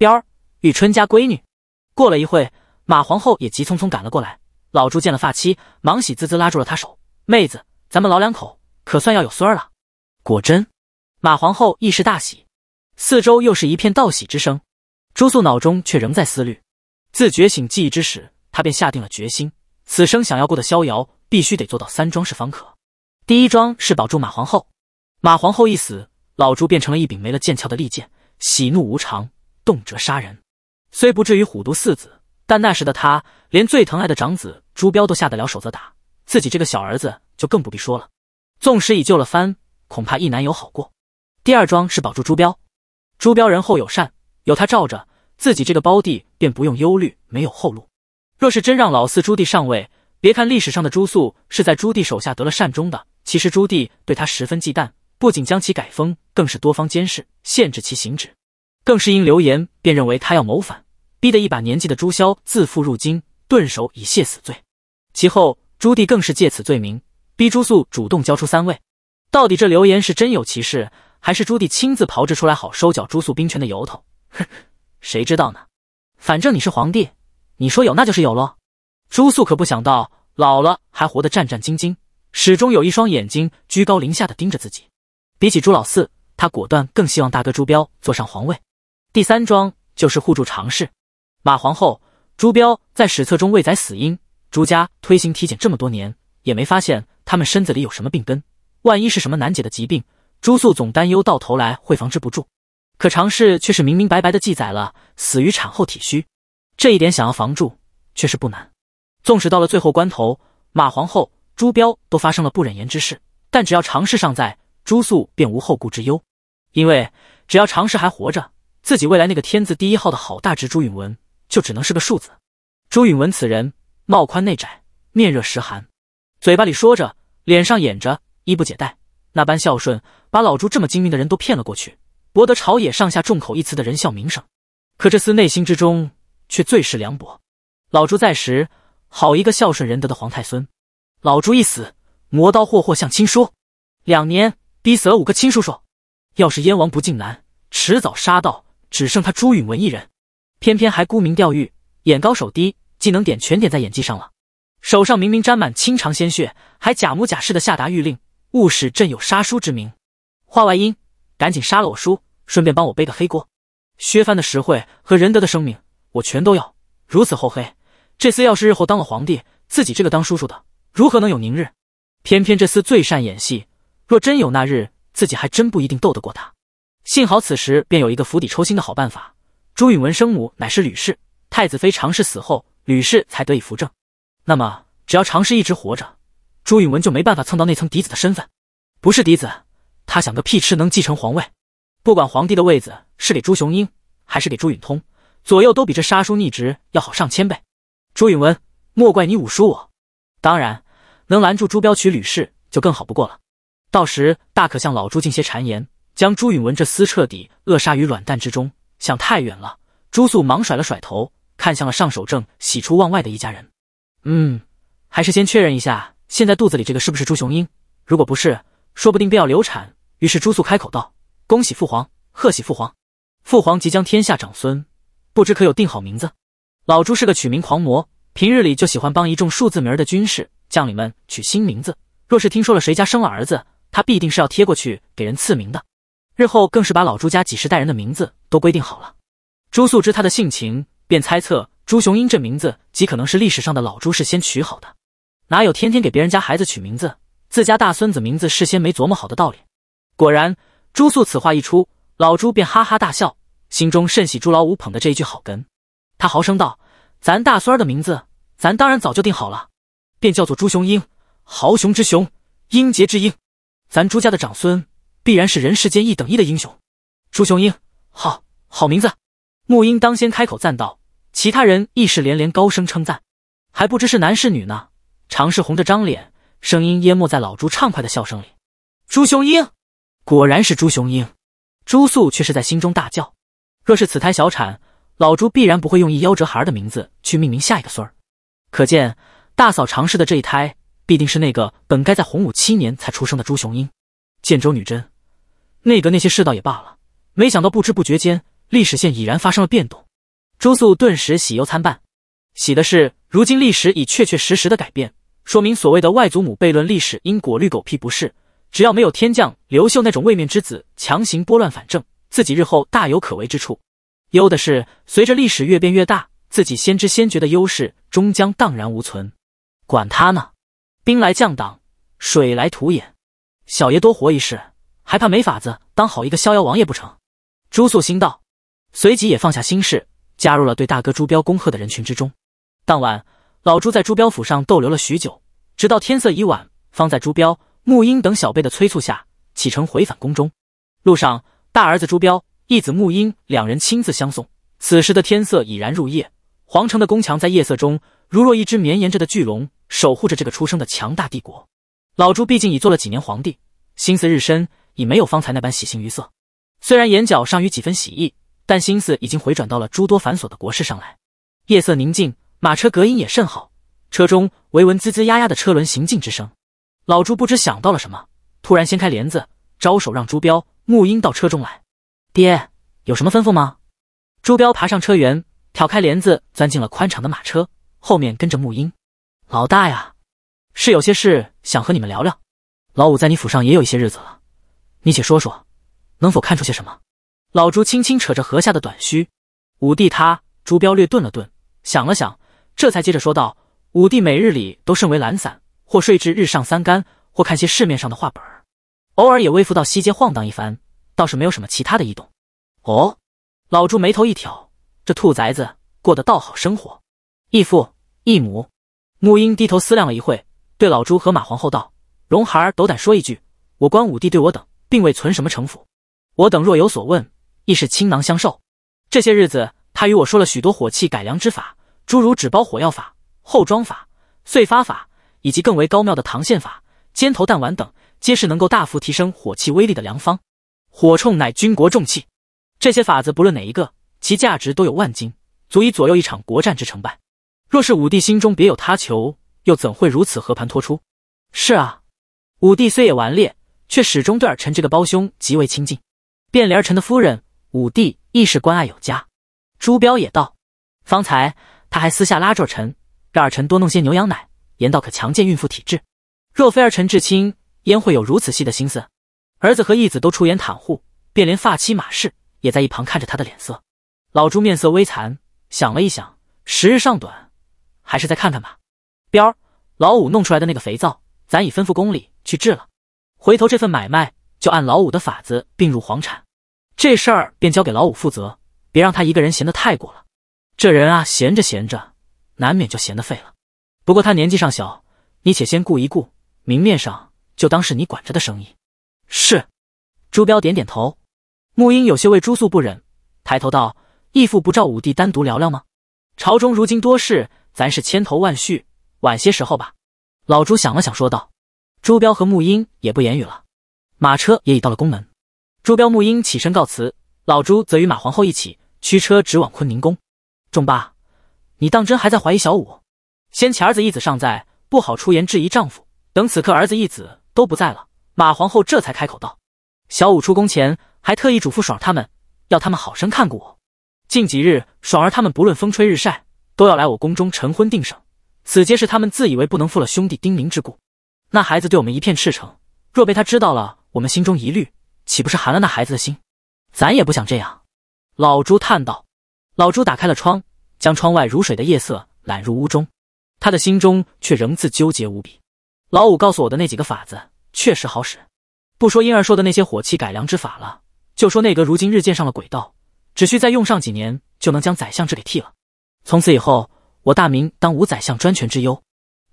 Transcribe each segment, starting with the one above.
边儿，玉春家闺女。过了一会，马皇后也急匆匆赶了过来。老朱见了发妻，忙喜滋滋拉住了她手：“妹子，咱们老两口可算要有孙儿了。”果真，马皇后一时大喜。四周又是一片道喜之声。朱素脑中却仍在思虑：自觉醒记忆之时，他便下定了决心，此生想要过的逍遥，必须得做到三桩事方可。第一桩是保住马皇后。马皇后一死，老朱变成了一柄没了剑鞘的利剑，喜怒无常。动辄杀人，虽不至于虎毒四子，但那时的他连最疼爱的长子朱标都下得了手，则打自己这个小儿子就更不必说了。纵使已救了藩，恐怕亦难有好过。第二桩是保住朱标，朱标人厚友善，有他罩着，自己这个胞弟便不用忧虑没有后路。若是真让老四朱棣上位，别看历史上的朱肃是在朱棣手下得了善终的，其实朱棣对他十分忌惮，不仅将其改封，更是多方监视，限制其行止。更是因流言便认为他要谋反，逼得一把年纪的朱萧自缚入京，顿首以谢死罪。其后朱棣更是借此罪名逼朱肃主动交出三位。到底这流言是真有其事，还是朱棣亲自炮制出来好收缴朱肃兵权的由头？哼，谁知道呢？反正你是皇帝，你说有那就是有喽。朱肃可不想到老了还活得战战兢兢，始终有一双眼睛居高临下的盯着自己。比起朱老四，他果断更希望大哥朱标坐上皇位。第三桩就是互助尝试。马皇后、朱标在史册中未载死因，朱家推行体检这么多年，也没发现他们身子里有什么病根。万一是什么难解的疾病，朱肃总担忧到头来会防治不住。可尝试却是明明白白的记载了，死于产后体虚。这一点想要防住，却是不难。纵使到了最后关头，马皇后、朱标都发生了不忍言之事，但只要尝试尚在，朱肃便无后顾之忧，因为只要尝试还活着。自己未来那个天字第一号的好大侄朱允文，就只能是个庶子。朱允文此人，貌宽内窄，面热实寒，嘴巴里说着，脸上演着，衣不解带，那般孝顺，把老朱这么精明的人都骗了过去，博得朝野上下众口一词的人孝名声。可这厮内心之中，却最是凉薄。老朱在时，好一个孝顺仁德的皇太孙；老朱一死，磨刀霍霍向亲叔，两年逼死了五个亲叔叔。要是燕王不进南，迟早杀到。只剩他朱允文一人，偏偏还沽名钓誉，眼高手低，技能点全点在演技上了。手上明明沾满清肠鲜血，还假模假式的下达谕令，误使朕有杀叔之名。话外音：赶紧杀了我叔，顺便帮我背个黑锅。薛藩的实惠和仁德的声命，我全都要。如此厚黑，这厮要是日后当了皇帝，自己这个当叔叔的如何能有宁日？偏偏这厮最善演戏，若真有那日，自己还真不一定斗得过他。幸好此时便有一个釜底抽薪的好办法。朱允文生母乃是吕氏，太子妃常氏死后，吕氏才得以扶正。那么只要常氏一直活着，朱允文就没办法蹭到那层嫡子的身份。不是嫡子，他想个屁吃能继承皇位？不管皇帝的位子是给朱雄英还是给朱允通，左右都比这杀叔逆侄要好上千倍。朱允文，莫怪你五叔我。当然，能拦住朱标娶吕氏就更好不过了。到时大可向老朱进些谗言。将朱允文这厮彻底扼杀于卵蛋之中。想太远了，朱肃忙甩了甩头，看向了上手正喜出望外的一家人。嗯，还是先确认一下，现在肚子里这个是不是朱雄鹰？如果不是，说不定便要流产。于是朱肃开口道：“恭喜父皇，贺喜父皇，父皇即将天下长孙，不知可有定好名字？”老朱是个取名狂魔，平日里就喜欢帮一众数字名儿的军士将领们取新名字。若是听说了谁家生了儿子，他必定是要贴过去给人赐名的。日后更是把老朱家几十代人的名字都规定好了。朱素知他的性情，便猜测朱雄英这名字极可能是历史上的老朱事先取好的。哪有天天给别人家孩子取名字，自家大孙子名字事先没琢磨好的道理？果然，朱素此话一出，老朱便哈哈大笑，心中甚喜朱老五捧的这一句好哏。他豪声道：“咱大孙儿的名字，咱当然早就定好了，便叫做朱雄英，豪雄之雄，英杰之英。咱朱家的长孙。”必然是人世间一等一的英雄，朱雄英，好，好名字！沐英当先开口赞道，其他人亦是连连高声称赞。还不知是男是女呢，常氏红着张脸，声音淹没在老朱畅快的笑声里。朱雄英，果然是朱雄英。朱素却是在心中大叫，若是此胎小产，老朱必然不会用一夭折孩儿的名字去命名下一个孙儿，可见大嫂常氏的这一胎必定是那个本该在洪武七年才出生的朱雄英。建州女真，内阁那些世道也罢了，没想到不知不觉间，历史线已然发生了变动。朱肃顿时喜忧参半。喜的是，如今历史已确确实实的改变，说明所谓的外祖母悖论历史因果律狗屁不是。只要没有天降刘秀那种位面之子强行拨乱反正，自己日后大有可为之处。忧的是，随着历史越变越大，自己先知先觉的优势终将荡然无存。管他呢，兵来将挡，水来土掩。小爷多活一世，还怕没法子当好一个逍遥王爷不成？朱素心道，随即也放下心事，加入了对大哥朱标恭贺的人群之中。当晚，老朱在朱标府上逗留了许久，直到天色已晚，方在朱标、沐英等小辈的催促下启程回返宫中。路上，大儿子朱标、义子沐英两人亲自相送。此时的天色已然入夜，皇城的宫墙在夜色中如若一只绵延着的巨龙，守护着这个出生的强大帝国。老朱毕竟已做了几年皇帝，心思日深，已没有方才那般喜形于色。虽然眼角尚余几分喜意，但心思已经回转到了诸多繁琐的国事上来。夜色宁静，马车隔音也甚好，车中唯闻吱吱呀呀的车轮行进之声。老朱不知想到了什么，突然掀开帘子，招手让朱标、沐英到车中来。爹，有什么吩咐吗？朱标爬上车辕，挑开帘子，钻进了宽敞的马车，后面跟着沐英。老大呀！是有些事想和你们聊聊。老五在你府上也有一些日子了，你且说说，能否看出些什么？老朱轻轻扯着禾下的短须，五弟他朱标略顿了顿，想了想，这才接着说道：“五弟每日里都甚为懒散，或睡至日上三竿，或看些市面上的画本儿，偶尔也微服到西街晃荡一番，倒是没有什么其他的异动。”哦，老朱眉头一挑，这兔崽子过得倒好生活。义父、义母，沐英低头思量了一会。对老朱和马皇后道：“容孩儿斗胆说一句，我关武帝对我等并未存什么城府，我等若有所问，亦是倾囊相授。这些日子，他与我说了许多火器改良之法，诸如纸包火药法、后装法、碎发法，以及更为高妙的膛线法、尖头弹丸等，皆是能够大幅提升火器威力的良方。火铳乃军国重器，这些法子不论哪一个，其价值都有万金，足以左右一场国战之成败。若是武帝心中别有他求。”又怎会如此和盘托出？是啊，武帝虽也顽劣，却始终对尔臣这个胞兄极为亲近。便连尔臣的夫人，武帝亦是关爱有加。朱标也道，方才他还私下拉住尔臣，让尔臣多弄些牛羊奶，言道可强健孕妇体质。若非尔臣至亲，焉会有如此细的心思？儿子和义子都出言袒护，便连发妻马氏也在一旁看着他的脸色。老朱面色微残，想了一想，时日尚短，还是再看看吧。彪儿，老五弄出来的那个肥皂，咱已吩咐宫里去制了。回头这份买卖就按老五的法子并入皇产，这事儿便交给老五负责，别让他一个人闲得太过了。这人啊，闲着闲着，难免就闲得废了。不过他年纪尚小，你且先顾一顾，明面上就当是你管着的生意。是，朱标点点头。沐英有些为朱肃不忍，抬头道：“义父不召武帝单独聊聊吗？朝中如今多事，咱是千头万绪。”晚些时候吧，老朱想了想说道。朱标和沐英也不言语了，马车也已到了宫门。朱标、沐英起身告辞，老朱则与马皇后一起驱车直往坤宁宫。仲八，你当真还在怀疑小五？先前儿子一子尚在，不好出言质疑丈夫。等此刻儿子一子都不在了，马皇后这才开口道：“小五出宫前还特意嘱咐爽儿他们，要他们好生看顾我。近几日，爽儿他们不论风吹日晒，都要来我宫中晨昏定省。”此皆是他们自以为不能负了兄弟丁宁之故。那孩子对我们一片赤诚，若被他知道了，我们心中疑虑，岂不是寒了那孩子的心？咱也不想这样。老朱叹道。老朱打开了窗，将窗外如水的夜色揽入屋中。他的心中却仍自纠结无比。老五告诉我的那几个法子确实好使。不说婴儿说的那些火器改良之法了，就说内阁如今日渐上了轨道，只需再用上几年，就能将宰相制给替了。从此以后。我大明当无宰相专权之忧，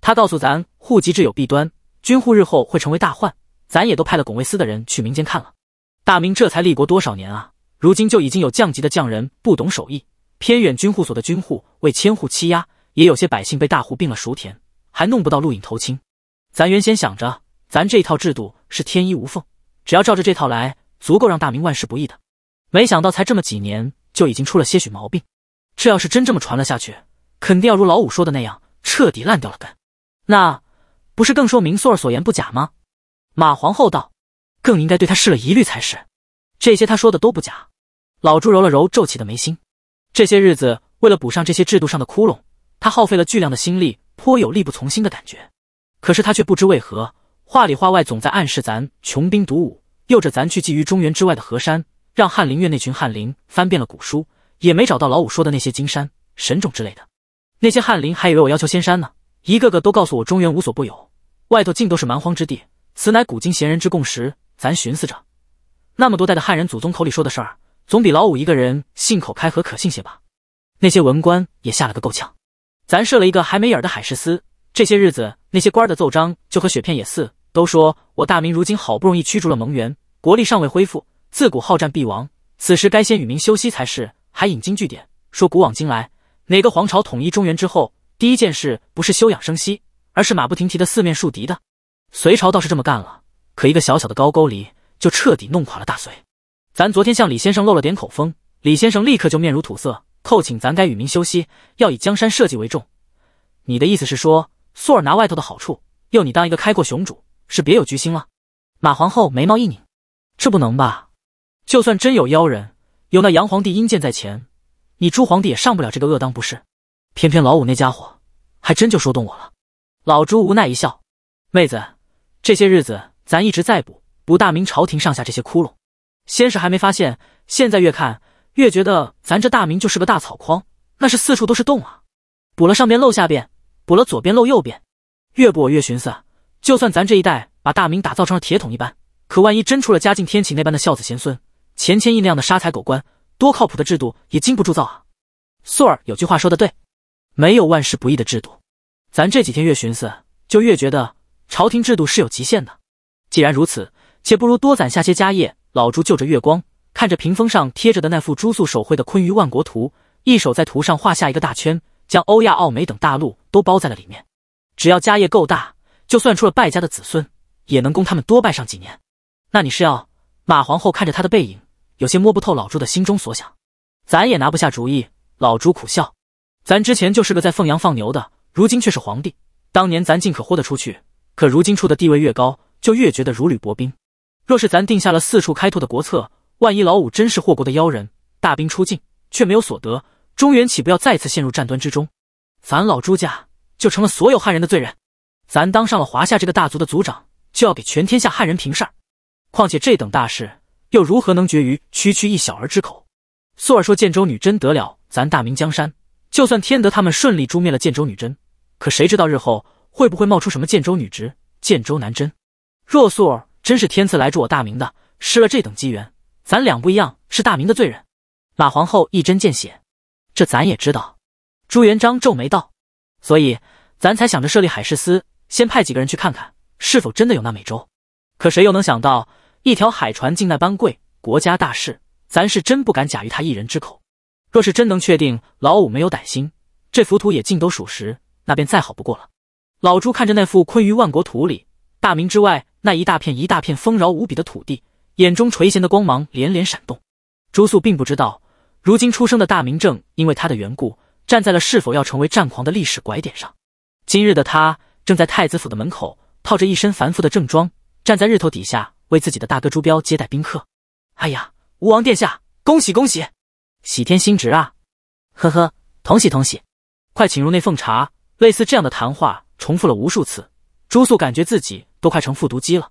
他告诉咱户籍制有弊端，军户日后会成为大患，咱也都派了拱卫司的人去民间看了。大明这才立国多少年啊，如今就已经有降级的匠人不懂手艺，偏远军户所的军户为千户欺压，也有些百姓被大户并了熟田，还弄不到录影投亲。咱原先想着咱这套制度是天衣无缝，只要照着这套来，足够让大明万事不易的。没想到才这么几年就已经出了些许毛病，这要是真这么传了下去。肯定要如老五说的那样彻底烂掉了根，那不是更说明苏儿所言不假吗？马皇后道：“更应该对他施了疑虑才是。”这些他说的都不假。老朱揉了揉皱起的眉心，这些日子为了补上这些制度上的窟窿，他耗费了巨量的心力，颇有力不从心的感觉。可是他却不知为何，话里话外总在暗示咱穷兵黩武，诱着咱去觊觎中原之外的河山。让翰林院那群翰林翻遍了古书，也没找到老五说的那些金山、神种之类的。那些翰林还以为我要求仙山呢，一个个都告诉我中原无所不有，外头尽都是蛮荒之地，此乃古今贤人之共识。咱寻思着，那么多代的汉人祖宗口里说的事儿，总比老五一个人信口开河可信些吧？那些文官也吓了个够呛，咱设了一个还没影儿的海事司，这些日子那些官的奏章就和雪片也似，都说我大明如今好不容易驱逐了蒙元，国力尚未恢复，自古好战必亡，此时该先与民休息才是，还引经据典说古往今来。哪个皇朝统一中原之后，第一件事不是休养生息，而是马不停蹄的四面树敌的？隋朝倒是这么干了，可一个小小的高沟离就彻底弄垮了大隋。咱昨天向李先生漏了点口风，李先生立刻就面如土色，叩请咱该与民休息，要以江山社稷为重。你的意思是说，素儿拿外头的好处，诱你当一个开阔雄主，是别有居心了？马皇后眉毛一拧，这不能吧？就算真有妖人，有那杨皇帝阴剑在前。你朱皇帝也上不了这个恶当，不是？偏偏老五那家伙，还真就说动我了。老朱无奈一笑：“妹子，这些日子咱一直在补补大明朝廷上下这些窟窿，先是还没发现，现在越看越觉得咱这大明就是个大草筐，那是四处都是洞啊！补了上边漏下边，补了左边漏右边，越补我越寻思，就算咱这一代把大明打造成了铁桶一般，可万一真出了嘉靖天启那般的孝子贤孙，钱谦益那样的杀财狗官。”多靠谱的制度也经不住造啊！素儿有句话说的对，没有万事不易的制度。咱这几天越寻思，就越觉得朝廷制度是有极限的。既然如此，且不如多攒下些家业。老朱就着月光，看着屏风上贴着的那幅朱素手绘的《坤舆万国图》，一手在图上画下一个大圈，将欧亚、澳美等大陆都包在了里面。只要家业够大，就算出了败家的子孙，也能供他们多拜上几年。那你是要？马皇后看着他的背影。有些摸不透老朱的心中所想，咱也拿不下主意。老朱苦笑，咱之前就是个在凤阳放牛的，如今却是皇帝。当年咱尽可豁得出去，可如今处的地位越高，就越觉得如履薄冰。若是咱定下了四处开拓的国策，万一老五真是祸国的妖人，大兵出境却没有所得，中原岂不要再次陷入战端之中？咱老朱家就成了所有汉人的罪人。咱当上了华夏这个大族的族长，就要给全天下汉人平事儿。况且这等大事。又如何能绝于区区一小儿之口？素儿说建州女真得了咱大明江山，就算天德他们顺利诛灭了建州女真，可谁知道日后会不会冒出什么建州女直、建州男真？若素儿真是天赐来助我大明的，失了这等机缘，咱两不一样是大明的罪人。马皇后一针见血，这咱也知道。朱元璋皱眉道：“所以咱才想着设立海事司，先派几个人去看看，是否真的有那美洲。可谁又能想到？”一条海船竟那般贵，国家大事，咱是真不敢假于他一人之口。若是真能确定老五没有歹心，这幅图也尽都属实，那便再好不过了。老朱看着那幅《坤舆万国图》里大明之外那一大片一大片丰饶无比的土地，眼中垂涎的光芒连连闪动。朱肃并不知道，如今出生的大明正因为他的缘故，站在了是否要成为战狂的历史拐点上。今日的他正在太子府的门口，套着一身繁复的正装，站在日头底下。为自己的大哥朱标接待宾客，哎呀，吴王殿下，恭喜恭喜，喜天新职啊！呵呵，同喜同喜，快请入内奉茶。类似这样的谈话重复了无数次，朱素感觉自己都快成复读机了。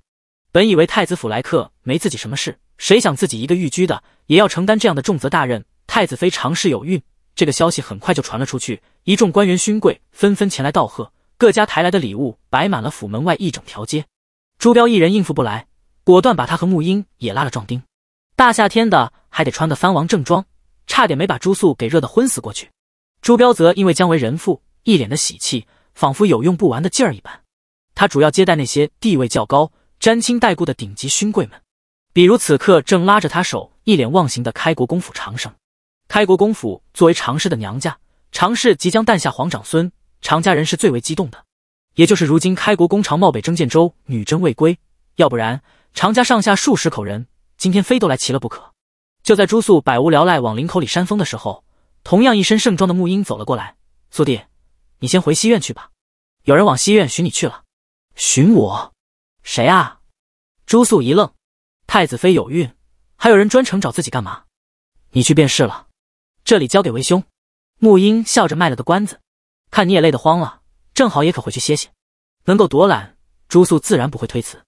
本以为太子府来客没自己什么事，谁想自己一个寓居的也要承担这样的重责大任。太子妃长氏有孕，这个消息很快就传了出去，一众官员勋贵纷纷前来道贺，各家抬来的礼物摆满了府门外一整条街，朱标一人应付不来。果断把他和沐英也拉了壮丁。大夏天的还得穿个藩王正装，差点没把朱肃给热得昏死过去。朱标则因为将为人父，一脸的喜气，仿佛有用不完的劲儿一般。他主要接待那些地位较高、沾亲带故的顶级勋贵们，比如此刻正拉着他手一脸忘形的开国公府长生。开国公府作为长氏的娘家，长氏即将诞下皇长孙，常家人是最为激动的。也就是如今开国公常茂北征建州，女真未归，要不然。常家上下数十口人，今天非都来齐了不可。就在朱素百无聊赖往林口里扇风的时候，同样一身盛装的沐英走了过来。苏弟，你先回西院去吧，有人往西院寻你去了。寻我？谁啊？朱素一愣。太子妃有孕，还有人专程找自己干嘛？你去便是了，这里交给为兄。沐英笑着卖了个关子，看你也累得慌了，正好也可回去歇歇。能够躲懒，朱素自然不会推辞。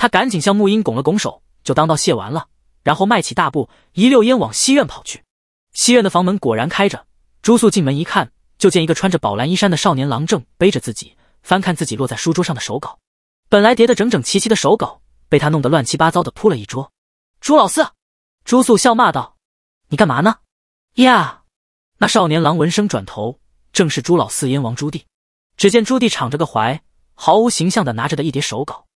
他赶紧向沐英拱了拱手，就当道谢完了，然后迈起大步，一溜烟往西院跑去。西院的房门果然开着，朱素进门一看，就见一个穿着宝蓝衣衫的少年郎正背着自己翻看自己落在书桌上的手稿。本来叠得整整齐齐的手稿，被他弄得乱七八糟的铺了一桌。朱老四，朱素笑骂道：“你干嘛呢？”呀，那少年郎闻声转头，正是朱老四，燕王朱棣。只见朱棣敞着个怀，毫无形象的拿着的一叠手稿。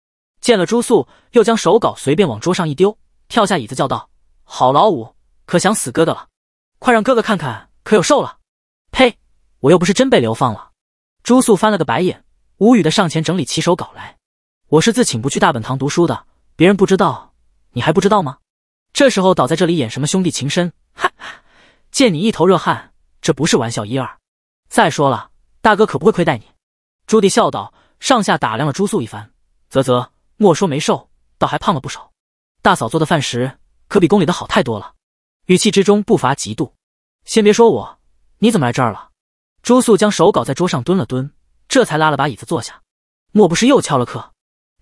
见了朱素，又将手稿随便往桌上一丢，跳下椅子叫道：“好老五，可想死哥哥了！快让哥哥看看，可有瘦了？”“呸，我又不是真被流放了。”朱素翻了个白眼，无语的上前整理起手稿来。“我是自请不去大本堂读书的，别人不知道，你还不知道吗？”这时候倒在这里演什么兄弟情深？哈哈，见你一头热汗，这不是玩笑一二。再说了，大哥可不会亏待你。”朱棣笑道，上下打量了朱素一番，啧啧。莫说没瘦，倒还胖了不少。大嫂做的饭食可比宫里的好太多了。语气之中不乏嫉妒。先别说我，你怎么来这儿了？朱素将手稿在桌上蹲了蹲，这才拉了把椅子坐下。莫不是又翘了课？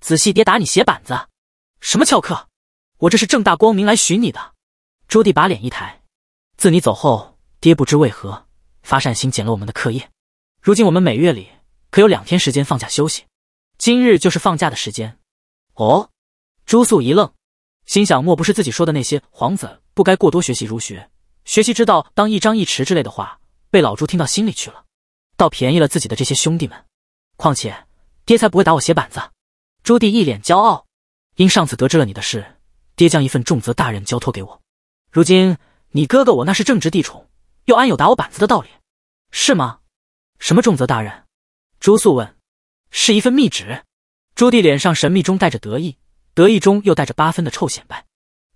仔细爹打你鞋板子。什么翘课？我这是正大光明来寻你的。朱棣把脸一抬，自你走后，爹不知为何发善心减了我们的课业。如今我们每月里可有两天时间放假休息，今日就是放假的时间。哦，朱素一愣，心想莫不是自己说的那些皇子不该过多学习儒学，学习之道当一张一弛之类的话，被老朱听到心里去了，倒便宜了自己的这些兄弟们。况且爹才不会打我鞋板子。朱棣一脸骄傲，因上次得知了你的事，爹将一份重责大任交托给我，如今你哥哥我那是正直地宠，又安有打我板子的道理？是吗？什么重责大人？朱素问，是一份密旨。朱棣脸上神秘中带着得意，得意中又带着八分的臭显摆。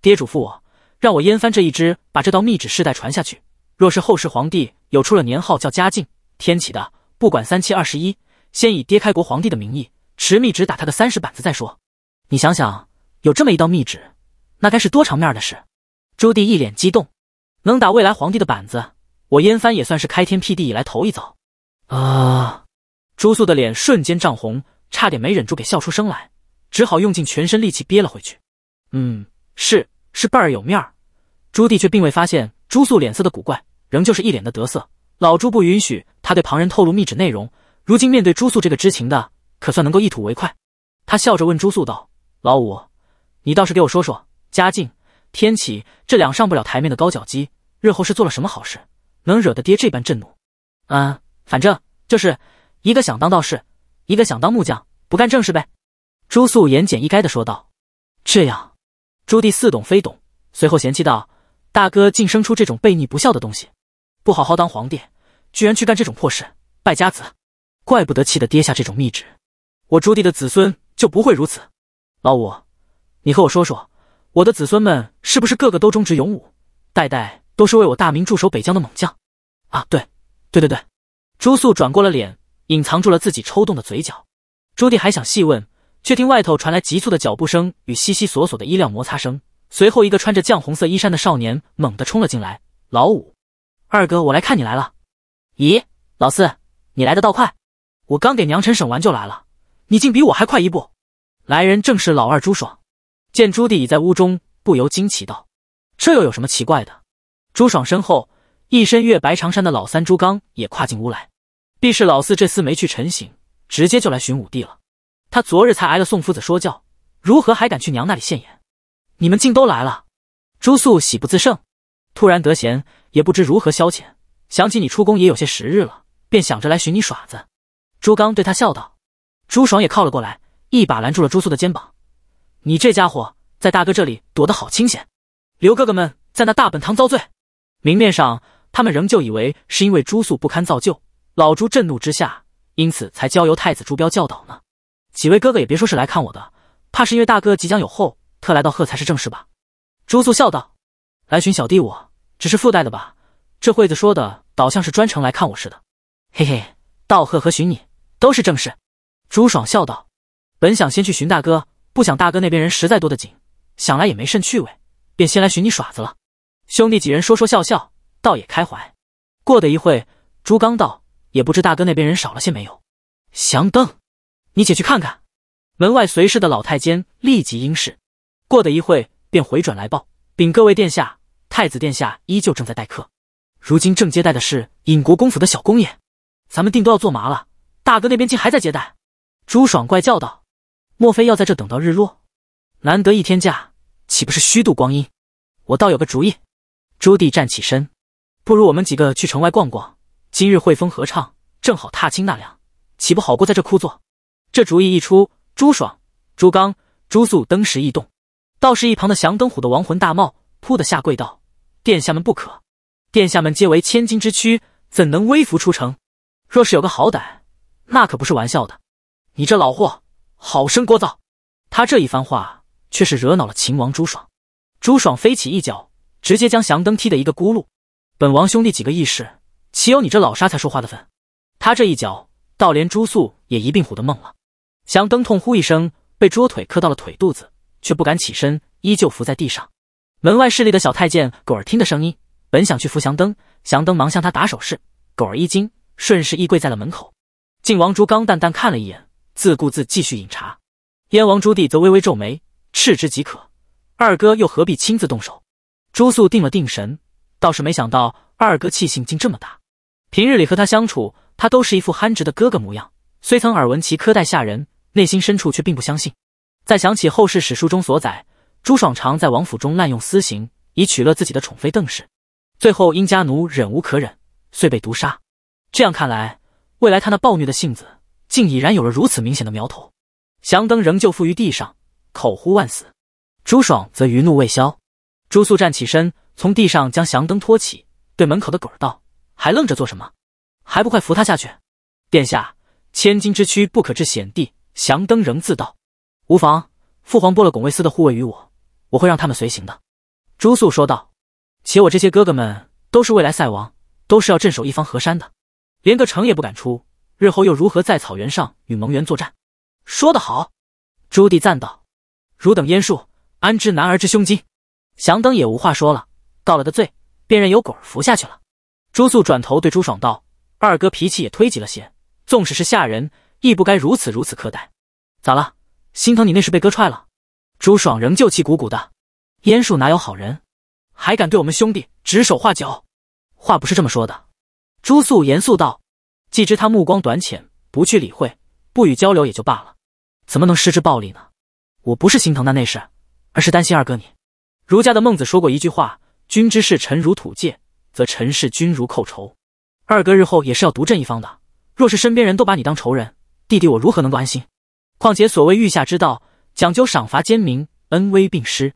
爹嘱咐我，让我燕翻这一支把这道密旨世代传下去。若是后世皇帝有出了年号叫嘉靖、天启的，不管三七二十一，先以爹开国皇帝的名义持密旨打他的三十板子再说。你想想，有这么一道密旨，那该是多场面的事！朱棣一脸激动，能打未来皇帝的板子，我燕翻也算是开天辟地以来头一遭。啊！朱肃的脸瞬间涨红。差点没忍住给笑出声来，只好用尽全身力气憋了回去。嗯，是是倍儿有面儿。朱棣却并未发现朱肃脸色的古怪，仍旧是一脸的得瑟。老朱不允许他对旁人透露密旨内容，如今面对朱肃这个知情的，可算能够一吐为快。他笑着问朱肃道：“老五，你倒是给我说说，嘉靖、天启这两上不了台面的高脚鸡，日后是做了什么好事，能惹得爹这般震怒？”嗯，反正就是一个想当道士。一个想当木匠，不干正事呗。”朱肃言简意赅的说道。“这样。”朱棣似懂非懂，随后嫌弃道：“大哥竟生出这种悖逆不孝的东西，不好好当皇帝，居然去干这种破事，败家子！怪不得气得跌下这种密旨。我朱棣的子孙就不会如此。老五，你和我说说，我的子孙们是不是个个都忠直勇武，代代都是为我大明驻守北疆的猛将？啊，对，对对对。”朱肃转过了脸。隐藏住了自己抽动的嘴角，朱棣还想细问，却听外头传来急促的脚步声与悉悉索索的衣料摩擦声。随后，一个穿着绛红色衣衫的少年猛地冲了进来：“老五，二哥，我来看你来了。”“咦，老四，你来的倒快，我刚给娘臣省完就来了，你竟比我还快一步。”来人正是老二朱爽，见朱棣已在屋中，不由惊奇道：“这又有什么奇怪的？”朱爽身后，一身月白长衫的老三朱刚也跨进屋来。必是老四这厮没去晨醒，直接就来寻武帝了。他昨日才挨了宋夫子说教，如何还敢去娘那里现眼？你们竟都来了！朱素喜不自胜，突然得闲，也不知如何消遣，想起你出宫也有些时日了，便想着来寻你耍子。朱刚对他笑道。朱爽也靠了过来，一把拦住了朱素的肩膀：“你这家伙在大哥这里躲得好清闲，刘哥哥们在那大本堂遭罪。明面上，他们仍旧以为是因为朱素不堪造就。”老朱震怒之下，因此才交由太子朱标教导呢。几位哥哥也别说是来看我的，怕是因为大哥即将有后，特来道贺才是正事吧？朱肃笑道：“来寻小弟，我只是附带的吧？这惠子说的，倒像是专程来看我似的。”嘿嘿，道贺和寻你都是正事。朱爽笑道：“本想先去寻大哥，不想大哥那边人实在多得紧，想来也没甚趣味，便先来寻你耍子了。”兄弟几人说说笑笑，倒也开怀。过的一会，朱刚道。也不知大哥那边人少了些没有。祥灯，你且去看看。门外随侍的老太监立即应是。过的一会，便回转来报，禀各位殿下，太子殿下依旧正在待客，如今正接待的是尹国公府的小公爷。咱们定都要坐麻了。大哥那边竟还在接待。朱爽怪叫道：“莫非要在这等到日落？难得一天假，岂不是虚度光阴？”我倒有个主意。朱棣站起身：“不如我们几个去城外逛逛。”今日汇丰合唱，正好踏青纳凉，岂不好过？在这枯坐，这主意一出，朱爽、朱刚、朱肃登时一动。倒是一旁的降灯虎的亡魂大冒，扑的下跪道：“殿下们不可！殿下们皆为千金之躯，怎能微服出城？若是有个好歹，那可不是玩笑的。你这老货，好生聒噪！”他这一番话却是惹恼了秦王朱爽。朱爽飞起一脚，直接将降灯踢的一个咕噜。本王兄弟几个义士，岂有你这老沙才说话的份？他这一脚，倒连朱素也一并唬得懵了。祥灯痛呼一声，被桌腿磕到了腿肚子，却不敢起身，依旧伏在地上。门外侍立的小太监狗儿听的声音，本想去扶祥灯，祥灯忙向他打手势。狗儿一惊，顺势一跪在了门口。靖王朱刚淡淡看了一眼，自顾自继续饮茶。燕王朱棣则微微皱眉，斥之即可。二哥又何必亲自动手？朱素定了定神，倒是没想到二哥气性竟这么大。平日里和他相处，他都是一副憨直的哥哥模样。虽曾耳闻其苛待下人，内心深处却并不相信。再想起后世史书中所载，朱爽常在王府中滥用私刑，以取乐自己的宠妃邓氏。最后因家奴忍无可忍，遂被毒杀。这样看来，未来他那暴虐的性子，竟已然有了如此明显的苗头。祥灯仍旧伏于地上，口呼万死。朱爽则余怒未消。朱肃站起身，从地上将祥灯托起，对门口的狗儿道。还愣着做什么？还不快扶他下去！殿下，千金之躯不可至险地。祥登仍自道，无妨。父皇拨了拱卫司的护卫与我，我会让他们随行的。朱肃说道。且我这些哥哥们都是未来赛王，都是要镇守一方河山的，连个城也不敢出，日后又如何在草原上与蒙元作战？说得好，朱棣赞道。汝等燕庶，安知男儿之胸襟？祥登也无话说了，告了个罪，便任有鬼扶下去了。朱素转头对朱爽道：“二哥脾气也忒急了些，纵使是下人，亦不该如此如此苛待。咋了？心疼你那时被哥踹了？”朱爽仍旧气鼓鼓的：“燕树哪有好人，还敢对我们兄弟指手画脚？话不是这么说的。”朱素严肃道：“既知他目光短浅，不去理会，不予交流也就罢了，怎么能施之暴力呢？我不是心疼那事，而是担心二哥你。儒家的孟子说过一句话：‘君之事臣如土芥。’”则尘世君如寇仇，二哥日后也是要独镇一方的。若是身边人都把你当仇人，弟弟我如何能够安心？况且所谓御下之道，讲究赏罚兼明，恩威并施。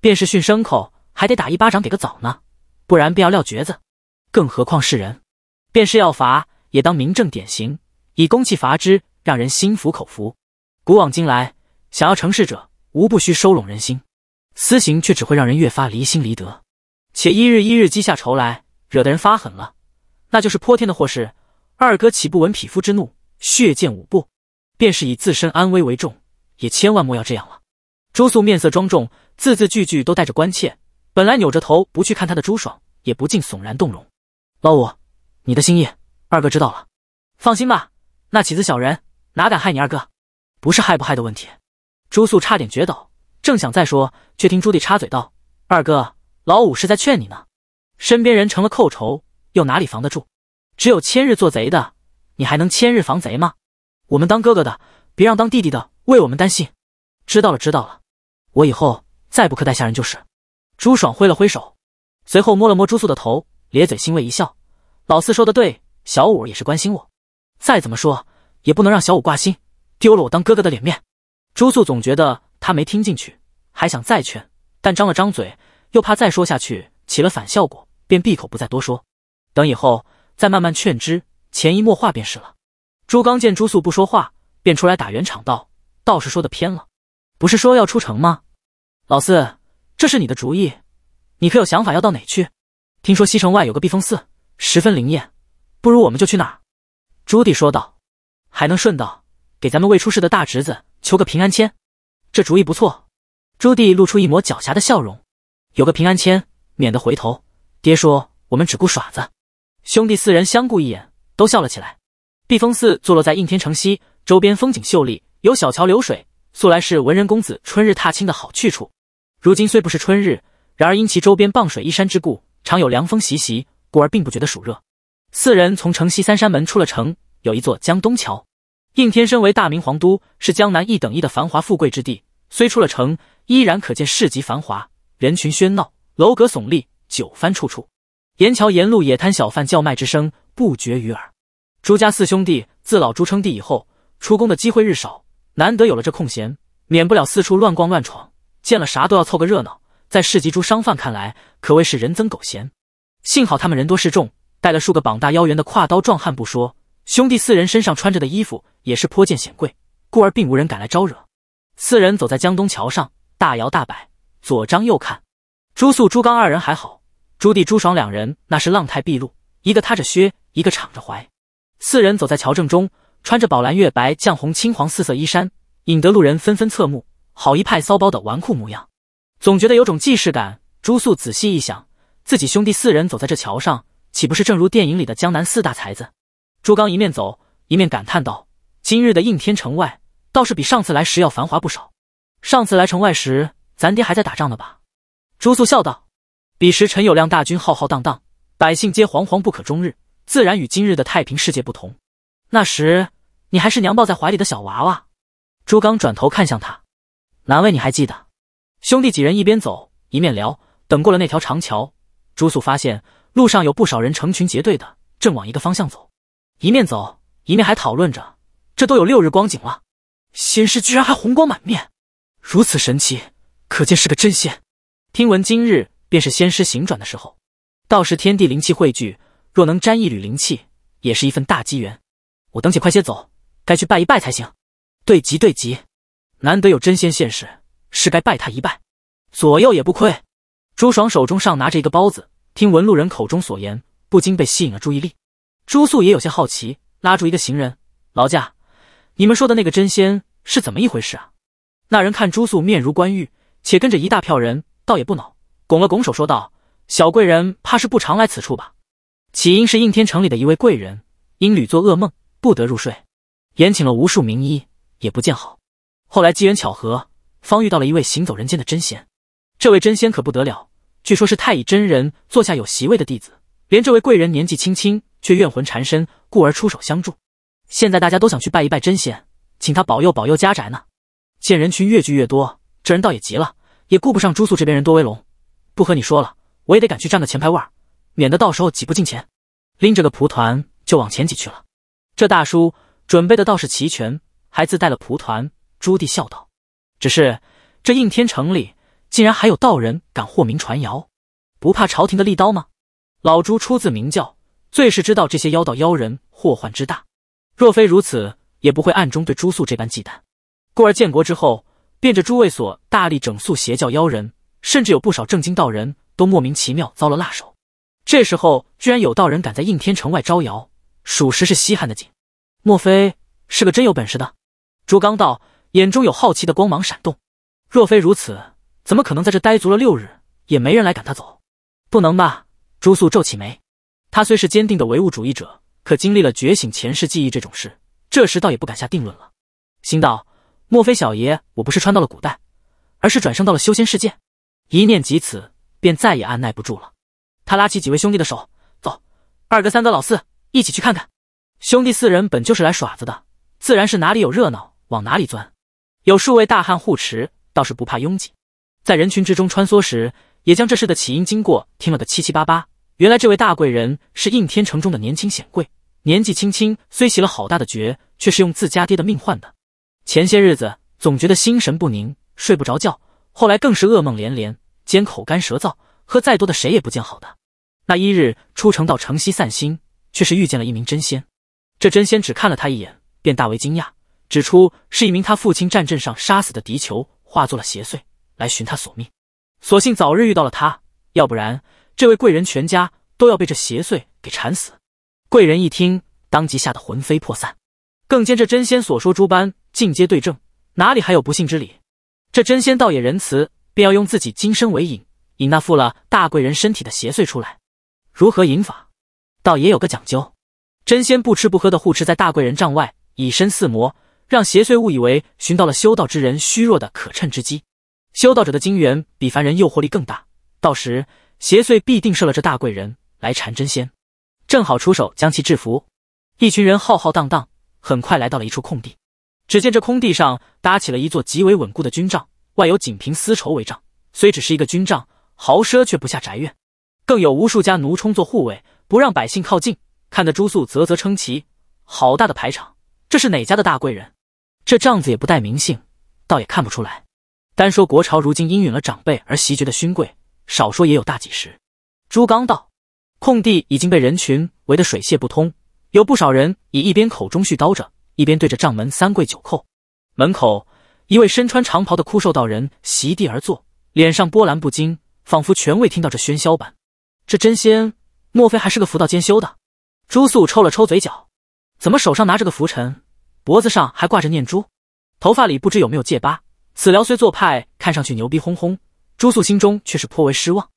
便是训牲口，还得打一巴掌给个枣呢，不然便要撂蹶子。更何况是人，便是要罚，也当明正典刑，以公器罚之，让人心服口服。古往今来，想要成事者，无不需收拢人心，私刑却只会让人越发离心离德。且一日一日积下仇来，惹得人发狠了，那就是泼天的祸事。二哥岂不闻匹夫之怒，血溅五步？便是以自身安危为重，也千万莫要这样了。朱素面色庄重，字字句句都带着关切。本来扭着头不去看他的朱爽，也不禁悚然动容。老五，你的心意，二哥知道了。放心吧，那起子小人哪敢害你二哥？不是害不害的问题。朱素差点绝倒，正想再说，却听朱棣插嘴道：“二哥。”老五是在劝你呢，身边人成了寇仇，又哪里防得住？只有千日做贼的，你还能千日防贼吗？我们当哥哥的，别让当弟弟的为我们担心。知道了，知道了，我以后再不苛待下人就是。朱爽挥了挥手，随后摸了摸朱素的头，咧嘴欣慰一笑。老四说的对，小五也是关心我。再怎么说，也不能让小五挂心，丢了我当哥哥的脸面。朱素总觉得他没听进去，还想再劝，但张了张嘴。又怕再说下去起了反效果，便闭口不再多说。等以后再慢慢劝之，潜移默化便是了。朱刚见朱素不说话，便出来打圆场道：“道士说的偏了，不是说要出城吗？老四，这是你的主意，你可有想法要到哪去？听说西城外有个避风寺，十分灵验，不如我们就去那儿。”朱棣说道：“还能顺道给咱们未出世的大侄子求个平安签，这主意不错。”朱棣露出一抹狡黠的笑容。有个平安签，免得回头。爹说：“我们只顾耍子。”兄弟四人相顾一眼，都笑了起来。避风寺坐落在应天城西，周边风景秀丽，有小桥流水，素来是文人公子春日踏青的好去处。如今虽不是春日，然而因其周边傍水依山之故，常有凉风习习，故而并不觉得暑热。四人从城西三山门出了城，有一座江东桥。应天身为大明皇都，是江南一等一的繁华富贵之地，虽出了城，依然可见市集繁华。人群喧闹，楼阁耸立，酒幡处处，沿桥沿路野摊小贩叫卖之声不绝于耳。朱家四兄弟自老朱称帝以后，出宫的机会日少，难得有了这空闲，免不了四处乱逛乱闯，见了啥都要凑个热闹。在市集诸商贩看来，可谓是人增狗闲。幸好他们人多势众，带了数个膀大腰圆的挎刀壮汉不说，兄弟四人身上穿着的衣服也是颇见显贵，故而并无人敢来招惹。四人走在江东桥上，大摇大摆。左张右看，朱素、朱刚二人还好，朱棣、朱爽两人那是浪态毕露，一个踏着靴，一个敞着怀，四人走在桥正中，穿着宝蓝、月白、绛红、青黄四色衣衫，引得路人纷纷侧目，好一派骚包的纨绔模样。总觉得有种既视感。朱素仔细一想，自己兄弟四人走在这桥上，岂不是正如电影里的江南四大才子？朱刚一面走一面感叹道：“今日的应天城外倒是比上次来时要繁华不少。上次来城外时……”咱爹还在打仗呢吧？朱肃笑道。彼时陈友谅大军浩浩荡荡，百姓皆惶惶不可终日，自然与今日的太平世界不同。那时你还是娘抱在怀里的小娃娃。朱刚转头看向他，难为你还记得。兄弟几人一边走一边聊，等过了那条长桥，朱肃发现路上有不少人成群结队的，正往一个方向走，一面走一面还讨论着。这都有六日光景了，先师居然还红光满面，如此神奇。可见是个真仙。听闻今日便是仙师行转的时候，到时天地灵气汇聚，若能沾一缕灵气，也是一份大机缘。我等且快些走，该去拜一拜才行。对极对极，难得有真仙现世，是该拜他一拜。左右也不亏。朱爽手中尚拿着一个包子，听闻路人口中所言，不禁被吸引了注意力。朱素也有些好奇，拉住一个行人：“劳驾，你们说的那个真仙是怎么一回事啊？”那人看朱素面如冠玉。且跟着一大票人，倒也不恼，拱了拱手说道：“小贵人怕是不常来此处吧？”起因是应天城里的一位贵人，因屡做噩梦，不得入睡，延请了无数名医，也不见好。后来机缘巧合，方遇到了一位行走人间的真仙。这位真仙可不得了，据说是太乙真人坐下有席位的弟子，连这位贵人年纪轻轻却怨魂缠身，故而出手相助。现在大家都想去拜一拜真仙，请他保佑保佑家宅呢。见人群越聚越多。这人倒也急了，也顾不上朱素这边人多威龙，不和你说了，我也得赶去占个前排位儿，免得到时候挤不进前。拎着个蒲团就往前挤去了。这大叔准备的倒是齐全，还自带了蒲团。朱棣笑道：“只是这应天城里竟然还有道人敢惑民传谣，不怕朝廷的利刀吗？”老朱出自明教，最是知道这些妖道妖人祸患之大，若非如此，也不会暗中对朱素这般忌惮。故而建国之后。便着诸位所大力整肃邪教妖人，甚至有不少正经道人都莫名其妙遭了辣手。这时候居然有道人敢在应天城外招摇，属实是稀罕的紧。莫非是个真有本事的？朱刚道眼中有好奇的光芒闪动。若非如此，怎么可能在这待足了六日，也没人来赶他走？不能吧？朱素皱起眉。他虽是坚定的唯物主义者，可经历了觉醒前世记忆这种事，这时倒也不敢下定论了，心道。莫非小爷我不是穿到了古代，而是转生到了修仙世界？一念及此，便再也按耐不住了。他拉起几位兄弟的手，走，二哥、三哥、老四，一起去看看。兄弟四人本就是来耍子的，自然是哪里有热闹往哪里钻。有数位大汉护持，倒是不怕拥挤。在人群之中穿梭时，也将这事的起因经过听了个七七八八。原来这位大贵人是应天城中的年轻显贵，年纪轻轻，虽袭了好大的爵，却是用自家爹的命换的。前些日子总觉得心神不宁，睡不着觉，后来更是噩梦连连，兼口干舌燥，喝再多的水也不见好的。那一日出城到城西散心，却是遇见了一名真仙。这真仙只看了他一眼，便大为惊讶，指出是一名他父亲战阵上杀死的敌酋化作了邪祟来寻他索命。所幸早日遇到了他，要不然这位贵人全家都要被这邪祟给缠死。贵人一听，当即吓得魂飞魄散，更兼这真仙所说诸般。进阶对证，哪里还有不幸之理？这真仙倒也仁慈，便要用自己金身为引，引那附了大贵人身体的邪祟出来。如何引法？倒也有个讲究。真仙不吃不喝的护持在大贵人帐外，以身似魔，让邪祟误以为寻到了修道之人虚弱的可趁之机。修道者的精元比凡人诱惑力更大，到时邪祟必定设了这大贵人来缠真仙，正好出手将其制服。一群人浩浩荡荡，很快来到了一处空地。只见这空地上搭起了一座极为稳固的军帐，外有锦屏丝绸为帐，虽只是一个军帐，豪奢却不下宅院。更有无数家奴充作护卫，不让百姓靠近。看得朱肃啧啧称奇，好大的排场！这是哪家的大贵人？这帐子也不带名姓，倒也看不出来。单说国朝如今因允了长辈而袭爵的勋贵，少说也有大几十。朱刚道，空地已经被人群围得水泄不通，有不少人以一边口中絮叨着。一边对着帐门三跪九叩，门口一位身穿长袍的枯瘦道人席地而坐，脸上波澜不惊，仿佛全未听到这喧嚣般。这真仙莫非还是个佛道兼修的？朱肃抽了抽嘴角，怎么手上拿着个拂尘，脖子上还挂着念珠，头发里不知有没有戒疤？此撩虽做派看上去牛逼哄哄，朱肃心中却是颇为失望。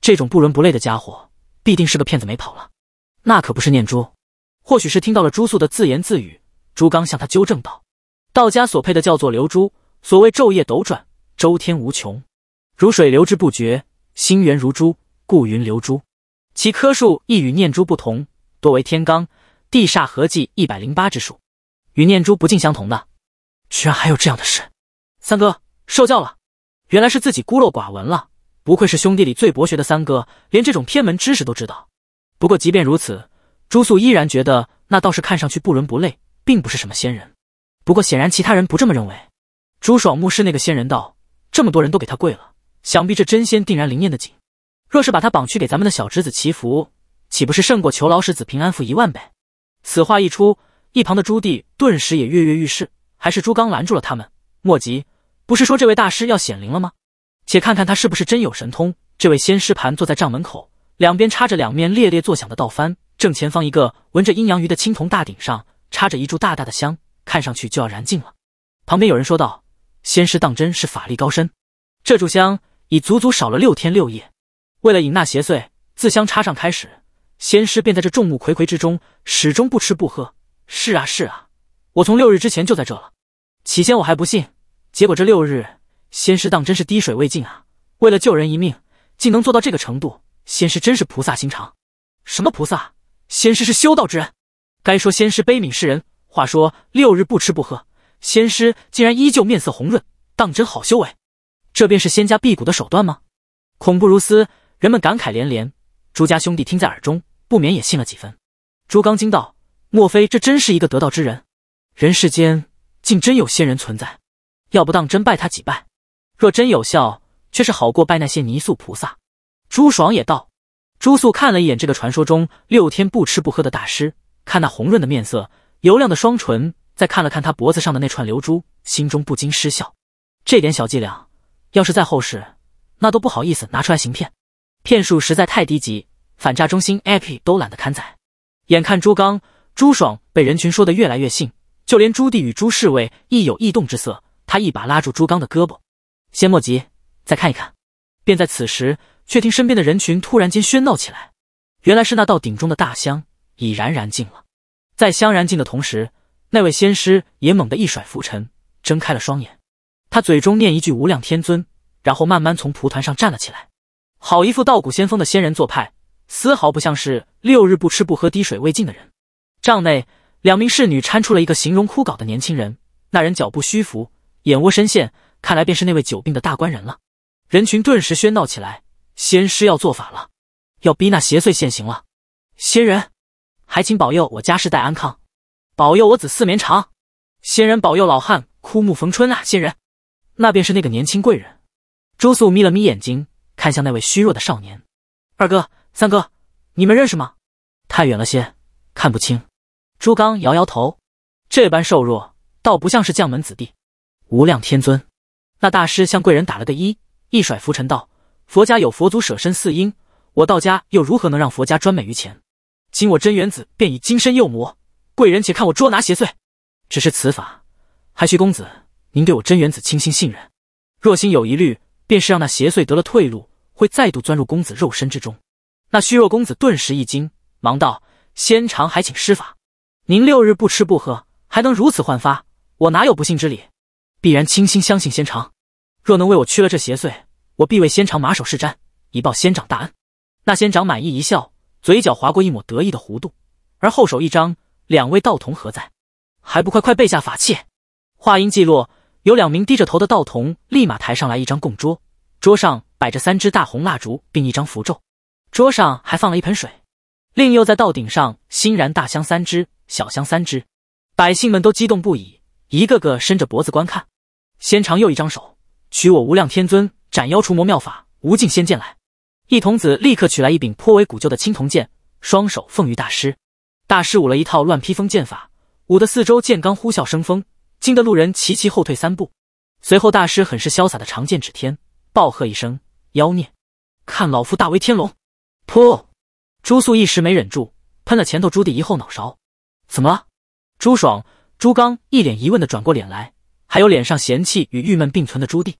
这种不伦不类的家伙必定是个骗子没跑了。那可不是念珠，或许是听到了朱肃的自言自语。朱刚向他纠正道：“道家所配的叫做流珠，所谓昼夜斗转，周天无穷，如水流之不绝，星源如珠，故云流珠。其颗数亦与念珠不同，多为天罡地煞合计一百零八之数，与念珠不尽相同的。居然还有这样的事！三哥受教了，原来是自己孤陋寡闻了。不愧是兄弟里最博学的三哥，连这种偏门知识都知道。不过即便如此，朱素依然觉得那倒是看上去不伦不类。”并不是什么仙人，不过显然其他人不这么认为。朱爽目视那个仙人道：“这么多人都给他跪了，想必这真仙定然灵验的紧。若是把他绑去给咱们的小侄子祈福，岂不是胜过求老世子平安符一万倍？”此话一出，一旁的朱棣顿时也跃跃欲试。还是朱刚拦住了他们：“莫急，不是说这位大师要显灵了吗？且看看他是不是真有神通。”这位仙师盘坐在帐门口，两边插着两面猎猎作响的道幡，正前方一个纹着阴阳鱼的青铜大鼎上。插着一柱大大的香，看上去就要燃尽了。旁边有人说道：“仙师当真是法力高深，这炷香已足足少了六天六夜。为了引那邪祟自香插上开始，仙师便在这众目睽睽之中始终不吃不喝。”“是啊，是啊，我从六日之前就在这了。起先我还不信，结果这六日仙师当真是滴水未进啊！为了救人一命，竟能做到这个程度，仙师真是菩萨心肠。”“什么菩萨？仙师是修道之人。”该说仙师悲悯世人。话说六日不吃不喝，仙师竟然依旧面色红润，当真好修为。这便是仙家辟谷的手段吗？恐怖如斯，人们感慨连连。朱家兄弟听在耳中，不免也信了几分。朱刚惊道：“莫非这真是一个得道之人？人世间竟真有仙人存在？要不当真拜他几拜？若真有效，却是好过拜那些泥塑菩萨。”朱爽也道。朱素看了一眼这个传说中六天不吃不喝的大师。看那红润的面色，油亮的双唇，再看了看他脖子上的那串流珠，心中不禁失笑。这点小伎俩，要是再厚实，那都不好意思拿出来行骗。骗术实在太低级，反诈中心 APP 都懒得刊载。眼看朱刚、朱爽被人群说的越来越信，就连朱棣与朱侍卫亦有异动之色。他一把拉住朱刚的胳膊，先莫急，再看一看。便在此时，却听身边的人群突然间喧闹起来。原来是那道顶中的大香。已然燃尽了，在香燃尽的同时，那位仙师也猛地一甩拂尘，睁开了双眼。他嘴中念一句“无量天尊”，然后慢慢从蒲团上站了起来。好一副道骨仙风的仙人做派，丝毫不像是六日不吃不喝、滴水未进的人。帐内两名侍女搀出了一个形容枯槁的年轻人，那人脚步虚浮，眼窝深陷，看来便是那位久病的大官人了。人群顿时喧闹起来：“仙师要做法了，要逼那邪祟现形了，仙人！”还请保佑我家世代安康，保佑我子嗣绵长。仙人保佑老汉枯木逢春啊！仙人，那便是那个年轻贵人。朱肃眯了眯眼睛，看向那位虚弱的少年。二哥、三哥，你们认识吗？太远了些，看不清。朱刚摇摇头，这般瘦弱，倒不像是将门子弟。无量天尊。那大师向贵人打了个一，一甩拂尘道：“佛家有佛祖舍身四鹰，我道家又如何能让佛家专美于前？”今我真元子便以金身诱魔，贵人且看我捉拿邪祟。只是此法，还需公子您对我真元子倾心信任。若心有疑虑，便是让那邪祟得了退路，会再度钻入公子肉身之中。那虚弱公子顿时一惊，忙道：“仙长还请施法。您六日不吃不喝，还能如此焕发，我哪有不信之理？必然倾心相信仙长。若能为我驱了这邪祟，我必为仙长马首是瞻，以报仙长大恩。”那仙长满意一笑。嘴角划过一抹得意的弧度，而后手一张，两位道童何在？还不快快备下法器！话音既落，有两名低着头的道童立马抬上来一张供桌，桌上摆着三支大红蜡烛，并一张符咒，桌上还放了一盆水，另又在道顶上欣然大香三支，小香三支。百姓们都激动不已，一个个伸着脖子观看。先长又一张手，取我无量天尊斩妖除魔妙法无尽仙剑来。一童子立刻取来一柄颇为古旧的青铜剑，双手奉于大师。大师舞了一套乱披风剑法，舞的四周剑罡呼啸生风，惊得路人齐齐后退三步。随后，大师很是潇洒的长剑指天，暴喝一声：“妖孽，看老夫大威天龙！”噗，朱素一时没忍住，喷了前头朱棣一后脑勺。怎么了？朱爽、朱刚一脸疑问的转过脸来，还有脸上嫌弃与郁闷并存的朱棣。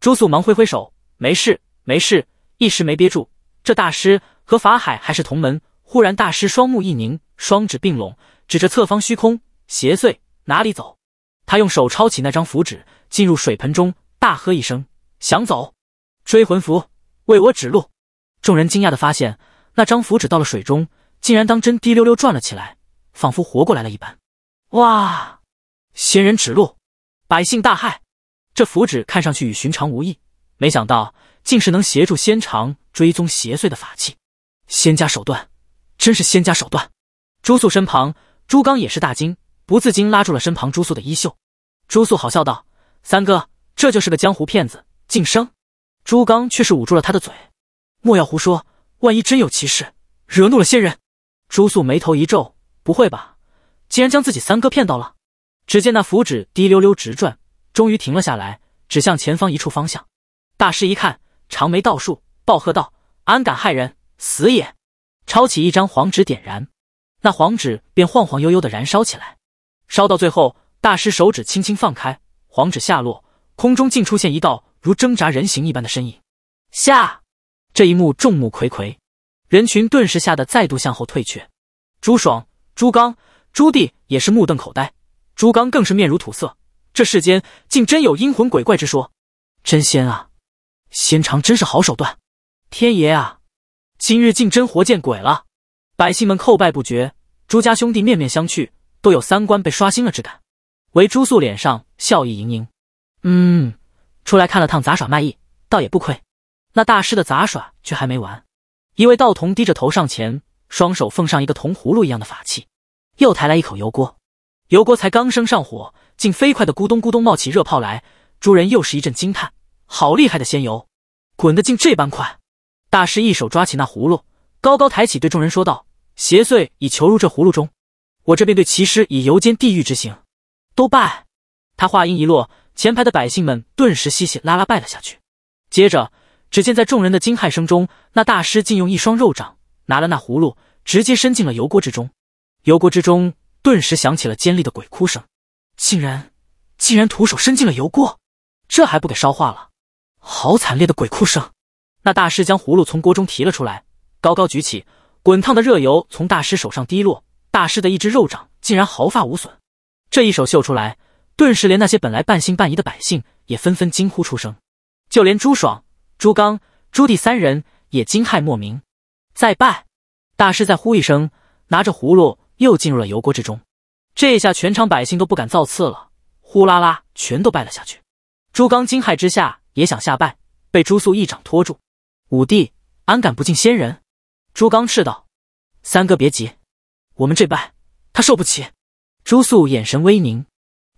朱素忙挥挥手：“没事，没事。”一时没憋住，这大师和法海还是同门。忽然，大师双目一凝，双指并拢，指着侧方虚空：“邪祟哪里走？”他用手抄起那张符纸，进入水盆中，大喝一声：“想走，追魂符，为我指路！”众人惊讶的发现，那张符纸到了水中，竟然当真滴溜溜转了起来，仿佛活过来了一般。哇！仙人指路，百姓大骇。这符纸看上去与寻常无异，没想到。竟是能协助仙长追踪邪祟的法器，仙家手段，真是仙家手段。朱素身旁，朱刚也是大惊，不自禁拉住了身旁朱素的衣袖。朱素好笑道：“三哥，这就是个江湖骗子。”晋升。朱刚却是捂住了他的嘴：“莫要胡说，万一真有其事，惹怒了仙人。”朱素眉头一皱：“不会吧，竟然将自己三哥骗到了？”只见那符纸滴溜溜直转，终于停了下来，指向前方一处方向。大师一看。长眉倒竖，暴喝道：“安敢害人，死也！”抄起一张黄纸，点燃，那黄纸便晃晃悠悠的燃烧起来。烧到最后，大师手指轻轻放开，黄纸下落，空中竟出现一道如挣扎人形一般的身影。下这一幕，众目睽睽，人群顿时吓得再度向后退却。朱爽、朱刚、朱棣也是目瞪口呆，朱刚更是面如土色。这世间竟真有阴魂鬼怪之说，真仙啊！仙长真是好手段！天爷啊，今日竟真活见鬼了！百姓们叩拜不绝，朱家兄弟面面相觑，都有三观被刷新了之感。唯朱肃脸上笑意盈盈：“嗯，出来看了趟杂耍卖艺，倒也不亏。”那大师的杂耍却还没完，一位道童低着头上前，双手奉上一个铜葫芦一样的法器，又抬来一口油锅。油锅才刚升上火，竟飞快的咕咚咕咚冒起热泡来，诸人又是一阵惊叹。好厉害的仙油，滚得竟这般快！大师一手抓起那葫芦，高高抬起，对众人说道：“邪祟已囚入这葫芦中，我这便对其师以游间地狱之刑，都拜！”他话音一落，前排的百姓们顿时稀稀拉拉拜了下去。接着，只见在众人的惊骇声中，那大师竟用一双肉掌拿了那葫芦，直接伸进了油锅之中。油锅之中顿时响起了尖利的鬼哭声，竟然竟然徒手伸进了油锅，这还不给烧化了！好惨烈的鬼哭声！那大师将葫芦从锅中提了出来，高高举起，滚烫的热油从大师手上滴落，大师的一只肉掌竟然毫发无损。这一手秀出来，顿时连那些本来半信半疑的百姓也纷纷惊呼出声，就连朱爽、朱刚、朱棣三人也惊骇莫名。再拜！大师再呼一声，拿着葫芦又进入了油锅之中。这一下，全场百姓都不敢造次了，呼啦啦全都拜了下去。朱刚惊骇之下。也想下拜，被朱素一掌托住。五弟，安敢不敬仙人？朱刚斥道：“三哥别急，我们这拜他受不起。”朱素眼神微凝，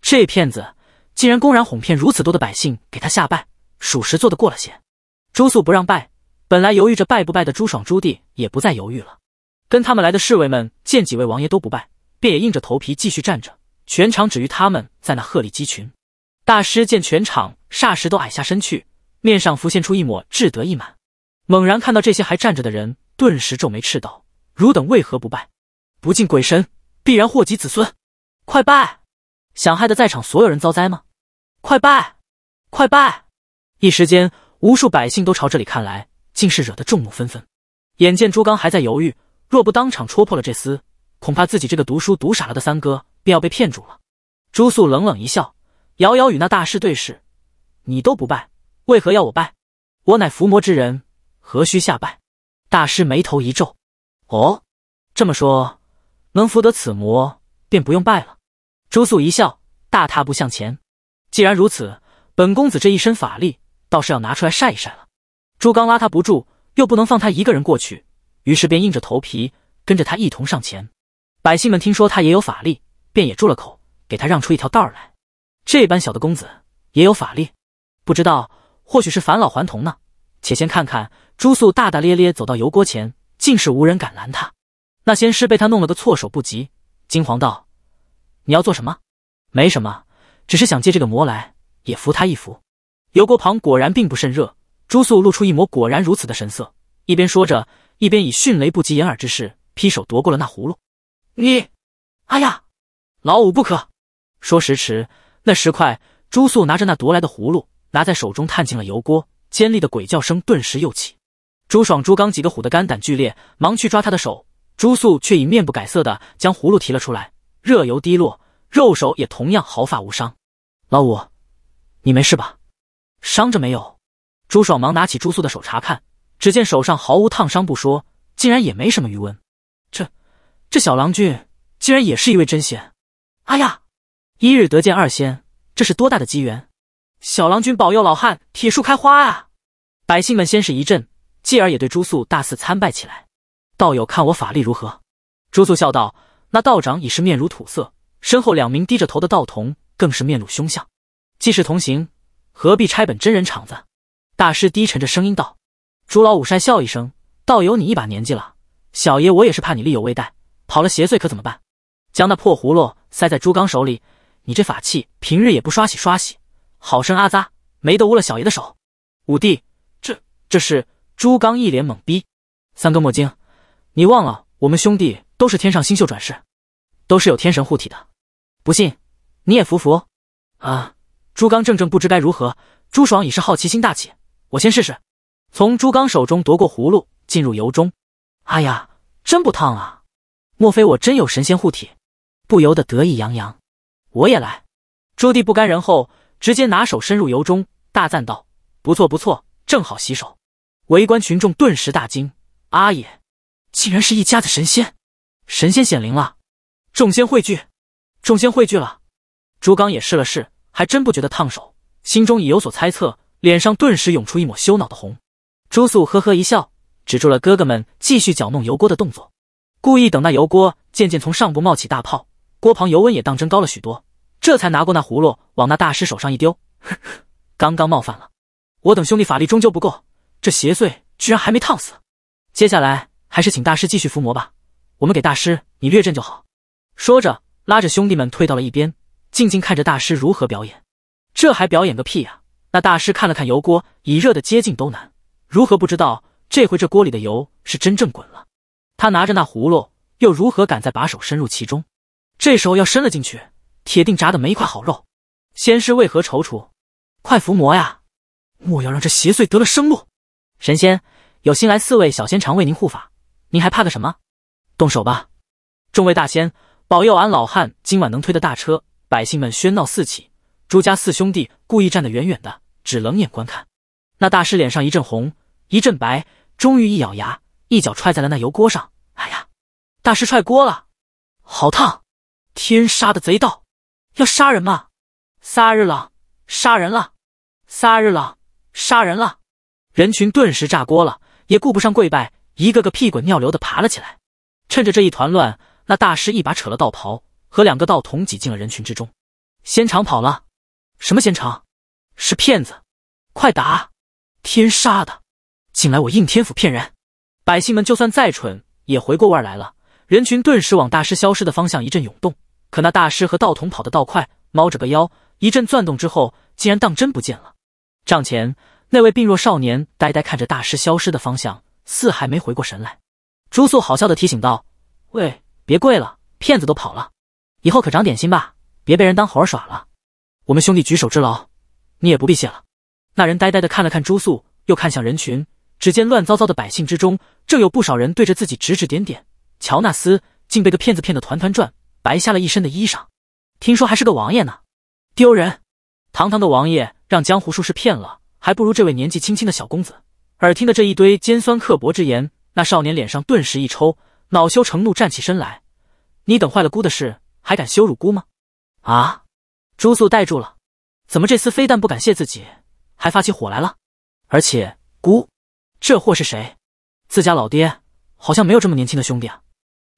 这骗子竟然公然哄骗如此多的百姓给他下拜，属实做得过了些。朱素不让拜，本来犹豫着拜不拜的朱爽、朱棣也不再犹豫了。跟他们来的侍卫们见几位王爷都不拜，便也硬着头皮继续站着，全场只于他们在那鹤立鸡群。大师见全场霎时都矮下身去，面上浮现出一抹志得意满。猛然看到这些还站着的人，顿时皱眉斥道：“汝等为何不拜？不敬鬼神，必然祸及子孙！快拜！想害得在场所有人遭灾吗？快拜！快拜！”一时间，无数百姓都朝这里看来，竟是惹得众怒纷纷。眼见朱刚还在犹豫，若不当场戳破了这厮，恐怕自己这个读书读傻了的三哥便要被骗住了。朱素冷冷一笑。遥遥与那大师对视，你都不拜，为何要我拜？我乃伏魔之人，何须下拜？大师眉头一皱，哦，这么说，能伏得此魔，便不用拜了。朱素一笑，大踏步向前。既然如此，本公子这一身法力，倒是要拿出来晒一晒了。朱刚拉他不住，又不能放他一个人过去，于是便硬着头皮跟着他一同上前。百姓们听说他也有法力，便也住了口，给他让出一条道来。这般小的公子也有法力，不知道，或许是返老还童呢。且先看看。朱素大大咧咧走到油锅前，竟是无人敢拦他。那仙师被他弄了个措手不及，惊惶道：“你要做什么？”“没什么，只是想借这个魔来，也扶他一扶。”油锅旁果然并不甚热。朱素露出一抹“果然如此”的神色，一边说着，一边以迅雷不及掩耳之势劈手夺过了那葫芦。“你……哎呀，老五不可！”说时迟，那石块，朱素拿着那夺来的葫芦，拿在手中探进了油锅，尖利的鬼叫声顿时又起。朱爽、朱刚几个虎的肝胆俱裂，忙去抓他的手。朱素却已面不改色的将葫芦提了出来，热油滴落，肉手也同样毫发无伤。老五，你没事吧？伤着没有？朱爽忙拿起朱素的手查看，只见手上毫无烫伤不说，竟然也没什么余温。这这小郎君竟然也是一位真仙！哎呀！一日得见二仙，这是多大的机缘！小郎君保佑老汉铁树开花啊！百姓们先是一震，继而也对朱素大肆参拜起来。道友看我法力如何？朱素笑道。那道长已是面如土色，身后两名低着头的道童更是面露凶相。既是同行，何必拆本真人场子？大师低沉着声音道。朱老五讪笑一声：“道友你一把年纪了，小爷我也是怕你力有未逮，跑了邪祟可怎么办？”将那破葫芦塞在朱刚手里。你这法器平日也不刷洗刷洗，好生阿扎，没得污了小爷的手。五弟，这这是朱刚一脸懵逼。三哥莫惊，你忘了我们兄弟都是天上星宿转世，都是有天神护体的。不信，你也服服。啊！朱刚正正不知该如何。朱爽已是好奇心大起，我先试试。从朱刚手中夺过葫芦，进入油中。哎呀，真不烫啊！莫非我真有神仙护体？不由得得意洋洋。我也来，朱棣不甘人后，直接拿手伸入油中，大赞道：“不错不错，正好洗手。”围观群众顿时大惊：“阿也，竟然是一家子神仙！神仙显灵了！”众仙汇聚，众仙汇聚了。朱刚也试了试，还真不觉得烫手，心中已有所猜测，脸上顿时涌出一抹羞恼的红。朱素呵呵一笑，止住了哥哥们继续搅弄油锅的动作，故意等那油锅渐渐从上部冒起大泡。锅旁油温也当真高了许多，这才拿过那葫芦往那大师手上一丢，呵呵，刚刚冒犯了我等兄弟，法力终究不够，这邪祟居然还没烫死，接下来还是请大师继续伏魔吧，我们给大师你略阵就好。说着拉着兄弟们退到了一边，静静看着大师如何表演，这还表演个屁呀！那大师看了看油锅，已热的接近都难，如何不知道这回这锅里的油是真正滚了？他拿着那葫芦，又如何敢再把手伸入其中？这时候要伸了进去，铁定炸的没一块好肉。仙师为何踌躇？快伏魔呀！莫要让这邪祟得了生路。神仙有新来四位小仙常为您护法，您还怕个什么？动手吧！众位大仙保佑俺老汉今晚能推的大车。百姓们喧闹四起，朱家四兄弟故意站得远远的，只冷眼观看。那大师脸上一阵红一阵白，终于一咬牙，一脚踹在了那油锅上。哎呀！大师踹锅了，好烫！天杀的贼道，要杀人吗？撒日朗杀人了！撒日朗杀人了！人群顿时炸锅了，也顾不上跪拜，一个个屁滚尿流的爬了起来。趁着这一团乱，那大师一把扯了道袍，和两个道童挤进了人群之中。仙长跑了？什么仙长？是骗子！快打！天杀的！竟来我应天府骗人！百姓们就算再蠢，也回过味来了。人群顿时往大师消失的方向一阵涌动。可那大师和道童跑得倒快，猫着个腰，一阵转动之后，竟然当真不见了。帐前那位病弱少年呆呆看着大师消失的方向，似还没回过神来。朱素好笑的提醒道：“喂，别跪了，骗子都跑了，以后可长点心吧，别被人当猴耍了。”我们兄弟举手之劳，你也不必谢了。那人呆呆的看了看朱素，又看向人群，只见乱糟糟的百姓之中，正有不少人对着自己指指点点。乔纳斯竟被个骗子骗得团团转。白瞎了一身的衣裳，听说还是个王爷呢，丢人！堂堂的王爷让江湖术士骗了，还不如这位年纪轻轻的小公子。耳听的这一堆尖酸刻薄之言，那少年脸上顿时一抽，恼羞成怒，站起身来：“你等坏了姑的事，还敢羞辱姑吗？”啊！朱素呆住了，怎么这厮非但不感谢自己，还发起火来了？而且姑，这货是谁？自家老爹好像没有这么年轻的兄弟啊！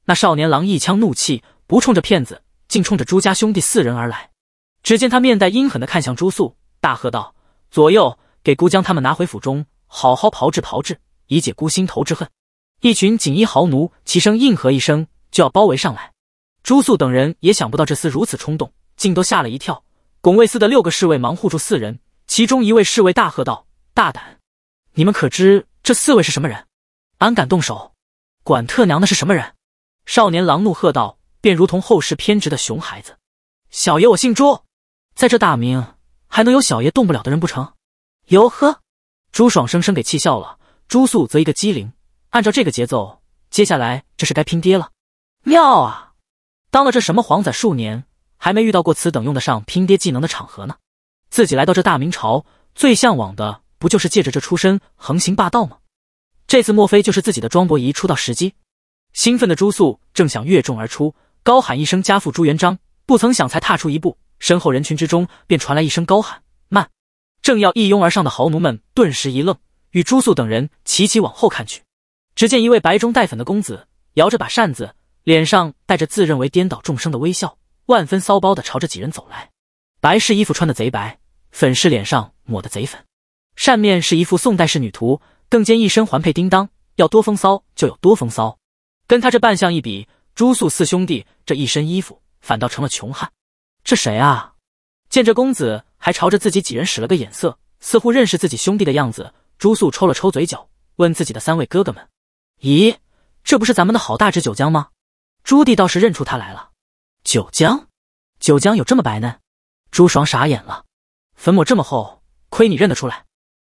那少年郎一腔怒气。不冲着骗子，竟冲着朱家兄弟四人而来。只见他面带阴狠的看向朱素，大喝道：“左右，给孤将他们拿回府中，好好炮制炮制，以解孤心头之恨！”一群锦衣豪奴齐声应和一声，就要包围上来。朱素等人也想不到这厮如此冲动，竟都吓了一跳。拱卫司的六个侍卫忙护住四人，其中一位侍卫大喝道：“大胆！你们可知这四位是什么人？安敢动手？管特娘的是什么人？”少年郎怒喝道。便如同后世偏执的熊孩子，小爷我姓朱，在这大明还能有小爷动不了的人不成？哟呵，朱爽生生给气笑了。朱肃则一个机灵，按照这个节奏，接下来这是该拼爹了。妙啊！当了这什么皇仔数年，还没遇到过此等用得上拼爹技能的场合呢。自己来到这大明朝，最向往的不就是借着这出身横行霸道吗？这次莫非就是自己的庄伯仪出道时机？兴奋的朱肃正想越众而出。高喊一声“家父朱元璋”，不曾想才踏出一步，身后人群之中便传来一声高喊：“慢！”正要一拥而上的豪奴们顿时一愣，与朱肃等人齐齐往后看去。只见一位白中带粉的公子摇着把扇子，脸上带着自认为颠倒众生的微笑，万分骚包的朝着几人走来。白氏衣服穿的贼白，粉饰脸上抹的贼粉，扇面是一幅宋代仕女图，更兼一身环佩叮当，要多风骚就有多风骚。跟他这扮相一比。朱素四兄弟这一身衣服反倒成了穷汉。这谁啊？见这公子还朝着自己几人使了个眼色，似乎认识自己兄弟的样子。朱素抽了抽嘴角，问自己的三位哥哥们：“咦，这不是咱们的好大侄九江吗？”朱棣倒是认出他来了。九江，九江有这么白嫩？朱爽傻眼了，粉抹这么厚，亏你认得出来。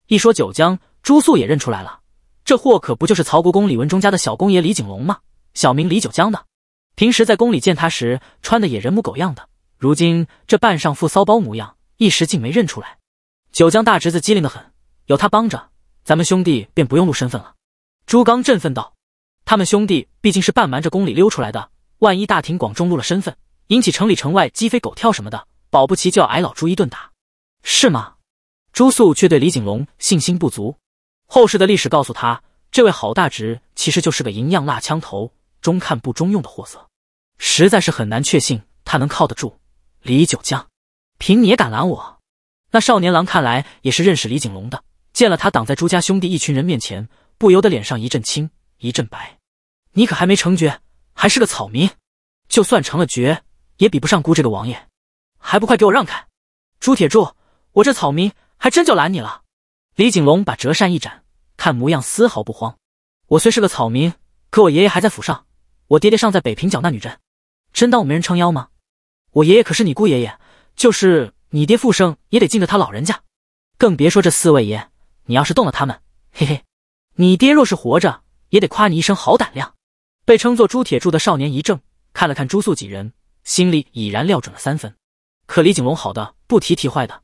一说九江，朱素也认出来了，这货可不就是曹国公李文忠家的小公爷李景龙吗？小名李九江的。平时在宫里见他时，穿的也人模狗样的，如今这半上副骚包模样，一时竟没认出来。九江大侄子机灵的很，有他帮着，咱们兄弟便不用露身份了。朱刚振奋道：“他们兄弟毕竟是半瞒着宫里溜出来的，万一大庭广众露了身份，引起城里城外鸡飞狗跳什么的，保不齐就要挨老朱一顿打，是吗？”朱肃却对李景龙信心不足。后世的历史告诉他，这位好大侄其实就是个银样蜡枪头。中看不中用的货色，实在是很难确信他能靠得住。李九江，凭你也敢拦我？那少年郎看来也是认识李景龙的，见了他挡在朱家兄弟一群人面前，不由得脸上一阵青一阵白。你可还没成爵，还是个草民，就算成了爵，也比不上孤这个王爷。还不快给我让开！朱铁柱，我这草民还真就拦你了。李景龙把折扇一展，看模样丝毫不慌。我虽是个草民，可我爷爷还在府上。我爹爹尚在北平角那女真，真当我没人撑腰吗？我爷爷可是你姑爷爷，就是你爹复生也得敬着他老人家，更别说这四位爷。你要是动了他们，嘿嘿，你爹若是活着，也得夸你一声好胆量。被称作朱铁柱的少年一怔，看了看朱素几人，心里已然料准了三分。可李景龙好的不提，提坏的，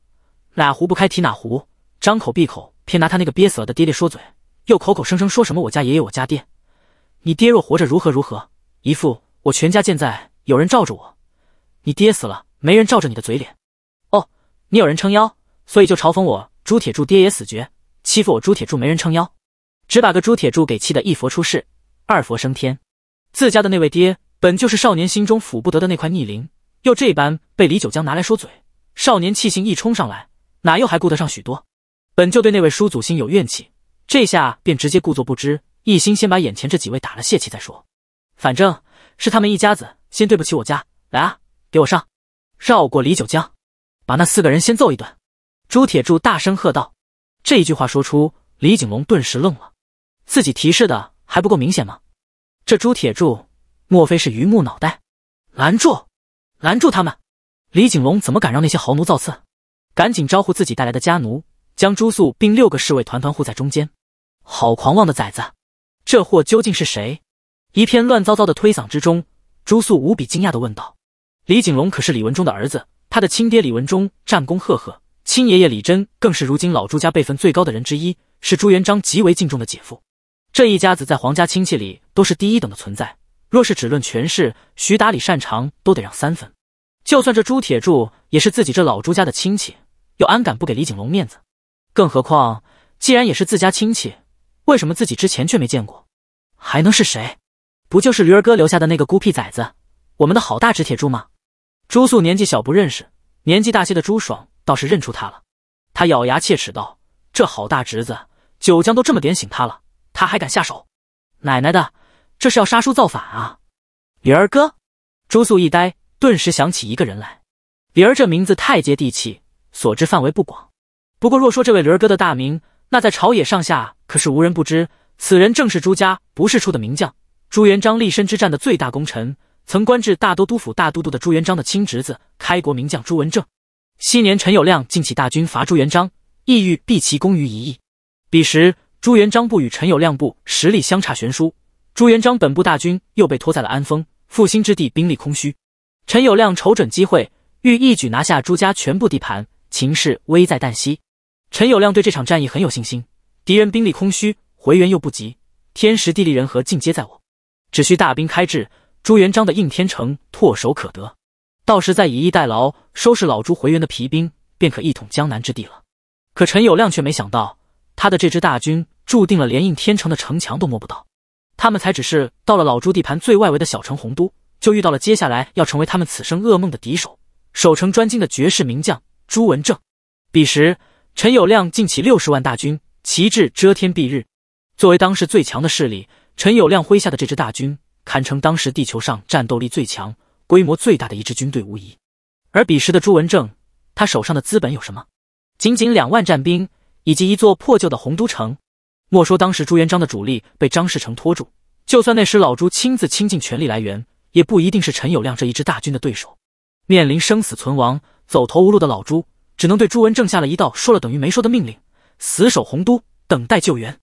哪壶不开提哪壶，张口闭口偏拿他那个憋死了的爹爹说嘴，又口口声声说什么我家爷爷、我家爹。你爹若活着，如何如何。姨父，我全家健在，有人罩着我；你爹死了，没人罩着你的嘴脸。哦，你有人撑腰，所以就嘲讽我朱铁柱爹也死绝，欺负我朱铁柱没人撑腰，只把个朱铁柱给气得一佛出世，二佛升天。自家的那位爹，本就是少年心中抚不得的那块逆鳞，又这般被李九江拿来说嘴，少年气性一冲上来，哪又还顾得上许多？本就对那位叔祖心有怨气，这下便直接故作不知，一心先把眼前这几位打了泄气再说。反正是他们一家子先对不起我家来啊！给我上！绕过李九江，把那四个人先揍一顿！朱铁柱大声喝道。这一句话说出，李景龙顿时愣了，自己提示的还不够明显吗？这朱铁柱莫非是榆木脑袋？拦住！拦住他们！李景龙怎么敢让那些豪奴造次？赶紧招呼自己带来的家奴，将朱素并六个侍卫团团护在中间。好狂妄的崽子！这货究竟是谁？一片乱糟糟的推搡之中，朱素无比惊讶地问道：“李景龙可是李文忠的儿子？他的亲爹李文忠战功赫赫，亲爷爷李真更是如今老朱家辈分最高的人之一，是朱元璋极为敬重的姐夫。这一家子在皇家亲戚里都是第一等的存在。若是只论权势，徐达、李善长都得让三分。就算这朱铁柱也是自己这老朱家的亲戚，又安敢不给李景龙面子？更何况，既然也是自家亲戚，为什么自己之前却没见过？还能是谁？”不就是驴儿哥留下的那个孤僻崽子，我们的好大侄铁柱吗？朱素年纪小不认识，年纪大些的朱爽倒是认出他了。他咬牙切齿道：“这好大侄子，九江都这么点醒他了，他还敢下手！奶奶的，这是要杀叔造反啊！”驴儿哥，朱素一呆，顿时想起一个人来。驴儿这名字太接地气，所知范围不广。不过若说这位驴儿哥的大名，那在朝野上下可是无人不知。此人正是朱家不世出的名将。朱元璋立身之战的最大功臣，曾官至大都督府大都督的朱元璋的亲侄子、开国名将朱文正。昔年，陈友谅竟起大军伐朱元璋，意欲毕其功于一役。彼时，朱元璋部与陈友谅部实力相差悬殊，朱元璋本部大军又被拖在了安丰、复兴之地，兵力空虚。陈友谅瞅准机会，欲一举拿下朱家全部地盘，情势危在旦夕。陈友谅对这场战役很有信心，敌人兵力空虚，回援又不及，天时地利人和尽皆在我。只需大兵开至，朱元璋的应天城唾手可得。到时再以逸待劳，收拾老朱回援的皮兵，便可一统江南之地了。可陈友谅却没想到，他的这支大军注定了连应天城的城墙都摸不到。他们才只是到了老朱地盘最外围的小城洪都，就遇到了接下来要成为他们此生噩梦的敌手——守城专精的绝世名将朱文正。彼时，陈友谅竟起六十万大军，旗帜遮天蔽日，作为当世最强的势力。陈友谅麾下的这支大军，堪称当时地球上战斗力最强、规模最大的一支军队无疑。而彼时的朱文正，他手上的资本有什么？仅仅两万战兵，以及一座破旧的洪都城。莫说当时朱元璋的主力被张士诚拖住，就算那时老朱亲自倾尽全力来援，也不一定是陈友谅这一支大军的对手。面临生死存亡、走投无路的老朱，只能对朱文正下了一道说了等于没说的命令：死守洪都，等待救援。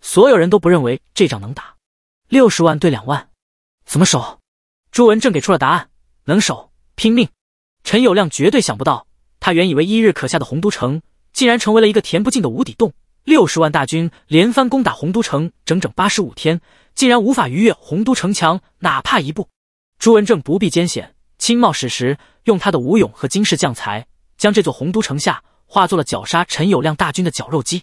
所有人都不认为这仗能打。六十万对两万，怎么守？朱文正给出了答案：能守，拼命。陈友谅绝对想不到，他原以为一日可下的洪都城，竟然成为了一个填不尽的无底洞。六十万大军连番攻打洪都城，整整八十五天，竟然无法逾越洪都城墙哪怕一步。朱文正不避艰险，亲冒矢石，用他的武勇和金氏将才，将这座洪都城下化作了绞杀陈友谅大军的绞肉机。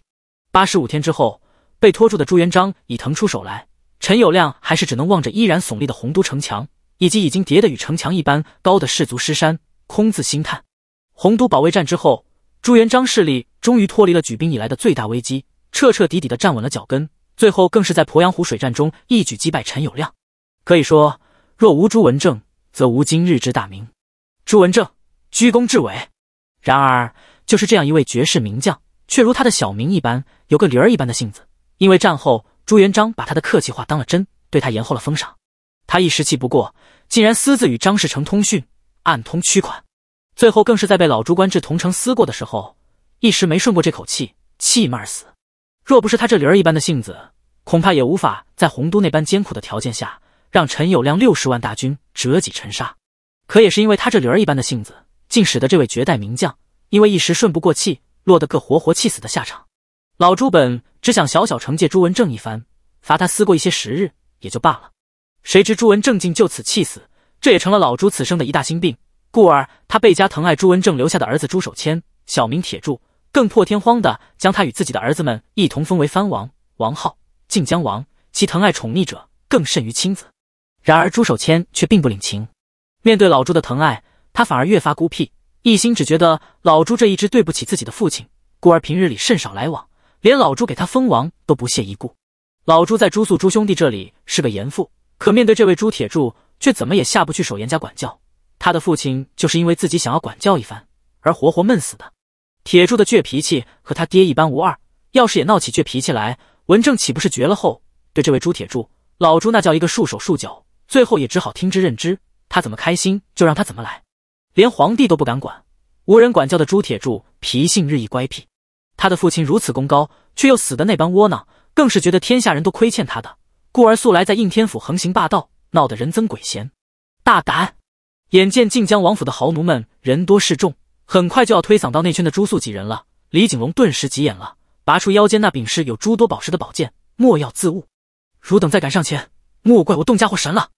八十五天之后，被拖住的朱元璋已腾出手来。陈友谅还是只能望着依然耸立的洪都城墙，以及已经叠得与城墙一般高的士族尸山，空自心叹。洪都保卫战之后，朱元璋势力终于脱离了举兵以来的最大危机，彻彻底底的站稳了脚跟。最后更是在鄱阳湖水战中一举击败陈友谅。可以说，若无朱文正，则无今日之大名。朱文正居功至伟。然而，就是这样一位绝世名将，却如他的小名一般，有个驴儿一般的性子。因为战后。朱元璋把他的客气话当了真，对他延后了封赏。他一时气不过，竟然私自与张士诚通讯，暗通取款。最后更是在被老朱官至同城思过的时候，一时没顺过这口气，气闷死。若不是他这驴儿一般的性子，恐怕也无法在洪都那般艰苦的条件下，让陈友谅六十万大军折戟沉沙。可也是因为他这驴儿一般的性子，竟使得这位绝代名将因为一时顺不过气，落得个活活气死的下场。老朱本只想小小惩戒朱文正一番，罚他思过一些时日也就罢了。谁知朱文正竟就此气死，这也成了老朱此生的一大心病。故而他倍加疼爱朱文正留下的儿子朱守谦，小名铁柱，更破天荒地将他与自己的儿子们一同封为藩王，王号靖江王，其疼爱宠溺者更甚于亲子。然而朱守谦却并不领情，面对老朱的疼爱，他反而越发孤僻，一心只觉得老朱这一支对不起自己的父亲，故而平日里甚少来往。连老朱给他封王都不屑一顾。老朱在朱宿朱兄弟这里是个严父，可面对这位朱铁柱，却怎么也下不去手，严加管教。他的父亲就是因为自己想要管教一番，而活活闷死的。铁柱的倔脾气和他爹一般无二，要是也闹起倔脾气来，文正岂不是绝了？后对这位朱铁柱，老朱那叫一个束手束脚，最后也只好听之任之，他怎么开心就让他怎么来。连皇帝都不敢管，无人管教的朱铁柱，脾性日益乖僻。他的父亲如此功高，却又死的那般窝囊，更是觉得天下人都亏欠他的，故而素来在应天府横行霸道，闹得人憎鬼嫌。大胆！眼见晋江王府的豪奴们人多势众，很快就要推搡到内圈的朱素几人了。李景龙顿时急眼了，拔出腰间那柄饰有诸多宝石的宝剑：“莫要自误，汝等再敢上前，莫怪我动家伙神了。”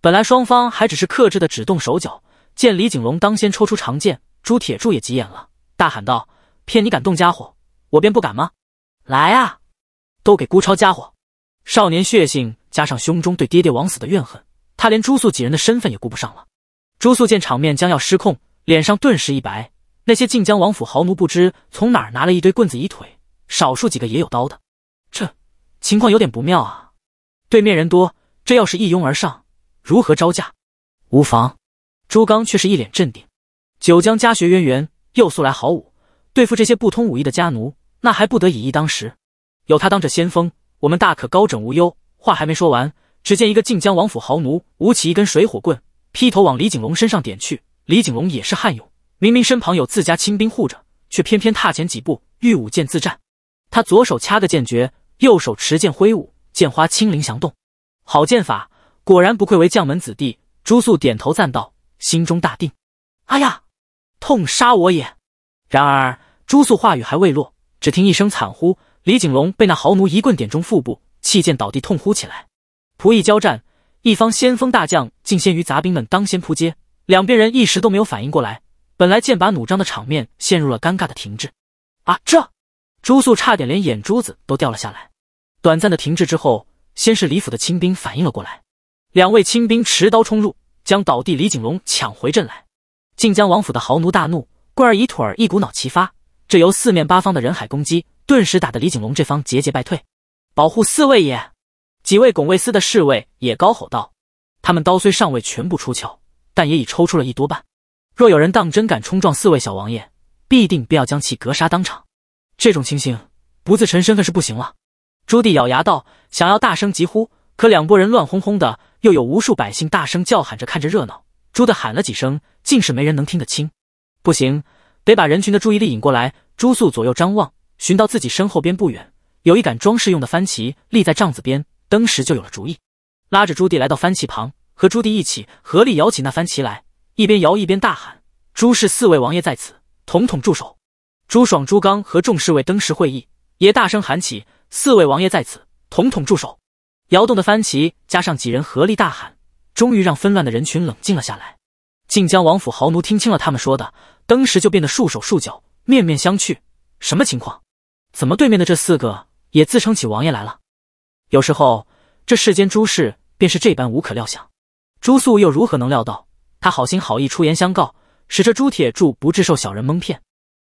本来双方还只是克制的只动手脚，见李景龙当先抽出长剑，朱铁柱也急眼了，大喊道：“骗你敢动家伙！”我便不敢吗？来啊，都给孤抄家伙！少年血性加上胸中对爹爹枉死的怨恨，他连朱肃几人的身份也顾不上了。朱肃见场面将要失控，脸上顿时一白。那些晋江王府豪奴不知从哪儿拿了一堆棍子、一腿，少数几个也有刀的。这情况有点不妙啊！对面人多，这要是一拥而上，如何招架？无妨，朱刚却是一脸镇定。九江家学渊源，又素来好武，对付这些不通武艺的家奴。那还不得以一当十？有他当着先锋，我们大可高枕无忧。话还没说完，只见一个靖江王府豪奴舞起一根水火棍，劈头往李景龙身上点去。李景龙也是悍勇，明明身旁有自家亲兵护着，却偏偏踏前几步，欲舞剑自战。他左手掐个剑诀，右手持剑挥舞，剑花轻灵翔动，好剑法，果然不愧为将门子弟。朱素点头赞道，心中大定。哎呀，痛杀我也！然而朱素话语还未落。只听一声惨呼，李景龙被那豪奴一棍点中腹部，弃剑倒地，痛呼起来。仆役交战，一方先锋大将竟先于杂兵们当先扑街，两边人一时都没有反应过来。本来剑拔弩张的场面陷入了尴尬的停滞。啊！这朱肃差点连眼珠子都掉了下来。短暂的停滞之后，先是李府的清兵反应了过来，两位清兵持刀冲入，将倒地李景龙抢回阵来。晋江王府的豪奴大怒，棍儿一腿儿，一股脑齐发。这由四面八方的人海攻击，顿时打得李景龙这方节节败退。保护四位爷！几位拱卫司的侍卫也高吼道：“他们刀虽尚未全部出鞘，但也已抽出了一多半。若有人当真敢冲撞四位小王爷，必定便要将其格杀当场。这种情形，不自陈身份是不行了。”朱棣咬牙道：“想要大声疾呼，可两拨人乱哄哄的，又有无数百姓大声叫喊着看着热闹。朱的喊了几声，竟是没人能听得清。不行。”得把人群的注意力引过来。朱素左右张望，寻到自己身后边不远有一杆装饰用的番旗立在帐子边，登时就有了主意，拉着朱棣来到番旗旁，和朱棣一起合力摇起那番旗来，一边摇一边大喊：“朱氏四位王爷在此，统统住手！”朱爽、朱刚和众侍卫登时会意，也大声喊起：“四位王爷在此，统统住手！”摇动的番旗加上几人合力大喊，终于让纷乱的人群冷静了下来。晋江王府豪奴听清了他们说的。当时就变得束手束脚，面面相觑。什么情况？怎么对面的这四个也自称起王爷来了？有时候这世间诸事便是这般无可料想。朱素又如何能料到，他好心好意出言相告，使这朱铁柱不致受小人蒙骗，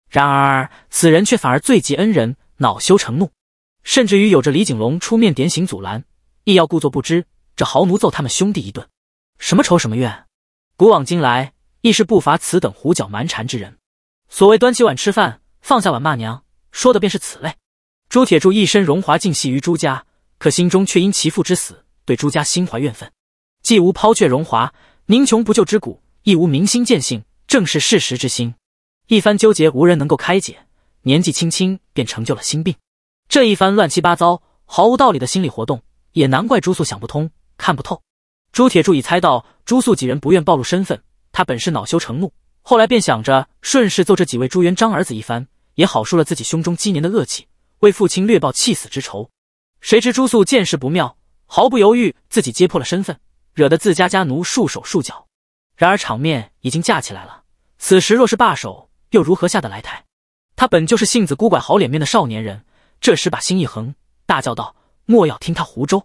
然而此人却反而罪及恩人，恼羞成怒，甚至于有着李景龙出面点醒阻拦，亦要故作不知，这豪奴揍他们兄弟一顿，什么仇什么怨？古往今来。亦是不乏此等胡搅蛮缠之人。所谓“端起碗吃饭，放下碗骂娘”，说的便是此类。朱铁柱一身荣华尽系于朱家，可心中却因其父之死，对朱家心怀怨愤。既无抛却荣华宁穷不救之骨，亦无明心见性正视事实之心，一番纠结无人能够开解。年纪轻轻便成就了心病，这一番乱七八糟、毫无道理的心理活动，也难怪朱素想不通、看不透。朱铁柱已猜到朱素几人不愿暴露身份。他本是恼羞成怒，后来便想着顺势揍这几位朱元璋儿子一番，也好出了自己胸中积年的恶气，为父亲略报气死之仇。谁知朱肃见势不妙，毫不犹豫自己揭破了身份，惹得自家家奴束手束脚。然而场面已经架起来了，此时若是罢手，又如何下得来台？他本就是性子孤拐、好脸面的少年人，这时把心一横，大叫道：“莫要听他胡诌，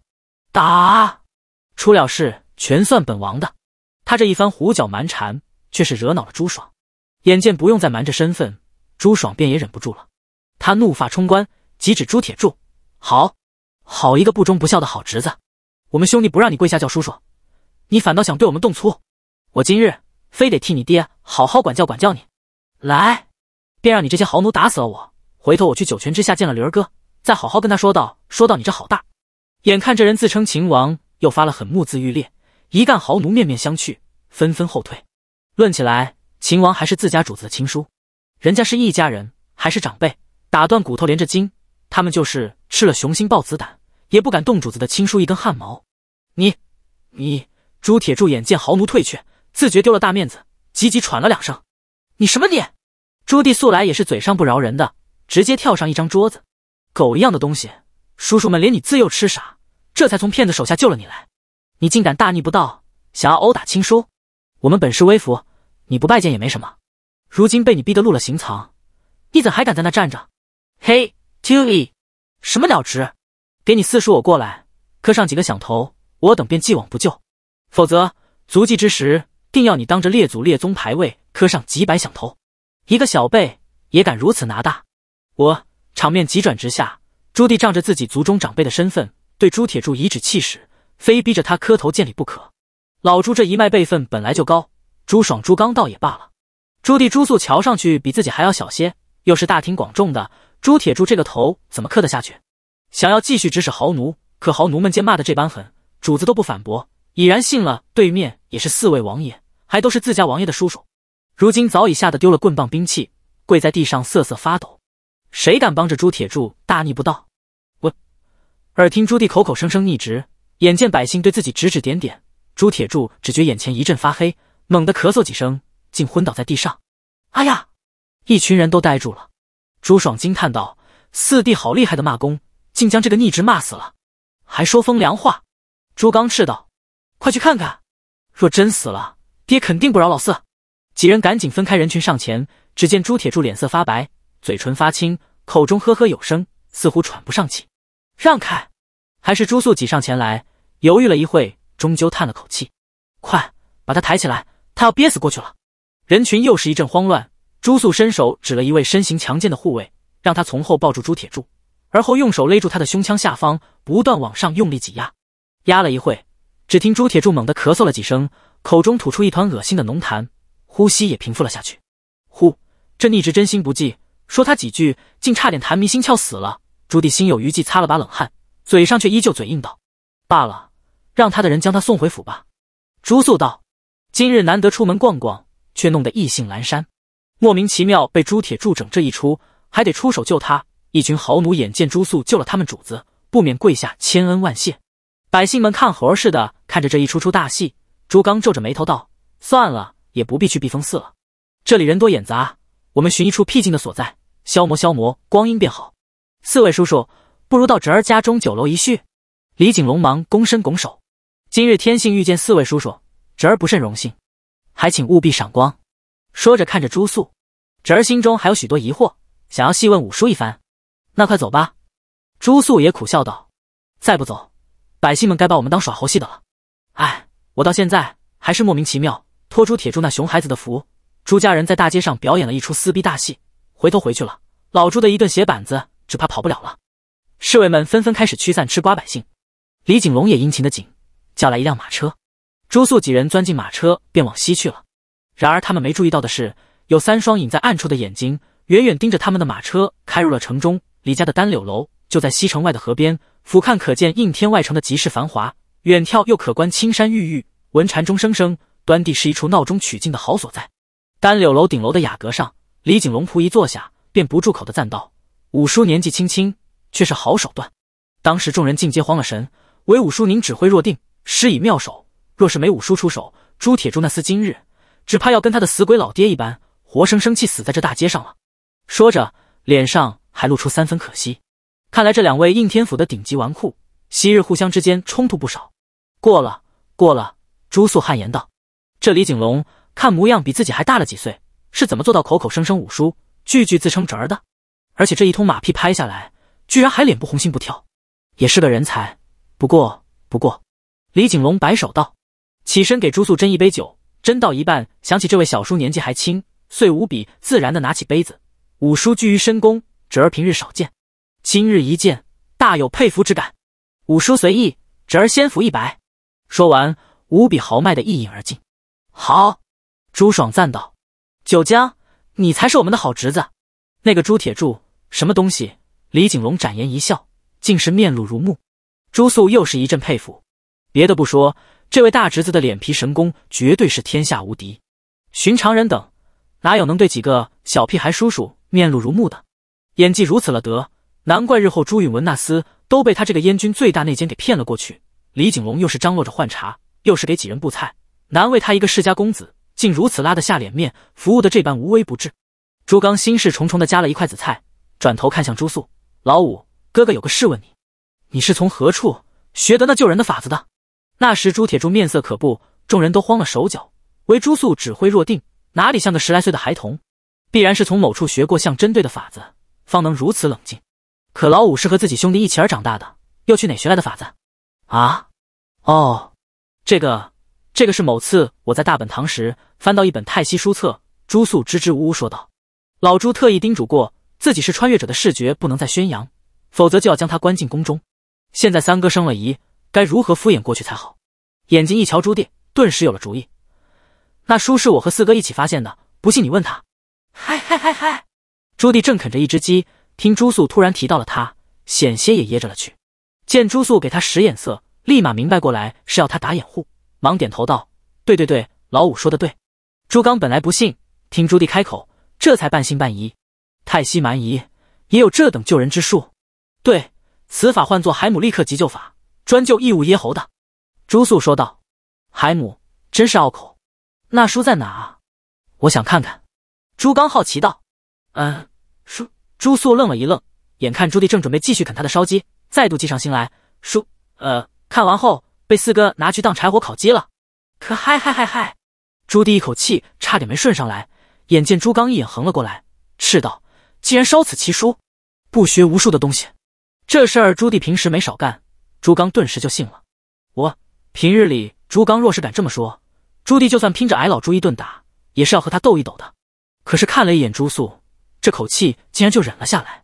打出了事，全算本王的。”他这一番胡搅蛮缠，却是惹恼了朱爽。眼见不用再瞒着身份，朱爽便也忍不住了。他怒发冲冠，急指朱铁柱：“好，好一个不忠不孝的好侄子！我们兄弟不让你跪下叫叔叔，你反倒想对我们动粗！我今日非得替你爹好好管教管教你！来，便让你这些豪奴打死了我，回头我去九泉之下见了儿哥，再好好跟他说道说道你这好大！”眼看这人自称秦王，又发了狠，目眦欲裂。一干豪奴面面相觑，纷纷后退。论起来，秦王还是自家主子的亲叔，人家是一家人，还是长辈，打断骨头连着筋，他们就是吃了雄心豹子胆，也不敢动主子的亲叔一根汗毛。你、你，朱铁柱眼见豪奴退却，自觉丢了大面子，急急喘了两声。你什么你？朱棣素来也是嘴上不饶人的，直接跳上一张桌子，狗一样的东西，叔叔们连你自幼痴傻，这才从骗子手下救了你来。你竟敢大逆不道，想要殴打亲叔？我们本是微服，你不拜见也没什么。如今被你逼得露了行藏，你怎还敢在那站着？嘿 t u y 什么鸟职？给你四叔我过来，磕上几个响头，我等便既往不咎。否则足祭之时，定要你当着列祖列宗牌位磕上几百响头。一个小辈也敢如此拿大，我场面急转直下。朱棣仗着自己族中长辈的身份，对朱铁柱颐指气使。非逼着他磕头见礼不可。老朱这一脉辈分本来就高，朱爽、朱刚倒也罢了。朱棣、朱肃瞧上去比自己还要小些，又是大庭广众的，朱铁柱这个头怎么磕得下去？想要继续指使豪奴，可豪奴们见骂的这般狠，主子都不反驳，已然信了。对面也是四位王爷，还都是自家王爷的叔叔，如今早已吓得丢了棍棒兵器，跪在地上瑟瑟发抖。谁敢帮着朱铁柱大逆不道？我耳听朱棣口口声声逆职。眼见百姓对自己指指点点，朱铁柱只觉眼前一阵发黑，猛地咳嗽几声，竟昏倒在地上。哎呀！一群人都呆住了。朱爽惊叹道：“四弟好厉害的骂功，竟将这个逆侄骂死了，还说风凉话。”朱刚斥道：“快去看看，若真死了，爹肯定不饶老四。”几人赶紧分开人群上前，只见朱铁柱脸色发白，嘴唇发青，口中呵呵有声，似乎喘不上气。让开！还是朱素挤上前来，犹豫了一会，终究叹了口气：“快把他抬起来，他要憋死过去了。”人群又是一阵慌乱。朱素伸手指了一位身形强健的护卫，让他从后抱住朱铁柱，而后用手勒住他的胸腔下方，不断往上用力挤压。压了一会，只听朱铁柱猛地咳嗽了几声，口中吐出一团恶心的浓痰，呼吸也平复了下去。呼，这逆直真心不济，说他几句，竟差点痰迷心窍死了。朱棣心有余悸，擦了把冷汗。嘴上却依旧嘴硬道：“罢了，让他的人将他送回府吧。”朱素道：“今日难得出门逛逛，却弄得意兴阑珊，莫名其妙被朱铁柱整这一出，还得出手救他。”一群豪奴眼见朱素救了他们主子，不免跪下千恩万谢。百姓们看猴似的看着这一出出大戏。朱刚皱着眉头道：“算了，也不必去避风寺了，这里人多眼杂，我们寻一处僻静的所在，消磨消磨光阴便好。”四位叔叔。不如到侄儿家中酒楼一叙。李景龙忙躬身拱手，今日天幸遇见四位叔叔，侄儿不甚荣幸，还请务必赏光。说着看着朱素，侄儿心中还有许多疑惑，想要细问五叔一番。那快走吧。朱素也苦笑道：“再不走，百姓们该把我们当耍猴戏的了。”哎，我到现在还是莫名其妙。托朱铁柱那熊孩子的福，朱家人在大街上表演了一出撕逼大戏，回头回去了，老朱的一顿鞋板子，只怕跑不了了。侍卫们纷纷开始驱散吃瓜百姓，李景龙也殷勤的紧，叫来一辆马车，朱肃几人钻进马车便往西去了。然而他们没注意到的是，有三双隐在暗处的眼睛，远远盯着他们的马车开入了城中。李家的丹柳楼就在西城外的河边，俯瞰可见应天外城的集市繁华，远眺又可观青山郁郁，闻蝉钟声声，端地是一处闹中取静的好所在。丹柳楼顶楼的雅阁上，李景龙仆一坐下便不住口的赞道：“五叔年纪轻轻。”却是好手段。当时众人尽皆慌了神。唯五叔您指挥若定，施以妙手。若是没五叔出手，朱铁柱那厮今日只怕要跟他的死鬼老爹一般，活生生气死在这大街上了。说着，脸上还露出三分可惜。看来这两位应天府的顶级纨绔，昔日互相之间冲突不少。过了，过了。朱肃汗颜道：“这李景龙看模样比自己还大了几岁，是怎么做到口口声声五叔，句句自称侄儿的？而且这一通马屁拍下来。”居然还脸不红心不跳，也是个人才。不过，不过，李景龙摆手道，起身给朱素贞一杯酒，斟到一半，想起这位小叔年纪还轻，遂无比自然的拿起杯子。五叔居于深宫，侄儿平日少见，今日一见，大有佩服之感。五叔随意，侄儿先服一百。说完，无比豪迈的一饮而尽。好，朱爽赞道：“九江，你才是我们的好侄子。那个朱铁柱，什么东西？”李景龙展颜一笑，竟是面露如木。朱素又是一阵佩服。别的不说，这位大侄子的脸皮神功绝对是天下无敌。寻常人等，哪有能对几个小屁孩叔叔面露如木的？演技如此了得，难怪日后朱允文那厮都被他这个燕军最大内奸给骗了过去。李景龙又是张罗着换茶，又是给几人布菜，难为他一个世家公子，竟如此拉得下脸面，服务的这般无微不至。朱刚心事重重的夹了一筷子菜，转头看向朱素。老五哥哥有个事问你，你是从何处学得那救人的法子的？那时朱铁柱面色可怖，众人都慌了手脚，唯朱素指挥若定，哪里像个十来岁的孩童？必然是从某处学过像针对的法子，方能如此冷静。可老五是和自己兄弟一起而长大的，又去哪学来的法子？啊？哦，这个，这个是某次我在大本堂时翻到一本泰西书册。朱素支支吾吾说道：“老朱特意叮嘱过。”自己是穿越者的视觉不能再宣扬，否则就要将他关进宫中。现在三哥生了疑，该如何敷衍过去才好？眼睛一瞧，朱棣顿时有了主意。那书是我和四哥一起发现的，不信你问他。嗨嗨嗨嗨！朱棣正啃着一只鸡，听朱素突然提到了他，险些也噎着了去。见朱素给他使眼色，立马明白过来是要他打掩护，忙点头道：“对对对，老五说的对。”朱刚本来不信，听朱棣开口，这才半信半疑。泰西蛮夷也有这等救人之术，对此法唤作海姆立克急救法，专救异物噎喉的。朱素说道：“海姆真是拗口。”那书在哪？我想看看。”朱刚好奇道。“嗯。”书。朱素愣了一愣，眼看朱棣正准备继续啃他的烧鸡，再度计上心来：“书……呃，看完后被四哥拿去当柴火烤鸡了。”可嗨嗨嗨嗨！朱棣一口气差点没顺上来，眼见朱刚一眼横了过来，斥道。竟然烧此奇书，不学无术的东西！这事儿朱棣平时没少干，朱刚顿时就信了。我平日里朱刚若是敢这么说，朱棣就算拼着挨老朱一顿打，也是要和他斗一斗的。可是看了一眼朱素，这口气竟然就忍了下来。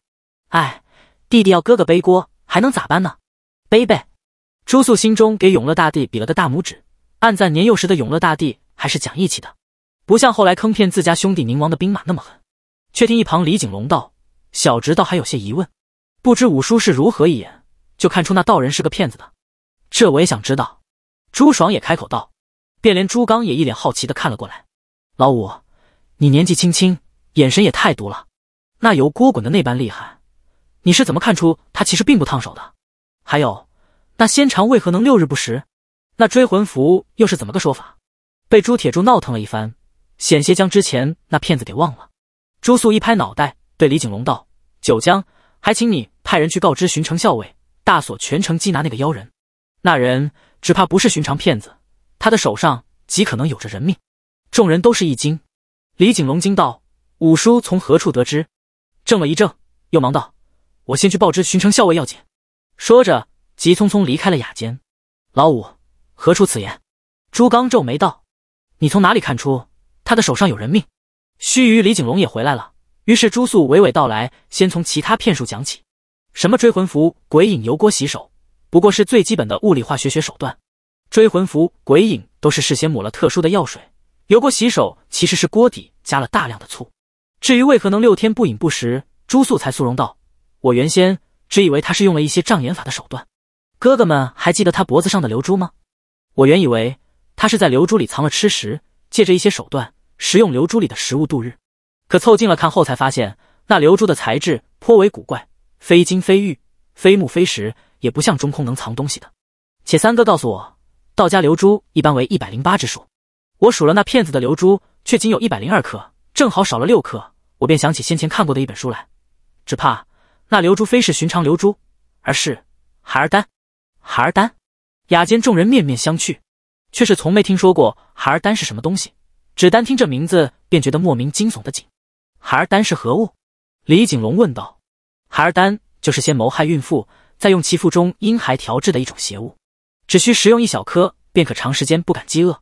哎，弟弟要哥哥背锅，还能咋办呢？背背！朱素心中给永乐大帝比了个大拇指，暗赞年幼时的永乐大帝还是讲义气的，不像后来坑骗自家兄弟宁王的兵马那么狠。却听一旁李景龙道：“小侄倒还有些疑问，不知五叔是如何一眼就看出那道人是个骗子的？这我也想知道。”朱爽也开口道，便连朱刚也一脸好奇的看了过来。“老五，你年纪轻轻，眼神也太毒了。那油锅滚的那般厉害，你是怎么看出他其实并不烫手的？还有，那仙长为何能六日不食？那追魂符又是怎么个说法？”被朱铁柱闹腾了一番，险些将之前那骗子给忘了。朱素一拍脑袋，对李景龙道：“九江，还请你派人去告知巡城校尉，大锁全城，缉拿那个妖人。那人只怕不是寻常骗子，他的手上极可能有着人命。”众人都是一惊。李景龙惊道：“五叔从何处得知？”怔了一怔，又忙道：“我先去报知巡城校尉要紧。”说着，急匆匆离开了雅间。“老五，何出此言？”朱刚皱眉道：“你从哪里看出他的手上有人命？”须臾，李景龙也回来了。于是朱肃娓娓道来，先从其他骗术讲起：什么追魂符、鬼影油锅洗手，不过是最基本的物理化学学手段。追魂符、鬼影都是事先抹了特殊的药水，油锅洗手其实是锅底加了大量的醋。至于为何能六天不饮不食，朱肃才速容道：“我原先只以为他是用了一些障眼法的手段。哥哥们还记得他脖子上的流珠吗？我原以为他是在流珠里藏了吃食，借着一些手段。”食用流珠里的食物度日，可凑近了看后才发现，那流珠的材质颇为古怪，非金非玉，非木非石，也不像中空能藏东西的。且三哥告诉我，道家流珠一般为一百零八之数，我数了那骗子的流珠，却仅有一百零二颗，正好少了六颗。我便想起先前看过的一本书来，只怕那流珠非是寻常流珠，而是孩儿丹。孩儿丹，雅间众人面面相觑，却是从没听说过孩儿丹是什么东西。只单听这名字，便觉得莫名惊悚的紧。孩儿丹是何物？李景龙问道。孩儿丹就是先谋害孕妇，再用其腹中婴孩调制的一种邪物，只需食用一小颗，便可长时间不感饥饿。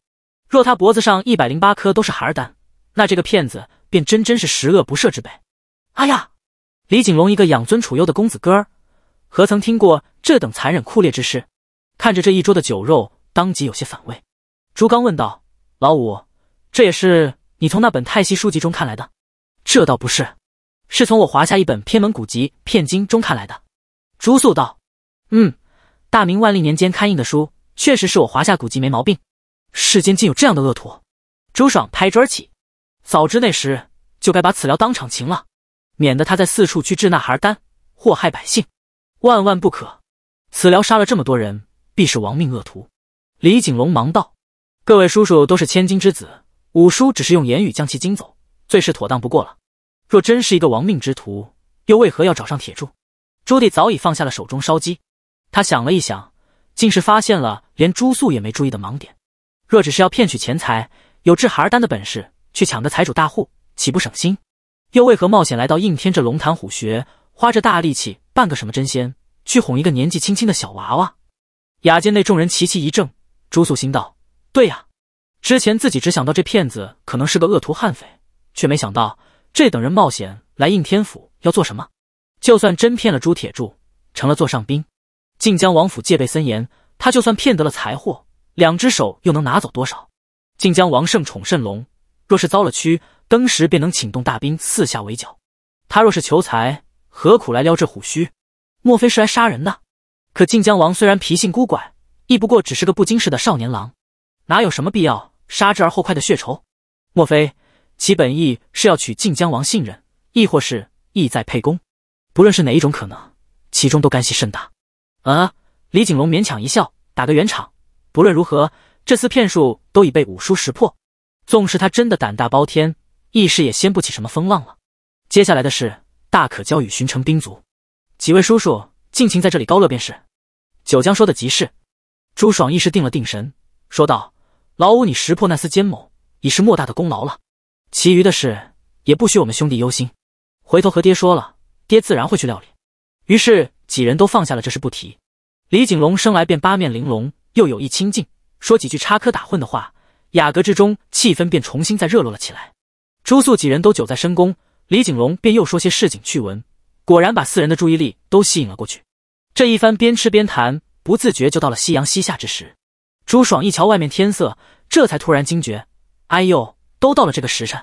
若他脖子上一百零八颗都是孩儿丹，那这个骗子便真真是十恶不赦之辈。哎呀！李景龙一个养尊处优的公子哥儿，何曾听过这等残忍酷烈之事？看着这一桌的酒肉，当即有些反胃。朱刚问道：“老五。”这也是你从那本泰息书籍中看来的，这倒不是，是从我华夏一本偏门古籍《骗经》中看来的。朱肃道：“嗯，大明万历年间刊印的书，确实是我华夏古籍没毛病。世间竟有这样的恶徒！”朱爽拍砖起：“早知那时就该把此撩当场擒了，免得他在四处去制那孩丹，祸害百姓。万万不可！此辽杀了这么多人，必是亡命恶徒。”李景龙忙道：“各位叔叔都是千金之子。”五叔只是用言语将其惊走，最是妥当不过了。若真是一个亡命之徒，又为何要找上铁柱？朱棣早已放下了手中烧鸡，他想了一想，竟是发现了连朱素也没注意的盲点。若只是要骗取钱财，有治孩儿丹的本事，去抢个财主大户，岂不省心？又为何冒险来到应天这龙潭虎穴，花着大力气扮个什么真仙，去哄一个年纪轻轻的小娃娃？雅间内众人齐齐一怔，朱素心道：对呀。之前自己只想到这骗子可能是个恶徒悍匪，却没想到这等人冒险来应天府要做什么。就算真骗了朱铁柱，成了座上宾，晋江王府戒备森严，他就算骗得了财货，两只手又能拿走多少？晋江王圣宠甚隆，若是遭了屈，登时便能请动大兵四下围剿。他若是求财，何苦来撩这虎须？莫非是来杀人的？可晋江王虽然脾性孤拐，亦不过只是个不经事的少年郎，哪有什么必要？杀之而后快的血仇，莫非其本意是要取晋江王信任，亦或是意在沛公？不论是哪一种可能，其中都干系甚大。啊！李景龙勉强一笑，打个圆场。不论如何，这厮骗术都已被五叔识破。纵是他真的胆大包天，一时也掀不起什么风浪了。接下来的事，大可交与巡城兵卒。几位叔叔，尽情在这里高乐便是。九江说的极是。朱爽一时定了定神，说道。老五，你识破那丝奸谋，已是莫大的功劳了。其余的事也不需我们兄弟忧心，回头和爹说了，爹自然会去料理。于是几人都放下了这事不提。李景龙生来便八面玲珑，又有意亲近，说几句插科打诨的话，雅阁之中气氛便重新再热络了起来。朱素几人都久在深宫，李景龙便又说些市井趣闻，果然把四人的注意力都吸引了过去。这一番边吃边谈，不自觉就到了夕阳西下之时。朱爽一瞧外面天色，这才突然惊觉：“哎呦，都到了这个时辰，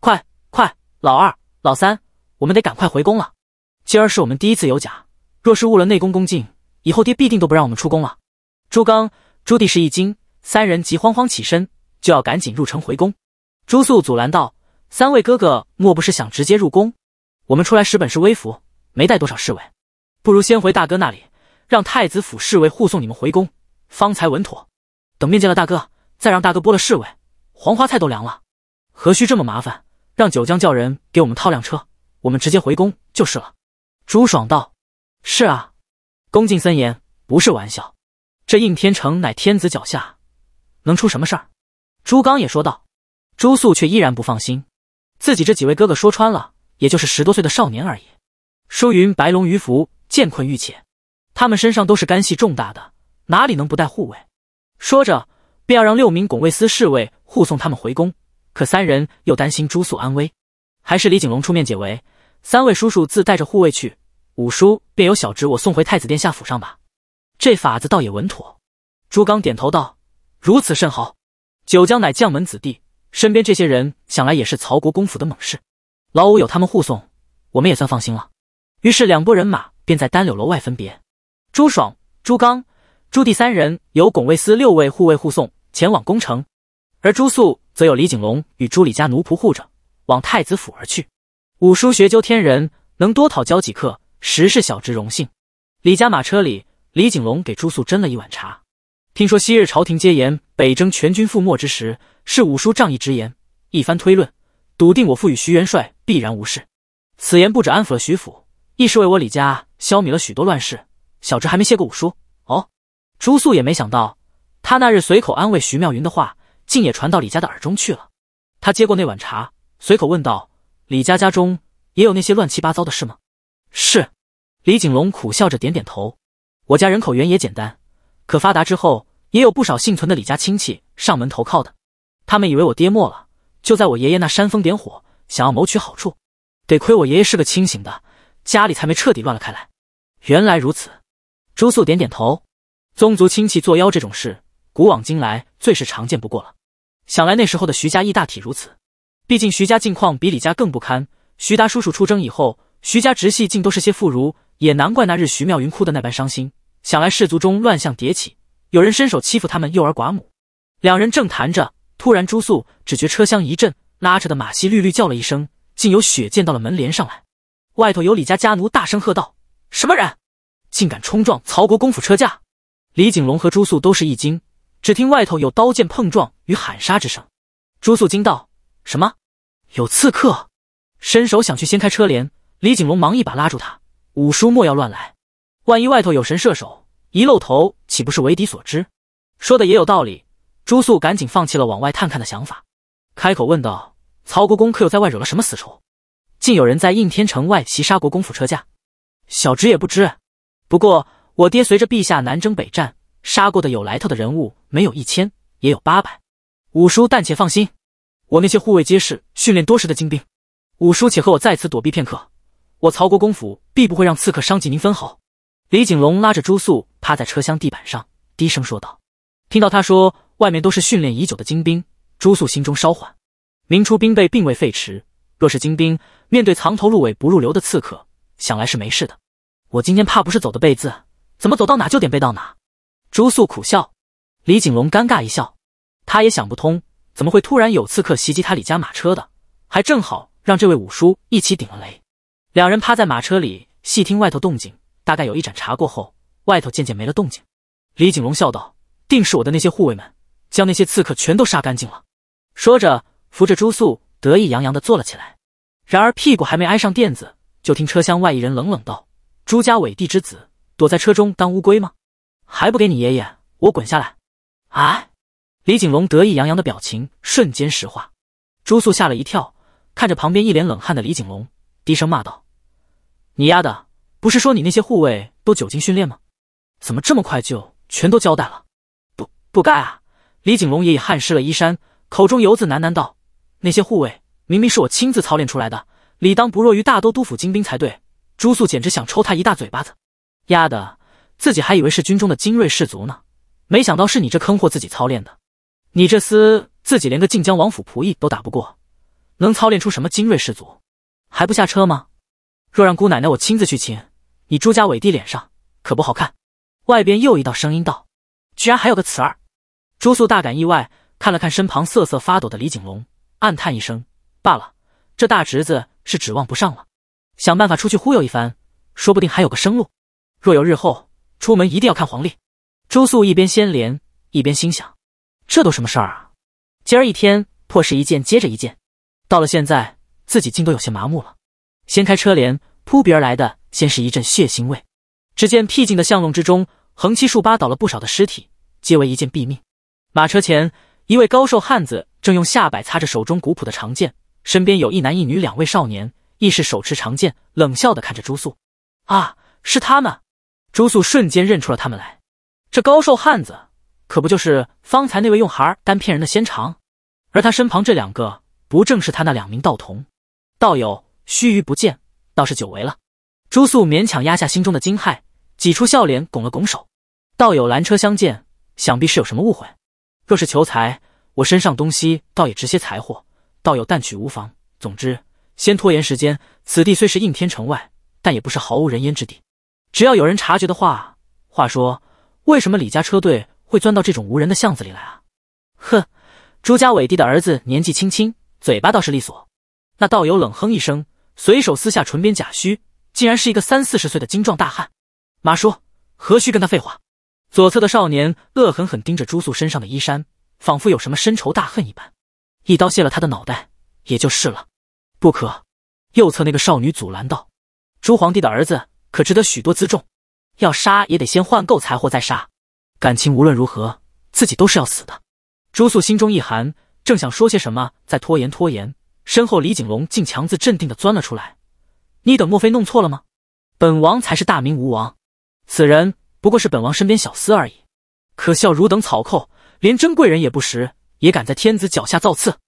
快快，老二、老三，我们得赶快回宫了。今儿是我们第一次有假，若是误了内宫恭敬，以后爹必定都不让我们出宫了。”朱刚、朱棣是一惊，三人急慌慌起身，就要赶紧入城回宫。朱素阻拦道：“三位哥哥，莫不是想直接入宫？我们出来时本是微服，没带多少侍卫，不如先回大哥那里，让太子府侍卫护送你们回宫，方才稳妥。”等面见了大哥，再让大哥剥了侍卫，黄花菜都凉了，何须这么麻烦？让九江叫人给我们套辆车，我们直接回宫就是了。朱爽道：“是啊，宫禁森严，不是玩笑。这应天城乃天子脚下，能出什么事儿？”朱刚也说道。朱素却依然不放心，自己这几位哥哥说穿了，也就是十多岁的少年而已。舒云、白龙、于福、剑困、玉浅，他们身上都是干系重大的，哪里能不带护卫？说着，便要让六名拱卫司侍卫护送他们回宫，可三人又担心朱素安危，还是李景龙出面解围。三位叔叔自带着护卫去，五叔便由小侄我送回太子殿下府上吧。这法子倒也稳妥。朱刚点头道：“如此甚好。”九江乃将门子弟，身边这些人想来也是曹国公府的猛士，老五有他们护送，我们也算放心了。于是两拨人马便在丹柳楼外分别。朱爽、朱刚。朱棣三人由拱卫司六位护卫护送前往宫城，而朱肃则有李景龙与朱李家奴仆护着，往太子府而去。五叔学究天人，能多讨教几课，实是小侄荣幸。李家马车里，李景龙给朱肃斟了一碗茶。听说昔日朝廷接言北征全军覆没之时，是五叔仗义直言，一番推论，笃定我父与徐元帅必然无事。此言不止安抚了徐府，亦是为我李家消弭了许多乱事。小侄还没谢过五叔。朱素也没想到，他那日随口安慰徐妙云的话，竟也传到李家的耳中去了。他接过那碗茶，随口问道：“李家家中也有那些乱七八糟的事吗？”“是。”李景龙苦笑着点点头：“我家人口原也简单，可发达之后，也有不少幸存的李家亲戚上门投靠的。他们以为我爹没了，就在我爷爷那煽风点火，想要谋取好处。得亏我爷爷是个清醒的，家里才没彻底乱了开来。”“原来如此。”朱素点点头。宗族亲戚作妖这种事，古往今来最是常见不过了。想来那时候的徐家亦大体如此。毕竟徐家境况比李家更不堪。徐达叔叔出征以后，徐家直系竟都是些妇孺，也难怪那日徐妙云哭的那般伤心。想来氏族中乱象迭起，有人伸手欺负他们幼儿寡母。两人正谈着，突然朱素只觉车厢一震，拉着的马西绿绿叫了一声，竟有血溅到了门帘上来。外头有李家家奴大声喝道：“什么人？竟敢冲撞曹国公府车驾！”李景龙和朱肃都是一惊，只听外头有刀剑碰撞与喊杀之声。朱肃惊道：“什么？有刺客？”伸手想去掀开车帘，李景龙忙一把拉住他：“五叔莫要乱来，万一外头有神射手一露头，岂不是为敌所知？”说的也有道理，朱肃赶紧放弃了往外探看的想法，开口问道：“曹国公可有在外惹了什么死仇？竟有人在应天城外袭杀国公府车驾？”小侄也不知，不过。我爹随着陛下南征北战，杀过的有来头的人物没有一千也有八百。五叔但且放心，我那些护卫皆是训练多时的精兵。五叔且和我在此躲避片刻，我曹国公府必不会让刺客伤及您分毫。李景龙拉着朱肃趴在车厢地板上，低声说道：“听到他说外面都是训练已久的精兵，朱肃心中稍缓。明初兵备并未废弛，若是精兵面对藏头露尾不入流的刺客，想来是没事的。我今天怕不是走的背字。”怎么走到哪就点背到哪？朱素苦笑，李景龙尴尬一笑，他也想不通，怎么会突然有刺客袭击他李家马车的，还正好让这位五叔一起顶了雷。两人趴在马车里细听外头动静，大概有一盏茶过后，外头渐渐没了动静。李景龙笑道：“定是我的那些护卫们将那些刺客全都杀干净了。”说着扶着朱素得意洋洋的坐了起来，然而屁股还没挨上垫子，就听车厢外一人冷冷道：“朱家伪帝之子。”躲在车中当乌龟吗？还不给你爷爷我滚下来！啊！李景龙得意洋洋的表情瞬间石化，朱素吓了一跳，看着旁边一脸冷汗的李景龙，低声骂道：“你丫的，不是说你那些护卫都久经训练吗？怎么这么快就全都交代了？”“不不该啊！”李景龙也已汗湿了衣衫，口中油渍喃喃道：“那些护卫明明是我亲自操练出来的，理当不弱于大都督府精兵才对。”朱素简直想抽他一大嘴巴子。丫的，自己还以为是军中的精锐士卒呢，没想到是你这坑货自己操练的。你这厮自己连个晋江王府仆役都打不过，能操练出什么精锐士卒？还不下车吗？若让姑奶奶我亲自去亲你朱家伟帝脸上可不好看。外边又一道声音道：“居然还有个慈儿。”朱素大感意外，看了看身旁瑟瑟发抖的李景龙，暗叹一声：“罢了，这大侄子是指望不上了。想办法出去忽悠一番，说不定还有个生路。”若有日后出门，一定要看黄历。朱素一边掀帘，一边心想：这都什么事儿啊？今儿一天，破事一件接着一件，到了现在，自己竟都有些麻木了。掀开车帘，扑鼻而来的先是一阵血腥味。只见僻静的巷弄之中，横七竖八倒了不少的尸体，皆为一件毙命。马车前一位高瘦汉子正用下摆擦着手中古朴的长剑，身边有一男一女两位少年，亦是手持长剑，冷笑的看着朱素。啊，是他们！朱素瞬间认出了他们来，这高瘦汉子可不就是方才那位用孩儿丹骗人的仙长，而他身旁这两个不正是他那两名道童？道友，须臾不见，倒是久违了。朱素勉强压下心中的惊骇，挤出笑脸，拱了拱手：“道友拦车相见，想必是有什么误会。若是求财，我身上东西倒也值些财货，道友但取无妨。总之，先拖延时间。此地虽是应天城外，但也不是毫无人烟之地。”只要有人察觉的话，话说，为什么李家车队会钻到这种无人的巷子里来啊？哼，朱家伟帝的儿子年纪轻轻，嘴巴倒是利索。那道友冷哼一声，随手撕下唇边假须，竟然是一个三四十岁的精壮大汉。马叔，何须跟他废话？左侧的少年恶狠狠盯着朱素身上的衣衫，仿佛有什么深仇大恨一般，一刀卸了他的脑袋，也就是了。不可！右侧那个少女阻拦道：“朱皇帝的儿子。”可值得许多辎重，要杀也得先换够财货再杀。感情无论如何，自己都是要死的。朱素心中一寒，正想说些什么，再拖延拖延，身后李景龙竟强自镇定的钻了出来。你等莫非弄错了吗？本王才是大明吴王，此人不过是本王身边小厮而已。可笑汝等草寇，连真贵人也不识，也敢在天子脚下造次。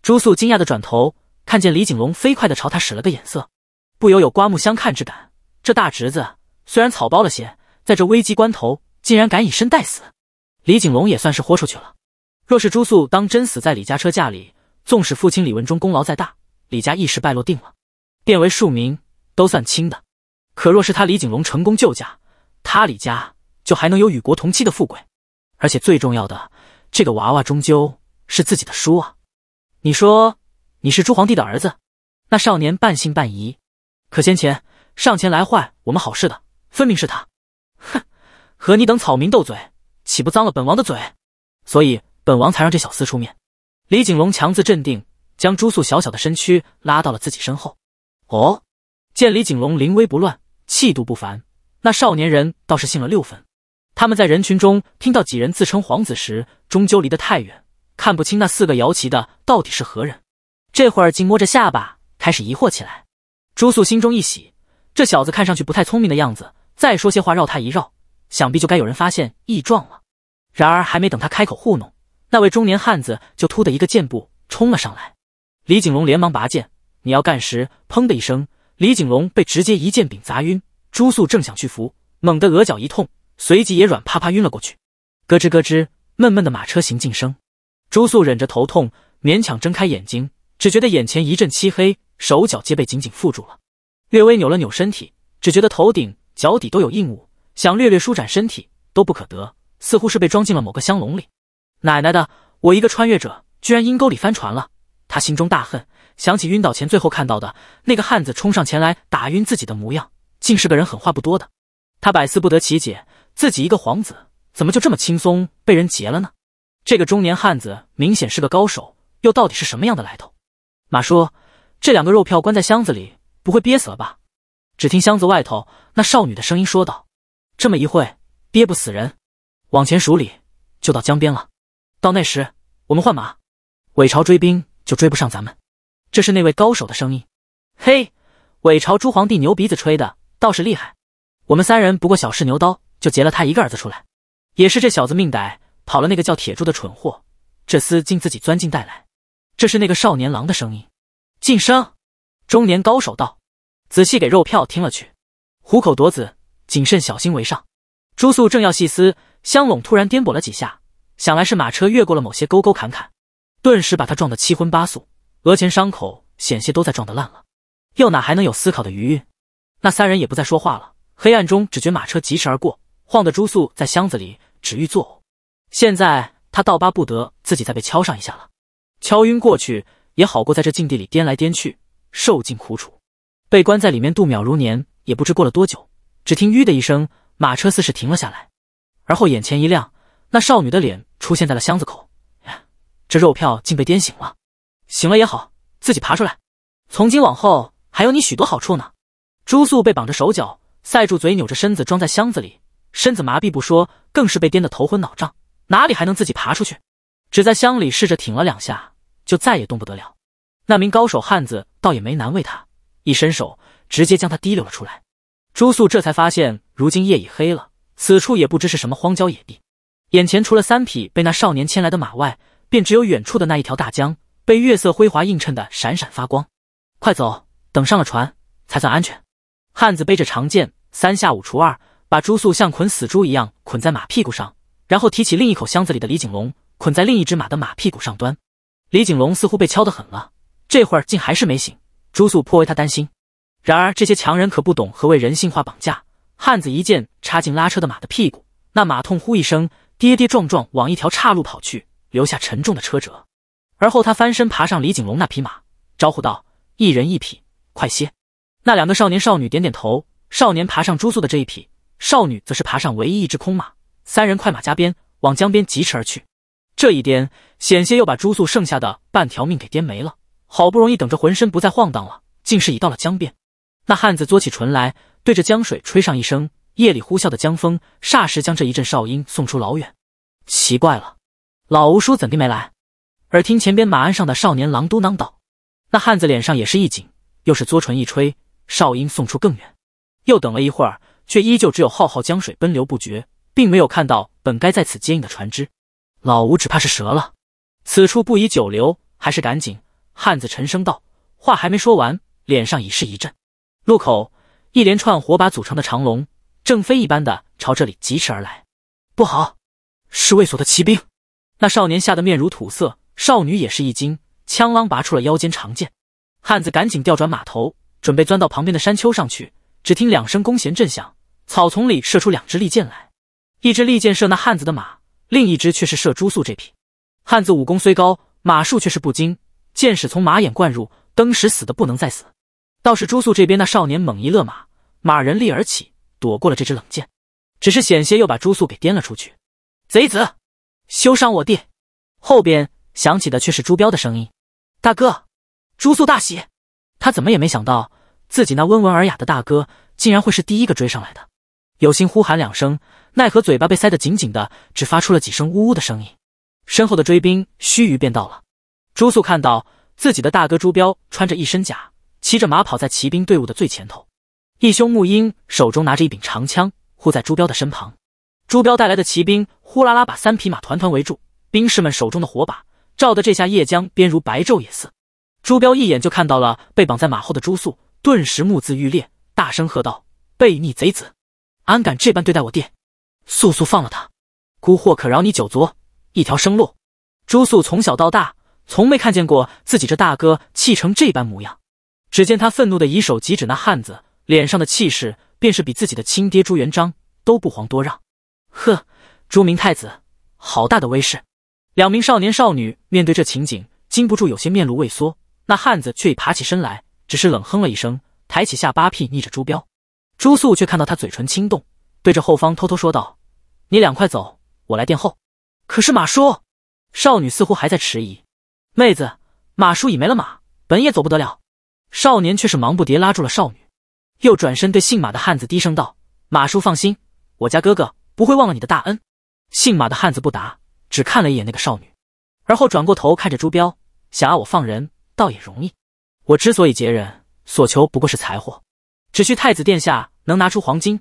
朱素惊讶的转头，看见李景龙飞快的朝他使了个眼色，不由有刮目相看之感。这大侄子虽然草包了些，在这危机关头竟然敢以身代死，李景龙也算是豁出去了。若是朱肃当真死在李家车架里，纵使父亲李文忠功劳再大，李家一时败落定了，变为庶民都算轻的。可若是他李景龙成功救驾，他李家就还能有与国同期的富贵。而且最重要的，这个娃娃终究是自己的叔啊！你说你是朱皇帝的儿子？那少年半信半疑，可先前。上前来坏我们好事的，分明是他！哼，和你等草民斗嘴，岂不脏了本王的嘴？所以本王才让这小厮出面。李景龙强自镇定，将朱素小小的身躯拉到了自己身后。哦，见李景龙临危不乱，气度不凡，那少年人倒是信了六分。他们在人群中听到几人自称皇子时，终究离得太远，看不清那四个摇旗的到底是何人。这会儿竟摸着下巴开始疑惑起来。朱素心中一喜。这小子看上去不太聪明的样子，再说些话绕他一绕，想必就该有人发现异状了。然而还没等他开口糊弄，那位中年汉子就突的一个箭步冲了上来。李景龙连忙拔剑，你要干时，砰的一声，李景龙被直接一剑柄砸晕。朱素正想去扶，猛地额角一痛，随即也软趴趴晕了过去。咯吱咯吱，闷闷的马车行进声。朱素忍着头痛，勉强睁开眼睛，只觉得眼前一阵漆黑，手脚皆被紧紧缚住了。略微扭了扭身体，只觉得头顶、脚底都有硬物，想略略舒展身体都不可得，似乎是被装进了某个箱笼里。奶奶的，我一个穿越者居然阴沟里翻船了！他心中大恨，想起晕倒前最后看到的那个汉子冲上前来打晕自己的模样，竟是个人狠话不多的。他百思不得其解，自己一个皇子怎么就这么轻松被人劫了呢？这个中年汉子明显是个高手，又到底是什么样的来头？马叔，这两个肉票关在箱子里。不会憋死了吧？只听箱子外头那少女的声音说道：“这么一会，憋不死人。往前数里就到江边了，到那时我们换马，伪朝追兵就追不上咱们。”这是那位高手的声音：“嘿，伪朝朱皇帝牛鼻子吹的，倒是厉害。我们三人不过小试牛刀，就截了他一个儿子出来，也是这小子命歹，跑了那个叫铁柱的蠢货，这厮竟自己钻进袋来。”这是那个少年郎的声音：“晋升。中年高手道：“仔细给肉票听了去，虎口夺子，谨慎小心为上。”朱素正要细思，香笼突然颠簸了几下，想来是马车越过了某些沟沟坎坎，顿时把他撞得七荤八素，额前伤口险些都在撞得烂了，又哪还能有思考的余韵？那三人也不再说话了。黑暗中只觉马车疾驰而过，晃得朱素在箱子里只欲作呕。现在他倒巴不得自己再被敲上一下了，敲晕过去也好过在这禁地里颠来颠去。受尽苦楚，被关在里面度秒如年，也不知过了多久。只听“吁”的一声，马车似是停了下来，而后眼前一亮，那少女的脸出现在了箱子口。呀，这肉票竟被颠醒了！醒了也好，自己爬出来。从今往后，还有你许多好处呢。朱素被绑着手脚，塞住嘴，扭着身子装在箱子里，身子麻痹不说，更是被颠得头昏脑胀，哪里还能自己爬出去？只在箱里试着挺了两下，就再也动不得了。那名高手汉子倒也没难为他，一伸手直接将他提溜了出来。朱素这才发现，如今夜已黑了，此处也不知是什么荒郊野地，眼前除了三匹被那少年牵来的马外，便只有远处的那一条大江，被月色辉华映衬的闪闪发光。快走，等上了船才算安全。汉子背着长剑，三下五除二把朱素像捆死猪一样捆在马屁股上，然后提起另一口箱子里的李景龙，捆在另一只马的马屁股上端。李景龙似乎被敲得狠了。这会儿竟还是没醒，朱素颇为他担心。然而这些强人可不懂何谓人性化绑架。汉子一剑插进拉车的马的屁股，那马痛呼一声，跌跌撞撞往一条岔路跑去，留下沉重的车辙。而后他翻身爬上李景龙那匹马，招呼道：“一人一匹，快些！”那两个少年少女点点头，少年爬上朱素的这一匹，少女则是爬上唯一一只空马。三人快马加鞭往江边疾驰而去。这一颠，险些又把朱素剩下的半条命给颠没了。好不容易等着浑身不再晃荡了，竟是已到了江边。那汉子嘬起唇来，对着江水吹上一声，夜里呼啸的江风霎时将这一阵哨音送出老远。奇怪了，老吴叔怎地没来？耳听前边马鞍上的少年郎嘟囔道，那汉子脸上也是一紧，又是嘬唇一吹，哨音送出更远。又等了一会儿，却依旧只有浩浩江水奔流不绝，并没有看到本该在此接应的船只。老吴只怕是折了，此处不宜久留，还是赶紧。汉子沉声道，话还没说完，脸上已是一震。路口一连串火把组成的长龙，正飞一般的朝这里疾驰而来。不好，是卫所的骑兵！那少年吓得面如土色，少女也是一惊，枪啷拔出了腰间长剑。汉子赶紧调转马头，准备钻到旁边的山丘上去。只听两声弓弦震响，草丛里射出两支利箭来。一支利箭射那汉子的马，另一支却是射朱素这匹。汉子武功虽高，马术却是不精。箭矢从马眼灌入，登时死的不能再死。倒是朱素这边那少年猛一勒马，马人立而起，躲过了这支冷箭，只是险些又把朱素给颠了出去。贼子，休伤我弟！后边响起的却是朱标的声音：“大哥！”朱素大喜，他怎么也没想到，自己那温文尔雅的大哥，竟然会是第一个追上来的。有心呼喊两声，奈何嘴巴被塞得紧紧的，只发出了几声呜呜的声音。身后的追兵须臾便到了。朱素看到自己的大哥朱标穿着一身甲，骑着马跑在骑兵队伍的最前头，义兄穆英手中拿着一柄长枪，护在朱彪的身旁。朱彪带来的骑兵呼啦啦把三匹马团团围住，兵士们手中的火把照得这下夜江边如白昼也似。朱彪一眼就看到了被绑在马后的朱素，顿时目眦欲裂，大声喝道：“背逆贼子，安敢这般对待我爹？速速放了他，孤获可饶你九族一条生路。”朱素从小到大。从没看见过自己这大哥气成这般模样，只见他愤怒的以手击指那汉子，脸上的气势便是比自己的亲爹朱元璋都不遑多让。呵，朱明太子，好大的威势！两名少年少女面对这情景，禁不住有些面露畏缩。那汉子却已爬起身来，只是冷哼了一声，抬起下巴屁逆着朱标、朱素却看到他嘴唇轻动，对着后方偷偷说道：“你俩快走，我来殿后。”可是马叔，少女似乎还在迟疑。妹子，马叔已没了马，本也走不得了。少年却是忙不迭拉住了少女，又转身对姓马的汉子低声道：“马叔放心，我家哥哥不会忘了你的大恩。”姓马的汉子不答，只看了一眼那个少女，而后转过头看着朱标，想要我放人，倒也容易。我之所以劫人，所求不过是财货，只需太子殿下能拿出黄金。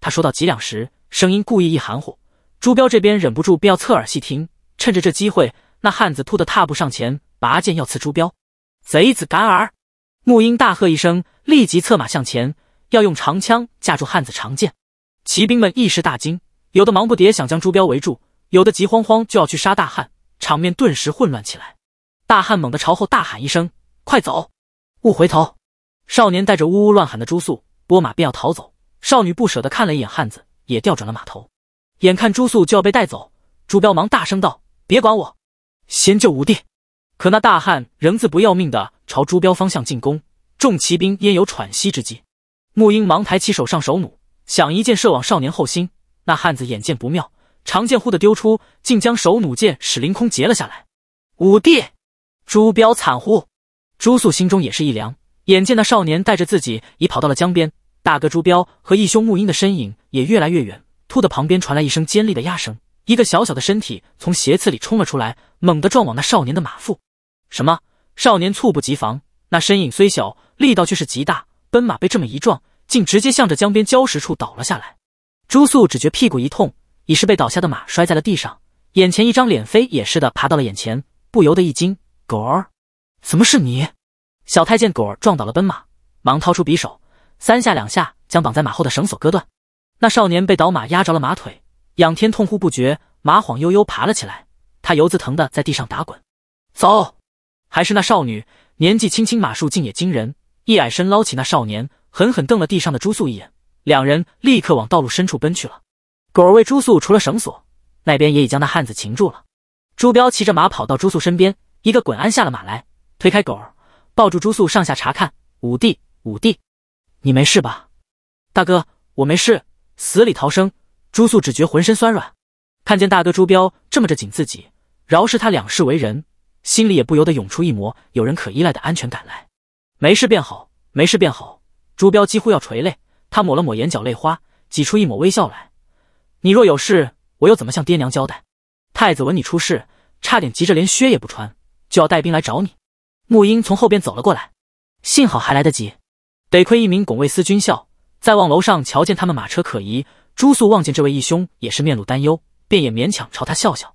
他说到几两时，声音故意一含糊。朱标这边忍不住便要侧耳细听，趁着这机会。那汉子突的踏步上前，拔剑要刺朱标。贼子敢尔！沐英大喝一声，立即策马向前，要用长枪架住汉子长剑。骑兵们一时大惊，有的忙不迭想将朱标围住，有的急慌慌就要去杀大汉，场面顿时混乱起来。大汉猛地朝后大喊一声：“快走，勿回头！”少年带着呜呜乱喊的朱素拨马便要逃走，少女不舍地看了一眼汉子，也调转了马头。眼看朱素就要被带走，朱标忙大声道：“别管我！”先救五弟，可那大汉仍自不要命的朝朱标方向进攻，众骑兵焉有喘息之机？穆英忙抬起手上手弩，想一箭射往少年后心。那汉子眼见不妙，长剑忽的丢出，竟将手弩箭使凌空截了下来。五弟，朱标惨呼。朱肃心中也是一凉，眼见那少年带着自己已跑到了江边，大哥朱标和义兄穆英的身影也越来越远。突的，旁边传来一声尖利的压声。一个小小的身体从斜刺里冲了出来，猛地撞往那少年的马腹。什么？少年猝不及防，那身影虽小，力道却是极大。奔马被这么一撞，竟直接向着江边礁石处倒了下来。朱素只觉屁股一痛，已是被倒下的马摔在了地上。眼前一张脸飞也似的爬到了眼前，不由得一惊：“狗儿，怎么是你？”小太监狗儿撞倒了奔马，忙掏出匕首，三下两下将绑在马后的绳索割断。那少年被倒马压着了马腿。仰天痛呼不绝，马晃悠悠爬了起来。他游自疼的在地上打滚。走，还是那少女，年纪轻轻，马术竟也惊人。一矮身捞起那少年，狠狠瞪了地上的朱肃一眼。两人立刻往道路深处奔去了。狗儿为朱肃除了绳索，那边也已将那汉子擒住了。朱彪骑着马跑到朱肃身边，一个滚鞍下了马来，推开狗儿，抱住朱肃上下查看：“五弟，五弟，你没事吧？”“大哥，我没事，死里逃生。”朱素只觉浑身酸软，看见大哥朱彪这么着紧自己，饶是他两世为人，心里也不由得涌出一抹有人可依赖的安全感来。没事便好，没事便好。朱彪几乎要垂泪，他抹了抹眼角泪花，挤出一抹微笑来。你若有事，我又怎么向爹娘交代？太子闻你出事，差点急着连靴也不穿，就要带兵来找你。沐英从后边走了过来，幸好还来得及，得亏一名拱卫司军校在望楼上瞧见他们马车可疑。朱素望见这位义兄，也是面露担忧，便也勉强朝他笑笑。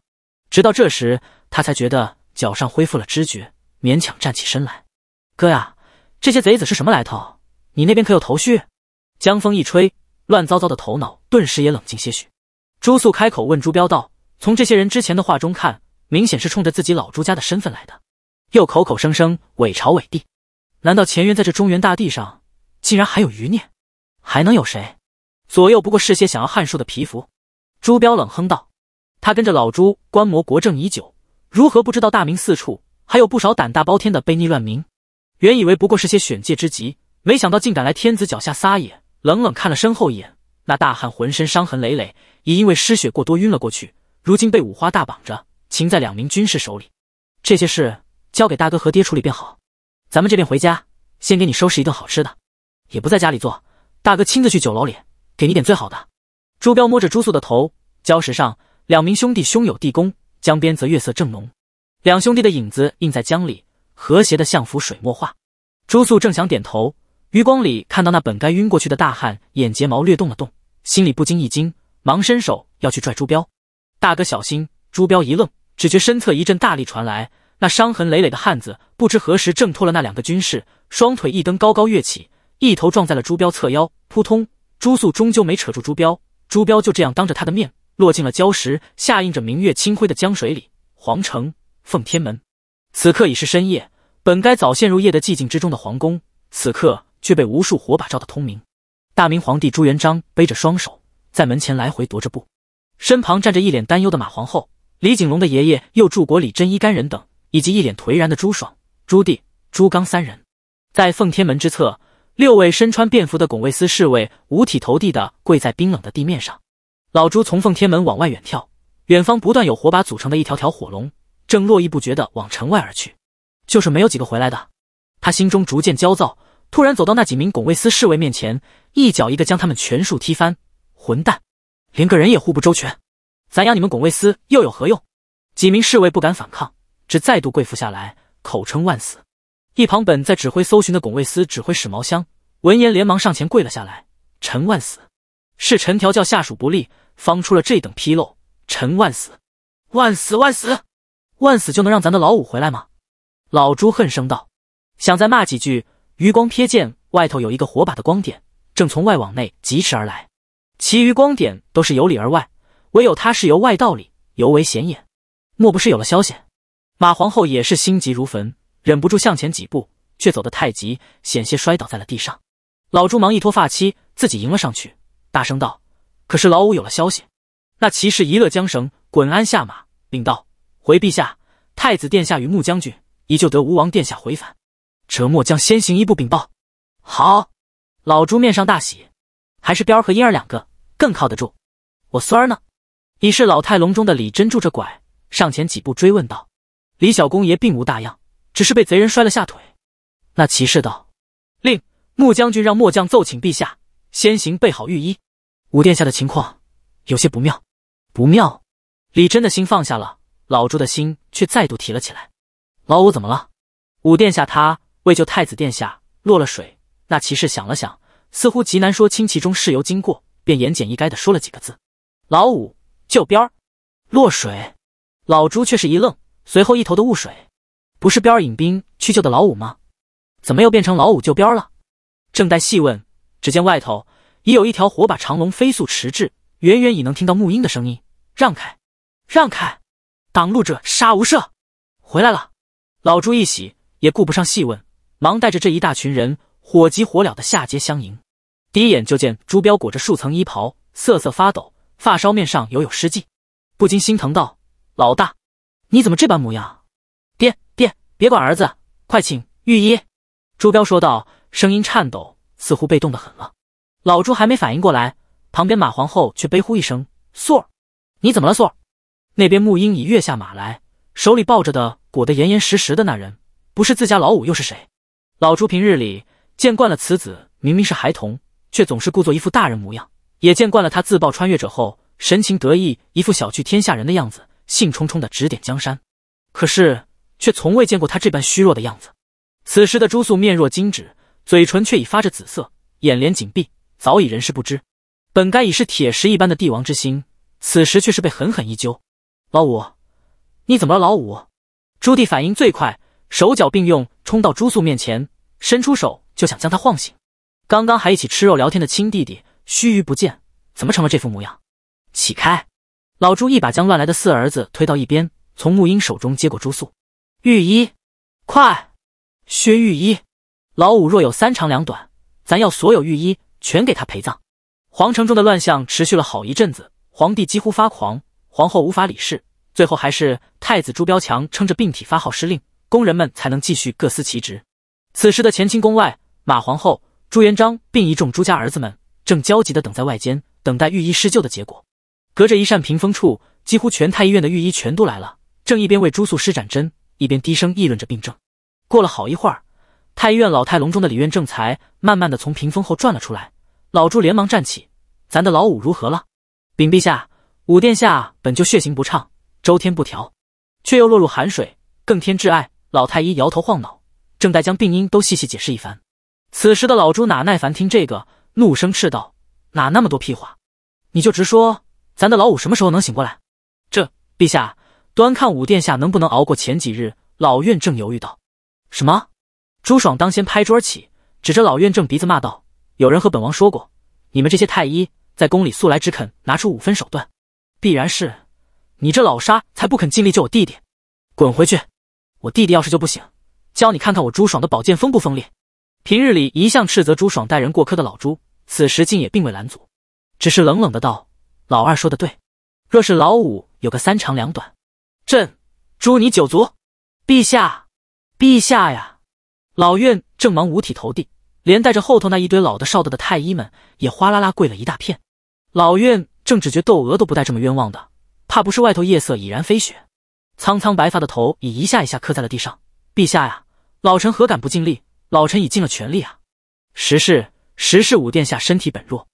直到这时，他才觉得脚上恢复了知觉，勉强站起身来。哥呀，这些贼子是什么来头？你那边可有头绪？江风一吹，乱糟糟的头脑顿时也冷静些许。朱素开口问朱标道：“从这些人之前的话中看，明显是冲着自己老朱家的身份来的，又口口声声伪朝伪帝，难道前元在这中原大地上竟然还有余孽？还能有谁？”左右不过是些想要汉术的皮肤。朱标冷哼道：“他跟着老朱观摩国政已久，如何不知道大明四处还有不少胆大包天的背逆乱民？原以为不过是些选界之极，没想到竟敢来天子脚下撒野。”冷冷看了身后一眼，那大汉浑身伤痕累累，已因为失血过多晕了过去，如今被五花大绑着，擒在两名军士手里。这些事交给大哥和爹处理便好，咱们这边回家，先给你收拾一顿好吃的，也不在家里做，大哥亲自去酒楼里。给你点最好的。朱标摸着朱素的头，礁石上两名兄弟胸有弟宫，江边则月色正浓，两兄弟的影子映在江里，和谐的像幅水墨画。朱素正想点头，余光里看到那本该晕过去的大汉眼睫毛略动了动，心里不禁一惊，忙伸手要去拽朱标。大哥小心！朱标一愣，只觉身侧一阵大力传来，那伤痕累累的汉子不知何时挣脱了那两个军士，双腿一蹬，高高跃起，一头撞在了朱标侧腰，扑通。朱肃终究没扯住朱标，朱标就这样当着他的面落进了礁石下映着明月清辉的江水里。皇城奉天门，此刻已是深夜，本该早陷入夜的寂静之中的皇宫，此刻却被无数火把照得通明。大明皇帝朱元璋背着双手在门前来回踱着步，身旁站着一脸担忧的马皇后、李景龙的爷爷又柱国李真一干人等，以及一脸颓然的朱爽、朱棣、朱刚三人，在奉天门之侧。六位身穿便服的拱卫司侍卫五体投地的跪在冰冷的地面上。老朱从奉天门往外远眺，远方不断有火把组成的一条条火龙，正络绎不绝的往城外而去，就是没有几个回来的。他心中逐渐焦躁，突然走到那几名拱卫司侍卫面前，一脚一个将他们全数踢翻。混蛋，连个人也护不周全，咱养你们拱卫司又有何用？几名侍卫不敢反抗，只再度跪伏下来，口称万死。一旁本在指挥搜寻的拱卫司指挥使毛香闻言连忙上前跪了下来：“臣万死，是臣调教下属不利，方出了这等纰漏，臣万死，万死万死，万死就能让咱的老五回来吗？”老朱恨声道，想再骂几句，余光瞥见外头有一个火把的光点，正从外往内疾驰而来，其余光点都是由里而外，唯有他是由外到里，尤为显眼。莫不是有了消息？马皇后也是心急如焚。忍不住向前几步，却走得太急，险些摔倒在了地上。老朱忙一拖发妻，自己迎了上去，大声道：“可是老五有了消息？”那骑士一勒缰绳，滚鞍下马，禀道：“回陛下，太子殿下与穆将军已就得吴王殿下回返。折墨将先行一步禀报。”好，老朱面上大喜，还是彪儿和嫣儿两个更靠得住。我孙儿呢？已是老态龙钟的李真拄着拐，上前几步追问道：“李小公爷并无大恙？”只是被贼人摔了下腿。那骑士道：“令穆将军让末将奏请陛下，先行备好御医。五殿下的情况有些不妙。”“不妙。”李真的心放下了，老朱的心却再度提了起来。“老五怎么了？”“五殿下他为救太子殿下落了水。”那骑士想了想，似乎极难说清其中事由经过，便言简意赅的说了几个字：“老五救边儿落水。”老朱却是一愣，随后一头的雾水。不是彪儿引兵去救的老五吗？怎么又变成老五救彪了？正待细问，只见外头已有一条火把长龙飞速驰至，远远已能听到沐英的声音：“让开，让开，挡路者杀无赦。”回来了，老朱一喜，也顾不上细问，忙带着这一大群人火急火燎的下街相迎。第一眼就见朱彪裹着数层衣袍，瑟瑟发抖，发梢面上犹有湿迹，不禁心疼道：“老大，你怎么这般模样？”别管儿子，快请御医。”朱标说道，声音颤抖，似乎被冻得很了。老朱还没反应过来，旁边马皇后却悲呼一声：“素儿，你怎么了？”素儿。那边沐英已跃下马来，手里抱着的裹得严严实实的那人，不是自家老五又是谁？老朱平日里见惯了此子，明明是孩童，却总是故作一副大人模样；也见惯了他自曝穿越者后，神情得意，一副小觑天下人的样子，兴冲冲的指点江山。可是。却从未见过他这般虚弱的样子。此时的朱素面若金纸，嘴唇却已发着紫色，眼帘紧闭，早已人事不知。本该已是铁石一般的帝王之心，此时却是被狠狠一揪。老五，你怎么了？老五，朱棣反应最快，手脚并用冲到朱素面前，伸出手就想将他晃醒。刚刚还一起吃肉聊天的亲弟弟，须臾不见，怎么成了这副模样？起开！老朱一把将乱来的四儿子推到一边，从沐英手中接过朱素。御医，快！薛御医，老五若有三长两短，咱要所有御医全给他陪葬。皇城中的乱象持续了好一阵子，皇帝几乎发狂，皇后无法理事，最后还是太子朱标强撑着病体发号施令，宫人们才能继续各司其职。此时的乾清宫外，马皇后、朱元璋并一众朱家儿子们正焦急地等在外间，等待御医施救的结果。隔着一扇屏风处，几乎全太医院的御医全都来了，正一边为朱素施展针。一边低声议论着病症，过了好一会儿，太医院老态龙钟的李院正才慢慢的从屏风后转了出来。老朱连忙站起：“咱的老五如何了？”“禀陛下，五殿下本就血型不畅，周天不调，却又落入寒水，更添挚爱。”老太医摇头晃脑，正待将病因都细细解释一番。此时的老朱哪耐烦听这个，怒声斥道：“哪那么多屁话？你就直说，咱的老五什么时候能醒过来？”“这，陛下。”端看五殿下能不能熬过前几日。老院正犹豫道：“什么？”朱爽当先拍桌起，指着老院正鼻子骂道：“有人和本王说过，你们这些太医在宫里素来只肯拿出五分手段，必然是你这老沙才不肯尽力救我弟弟。滚回去！我弟弟要是就不醒，教你看看我朱爽的宝剑锋不锋利。”平日里一向斥责朱爽待人过苛的老朱，此时竟也并未拦阻，只是冷冷的道：“老二说的对，若是老五有个三长两短。”朕诛你九族！陛下，陛下呀！老院正忙五体投地，连带着后头那一堆老的少的的太医们也哗啦啦跪了一大片。老院正只觉窦娥都不带这么冤枉的，怕不是外头夜色已然飞雪，苍苍白发的头已一下一下磕在了地上。陛下呀，老臣何敢不尽力？老臣已尽了全力啊！实是，实是，五殿下身体本弱，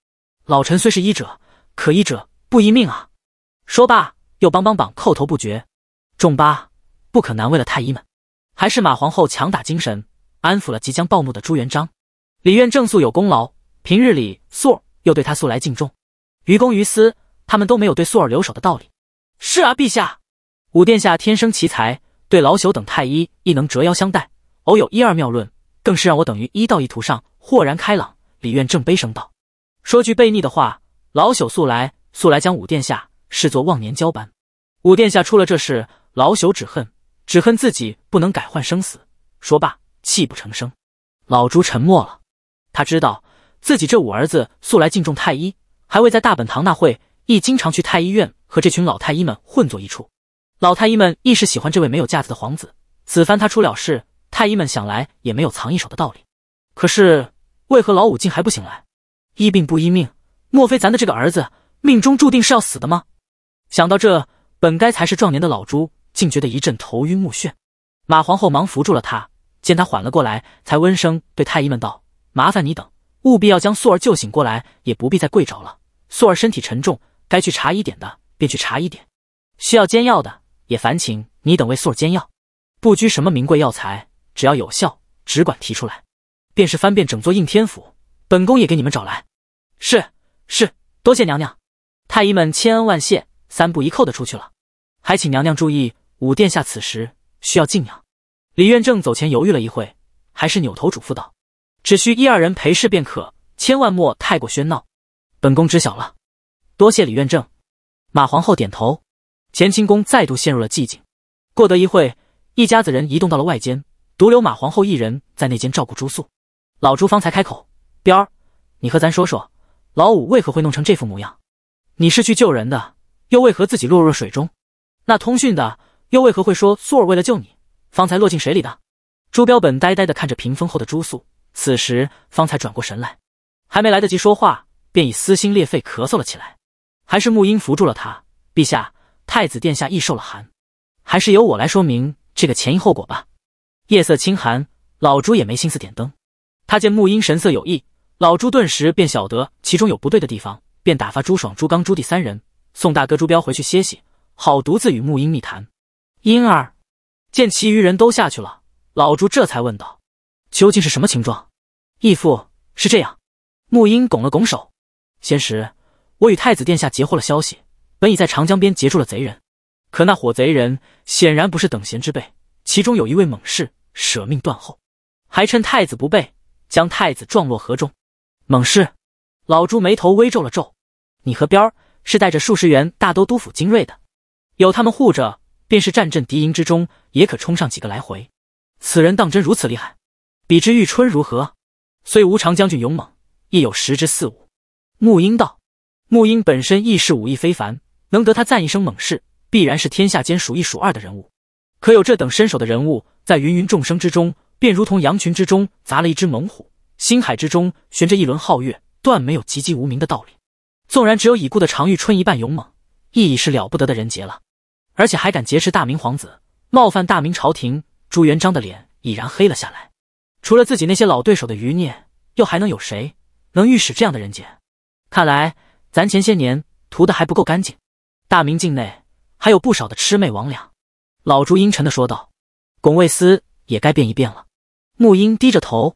老臣虽是医者，可医者不医命啊！说罢，又帮帮绑，叩头不绝。众八不可难为了太医们，还是马皇后强打精神，安抚了即将暴怒的朱元璋。李院正素有功劳，平日里素儿又对他素来敬重，于公于私，他们都没有对素儿留手的道理。是啊，陛下，武殿下天生奇才，对老朽等太医亦能折腰相待，偶有一二妙论，更是让我等于医道一途上豁然开朗。李院正悲声道：“说句悖逆的话，老朽素来素来将武殿下视作忘年交般，武殿下出了这事。”老朽只恨，只恨自己不能改换生死。说罢，泣不成声。老朱沉默了，他知道，自己这五儿子素来敬重太医，还未在大本堂那会，亦经常去太医院和这群老太医们混作一处。老太医们亦是喜欢这位没有架子的皇子。此番他出了事，太医们想来也没有藏一手的道理。可是，为何老五竟还不醒来？医病不医命，莫非咱的这个儿子命中注定是要死的吗？想到这，本该才是壮年的老朱。竟觉得一阵头晕目眩，马皇后忙扶住了他。见他缓了过来，才温声对太医们道：“麻烦你等，务必要将素儿救醒过来，也不必再跪着了。素儿身体沉重，该去查一点的便去查一点，需要煎药的也烦请你等为素儿煎药，不拘什么名贵药材，只要有效，只管提出来。便是翻遍整座应天府，本宫也给你们找来。”“是是，多谢娘娘。”太医们千恩万谢，三步一叩的出去了。还请娘娘注意。五殿下此时需要静养。李院正走前犹豫了一会，还是扭头嘱咐道：“只需一二人陪侍便可，千万莫太过喧闹。”本宫知晓了，多谢李院正。马皇后点头。乾清宫再度陷入了寂静。过得一会，一家子人移动到了外间，独留马皇后一人在内间照顾朱素。老朱方才开口：“边儿，你和咱说说，老五为何会弄成这副模样？你是去救人的，又为何自己落入了水中？那通讯的……”又为何会说素儿为了救你，方才落进水里的？朱标本呆呆地看着屏风后的朱素，此时方才转过神来，还没来得及说话，便已撕心裂肺咳嗽了起来。还是沐英扶住了他。陛下、太子殿下亦受了寒，还是由我来说明这个前因后果吧。夜色清寒，老朱也没心思点灯。他见沐英神色有异，老朱顿时便晓得其中有不对的地方，便打发朱爽、朱刚、朱棣三人送大哥朱标回去歇息，好独自与沐英密谈。婴儿见其余人都下去了，老朱这才问道：“究竟是什么情状？”义父是这样。沐英拱了拱手：“先时我与太子殿下截获了消息，本已在长江边截住了贼人，可那伙贼人显然不是等闲之辈，其中有一位猛士舍命断后，还趁太子不备将太子撞落河中。猛士，老朱眉头微皱了皱：‘你和彪儿是带着数十员大都督府精锐的，有他们护着。’”便是战阵敌营之中，也可冲上几个来回。此人当真如此厉害？比之玉春如何？虽无常将军勇猛，亦有十之四五。沐英道：“沐英本身亦是武艺非凡，能得他赞一声猛士，必然是天下间数一数二的人物。可有这等身手的人物，在芸芸众生之中，便如同羊群之中砸了一只猛虎；星海之中悬着一轮皓月，断没有籍籍无名的道理。纵然只有已故的常玉春一半勇猛，亦已是了不得的人杰了。”而且还敢劫持大明皇子，冒犯大明朝廷，朱元璋的脸已然黑了下来。除了自己那些老对手的余孽，又还能有谁能御使这样的人杰？看来咱前些年涂的还不够干净。大明境内还有不少的魑魅魍魉。老朱阴沉的说道：“拱卫司也该变一变了。”穆英低着头，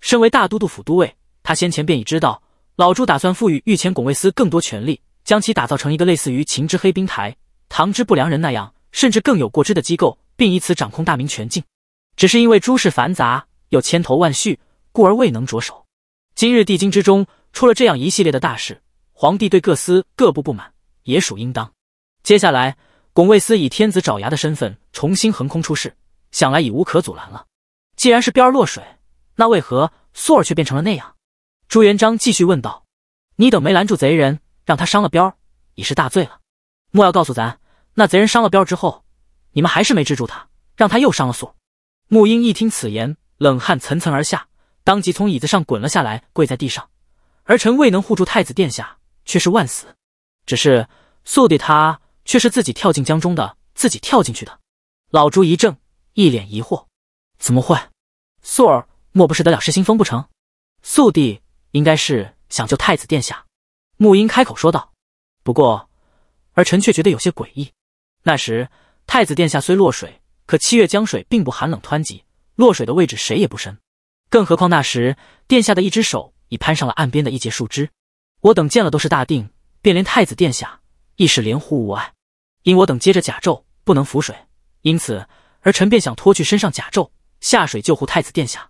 身为大都督府都尉，他先前便已知道老朱打算赋予御前拱卫司更多权力，将其打造成一个类似于秦之黑兵台。唐之不良人那样，甚至更有过之的机构，并以此掌控大明全境，只是因为诸事繁杂，又千头万绪，故而未能着手。今日帝京之中出了这样一系列的大事，皇帝对各司各部不满，也属应当。接下来，拱卫司以天子爪牙的身份重新横空出世，想来已无可阻拦了。既然是边儿落水，那为何素儿却变成了那样？朱元璋继续问道：“你等没拦住贼人，让他伤了边，儿，已是大罪了。”莫要告诉咱，那贼人伤了镖之后，你们还是没制住他，让他又伤了素。沐英一听此言，冷汗层层而下，当即从椅子上滚了下来，跪在地上。儿臣未能护住太子殿下，却是万死。只是素帝他却是自己跳进江中的，自己跳进去的。老朱一怔，一脸疑惑：怎么会？素儿莫不是得了失心疯不成？素帝应该是想救太子殿下。沐英开口说道。不过。而臣却觉得有些诡异。那时太子殿下虽落水，可七月江水并不寒冷湍急，落水的位置谁也不深。更何况那时殿下的一只手已攀上了岸边的一截树枝，我等见了都是大定，便连太子殿下亦是连呼无碍。因我等接着甲胄不能浮水，因此儿臣便想脱去身上甲胄下水救护太子殿下。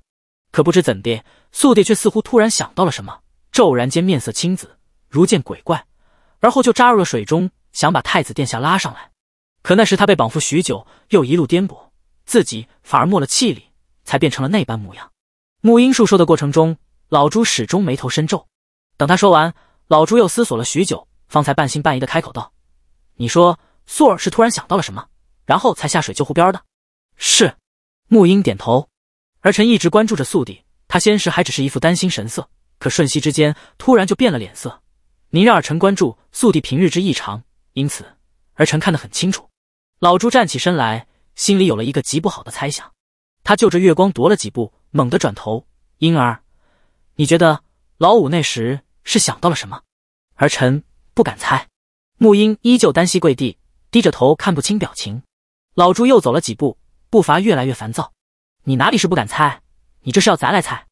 可不知怎地，素帝却似乎突然想到了什么，骤然间面色青紫，如见鬼怪，而后就扎入了水中。想把太子殿下拉上来，可那时他被绑缚许久，又一路颠簸，自己反而没了气力，才变成了那般模样。穆英述说的过程中，老朱始终眉头深皱。等他说完，老朱又思索了许久，方才半信半疑的开口道：“你说素儿是突然想到了什么，然后才下水救护边的？”是，穆英点头。儿臣一直关注着素帝，他先时还只是一副担心神色，可瞬息之间突然就变了脸色。您让儿臣关注素帝平日之异常。因此，儿臣看得很清楚。老朱站起身来，心里有了一个极不好的猜想。他就着月光踱了几步，猛地转头：“婴儿，你觉得老五那时是想到了什么？”儿臣不敢猜。沐英依旧单膝跪地，低着头看不清表情。老朱又走了几步，步伐越来越烦躁：“你哪里是不敢猜？你这是要咱来猜？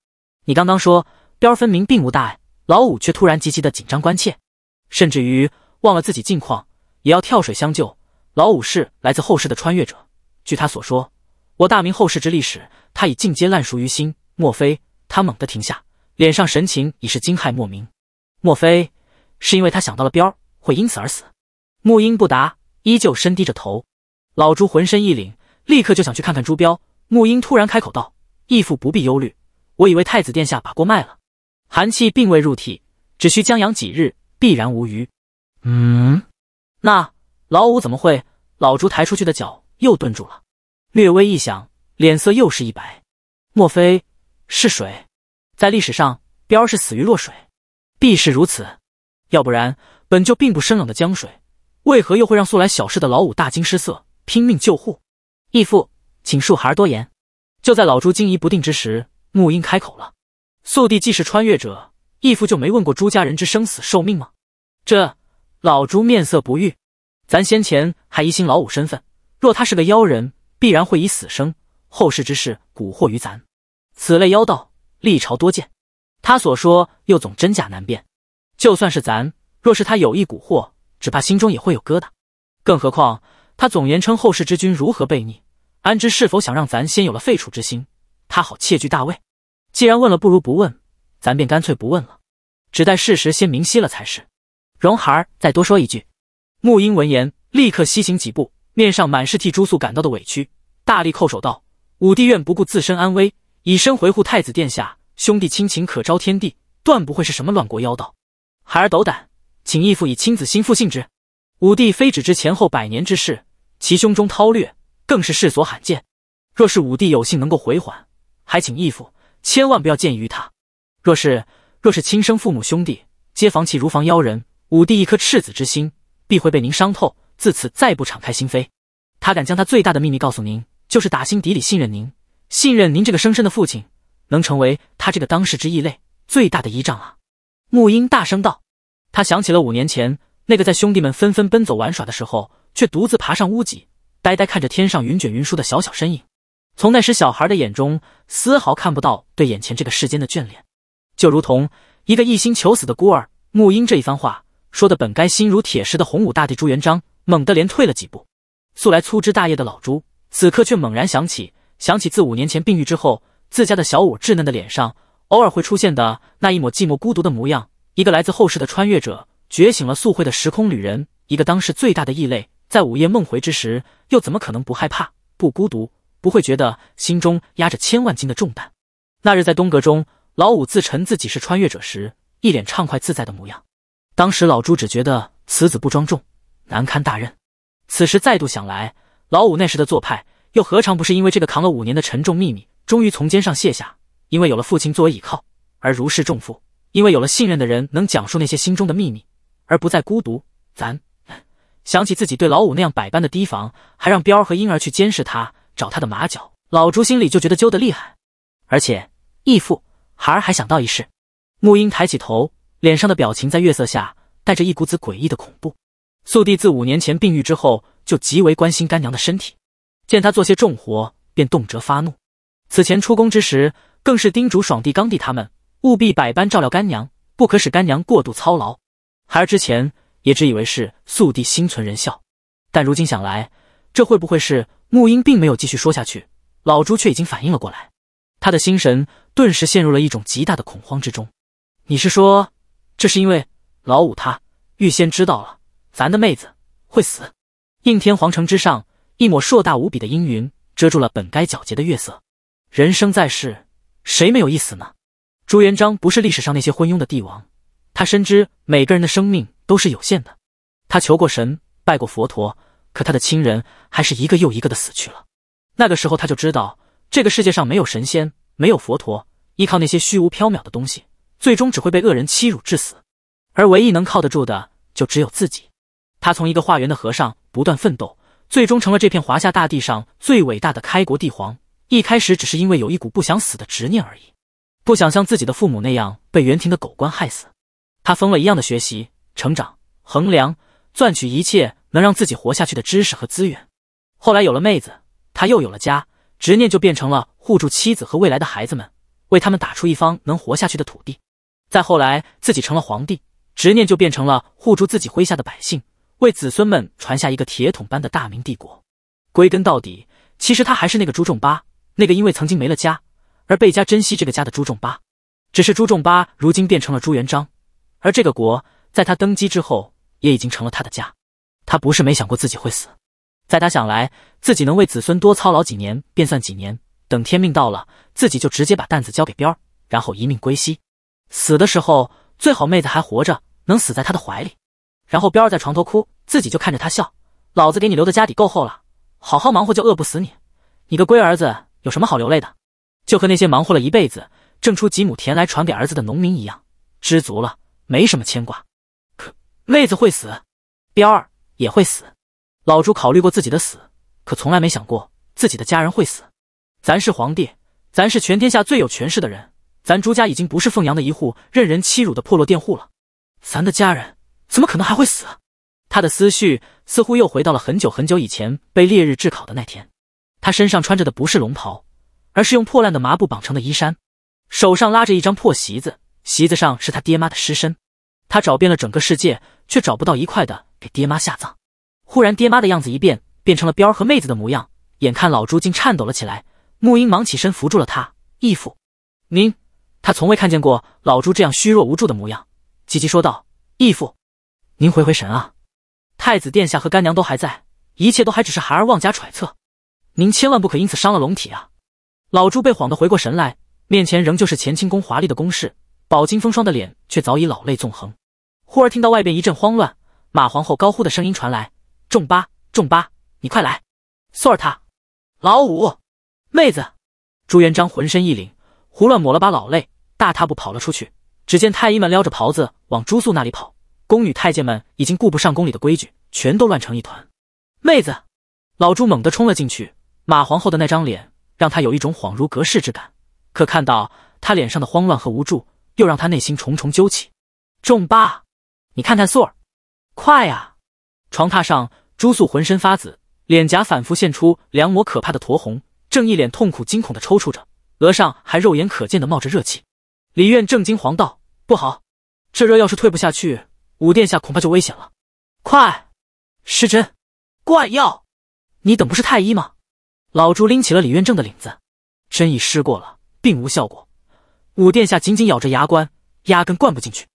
你刚刚说彪儿分明并无大碍，老五却突然极其的紧张关切，甚至于忘了自己近况。”也要跳水相救。老武士来自后世的穿越者，据他所说，我大明后世之历史，他已尽皆烂熟于心。莫非他猛地停下，脸上神情已是惊骇莫名。莫非是因为他想到了彪会因此而死？沐英不答，依旧深低着头。老朱浑身一凛，立刻就想去看看朱彪。沐英突然开口道：“义父不必忧虑，我以为太子殿下把锅卖了。寒气并未入体，只需将养几日，必然无虞。”嗯。那老五怎么会？老朱抬出去的脚又顿住了，略微一想，脸色又是一白。莫非是水？在历史上，彪儿是死于落水，必是如此。要不然，本就并不深冷的江水，为何又会让素来小事的老五大惊失色，拼命救护？义父，请恕孩儿多言。就在老朱惊疑不定之时，沐英开口了：“素帝既是穿越者，义父就没问过朱家人之生死寿命吗？”这。老朱面色不悦，咱先前还疑心老五身份，若他是个妖人，必然会以死生后世之事蛊惑于咱。此类妖道历朝多见，他所说又总真假难辨。就算是咱，若是他有意蛊惑，只怕心中也会有疙瘩。更何况他总言称后世之君如何悖逆，安知是否想让咱先有了废黜之心，他好窃据大位？既然问了，不如不问，咱便干脆不问了，只待事实先明晰了才是。容孩，再多说一句。沐英闻言，立刻西行几步，面上满是替朱肃感到的委屈，大力叩首道：“武帝愿不顾自身安危，以身回护太子殿下，兄弟亲情可昭天地，断不会是什么乱国妖道。孩儿斗胆，请义父以亲子心复信之。武帝非只知前后百年之事，其胸中韬略更是世所罕见。若是武帝有幸能够回还，还请义父千万不要见于他。若是若是亲生父母兄弟，皆防其如防妖人。”武帝一颗赤子之心，必会被您伤透，自此再不敞开心扉。他敢将他最大的秘密告诉您，就是打心底里信任您，信任您这个生身的父亲，能成为他这个当世之异类最大的依仗啊！沐英大声道。他想起了五年前，那个在兄弟们纷纷奔走玩耍的时候，却独自爬上屋脊，呆呆看着天上云卷云舒的小小身影。从那时小孩的眼中，丝毫看不到对眼前这个世间的眷恋，就如同一个一心求死的孤儿。沐英这一番话。说的本该心如铁石的洪武大帝朱元璋，猛地连退了几步。素来粗枝大叶的老朱，此刻却猛然想起，想起自五年前病愈之后，自家的小五稚嫩的脸上偶尔会出现的那一抹寂寞孤独的模样。一个来自后世的穿越者，觉醒了素慧的时空旅人，一个当世最大的异类，在午夜梦回之时，又怎么可能不害怕、不孤独、不会觉得心中压着千万斤的重担？那日在东阁中，老五自沉自己是穿越者时，一脸畅快自在的模样。当时老朱只觉得此子不庄重，难堪大任。此时再度想来，老五那时的做派，又何尝不是因为这个扛了五年的沉重秘密终于从肩上卸下，因为有了父亲作为倚靠而如释重负，因为有了信任的人能讲述那些心中的秘密而不再孤独？咱想起自己对老五那样百般的提防，还让彪儿和婴儿去监视他，找他的马脚，老朱心里就觉得揪得厉害。而且，义父，孩儿还想到一事。沐英抬起头。脸上的表情在月色下带着一股子诡异的恐怖。素帝自五年前病愈之后，就极为关心干娘的身体，见她做些重活，便动辄发怒。此前出宫之时，更是叮嘱爽帝、刚帝他们务必百般照料干娘，不可使干娘过度操劳。孩儿之前也只以为是素帝心存仁孝，但如今想来，这会不会是……沐英并没有继续说下去，老朱却已经反应了过来，他的心神顿时陷入了一种极大的恐慌之中。你是说？这是因为老五他预先知道了咱的妹子会死。应天皇城之上，一抹硕大无比的阴云遮住了本该皎洁的月色。人生在世，谁没有一死呢？朱元璋不是历史上那些昏庸的帝王，他深知每个人的生命都是有限的。他求过神，拜过佛陀，可他的亲人还是一个又一个的死去了。那个时候，他就知道这个世界上没有神仙，没有佛陀，依靠那些虚无缥缈的东西。最终只会被恶人欺辱致死，而唯一能靠得住的就只有自己。他从一个化缘的和尚不断奋斗，最终成了这片华夏大地上最伟大的开国帝皇。一开始只是因为有一股不想死的执念而已，不想像自己的父母那样被元廷的狗官害死。他疯了一样的学习、成长、衡量、赚取一切能让自己活下去的知识和资源。后来有了妹子，他又有了家，执念就变成了护住妻子和未来的孩子们，为他们打出一方能活下去的土地。再后来，自己成了皇帝，执念就变成了护住自己麾下的百姓，为子孙们传下一个铁桶般的大明帝国。归根到底，其实他还是那个朱重八，那个因为曾经没了家而倍加珍惜这个家的朱重八。只是朱重八如今变成了朱元璋，而这个国在他登基之后也已经成了他的家。他不是没想过自己会死，在他想来，自己能为子孙多操劳几年便算几年，等天命到了，自己就直接把担子交给边儿，然后一命归西。死的时候最好妹子还活着，能死在他的怀里，然后彪儿在床头哭，自己就看着他笑。老子给你留的家底够厚了，好好忙活就饿不死你。你个龟儿子有什么好流泪的？就和那些忙活了一辈子，挣出几亩田来传给儿子的农民一样，知足了，没什么牵挂。可妹子会死，彪儿也会死。老朱考虑过自己的死，可从来没想过自己的家人会死。咱是皇帝，咱是全天下最有权势的人。咱朱家已经不是凤阳的一户任人欺辱的破落佃户了，咱的家人怎么可能还会死？他的思绪似乎又回到了很久很久以前被烈日炙烤的那天，他身上穿着的不是龙袍，而是用破烂的麻布绑成的衣衫，手上拉着一张破席子，席子上是他爹妈的尸身。他找遍了整个世界，却找不到一块的给爹妈下葬。忽然，爹妈的样子一变，变成了彪和妹子的模样。眼看老朱竟颤抖了起来，沐英忙起身扶住了他，义父，您。他从未看见过老朱这样虚弱无助的模样，急急说道：“义父，您回回神啊！太子殿下和干娘都还在，一切都还只是孩儿妄加揣测，您千万不可因此伤了龙体啊！”老朱被晃得回过神来，面前仍旧是乾清宫华丽的宫室，饱经风霜的脸却早已老泪纵横。忽而听到外边一阵慌乱，马皇后高呼的声音传来：“重八，重八，你快来！索儿塔，老五，妹子！”朱元璋浑身一凛，胡乱抹了把老泪。大踏步跑了出去，只见太医们撩着袍子往朱素那里跑，宫女太监们已经顾不上宫里的规矩，全都乱成一团。妹子，老朱猛地冲了进去，马皇后的那张脸让他有一种恍如隔世之感，可看到他脸上的慌乱和无助，又让他内心重重揪起。重八，你看看素儿，快呀！床榻上，朱素浑身发紫，脸颊反复现出两抹可怕的酡红，正一脸痛苦惊恐的抽搐着，额上还肉眼可见的冒着热气。李院正惊惶道：“不好，这热要是退不下去，五殿下恐怕就危险了。快，施针灌药！你等不是太医吗？”老朱拎起了李院正的领子，针已施过了，并无效果。五殿下紧紧咬着牙关，压根灌不进去。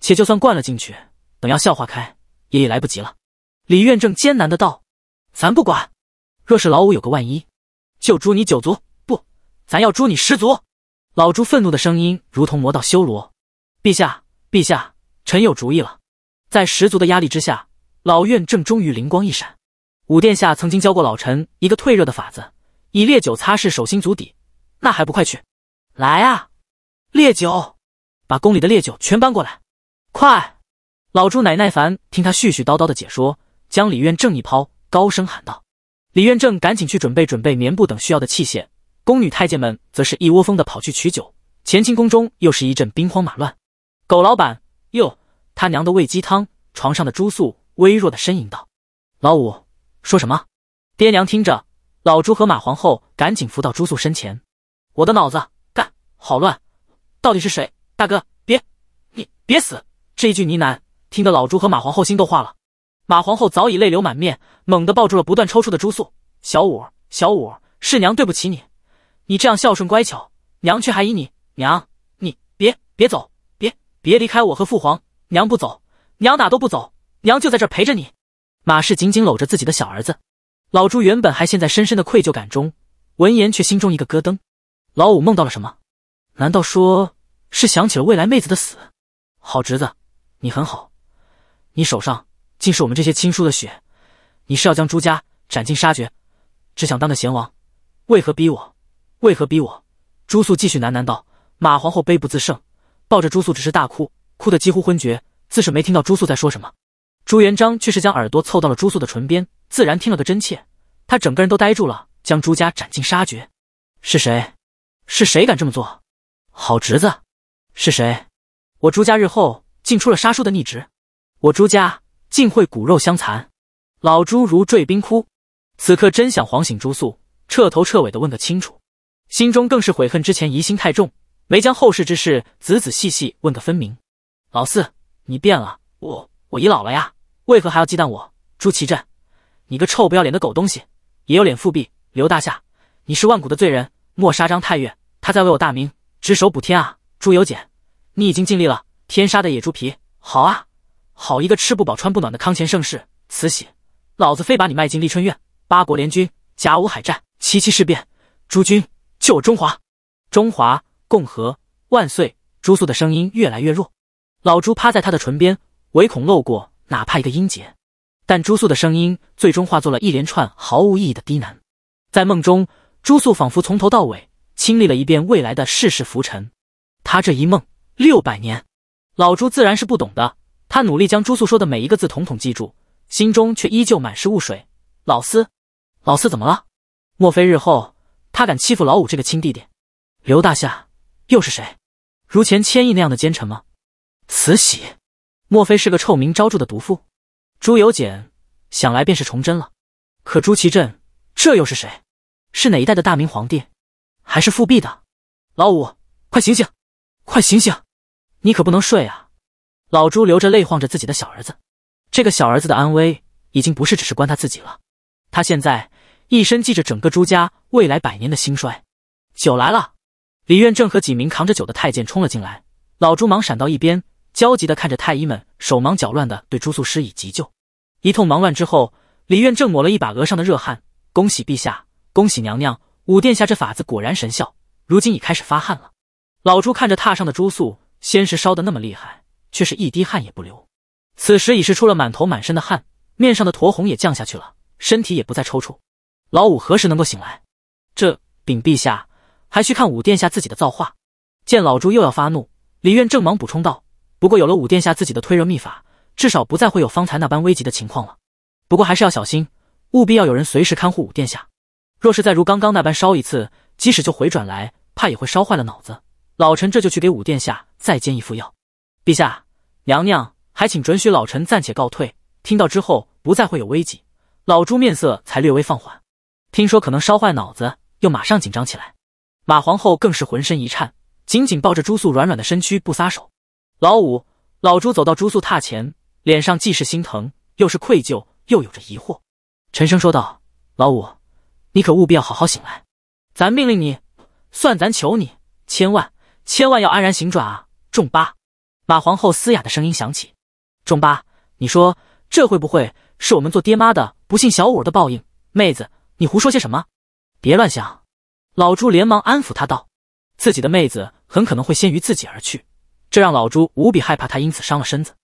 且就算灌了进去，等要笑化开，也已来不及了。李院正艰难的道：“咱不管，若是老五有个万一，就诛你九族；不，咱要诛你十族。”老朱愤怒的声音如同魔道修罗，陛下，陛下，臣有主意了。在十足的压力之下，老院正终于灵光一闪。武殿下曾经教过老臣一个退热的法子，以烈酒擦拭手心足底。那还不快去！来啊！烈酒，把宫里的烈酒全搬过来！快！老朱乃耐烦听他絮絮叨叨的解说，将李院正一抛，高声喊道：“李院正，赶紧去准备准备棉布等需要的器械。”宫女太监们则是一窝蜂的跑去取酒，乾清宫中又是一阵兵荒马乱。狗老板哟，他娘的喂鸡汤！床上的朱素微弱的呻吟道：“老五，说什么？爹娘听着。”老朱和马皇后赶紧扶到朱素身前。我的脑子干好乱，到底是谁？大哥别，你别死！这一句呢喃，听得老朱和马皇后心都化了。马皇后早已泪流满面，猛地抱住了不断抽搐的朱素。小五，小五，是娘对不起你。你这样孝顺乖巧，娘却还依你。娘，你别别走，别别离开我和父皇。娘不走，娘哪都不走，娘就在这陪着你。马氏紧紧搂着自己的小儿子。老朱原本还陷在深深的愧疚感中，闻言却心中一个咯噔。老五梦到了什么？难道说是想起了未来妹子的死？好侄子，你很好。你手上竟是我们这些亲叔的血，你是要将朱家斩尽杀绝，只想当个贤王？为何逼我？为何逼我？朱素继续喃喃道。马皇后悲不自胜，抱着朱素只是大哭，哭得几乎昏厥，自是没听到朱素在说什么。朱元璋却是将耳朵凑到了朱素的唇边，自然听了个真切。他整个人都呆住了，将朱家斩尽杀绝，是谁？是谁敢这么做？好侄子？是谁？我朱家日后竟出了杀叔的逆侄，我朱家竟会骨肉相残？老朱如坠冰窟，此刻真想晃醒朱素，彻头彻尾的问个清楚。心中更是悔恨，之前疑心太重，没将后事之事仔仔细细问个分明。老四，你变了，我我已老了呀，为何还要忌惮我？朱祁镇，你个臭不要脸的狗东西，也有脸复辟！刘大夏，你是万古的罪人，莫杀张太岳，他在为我大明只手补天啊！朱由检，你已经尽力了，天杀的野猪皮！好啊，好一个吃不饱穿不暖的康乾盛世！慈禧，老子非把你卖进丽春院！八国联军，甲午海战，七七事变，诸君。救中华，中华共和万岁！朱素的声音越来越弱，老朱趴在他的唇边，唯恐漏过哪怕一个音节。但朱素的声音最终化作了一连串毫无意义的低喃。在梦中，朱素仿佛从头到尾亲历了一遍未来的世事浮沉。他这一梦六百年，老朱自然是不懂的。他努力将朱素说的每一个字统统记住，心中却依旧满是雾水。老四，老四怎么了？莫非日后？他敢欺负老五这个亲弟弟？刘大夏又是谁？如钱千亿那样的奸臣吗？慈禧，莫非是个臭名昭著的毒妇？朱由检想来便是崇祯了。可朱祁镇这又是谁？是哪一代的大明皇帝？还是复辟的？老五，快醒醒！快醒醒！你可不能睡啊！老朱流着泪晃着自己的小儿子，这个小儿子的安危已经不是只是关他自己了，他现在。一身系着整个朱家未来百年的兴衰，酒来了。李院正和几名扛着酒的太监冲了进来，老朱忙闪到一边，焦急地看着太医们手忙脚乱地对朱素施以急救。一通忙乱之后，李院正抹了一把额上的热汗，恭喜陛下，恭喜娘娘，五殿下这法子果然神效，如今已开始发汗了。老朱看着榻上的朱素，先是烧得那么厉害，却是一滴汗也不流，此时已是出了满头满身的汗，面上的酡红也降下去了，身体也不再抽搐。老五何时能够醒来？这禀陛下，还需看五殿下自己的造化。见老朱又要发怒，李院正忙补充道：“不过有了五殿下自己的推热秘法，至少不再会有方才那般危急的情况了。不过还是要小心，务必要有人随时看护五殿下。若是再如刚刚那般烧一次，即使就回转来，怕也会烧坏了脑子。老臣这就去给五殿下再煎一副药。陛下、娘娘，还请准许老臣暂且告退。听到之后，不再会有危急，老朱面色才略微放缓。”听说可能烧坏脑子，又马上紧张起来。马皇后更是浑身一颤，紧紧抱着朱素软软的身躯不撒手。老五，老朱走到朱素榻前，脸上既是心疼，又是愧疚，又有着疑惑，沉声说道：“老五，你可务必要好好醒来，咱命令你，算咱求你，千万千万要安然醒转啊！”仲八，马皇后嘶哑的声音响起：“仲八，你说这会不会是我们做爹妈的不信小五的报应，妹子？”你胡说些什么？别乱想！老朱连忙安抚他道：“自己的妹子很可能会先于自己而去，这让老朱无比害怕。他因此伤了身子，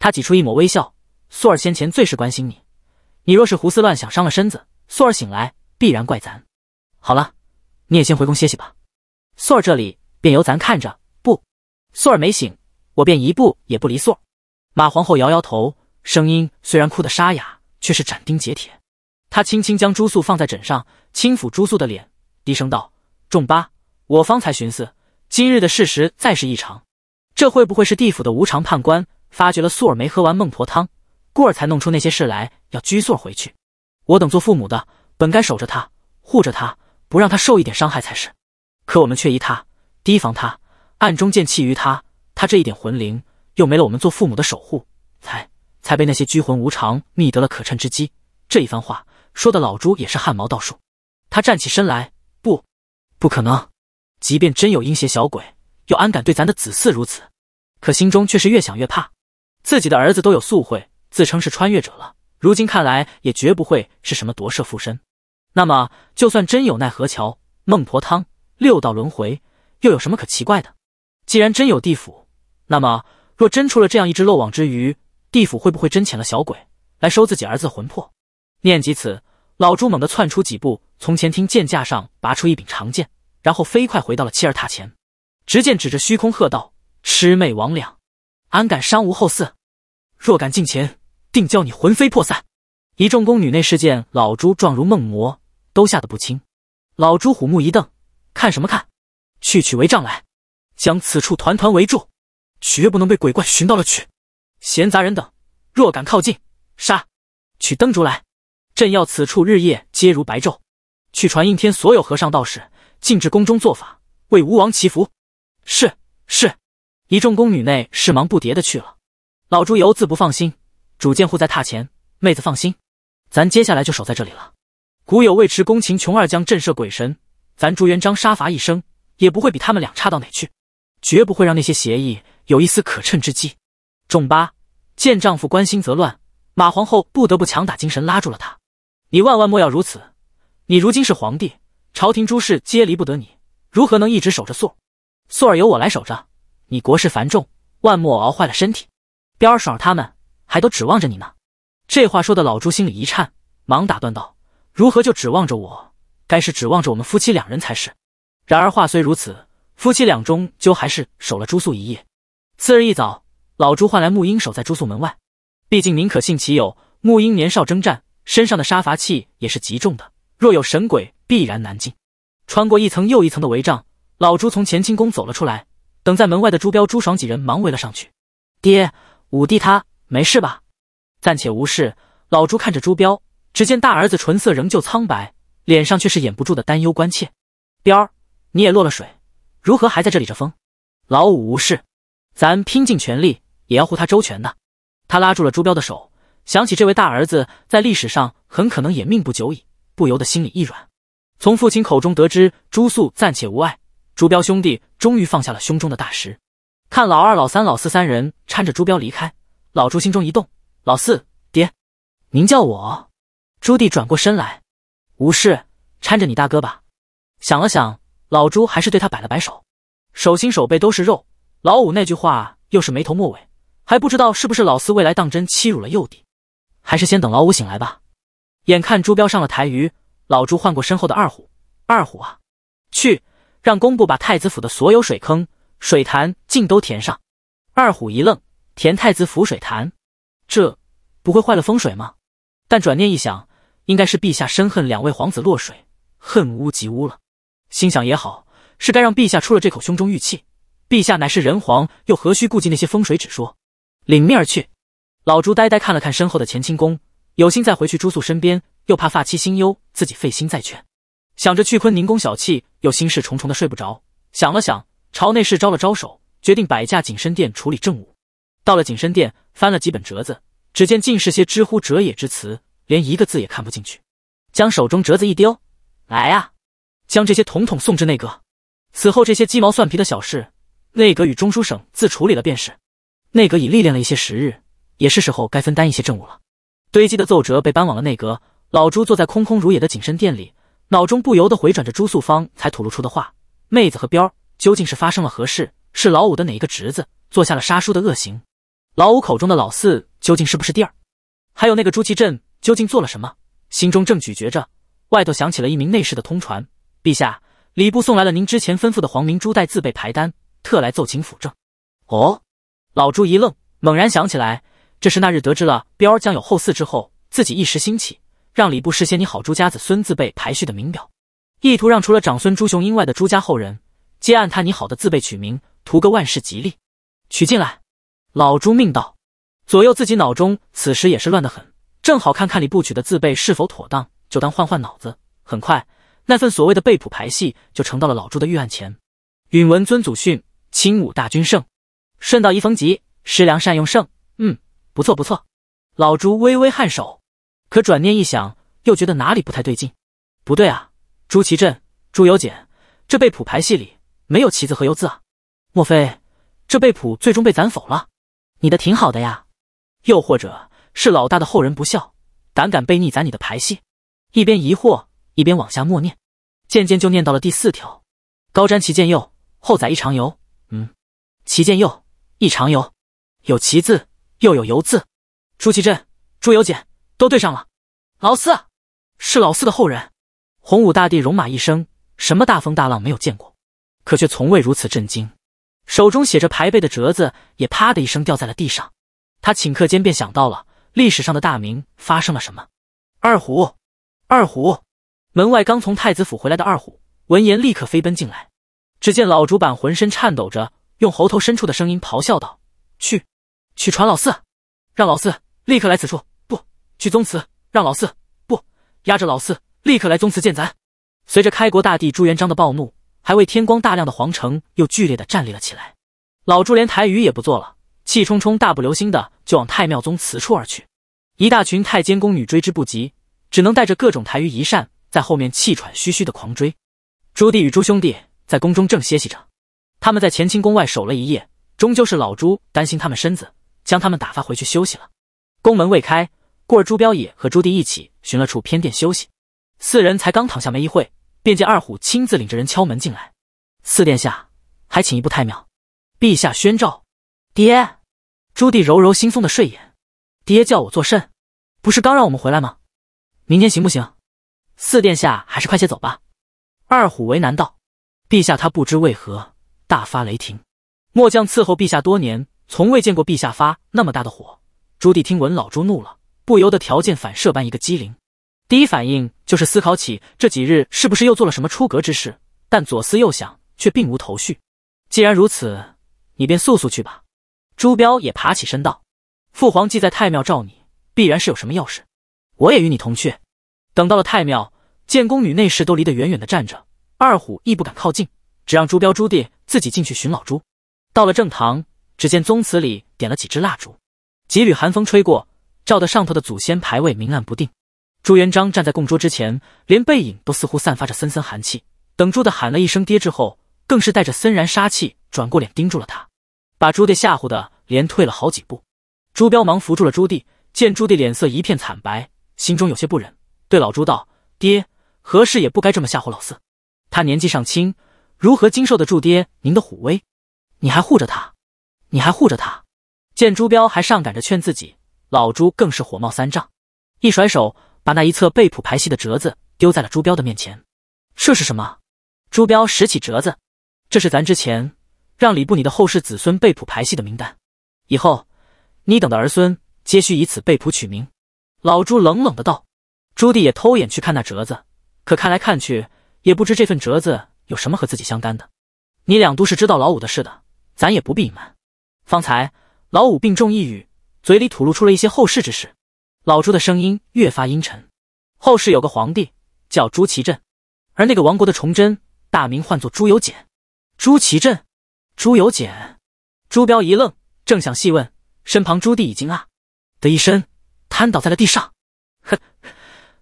他挤出一抹微笑。素儿先前最是关心你，你若是胡思乱想伤了身子，素儿醒来必然怪咱。好了，你也先回宫歇息吧。素儿这里便由咱看着。不，素儿没醒，我便一步也不离素儿。”马皇后摇摇头，声音虽然哭得沙哑，却是斩钉截铁。他轻轻将朱素放在枕上，轻抚朱素的脸，低声道：“仲八，我方才寻思，今日的事实再是异常，这会不会是地府的无常判官发觉了素儿没喝完孟婆汤，故而才弄出那些事来，要拘素儿回去？我等做父母的，本该守着他，护着他，不让他受一点伤害才是。可我们却疑他，提防他，暗中见气于他，他这一点魂灵又没了，我们做父母的守护，才才被那些拘魂无常觅得了可趁之机。”这一番话。说的老朱也是汗毛倒竖，他站起身来，不，不可能！即便真有阴邪小鬼，又安敢对咱的子嗣如此？可心中却是越想越怕，自己的儿子都有素慧，自称是穿越者了，如今看来也绝不会是什么夺舍附身。那么，就算真有奈何桥、孟婆汤、六道轮回，又有什么可奇怪的？既然真有地府，那么若真出了这样一只漏网之鱼，地府会不会真遣了小鬼来收自己儿子魂魄？念及此，老朱猛地窜出几步，从前厅剑架上拔出一柄长剑，然后飞快回到了妻儿榻前，执剑指着虚空喝道：“魑魅魍魉，安敢伤吾后嗣？若敢近前，定叫你魂飞魄散！”一众宫女内侍见老朱状如梦魔，都吓得不轻。老朱虎目一瞪，看什么看？去取围帐来，将此处团团围住，绝不能被鬼怪寻到了去。闲杂人等，若敢靠近，杀！取灯烛来。朕要此处日夜皆如白昼，去传应天所有和尚道士，尽至宫中做法，为吾王祈福。是是，一众宫女内是忙不迭的去了。老朱由自不放心，主剑护在榻前。妹子放心，咱接下来就守在这里了。古有尉迟恭秦琼二将震慑鬼神，咱朱元璋杀伐一生，也不会比他们俩差到哪去，绝不会让那些邪异有一丝可趁之机。众八见丈夫关心则乱，马皇后不得不强打精神拉住了他。你万万莫要如此，你如今是皇帝，朝廷诸事皆离不得你，如何能一直守着素？素儿由我来守着，你国事繁重，万莫熬坏了身体。彪儿、爽儿他们还都指望着你呢。这话说的老朱心里一颤，忙打断道：“如何就指望着我？该是指望着我们夫妻两人才是。”然而话虽如此，夫妻两终究还是守了朱素一夜。次日一早，老朱唤来穆英守在朱素门外，毕竟宁可信其有。穆英年少征战。身上的杀伐气也是极重的，若有神鬼必然难进。穿过一层又一层的围帐，老朱从乾清宫走了出来。等在门外的朱标、朱爽几人忙围了上去。爹，五弟他没事吧？暂且无事。老朱看着朱标，只见大儿子唇色仍旧苍白，脸上却是掩不住的担忧关切。彪儿，你也落了水，如何还在这里着风？老五无事，咱拼尽全力也要护他周全的。他拉住了朱彪的手。想起这位大儿子在历史上很可能也命不久矣，不由得心里一软。从父亲口中得知朱素暂且无碍，朱标兄弟终于放下了胸中的大石。看老二、老三、老四三人搀着朱标离开，老朱心中一动：“老四，爹，您叫我。”朱棣转过身来：“无事，搀着你大哥吧。”想了想，老朱还是对他摆了摆手。手心手背都是肉，老五那句话又是没头没尾，还不知道是不是老四未来当真欺辱了幼弟。还是先等老五醒来吧。眼看朱标上了台，鱼老朱唤过身后的二虎：“二虎啊，去让工部把太子府的所有水坑、水潭尽都填上。”二虎一愣：“填太子府水潭？这不会坏了风水吗？”但转念一想，应该是陛下深恨两位皇子落水，恨屋及乌了。心想也好，是该让陛下出了这口胸中郁气。陛下乃是人皇，又何须顾忌那些风水之说？领命而去。老朱呆呆看了看身后的乾清宫，有心再回去朱素身边，又怕发妻心忧，自己费心再劝。想着去坤宁宫小憩，又心事重重的睡不着。想了想，朝内侍招了招手，决定摆驾景深殿处理政务。到了景深殿，翻了几本折子，只见尽是些知乎者也之词，连一个字也看不进去。将手中折子一丢：“来呀，将这些统统送至内阁。此后这些鸡毛蒜皮的小事，内阁与中书省自处理了便是。内阁已历练了一些时日。”也是时候该分担一些政务了。堆积的奏折被搬往了内阁。老朱坐在空空如也的景深殿里，脑中不由得回转着朱素芳才吐露出的话：妹子和彪究竟是发生了何事？是老五的哪一个侄子做下了杀叔的恶行？老五口中的老四究竟是不是第二？还有那个朱祁镇究竟做了什么？心中正咀嚼着，外头响起了一名内侍的通传：陛下，礼部送来了您之前吩咐的黄明朱带自备排单，特来奏请辅政。哦，老朱一愣，猛然想起来。这是那日得知了彪儿将有后嗣之后，自己一时兴起，让礼部事先拟好朱家子孙字辈排序的名表，意图让除了长孙朱雄英外的朱家后人皆按他拟好的字辈取名，图个万事吉利。取进来，老朱命道。左右自己脑中此时也是乱得很，正好看看礼部取的字辈是否妥当，就当换换脑子。很快，那份所谓的辈谱排戏就呈到了老朱的御案前。允闻尊祖训，亲武大军胜，顺道一逢吉，师良善用胜。嗯。不错不错，老朱微微颔首，可转念一想，又觉得哪里不太对劲。不对啊，朱祁镇、朱由检这被谱排戏里没有旗子”和游”字啊？莫非这被谱最终被咱否了？你的挺好的呀，又或者是老大的后人不孝，胆敢背逆咱你的排戏？一边疑惑一边往下默念，渐渐就念到了第四条：高瞻其见右，后载一长游。嗯，其见右，一长游，有旗字。又有油渍，朱祁镇、朱由检都对上了。老四，是老四的后人。洪武大帝戎马一生，什么大风大浪没有见过，可却从未如此震惊。手中写着牌辈的折子也啪的一声掉在了地上。他顷刻间便想到了历史上的大明发生了什么。二虎，二虎，门外刚从太子府回来的二虎闻言立刻飞奔进来。只见老竹板浑身颤抖着，用喉头深处的声音咆哮道：“去！”去传老四，让老四立刻来此处。不，去宗祠，让老四不压着老四立刻来宗祠见咱。随着开国大帝朱元璋的暴怒，还未天光大亮的皇城又剧烈的站立了起来。老朱连台鱼也不坐了，气冲冲、大步流星的就往太庙宗祠处而去。一大群太监宫女追之不及，只能带着各种台鱼一扇在后面气喘吁吁的狂追。朱棣与朱兄弟在宫中正歇息着，他们在乾清宫外守了一夜，终究是老朱担心他们身子。将他们打发回去休息了。宫门未开，故而朱标也和朱棣一起寻了处偏殿休息。四人才刚躺下没一会，便见二虎亲自领着人敲门进来：“四殿下，还请一步太庙，陛下宣召。”“爹。”朱棣揉揉惺忪的睡眼，“爹叫我作甚？不是刚让我们回来吗？明天行不行？”“四殿下还是快些走吧。”二虎为难道：“陛下他不知为何大发雷霆，末将伺候陛下多年。”从未见过陛下发那么大的火。朱棣听闻老朱怒了，不由得条件反射般一个机灵，第一反应就是思考起这几日是不是又做了什么出格之事，但左思右想却并无头绪。既然如此，你便速速去吧。朱标也爬起身道：“父皇既在太庙召你，必然是有什么要事，我也与你同去。”等到了太庙，见宫女内侍都离得远远的站着，二虎亦不敢靠近，只让朱标、朱棣自己进去寻老朱。到了正堂。只见宗祠里点了几支蜡烛，几缕寒风吹过，照得上头的祖先牌位明暗不定。朱元璋站在供桌之前，连背影都似乎散发着森森寒气。等朱棣喊了一声“爹”之后，更是带着森然杀气转过脸盯住了他，把朱棣吓唬的连退了好几步。朱标忙扶住了朱棣，见朱棣脸色一片惨白，心中有些不忍，对老朱道：“爹，何事也不该这么吓唬老四，他年纪尚轻，如何经受得住爹您的虎威？你还护着他？”你还护着他？见朱标还上赶着劝自己，老朱更是火冒三丈，一甩手把那一侧被谱排戏的折子丢在了朱标的面前。这是什么？朱标拾起折子，这是咱之前让礼部你的后世子孙被谱排戏的名单。以后你等的儿孙皆需以此被谱取名。老朱冷冷的道。朱棣也偷眼去看那折子，可看来看去也不知这份折子有什么和自己相干的。你两都是知道老五的事的，咱也不必隐瞒。方才老五病重一语，嘴里吐露出了一些后世之事。老朱的声音越发阴沉。后世有个皇帝叫朱祁镇，而那个王国的崇祯，大名唤作朱由检。朱祁镇，朱由检，朱标一愣，正想细问，身旁朱棣已经啊的一声瘫倒在了地上。哼！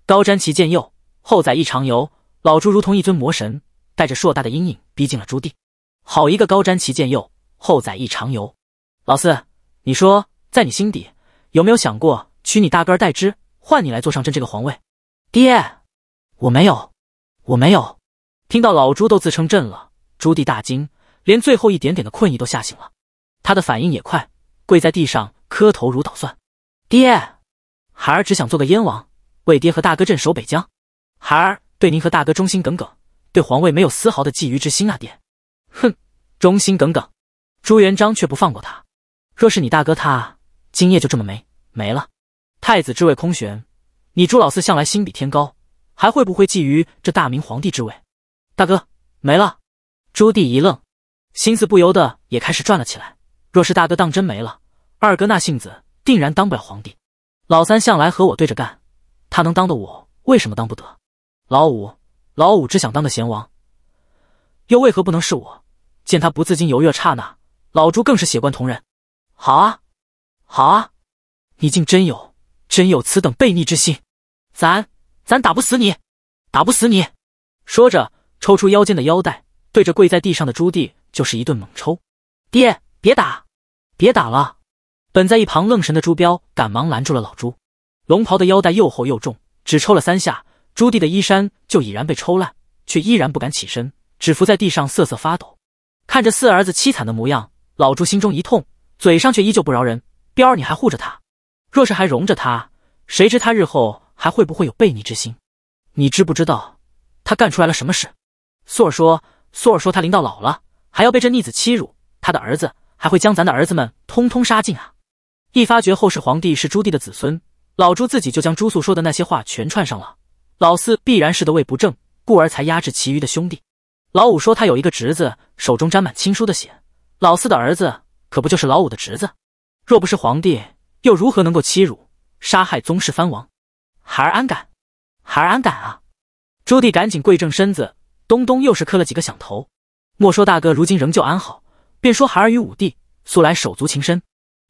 高瞻其见右，后载一长游。老朱如同一尊魔神，带着硕大的阴影逼近了朱棣。好一个高瞻其见右，后载一长游！老四，你说在你心底有没有想过娶你大哥而代之，换你来坐上朕这个皇位？爹，我没有，我没有。听到老朱都自称朕了，朱棣大惊，连最后一点点的困意都吓醒了。他的反应也快，跪在地上磕头如捣蒜。爹，孩儿只想做个燕王，为爹和大哥镇守北疆。孩儿对您和大哥忠心耿耿，对皇位没有丝毫的觊觎之心啊，爹。哼，忠心耿耿。朱元璋却不放过他。若是你大哥他今夜就这么没没了，太子之位空悬，你朱老四向来心比天高，还会不会觊觎这大明皇帝之位？大哥没了，朱棣一愣，心思不由得也开始转了起来。若是大哥当真没了，二哥那性子定然当不了皇帝。老三向来和我对着干，他能当的我为什么当不得？老五，老五只想当个贤王，又为何不能是我？见他不自禁犹豫了刹那，老朱更是血贯瞳仁。好啊，好啊，你竟真有真有此等悖逆之心，咱咱打不死你，打不死你！说着抽出腰间的腰带，对着跪在地上的朱棣就是一顿猛抽。爹，别打，别打了！本在一旁愣神的朱标赶忙拦住了老朱。龙袍的腰带又厚又重，只抽了三下，朱棣的衣衫就已然被抽烂，却依然不敢起身，只伏在地上瑟瑟发抖。看着四儿子凄惨的模样，老朱心中一痛。嘴上却依旧不饶人，彪儿，你还护着他？若是还容着他，谁知他日后还会不会有悖逆之心？你知不知道他干出来了什么事？素儿说，素儿说他临到老了还要被这逆子欺辱，他的儿子还会将咱的儿子们通通杀尽啊！一发觉后世皇帝是朱棣的子孙，老朱自己就将朱素说的那些话全串上了。老四必然是得位不正，故而才压制其余的兄弟。老五说他有一个侄子，手中沾满亲叔的血，老四的儿子。可不就是老五的侄子？若不是皇帝，又如何能够欺辱、杀害宗室藩王？孩儿安敢？孩儿安敢啊！朱棣赶紧跪正身子，咚咚又是磕了几个响头。莫说大哥如今仍旧安好，便说孩儿与五弟素来手足情深，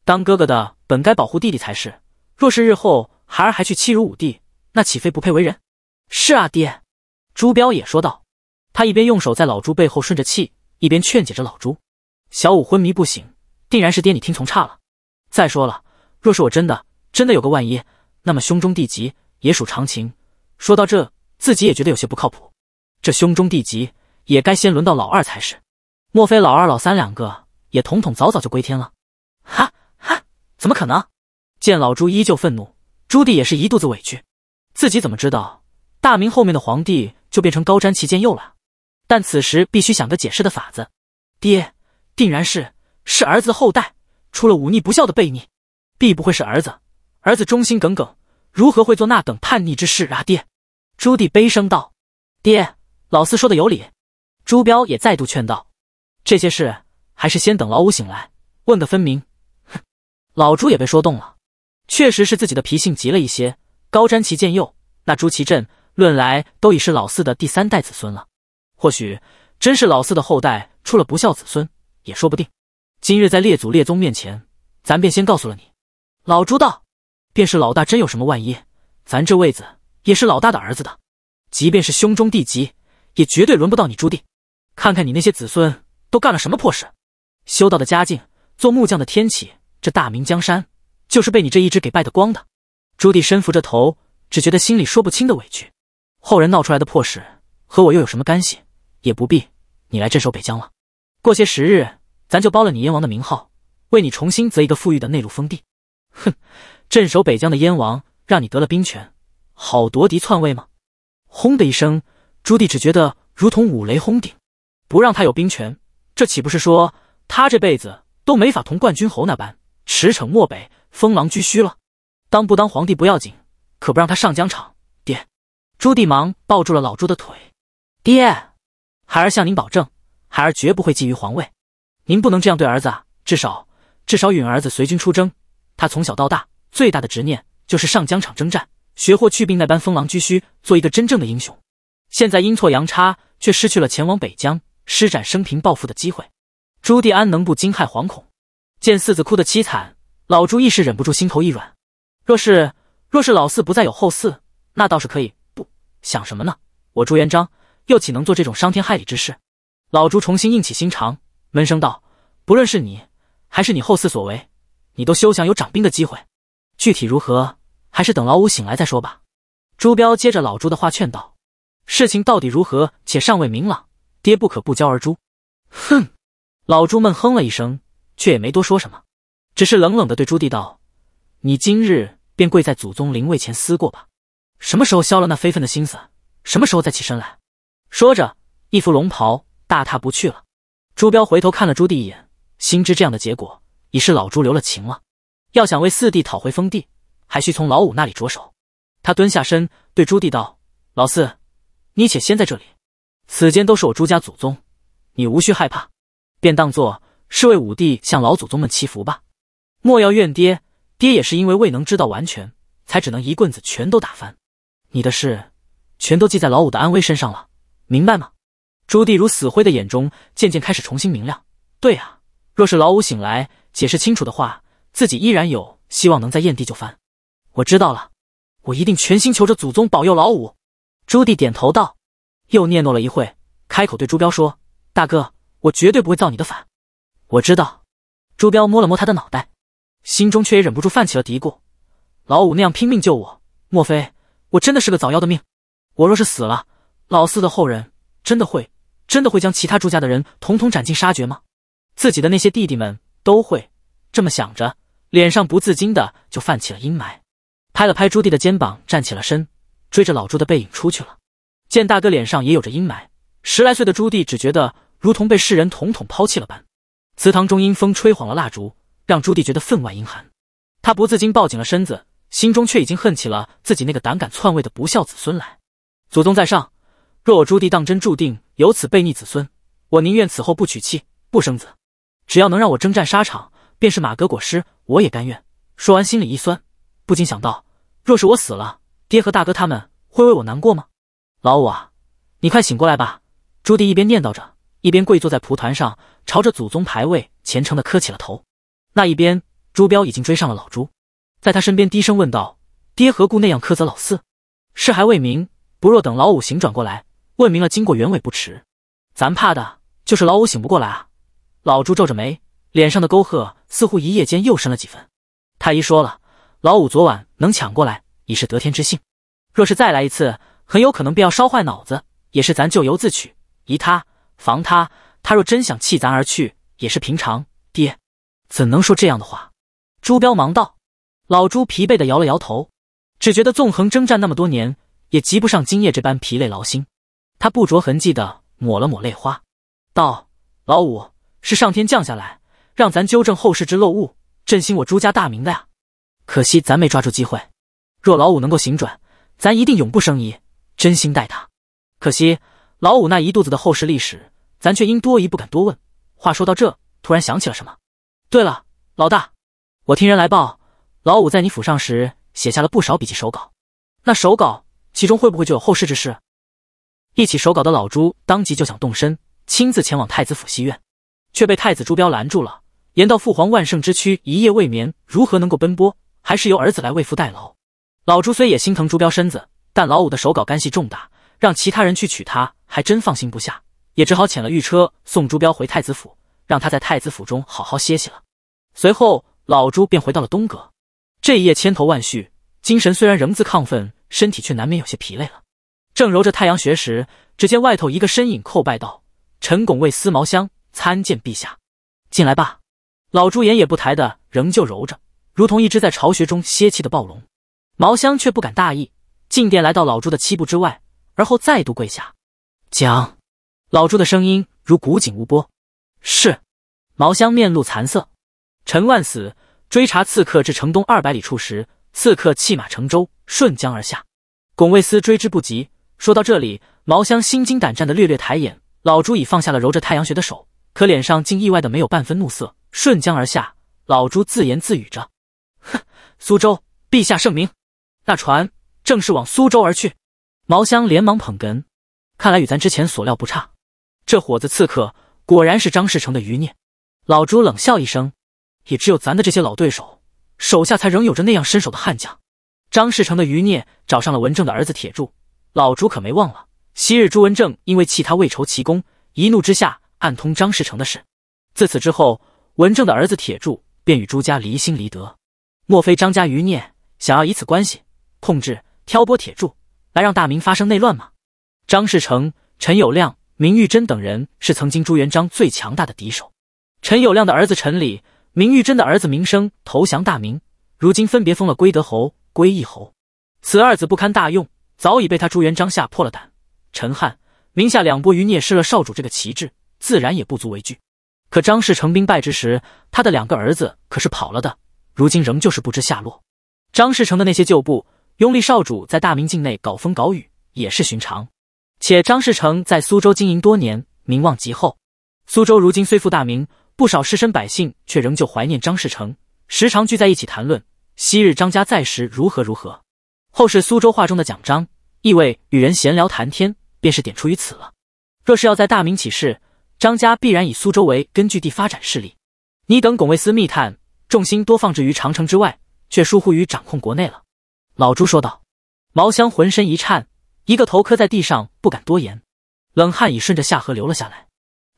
当哥哥的本该保护弟弟才是。若是日后孩儿还去欺辱五弟，那岂非不配为人？是啊，爹。朱标也说道，他一边用手在老朱背后顺着气，一边劝解着老朱。小五昏迷不醒。定然是爹你听从差了。再说了，若是我真的真的有个万一，那么胸中地疾也属常情。说到这，自己也觉得有些不靠谱。这胸中地疾也该先轮到老二才是。莫非老二老三两个也统统早早就归天了？哈哈，怎么可能？见老朱依旧愤怒，朱棣也是一肚子委屈。自己怎么知道大明后面的皇帝就变成高瞻其肩右了？但此时必须想个解释的法子。爹，定然是。是儿子后代出了忤逆不孝的悖逆，必不会是儿子。儿子忠心耿耿，如何会做那等叛逆之事啊？爹，朱棣悲声道：“爹，老四说的有理。”朱标也再度劝道：“这些事还是先等老五醒来，问个分明。”哼，老朱也被说动了，确实是自己的脾性急了一些。高瞻其见又，那朱祁镇论来都已是老四的第三代子孙了，或许真是老四的后代出了不孝子孙，也说不定。今日在列祖列宗面前，咱便先告诉了你。老朱道：“便是老大真有什么万一，咱这位子也是老大的儿子的。即便是兄中地级，也绝对轮不到你朱棣。看看你那些子孙都干了什么破事！修道的嘉靖，做木匠的天启，这大明江山就是被你这一只给败的光的。”朱棣深扶着头，只觉得心里说不清的委屈。后人闹出来的破事和我又有什么干系？也不必你来镇守北疆了。过些时日。咱就包了你燕王的名号，为你重新择一个富裕的内陆封地。哼，镇守北疆的燕王，让你得了兵权，好夺嫡篡位吗？轰的一声，朱棣只觉得如同五雷轰顶。不让他有兵权，这岂不是说他这辈子都没法同冠军侯那般驰骋漠北、封狼居胥了？当不当皇帝不要紧，可不让他上疆场。爹，朱棣忙抱住了老朱的腿。爹，孩儿向您保证，孩儿绝不会觊觎皇位。您不能这样对儿子啊！至少，至少允儿子随军出征。他从小到大最大的执念就是上疆场征战，学霍去病那般封狼居胥，做一个真正的英雄。现在阴错阳差，却失去了前往北疆施展生平抱负的机会。朱棣安能不惊骇惶恐？见四子哭得凄惨，老朱一时忍不住心头一软。若是，若是老四不再有后嗣，那倒是可以不。想什么呢？我朱元璋又岂能做这种伤天害理之事？老朱重新硬起心肠。闷声道：“不论是你，还是你后嗣所为，你都休想有掌兵的机会。具体如何，还是等老五醒来再说吧。”朱标接着老朱的话劝道：“事情到底如何，且尚未明朗，爹不可不教而诛。”哼，老朱闷哼了一声，却也没多说什么，只是冷冷的对朱棣道：“你今日便跪在祖宗灵位前思过吧，什么时候消了那非分的心思，什么时候再起身来。”说着，一副龙袍，大踏不去了。朱标回头看了朱棣一眼，心知这样的结果已是老朱留了情了。要想为四弟讨回封地，还需从老五那里着手。他蹲下身，对朱棣道：“老四，你且先在这里，此间都是我朱家祖宗，你无需害怕，便当做是为五弟向老祖宗们祈福吧。莫要怨爹，爹也是因为未能知道完全，才只能一棍子全都打翻。你的事，全都记在老五的安危身上了，明白吗？”朱棣如死灰的眼中渐渐开始重新明亮。对啊，若是老五醒来解释清楚的话，自己依然有希望能在燕地就藩。我知道了，我一定全心求着祖宗保佑老五。朱棣点头道，又嗫嚅了一会，开口对朱标说：“大哥，我绝对不会造你的反。”我知道。朱标摸了摸他的脑袋，心中却也忍不住泛起了嘀咕：老五那样拼命救我，莫非我真的是个早夭的命？我若是死了，老四的后人真的会……真的会将其他朱家的人统统斩尽杀绝吗？自己的那些弟弟们都会这么想着，脸上不自禁的就泛起了阴霾，拍了拍朱棣的肩膀，站起了身，追着老朱的背影出去了。见大哥脸上也有着阴霾，十来岁的朱棣只觉得如同被世人统统抛弃了般。祠堂中阴风吹晃了蜡烛，让朱棣觉得分外阴寒，他不自禁抱紧了身子，心中却已经恨起了自己那个胆敢篡位的不孝子孙来。祖宗在上，若我朱棣当真注定。由此背逆子孙，我宁愿此后不娶妻不生子，只要能让我征战沙场，便是马革裹尸，我也甘愿。说完，心里一酸，不禁想到：若是我死了，爹和大哥他们会为我难过吗？老五啊，你快醒过来吧！朱棣一边念叨着，一边跪坐在蒲团上，朝着祖宗牌位虔诚的磕起了头。那一边，朱标已经追上了老朱，在他身边低声问道：爹何故那样苛责老四？事还未明，不若等老五醒转过来。问明了经过原委不迟，咱怕的就是老五醒不过来啊！老朱皱着眉，脸上的沟壑似乎一夜间又深了几分。太医说了，老五昨晚能抢过来已是得天之幸，若是再来一次，很有可能便要烧坏脑子，也是咱咎由自取。疑他防他，他若真想弃咱而去，也是平常。爹，怎能说这样的话？朱标忙道。老朱疲惫地摇了摇头，只觉得纵横征战那么多年，也及不上今夜这般疲累劳心。他不着痕迹的抹了抹泪花，道：“老五是上天降下来，让咱纠正后世之漏误，振兴我朱家大名的呀。可惜咱没抓住机会。若老五能够醒转，咱一定永不生疑，真心待他。可惜老五那一肚子的后世历史，咱却因多疑不敢多问。”话说到这，突然想起了什么，对了，老大，我听人来报，老五在你府上时写下了不少笔记手稿，那手稿其中会不会就有后世之事？一起手稿的老朱当即就想动身，亲自前往太子府西院，却被太子朱标拦住了，言道：“父皇万圣之躯一夜未眠，如何能够奔波？还是由儿子来为父代劳。”老朱虽也心疼朱标身子，但老五的手稿干系重大，让其他人去取他还真放心不下，也只好遣了御车送朱标回太子府，让他在太子府中好好歇息了。随后，老朱便回到了东阁。这一夜千头万绪，精神虽然仍自亢奋，身体却难免有些疲累了。正揉着太阳穴时，只见外头一个身影叩拜道：“陈拱卫司毛香参见陛下，进来吧。”老朱眼也不抬的仍旧揉着，如同一只在巢穴中歇气的暴龙。毛香却不敢大意，进殿来到老朱的七步之外，而后再度跪下。讲。老朱的声音如古井无波：“是。”毛香面露惭色：“臣万死，追查刺客至城东二百里处时，刺客弃马乘舟，顺江而下，拱卫司追之不及。”说到这里，毛香心惊胆战的略略抬眼，老朱已放下了揉着太阳穴的手，可脸上竟意外的没有半分怒色，顺江而下。老朱自言自语着：“哼，苏州，陛下圣明，那船正是往苏州而去。”毛香连忙捧哏：“看来与咱之前所料不差，这伙子刺客果然是张士诚的余孽。”老朱冷笑一声：“也只有咱的这些老对手，手下才仍有着那样身手的悍将。”张士诚的余孽找上了文正的儿子铁柱。老朱可没忘了昔日朱文正因为气他未酬奇功，一怒之下暗通张士诚的事。自此之后，文正的儿子铁柱便与朱家离心离德。莫非张家余孽想要以此关系控制、挑拨铁柱，来让大明发生内乱吗？张士诚、陈友谅、明玉珍等人是曾经朱元璋最强大的敌手。陈友谅的儿子陈理、明玉珍的儿子明升投降大明，如今分别封了归德侯、归义侯，此二子不堪大用。早已被他朱元璋吓破了胆，陈汉名下两波余孽失了少主这个旗帜，自然也不足为惧。可张士诚兵败之时，他的两个儿子可是跑了的，如今仍旧是不知下落。张士诚的那些旧部拥立少主，在大明境内搞风搞雨也是寻常。且张士诚在苏州经营多年，名望极厚。苏州如今虽复大明，不少士绅百姓却仍旧怀念张士诚，时常聚在一起谈论昔日张家在时如何如何。后世苏州话中的“讲章”，意味与人闲聊谈天，便是点出于此了。若是要在大明起事，张家必然以苏州为根据地发展势力。你等拱卫司密探，重心多放置于长城之外，却疏忽于掌控国内了。老朱说道。毛香浑身一颤，一个头磕在地上，不敢多言，冷汗已顺着下颌流了下来。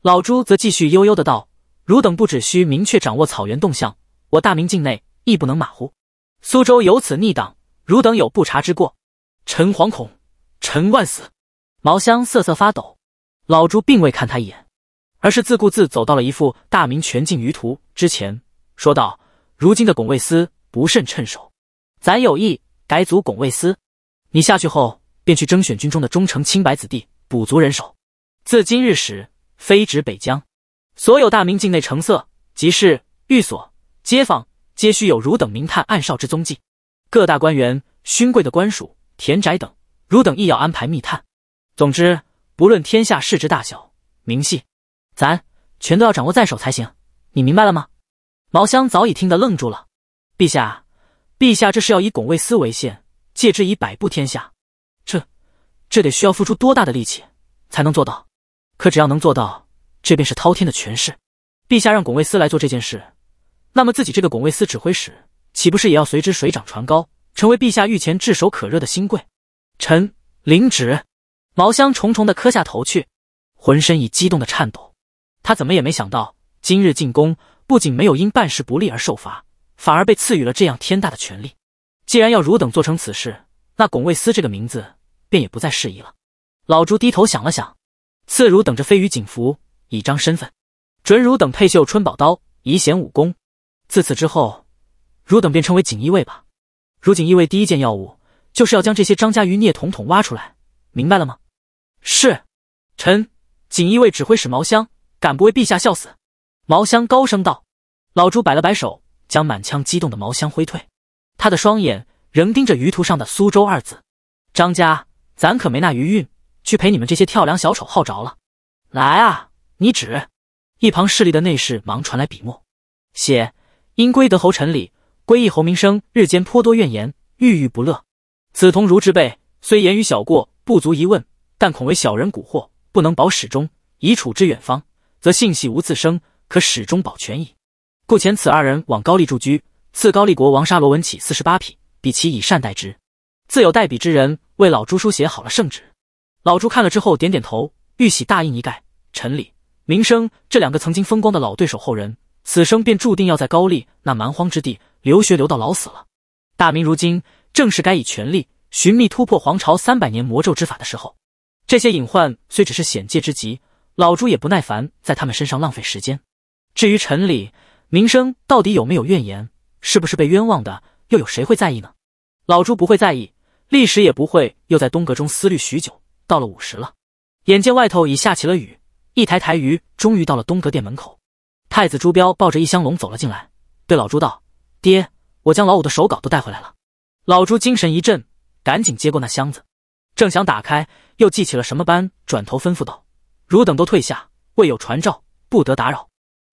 老朱则继续悠悠的道：“汝等不只需明确掌握草原动向，我大明境内亦不能马虎。苏州有此逆党。”汝等有不察之过，臣惶恐，臣万死。毛香瑟瑟发抖，老朱并未看他一眼，而是自顾自走到了一幅大明全境舆图之前，说道：“如今的拱卫司不甚趁手，咱有意改组拱卫司。你下去后便去征选军中的忠诚清白子弟，补足人手。自今日始，飞止北疆，所有大明境内城色、集市、寓所、街坊，皆须有汝等明探暗哨之踪迹。”各大官员、勋贵的官署、田宅等，汝等亦要安排密探。总之，不论天下事之大小、明细，咱全都要掌握在手才行。你明白了吗？毛香早已听得愣住了。陛下，陛下这是要以拱卫司为限，借之以摆布天下。这这得需要付出多大的力气才能做到？可只要能做到，这便是滔天的权势。陛下让拱卫司来做这件事，那么自己这个拱卫司指挥使。岂不是也要随之水涨船高，成为陛下御前炙手可热的新贵？臣领旨。毛香重重的磕下头去，浑身已激动的颤抖。他怎么也没想到，今日进宫不仅没有因办事不利而受罚，反而被赐予了这样天大的权利。既然要汝等做成此事，那拱卫司这个名字便也不再适宜了。老朱低头想了想，赐汝等着飞鱼锦服，以彰身份；准汝等佩绣春宝刀，以显武功。自此之后。汝等便称为锦衣卫吧。如锦衣卫第一件要务，就是要将这些张家余孽统统挖出来，明白了吗？是，臣锦衣卫指挥使毛香，敢不为陛下效死？毛香高声道。老朱摆了摆手，将满腔激动的毛香挥退。他的双眼仍盯着舆图上的“苏州”二字。张家，咱可没那余韵去陪你们这些跳梁小丑耗着了。来啊，你指。一旁势力的内侍忙传来笔墨，写因归德侯陈礼。归义侯明生日间颇多怨言，郁郁不乐。此同儒之辈，虽言语小过，不足一问，但恐为小人蛊惑，不能保始终。以处之远方，则信系无自生，可始终保全矣。故遣此二人往高丽驻居。赐高丽国王沙罗文起四十八匹，比其以善待之。自有代笔之人为老朱书写好了圣旨，老朱看了之后点点头，玉玺大印一盖，臣礼。明生这两个曾经风光的老对手后人。此生便注定要在高丽那蛮荒之地留学，留到老死了。大明如今正是该以全力寻觅突破皇朝三百年魔咒之法的时候。这些隐患虽只是险界之极，老朱也不耐烦在他们身上浪费时间。至于陈理、名生到底有没有怨言，是不是被冤枉的，又有谁会在意呢？老朱不会在意，历史也不会又在东阁中思虑许久。到了午时了，眼见外头已下起了雨，一抬抬鱼终于到了东阁殿门口。太子朱标抱着一箱龙走了进来，对老朱道：“爹，我将老五的手稿都带回来了。”老朱精神一振，赶紧接过那箱子，正想打开，又记起了什么般，转头吩咐道：“汝等都退下，未有传召，不得打扰。”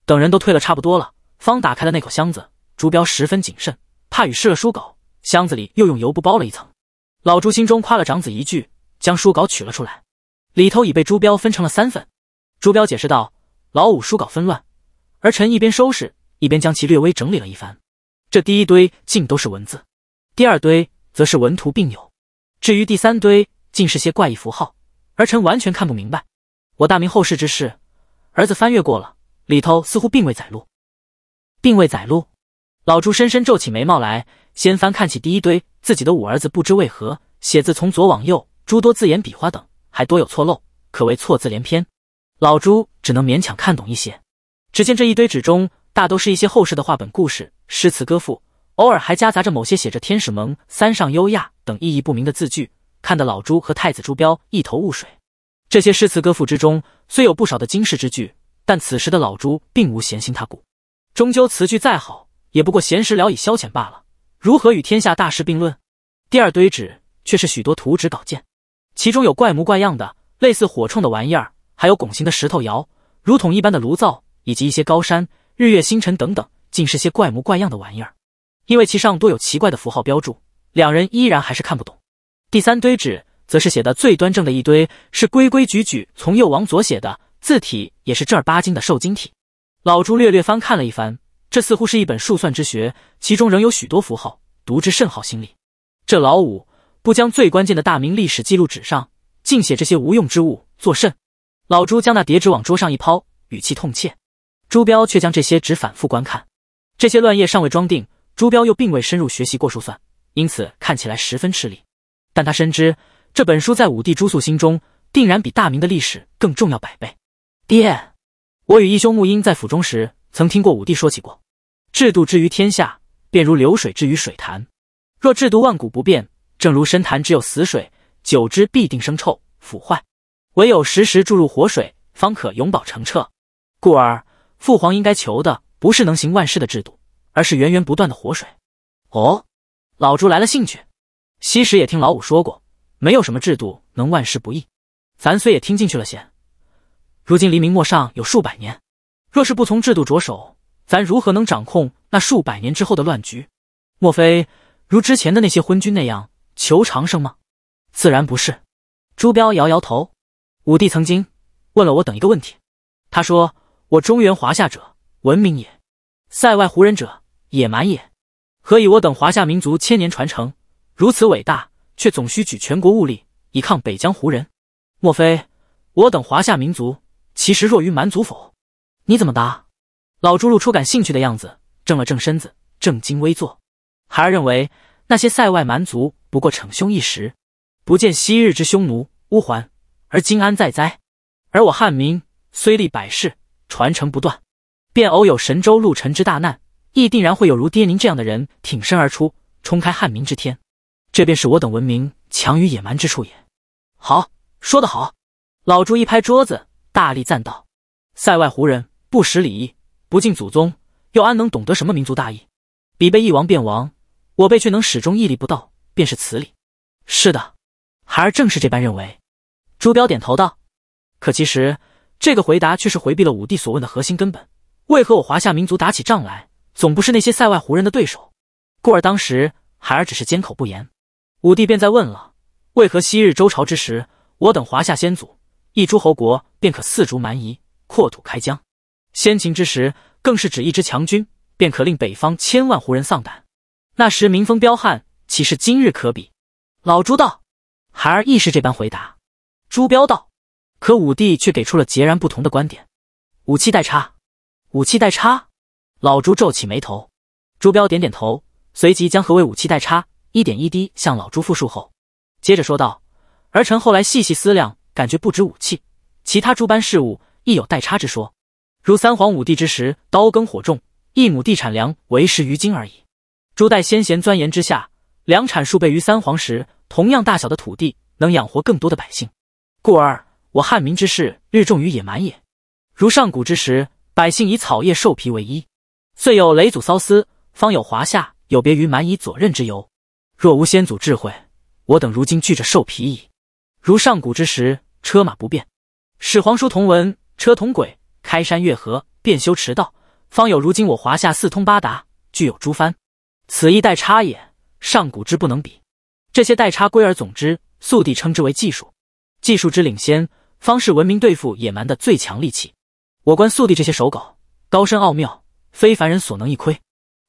等人都退了差不多了，方打开了那口箱子。朱标十分谨慎，怕雨湿了书稿，箱子里又用油布包了一层。老朱心中夸了长子一句，将书稿取了出来，里头已被朱标分成了三份。朱标解释道：“老五书稿纷乱。”儿臣一边收拾，一边将其略微整理了一番。这第一堆竟都是文字，第二堆则是文图并有，至于第三堆竟是些怪异符号，儿臣完全看不明白。我大明后世之事，儿子翻阅过了，里头似乎并未载录，并未载录。老朱深深皱起眉毛来，先翻看起第一堆，自己的五儿子不知为何写字从左往右，诸多字眼笔画等，还多有错漏，可谓错字连篇。老朱只能勉强看懂一些。只见这一堆纸中，大都是一些后世的话本、故事、诗词歌赋，偶尔还夹杂着某些写着“天使萌”“三上优雅”等意义不明的字句，看得老朱和太子朱标一头雾水。这些诗词歌赋之中，虽有不少的惊世之句，但此时的老朱并无闲心他顾，终究词句再好，也不过闲时聊以消遣罢了，如何与天下大事并论？第二堆纸却是许多图纸稿件，其中有怪模怪样的类似火铳的玩意儿，还有拱形的石头窑，如桶一般的炉灶。以及一些高山、日月星辰等等，竟是些怪模怪样的玩意儿，因为其上多有奇怪的符号标注，两人依然还是看不懂。第三堆纸则是写的最端正的一堆，是规规矩矩从右往左写的，字体也是正儿八经的瘦金体。老朱略略翻看了一番，这似乎是一本数算之学，其中仍有许多符号，读之甚好心理。这老五不将最关键的大明历史记录纸上，竟写这些无用之物作甚？老朱将那叠纸往桌上一抛，语气痛切。朱标却将这些纸反复观看，这些乱页尚未装订。朱标又并未深入学习过数算，因此看起来十分吃力。但他深知这本书在武帝朱肃心中，定然比大明的历史更重要百倍。爹，我与义兄穆英在府中时，曾听过武帝说起过：制度之于天下，便如流水之于水潭。若制度万古不变，正如深潭只有死水，久之必定生臭腐坏。唯有时时注入活水，方可永保澄澈。故而。父皇应该求的不是能行万事的制度，而是源源不断的活水。哦，老朱来了兴趣。昔时也听老五说过，没有什么制度能万事不易。咱虽也听进去了些，如今黎明末尚有数百年，若是不从制度着手，咱如何能掌控那数百年之后的乱局？莫非如之前的那些昏君那样求长生吗？自然不是。朱标摇摇头。武帝曾经问了我等一个问题，他说。我中原华夏者，文明也；塞外胡人者，野蛮也。何以我等华夏民族千年传承如此伟大，却总需举全国物力以抗北疆胡人？莫非我等华夏民族其实弱于蛮族否？你怎么答？老朱露出感兴趣的样子，正了正身子，正襟危坐。孩儿认为，那些塞外蛮族不过逞凶一时，不见昔日之匈奴、乌桓，而今安在哉？而我汉民虽历百世。传承不断，便偶有神州陆沉之大难，亦定然会有如爹您这样的人挺身而出，冲开汉民之天。这便是我等文明强于野蛮之处也。好，说得好！老朱一拍桌子，大力赞道：“塞外胡人不识礼义，不敬祖宗，又安能懂得什么民族大义？彼辈一亡便亡，我辈却能始终屹立不倒，便是此理。”是的，孩儿正是这般认为。朱标点头道：“可其实……”这个回答却是回避了武帝所问的核心根本：为何我华夏民族打起仗来总不是那些塞外胡人的对手？故而当时孩儿只是缄口不言。武帝便再问了：为何昔日周朝之时，我等华夏先祖一诸侯国便可四逐蛮夷、阔土开疆；先秦之时，更是只一支强军便可令北方千万胡人丧胆？那时民风彪悍，岂是今日可比？老朱道：“孩儿亦是这般回答。”朱标道。可武帝却给出了截然不同的观点：武器代差，武器代差。老朱皱起眉头，朱标点点头，随即将何谓武器代差一点一滴向老朱复述后，接着说道：“儿臣后来细细思量，感觉不止武器，其他诸般事物亦有代差之说。如三皇五帝之时，刀耕火种，一亩地产粮为十余斤而已；朱代先贤钻研之下，粮产数倍于三皇时，同样大小的土地能养活更多的百姓，故而。”我汉民之事，日重于野蛮也。如上古之时，百姓以草叶兽皮为衣，遂有雷祖骚丝，方有华夏，有别于蛮夷左衽之游。若无先祖智慧，我等如今聚着兽皮矣。如上古之时，车马不便，始皇书同文，车同轨，开山越河，遍修驰道，方有如今我华夏四通八达，具有诸藩。此一代差也，上古之不能比。这些代差归而总之，素帝称之为技术，技术之领先。方是文明对付野蛮的最强利器。我观素帝这些手稿，高深奥妙，非凡人所能一窥。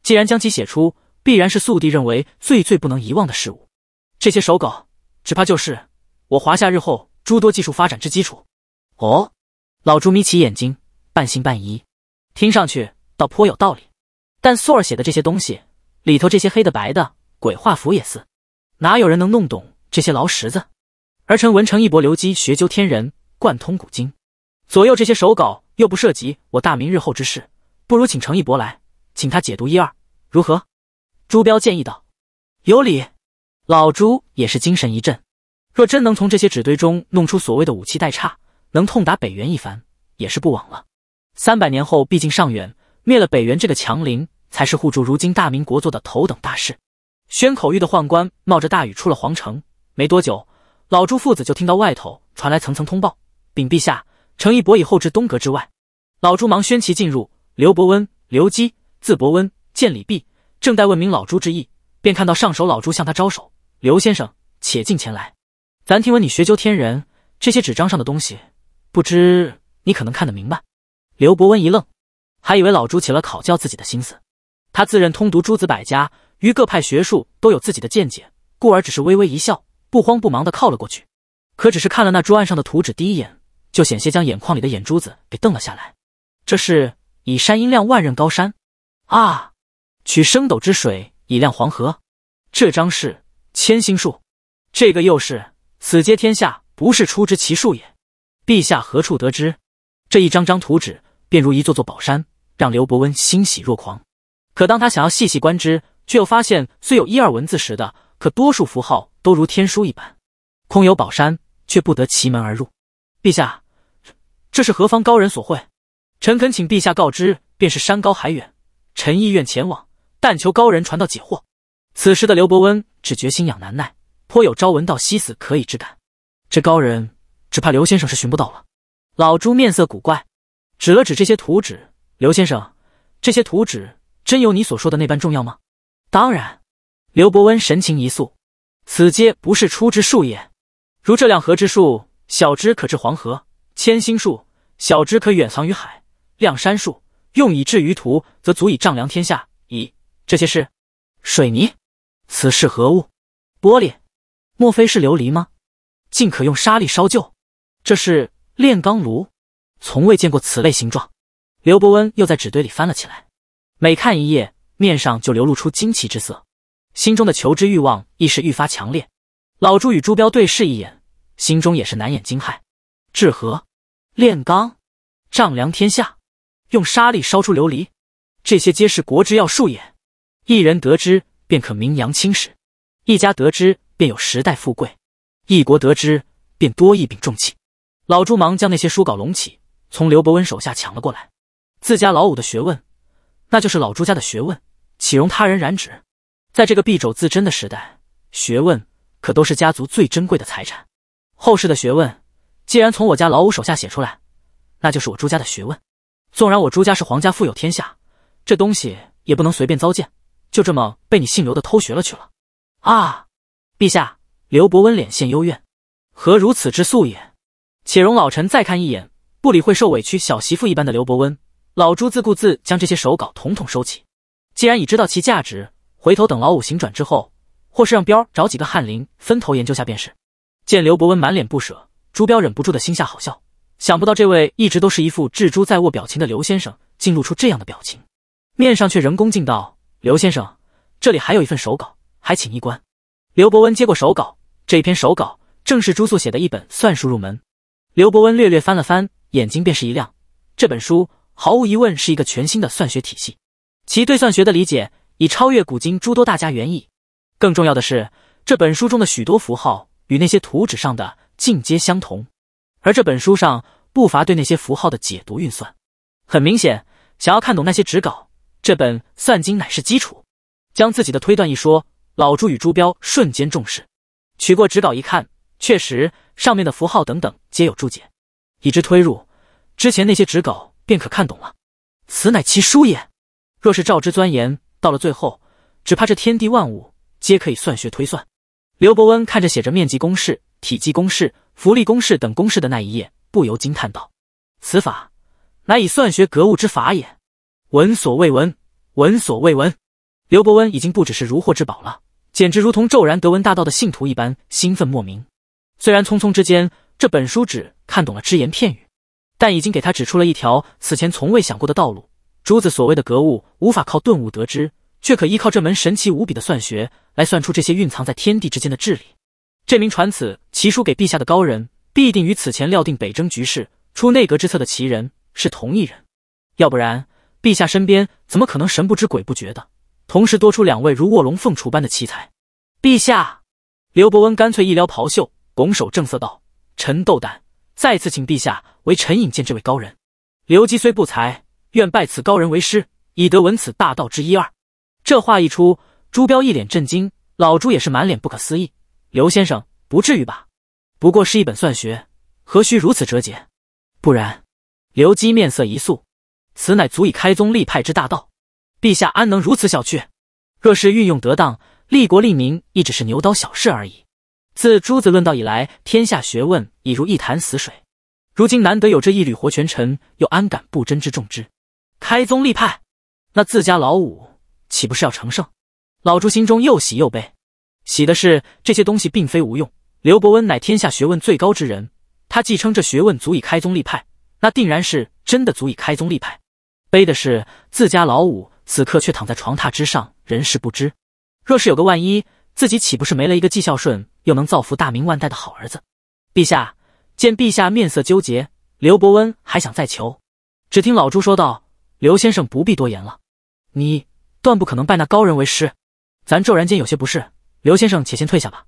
既然将其写出，必然是素帝认为最最不能遗忘的事物。这些手稿，只怕就是我华夏日后诸多技术发展之基础。哦，老朱眯起眼睛，半信半疑。听上去倒颇有道理。但素儿写的这些东西，里头这些黑的白的鬼画符也似，哪有人能弄懂这些劳什子？儿臣文成一博，留基学究天人。贯通古今，左右这些手稿又不涉及我大明日后之事，不如请程一博来，请他解读一二，如何？朱标建议道：“有理。”老朱也是精神一振，若真能从这些纸堆中弄出所谓的武器代差，能痛打北元一番，也是不枉了。三百年后毕竟尚远，灭了北元这个强邻，才是护住如今大明国祚的头等大事。宣口谕的宦官冒着大雨出了皇城，没多久，老朱父子就听到外头传来层层通报。禀陛下，程义博已后至东阁之外。老朱忙宣其进入。刘伯温，刘基，字伯温，见礼毕，正待问明老朱之意，便看到上首老朱向他招手：“刘先生，且进前来。咱听闻你学究天人，这些纸张上的东西，不知你可能看得明白。”刘伯温一愣，还以为老朱起了考教自己的心思。他自认通读诸子百家，于各派学术都有自己的见解，故而只是微微一笑，不慌不忙地靠了过去。可只是看了那桌案上的图纸第一眼。就险些将眼眶里的眼珠子给瞪了下来。这是以山音亮万仞高山啊，取升斗之水以亮黄河。这张是千星术，这个又是此皆天下不是出之奇术也。陛下何处得知？这一张张图纸便如一座座宝山，让刘伯温欣喜若狂。可当他想要细细观之，却又发现虽有一二文字时的，可多数符号都如天书一般，空有宝山却不得其门而入。陛下，这是何方高人所会？臣恳请陛下告知，便是山高海远，臣意愿前往，但求高人传道解惑。此时的刘伯温只觉心痒难耐，颇有朝闻道夕死可以之感。这高人只怕刘先生是寻不到了。老朱面色古怪，指了指这些图纸。刘先生，这些图纸真有你所说的那般重要吗？当然。刘伯温神情一肃，此皆不是出之术也，如这两合之术。小枝可治黄河，千星树；小枝可远藏于海，量山树。用以治鱼图，则足以丈量天下。咦，这些是水泥？此是何物？玻璃？莫非是琉璃吗？竟可用沙粒烧就？这是炼钢炉？从未见过此类形状。刘伯温又在纸堆里翻了起来，每看一页，面上就流露出惊奇之色，心中的求知欲望亦是愈发强烈。老朱与朱标对视一眼。心中也是难掩惊骇，治河、炼钢、丈量天下、用沙砾烧出琉璃，这些皆是国之要术也。一人得之，便可名扬青史；一家得之，便有时代富贵；一国得之，便多一柄重器。老朱忙将那些书稿拢起，从刘伯温手下抢了过来。自家老五的学问，那就是老朱家的学问，岂容他人染指？在这个敝帚自珍的时代，学问可都是家族最珍贵的财产。后世的学问，既然从我家老五手下写出来，那就是我朱家的学问。纵然我朱家是皇家富有天下，这东西也不能随便糟践，就这么被你姓刘的偷学了去了啊！陛下，刘伯温脸现幽怨，何如此之素也？且容老臣再看一眼。不理会受委屈小媳妇一般的刘伯温，老朱自顾自将这些手稿统统收起。既然已知道其价值，回头等老五行转之后，或是让彪儿找几个翰林分头研究下便是。见刘伯温满脸不舍，朱标忍不住的心下好笑。想不到这位一直都是一副智珠在握表情的刘先生，竟露出这样的表情，面上却仍恭敬道：“刘先生，这里还有一份手稿，还请一观。”刘伯温接过手稿，这一篇手稿正是朱肃写的一本算术入门。刘伯温略略翻了翻，眼睛便是一亮。这本书毫无疑问是一个全新的算学体系，其对算学的理解已超越古今诸多大家原意。更重要的是，这本书中的许多符号。与那些图纸上的尽皆相同，而这本书上不乏对那些符号的解读运算。很明显，想要看懂那些纸稿，这本算经乃是基础。将自己的推断一说，老朱与朱标瞬间重视，取过纸稿一看，确实上面的符号等等皆有注解，以之推入之前那些纸稿，便可看懂了。此乃其书也，若是照之钻研，到了最后，只怕这天地万物皆可以算学推算。刘伯温看着写着面积公式、体积公式、浮力公式等公式的那一页，不由惊叹道：“此法乃以算学格物之法也，闻所未闻，闻所未闻！”刘伯温已经不只是如获至宝了，简直如同骤然得闻大道的信徒一般，兴奋莫名。虽然匆匆之间这本书只看懂了只言片语，但已经给他指出了一条此前从未想过的道路。朱子所谓的格物，无法靠顿悟得知，却可依靠这门神奇无比的算学。来算出这些蕴藏在天地之间的智理。这名传此奇书给陛下的高人，必定与此前料定北征局势、出内阁之策的奇人是同一人。要不然，陛下身边怎么可能神不知鬼不觉的，同时多出两位如卧龙凤雏般的奇才？陛下，刘伯温干脆一撩袍袖，拱手正色道：“臣斗胆，再次请陛下为臣引荐这位高人。刘基虽不才，愿拜此高人为师，以得闻此大道之一二。”这话一出。朱标一脸震惊，老朱也是满脸不可思议。刘先生，不至于吧？不过是一本算学，何须如此折节？不然，刘基面色一肃，此乃足以开宗立派之大道，陛下安能如此小觑？若是运用得当，利国利民亦只是牛刀小事而已。自朱子论道以来，天下学问已如一潭死水，如今难得有这一缕活泉，臣又安敢不珍之重之？开宗立派，那自家老五岂不是要成圣？老朱心中又喜又悲，喜的是这些东西并非无用，刘伯温乃天下学问最高之人，他既称这学问足以开宗立派，那定然是真的足以开宗立派。悲的是自家老五此刻却躺在床榻之上，人事不知，若是有个万一，自己岂不是没了一个既孝顺又能造福大明万代的好儿子？陛下见陛下面色纠结，刘伯温还想再求，只听老朱说道：“刘先生不必多言了，你断不可能拜那高人为师。”咱骤然间有些不适，刘先生且先退下吧。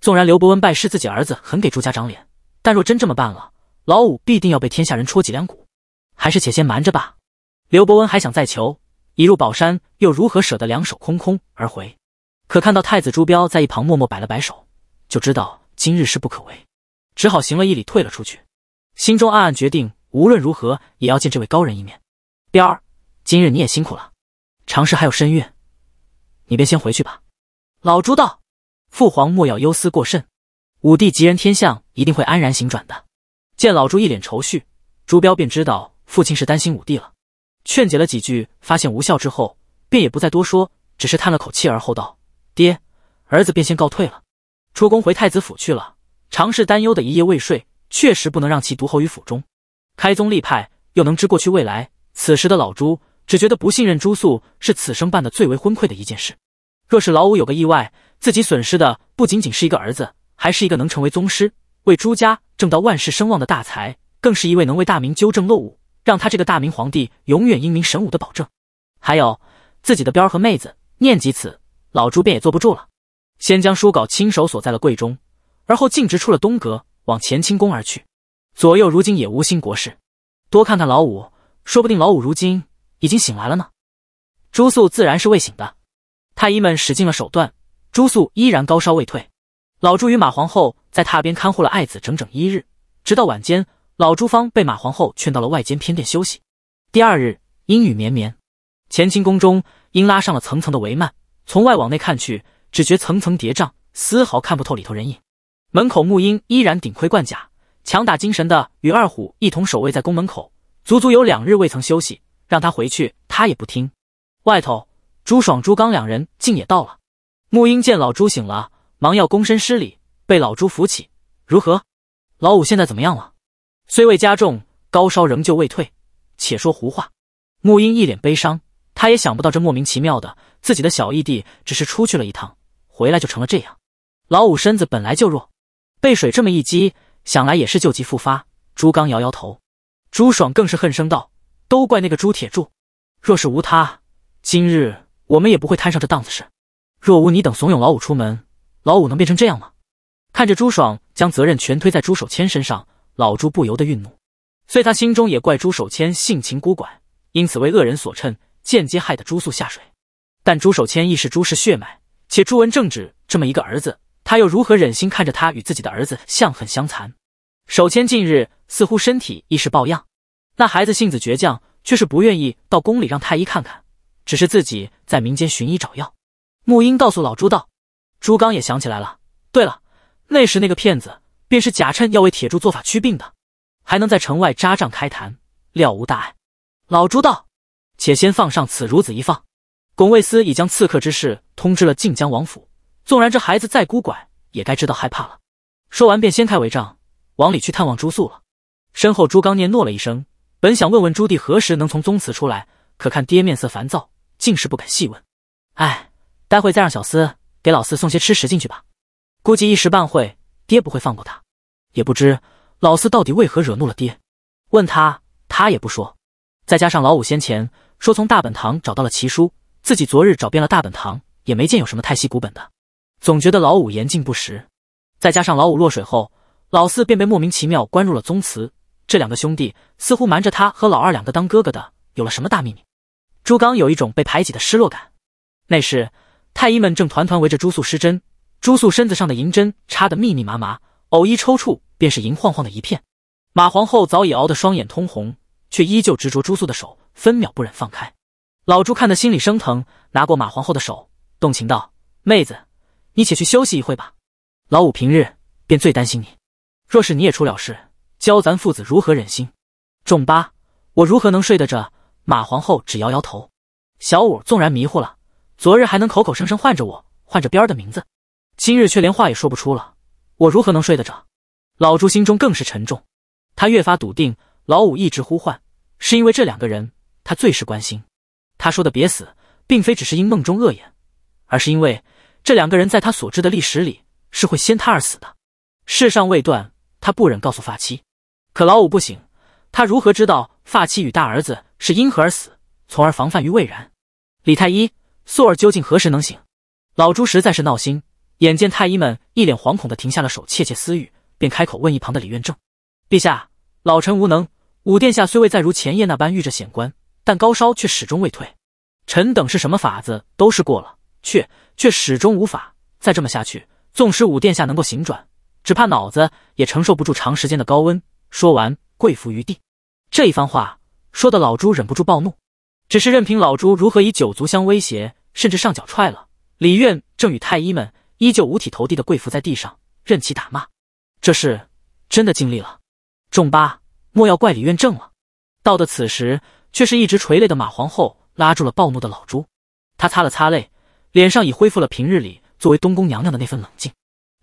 纵然刘伯温拜师自己儿子，很给朱家长脸，但若真这么办了，老五必定要被天下人戳脊梁骨。还是且先瞒着吧。刘伯温还想再求，一入宝山，又如何舍得两手空空而回？可看到太子朱标在一旁默默摆了摆手，就知道今日事不可为，只好行了一礼，退了出去，心中暗暗决定，无论如何也要见这位高人一面。标儿，今日你也辛苦了，长师还有身孕。你便先回去吧。老朱道：“父皇莫要忧思过甚，五帝吉人天相，一定会安然行转的。”见老朱一脸愁绪，朱标便知道父亲是担心五帝了。劝解了几句，发现无效之后，便也不再多说，只是叹了口气，而后道：“爹，儿子便先告退了，出宫回太子府去了。”常氏担忧的一夜未睡，确实不能让其独侯于府中。开宗立派，又能知过去未来，此时的老朱只觉得不信任朱肃是此生办的最为昏聩的一件事。若是老五有个意外，自己损失的不仅仅是一个儿子，还是一个能成为宗师、为朱家挣到万世声望的大才，更是一位能为大明纠正漏误、让他这个大明皇帝永远英明神武的保证。还有自己的彪儿和妹子，念及此，老朱便也坐不住了，先将书稿亲手锁在了柜中，而后径直出了东阁，往乾清宫而去。左右如今也无心国事，多看看老五，说不定老五如今已经醒来了呢。朱肃自然是未醒的。太医们使尽了手段，朱素依然高烧未退。老朱与马皇后在榻边看护了爱子整整一日，直到晚间，老朱方被马皇后劝到了外间偏殿休息。第二日，阴雨绵绵，乾清宫中因拉上了层层的帷幔，从外往内看去，只觉层层叠障，丝毫看不透里头人影。门口木英依然顶盔贯甲，强打精神的与二虎一同守卫在宫门口，足足有两日未曾休息。让他回去，他也不听。外头。朱爽、朱刚两人竟也到了。沐英见老朱醒了，忙要躬身施礼，被老朱扶起。如何？老五现在怎么样了？虽未加重，高烧仍旧未退，且说胡话。沐英一脸悲伤，他也想不到这莫名其妙的，自己的小义弟只是出去了一趟，回来就成了这样。老五身子本来就弱，被水这么一击，想来也是旧疾复发。朱刚摇摇头，朱爽更是恨声道：“都怪那个朱铁柱，若是无他，今日。”我们也不会摊上这档子事。若无你等怂恿老五出门，老五能变成这样吗？看着朱爽将责任全推在朱守谦身上，老朱不由得愠怒。虽他心中也怪朱守谦性情孤寡，因此为恶人所趁，间接害得朱素下水，但朱守谦亦是朱氏血脉，且朱文正直这么一个儿子，他又如何忍心看着他与自己的儿子相恨相残？守谦近日似乎身体亦是抱恙，那孩子性子倔强，却是不愿意到宫里让太医看看。只是自己在民间寻医找药。沐英告诉老朱道：“朱刚也想起来了。对了，那时那个骗子便是假称要为铁柱做法祛病的，还能在城外扎帐开坛，料无大碍。”老朱道：“且先放上此孺子一放。”巩卫司已将刺客之事通知了靖江王府，纵然这孩子再孤拐，也该知道害怕了。说完便掀开帷帐往里去探望朱素了。身后朱刚念诺了一声，本想问问朱棣何时能从宗祠出来，可看爹面色烦躁。竟是不敢细问。哎，待会再让小厮给老四送些吃食进去吧。估计一时半会爹不会放过他。也不知老四到底为何惹怒了爹。问他，他也不说。再加上老五先前说从大本堂找到了奇书，自己昨日找遍了大本堂也没见有什么太息古本的，总觉得老五言尽不实。再加上老五落水后，老四便被莫名其妙关入了宗祠。这两个兄弟似乎瞒着他和老二两个当哥哥的有了什么大秘密。朱刚有一种被排挤的失落感。那时，太医们正团团围着朱素施针，朱素身子上的银针插得密密麻麻，偶一抽搐，便是银晃晃的一片。马皇后早已熬得双眼通红，却依旧执着朱素的手，分秒不忍放开。老朱看得心里生疼，拿过马皇后的手，动情道：“妹子，你且去休息一会吧。老五平日便最担心你，若是你也出了事，教咱父子如何忍心？”重八，我如何能睡得着？马皇后只摇摇头，小五纵然迷糊了，昨日还能口口声声唤着我，唤着边儿的名字，今日却连话也说不出了，我如何能睡得着？老朱心中更是沉重，他越发笃定，老五一直呼唤，是因为这两个人，他最是关心。他说的别死，并非只是因梦中恶言，而是因为这两个人在他所知的历史里，是会先他而死的。世上未断，他不忍告诉发妻，可老五不醒，他如何知道？发妻与大儿子是因何而死？从而防范于未然。李太医，素儿究竟何时能醒？老朱实在是闹心。眼见太医们一脸惶恐的停下了手，窃窃私语，便开口问一旁的李院正：“陛下，老臣无能。武殿下虽未再如前夜那般遇着险关，但高烧却始终未退。臣等是什么法子都试过了，却却始终无法。再这么下去，纵使武殿下能够醒转，只怕脑子也承受不住长时间的高温。”说完，跪伏于地。这一番话说的老朱忍不住暴怒，只是任凭老朱如何以九族相威胁，甚至上脚踹了李院正与太医们，依旧五体投地的跪伏在地上，任其打骂。这事真的尽力了，众八莫要怪李院正了。到的此时，却是一直垂泪的马皇后拉住了暴怒的老朱，她擦了擦泪，脸上已恢复了平日里作为东宫娘娘的那份冷静，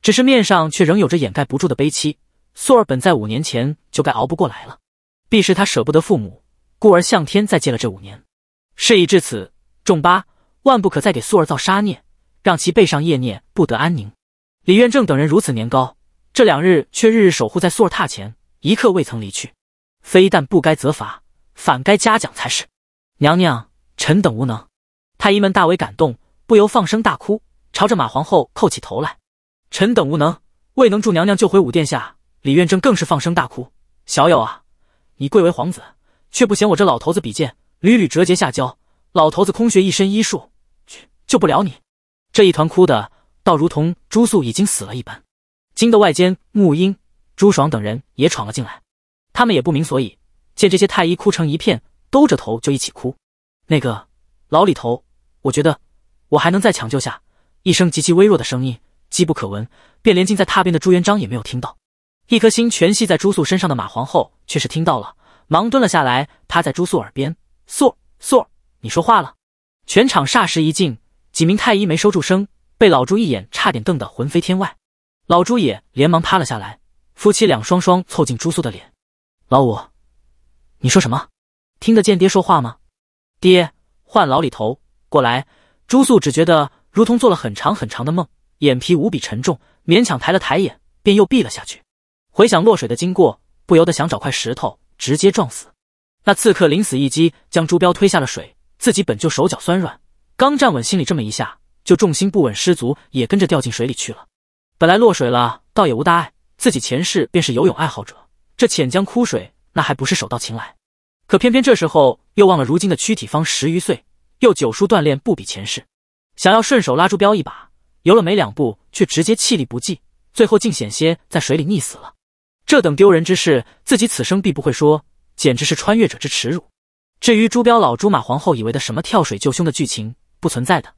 只是面上却仍有着掩盖不住的悲戚。素儿本在五年前就该熬不过来了。必是他舍不得父母，故而向天再借了这五年。事已至此，众八万不可再给素儿造杀孽，让其背上业孽不得安宁。李院正等人如此年高，这两日却日日守护在素儿榻前，一刻未曾离去。非但不该责罚，反该嘉奖才是。娘娘，臣等无能。太医们大为感动，不由放声大哭，朝着马皇后叩起头来。臣等无能，未能助娘娘救回武殿下。李院正更是放声大哭，小友啊！你贵为皇子，却不嫌我这老头子比剑，屡屡折节下交。老头子空学一身医术，去，救不了你。这一团哭的，倒如同朱素已经死了一般，惊得外间沐英、朱爽等人也闯了进来。他们也不明所以，见这些太医哭成一片，兜着头就一起哭。那个老李头，我觉得我还能再抢救下。一声极其微弱的声音，机不可闻，便连近在榻边的朱元璋也没有听到。一颗心全系在朱素身上的马皇后却是听到了，忙蹲了下来，趴在朱素耳边：“素素，你说话了。”全场霎时一静，几名太医没收住声，被老朱一眼差点瞪得魂飞天外。老朱也连忙趴了下来，夫妻两双双凑近朱素的脸：“老五，你说什么？听得见爹说话吗？”爹，换老李头过来。朱素只觉得如同做了很长很长的梦，眼皮无比沉重，勉强抬了抬眼，便又闭了下去。回想落水的经过，不由得想找块石头直接撞死。那刺客临死一击，将朱标推下了水，自己本就手脚酸软，刚站稳，心里这么一下，就重心不稳，失足也跟着掉进水里去了。本来落水了，倒也无大碍，自己前世便是游泳爱好者，这浅江枯水，那还不是手到擒来。可偏偏这时候又忘了，如今的躯体方十余岁，又九叔锻炼，不比前世。想要顺手拉朱标一把，游了没两步，却直接气力不济，最后竟险些在水里溺死了。这等丢人之事，自己此生必不会说，简直是穿越者之耻辱。至于朱标老朱马皇后以为的什么跳水救兄的剧情，不存在的，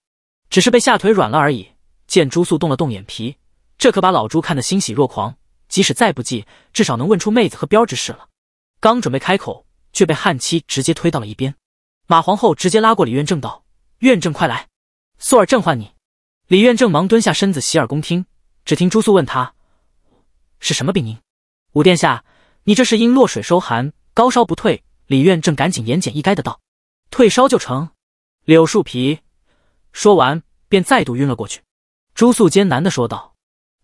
只是被吓腿软了而已。见朱素动了动眼皮，这可把老朱看得欣喜若狂。即使再不济，至少能问出妹子和标之事了。刚准备开口，却被汉七直接推到了一边。马皇后直接拉过李院正道：“院正，快来，素儿正唤你。”李院正忙蹲下身子，洗耳恭听。只听朱素问他：“是什么病因？”五殿下，你这是因落水受寒，高烧不退。李院正赶紧言简意赅的道：“退烧就成，柳树皮。”说完便再度晕了过去。朱素艰难的说道：“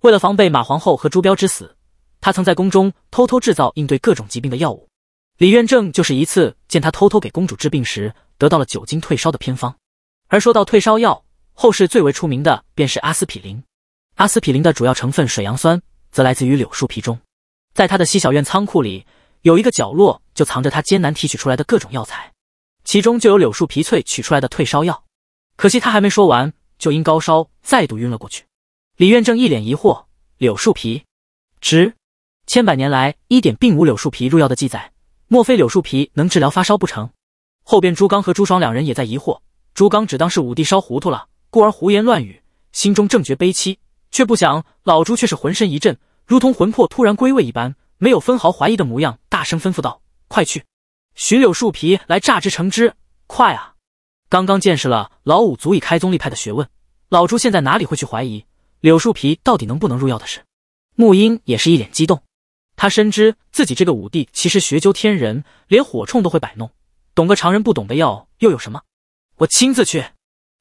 为了防备马皇后和朱标之死，他曾在宫中偷偷制造应对各种疾病的药物。李院正就是一次见他偷偷给公主治病时，得到了酒精退烧的偏方。而说到退烧药，后世最为出名的便是阿司匹林。阿司匹林的主要成分水杨酸，则来自于柳树皮中。”在他的西小院仓库里，有一个角落就藏着他艰难提取出来的各种药材，其中就有柳树皮萃取出来的退烧药。可惜他还没说完，就因高烧再度晕了过去。李院正一脸疑惑：柳树皮，值千百年来一点并无柳树皮入药的记载，莫非柳树皮能治疗发烧不成？后边朱刚和朱爽两人也在疑惑。朱刚只当是武帝烧糊涂了，故而胡言乱语，心中正觉悲戚，却不想老朱却是浑身一震。如同魂魄突然归位一般，没有分毫怀疑的模样，大声吩咐道：“快去，寻柳树皮来榨汁成汁，快啊！”刚刚见识了老五足以开宗立派的学问，老朱现在哪里会去怀疑柳树皮到底能不能入药的事？沐英也是一脸激动，他深知自己这个五帝其实学究天人，连火铳都会摆弄，懂个常人不懂的药又有什么？我亲自去！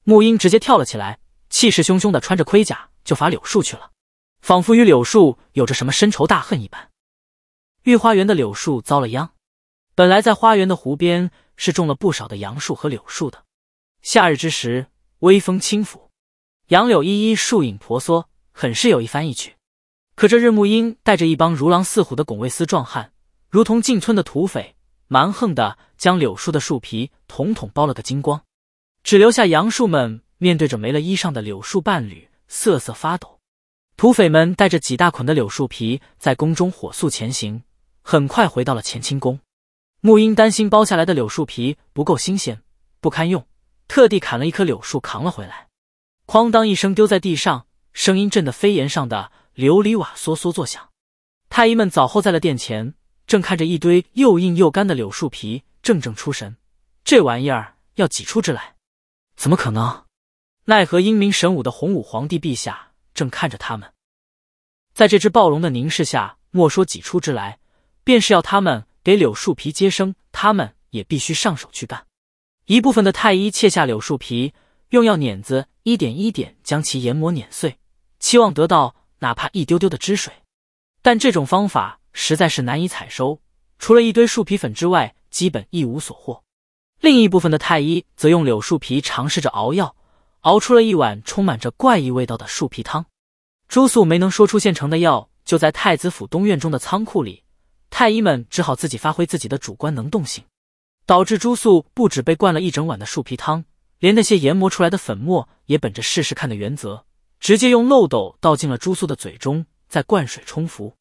沐英直接跳了起来，气势汹汹的穿着盔甲就伐柳树去了。仿佛与柳树有着什么深仇大恨一般，御花园的柳树遭了殃。本来在花园的湖边是种了不少的杨树和柳树的，夏日之时，微风轻拂，杨柳依依，树影婆娑，很是有一番意趣。可这日暮英带着一帮如狼似虎的拱卫司壮汉，如同进村的土匪，蛮横的将柳树的树皮统统剥了个精光，只留下杨树们面对着没了衣裳的柳树伴侣，瑟瑟发抖。土匪们带着几大捆的柳树皮，在宫中火速前行，很快回到了乾清宫。穆英担心剥下来的柳树皮不够新鲜，不堪用，特地砍了一棵柳树扛了回来。哐当一声丢在地上，声音震得飞檐上的琉璃瓦嗦嗦作响。太医们早候在了殿前，正看着一堆又硬又干的柳树皮，怔怔出神。这玩意儿要挤出汁来，怎么可能？奈何英明神武的洪武皇帝陛下。正看着他们，在这只暴龙的凝视下，莫说挤出之来，便是要他们给柳树皮接生，他们也必须上手去干。一部分的太医切下柳树皮，用药碾子一点一点将其研磨碾碎，期望得到哪怕一丢丢的汁水，但这种方法实在是难以采收，除了一堆树皮粉之外，基本一无所获。另一部分的太医则用柳树皮尝试着熬药。熬出了一碗充满着怪异味道的树皮汤，朱素没能说出现成的药，就在太子府东院中的仓库里，太医们只好自己发挥自己的主观能动性，导致朱素不止被灌了一整碗的树皮汤，连那些研磨出来的粉末也本着试试看的原则，直接用漏斗倒进了朱素的嘴中，再灌水冲服，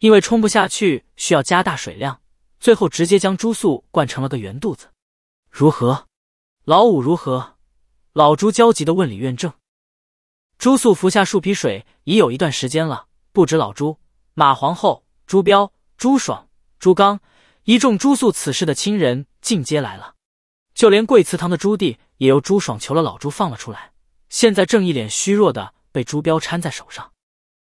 因为冲不下去，需要加大水量，最后直接将朱素灌成了个圆肚子。如何？老五如何？老朱焦急地问李院正：“朱素服下树皮水已有一段时间了。不止老朱，马皇后、朱标、朱爽、朱刚一众朱肃此事的亲人尽皆来了，就连贵祠堂的朱棣也由朱爽求了老朱放了出来。现在正一脸虚弱的被朱标搀在手上。”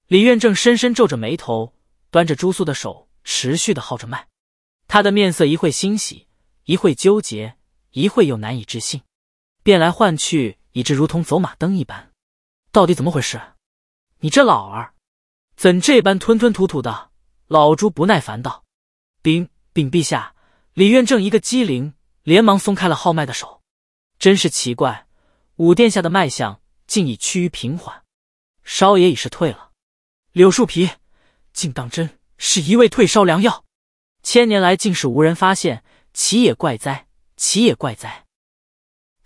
李院正深深皱着眉头，端着朱肃的手持续的号着脉，他的面色一会欣喜，一会纠结，一会又难以置信。变来换去，以致如同走马灯一般。到底怎么回事？你这老儿，怎这般吞吞吐吐的？老朱不耐烦道：“禀禀陛下，李院正一个机灵，连忙松开了号脉的手。真是奇怪，五殿下的脉象竟已趋于平缓，烧也已是退了。柳树皮竟当真是一味退烧良药，千年来竟是无人发现，奇也怪哉，奇也怪哉。”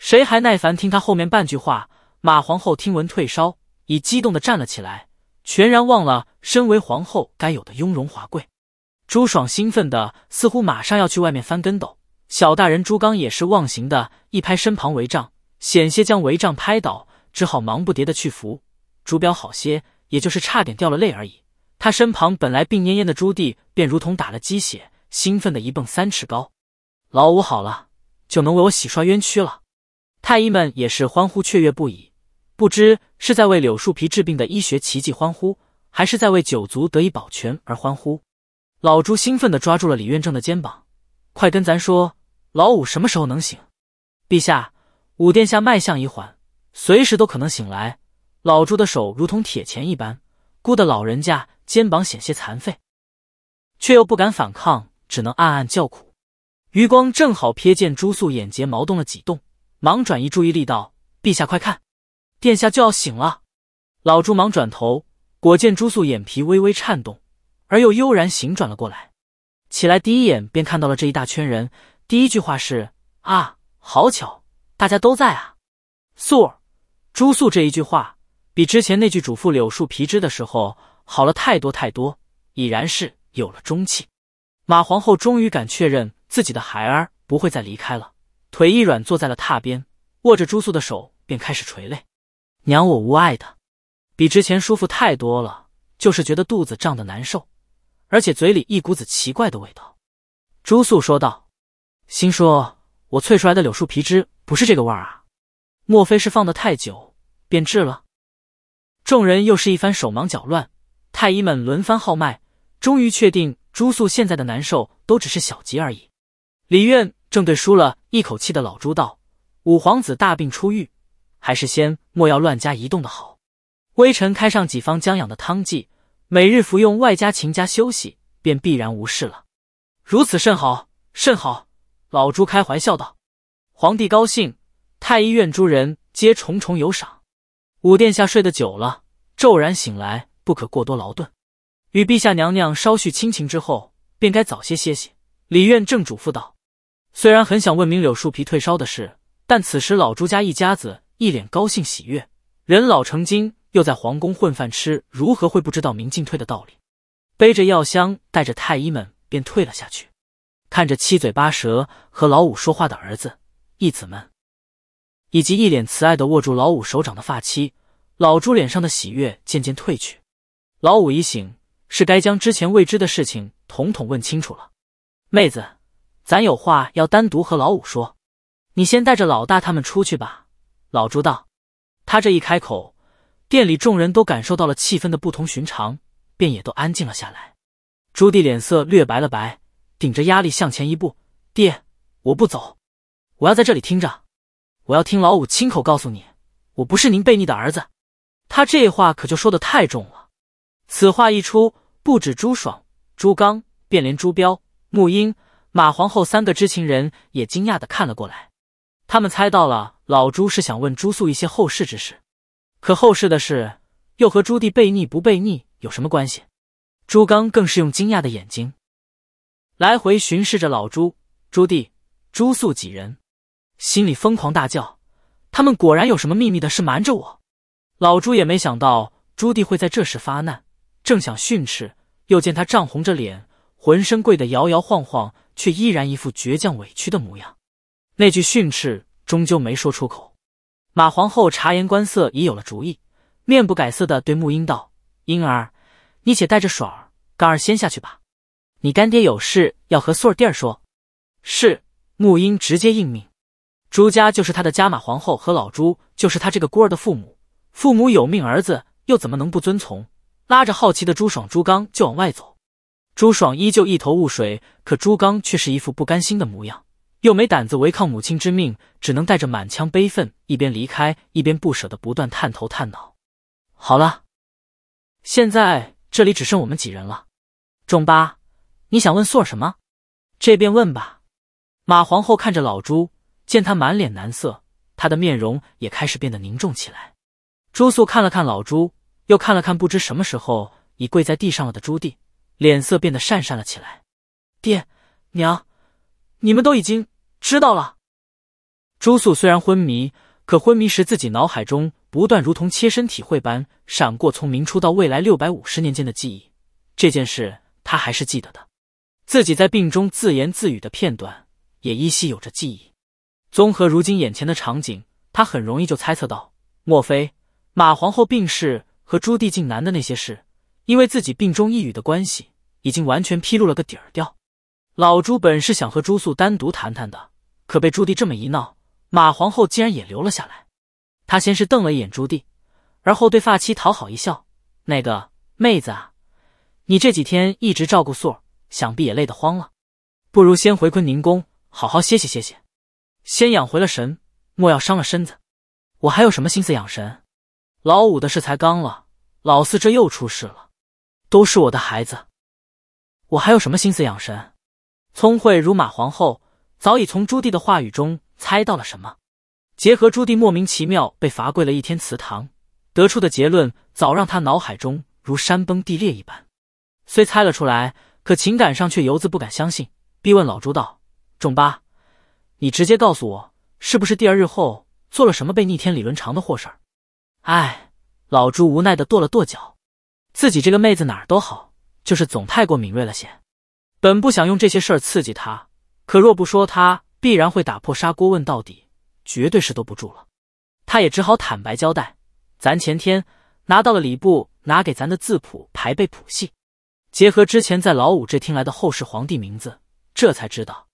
谁还耐烦听他后面半句话？马皇后听闻退烧，已激动的站了起来，全然忘了身为皇后该有的雍容华贵。朱爽兴奋的，似乎马上要去外面翻跟斗。小大人朱刚也是忘形的，一拍身旁帷帐，险些将帷帐拍倒，只好忙不迭的去扶。朱彪好些，也就是差点掉了泪而已。他身旁本来病恹恹的朱棣，便如同打了鸡血，兴奋的一蹦三尺高。老五好了，就能为我洗刷冤屈了。太医们也是欢呼雀跃不已，不知是在为柳树皮治病的医学奇迹欢呼，还是在为九族得以保全而欢呼。老朱兴奋地抓住了李院正的肩膀：“快跟咱说，老五什么时候能醒？”“陛下，五殿下脉象已缓，随时都可能醒来。”老朱的手如同铁钳一般，箍得老人家肩膀险些残废，却又不敢反抗，只能暗暗叫苦。余光正好瞥见朱肃眼睫毛动了几动。忙转移注意力道：“陛下，快看，殿下就要醒了。”老朱忙转头，果见朱素眼皮微微颤动，而又悠然醒转了过来。起来第一眼便看到了这一大圈人，第一句话是：“啊，好巧，大家都在啊。”素儿，朱素这一句话比之前那句嘱咐柳树皮枝的时候好了太多太多，已然是有了中气。马皇后终于敢确认自己的孩儿不会再离开了。腿一软，坐在了榻边，握着朱素的手便开始垂泪。娘，我无碍的，比之前舒服太多了，就是觉得肚子胀得难受，而且嘴里一股子奇怪的味道。朱素说道，心说我萃出来的柳树皮汁不是这个味儿啊，莫非是放得太久变质了？众人又是一番手忙脚乱，太医们轮番号脉，终于确定朱素现在的难受都只是小疾而已。李院。正对输了一口气的老朱道：“五皇子大病初愈，还是先莫要乱加移动的好。微臣开上几方将养的汤剂，每日服用，外加勤加休息，便必然无事了。如此甚好，甚好。”老朱开怀笑道：“皇帝高兴，太医院诸人皆重重有赏。五殿下睡得久了，骤然醒来，不可过多劳顿，与陛下娘娘稍叙亲情之后，便该早些歇息。”李院正嘱咐道。虽然很想问明柳树皮退烧的事，但此时老朱家一家子一脸高兴喜悦，人老成精又在皇宫混饭吃，如何会不知道明进退的道理？背着药箱，带着太医们便退了下去。看着七嘴八舌和老五说话的儿子、义子们，以及一脸慈爱的握住老五手掌的发妻，老朱脸上的喜悦渐渐褪去。老五一醒，是该将之前未知的事情统统问清楚了，妹子。咱有话要单独和老五说，你先带着老大他们出去吧。老朱道，他这一开口，店里众人都感受到了气氛的不同寻常，便也都安静了下来。朱棣脸色略白了白，顶着压力向前一步：“爹，我不走，我要在这里听着，我要听老五亲口告诉你，我不是您被逆的儿子。”他这话可就说的太重了。此话一出，不止朱爽、朱刚，便连朱标、沐英。马皇后三个知情人也惊讶的看了过来，他们猜到了老朱是想问朱素一些后事之事，可后事的事又和朱棣悖逆不悖逆有什么关系？朱刚更是用惊讶的眼睛来回巡视着老朱、朱棣、朱素几人，心里疯狂大叫：他们果然有什么秘密的事瞒着我！老朱也没想到朱棣会在这时发难，正想训斥，又见他涨红着脸，浑身跪得摇摇晃晃。却依然一副倔强委屈的模样，那句训斥终究没说出口。马皇后察言观色，已有了主意，面不改色的对沐英道：“婴儿，你且带着爽儿、刚儿先下去吧，你干爹有事要和素儿、弟儿说。”是沐英直接应命。朱家就是他的家，马皇后和老朱就是他这个孤儿的父母，父母有命，儿子又怎么能不遵从？拉着好奇的朱爽、朱刚就往外走。朱爽依旧一头雾水，可朱刚却是一副不甘心的模样，又没胆子违抗母亲之命，只能带着满腔悲愤，一边离开，一边不舍的不断探头探脑。好了，现在这里只剩我们几人了。仲八，你想问素儿什么？这边问吧。马皇后看着老朱，见他满脸难色，他的面容也开始变得凝重起来。朱素看了看老朱，又看了看不知什么时候已跪在地上了的朱棣。脸色变得讪讪了起来。爹娘，你们都已经知道了。朱素虽然昏迷，可昏迷时自己脑海中不断如同切身体会般闪过从明初到未来六百五十年间的记忆。这件事他还是记得的，自己在病中自言自语的片段也依稀有着记忆。综合如今眼前的场景，他很容易就猜测到：莫非马皇后病逝和朱棣竟难的那些事？因为自己病中抑语的关系，已经完全披露了个底儿掉。老朱本是想和朱素单独谈谈的，可被朱棣这么一闹，马皇后竟然也留了下来。他先是瞪了一眼朱棣，而后对发妻讨好一笑：“那个妹子啊，你这几天一直照顾素儿，想必也累得慌了。不如先回坤宁宫好好歇息歇息，先养回了神，莫要伤了身子。我还有什么心思养神？老五的事才刚了，老四这又出事了。”都是我的孩子，我还有什么心思养神？聪慧如马皇后，早已从朱棣的话语中猜到了什么，结合朱棣莫名其妙被罚跪了一天祠堂，得出的结论早让他脑海中如山崩地裂一般。虽猜了出来，可情感上却犹自不敢相信，逼问老朱道：“仲八，你直接告诉我，是不是第二日后做了什么被逆天理论长的祸事儿？”哎，老朱无奈的跺了跺脚。自己这个妹子哪儿都好，就是总太过敏锐了些。本不想用这些事儿刺激她，可若不说，她必然会打破砂锅问到底，绝对是兜不住了。他也只好坦白交代：咱前天拿到了礼部拿给咱的字谱排辈谱系，结合之前在老五这听来的后世皇帝名字，这才知道，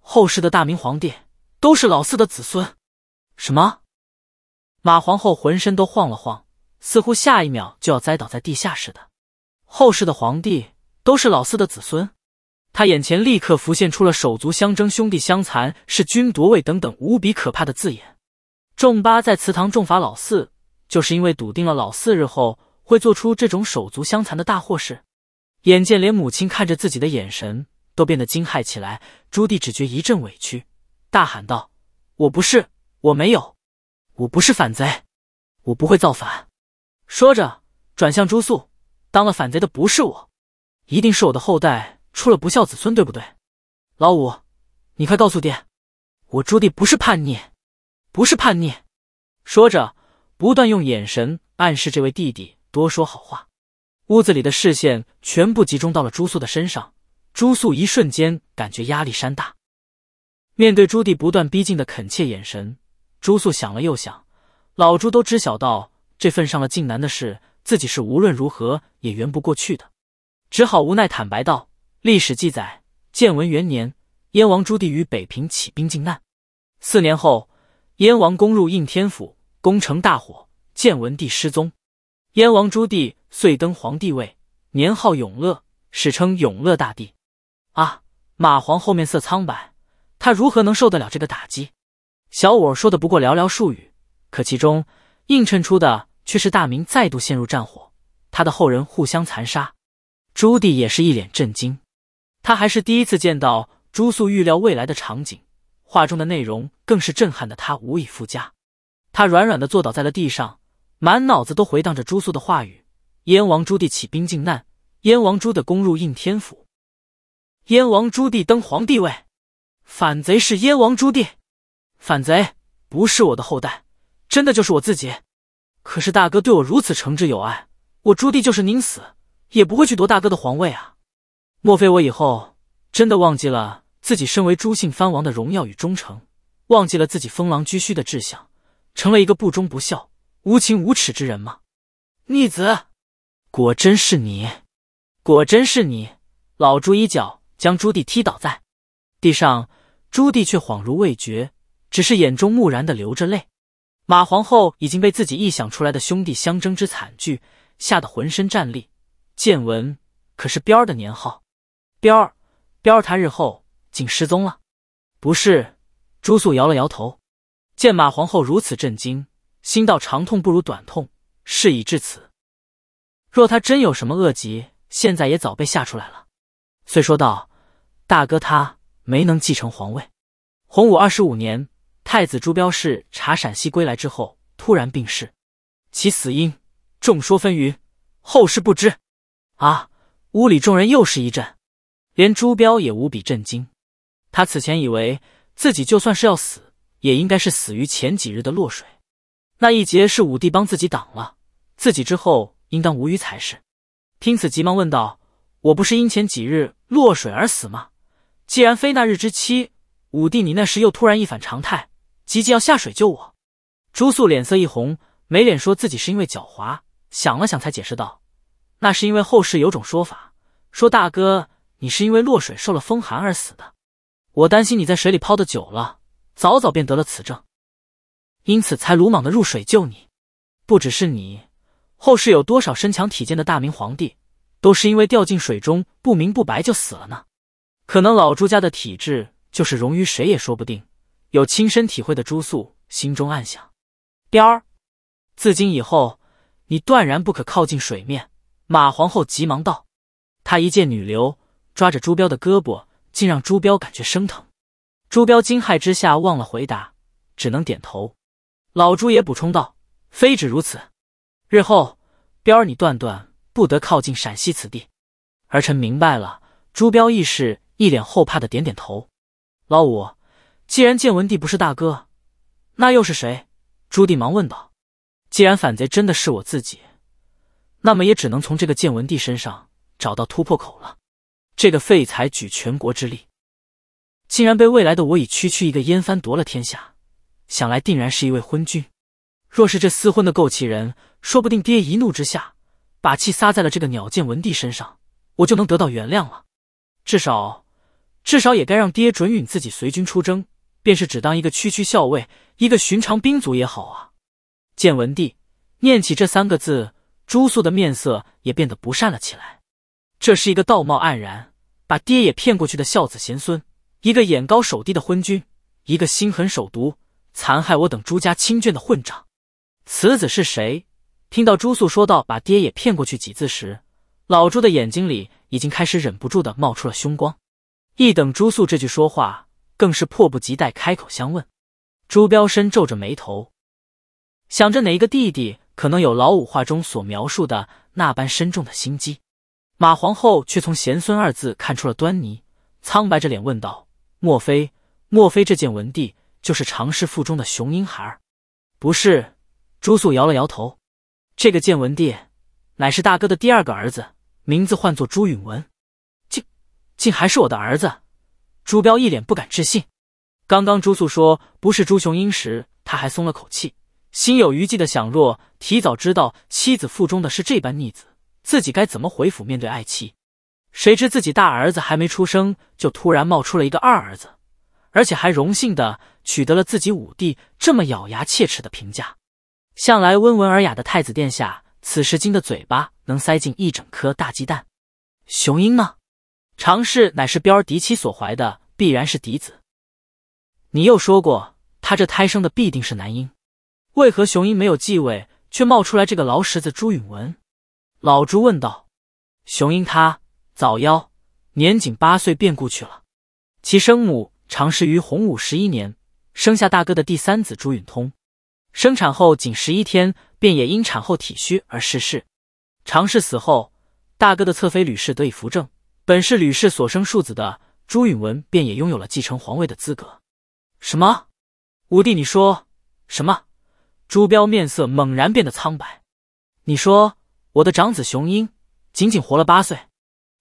后世的大明皇帝都是老四的子孙。什么？马皇后浑身都晃了晃。似乎下一秒就要栽倒在地下似的。后世的皇帝都是老四的子孙，他眼前立刻浮现出了手足相争、兄弟相残、弑君夺位等等无比可怕的字眼。众八在祠堂重罚老四，就是因为笃定了老四日后会做出这种手足相残的大祸事。眼见连母亲看着自己的眼神都变得惊骇起来，朱棣只觉一阵委屈，大喊道：“我不是，我没有，我不是反贼，我不会造反。”说着，转向朱素，当了反贼的不是我，一定是我的后代出了不孝子孙，对不对？老五，你快告诉爹，我朱棣不是叛逆，不是叛逆。说着，不断用眼神暗示这位弟弟多说好话。屋子里的视线全部集中到了朱素的身上，朱素一瞬间感觉压力山大。面对朱棣不断逼近的恳切眼神，朱素想了又想，老朱都知晓到。这份上了靖南的事，自己是无论如何也圆不过去的，只好无奈坦白道：“历史记载，建文元年，燕王朱棣于北平起兵靖难。四年后，燕王攻入应天府，攻城大火，建文帝失踪。燕王朱棣遂登皇帝位，年号永乐，史称永乐大帝。”啊！马皇后面色苍白，他如何能受得了这个打击？小我说的不过寥寥数语，可其中……映衬出的却是大明再度陷入战火，他的后人互相残杀。朱棣也是一脸震惊，他还是第一次见到朱肃预料未来的场景，画中的内容更是震撼的他无以复加。他软软的坐倒在了地上，满脑子都回荡着朱肃的话语：“燕王朱棣起兵靖难，燕王朱的攻入应天府，燕王朱棣登皇帝位，反贼是燕王朱棣，反贼不是我的后代。”真的就是我自己，可是大哥对我如此诚挚友爱，我朱棣就是宁死也不会去夺大哥的皇位啊！莫非我以后真的忘记了自己身为朱姓藩王的荣耀与忠诚，忘记了自己封狼居胥的志向，成了一个不忠不孝、无情无耻之人吗？逆子，果真是你！果真是你！老朱一脚将朱棣踢倒在地上，朱棣却恍如未觉，只是眼中木然的流着泪。马皇后已经被自己臆想出来的兄弟相争之惨剧吓得浑身战栗。见闻可是彪儿的年号，彪儿，彪儿，他日后竟失踪了。不是，朱肃摇了摇头。见马皇后如此震惊，心道长痛不如短痛，事已至此，若他真有什么恶疾，现在也早被吓出来了。遂说道：“大哥他没能继承皇位，洪武二十五年。”太子朱标氏查陕西归来之后，突然病逝，其死因众说纷纭，后事不知。啊！屋里众人又是一震，连朱标也无比震惊。他此前以为自己就算是要死，也应该是死于前几日的落水，那一劫是武帝帮自己挡了，自己之后应当无虞才是。听此，急忙问道：“我不是因前几日落水而死吗？既然非那日之期，武帝，你那时又突然一反常态？”急急要下水救我，朱素脸色一红，没脸说自己是因为狡猾，想了想才解释道：“那是因为后世有种说法，说大哥你是因为落水受了风寒而死的。我担心你在水里泡的久了，早早便得了此症，因此才鲁莽的入水救你。不只是你，后世有多少身强体健的大明皇帝，都是因为掉进水中不明不白就死了呢？可能老朱家的体质就是溶于水也说不定。”有亲身体会的朱素心中暗想：“彪儿，自今以后，你断然不可靠近水面。”马皇后急忙道：“她一介女流，抓着朱标的胳膊，竟让朱标感觉生疼。”朱标惊骇之下忘了回答，只能点头。老朱也补充道：“非止如此，日后，彪儿你断断不得靠近陕西此地。”儿臣明白了。朱标亦是一脸后怕的点点头。老五。既然建文帝不是大哥，那又是谁？朱棣忙问道：“既然反贼真的是我自己，那么也只能从这个建文帝身上找到突破口了。这个废材举全国之力，竟然被未来的我以区区一个燕藩夺了天下，想来定然是一位昏君。若是这厮昏的够气人，说不定爹一怒之下把气撒在了这个鸟建文帝身上，我就能得到原谅了。至少，至少也该让爹准允自己随军出征。”便是只当一个区区校尉，一个寻常兵卒也好啊！建文帝念起这三个字，朱肃的面色也变得不善了起来。这是一个道貌岸然、把爹也骗过去的孝子贤孙，一个眼高手低的昏君，一个心狠手毒、残害我等朱家亲眷的混账！此子是谁？听到朱肃说到把爹也骗过去几字时，老朱的眼睛里已经开始忍不住的冒出了凶光。一等朱肃这句说话。更是迫不及待开口相问。朱标深皱着眉头，想着哪一个弟弟可能有老五话中所描述的那般深重的心机。马皇后却从“贤孙”二字看出了端倪，苍白着脸问道：“莫非，莫非这建文帝就是常氏腹中的雄婴孩？”“不是。”朱素摇了摇头，“这个建文帝，乃是大哥的第二个儿子，名字唤作朱允文，竟，竟还是我的儿子。”朱标一脸不敢置信，刚刚朱素说不是朱雄英时，他还松了口气，心有余悸的想：若提早知道妻子腹中的是这般逆子，自己该怎么回府面对爱妻？谁知自己大儿子还没出生，就突然冒出了一个二儿子，而且还荣幸的取得了自己五弟这么咬牙切齿的评价。向来温文尔雅的太子殿下，此时惊的嘴巴能塞进一整颗大鸡蛋。雄鹰呢？常氏乃是彪儿嫡妻所怀的，必然是嫡子。你又说过，他这胎生的必定是男婴，为何雄鹰没有继位，却冒出来这个老什子朱允文？老朱问道。雄鹰他早夭，年仅八岁便故去了。其生母常氏于洪武十一年生下大哥的第三子朱允通，生产后仅十一天便也因产后体虚而逝世。常氏死后，大哥的侧妃吕氏得以扶正。本是吕氏所生庶子的朱允文便也拥有了继承皇位的资格。什么？武帝，你说什么？朱标面色猛然变得苍白。你说我的长子雄鹰仅仅活了八岁，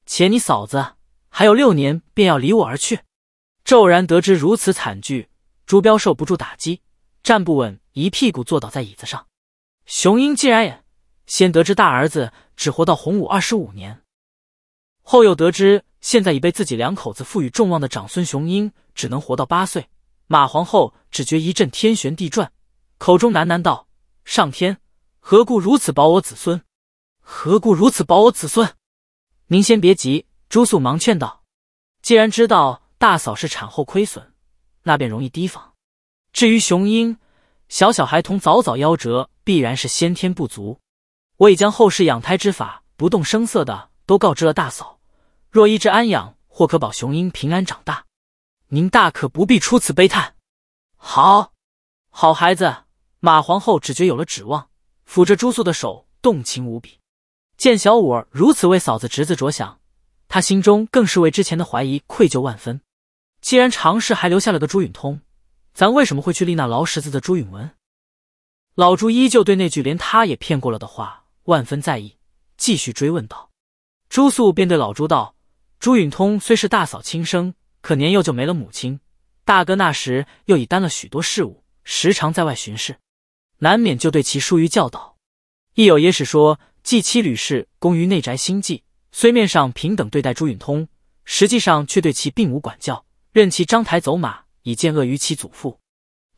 且你嫂子还有六年便要离我而去。骤然得知如此惨剧，朱标受不住打击，站不稳，一屁股坐倒在椅子上。雄鹰既然也先得知大儿子只活到洪武二十五年。后又得知，现在已被自己两口子赋予众望的长孙雄鹰只能活到八岁。马皇后只觉一阵天旋地转，口中喃喃道：“上天何故如此保我子孙？何故如此保我子孙？”您先别急，朱素忙劝道：“既然知道大嫂是产后亏损，那便容易提防。至于雄鹰，小小孩童早早夭折，必然是先天不足。我已将后世养胎之法不动声色的都告知了大嫂。”若一治安养，或可保雄鹰平安长大。您大可不必出此悲叹。好，好孩子，马皇后只觉有了指望，抚着朱素的手，动情无比。见小五儿如此为嫂子侄子着想，她心中更是为之前的怀疑愧疚万分。既然常氏还留下了个朱允通，咱为什么会去立那劳什子的朱允文？老朱依旧对那句连他也骗过了的话万分在意，继续追问道。朱素便对老朱道。朱允通虽是大嫂亲生，可年幼就没了母亲。大哥那时又已担了许多事务，时常在外巡视，难免就对其疏于教导。亦有野史说，继妻吕氏工于内宅心计，虽面上平等对待朱允通，实际上却对其并无管教，任其张台走马，以见恶于其祖父。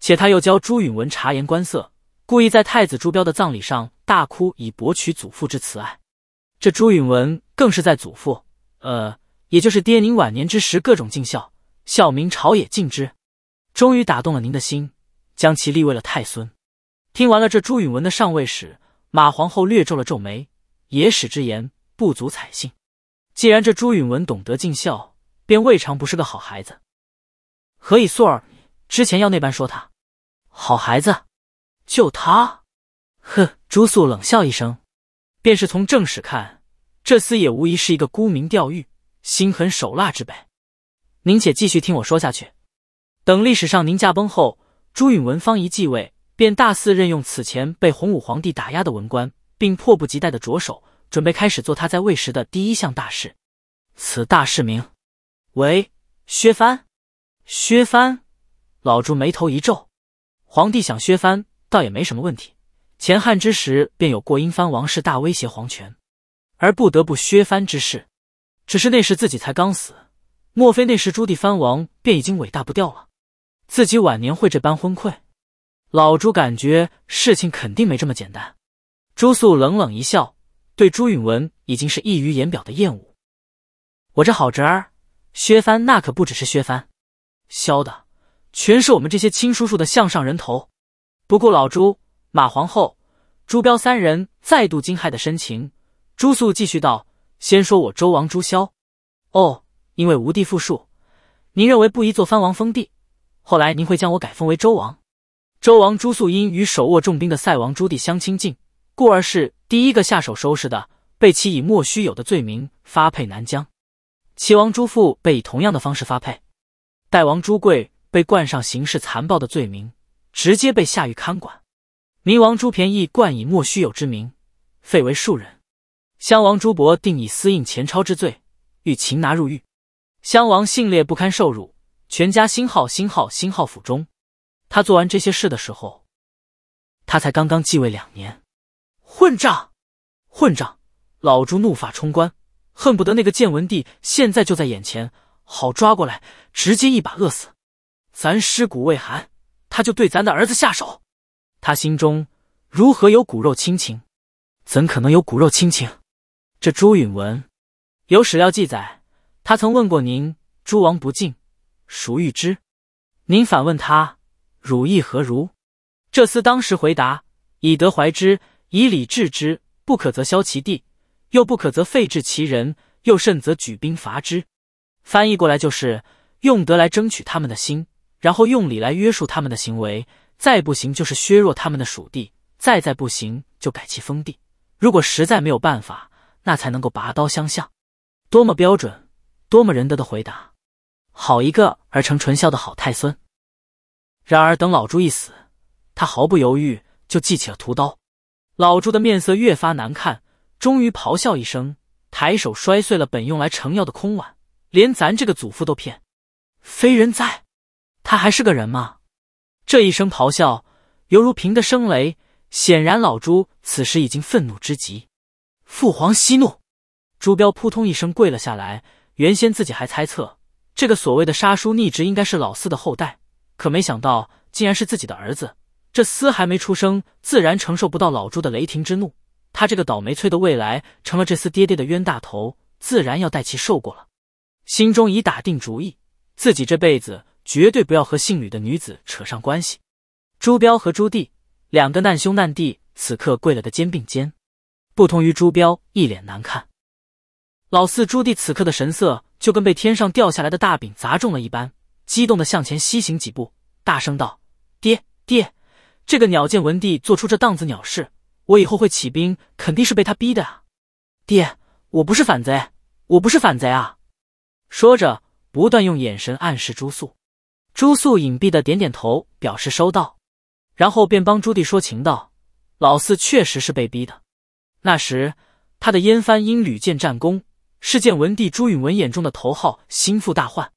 且他又教朱允文察言观色，故意在太子朱标的葬礼上大哭，以博取祖父之慈爱。这朱允文更是在祖父，呃。也就是爹，您晚年之时各种尽孝，孝明朝野尽之，终于打动了您的心，将其立为了太孙。听完了这朱允文的上位史，马皇后略皱了皱眉，野史之言不足采信。既然这朱允文懂得尽孝，便未尝不是个好孩子。何以素儿之前要那般说他？好孩子，就他？呵，朱素冷笑一声，便是从正史看，这厮也无疑是一个沽名钓誉。心狠手辣之辈，您且继续听我说下去。等历史上您驾崩后，朱允文方一继位，便大肆任用此前被洪武皇帝打压的文官，并迫不及待的着手准备开始做他在位时的第一项大事。此大事名为削藩。削藩。老朱眉头一皱，皇帝想削藩，倒也没什么问题。前汉之时便有过英藩王室大威胁皇权，而不得不削藩之事。只是那时自己才刚死，莫非那时朱棣藩王便已经伟大不掉了？自己晚年会这般昏聩？老朱感觉事情肯定没这么简单。朱肃冷冷一笑，对朱允文已经是溢于言表的厌恶。我这好侄儿，薛藩那可不只是薛藩，削的全是我们这些亲叔叔的项上人头。不顾老朱、马皇后、朱标三人再度惊骇的神情，朱肃继续道。先说我周王朱萧，哦，因为无地复庶，您认为不宜做藩王封地。后来您会将我改封为周王。周王朱素英与手握重兵的塞王朱棣相亲近，故而是第一个下手收拾的，被其以莫须有的罪名发配南疆。齐王朱富被以同样的方式发配。代王朱贵被冠上刑事残暴的罪名，直接被下狱看管。宁王朱便宜冠以莫须有之名，废为庶人。襄王朱伯定以私印钱钞之罪，欲擒拿入狱。襄王性烈不堪受辱，全家星号星号星号府中。他做完这些事的时候，他才刚刚继位两年。混账！混账！老朱怒发冲冠，恨不得那个建文帝现在就在眼前，好抓过来，直接一把饿死。咱尸骨未寒，他就对咱的儿子下手，他心中如何有骨肉亲情？怎可能有骨肉亲情？这朱允文有史料记载，他曾问过您：“诸王不敬，孰欲之？”您反问他：“汝意何如？”这厮当时回答：“以德怀之，以礼治之；不可则削其地，又不可则废置其人；又甚则举兵伐之。”翻译过来就是：用德来争取他们的心，然后用礼来约束他们的行为；再不行就是削弱他们的属地；再再不行就改其封地；如果实在没有办法。那才能够拔刀相向，多么标准，多么仁德的回答！好一个儿承纯孝的好太孙。然而等老朱一死，他毫不犹豫就记起了屠刀。老朱的面色越发难看，终于咆哮一声，抬手摔碎了本用来盛药的空碗，连咱这个祖父都骗！非人哉！他还是个人吗？这一声咆哮犹如平的声雷，显然老朱此时已经愤怒之极。父皇息怒！朱标扑通一声跪了下来。原先自己还猜测这个所谓的杀叔逆侄应该是老四的后代，可没想到竟然是自己的儿子。这厮还没出生，自然承受不到老朱的雷霆之怒。他这个倒霉催的未来成了这厮爹爹的冤大头，自然要代其受过了。心中已打定主意，自己这辈子绝对不要和姓吕的女子扯上关系。朱标和朱棣两个难兄难弟此刻跪了个肩并肩。不同于朱标一脸难看，老四朱棣此刻的神色就跟被天上掉下来的大饼砸中了一般，激动的向前西行几步，大声道：“爹爹，这个鸟见文帝做出这档子鸟事，我以后会起兵，肯定是被他逼的啊！爹，我不是反贼，我不是反贼啊！”说着，不断用眼神暗示朱素。朱素隐蔽的点点头，表示收到，然后便帮朱棣说情道：“老四确实是被逼的。”那时，他的燕藩因屡建战功，是建文帝朱允文眼中的头号心腹大患。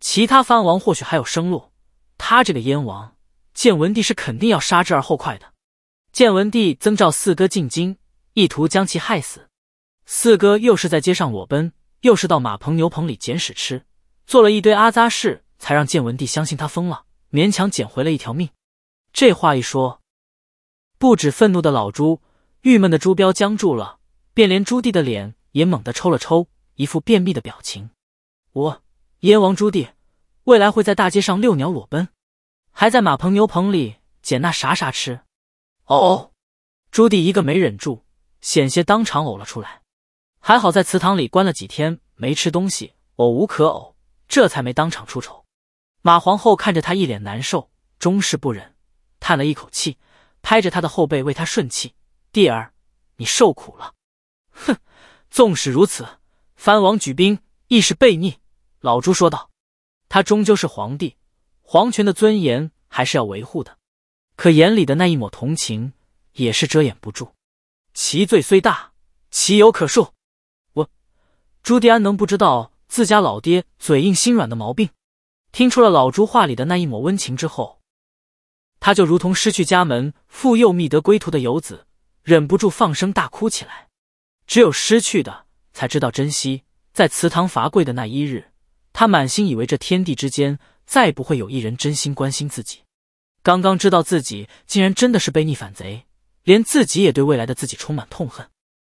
其他藩王或许还有生路，他这个燕王，建文帝是肯定要杀之而后快的。建文帝曾召四哥进京，意图将其害死。四哥又是在街上裸奔，又是到马棚牛棚里捡屎吃，做了一堆阿杂事，才让建文帝相信他疯了，勉强捡回了一条命。这话一说，不止愤怒的老朱。郁闷的朱标僵住了，便连朱棣的脸也猛地抽了抽，一副便秘的表情。我，燕王朱棣，未来会在大街上遛鸟裸奔，还在马棚牛棚里捡那啥啥吃？哦，朱棣一个没忍住，险些当场呕了出来。还好在祠堂里关了几天没吃东西，呕无可呕，这才没当场出丑。马皇后看着他一脸难受，终是不忍，叹了一口气，拍着他的后背为他顺气。弟儿，你受苦了。哼，纵使如此，藩王举兵亦是悖逆。”老朱说道。他终究是皇帝，皇权的尊严还是要维护的。可眼里的那一抹同情也是遮掩不住。其罪虽大，其有可恕。我朱迪安能不知道自家老爹嘴硬心软的毛病？听出了老朱话里的那一抹温情之后，他就如同失去家门、复幼觅得归途的游子。忍不住放声大哭起来。只有失去的才知道珍惜。在祠堂罚跪的那一日，他满心以为这天地之间再不会有一人真心关心自己。刚刚知道自己竟然真的是被逆反贼，连自己也对未来的自己充满痛恨。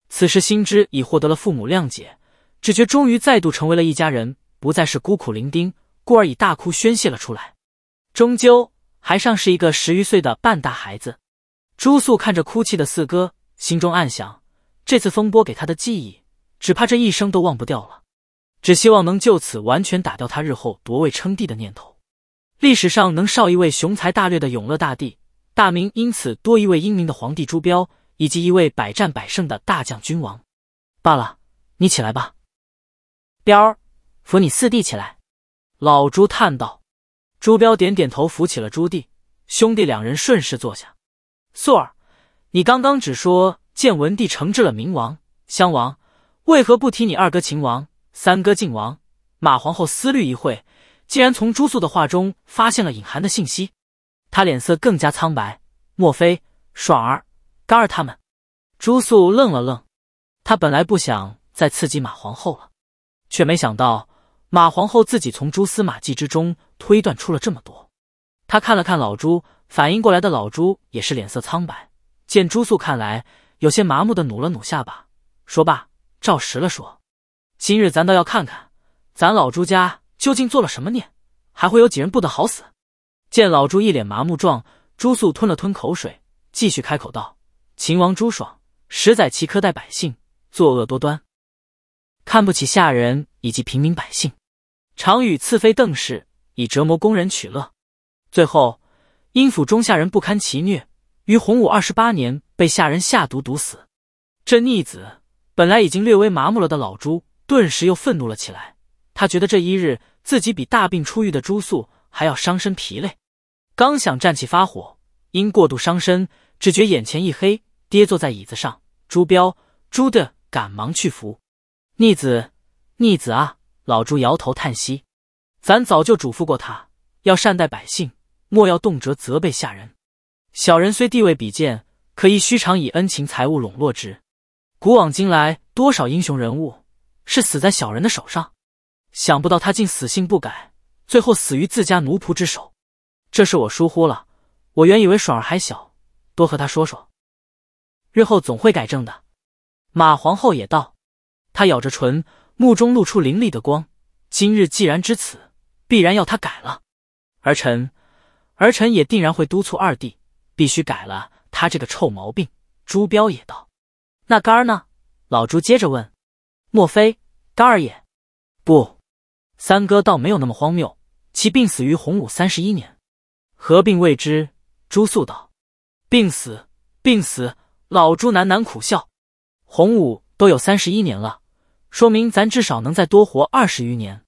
此时心知已获得了父母谅解，只觉终于再度成为了一家人，不再是孤苦伶仃，故而以大哭宣泄了出来。终究还尚是一个十余岁的半大孩子。朱素看着哭泣的四哥，心中暗想：这次风波给他的记忆，只怕这一生都忘不掉了。只希望能就此完全打掉他日后夺位称帝的念头。历史上能少一位雄才大略的永乐大帝，大明因此多一位英明的皇帝朱标，以及一位百战百胜的大将君王。罢了，你起来吧，彪儿，扶你四弟起来。”老朱叹道。朱标点点头，扶起了朱棣。兄弟两人顺势坐下。素儿，你刚刚只说建文帝惩治了明王、襄王，为何不提你二哥秦王、三哥晋王？马皇后思虑一会，竟然从朱素的话中发现了隐含的信息，她脸色更加苍白。莫非爽儿、干儿他们？朱素愣了愣，他本来不想再刺激马皇后了，却没想到马皇后自己从蛛丝马迹之中推断出了这么多。他看了看老朱。反应过来的老朱也是脸色苍白，见朱素看来有些麻木的，努了努下巴，说罢照实了说：“今日咱倒要看看，咱老朱家究竟做了什么孽，还会有几人不得好死。”见老朱一脸麻木状，朱素吞了吞口水，继续开口道：“秦王朱爽十载，其苛待百姓，作恶多端，看不起下人以及平民百姓，常与次妃邓氏以折磨工人取乐，最后。”阴府中下人不堪其虐，于洪武二十八年被下人下毒毒死。这逆子，本来已经略微麻木了的老朱，顿时又愤怒了起来。他觉得这一日自己比大病初愈的朱肃还要伤身疲累。刚想站起发火，因过度伤身，只觉眼前一黑，跌坐在椅子上。朱标、朱的赶忙去扶。逆子，逆子啊！老朱摇头叹息：“咱早就嘱咐过他，要善待百姓。”莫要动辄责备下人，小人虽地位比贱，可亦须常以恩情财物笼络之。古往今来，多少英雄人物是死在小人的手上？想不到他竟死性不改，最后死于自家奴仆之手。这是我疏忽了，我原以为爽儿还小，多和他说说，日后总会改正的。马皇后也道，她咬着唇，目中露出凌厉的光。今日既然至此，必然要他改了。儿臣。儿臣也定然会督促二弟，必须改了他这个臭毛病。朱标也道：“那干儿呢？”老朱接着问：“莫非干儿也？”“不？三哥倒没有那么荒谬，其病死于洪武三十一年，何病未知？”朱肃道：“病死，病死。”老朱喃喃苦笑：“洪武都有三十一年了，说明咱至少能再多活二十余年。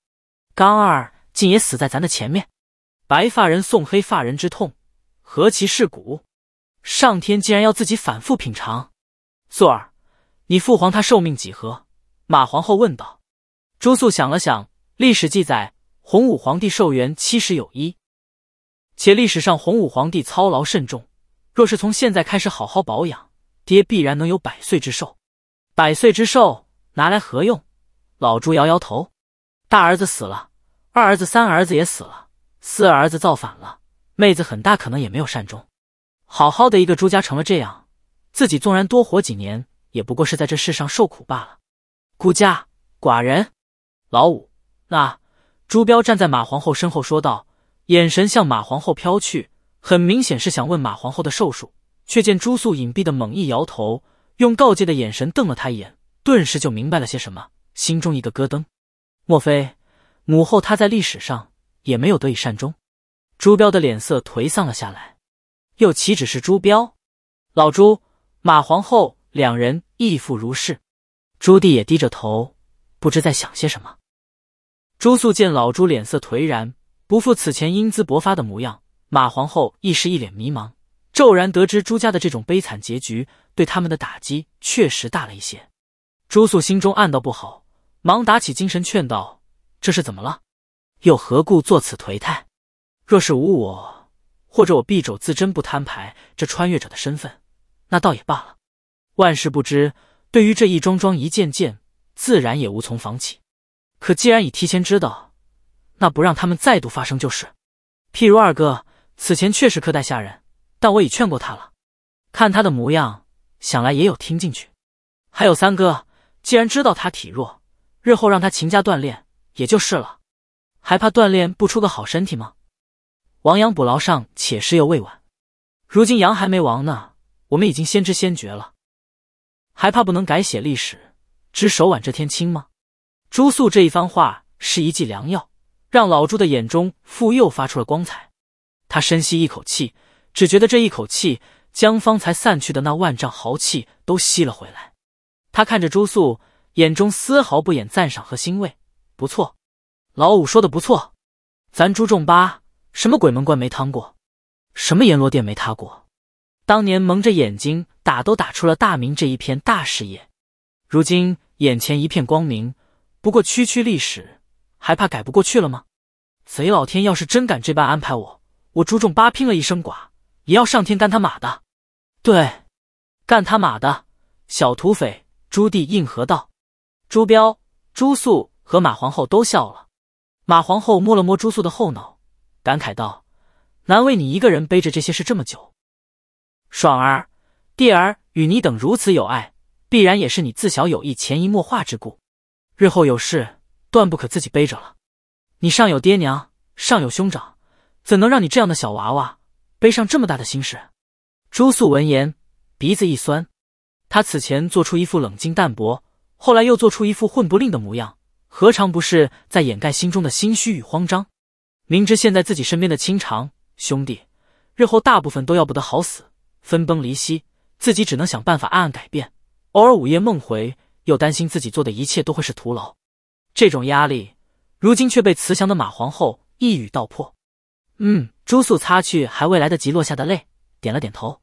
干二竟也死在咱的前面。”白发人送黑发人之痛，何其是古！上天竟然要自己反复品尝。素儿，你父皇他寿命几何？马皇后问道。朱素想了想，历史记载，洪武皇帝寿元七十有一。且历史上洪武皇帝操劳甚重，若是从现在开始好好保养，爹必然能有百岁之寿。百岁之寿拿来何用？老朱摇摇头。大儿子死了，二儿子、三儿子也死了。四儿子造反了，妹子很大可能也没有善终。好好的一个朱家成了这样，自己纵然多活几年，也不过是在这世上受苦罢了。孤家寡人，老五那朱标站在马皇后身后说道，眼神向马皇后飘去，很明显是想问马皇后的寿数，却见朱素隐蔽的猛一摇头，用告诫的眼神瞪了他一眼，顿时就明白了些什么，心中一个咯噔，莫非母后她在历史上？也没有得以善终，朱标的脸色颓丧了下来，又岂止是朱标，老朱、马皇后两人亦复如是。朱棣也低着头，不知在想些什么。朱素见老朱脸色颓然，不复此前英姿勃发的模样，马皇后亦是一脸迷茫。骤然得知朱家的这种悲惨结局，对他们的打击确实大了一些。朱素心中暗道不好，忙打起精神劝道：“这是怎么了？”又何故作此颓态？若是无我，或者我敝帚自珍不摊牌这穿越者的身份，那倒也罢了。万事不知，对于这一桩桩一件件，自然也无从防起。可既然已提前知道，那不让他们再度发生就是。譬如二哥此前确实苛待下人，但我已劝过他了，看他的模样，想来也有听进去。还有三哥，既然知道他体弱，日后让他勤加锻炼，也就是了。还怕锻炼不出个好身体吗？亡羊补牢，上且时犹未晚。如今羊还没亡呢，我们已经先知先觉了，还怕不能改写历史，只手挽着天青吗？朱素这一番话是一剂良药，让老朱的眼中复又发出了光彩。他深吸一口气，只觉得这一口气将方才散去的那万丈豪气都吸了回来。他看着朱素，眼中丝毫不掩赞赏和欣慰。不错。老五说的不错，咱朱重八什么鬼门关没趟过，什么阎罗殿没塌过，当年蒙着眼睛打都打出了大明这一片大事业，如今眼前一片光明，不过区区历史还怕改不过去了吗？贼老天要是真敢这般安排我，我朱重八拼了一生寡也要上天干他妈的！对，干他妈的！小土匪朱棣应和道，朱标、朱肃和马皇后都笑了。马皇后摸了摸朱素的后脑，感慨道：“难为你一个人背着这些事这么久，爽儿、娣儿与你等如此有爱，必然也是你自小有意潜移默化之故。日后有事，断不可自己背着了。你上有爹娘，上有兄长，怎能让你这样的小娃娃背上这么大的心事？”朱素闻言，鼻子一酸。他此前做出一副冷静淡薄，后来又做出一副混不吝的模样。何尝不是在掩盖心中的心虚与慌张？明知现在自己身边的亲长兄弟，日后大部分都要不得好死，分崩离析，自己只能想办法暗暗改变。偶尔午夜梦回，又担心自己做的一切都会是徒劳。这种压力，如今却被慈祥的马皇后一语道破。嗯，朱素擦去还未来得及落下的泪，点了点头，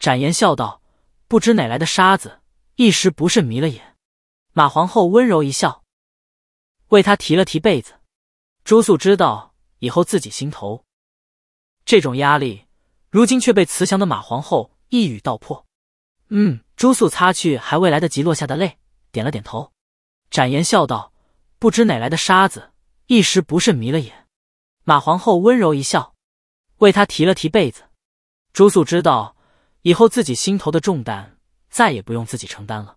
展颜笑道：“不知哪来的沙子，一时不慎迷了眼。”马皇后温柔一笑。为他提了提被子，朱素知道以后自己心头这种压力，如今却被慈祥的马皇后一语道破。嗯，朱素擦去还未来得及落下的泪，点了点头。展颜笑道：“不知哪来的沙子，一时不慎迷了眼。”马皇后温柔一笑，为他提了提被子。朱素知道以后自己心头的重担再也不用自己承担了，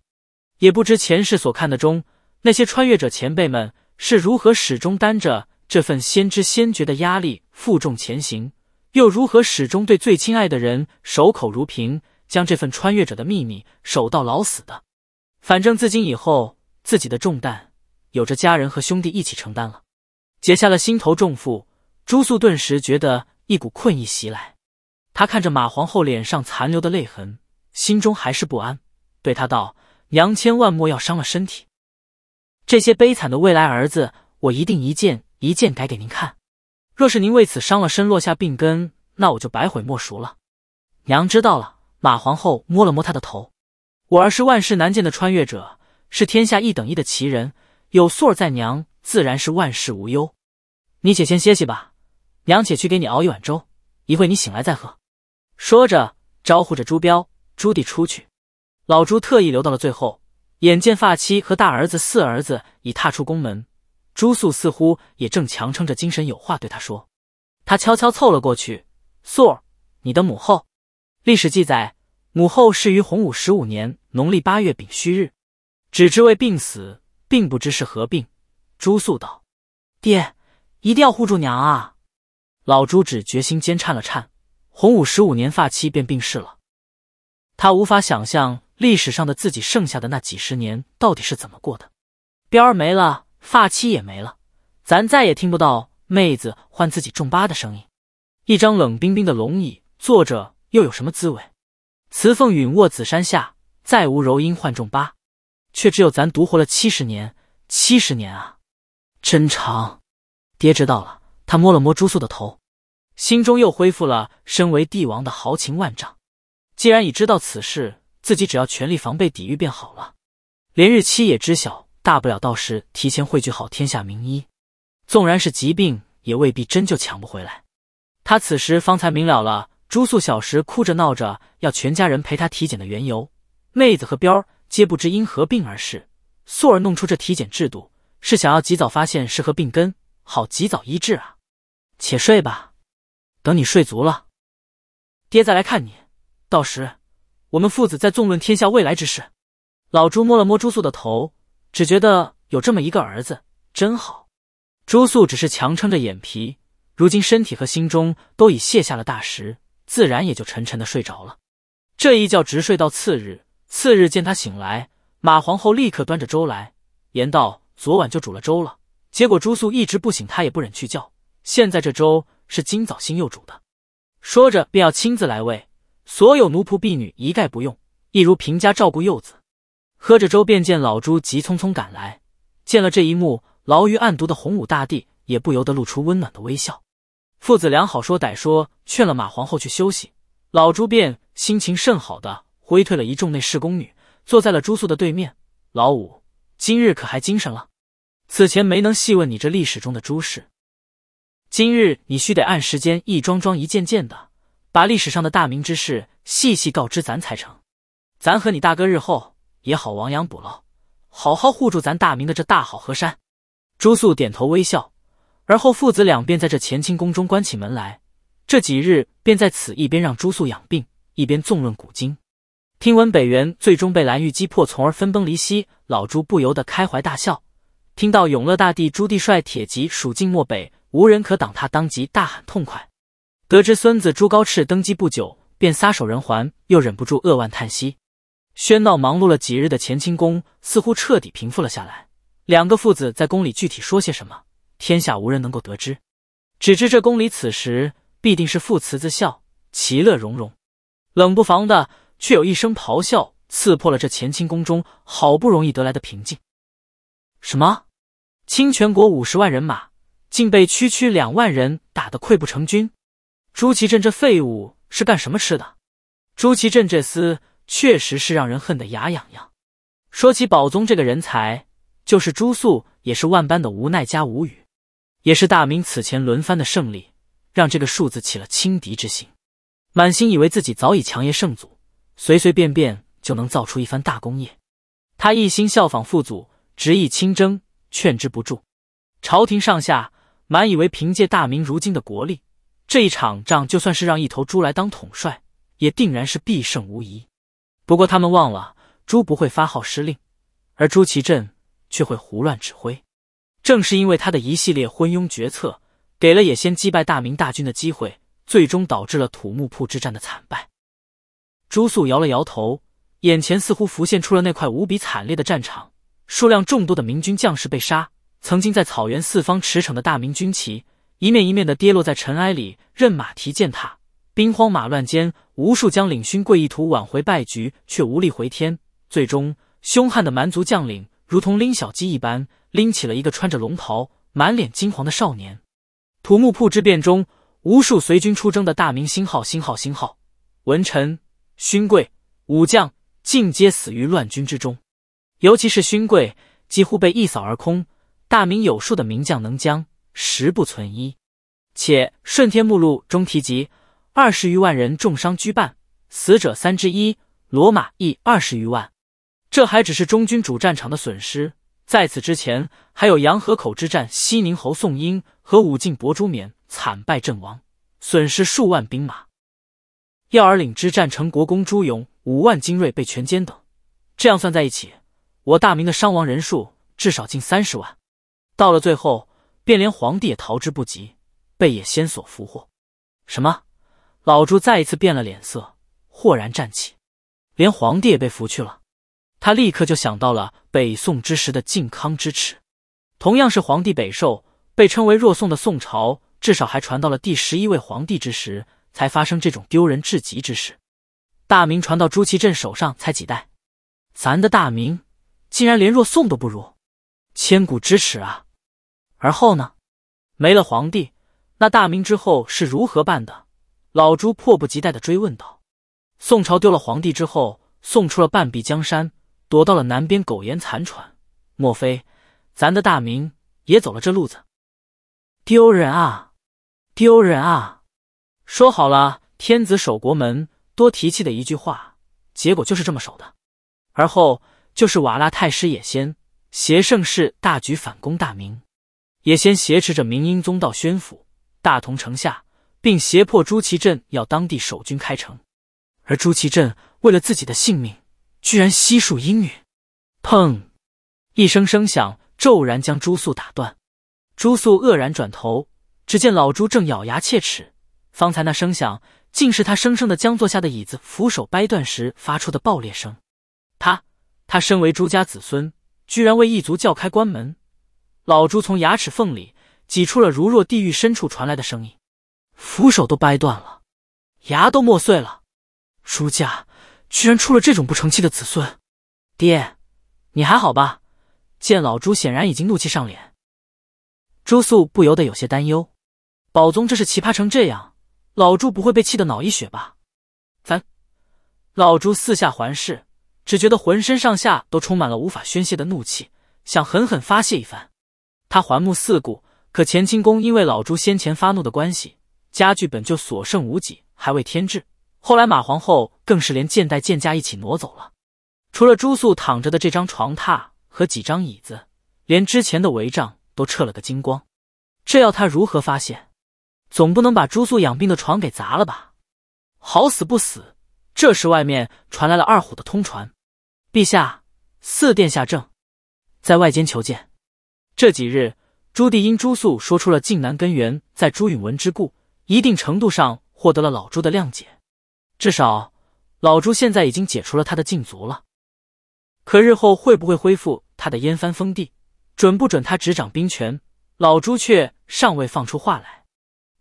也不知前世所看的中那些穿越者前辈们。是如何始终担着这份先知先觉的压力负重前行，又如何始终对最亲爱的人守口如瓶，将这份穿越者的秘密守到老死的？反正自今以后，自己的重担有着家人和兄弟一起承担了，解下了心头重负，朱素顿时觉得一股困意袭来。他看着马皇后脸上残留的泪痕，心中还是不安，对她道：“娘，千万莫要伤了身体。”这些悲惨的未来儿子，我一定一件一件改给您看。若是您为此伤了身落下病根，那我就百悔莫赎了。娘知道了。马皇后摸了摸他的头，我儿是万世难见的穿越者，是天下一等一的奇人，有素儿在娘自然是万事无忧。你且先歇息吧，娘且去给你熬一碗粥，一会你醒来再喝。说着招呼着朱标、朱棣出去，老朱特意留到了最后。眼见发妻和大儿子、四儿子已踏出宫门，朱肃似乎也正强撑着精神，有话对他说。他悄悄凑了过去：“素儿，你的母后，历史记载，母后逝于洪武十五年农历八月丙戌日，只知为病死，并不知是何病。”朱肃道：“爹，一定要护住娘啊！”老朱只决心间颤了颤。洪武十五年，发妻便病逝了，他无法想象。历史上的自己剩下的那几十年到底是怎么过的？边儿没了，发妻也没了，咱再也听不到妹子唤自己重八的声音。一张冷冰冰的龙椅坐着又有什么滋味？慈凤陨卧紫山下，再无柔音唤重八，却只有咱独活了七十年，七十年啊，真长！爹知道了，他摸了摸朱素的头，心中又恢复了身为帝王的豪情万丈。既然已知道此事，自己只要全力防备抵御便好了，连日期也知晓，大不了到时提前汇聚好天下名医，纵然是疾病也未必真就抢不回来。他此时方才明了了朱素小时哭着闹着要全家人陪他体检的缘由，妹子和彪儿皆不知因何病而逝，素儿弄出这体检制度是想要及早发现是何病根，好及早医治啊。且睡吧，等你睡足了，爹再来看你，到时。我们父子在纵论天下未来之事。老朱摸了摸朱素的头，只觉得有这么一个儿子真好。朱素只是强撑着眼皮，如今身体和心中都已卸下了大石，自然也就沉沉的睡着了。这一觉直睡到次日。次日见他醒来，马皇后立刻端着粥来，言道：“昨晚就煮了粥了，结果朱素一直不醒，她也不忍去叫。现在这粥是今早新又煮的。”说着便要亲自来喂。所有奴仆婢女一概不用，一如平家照顾幼子。喝着粥，便见老朱急匆匆赶来。见了这一幕，牢狱暗毒的洪武大帝也不由得露出温暖的微笑。父子俩好说歹说，劝了马皇后去休息。老朱便心情甚好的挥退了一众内侍宫女，坐在了朱宿的对面。老五，今日可还精神了？此前没能细问你这历史中的朱事，今日你须得按时间一桩桩一件件的。把历史上的大明之事细细告知咱才成，咱和你大哥日后也好亡羊补牢，好好护住咱大明的这大好河山。朱肃点头微笑，而后父子俩便在这乾清宫中关起门来。这几日便在此一边让朱肃养病，一边纵论古今。听闻北元最终被蓝玉击破，从而分崩离析，老朱不由得开怀大笑。听到永乐大帝朱棣率铁骑数境漠北，无人可挡，他当即大喊痛快。得知孙子朱高炽登基不久便撒手人寰，又忍不住扼腕叹息。喧闹忙碌了几日的乾清宫似乎彻底平复了下来。两个父子在宫里具体说些什么，天下无人能够得知，只知这宫里此时必定是父慈子孝，其乐融融。冷不防的，却有一声咆哮刺破了这乾清宫中好不容易得来的平静。什么？清全国五十万人马，竟被区区两万人打得溃不成军？朱祁镇这废物是干什么吃的？朱祁镇这厮确实是让人恨得牙痒痒。说起宝宗这个人才，就是朱肃也是万般的无奈加无语。也是大明此前轮番的胜利，让这个数字起了轻敌之心，满心以为自己早已强爷圣祖，随随便便就能造出一番大功业。他一心效仿父祖，执意亲征，劝之不住。朝廷上下满以为凭借大明如今的国力。这一场仗，就算是让一头猪来当统帅，也定然是必胜无疑。不过他们忘了，猪不会发号施令，而朱祁镇却会胡乱指挥。正是因为他的一系列昏庸决策，给了野先击败大明大军的机会，最终导致了土木堡之战的惨败。朱肃摇了摇头，眼前似乎浮现出了那块无比惨烈的战场，数量众多的明军将士被杀，曾经在草原四方驰骋的大明军旗。一面一面的跌落在尘埃里，任马蹄践踏。兵荒马乱间，无数将领勋贵意图挽回败局，却无力回天。最终，凶悍的蛮族将领如同拎小鸡一般，拎起了一个穿着龙袍、满脸金黄的少年。土木堡之变中，无数随军出征的大明星号星号星号文臣勋贵武将，尽皆死于乱军之中。尤其是勋贵，几乎被一扫而空。大明有数的名将能将。十不存一，且顺天目录中提及二十余万人重伤拘办，死者三之一。罗马亦二十余万，这还只是中军主战场的损失。在此之前，还有洋河口之战，西宁侯宋英和武进伯朱冕惨败阵亡，损失数万兵马；要儿岭之战，成国公朱勇五万精锐被全歼等。这样算在一起，我大明的伤亡人数至少近三十万。到了最后。便连皇帝也逃之不及，被野仙所俘获。什么？老朱再一次变了脸色，豁然站起。连皇帝也被俘去了。他立刻就想到了北宋之时的靖康之耻。同样是皇帝北狩，被称为若宋的宋朝，至少还传到了第十一位皇帝之时才发生这种丢人至极之事。大明传到朱祁镇手上才几代？咱的大明竟然连若宋都不如，千古之耻啊！而后呢？没了皇帝，那大明之后是如何办的？老朱迫不及待地追问道。宋朝丢了皇帝之后，送出了半壁江山，躲到了南边苟延残喘。莫非咱的大明也走了这路子？丢人啊！丢人啊！说好了天子守国门，多提气的一句话，结果就是这么守的。而后就是瓦剌太师也先挟盛世大举反攻大明。也先挟持着明英宗到宣府大同城下，并胁迫朱祁镇要当地守军开城，而朱祁镇为了自己的性命，居然悉数应允。砰！一声声响骤然将朱肃打断。朱肃愕然转头，只见老朱正咬牙切齿。方才那声响，竟是他生生的将坐下的椅子扶手掰断时发出的爆裂声。他他身为朱家子孙，居然为异族叫开关门。老朱从牙齿缝里挤出了如若地狱深处传来的声音：“扶手都掰断了，牙都磨碎了，朱家居然出了这种不成器的子孙！爹，你还好吧？”见老朱显然已经怒气上脸，朱素不由得有些担忧：“宝宗这是奇葩成这样，老朱不会被气得脑溢血吧？”“咱……”老朱四下环视，只觉得浑身上下都充满了无法宣泄的怒气，想狠狠发泄一番。他环目四顾，可乾清宫因为老朱先前发怒的关系，家具本就所剩无几，还未添置。后来马皇后更是连剑带剑架一起挪走了，除了朱素躺着的这张床榻和几张椅子，连之前的帷帐都撤了个精光。这要他如何发现？总不能把朱素养病的床给砸了吧？好死不死，这时外面传来了二虎的通传：“陛下，四殿下正在外间求见。”这几日，朱棣因朱肃说出了靖难根源在朱允文之故，一定程度上获得了老朱的谅解。至少，老朱现在已经解除了他的禁足了。可日后会不会恢复他的燕藩封地，准不准他执掌兵权，老朱却尚未放出话来。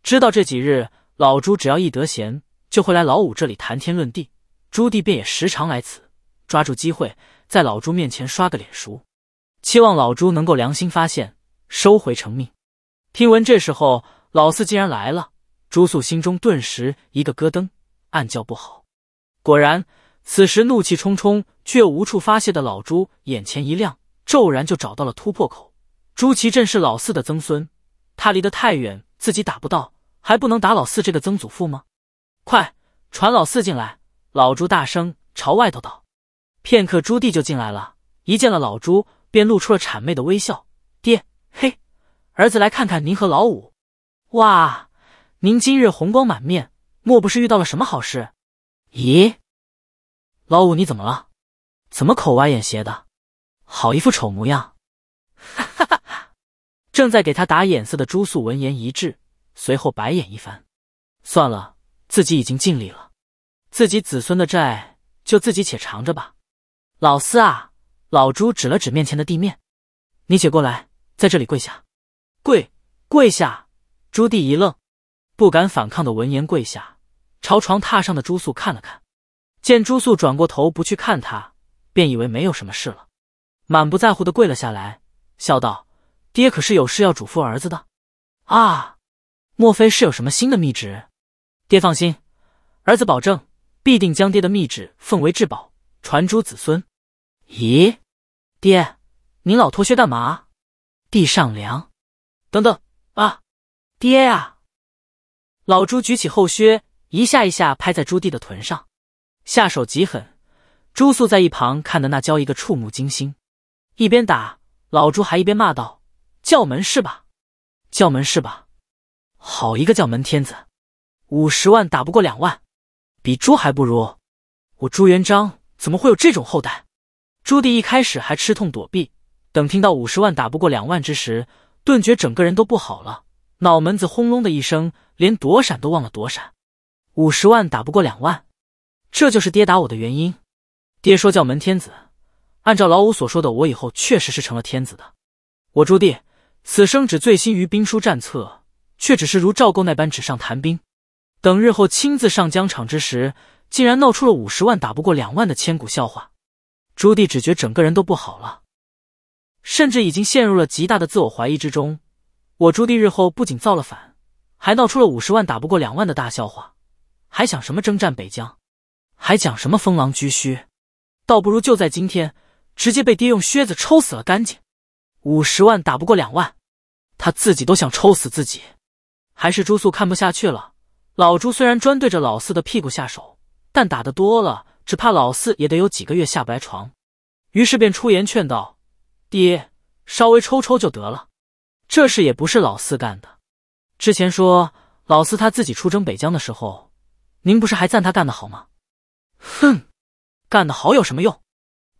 知道这几日，老朱只要一得闲，就会来老五这里谈天论地，朱棣便也时常来此，抓住机会在老朱面前刷个脸熟。期望老朱能够良心发现，收回成命。听闻这时候老四竟然来了，朱素心中顿时一个咯噔，暗叫不好。果然，此时怒气冲冲却又无处发泄的老朱眼前一亮，骤然就找到了突破口。朱祁镇是老四的曾孙，他离得太远，自己打不到，还不能打老四这个曾祖父吗？快传老四进来！老朱大声朝外头道。片刻，朱棣就进来了，一见了老朱。便露出了谄媚的微笑。爹，嘿，儿子来看看您和老五。哇，您今日红光满面，莫不是遇到了什么好事？咦，老五你怎么了？怎么口歪眼斜的？好一副丑模样！哈哈哈哈！正在给他打眼色的朱素闻言一滞，随后白眼一翻，算了，自己已经尽力了，自己子孙的债就自己且偿着吧。老四啊。老朱指了指面前的地面：“你且过来，在这里跪下，跪跪下。”朱棣一愣，不敢反抗的闻言跪下，朝床榻上的朱素看了看，见朱素转过头不去看他，便以为没有什么事了，满不在乎的跪了下来，笑道：“爹可是有事要嘱咐儿子的？啊，莫非是有什么新的密旨？爹放心，儿子保证必定将爹的密旨奉为至宝，传诸子孙。”咦。爹，您老脱靴干嘛？地上凉。等等啊，爹呀！老朱举起后靴，一下一下拍在朱棣的臀上，下手极狠。朱肃在一旁看的那叫一个触目惊心。一边打，老朱还一边骂道：“叫门是吧？叫门是吧？好一个叫门天子，五十万打不过两万，比猪还不如。我朱元璋怎么会有这种后代？”朱棣一开始还吃痛躲避，等听到五十万打不过两万之时，顿觉整个人都不好了，脑门子轰隆的一声，连躲闪都忘了躲闪。五十万打不过两万，这就是爹打我的原因。爹说叫门天子，按照老五所说的，我以后确实是成了天子的。我朱棣此生只醉心于兵书战策，却只是如赵构那般纸上谈兵。等日后亲自上疆场之时，竟然闹出了五十万打不过两万的千古笑话。朱棣只觉整个人都不好了，甚至已经陷入了极大的自我怀疑之中。我朱棣日后不仅造了反，还闹出了五十万打不过两万的大笑话，还想什么征战北疆，还讲什么封狼居胥，倒不如就在今天，直接被爹用靴子抽死了干净。五十万打不过两万，他自己都想抽死自己。还是朱素看不下去了。老朱虽然专对着老四的屁股下手，但打的多了。只怕老四也得有几个月下不来床，于是便出言劝道：“爹，稍微抽抽就得了，这事也不是老四干的。之前说老四他自己出征北疆的时候，您不是还赞他干得好吗？”哼，干得好有什么用？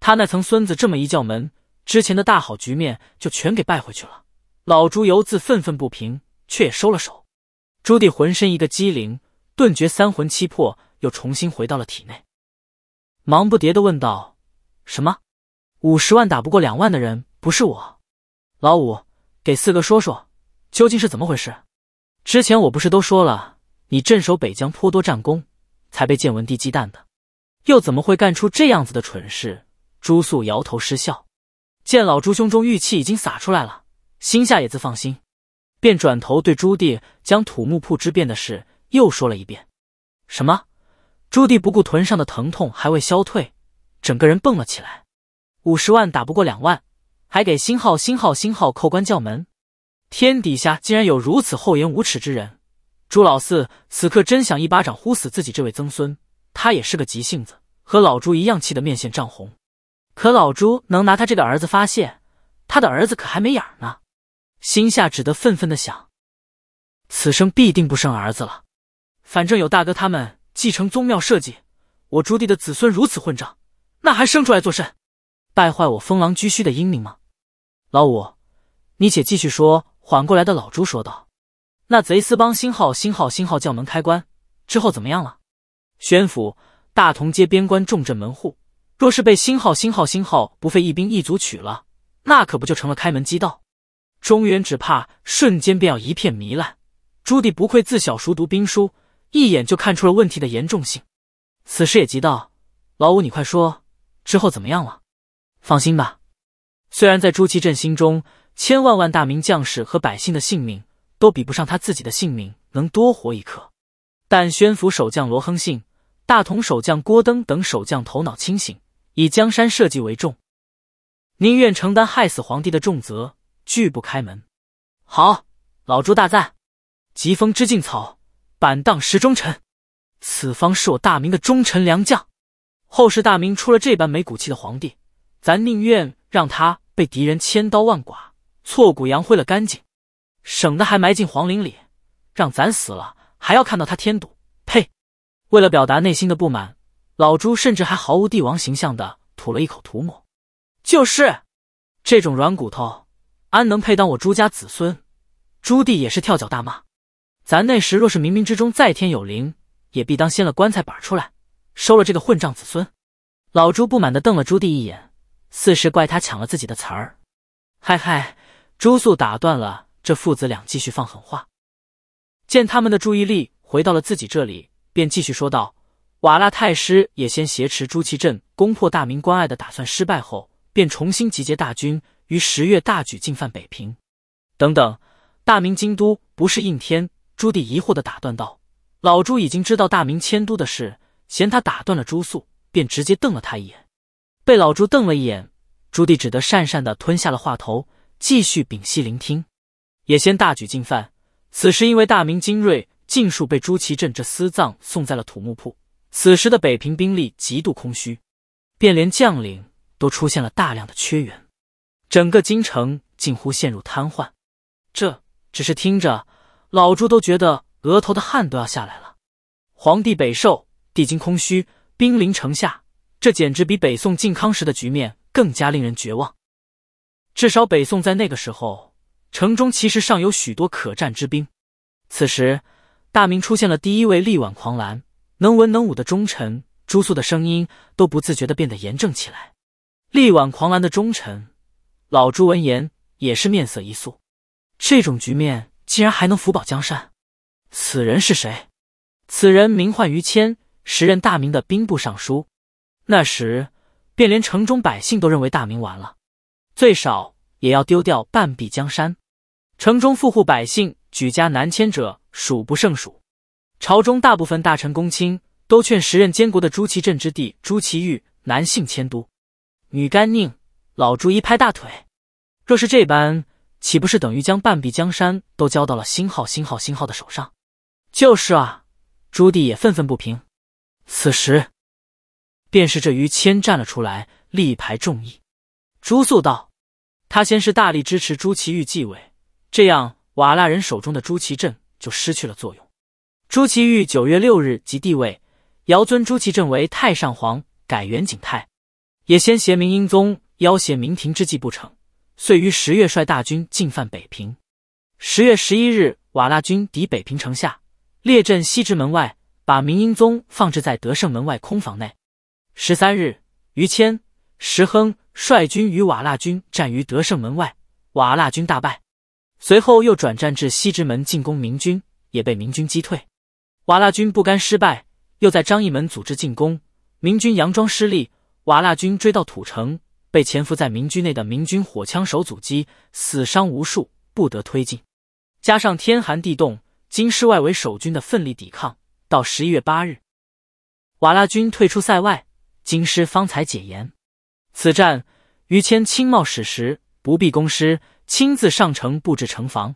他那层孙子这么一叫门，之前的大好局面就全给败回去了。老朱由自愤愤不平，却也收了手。朱棣浑身一个机灵，顿觉三魂七魄又重新回到了体内。忙不迭的问道：“什么？五十万打不过两万的人不是我，老五，给四哥说说，究竟是怎么回事？之前我不是都说了，你镇守北疆颇多战功，才被建文帝忌惮的，又怎么会干出这样子的蠢事？”朱肃摇头失笑，见老朱胸中玉气已经撒出来了，心下也自放心，便转头对朱棣将土木铺之变的事又说了一遍：“什么？”朱棣不顾臀上的疼痛还未消退，整个人蹦了起来。五十万打不过两万，还给新号新号新号扣官叫门！天底下竟然有如此厚颜无耻之人！朱老四此刻真想一巴掌呼死自己这位曾孙。他也是个急性子，和老朱一样气得面线涨红。可老朱能拿他这个儿子发泄，他的儿子可还没眼儿呢。心下只得愤愤的想：此生必定不生儿子了。反正有大哥他们。继承宗庙社稷，我朱棣的子孙如此混账，那还生出来作甚？败坏我封狼居胥的英名吗？老五，你且继续说。缓过来的老朱说道：“那贼斯邦新号新号新号叫门开关之后怎么样了？宣府大同街边关重镇门户，若是被新号新号新号不费一兵一卒取了，那可不就成了开门击盗？中原只怕瞬间便要一片糜烂。朱棣不愧自小熟读兵书。”一眼就看出了问题的严重性，此时也急道：“老五，你快说，之后怎么样了？”放心吧，虽然在朱祁镇心中，千万万大明将士和百姓的性命都比不上他自己的性命能多活一刻，但宣府守将罗亨信、大同守将郭登等守将头脑清醒，以江山社稷为重，宁愿承担害死皇帝的重责，拒不开门。好，老朱大赞，疾风知劲草。板荡石忠臣，此方是我大明的忠臣良将。后世大明出了这般没骨气的皇帝，咱宁愿让他被敌人千刀万剐、挫骨扬灰了干净，省得还埋进皇陵里，让咱死了还要看到他添堵。呸！为了表达内心的不满，老朱甚至还毫无帝王形象的吐了一口吐沫。就是这种软骨头，安能配当我朱家子孙？朱棣也是跳脚大骂。咱那时若是冥冥之中在天有灵，也必当掀了棺材板出来，收了这个混账子孙。老朱不满的瞪了朱棣一眼，似是怪他抢了自己的词儿。嗨嗨，朱肃打断了这父子俩继续放狠话。见他们的注意力回到了自己这里，便继续说道：“瓦剌太师也先挟持朱祁镇，攻破大明关隘的打算失败后，便重新集结大军，于十月大举进犯北平。等等，大明京都不是应天。”朱棣疑惑的打断道：“老朱已经知道大明迁都的事，嫌他打断了朱肃，便直接瞪了他一眼。被老朱瞪了一眼，朱棣只得讪讪的吞下了话头，继续屏息聆听。也先大举进犯，此时因为大明精锐尽数被朱祁镇这私藏送在了土木铺，此时的北平兵力极度空虚，便连将领都出现了大量的缺员，整个京城近乎陷入瘫痪。这只是听着。”老朱都觉得额头的汗都要下来了。皇帝北狩，帝京空虚，兵临城下，这简直比北宋靖康时的局面更加令人绝望。至少北宋在那个时候，城中其实尚有许多可战之兵。此时，大明出现了第一位力挽狂澜、能文能武的忠臣。朱肃的声音都不自觉地变得严正起来。力挽狂澜的忠臣，老朱闻言也是面色一肃。这种局面。竟然还能福保江山，此人是谁？此人名唤于谦，时任大明的兵部尚书。那时，便连城中百姓都认为大明完了，最少也要丢掉半壁江山。城中富户百姓举家南迁者数不胜数。朝中大部分大臣、公卿都劝时任监国的朱祁镇之弟朱祁钰南幸迁都。女干宁老朱一拍大腿，若是这般。岂不是等于将半壁江山都交到了星号星号星号的手上？就是啊，朱棣也愤愤不平。此时，便是这于谦站了出来，力排众议。朱肃道：“他先是大力支持朱祁钰继位，这样瓦剌人手中的朱祁镇就失去了作用。朱祁钰九月六日即帝位，遥尊朱祁镇为太上皇，改元景泰，也先挟明英宗要挟明廷之计不成。”遂于十月率大军进犯北平。十月十一日，瓦剌军抵北平城下，列阵西直门外，把明英宗放置在德胜门外空房内。十三日，于谦、石亨率军与瓦剌军战于德胜门外，瓦剌军大败。随后又转战至西直门进攻明军，也被明军击退。瓦剌军不甘失败，又在张义门组织进攻，明军佯装失利，瓦剌军追到土城。被潜伏在民居内的明军火枪手阻击，死伤无数，不得推进。加上天寒地冻，京师外围守军的奋力抵抗，到十一月八日，瓦剌军退出塞外，京师方才解严。此战，于谦亲冒矢石，不避攻师，亲自上城布置城防。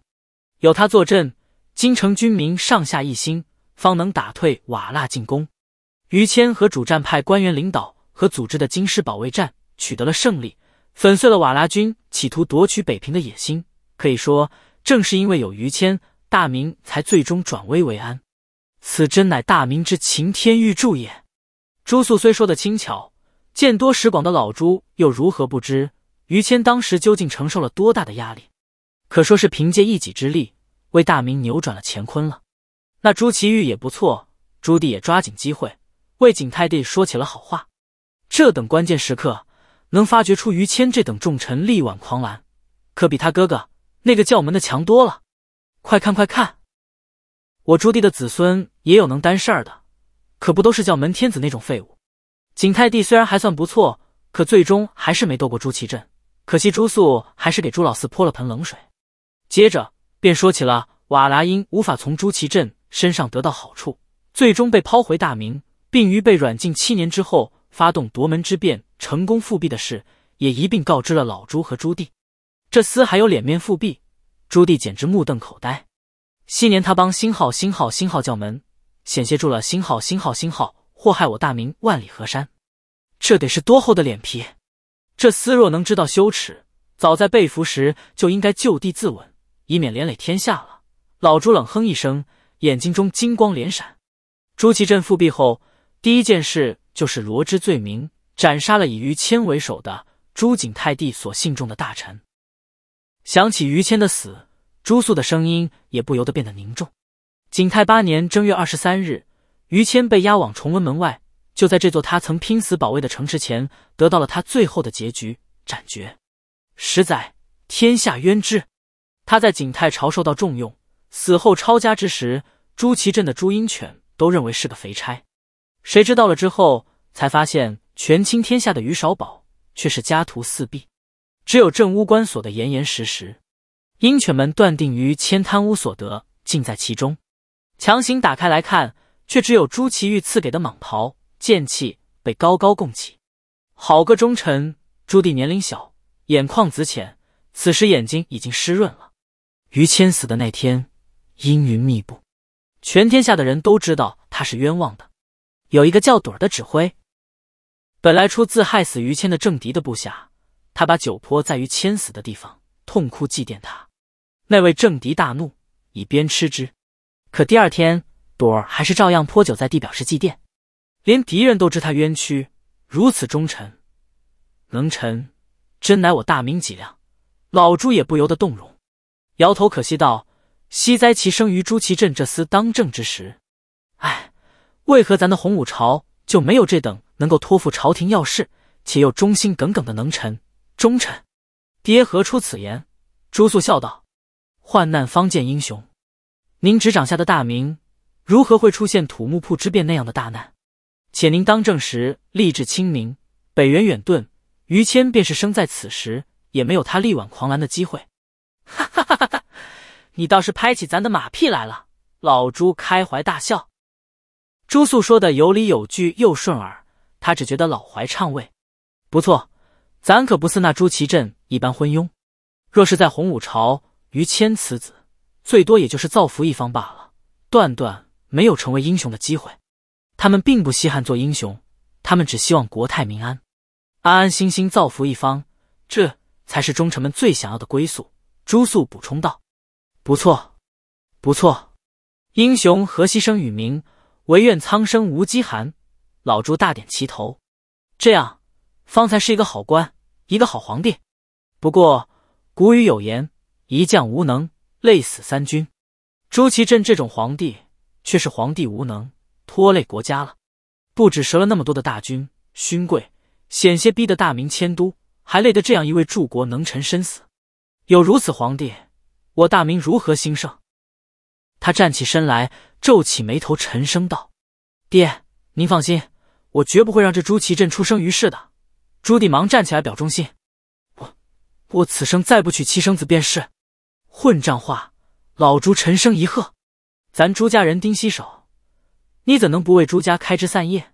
有他坐镇，京城军民上下一心，方能打退瓦剌进攻。于谦和主战派官员领导和组织的京师保卫战。取得了胜利，粉碎了瓦剌军企图夺取北平的野心。可以说，正是因为有于谦，大明才最终转危为安。此真乃大明之擎天玉柱也。朱肃虽说的轻巧，见多识广的老朱又如何不知？于谦当时究竟承受了多大的压力？可说是凭借一己之力为大明扭转了乾坤了。那朱祁钰也不错，朱棣也抓紧机会为景泰帝说起了好话。这等关键时刻。能发掘出于谦这等重臣力挽狂澜，可比他哥哥那个教门的强多了。快看快看，我朱棣的子孙也有能担事儿的，可不都是教门天子那种废物？景泰帝虽然还算不错，可最终还是没斗过朱祁镇。可惜朱肃还是给朱老四泼了盆冷水。接着便说起了瓦剌因无法从朱祁镇身上得到好处，最终被抛回大明，并于被软禁七年之后发动夺门之变。成功复辟的事也一并告知了老朱和朱棣，这厮还有脸面复辟？朱棣简直目瞪口呆。昔年他帮新号新号新号叫门，险些助了新号新号新号祸害我大明万里河山，这得是多厚的脸皮？这厮若能知道羞耻，早在被俘时就应该就地自刎，以免连累天下了。老朱冷哼一声，眼睛中金光连闪。朱祁镇复辟后，第一件事就是罗织罪名。斩杀了以于谦为首的朱景泰帝所信众的大臣。想起于谦的死，朱肃的声音也不由得变得凝重。景泰八年正月二十三日，于谦被押往崇文门外，就在这座他曾拼死保卫的城池前，得到了他最后的结局——斩决。十载天下冤之，他在景泰朝受到重用，死后抄家之时，朱祁镇的朱英犬都认为是个肥差，谁知道了之后才发现。权倾天下的于少保却是家徒四壁，只有镇屋关锁得严严实实，鹰犬们断定于谦贪污所得尽在其中，强行打开来看，却只有朱祁钰赐给的蟒袍、剑器被高高供起。好个忠臣！朱棣年龄小，眼眶子浅，此时眼睛已经湿润了。于谦死的那天，阴云密布，全天下的人都知道他是冤枉的。有一个叫朵儿的指挥。本来出自害死于谦的政敌的部下，他把酒泼在于谦死的地方，痛哭祭奠他。那位政敌大怒，以鞭笞之。可第二天，朵儿还是照样泼酒在地，表示祭奠。连敌人都知他冤屈，如此忠臣，能臣，真乃我大明脊梁。老朱也不由得动容，摇头可惜道：“惜哉，其生于朱祁镇这厮当政之时。哎，为何咱的洪武朝？”就没有这等能够托付朝廷要事且又忠心耿耿的能臣忠臣，爹何出此言？朱肃笑道：“患难方见英雄，您执掌下的大明如何会出现土木铺之变那样的大难？且您当政时励志清明，北元远遁，于谦便是生在此时，也没有他力挽狂澜的机会。”哈哈哈哈！你倒是拍起咱的马屁来了，老朱开怀大笑。朱肃说的有理有据又顺耳，他只觉得老怀畅慰。不错，咱可不似那朱祁镇一般昏庸。若是在洪武朝，于谦此子最多也就是造福一方罢了，断断没有成为英雄的机会。他们并不稀罕做英雄，他们只希望国泰民安，安安心心造福一方，这才是忠臣们最想要的归宿。朱肃补充道：“不错，不错，英雄何惜生与名。”唯愿苍生无饥寒。老朱大点齐头，这样方才是一个好官，一个好皇帝。不过古语有言，一将无能，累死三军。朱祁镇这种皇帝，却是皇帝无能，拖累国家了。不止折了那么多的大军、勋贵，险些逼得大明迁都，还累得这样一位柱国能臣身死。有如此皇帝，我大明如何兴盛？他站起身来，皱起眉头，沉声道：“爹，您放心，我绝不会让这朱祁镇出生于世的。”朱棣忙站起来表忠心：“我我此生再不娶妻生子便是。”混账话！老朱沉声一喝：“咱朱家人丁稀少，你怎能不为朱家开枝散叶？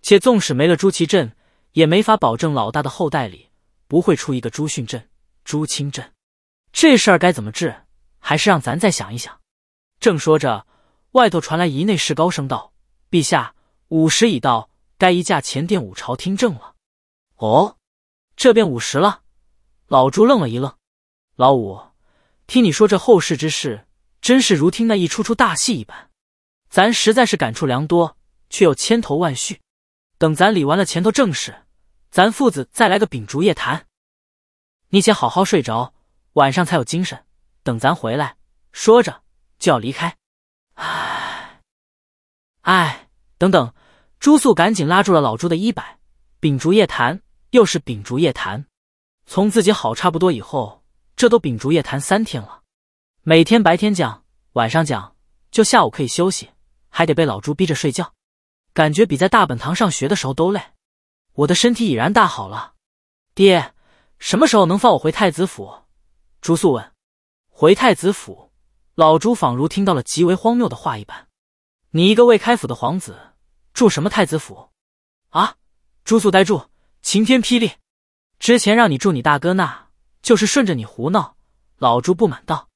且纵使没了朱祁镇，也没法保证老大的后代里不会出一个朱训镇、朱清镇。这事儿该怎么治？还是让咱再想一想。”正说着，外头传来一内侍高声道：“陛下，午时已到，该移驾前殿五朝听政了。”哦，这便午时了。老朱愣了一愣。老五，听你说这后世之事，真是如听那一出出大戏一般，咱实在是感触良多，却又千头万绪。等咱理完了前头正事，咱父子再来个秉烛夜谈。你且好好睡着，晚上才有精神。等咱回来。说着。就要离开，唉，唉，等等！朱素赶紧拉住了老朱的衣摆。秉烛夜谈，又是秉烛夜谈。从自己好差不多以后，这都秉烛夜谈三天了。每天白天讲，晚上讲，就下午可以休息，还得被老朱逼着睡觉，感觉比在大本堂上学的时候都累。我的身体已然大好了，爹，什么时候能放我回太子府？朱素问。回太子府。老朱仿如听到了极为荒谬的话一般，你一个未开府的皇子，住什么太子府？啊！朱素呆住，晴天霹雳！之前让你住你大哥那，就是顺着你胡闹。老朱不满道：“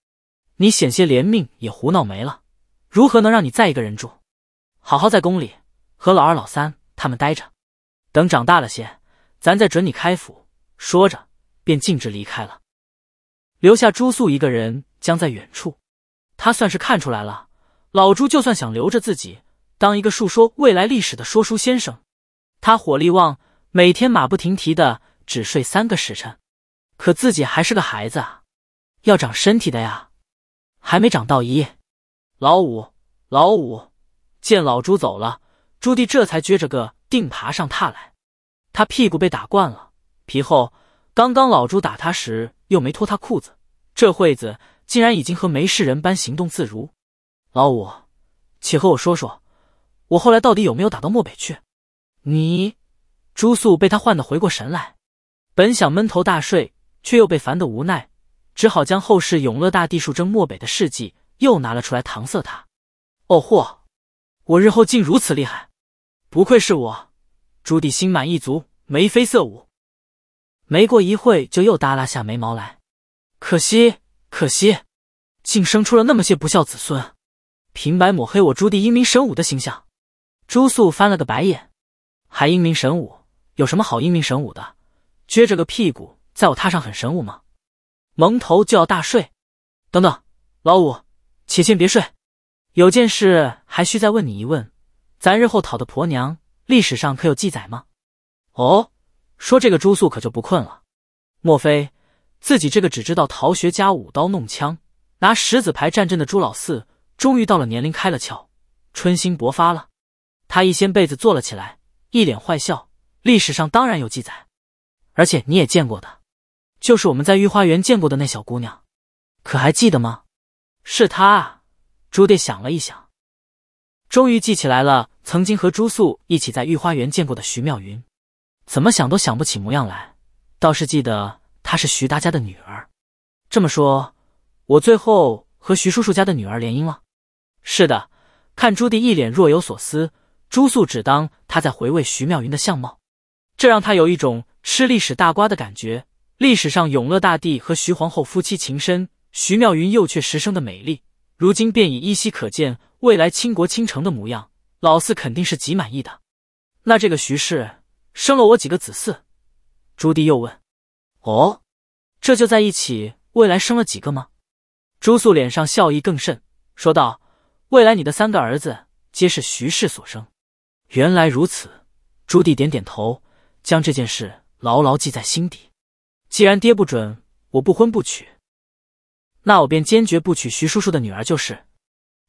你险些连命也胡闹没了，如何能让你再一个人住？好好在宫里和老二、老三他们待着，等长大了些，咱再准你开府。”说着，便径直离开了，留下朱素一个人将在远处。他算是看出来了，老朱就算想留着自己当一个述说未来历史的说书先生，他火力旺，每天马不停蹄的只睡三个时辰，可自己还是个孩子啊，要长身体的呀，还没长到一。老五，老五，见老朱走了，朱棣这才撅着个腚爬上榻来，他屁股被打惯了，皮厚，刚刚老朱打他时又没脱他裤子，这会子。竟然已经和没事人般行动自如。老五，且和我说说，我后来到底有没有打到漠北去？你，朱素被他唤得回过神来，本想闷头大睡，却又被烦得无奈，只好将后世永乐大帝数征漠北的事迹又拿了出来搪塞他。哦嚯，我日后竟如此厉害，不愧是我！朱棣心满意足，眉飞色舞，没过一会就又耷拉下眉毛来。可惜。可惜，竟生出了那么些不孝子孙，平白抹黑我朱棣英明神武的形象。朱肃翻了个白眼，还英明神武？有什么好英明神武的？撅着个屁股在我榻上很神武吗？蒙头就要大睡？等等，老五，且先别睡，有件事还需再问你一问。咱日后讨的婆娘，历史上可有记载吗？哦，说这个朱肃可就不困了。莫非？自己这个只知道逃学、加舞刀弄枪、拿石子牌战阵的朱老四，终于到了年龄，开了窍，春心勃发了。他一掀被子坐了起来，一脸坏笑。历史上当然有记载，而且你也见过的，就是我们在御花园见过的那小姑娘，可还记得吗？是她。啊，朱棣想了一想，终于记起来了，曾经和朱素一起在御花园见过的徐妙云，怎么想都想不起模样来，倒是记得。她是徐达家的女儿，这么说，我最后和徐叔叔家的女儿联姻了。是的，看朱棣一脸若有所思，朱素只当他在回味徐妙云的相貌，这让他有一种吃历史大瓜的感觉。历史上，永乐大帝和徐皇后夫妻情深，徐妙云又却十生的美丽，如今便已依稀可见未来倾国倾城的模样。老四肯定是极满意的。那这个徐氏生了我几个子嗣？朱棣又问。哦，这就在一起，未来生了几个吗？朱素脸上笑意更甚，说道：“未来你的三个儿子皆是徐氏所生。”原来如此，朱棣点点头，将这件事牢牢记在心底。既然爹不准我不婚不娶，那我便坚决不娶徐叔叔的女儿。就是，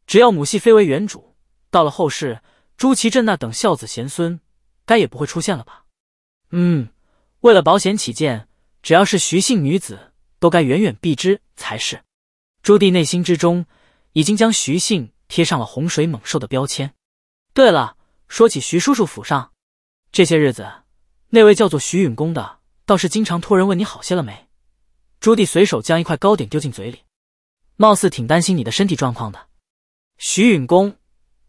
只要母系非为原主，到了后世，朱祁镇那等孝子贤孙，该也不会出现了吧？嗯，为了保险起见。只要是徐姓女子，都该远远避之才是。朱棣内心之中已经将徐姓贴上了洪水猛兽的标签。对了，说起徐叔叔府上，这些日子那位叫做徐允公的倒是经常托人问你好些了没。朱棣随手将一块糕点丢进嘴里，貌似挺担心你的身体状况的。徐允公，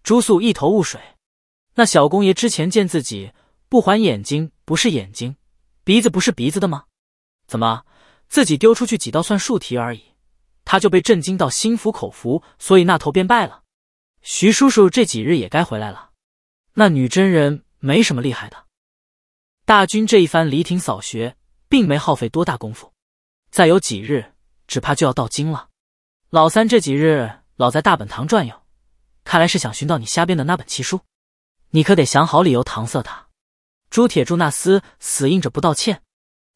朱素一头雾水。那小公爷之前见自己不还眼睛，不是眼睛，鼻子不是鼻子的吗？怎么，自己丢出去几道算术题而已，他就被震惊到心服口服，所以那头便败了。徐叔叔这几日也该回来了。那女真人没什么厉害的。大军这一番犁庭扫穴，并没耗费多大功夫。再有几日，只怕就要到京了。老三这几日老在大本堂转悠，看来是想寻到你瞎编的那本奇书。你可得想好理由搪塞他。朱铁柱那厮死硬着不道歉。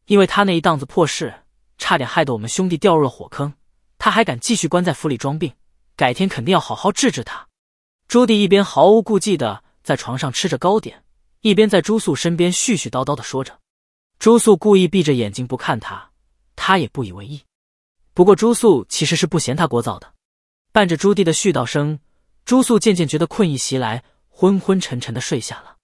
因为他那一档子破事，差点害得我们兄弟掉入了火坑，他还敢继续关在府里装病，改天肯定要好好治治他。朱棣一边毫无顾忌的在床上吃着糕点，一边在朱素身边絮絮叨叨的说着。朱素故意闭着眼睛不看他，他也不以为意。不过朱素其实是不嫌他聒噪的。伴着朱棣的絮叨声，朱素渐渐觉得困意袭来，昏昏沉沉的睡下了。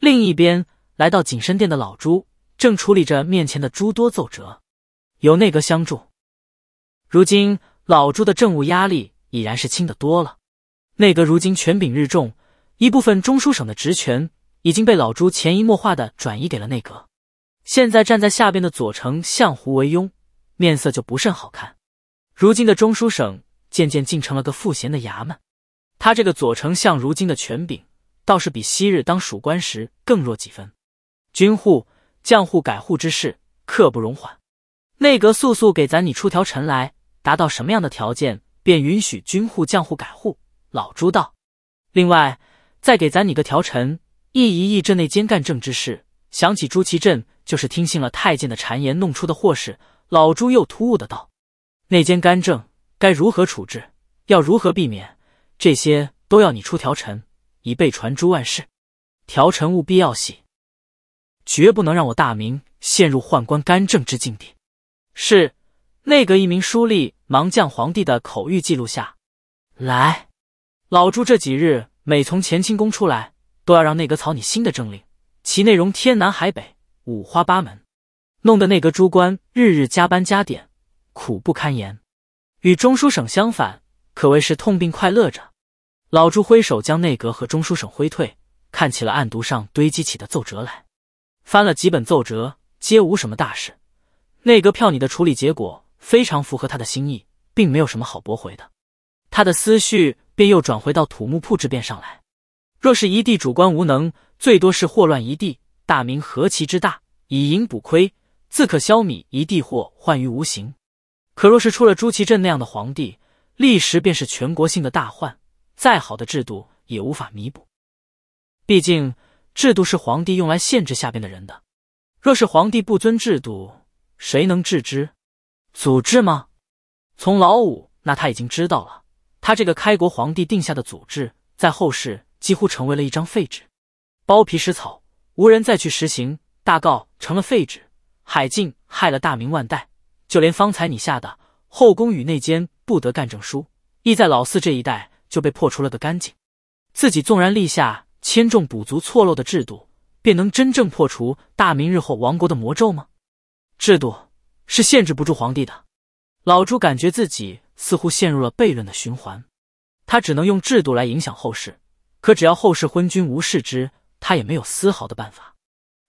另一边，来到景深殿的老朱。正处理着面前的诸多奏折，有内阁相助，如今老朱的政务压力已然是轻得多了。内阁如今权柄日重，一部分中书省的职权已经被老朱潜移默化的转移给了内阁。现在站在下边的左丞相胡惟庸，面色就不甚好看。如今的中书省渐渐竟成了个赋闲的衙门，他这个左丞相如今的权柄倒是比昔日当属官时更弱几分。军户。将户改户之事刻不容缓，内阁速速给咱拟出条陈来，达到什么样的条件便允许军户将户改户。老朱道，另外再给咱拟个条陈，议一议这内奸干政之事。想起朱祁镇就是听信了太监的谗言弄出的祸事，老朱又突兀的道，内奸干政该如何处置，要如何避免，这些都要你出条陈，以备传诸万世。条陈务必要细。绝不能让我大明陷入宦官干政之境地。是内阁一名书吏忙将皇帝的口谕记录下。来，老朱这几日每从乾清宫出来，都要让内阁草拟新的政令，其内容天南海北，五花八门，弄得内阁诸官日日加班加点，苦不堪言。与中书省相反，可谓是痛并快乐着。老朱挥手将内阁和中书省挥退，看起了案牍上堆积起的奏折来。翻了几本奏折，皆无什么大事。内阁票拟的处理结果非常符合他的心意，并没有什么好驳回的。他的思绪便又转回到土木铺之变上来。若是一地主官无能，最多是祸乱一地。大明何其之大，以盈补亏，自可消弭一地祸患于无形。可若是出了朱祁镇那样的皇帝，立时便是全国性的大患，再好的制度也无法弥补。毕竟。制度是皇帝用来限制下边的人的，若是皇帝不遵制度，谁能治之？祖制吗？从老五那他已经知道了，他这个开国皇帝定下的祖制，在后世几乎成为了一张废纸，包皮食草，无人再去实行；大告成了废纸，海禁害了大明万代，就连方才你下的后宫与内奸不得干政书，亦在老四这一代就被破除了个干净。自己纵然立下。千众补足错漏的制度，便能真正破除大明日后亡国的魔咒吗？制度是限制不住皇帝的。老朱感觉自己似乎陷入了悖论的循环，他只能用制度来影响后世，可只要后世昏君无视之，他也没有丝毫的办法。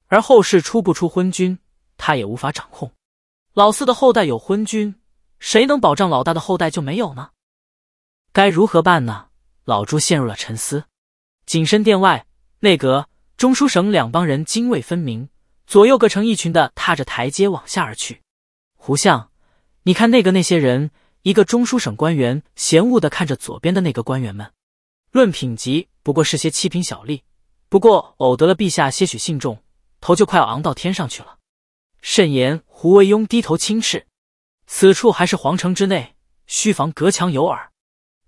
而后世出不出昏君，他也无法掌控。老四的后代有昏君，谁能保障老大的后代就没有呢？该如何办呢？老朱陷入了沉思。景深殿外，内阁、中书省两帮人泾渭分明，左右各成一群的踏着台阶往下而去。胡相，你看内阁那些人，一个中书省官员嫌恶的看着左边的那个官员们，论品级不过是些七品小吏，不过偶得了陛下些许信重，头就快要昂到天上去了。慎言，胡惟庸低头轻斥：“此处还是皇城之内，须防隔墙有耳。”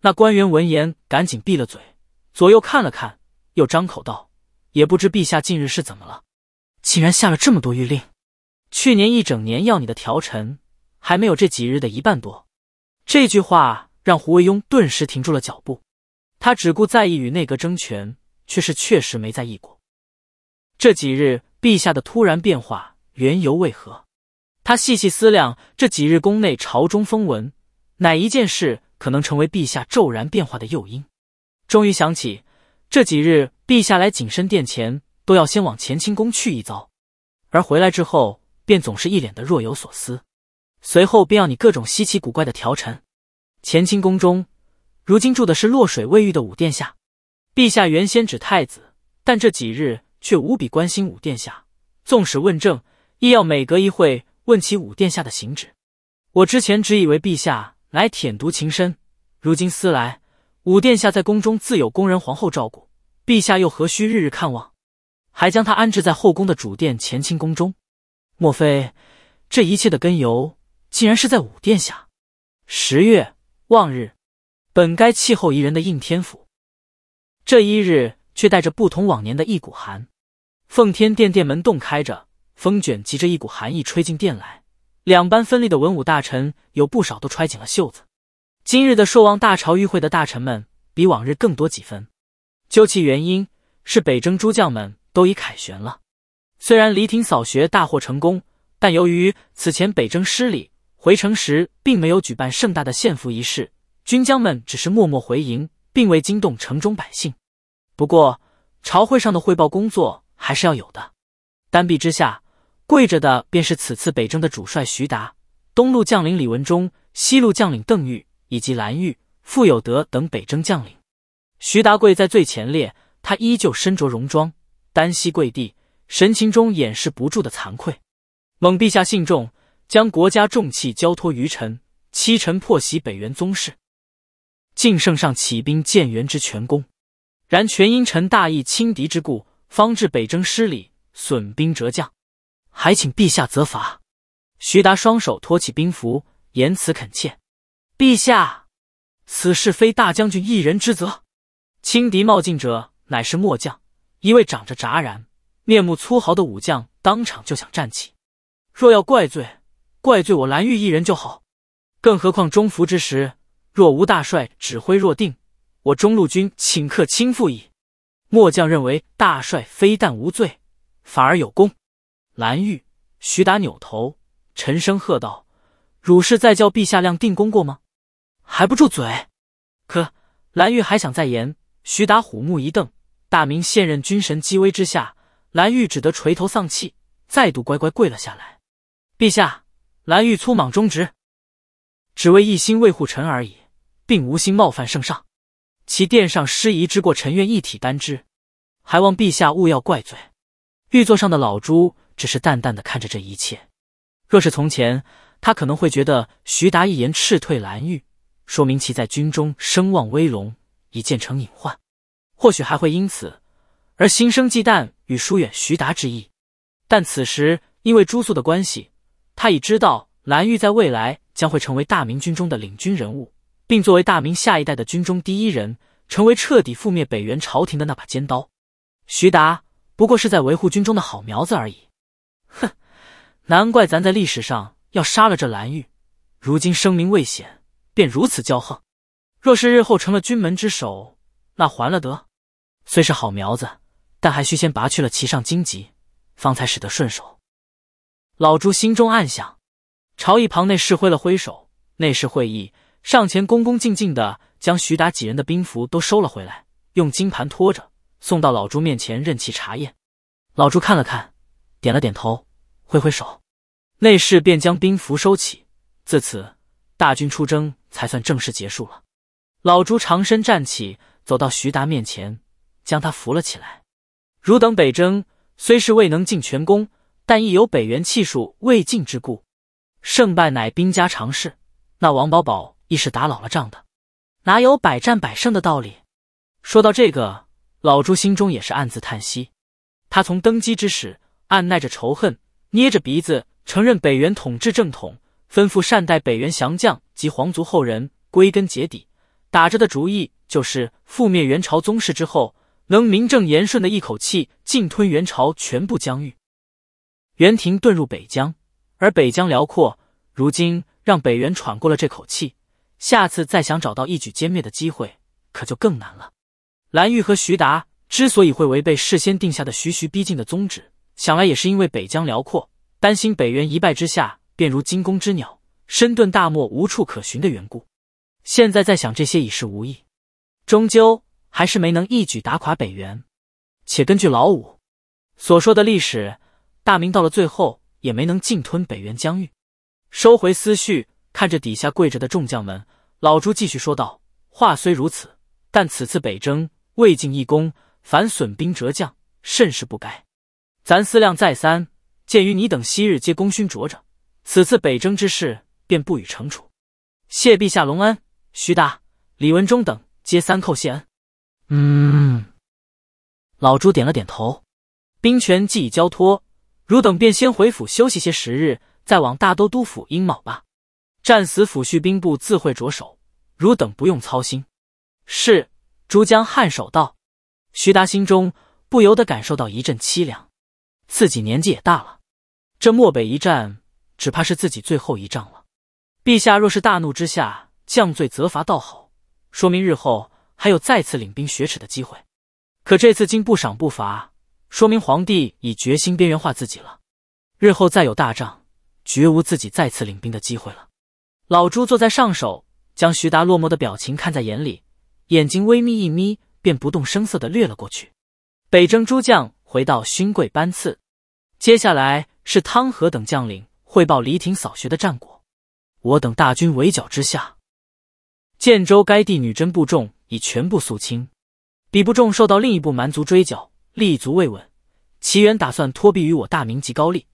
那官员闻言，赶紧闭了嘴。左右看了看，又张口道：“也不知陛下近日是怎么了，竟然下了这么多御令。去年一整年要你的条陈，还没有这几日的一半多。”这句话让胡惟庸顿时停住了脚步。他只顾在意与内阁争权，却是确实没在意过这几日陛下的突然变化缘由为何。他细细思量这几日宫内朝中风闻，哪一件事可能成为陛下骤然变化的诱因？终于想起，这几日陛下来景深殿前，都要先往乾清宫去一遭，而回来之后，便总是一脸的若有所思。随后便要你各种稀奇古怪的调陈。乾清宫中，如今住的是落水未浴的武殿下。陛下原先指太子，但这几日却无比关心武殿下，纵使问政，亦要每隔一会问起武殿下的行止。我之前只以为陛下来舔犊情深，如今思来。武殿下在宫中自有宫人皇后照顾，陛下又何须日日看望？还将他安置在后宫的主殿乾清宫中，莫非这一切的根由竟然是在武殿下？十月望日，本该气候宜人的应天府，这一日却带着不同往年的一股寒。奉天殿殿门洞开着，风卷急着一股寒意吹进殿来。两班分立的文武大臣有不少都揣紧了袖子。今日的朔望大朝，与会的大臣们比往日更多几分。究其原因，是北征诸将们都已凯旋了。虽然黎庭扫学大获成功，但由于此前北征失利，回城时并没有举办盛大的献俘仪式，军将们只是默默回营，并未惊动城中百姓。不过，朝会上的汇报工作还是要有的。单臂之下跪着的，便是此次北征的主帅徐达，东路将领李文忠，西路将领邓玉。以及蓝玉、傅有德等北征将领，徐达贵在最前列，他依旧身着戎装，单膝跪地，神情中掩饰不住的惭愧。蒙陛下信重，将国家重器交托于臣，欺臣破袭北元宗室，敬圣上起兵建元之全功，然全因臣大意轻敌之故，方致北征失礼，损兵折将，还请陛下责罚。徐达双手托起兵符，言辞恳切。陛下，此事非大将军一人之责，轻敌冒进者乃是末将。一位长着扎髯、面目粗豪的武将当场就想站起，若要怪罪，怪罪我蓝玉一人就好。更何况中伏之时，若无大帅指挥若定，我中路军顷刻倾覆矣。末将认为大帅非但无罪，反而有功。蓝玉、徐达扭头沉声喝道：“汝是在叫陛下亮定功过吗？”还不住嘴！可蓝玉还想再言，徐达虎目一瞪，大明现任军神机威之下，蓝玉只得垂头丧气，再度乖乖跪了下来。陛下，蓝玉粗莽忠直，只为一心为护臣而已，并无心冒犯圣上。其殿上失仪之过，臣愿一体担之，还望陛下勿要怪罪。玉座上的老朱只是淡淡的看着这一切。若是从前，他可能会觉得徐达一言斥退蓝玉。说明其在军中声望威龙，已渐成隐患，或许还会因此而心生忌惮与疏远徐达之意。但此时因为朱肃的关系，他已知道蓝玉在未来将会成为大明军中的领军人物，并作为大明下一代的军中第一人，成为彻底覆灭北元朝廷的那把尖刀。徐达不过是在维护军中的好苗子而已。哼，难怪咱在历史上要杀了这蓝玉，如今声名未显。便如此骄横，若是日后成了军门之首，那还了得？虽是好苗子，但还需先拔去了其上荆棘，方才使得顺手。老朱心中暗想，朝一旁内侍挥了挥手，内侍会意，上前恭恭敬敬的将徐达几人的兵符都收了回来，用金盘托着送到老朱面前，任其查验。老朱看了看，点了点头，挥挥手，内侍便将兵符收起。自此，大军出征。才算正式结束了。老朱长身站起，走到徐达面前，将他扶了起来。汝等北征虽是未能尽全功，但亦有北元气数未尽之故。胜败乃兵家常事，那王宝宝亦是打老了仗的，哪有百战百胜的道理？说到这个，老朱心中也是暗自叹息。他从登基之时，按捺着仇恨，捏着鼻子承认北元统治正统。吩咐善待北元降将及皇族后人。归根结底，打着的主意就是覆灭元朝宗室之后，能名正言顺的一口气尽吞元朝全部疆域。元廷遁入北疆，而北疆辽阔，如今让北元喘过了这口气，下次再想找到一举歼灭的机会，可就更难了。蓝玉和徐达之所以会违背事先定下的徐徐逼近的宗旨，想来也是因为北疆辽阔，担心北元一败之下。便如惊弓之鸟，身遁大漠，无处可寻的缘故。现在在想这些已是无益，终究还是没能一举打垮北元。且根据老五所说的历史，大明到了最后也没能尽吞北元疆域。收回思绪，看着底下跪着的众将们，老朱继续说道：“话虽如此，但此次北征未尽一功，反损兵折将，甚是不该。咱思量再三，鉴于你等昔日皆功勋卓着。”此次北征之事便不予惩处，谢陛下隆恩。徐达、李文忠等皆三叩谢恩。嗯，老朱点了点头。兵权既已交托，汝等便先回府休息些时日，再往大都督府应卯吧。战死抚恤，兵部自会着手，汝等不用操心。是，朱江颔首道。徐达心中不由得感受到一阵凄凉，自己年纪也大了，这漠北一战。只怕是自己最后一仗了。陛下若是大怒之下降罪责罚，倒好，说明日后还有再次领兵雪耻的机会。可这次经不赏不罚，说明皇帝已决心边缘化自己了。日后再有大仗，绝无自己再次领兵的机会了。老朱坐在上首，将徐达落寞的表情看在眼里，眼睛微眯一眯，便不动声色地掠了过去。北征诸将回到勋贵班次，接下来是汤和等将领。汇报黎廷扫学的战果，我等大军围剿之下，建州该地女真部众已全部肃清。彼部众受到另一部蛮族追剿，立足未稳，其原打算托庇于我大明及高丽，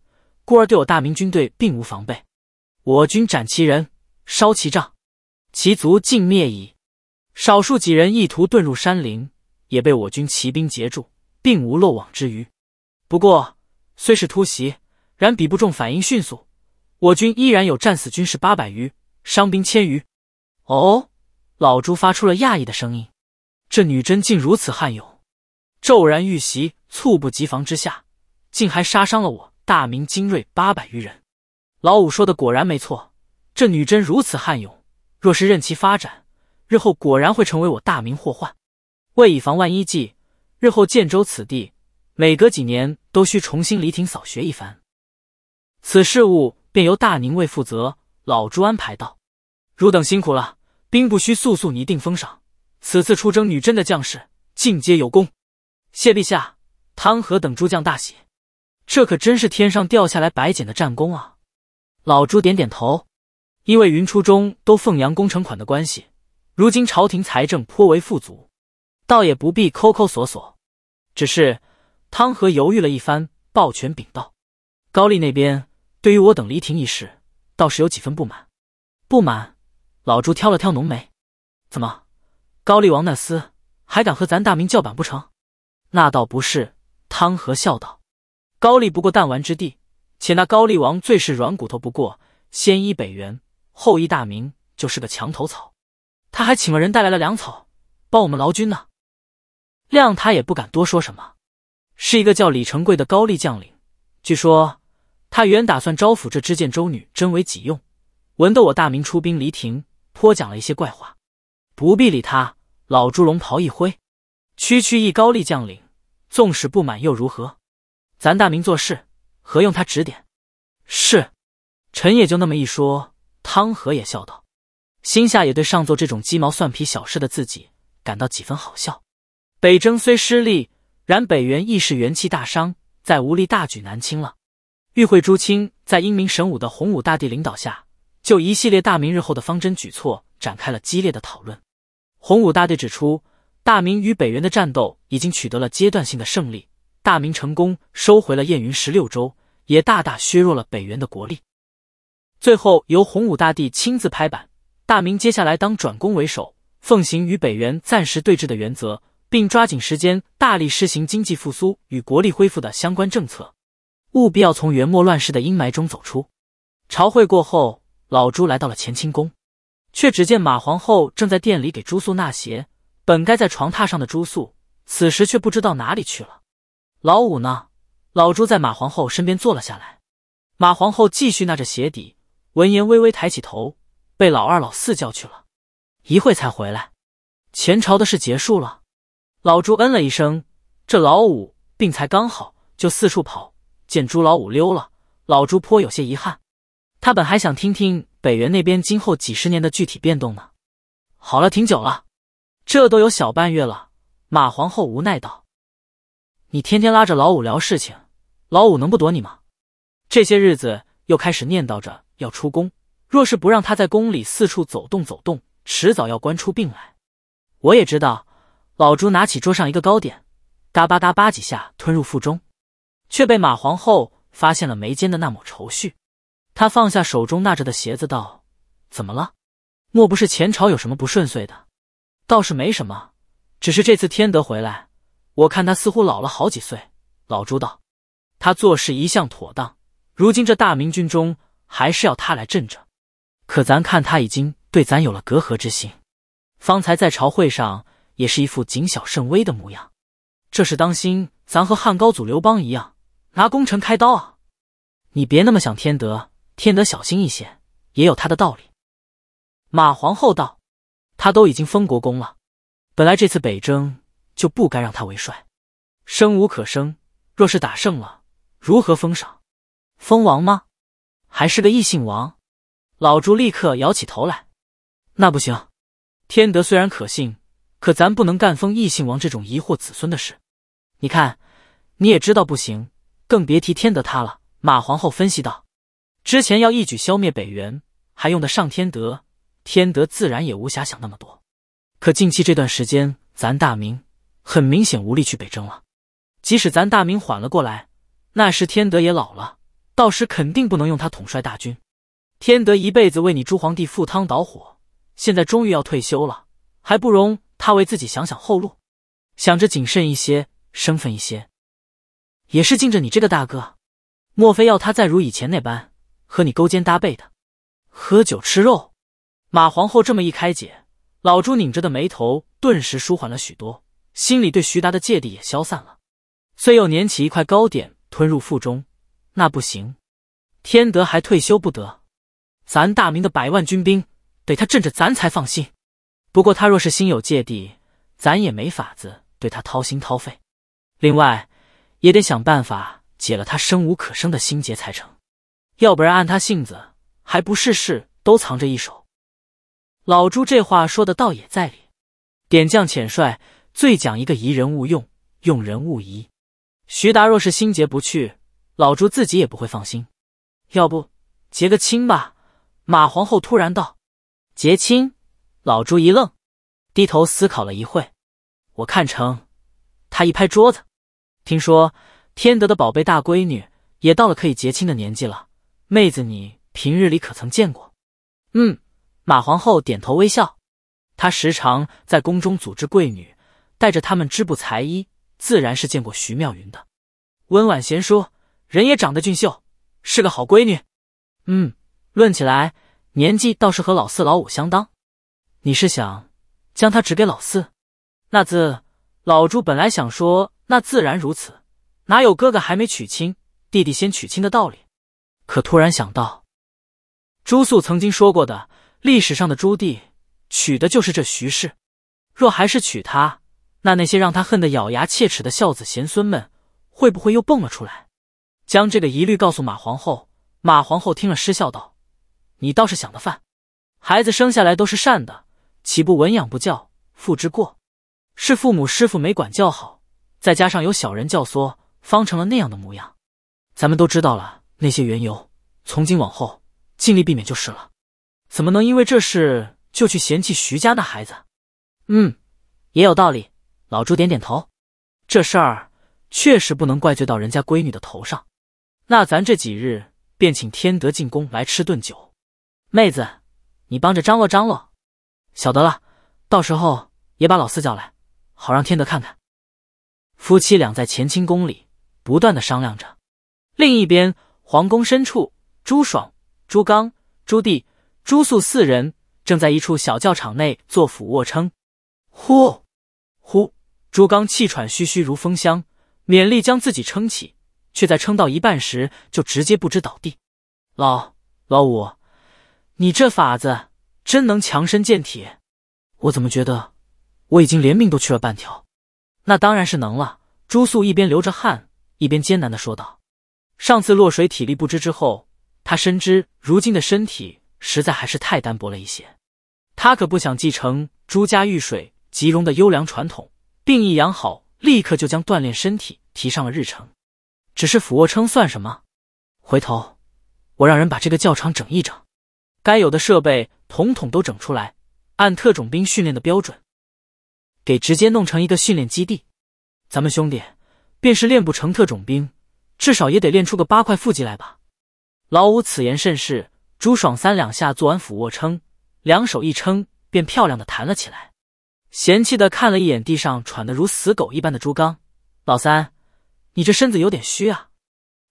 故而对我大明军队并无防备。我军斩其人，烧其帐，其族尽灭矣。少数几人意图遁入山林，也被我军骑兵截住，并无漏网之鱼。不过，虽是突袭，然彼部众反应迅速。我军依然有战死军士八百余，伤兵千余。哦，老朱发出了讶异的声音：“这女真竟如此悍勇，骤然遇袭，猝不及防之下，竟还杀伤了我大明精锐八百余人。”老五说的果然没错，这女真如此悍勇，若是任其发展，日后果然会成为我大明祸患。为以防万一计，日后建州此地每隔几年都需重新犁庭扫穴一番。此事务。便由大宁卫负责。老朱安排道：“汝等辛苦了，兵部需速速拟定封赏。此次出征女真的将士，尽皆有功。谢陛下！”汤和等诸将大喜，这可真是天上掉下来白捡的战功啊！老朱点点头，因为云初中都奉阳工程款的关系，如今朝廷财政颇为富足，倒也不必抠抠索索。只是汤和犹豫了一番，抱拳禀道：“高丽那边……”对于我等离庭一事，倒是有几分不满。不满，老朱挑了挑浓眉，怎么，高丽王那厮还敢和咱大明叫板不成？那倒不是，汤和笑道：“高丽不过弹丸之地，且那高丽王最是软骨头，不过先依北元，后依大明，就是个墙头草。他还请了人带来了粮草，帮我们劳军呢。”亮他也不敢多说什么，是一个叫李成贵的高丽将领，据说。他原打算招抚这知见州女，真为己用。闻得我大明出兵离庭，颇讲了一些怪话。不必理他。老朱龙袍一挥，区区一高丽将领，纵使不满又如何？咱大明做事，何用他指点？是，臣也就那么一说。汤和也笑道，心下也对上座这种鸡毛蒜皮小事的自己感到几分好笑。北征虽失利，然北元亦是元气大伤，再无力大举南侵了。玉会诸卿在英明神武的洪武大帝领导下，就一系列大明日后的方针举措展开了激烈的讨论。洪武大帝指出，大明与北元的战斗已经取得了阶段性的胜利，大明成功收回了燕云十六州，也大大削弱了北元的国力。最后，由洪武大帝亲自拍板，大明接下来当转攻为守，奉行与北元暂时对峙的原则，并抓紧时间大力施行经济复苏与国力恢复的相关政策。务必要从元末乱世的阴霾中走出。朝会过后，老朱来到了乾清宫，却只见马皇后正在殿里给朱素纳鞋。本该在床榻上的朱素，此时却不知道哪里去了。老五呢？老朱在马皇后身边坐了下来。马皇后继续纳着鞋底，闻言微微抬起头，被老二、老四叫去了，一会才回来。前朝的事结束了。老朱嗯了一声。这老五病才刚好，就四处跑。见朱老五溜了，老朱颇有些遗憾。他本还想听听北元那边今后几十年的具体变动呢。好了，挺久了，这都有小半月了。马皇后无奈道：“你天天拉着老五聊事情，老五能不躲你吗？这些日子又开始念叨着要出宫，若是不让他在宫里四处走动走动，迟早要关出病来。”我也知道。老朱拿起桌上一个糕点，嘎巴嘎巴几下吞入腹中。却被马皇后发现了眉间的那抹愁绪，她放下手中纳着的鞋子，道：“怎么了？莫不是前朝有什么不顺遂的？倒是没什么，只是这次天德回来，我看他似乎老了好几岁。”老朱道：“他做事一向妥当，如今这大明军中还是要他来镇着。可咱看他已经对咱有了隔阂之心，方才在朝会上也是一副谨小慎微的模样，这是当心咱和汉高祖刘邦一样。”拿功臣开刀啊！你别那么想，天德，天德小心一些，也有他的道理。马皇后道：“他都已经封国公了，本来这次北征就不该让他为帅，生无可生。若是打胜了，如何封赏？封王吗？还是个异姓王？”老朱立刻摇起头来：“那不行！天德虽然可信，可咱不能干封异姓王这种疑惑子孙的事。你看，你也知道不行。”更别提天德他了。马皇后分析道：“之前要一举消灭北元，还用得上天德。天德自然也无暇想那么多。可近期这段时间，咱大明很明显无力去北征了。即使咱大明缓了过来，那时天德也老了，到时肯定不能用他统帅大军。天德一辈子为你朱皇帝赴汤蹈火，现在终于要退休了，还不容他为自己想想后路，想着谨慎一些，生分一些。”也是敬着你这个大哥，莫非要他再如以前那般和你勾肩搭背的，喝酒吃肉？马皇后这么一开解，老朱拧着的眉头顿时舒缓了许多，心里对徐达的芥蒂也消散了。遂又捻起一块糕点吞入腹中。那不行，天德还退休不得，咱大明的百万军兵得他镇着咱才放心。不过他若是心有芥蒂，咱也没法子对他掏心掏肺。另外。也得想办法解了他生无可生的心结才成，要不然按他性子，还不事事都藏着一手。老朱这话说的倒也在理，点将遣帅最讲一个疑人勿用，用人勿疑。徐达若是心结不去，老朱自己也不会放心。要不结个亲吧？马皇后突然道：“结亲。”老朱一愣，低头思考了一会，我看成。他一拍桌子。听说天德的宝贝大闺女也到了可以结亲的年纪了，妹子，你平日里可曾见过？嗯，马皇后点头微笑，她时常在宫中组织贵女，带着他们织布裁衣，自然是见过徐妙云的。温婉贤淑，人也长得俊秀，是个好闺女。嗯，论起来年纪倒是和老四、老五相当。你是想将她指给老四？那字老朱本来想说。那自然如此，哪有哥哥还没娶亲，弟弟先娶亲的道理？可突然想到，朱肃曾经说过的，历史上的朱棣娶的就是这徐氏。若还是娶她，那那些让他恨得咬牙切齿的孝子贤孙们，会不会又蹦了出来，将这个疑虑告诉马皇后？马皇后听了失笑道：“你倒是想得翻，孩子生下来都是善的，岂不闻养不教，父之过，是父母师傅没管教好。”再加上有小人教唆，方成了那样的模样。咱们都知道了那些缘由，从今往后尽力避免就是了。怎么能因为这事就去嫌弃徐家那孩子？嗯，也有道理。老朱点点头，这事儿确实不能怪罪到人家闺女的头上。那咱这几日便请天德进宫来吃顿酒。妹子，你帮着张罗张罗。晓得了，到时候也把老四叫来，好让天德看看。夫妻俩在乾清宫里不断的商量着，另一边皇宫深处，朱爽、朱刚、朱棣、朱肃四人正在一处小教场内做俯卧撑，呼呼，朱刚气喘吁吁如风箱，勉力将自己撑起，却在撑到一半时就直接不知倒地。老老五，你这法子真能强身健体？我怎么觉得我已经连命都去了半条？那当然是能了。朱素一边流着汗，一边艰难的说道：“上次落水体力不支之后，他深知如今的身体实在还是太单薄了一些。他可不想继承朱家遇水即融的优良传统，病一养好，立刻就将锻炼身体提上了日程。只是俯卧撑算什么？回头我让人把这个教场整一整，该有的设备统统都整出来，按特种兵训练的标准。”给直接弄成一个训练基地，咱们兄弟便是练不成特种兵，至少也得练出个八块腹肌来吧。老五此言甚是。朱爽三两下做完俯卧撑，两手一撑，便漂亮的弹了起来，嫌弃的看了一眼地上喘得如死狗一般的朱刚。老三，你这身子有点虚啊，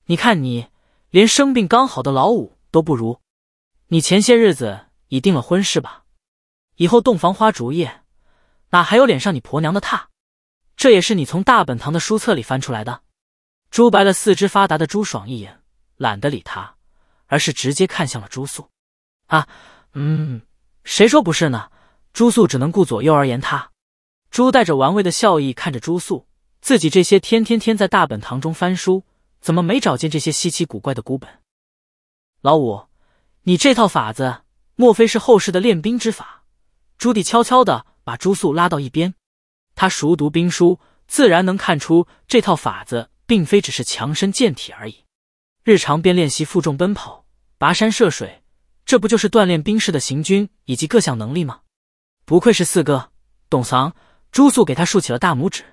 你看你连生病刚好的老五都不如。你前些日子已定了婚事吧？以后洞房花烛夜。哪还有脸上你婆娘的榻？这也是你从大本堂的书册里翻出来的？朱白了四肢发达的朱爽一眼，懒得理他，而是直接看向了朱素。啊，嗯，谁说不是呢？朱素只能顾左右而言他。朱带着玩味的笑意看着朱素，自己这些天天天在大本堂中翻书，怎么没找见这些稀奇古怪的古本？老五，你这套法子，莫非是后世的练兵之法？朱棣悄悄的。把朱肃拉到一边，他熟读兵书，自然能看出这套法子并非只是强身健体而已。日常便练习负重奔跑、跋山涉水，这不就是锻炼兵士的行军以及各项能力吗？不愧是四哥，董桑，朱肃给他竖起了大拇指。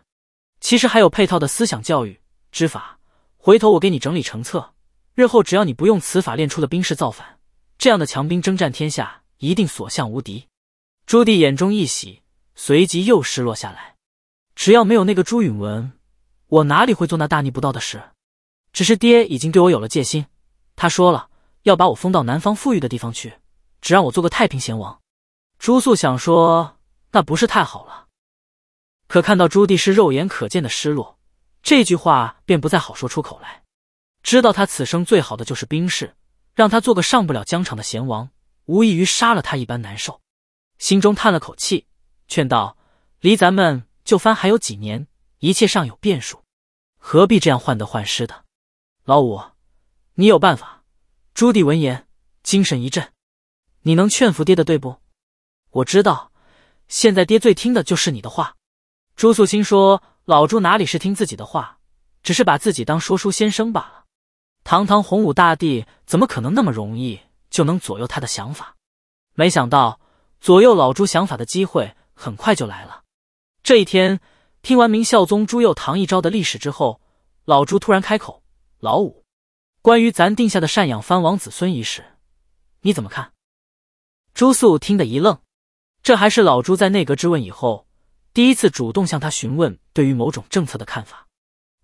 其实还有配套的思想教育之法，回头我给你整理成册。日后只要你不用此法练出的兵士造反，这样的强兵征战天下一定所向无敌。朱棣眼中一喜。随即又失落下来。只要没有那个朱允文，我哪里会做那大逆不道的事？只是爹已经对我有了戒心，他说了要把我封到南方富裕的地方去，只让我做个太平贤王。朱肃想说那不是太好了，可看到朱棣是肉眼可见的失落，这句话便不再好说出口来。知道他此生最好的就是兵士，让他做个上不了疆场的贤王，无异于杀了他一般难受。心中叹了口气。劝道：“离咱们就藩还有几年，一切尚有变数，何必这样患得患失的？”老五，你有办法。朱棣闻言，精神一振：“你能劝服爹的，对不？”我知道，现在爹最听的就是你的话。朱素新说：“老朱哪里是听自己的话，只是把自己当说书先生罢了。堂堂洪武大帝，怎么可能那么容易就能左右他的想法？没想到，左右老朱想法的机会。”很快就来了。这一天，听完明孝宗朱佑樘一朝的历史之后，老朱突然开口：“老五，关于咱定下的赡养藩王子孙一事，你怎么看？”朱肃听得一愣，这还是老朱在内阁之问以后第一次主动向他询问对于某种政策的看法。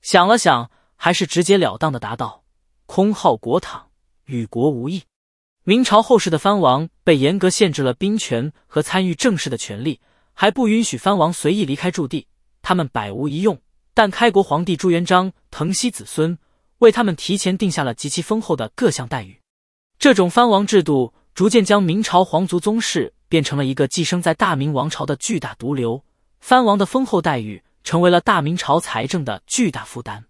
想了想，还是直截了当的答道：“空耗国躺，与国无益。明朝后世的藩王被严格限制了兵权和参与政事的权利。”还不允许藩王随意离开驻地，他们百无一用。但开国皇帝朱元璋疼惜子孙，为他们提前定下了极其丰厚的各项待遇。这种藩王制度逐渐将明朝皇族宗室变成了一个寄生在大明王朝的巨大毒瘤。藩王的丰厚待遇成为了大明朝财政的巨大负担。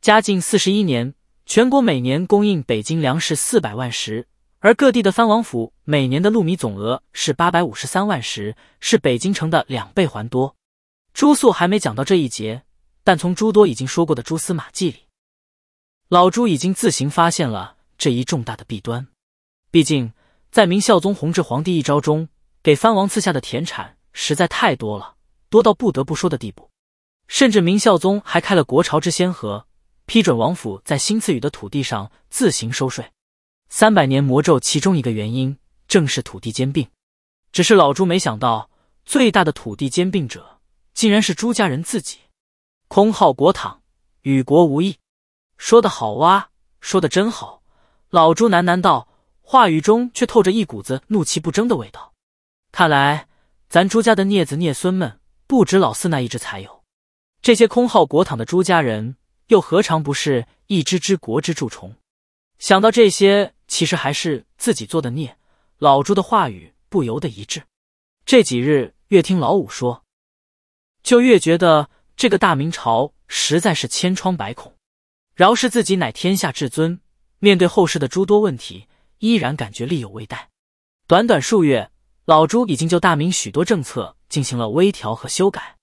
嘉靖四十一年，全国每年供应北京粮食四百万石。而各地的藩王府每年的禄米总额是八百五十三万石，是北京城的两倍还多。朱肃还没讲到这一节，但从诸多已经说过的蛛丝马迹里，老朱已经自行发现了这一重大的弊端。毕竟，在明孝宗弘治皇帝一朝中，给藩王赐下的田产实在太多了，多到不得不说的地步。甚至明孝宗还开了国朝之先河，批准王府在新赐予的土地上自行收税。三百年魔咒，其中一个原因正是土地兼并。只是老朱没想到，最大的土地兼并者竟然是朱家人自己。空号国躺，与国无益。说的好哇，说的真好。老朱喃喃道，话语中却透着一股子怒气不争的味道。看来咱朱家的孽子孽孙们，不止老四那一只才有。这些空号国躺的朱家人，又何尝不是一只只国之蛀虫？想到这些，其实还是自己做的孽。老朱的话语不由得一滞。这几日越听老五说，就越觉得这个大明朝实在是千疮百孔。饶是自己乃天下至尊，面对后世的诸多问题，依然感觉力有未逮。短短数月，老朱已经就大明许多政策进行了微调和修改。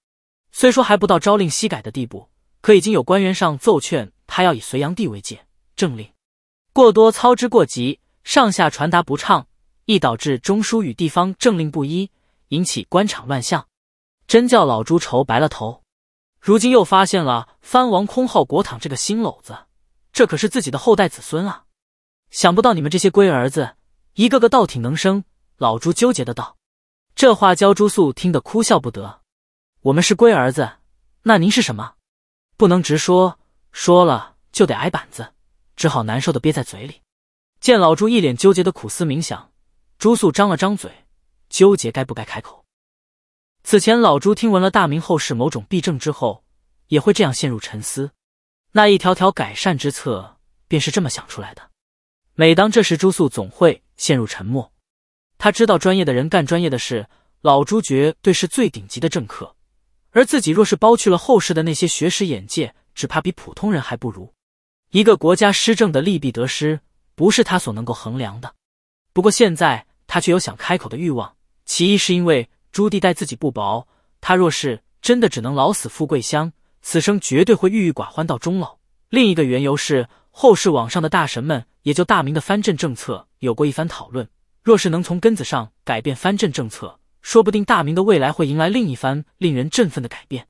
虽说还不到朝令夕改的地步，可已经有官员上奏劝他要以隋炀帝为界，政令。过多操之过急，上下传达不畅，易导致中枢与地方政令不一，引起官场乱象。真叫老朱愁白了头。如今又发现了藩王空号国躺这个新篓子，这可是自己的后代子孙啊！想不到你们这些龟儿子，一个个倒挺能生。老朱纠结的道：“这话教朱素听得哭笑不得。我们是龟儿子，那您是什么？不能直说，说了就得挨板子。”只好难受的憋在嘴里，见老朱一脸纠结的苦思冥想，朱素张了张嘴，纠结该不该开口。此前老朱听闻了大明后世某种弊政之后，也会这样陷入沉思，那一条条改善之策便是这么想出来的。每当这时，朱素总会陷入沉默。他知道专业的人干专业的事，老朱绝对是最顶级的政客，而自己若是剥去了后世的那些学识眼界，只怕比普通人还不如。一个国家施政的利弊得失，不是他所能够衡量的。不过现在他却有想开口的欲望，其一是因为朱棣待自己不薄，他若是真的只能老死富贵乡，此生绝对会郁郁寡欢到终老。另一个缘由是，后世网上的大神们也就大明的藩镇政策有过一番讨论，若是能从根子上改变藩镇政策，说不定大明的未来会迎来另一番令人振奋的改变。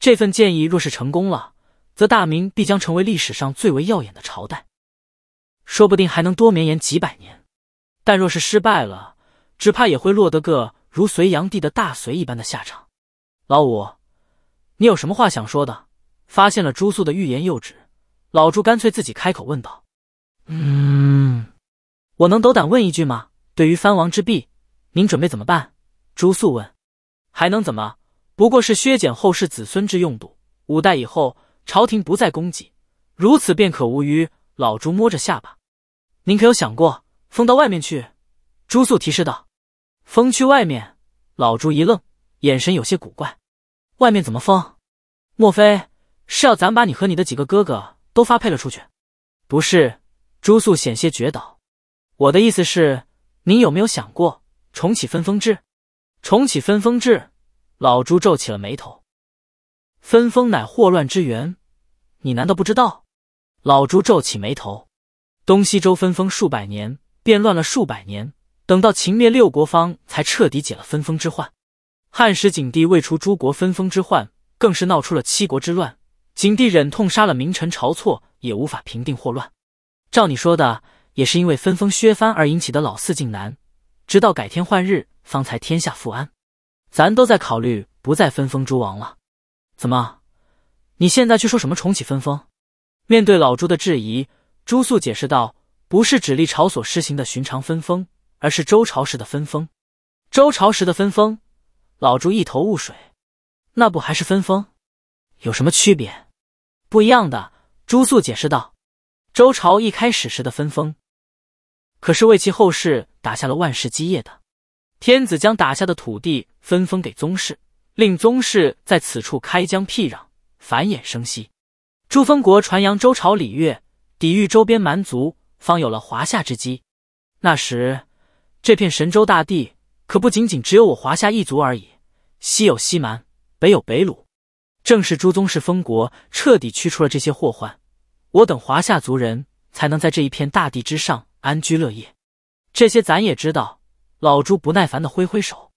这份建议若是成功了。则大明必将成为历史上最为耀眼的朝代，说不定还能多绵延几百年。但若是失败了，只怕也会落得个如隋炀帝的大隋一般的下场。老五，你有什么话想说的？发现了朱肃的欲言又止，老朱干脆自己开口问道：“嗯，我能斗胆问一句吗？对于藩王之弊，您准备怎么办？”朱肃问：“还能怎么？不过是削减后世子孙之用度，五代以后。”朝廷不再供给，如此便可无虞。老朱摸着下巴，您可有想过封到外面去？朱肃提示道：“封去外面。”老朱一愣，眼神有些古怪：“外面怎么封？莫非是要咱把你和你的几个哥哥都发配了出去？”不是，朱肃险些绝倒。我的意思是，您有没有想过重启分封制？重启分封制？老朱皱起了眉头。分封乃祸乱之源，你难道不知道？老朱皱起眉头。东西周分封数百年，变乱了数百年，等到秦灭六国方才彻底解了分封之患。汉时景帝为除诸国分封之患，更是闹出了七国之乱。景帝忍痛杀了名臣晁错，也无法平定祸乱。照你说的，也是因为分封削藩而引起的老四靖难，直到改天换日方才天下复安。咱都在考虑不再分封诸王了。怎么？你现在却说什么重启分封？面对老朱的质疑，朱肃解释道：“不是指历朝所施行的寻常分封，而是周朝时的分封。周朝时的分封？”老朱一头雾水：“那不还是分封？有什么区别？”不一样的，朱肃解释道：“周朝一开始时的分封，可是为其后世打下了万世基业的。天子将打下的土地分封给宗室。”令宗室在此处开疆辟壤，繁衍生息。朱封国传扬周朝礼乐，抵御周边蛮族，方有了华夏之基。那时，这片神州大地可不仅仅只有我华夏一族而已。西有西蛮，北有北虏，正是朱宗室封国彻底驱除了这些祸患，我等华夏族人才能在这一片大地之上安居乐业。这些咱也知道。老朱不耐烦的挥挥手。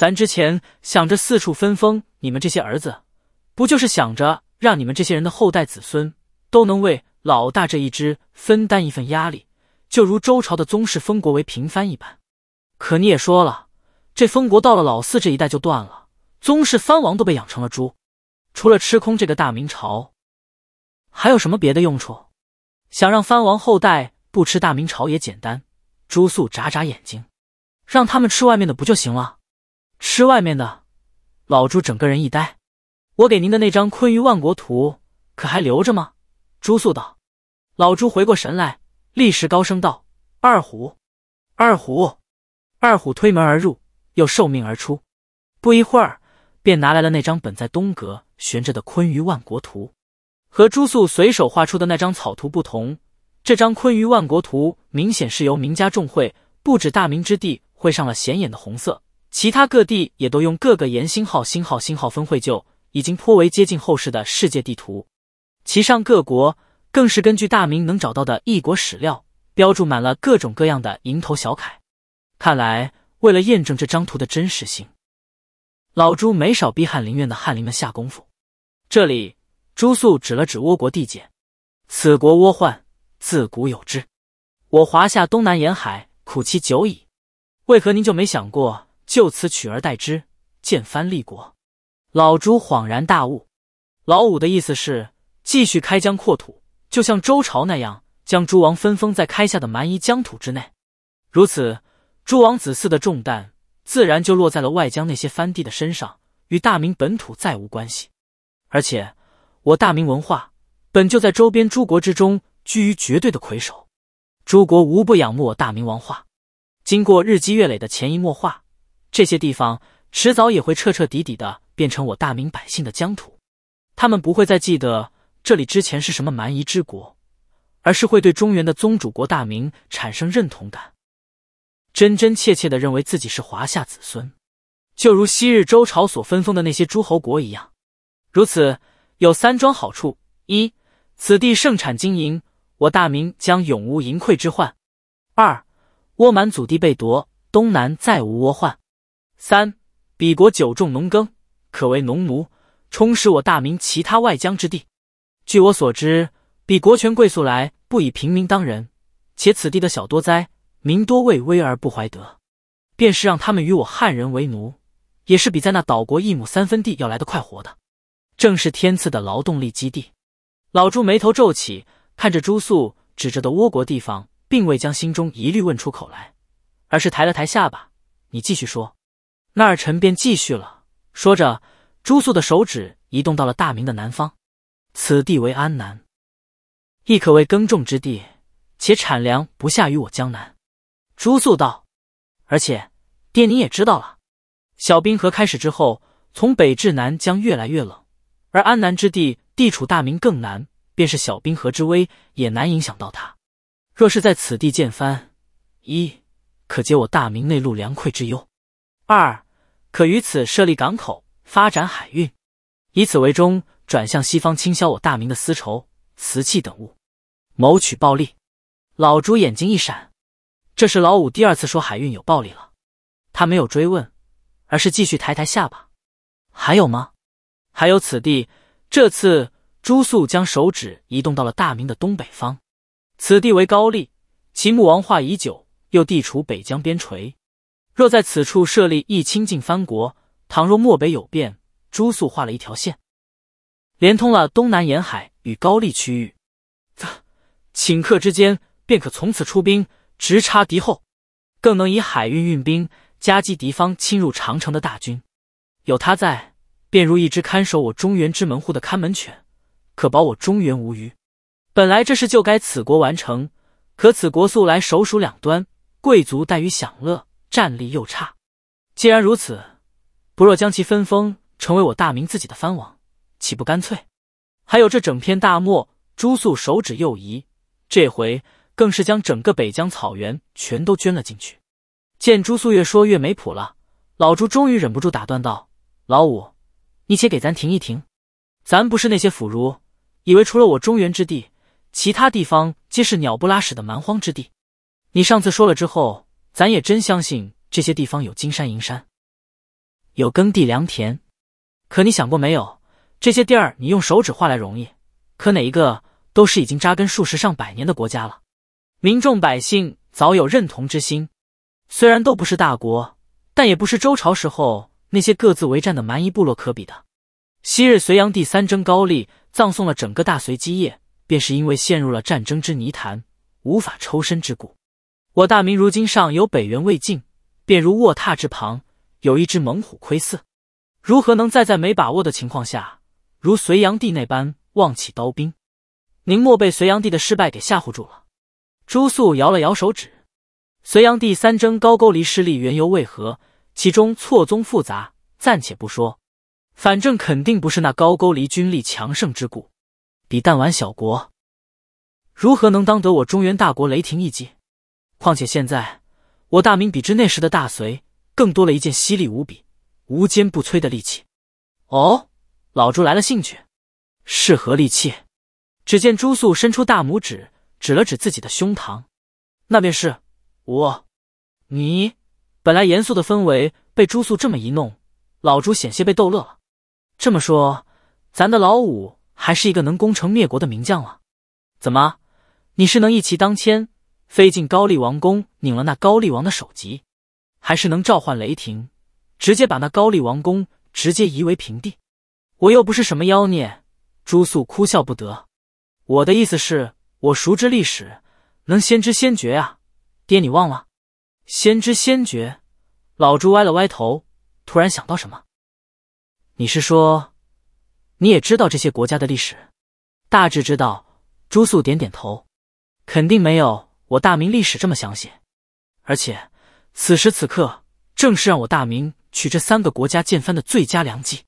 咱之前想着四处分封你们这些儿子，不就是想着让你们这些人的后代子孙都能为老大这一支分担一份压力，就如周朝的宗室封国为平藩一般。可你也说了，这封国到了老四这一代就断了，宗室藩王都被养成了猪，除了吃空这个大明朝，还有什么别的用处？想让藩王后代不吃大明朝也简单，朱素眨眨眼睛，让他们吃外面的不就行了？吃外面的，老朱整个人一呆。我给您的那张《坤舆万国图》可还留着吗？朱肃道。老朱回过神来，立时高声道：“二虎，二虎，二虎！”推门而入，又受命而出。不一会儿，便拿来了那张本在东阁悬着的《坤舆万国图》。和朱肃随手画出的那张草图不同，这张《坤舆万国图》明显是由名家众绘，不止大明之地绘上了显眼的红色。其他各地也都用各个“岩星号”“星号”“星号”分会就已经颇为接近后世的世界地图，其上各国更是根据大明能找到的异国史料标注满了各种各样的蝇头小楷。看来为了验证这张图的真实性，老朱没少逼翰林院的翰林们下功夫。这里，朱肃指了指倭国地界：“此国倭患自古有之，我华夏东南沿海苦其久矣。为何您就没想过？”就此取而代之，建藩立国。老朱恍然大悟，老五的意思是继续开疆扩土，就像周朝那样，将诸王分封在开下的蛮夷疆土之内。如此，诸王子嗣的重担自然就落在了外疆那些藩地的身上，与大明本土再无关系。而且，我大明文化本就在周边诸国之中居于绝对的魁首，诸国无不仰慕我大明文化。经过日积月累的潜移默化。这些地方迟早也会彻彻底底的变成我大明百姓的疆土，他们不会再记得这里之前是什么蛮夷之国，而是会对中原的宗主国大明产生认同感，真真切切的认为自己是华夏子孙，就如昔日周朝所分封的那些诸侯国一样。如此有三桩好处：一，此地盛产金银，我大明将永无盈亏之患；二，倭满祖地被夺，东南再无倭患。三，彼国九重农耕，可为农奴，充实我大明其他外疆之地。据我所知，彼国权贵素来不以平民当人，且此地的小多灾，民多畏威而不怀德，便是让他们与我汉人为奴，也是比在那岛国一亩三分地要来得快活的。正是天赐的劳动力基地。老朱眉头皱起，看着朱肃指着的倭国地方，并未将心中疑虑问出口来，而是抬了抬下巴：“你继续说。”那儿臣便继续了，说着，朱肃的手指移动到了大明的南方，此地为安南，亦可谓耕种之地，且产粮不下于我江南。朱肃道：“而且，爹您也知道了，小冰河开始之后，从北至南将越来越冷，而安南之地地处大明更南，便是小冰河之危也难影响到他。若是在此地建藩，一可解我大明内陆粮匮之忧。”二可于此设立港口，发展海运，以此为中，转向西方倾销我大明的丝绸、瓷器等物，谋取暴利。老朱眼睛一闪，这是老五第二次说海运有暴利了。他没有追问，而是继续抬抬下巴：“还有吗？还有此地。”这次朱肃将手指移动到了大明的东北方，此地为高丽，其穆王化已久，又地处北疆边陲。若在此处设立一清净藩国，倘若漠北有变，朱肃画了一条线，连通了东南沿海与高丽区域，顷刻之间便可从此出兵，直插敌后，更能以海运运兵，夹击敌方侵入长城的大军。有他在，便如一只看守我中原之门户的看门犬，可保我中原无虞。本来这事就该此国完成，可此国素来首鼠两端，贵族怠于享乐。战力又差，既然如此，不若将其分封成为我大明自己的藩王，岂不干脆？还有这整片大漠，朱肃手指右移，这回更是将整个北疆草原全都捐了进去。见朱肃越说越没谱了，老朱终于忍不住打断道：“老五，你且给咱停一停，咱不是那些腐儒，以为除了我中原之地，其他地方皆是鸟不拉屎的蛮荒之地。你上次说了之后。”咱也真相信这些地方有金山银山，有耕地良田。可你想过没有，这些地儿你用手指画来容易，可哪一个都是已经扎根数十上百年的国家了，民众百姓早有认同之心。虽然都不是大国，但也不是周朝时候那些各自为战的蛮夷部落可比的。昔日隋炀帝三征高丽，葬送了整个大隋基业，便是因为陷入了战争之泥潭，无法抽身之故。我大明如今尚有北元未尽，便如卧榻之旁有一只猛虎窥伺，如何能再在没把握的情况下如隋炀帝那般妄起刀兵？宁莫被隋炀帝的失败给吓唬住了。朱肃摇了摇手指，隋炀帝三征高句丽失利缘由为何？其中错综复杂，暂且不说，反正肯定不是那高句丽军力强盛之故，比弹丸小国如何能当得我中原大国雷霆一击？况且现在，我大明比之那时的大隋，更多了一件犀利无比、无坚不摧的利器。哦，老朱来了兴趣，是何利器？只见朱肃伸出大拇指，指了指自己的胸膛，那便是我。你本来严肃的氛围被朱肃这么一弄，老朱险些被逗乐了。这么说，咱的老五还是一个能攻城灭国的名将了？怎么，你是能一骑当千？飞进高丽王宫，拧了那高丽王的首级，还是能召唤雷霆，直接把那高丽王宫直接夷为平地。我又不是什么妖孽，朱肃哭笑不得。我的意思是，我熟知历史，能先知先觉啊，爹，你忘了先知先觉？老朱歪了歪头，突然想到什么：“你是说，你也知道这些国家的历史？大致知道。”朱肃点点头，肯定没有。我大明历史这么详细，而且此时此刻正是让我大明取这三个国家剑幡的最佳良机，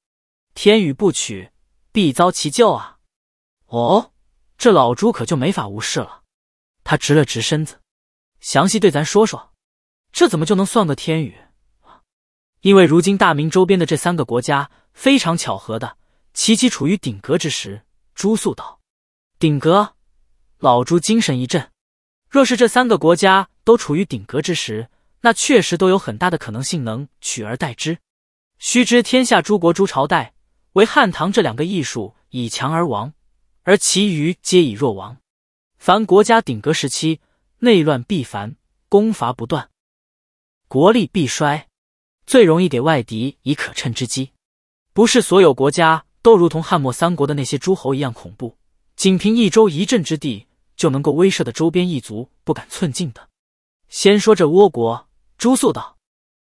天宇不取必遭其咎啊！哦，这老朱可就没法无视了。他直了直身子，详细对咱说说，这怎么就能算个天宇？因为如今大明周边的这三个国家非常巧合的齐齐处于顶格之时，朱肃道：“顶格。”老朱精神一振。若是这三个国家都处于顶格之时，那确实都有很大的可能性能取而代之。须知天下诸国诸朝代，唯汉唐这两个艺术以强而亡，而其余皆以弱亡。凡国家顶格时期，内乱必繁，攻伐不断，国力必衰，最容易给外敌以可趁之机。不是所有国家都如同汉末三国的那些诸侯一样恐怖，仅凭一州一镇之地。就能够威慑的周边异族不敢寸进的。先说这倭国，朱肃道，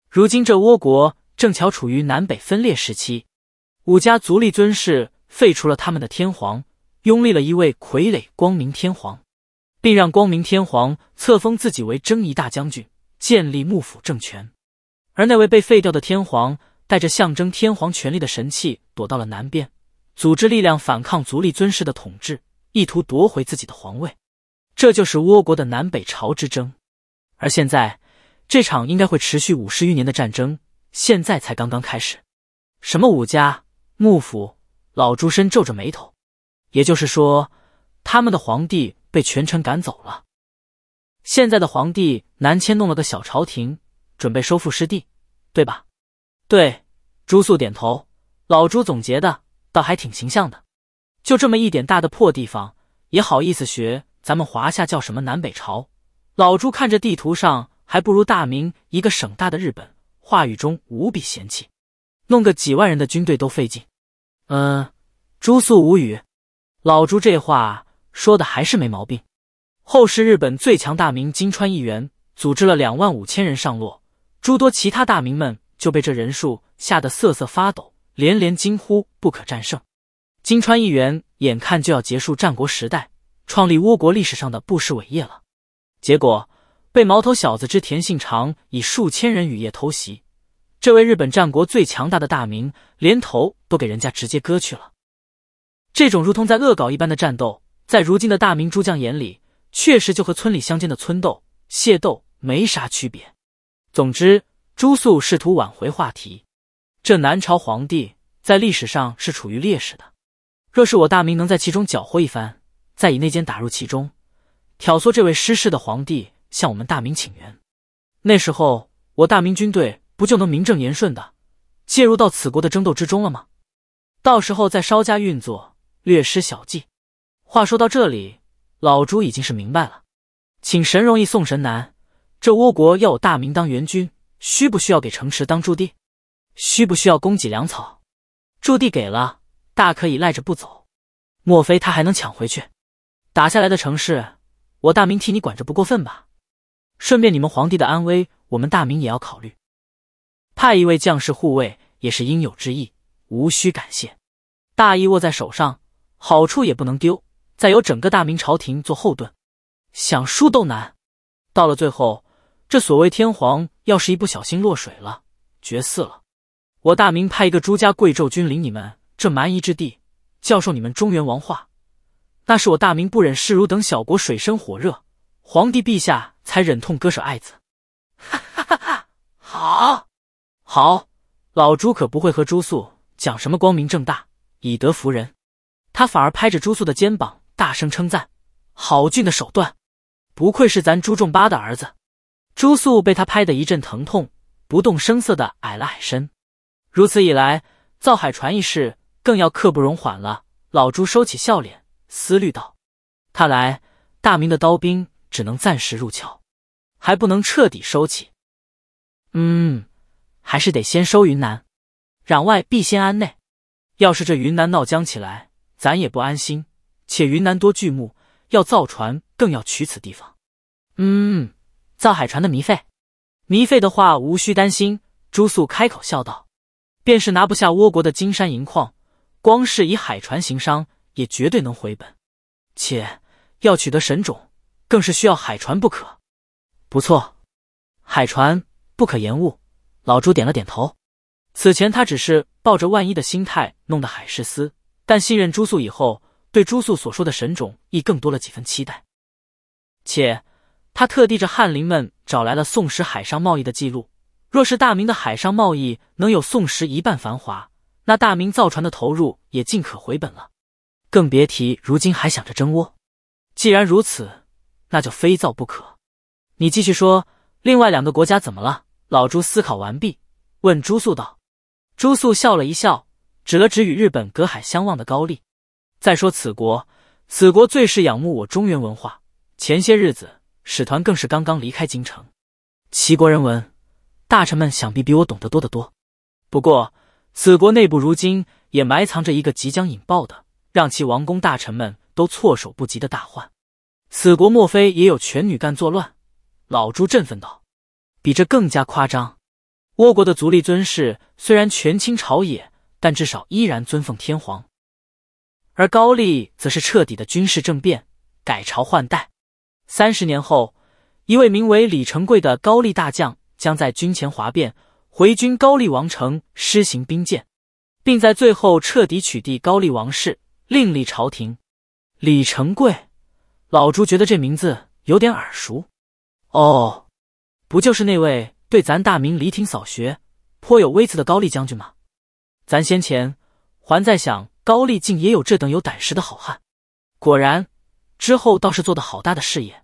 如今这倭国正巧处于南北分裂时期，五家族立尊氏废除了他们的天皇，拥立了一位傀儡光明天皇，并让光明天皇册封自己为征夷大将军，建立幕府政权。而那位被废掉的天皇带着象征天皇权力的神器，躲到了南边，组织力量反抗族立尊氏的统治。意图夺回自己的皇位，这就是倭国的南北朝之争。而现在，这场应该会持续五十余年的战争，现在才刚刚开始。什么武家幕府？老朱深皱着眉头。也就是说，他们的皇帝被权臣赶走了。现在的皇帝南迁，弄了个小朝廷，准备收复失地，对吧？对，朱肃点头。老朱总结的倒还挺形象的。就这么一点大的破地方，也好意思学咱们华夏叫什么南北朝？老朱看着地图上还不如大明一个省大的日本，话语中无比嫌弃，弄个几万人的军队都费劲。嗯，朱肃无语。老朱这话说的还是没毛病。后世日本最强大名金川议员组织了两万五千人上洛，诸多其他大名们就被这人数吓得瑟瑟发抖，连连惊呼不可战胜。金川议员眼看就要结束战国时代，创立倭国历史上的不世伟业了，结果被毛头小子之田信长以数千人雨夜偷袭，这位日本战国最强大的大名连头都给人家直接割去了。这种如同在恶搞一般的战斗，在如今的大明诸将眼里，确实就和村里乡间的村斗、械斗没啥区别。总之，朱肃试图挽回话题，这南朝皇帝在历史上是处于劣势的。若是我大明能在其中搅和一番，再以内奸打入其中，挑唆这位失势的皇帝向我们大明请援，那时候我大明军队不就能名正言顺的介入到此国的争斗之中了吗？到时候再稍加运作，略施小计。话说到这里，老朱已经是明白了，请神容易送神难。这倭国要我大明当援军，需不需要给城池当驻地？需不需要供给粮草？驻地给了。大可以赖着不走，莫非他还能抢回去？打下来的城市，我大明替你管着不过分吧？顺便你们皇帝的安危，我们大明也要考虑。派一位将士护卫也是应有之意，无需感谢。大义握在手上，好处也不能丢。再有整个大明朝廷做后盾，想输都难。到了最后，这所谓天皇要是一不小心落水了、绝嗣了，我大明派一个朱家贵胄君领你们。这蛮夷之地，教授你们中原王化，那是我大明不忍视如等小国水深火热，皇帝陛下才忍痛割舍爱子。哈哈哈！哈好，好，老朱可不会和朱素讲什么光明正大、以德服人，他反而拍着朱素的肩膀，大声称赞：“好俊的手段，不愧是咱朱重八的儿子。”朱素被他拍得一阵疼痛，不动声色的矮了矮身。如此一来，造海船一事。更要刻不容缓了。老朱收起笑脸，思虑道：“看来大明的刀兵只能暂时入鞘，还不能彻底收起。嗯，还是得先收云南。攘外必先安内，要是这云南闹僵起来，咱也不安心。且云南多巨木，要造船更要取此地方。嗯，造海船的迷费，迷费的话无需担心。”朱肃开口笑道：“便是拿不下倭国的金山银矿。”光是以海船行商，也绝对能回本。且要取得神种，更是需要海船不可。不错，海船不可延误。老朱点了点头。此前他只是抱着万一的心态弄的海事司，但信任朱肃以后，对朱肃所说的神种亦更多了几分期待。且他特地着翰林们找来了宋时海上贸易的记录，若是大明的海上贸易能有宋时一半繁华。那大明造船的投入也尽可回本了，更别提如今还想着争窝。既然如此，那就非造不可。你继续说，另外两个国家怎么了？老朱思考完毕，问朱肃道。朱肃笑了一笑，指了指与日本隔海相望的高丽。再说此国，此国最是仰慕我中原文化。前些日子，使团更是刚刚离开京城。齐国人文，大臣们想必比我懂得多得多。不过。此国内部如今也埋藏着一个即将引爆的，让其王公大臣们都措手不及的大患。此国莫非也有权女干作乱？老朱振奋道：“比这更加夸张，倭国的足利尊氏虽然权倾朝野，但至少依然尊奉天皇；而高丽则是彻底的军事政变，改朝换代。三十年后，一位名为李成桂的高丽大将将在军前哗变。”回军高丽王城，施行兵谏，并在最后彻底取缔高丽王室，另立朝廷。李成桂，老朱觉得这名字有点耳熟。哦，不就是那位对咱大明离庭扫穴颇有微词的高丽将军吗？咱先前还在想高丽竟也有这等有胆识的好汉，果然，之后倒是做的好大的事业。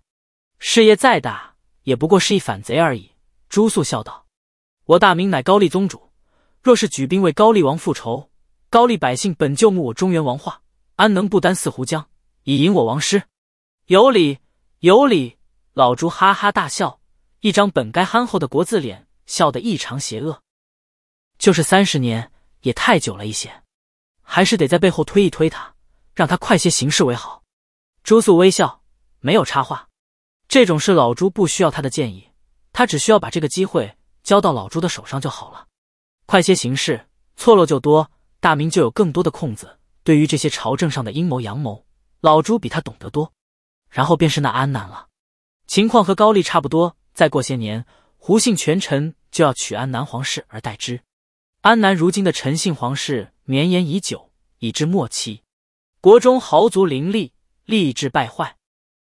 事业再大，也不过是一反贼而已。朱肃笑道。我大明乃高丽宗主，若是举兵为高丽王复仇，高丽百姓本就慕我中原王化，安能不担四胡江以迎我王师？有理有理，老朱哈哈大笑，一张本该憨厚的国字脸笑得异常邪恶。就是三十年也太久了一些，还是得在背后推一推他，让他快些行事为好。朱肃微笑，没有插话。这种事老朱不需要他的建议，他只需要把这个机会。交到老朱的手上就好了，快些行事，错漏就多，大明就有更多的空子。对于这些朝政上的阴谋阳谋，老朱比他懂得多。然后便是那安南了，情况和高丽差不多。再过些年，胡姓权臣就要取安南皇室而代之。安南如今的陈姓皇室绵延已久，已至末期，国中豪族林立，吏治败坏，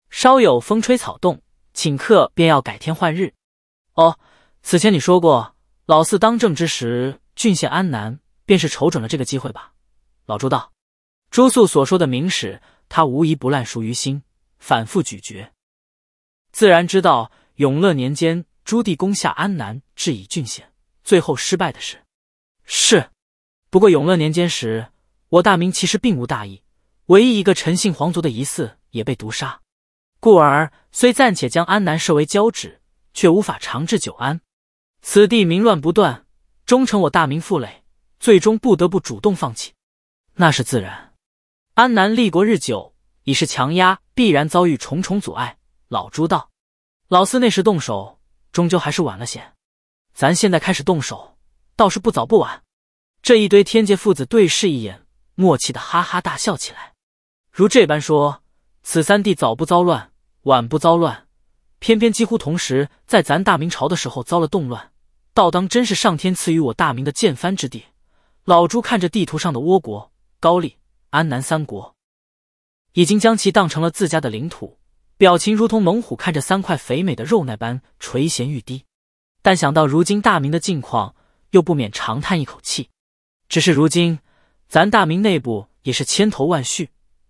稍有风吹草动，顷刻便要改天换日。哦。此前你说过，老四当政之时，郡县安南便是瞅准了这个机会吧？老朱道：“朱肃所说的明史，他无疑不烂熟于心，反复咀嚼，自然知道永乐年间朱棣攻下安南，致以郡县，最后失败的事。是，不过永乐年间时，我大明其实并无大意，唯一一个陈姓皇族的疑似也被毒杀，故而虽暂且将安南设为交趾，却无法长治久安。”此地民乱不断，终成我大明负累，最终不得不主动放弃。那是自然，安南立国日久，已是强压，必然遭遇重重阻碍。老朱道：“老四那时动手，终究还是晚了些。咱现在开始动手，倒是不早不晚。”这一堆天界父子对视一眼，默契的哈哈大笑起来。如这般说，此三弟早不遭乱，晚不遭乱，偏偏几乎同时在咱大明朝的时候遭了动乱。道当真是上天赐予我大明的建藩之地。老朱看着地图上的倭国、高丽、安南三国，已经将其当成了自家的领土，表情如同猛虎看着三块肥美的肉那般垂涎欲滴。但想到如今大明的境况，又不免长叹一口气。只是如今咱大明内部也是千头万绪，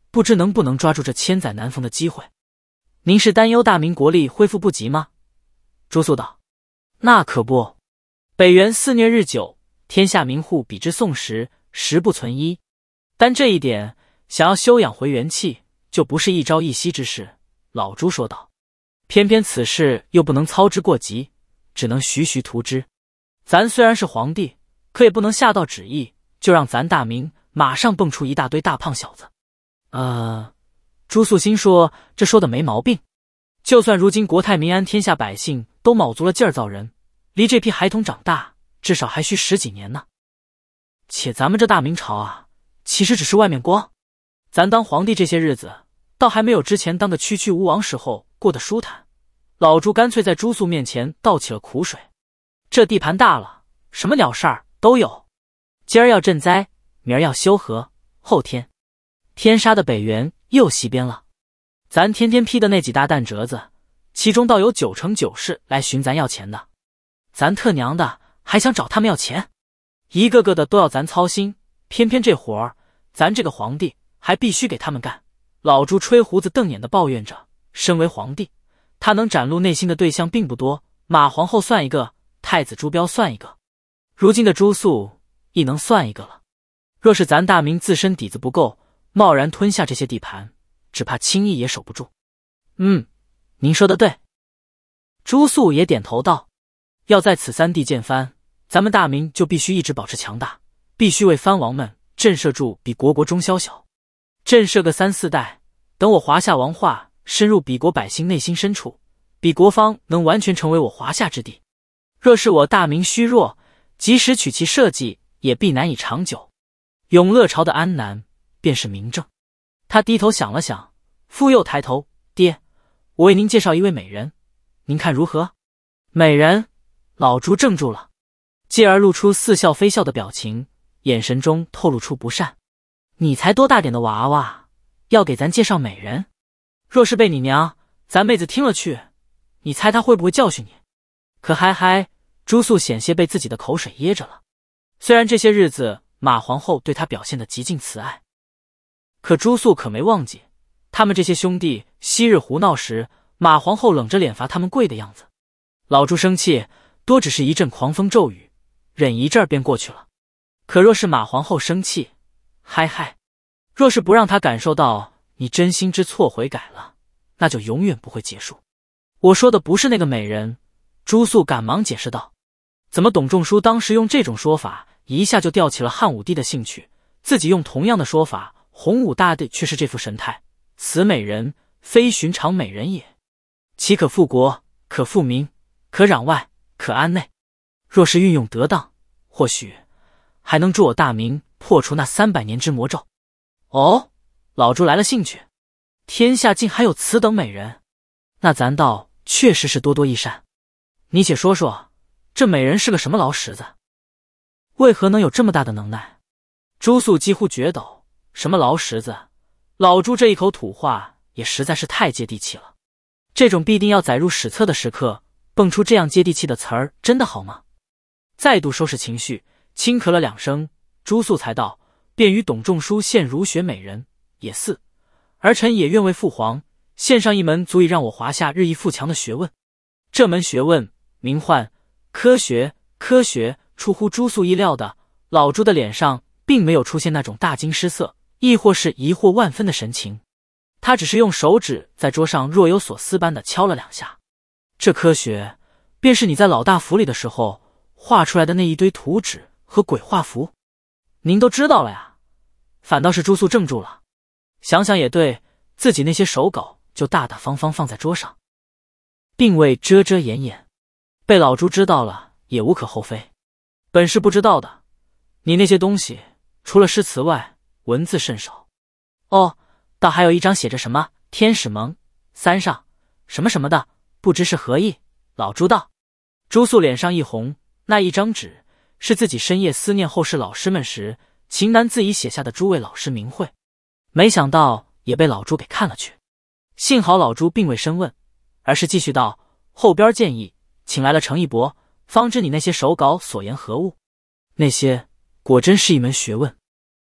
不知能不能抓住这千载难逢的机会。您是担忧大明国力恢复不及吗？朱素道：“那可不。”北元肆虐日久，天下民户比之宋时，实不存一。但这一点，想要修养回元气，就不是一朝一夕之事。老朱说道：“偏偏此事又不能操之过急，只能徐徐图之。咱虽然是皇帝，可也不能下道旨意，就让咱大明马上蹦出一大堆大胖小子。”呃，朱素心说：“这说的没毛病。就算如今国泰民安，天下百姓都卯足了劲儿造人。”离这批孩童长大，至少还需十几年呢。且咱们这大明朝啊，其实只是外面光，咱当皇帝这些日子，倒还没有之前当个区区吴王时候过得舒坦。老朱干脆在朱素面前倒起了苦水：这地盘大了，什么鸟事儿都有。今儿要赈灾，明儿要修河，后天，天杀的北元又袭边了。咱天天批的那几大担折子，其中倒有九成九是来寻咱要钱的。咱特娘的还想找他们要钱，一个个的都要咱操心，偏偏这活儿咱这个皇帝还必须给他们干。老朱吹胡子瞪眼的抱怨着。身为皇帝，他能展露内心的对象并不多，马皇后算一个，太子朱标算一个，如今的朱素亦能算一个了。若是咱大明自身底子不够，贸然吞下这些地盘，只怕轻易也守不住。嗯，您说的对，朱素也点头道。要在此三地建藩，咱们大明就必须一直保持强大，必须为藩王们震慑住比国国中宵小，震慑个三四代。等我华夏王化深入比国百姓内心深处，比国方能完全成为我华夏之地。若是我大明虚弱，即使取其社稷，也必难以长久。永乐朝的安南便是明证。他低头想了想，复又抬头：“爹，我为您介绍一位美人，您看如何？”美人。老朱怔住了，继而露出似笑非笑的表情，眼神中透露出不善。你才多大点的娃娃，要给咱介绍美人？若是被你娘、咱妹子听了去，你猜她会不会教训你？可嗨嗨，朱素险些被自己的口水噎着了。虽然这些日子马皇后对她表现的极尽慈爱，可朱素可没忘记，他们这些兄弟昔日胡闹时，马皇后冷着脸罚他们跪的样子。老朱生气。多只是一阵狂风骤雨，忍一阵儿便过去了。可若是马皇后生气，嗨嗨！若是不让她感受到你真心知错悔改了，那就永远不会结束。我说的不是那个美人，朱素赶忙解释道：“怎么？董仲舒当时用这种说法，一下就吊起了汉武帝的兴趣。自己用同样的说法，洪武大帝却是这副神态。此美人非寻常美人也，岂可复国？可复民？可攘外？”可安内，若是运用得当，或许还能助我大明破除那三百年之魔咒。哦，老朱来了兴趣，天下竟还有此等美人，那咱倒确实是多多益善。你且说说，这美人是个什么老石子？为何能有这么大的能耐？朱素几乎绝倒。什么老石子？老朱这一口土话也实在是太接地气了。这种必定要载入史册的时刻。蹦出这样接地气的词儿，真的好吗？再度收拾情绪，轻咳了两声，朱肃才道：“便与董仲舒献儒学美人，也似儿臣也愿为父皇献上一门足以让我华夏日益富强的学问。这门学问名唤科学。科学出乎朱肃意料的，老朱的脸上并没有出现那种大惊失色，亦或是疑惑万分的神情，他只是用手指在桌上若有所思般的敲了两下。”这科学便是你在老大府里的时候画出来的那一堆图纸和鬼画符，您都知道了呀？反倒是朱素怔住了。想想也对，自己那些手稿就大大方方放在桌上，并未遮遮掩掩，被老朱知道了也无可厚非。本是不知道的，你那些东西除了诗词外，文字甚少。哦，倒还有一张写着什么“天使盟”“三上什么什么”的。不知是何意？老朱道。朱素脸上一红，那一张纸是自己深夜思念后世老师们时，情难自已写下的诸位老师名讳，没想到也被老朱给看了去。幸好老朱并未深问，而是继续道：“后边建议请来了程一博，方知你那些手稿所言何物。那些果真是一门学问。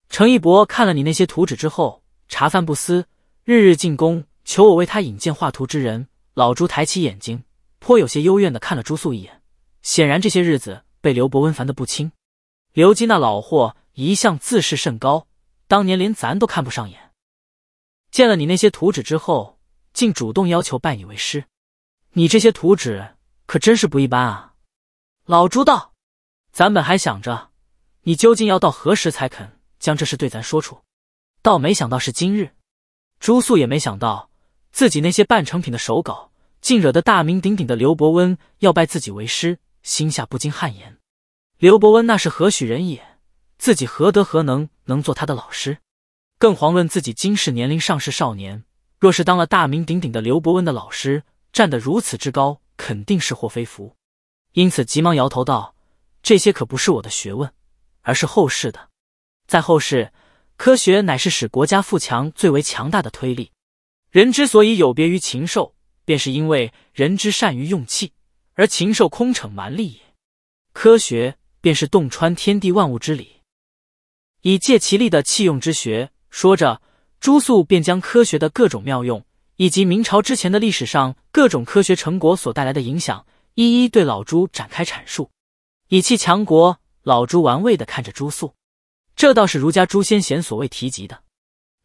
程一博看了你那些图纸之后，茶饭不思，日日进宫求我为他引荐画图之人。”老朱抬起眼睛，颇有些幽怨的看了朱素一眼，显然这些日子被刘伯温烦的不轻。刘基那老货一向自视甚高，当年连咱都看不上眼，见了你那些图纸之后，竟主动要求拜你为师。你这些图纸可真是不一般啊！老朱道：“咱本还想着你究竟要到何时才肯将这事对咱说出，倒没想到是今日。”朱素也没想到。自己那些半成品的手稿，竟惹得大名鼎鼎的刘伯温要拜自己为师，心下不禁汗颜。刘伯温那是何许人也？自己何德何能，能做他的老师？更遑论自己今世年龄尚是少年，若是当了大名鼎鼎的刘伯温的老师，站得如此之高，肯定是祸非福。因此急忙摇头道：“这些可不是我的学问，而是后世的。在后世，科学乃是使国家富强最为强大的推力。”人之所以有别于禽兽，便是因为人之善于用气，而禽兽空逞蛮力也。科学便是洞穿天地万物之理，以借其力的气用之学。说着，朱肃便将科学的各种妙用，以及明朝之前的历史上各种科学成果所带来的影响，一一对老朱展开阐述。以气强国，老朱玩味的看着朱肃，这倒是儒家朱先贤所未提及的。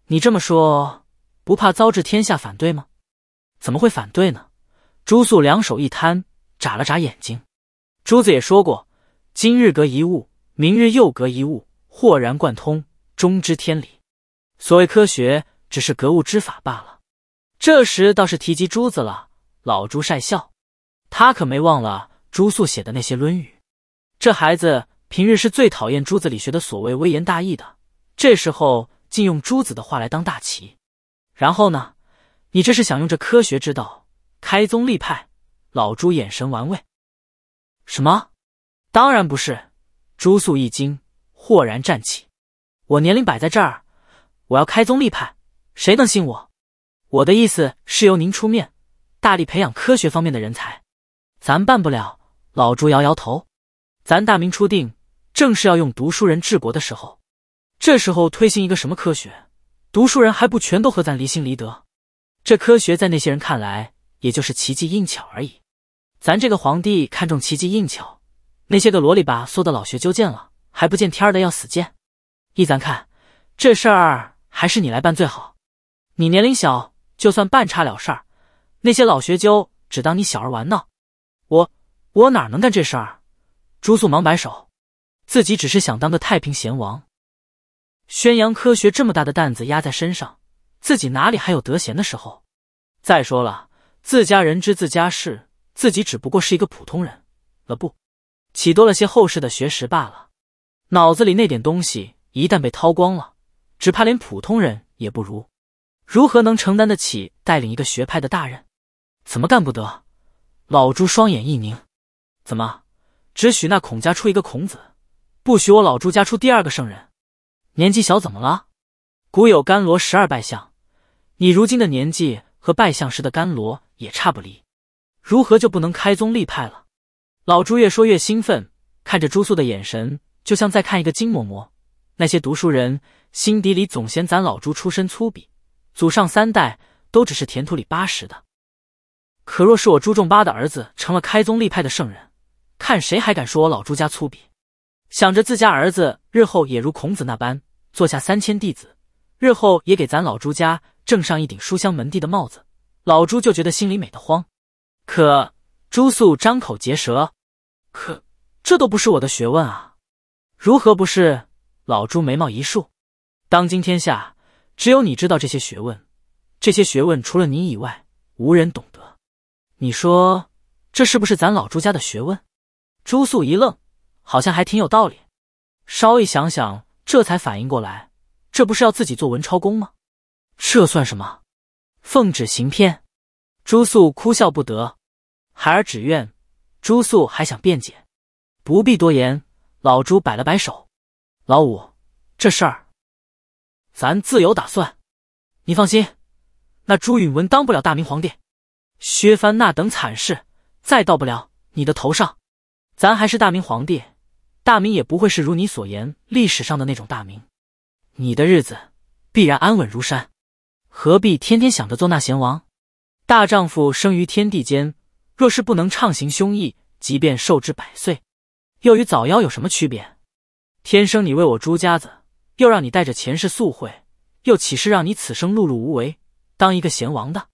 你这么说。不怕遭致天下反对吗？怎么会反对呢？朱肃两手一摊，眨了眨眼睛。朱子也说过：“今日隔一物，明日又隔一物，豁然贯通，终知天理。”所谓科学，只是格物之法罢了。这时倒是提及朱子了。老朱晒笑，他可没忘了朱肃写的那些《论语》。这孩子平日是最讨厌朱子理学的所谓“微言大义”的，这时候竟用朱子的话来当大旗。然后呢？你这是想用这科学之道开宗立派？老朱眼神玩味。什么？当然不是。朱肃一惊，豁然站起。我年龄摆在这儿，我要开宗立派，谁能信我？我的意思是由您出面，大力培养科学方面的人才。咱办不了。老朱摇摇头。咱大明初定，正是要用读书人治国的时候。这时候推行一个什么科学？读书人还不全都和咱离心离德？这科学在那些人看来，也就是奇迹应巧而已。咱这个皇帝看重奇迹应巧，那些个啰里吧嗦的老学究见了还不见天儿的要死见。依咱看，这事儿还是你来办最好。你年龄小，就算办差了事儿，那些老学究只当你小儿玩闹。我我哪能干这事儿？朱肃忙摆手，自己只是想当个太平贤王。宣扬科学这么大的担子压在身上，自己哪里还有得闲的时候？再说了，自家人知自家事，自己只不过是一个普通人了，不，岂多了些后世的学识罢了？脑子里那点东西一旦被掏光了，只怕连普通人也不如，如何能承担得起带领一个学派的大任？怎么干不得？老朱双眼一凝，怎么只许那孔家出一个孔子，不许我老朱家出第二个圣人？年纪小怎么了？古有甘罗十二拜相，你如今的年纪和拜相时的甘罗也差不离，如何就不能开宗立派了？老朱越说越兴奋，看着朱素的眼神就像在看一个金嬷嬷。那些读书人心底里总嫌咱老朱出身粗鄙，祖上三代都只是田土里八十的。可若是我朱仲八的儿子成了开宗立派的圣人，看谁还敢说我老朱家粗鄙？想着自家儿子日后也如孔子那般。坐下三千弟子，日后也给咱老朱家挣上一顶书香门第的帽子。老朱就觉得心里美得慌。可朱素张口结舌，可这都不是我的学问啊！如何不是？老朱眉毛一竖，当今天下只有你知道这些学问，这些学问除了你以外无人懂得。你说这是不是咱老朱家的学问？朱素一愣，好像还挺有道理。稍一想想。这才反应过来，这不是要自己做文抄公吗？这算什么？奉旨行骗。朱素哭笑不得，孩儿只愿。朱素还想辩解，不必多言。老朱摆了摆手，老五，这事儿咱自有打算。你放心，那朱允文当不了大明皇帝，削藩那等惨事再到不了你的头上，咱还是大明皇帝。大明也不会是如你所言历史上的那种大明，你的日子必然安稳如山，何必天天想着做那贤王？大丈夫生于天地间，若是不能畅行胸臆，即便寿至百岁，又与早夭有什么区别？天生你为我朱家子，又让你带着前世宿慧，又岂是让你此生碌碌无为，当一个贤王的？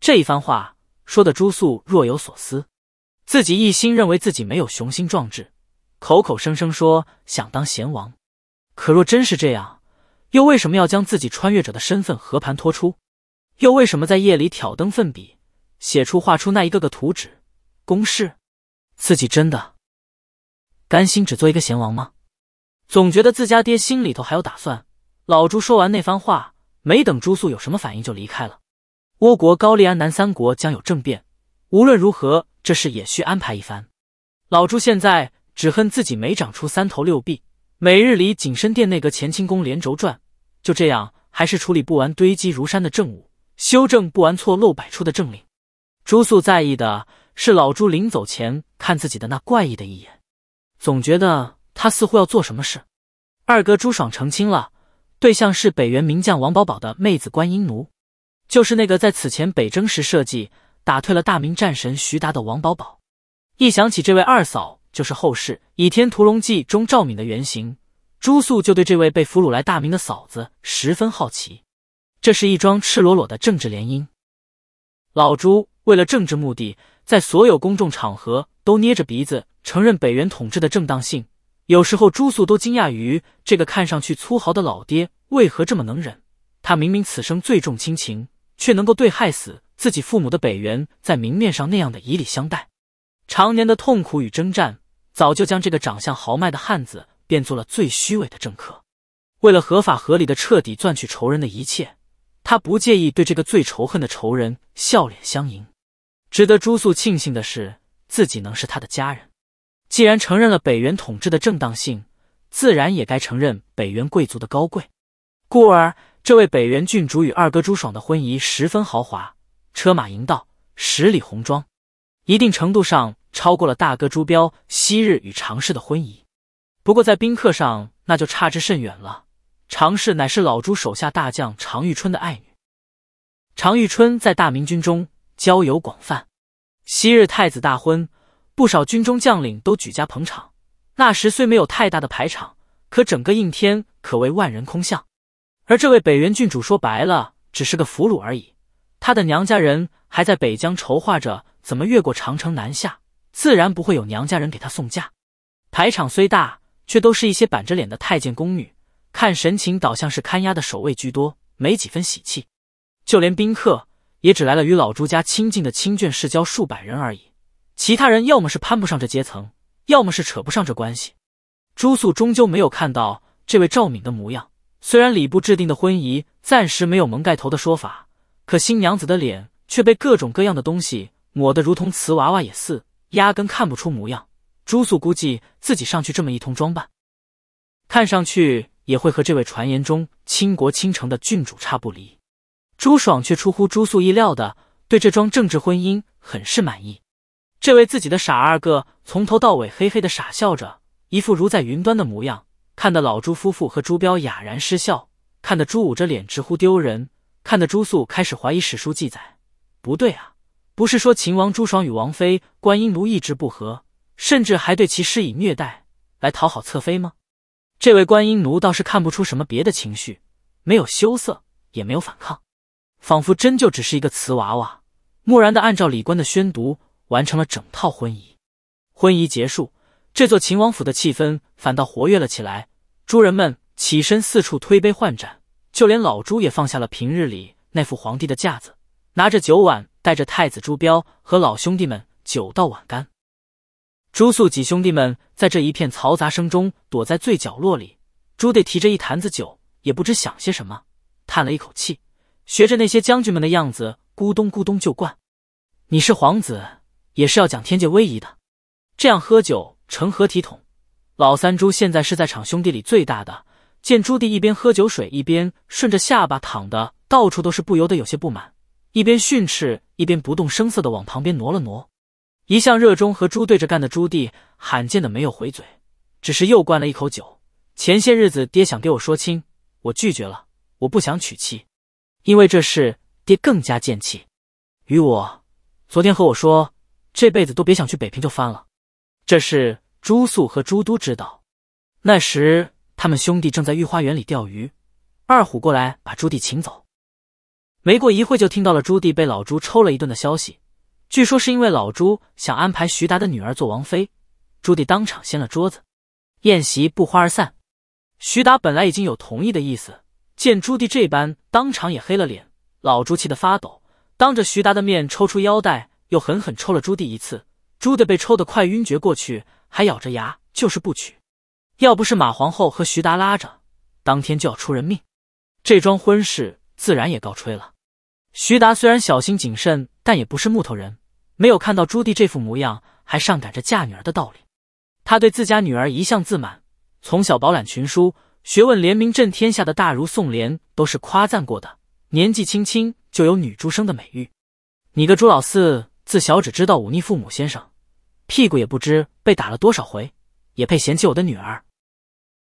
这一番话说的朱素若有所思，自己一心认为自己没有雄心壮志。口口声声说想当贤王，可若真是这样，又为什么要将自己穿越者的身份和盘托出？又为什么在夜里挑灯奋笔写出画出那一个个图纸、公式？自己真的甘心只做一个贤王吗？总觉得自家爹心里头还有打算。老朱说完那番话，没等朱肃有什么反应就离开了。倭国、高丽、安南三国将有政变，无论如何，这事也需安排一番。老朱现在。只恨自己没长出三头六臂，每日里紧身殿内阁乾清宫连轴转，就这样还是处理不完堆积如山的政务，修正不完错漏百出的政令。朱素在意的是老朱临走前看自己的那怪异的一眼，总觉得他似乎要做什么事。二哥朱爽澄清了，对象是北元名将王保保的妹子观音奴，就是那个在此前北征时设计打退了大明战神徐达的王保保。一想起这位二嫂。就是后世《倚天屠龙记》中赵敏的原型，朱肃就对这位被俘虏来大明的嫂子十分好奇。这是一桩赤裸裸的政治联姻。老朱为了政治目的，在所有公众场合都捏着鼻子承认北元统治的正当性。有时候朱肃都惊讶于这个看上去粗豪的老爹为何这么能忍。他明明此生最重亲情，却能够对害死自己父母的北元在明面上那样的以礼相待。常年的痛苦与征战。早就将这个长相豪迈的汉子变做了最虚伪的政客。为了合法合理的彻底赚取仇人的一切，他不介意对这个最仇恨的仇人笑脸相迎。值得朱素庆幸的是，自己能是他的家人。既然承认了北元统治的正当性，自然也该承认北元贵族的高贵。故而，这位北元郡主与二哥朱爽的婚仪十分豪华，车马迎道，十里红妆。一定程度上。超过了大哥朱标昔日与常氏的婚仪，不过在宾客上那就差之甚远了。常氏乃是老朱手下大将常玉春的爱女，常玉春在大明军中交友广泛。昔日太子大婚，不少军中将领都举家捧场。那时虽没有太大的排场，可整个应天可谓万人空巷。而这位北原郡主，说白了只是个俘虏而已。她的娘家人还在北疆筹划着怎么越过长城南下。自然不会有娘家人给他送嫁，排场虽大，却都是一些板着脸的太监宫女，看神情倒像是看押的守卫居多，没几分喜气。就连宾客也只来了与老朱家亲近的亲眷世交数百人而已，其他人要么是攀不上这阶层，要么是扯不上这关系。朱素终究没有看到这位赵敏的模样，虽然礼部制定的婚仪暂时没有蒙盖头的说法，可新娘子的脸却被各种各样的东西抹得如同瓷娃娃也似。压根看不出模样，朱素估计自己上去这么一通装扮，看上去也会和这位传言中倾国倾城的郡主差不离。朱爽却出乎朱素意料的对这桩政治婚姻很是满意，这位自己的傻二哥从头到尾嘿嘿的傻笑着，一副如在云端的模样，看得老朱夫妇和朱彪哑然失笑，看得朱捂着脸直呼丢人，看得朱素开始怀疑史书记载不对啊。不是说秦王朱爽与王妃观音奴一直不和，甚至还对其施以虐待来讨好侧妃吗？这位观音奴倒是看不出什么别的情绪，没有羞涩，也没有反抗，仿佛真就只是一个瓷娃娃，木然的按照礼官的宣读完成了整套婚仪。婚仪结束，这座秦王府的气氛反倒活跃了起来，诸人们起身四处推杯换盏，就连老朱也放下了平日里那副皇帝的架子。拿着酒碗，带着太子朱标和老兄弟们酒到碗干。朱素几兄弟们在这一片嘈杂声中躲在最角落里。朱棣提着一坛子酒，也不知想些什么，叹了一口气，学着那些将军们的样子，咕咚咕咚就灌。你是皇子，也是要讲天界威仪的，这样喝酒成何体统？老三朱现在是在场兄弟里最大的，见朱棣一边喝酒水，一边顺着下巴淌的到处都是，不由得有些不满。一边训斥，一边不动声色的往旁边挪了挪。一向热衷和猪对着干的朱棣，罕见的没有回嘴，只是又灌了一口酒。前些日子爹想给我说亲，我拒绝了，我不想娶妻，因为这事爹更加贱气。于我，昨天和我说这辈子都别想去北平就翻了。这事朱肃和朱都知道，那时他们兄弟正在御花园里钓鱼，二虎过来把朱棣请走。没过一会就听到了朱棣被老朱抽了一顿的消息。据说是因为老朱想安排徐达的女儿做王妃，朱棣当场掀了桌子，宴席不欢而散。徐达本来已经有同意的意思，见朱棣这般，当场也黑了脸。老朱气得发抖，当着徐达的面抽出腰带，又狠狠抽了朱棣一次。朱棣被抽得快晕厥过去，还咬着牙就是不娶。要不是马皇后和徐达拉着，当天就要出人命，这桩婚事自然也告吹了。徐达虽然小心谨慎，但也不是木头人，没有看到朱棣这副模样，还上赶着嫁女儿的道理。他对自家女儿一向自满，从小饱览群书，学问连名震天下的大儒宋濂都是夸赞过的，年纪轻轻就有女诸生的美誉。你个朱老四，自小只知道忤逆父母先生，屁股也不知被打了多少回，也配嫌弃我的女儿？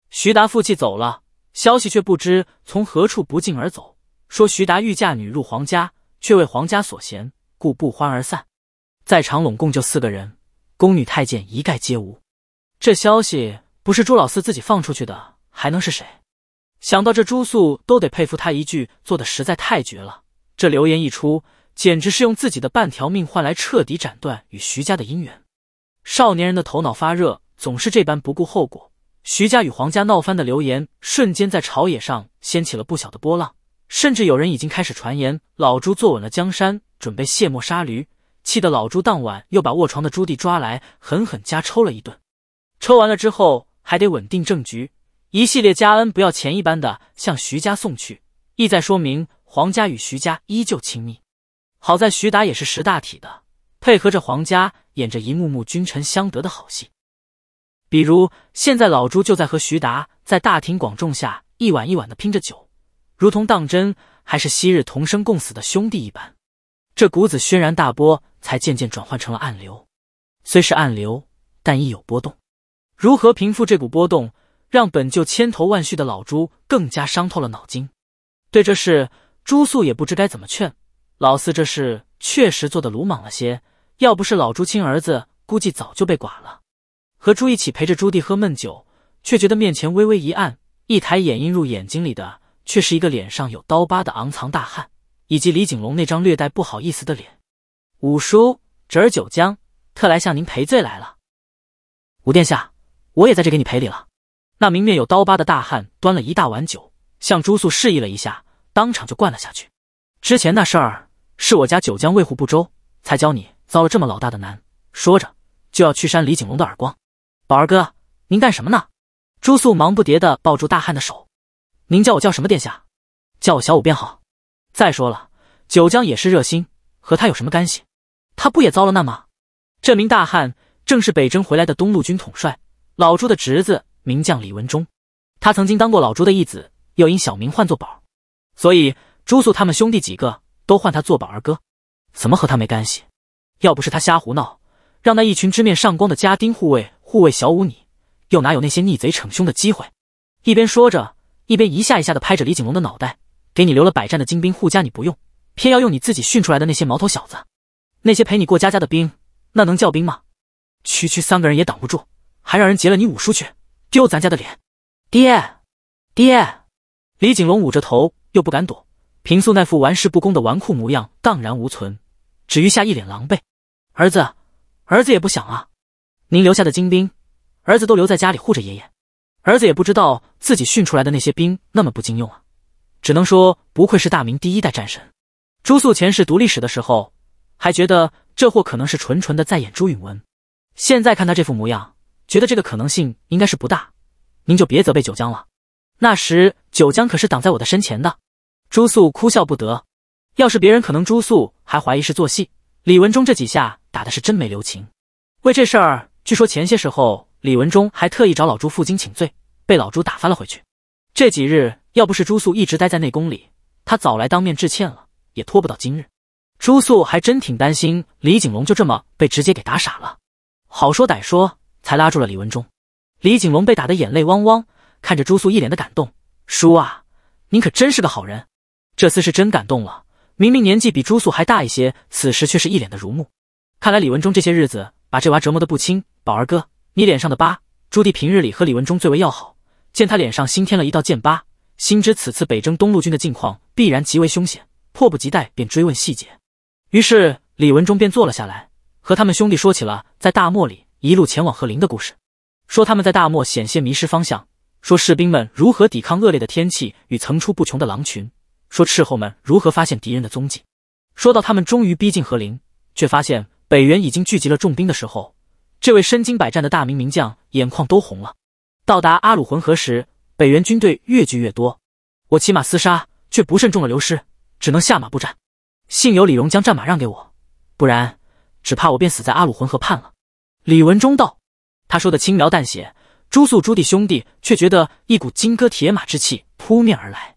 徐达负气走了，消息却不知从何处不胫而走。说徐达欲嫁女入皇家，却为皇家所嫌，故不欢而散。在场拢共就四个人，宫女太监一概皆无。这消息不是朱老四自己放出去的，还能是谁？想到这，朱素都得佩服他一句，做的实在太绝了。这流言一出，简直是用自己的半条命换来彻底斩断与徐家的姻缘。少年人的头脑发热，总是这般不顾后果。徐家与皇家闹翻的流言，瞬间在朝野上掀起了不小的波浪。甚至有人已经开始传言，老朱坐稳了江山，准备卸磨杀驴，气得老朱当晚又把卧床的朱棣抓来，狠狠加抽了一顿。抽完了之后，还得稳定政局，一系列加恩不要钱一般的向徐家送去，意在说明皇家与徐家依旧亲密。好在徐达也是识大体的，配合着皇家演着一幕幕君臣相得的好戏。比如现在老朱就在和徐达在大庭广众下一碗一碗的拼着酒。如同当真还是昔日同生共死的兄弟一般，这股子轩然大波才渐渐转换成了暗流。虽是暗流，但亦有波动。如何平复这股波动，让本就千头万绪的老朱更加伤透了脑筋？对这事，朱素也不知该怎么劝。老四这事确实做的鲁莽了些，要不是老朱亲儿子，估计早就被剐了。和朱一起陪着朱棣喝闷酒，却觉得面前微微一暗，一抬眼映入眼睛里的。却是一个脸上有刀疤的昂藏大汉，以及李景龙那张略带不好意思的脸。五叔，侄儿九江特来向您赔罪来了。五殿下，我也在这给你赔礼了。那明面有刀疤的大汉端了一大碗酒，向朱素示意了一下，当场就灌了下去。之前那事儿是我家九江卫护不周，才教你遭了这么老大的难。说着就要去扇李景龙的耳光。宝儿哥，您干什么呢？朱素忙不迭地抱住大汉的手。您叫我叫什么殿下，叫我小五便好。再说了，九江也是热心，和他有什么干系？他不也遭了难吗？这名大汉正是北征回来的东路军统帅老朱的侄子，名将李文忠。他曾经当过老朱的义子，又因小名唤作宝，所以朱素他们兄弟几个都唤他做宝儿哥。怎么和他没干系？要不是他瞎胡闹，让那一群知面上光的家丁护卫护卫小五你，又哪有那些逆贼逞凶的机会？一边说着。一边一下一下的拍着李景龙的脑袋，给你留了百战的精兵护家，你不用，偏要用你自己训出来的那些毛头小子，那些陪你过家家的兵，那能叫兵吗？区区三个人也挡不住，还让人劫了你五叔去，丢咱家的脸！爹，爹！李景龙捂着头又不敢躲，平素那副玩世不恭的纨绔模样荡然无存，只余下一脸狼狈。儿子，儿子也不想啊，您留下的精兵，儿子都留在家里护着爷爷。儿子也不知道自己训出来的那些兵那么不经用啊，只能说不愧是大明第一代战神。朱肃前世读历史的时候还觉得这货可能是纯纯的在演朱允文，现在看他这副模样，觉得这个可能性应该是不大。您就别责备九江了，那时九江可是挡在我的身前的。朱肃哭笑不得，要是别人，可能朱肃还怀疑是做戏。李文忠这几下打的是真没留情，为这事儿，据说前些时候。李文忠还特意找老朱负荆请罪，被老朱打发了回去。这几日要不是朱素一直待在内宫里，他早来当面致歉了，也拖不到今日。朱素还真挺担心李景龙就这么被直接给打傻了，好说歹说才拉住了李文忠。李景龙被打得眼泪汪汪，看着朱素一脸的感动：“叔啊，您可真是个好人！这次是真感动了。明明年纪比朱素还大一些，此时却是一脸的如沐。看来李文忠这些日子把这娃折磨得不轻，宝儿哥。”你脸上的疤，朱棣平日里和李文忠最为要好，见他脸上新添了一道剑疤，心知此次北征东路军的境况必然极为凶险，迫不及待便追问细节。于是李文忠便坐了下来，和他们兄弟说起了在大漠里一路前往和林的故事，说他们在大漠险些迷失方向，说士兵们如何抵抗恶劣的天气与层出不穷的狼群，说斥候们如何发现敌人的踪迹，说到他们终于逼近和林，却发现北元已经聚集了重兵的时候。这位身经百战的大明名将眼眶都红了。到达阿鲁浑河时，北元军队越聚越多。我骑马厮杀，却不慎中了流失，只能下马布战。幸有李荣将战马让给我，不然只怕我便死在阿鲁浑河畔了。李文忠道：“他说的轻描淡写，朱肃、朱棣兄弟却觉得一股金戈铁马之气扑面而来，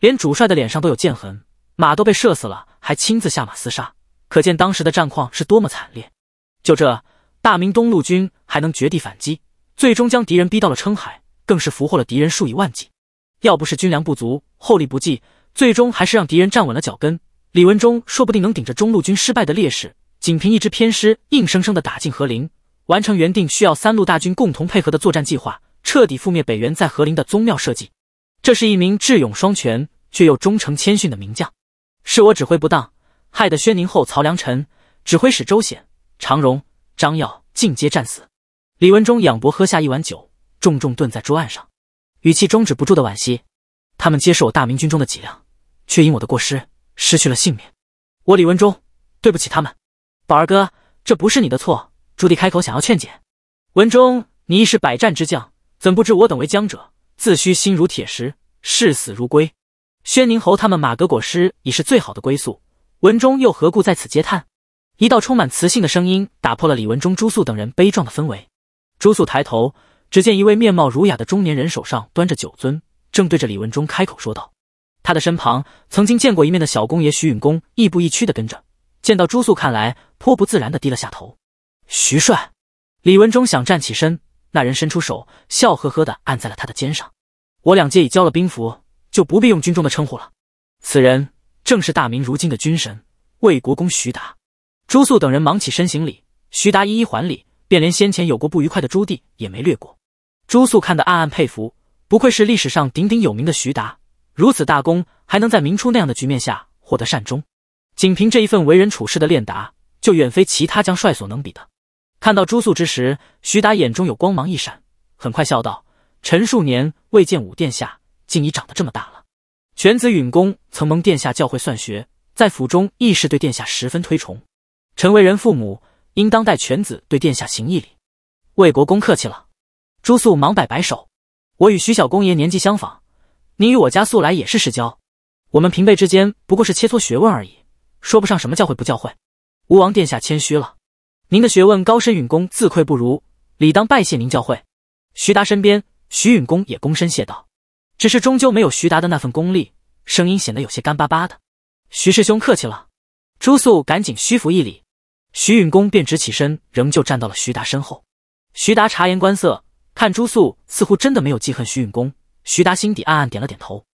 连主帅的脸上都有剑痕，马都被射死了，还亲自下马厮杀，可见当时的战况是多么惨烈。”就这。大明东路军还能绝地反击，最终将敌人逼到了称海，更是俘获了敌人数以万计。要不是军粮不足，后力不济，最终还是让敌人站稳了脚跟。李文忠说不定能顶着中路军失败的劣势，仅凭一支偏师，硬生生的打进和林，完成原定需要三路大军共同配合的作战计划，彻底覆灭北元在和林的宗庙设稷。这是一名智勇双全却又忠诚谦逊的名将。是我指挥不当，害得宣宁后曹良臣、指挥使周显、常荣。张耀尽皆战死，李文忠仰脖喝下一碗酒，重重顿在桌案上，语气中止不住的惋惜。他们皆是我大明军中的脊梁，却因我的过失失去了性命。我李文忠，对不起他们。宝儿哥，这不是你的错。朱棣开口想要劝解，文忠，你亦是百战之将，怎不知我等为将者，自需心如铁石，视死如归。宣宁侯他们马革裹尸已是最好的归宿，文忠又何故在此嗟叹？一道充满磁性的声音打破了李文忠、朱肃等人悲壮的氛围。朱肃抬头，只见一位面貌儒雅的中年人手上端着酒樽，正对着李文忠开口说道。他的身旁，曾经见过一面的小公爷徐允恭亦步亦趋的跟着。见到朱肃，看来颇不自然的低了下头。徐帅，李文忠想站起身，那人伸出手，笑呵呵的按在了他的肩上。我两介已交了兵符，就不必用军中的称呼了。此人正是大明如今的军神，魏国公徐达。朱素等人忙起身行礼，徐达一一还礼，便连先前有过不愉快的朱棣也没略过。朱素看得暗暗佩服，不愧是历史上鼎鼎有名的徐达，如此大功还能在明初那样的局面下获得善终，仅凭这一份为人处事的练达，就远非其他将帅所能比的。看到朱素之时，徐达眼中有光芒一闪，很快笑道：“陈数年未见武殿下，竟已长得这么大了。犬子允恭曾蒙殿下教诲算学，在府中亦是对殿下十分推崇。”臣为人父母，应当代犬子对殿下行一礼。魏国公客气了。朱肃忙摆摆手，我与徐小公爷年纪相仿，您与我家素来也是世交，我们平辈之间不过是切磋学问而已，说不上什么教诲不教诲。吴王殿下谦虚了，您的学问高深，允公自愧不如，理当拜谢您教诲。徐达身边，徐允公也躬身谢道，只是终究没有徐达的那份功力，声音显得有些干巴巴的。徐师兄客气了，朱肃赶紧虚服一礼。徐允公便直起身，仍旧站到了徐达身后。徐达察言观色，看朱素似乎真的没有记恨徐允公。徐达心底暗暗点了点头。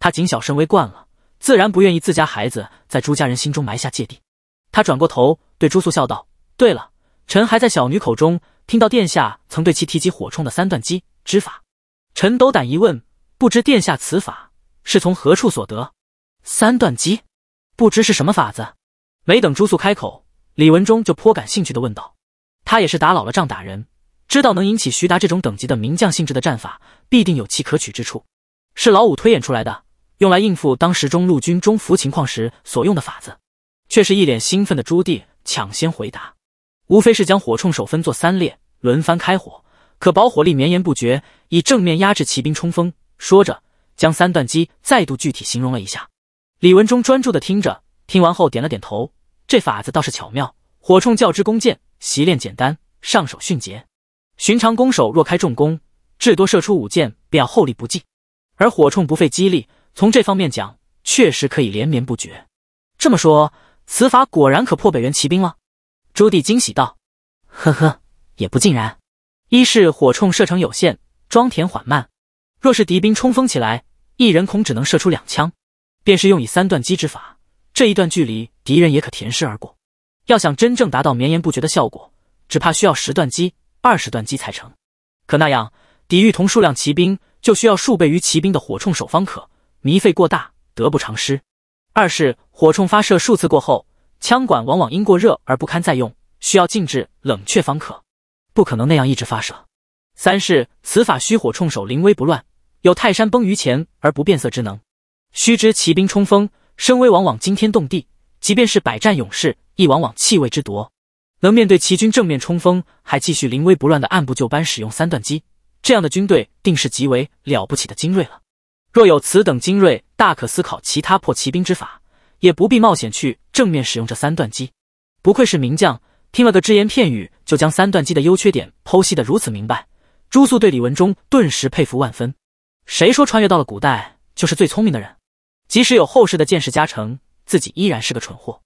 他谨小慎微惯了，自然不愿意自家孩子在朱家人心中埋下芥蒂。他转过头对朱素笑道：“对了，臣还在小女口中听到殿下曾对其提及火冲的三段击之法。臣斗胆一问，不知殿下此法是从何处所得？三段击，不知是什么法子？”没等朱素开口。李文忠就颇感兴趣的问道：“他也是打老了仗打人，知道能引起徐达这种等级的名将性质的战法，必定有其可取之处。是老五推演出来的，用来应付当时中路军中伏情况时所用的法子。”却是一脸兴奋的朱棣抢先回答：“无非是将火铳手分作三列，轮番开火，可保火力绵延不绝，以正面压制骑兵冲锋。”说着，将三段机再度具体形容了一下。李文忠专注的听着，听完后点了点头。这法子倒是巧妙，火铳较之弓箭，习练简单，上手迅捷。寻常弓手若开重弓，至多射出五箭，便要后力不济。而火铳不费激力，从这方面讲，确实可以连绵不绝。这么说，此法果然可破北元骑兵了。朱棣惊喜道：“呵呵，也不尽然。一是火铳射程有限，装填缓慢；若是敌兵冲锋起来，一人恐只能射出两枪，便是用以三段击之法。”这一段距离，敌人也可填尸而过。要想真正达到绵延不绝的效果，只怕需要十段机、二十段机才成。可那样抵御同数量骑兵，就需要数倍于骑兵的火铳手方可，糜费过大，得不偿失。二是火铳发射数次过后，枪管往往因过热而不堪再用，需要静置冷却方可，不可能那样一直发射。三是此法需火铳手临危不乱，有泰山崩于前而不变色之能。须知骑兵冲锋。声威往往惊天动地，即便是百战勇士，亦往往气味之夺。能面对齐军正面冲锋，还继续临危不乱的按部就班使用三段机，这样的军队定是极为了不起的精锐了。若有此等精锐，大可思考其他破骑兵之法，也不必冒险去正面使用这三段机。不愧是名将，听了个只言片语就将三段机的优缺点剖析得如此明白。朱肃对李文忠顿时佩服万分。谁说穿越到了古代就是最聪明的人？即使有后世的见识加成，自己依然是个蠢货。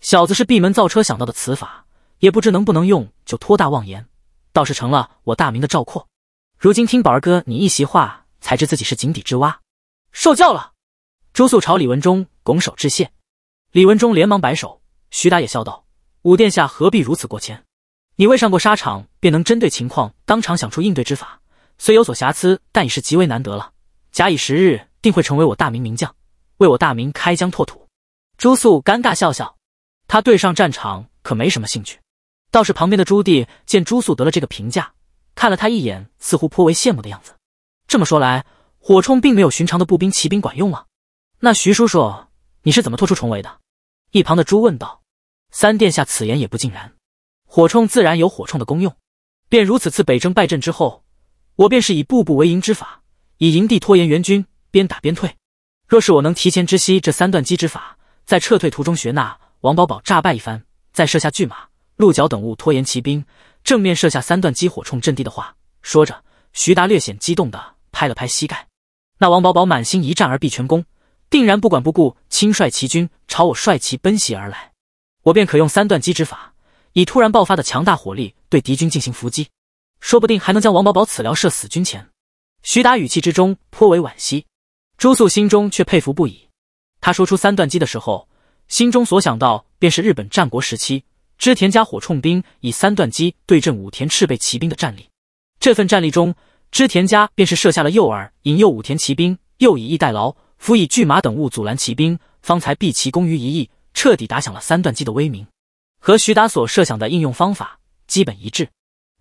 小子是闭门造车想到的此法，也不知能不能用，就托大妄言，倒是成了我大明的赵括。如今听宝儿哥你一席话，才知自己是井底之蛙，受教了。朱肃朝李文忠拱手致谢，李文忠连忙摆手。徐达也笑道：“五殿下何必如此过谦？你未上过沙场，便能针对情况当场想出应对之法，虽有所瑕疵，但已是极为难得了。假以时日，定会成为我大明名将。”为我大明开疆拓土，朱肃尴尬笑笑，他对上战场可没什么兴趣。倒是旁边的朱棣见朱肃得了这个评价，看了他一眼，似乎颇为羡慕的样子。这么说来，火铳并没有寻常的步兵骑兵管用啊？那徐叔叔，你是怎么突出重围的？一旁的朱问道。三殿下此言也不尽然，火铳自然有火铳的功用。便如此次北征败阵之后，我便是以步步为营之法，以营地拖延援军，边打边退。若是我能提前知悉这三段击之法，在撤退途中学那王宝宝诈败一番，再设下巨马、鹿角等物拖延骑兵，正面设下三段击火冲阵地的话，说着，徐达略显激动地拍了拍膝盖。那王宝宝满心一战而必全功，定然不管不顾，亲率骑军朝我帅旗奔袭而来，我便可用三段击之法，以突然爆发的强大火力对敌军进行伏击，说不定还能将王宝宝此疗射死军前。徐达语气之中颇为惋惜。朱肃心中却佩服不已。他说出“三段机”的时候，心中所想到便是日本战国时期织田家火铳兵以三段机对阵武田赤备骑兵的战例。这份战例中，织田家便是设下了诱饵，引诱武田骑兵，又以逸待劳，辅以巨马等物阻拦骑兵，方才避其功于一役，彻底打响了三段机的威名。和徐达所设想的应用方法基本一致。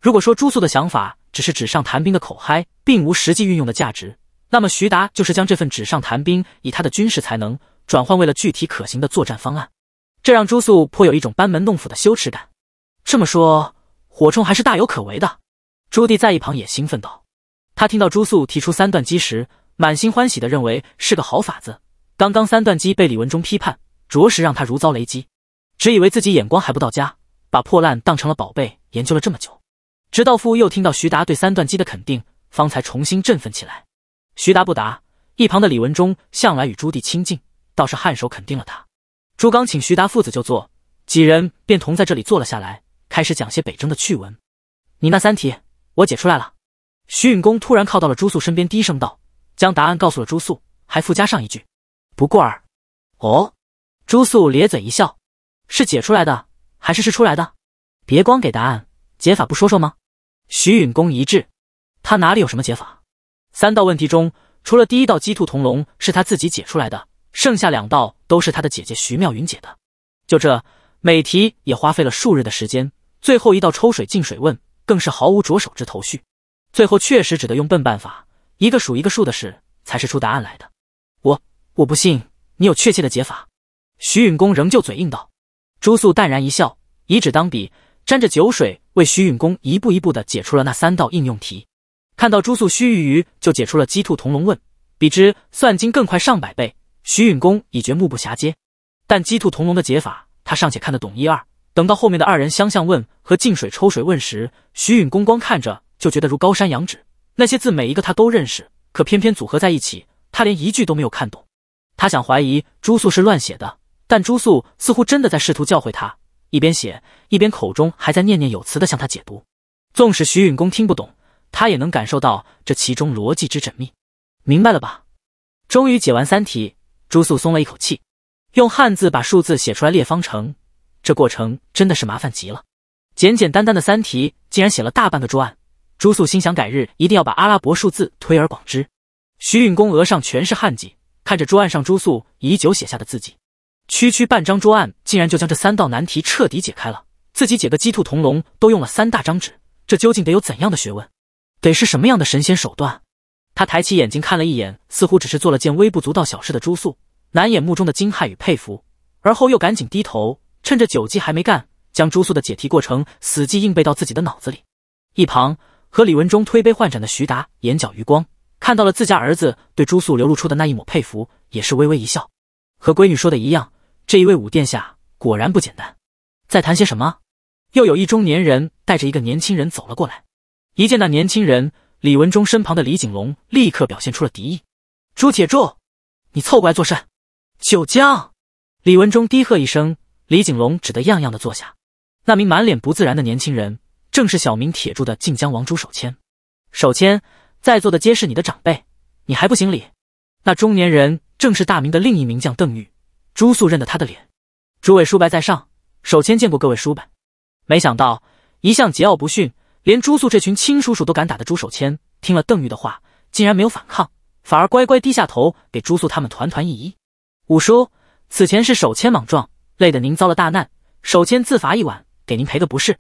如果说朱肃的想法只是纸上谈兵的口嗨，并无实际运用的价值。那么，徐达就是将这份纸上谈兵，以他的军事才能转换为了具体可行的作战方案，这让朱肃颇有一种班门弄斧的羞耻感。这么说，火冲还是大有可为的。朱棣在一旁也兴奋道：“他听到朱肃提出三段机时，满心欢喜的认为是个好法子。刚刚三段机被李文忠批判，着实让他如遭雷击，只以为自己眼光还不到家，把破烂当成了宝贝研究了这么久，直到父又听到徐达对三段机的肯定，方才重新振奋起来。”徐达不答，一旁的李文忠向来与朱棣亲近，倒是颔首肯定了他。朱刚请徐达父子就坐，几人便同在这里坐了下来，开始讲些北征的趣闻。你那三题我解出来了。徐允公突然靠到了朱肃身边，低声道，将答案告诉了朱肃，还附加上一句：“不过儿。”哦，朱肃咧嘴一笑，是解出来的，还是试出来的？别光给答案，解法不说说吗？徐允公一滞，他哪里有什么解法？三道问题中，除了第一道鸡兔同笼是他自己解出来的，剩下两道都是他的姐姐徐妙云解的。就这每题也花费了数日的时间，最后一道抽水进水问更是毫无着手之头绪，最后确实只得用笨办法，一个数一个数的试，才是出答案来的。我我不信你有确切的解法，徐允公仍旧嘴硬道。朱肃淡然一笑，以纸当笔，沾着酒水为徐允公一步一步的解出了那三道应用题。看到朱素须臾，就解出了鸡兔同笼问，比之算经更快上百倍。徐允公已觉目不暇接，但鸡兔同笼的解法他尚且看得懂一二。等到后面的二人相向问和进水抽水问时，徐允公光看着就觉得如高山仰止，那些字每一个他都认识，可偏偏组合在一起，他连一句都没有看懂。他想怀疑朱素是乱写的，但朱素似乎真的在试图教诲他，一边写一边口中还在念念有词的向他解读。纵使徐允公听不懂。他也能感受到这其中逻辑之缜密，明白了吧？终于解完三题，朱素松了一口气，用汉字把数字写出来列方程，这过程真的是麻烦极了。简简单单的三题，竟然写了大半个桌案。朱素心想，改日一定要把阿拉伯数字推而广之。徐允公额上全是汗迹，看着桌案上朱素已久写下的字迹，区区半张桌案，竟然就将这三道难题彻底解开了。自己解个鸡兔同笼都用了三大张纸，这究竟得有怎样的学问？得是什么样的神仙手段？他抬起眼睛看了一眼，似乎只是做了件微不足道小事的朱素，难掩目中的惊骇与佩服，而后又赶紧低头，趁着酒劲还没干，将朱素的解题过程死记硬背到自己的脑子里。一旁和李文忠推杯换盏的徐达，眼角余光看到了自家儿子对朱素流露出的那一抹佩服，也是微微一笑。和闺女说的一样，这一位武殿下果然不简单。在谈些什么？又有一中年人带着一个年轻人走了过来。一见那年轻人，李文忠身旁的李景龙立刻表现出了敌意。朱铁柱，你凑过来作甚？九江！李文忠低喝一声，李景龙只得样样的坐下。那名满脸不自然的年轻人，正是小名铁柱的晋江王朱守谦。守谦，在座的皆是你的长辈，你还不行礼？那中年人正是大明的另一名将邓玉。朱肃认得他的脸。诸位叔伯在上，守谦见过各位叔伯。没想到，一向桀骜不驯。连朱素这群亲叔叔都敢打的朱守谦，听了邓愈的话，竟然没有反抗，反而乖乖低下头，给朱素他们团团一一。五叔此前是守谦莽撞，累得您遭了大难，守谦自罚一碗，给您赔个不是。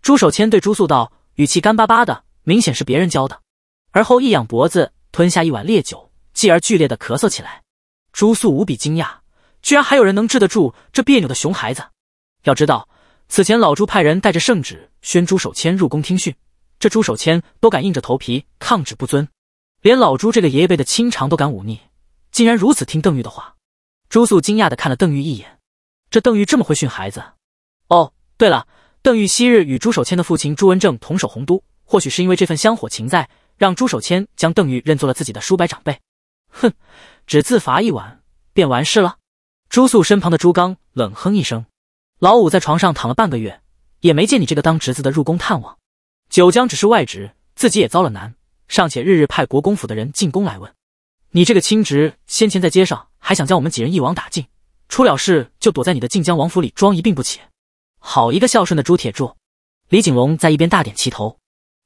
朱守谦对朱素道，语气干巴巴的，明显是别人教的。而后一仰脖子，吞下一碗烈酒，继而剧烈的咳嗽起来。朱素无比惊讶，居然还有人能治得住这别扭的熊孩子。要知道。此前老朱派人带着圣旨，宣朱守谦入宫听训。这朱守谦都敢硬着头皮抗旨不遵，连老朱这个爷爷辈的亲长都敢忤逆，竟然如此听邓玉的话。朱肃惊讶的看了邓玉一眼，这邓玉这么会训孩子？哦，对了，邓玉昔日与朱守谦的父亲朱文正同守洪都，或许是因为这份香火情在，让朱守谦将邓玉认做了自己的叔伯长辈。哼，只自罚一碗便完事了。朱肃身旁的朱刚冷哼一声。老五在床上躺了半个月，也没见你这个当侄子的入宫探望。九江只是外侄，自己也遭了难，尚且日日派国公府的人进宫来问。你这个亲侄，先前在街上还想将我们几人一网打尽，出了事就躲在你的晋江王府里装一病不起。好一个孝顺的朱铁柱！李景龙在一边大点旗头。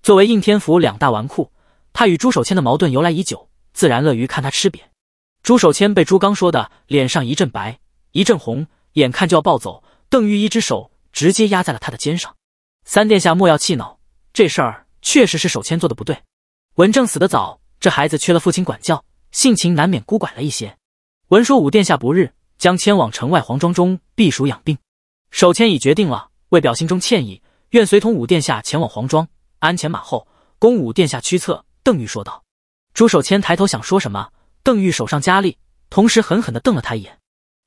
作为应天府两大纨绔，他与朱守谦的矛盾由来已久，自然乐于看他吃瘪。朱守谦被朱刚说的脸上一阵白一阵红，眼看就要暴走。邓玉一只手直接压在了他的肩上，三殿下莫要气恼，这事儿确实是手谦做的不对。文正死的早，这孩子缺了父亲管教，性情难免孤拐了一些。文说五殿下不日将迁往城外皇庄中避暑养病，手谦已决定了，为表心中歉意，愿随同五殿下前往皇庄，鞍前马后，恭五殿下驱策。邓玉说道。朱守谦抬头想说什么，邓玉手上加力，同时狠狠的瞪了他一眼，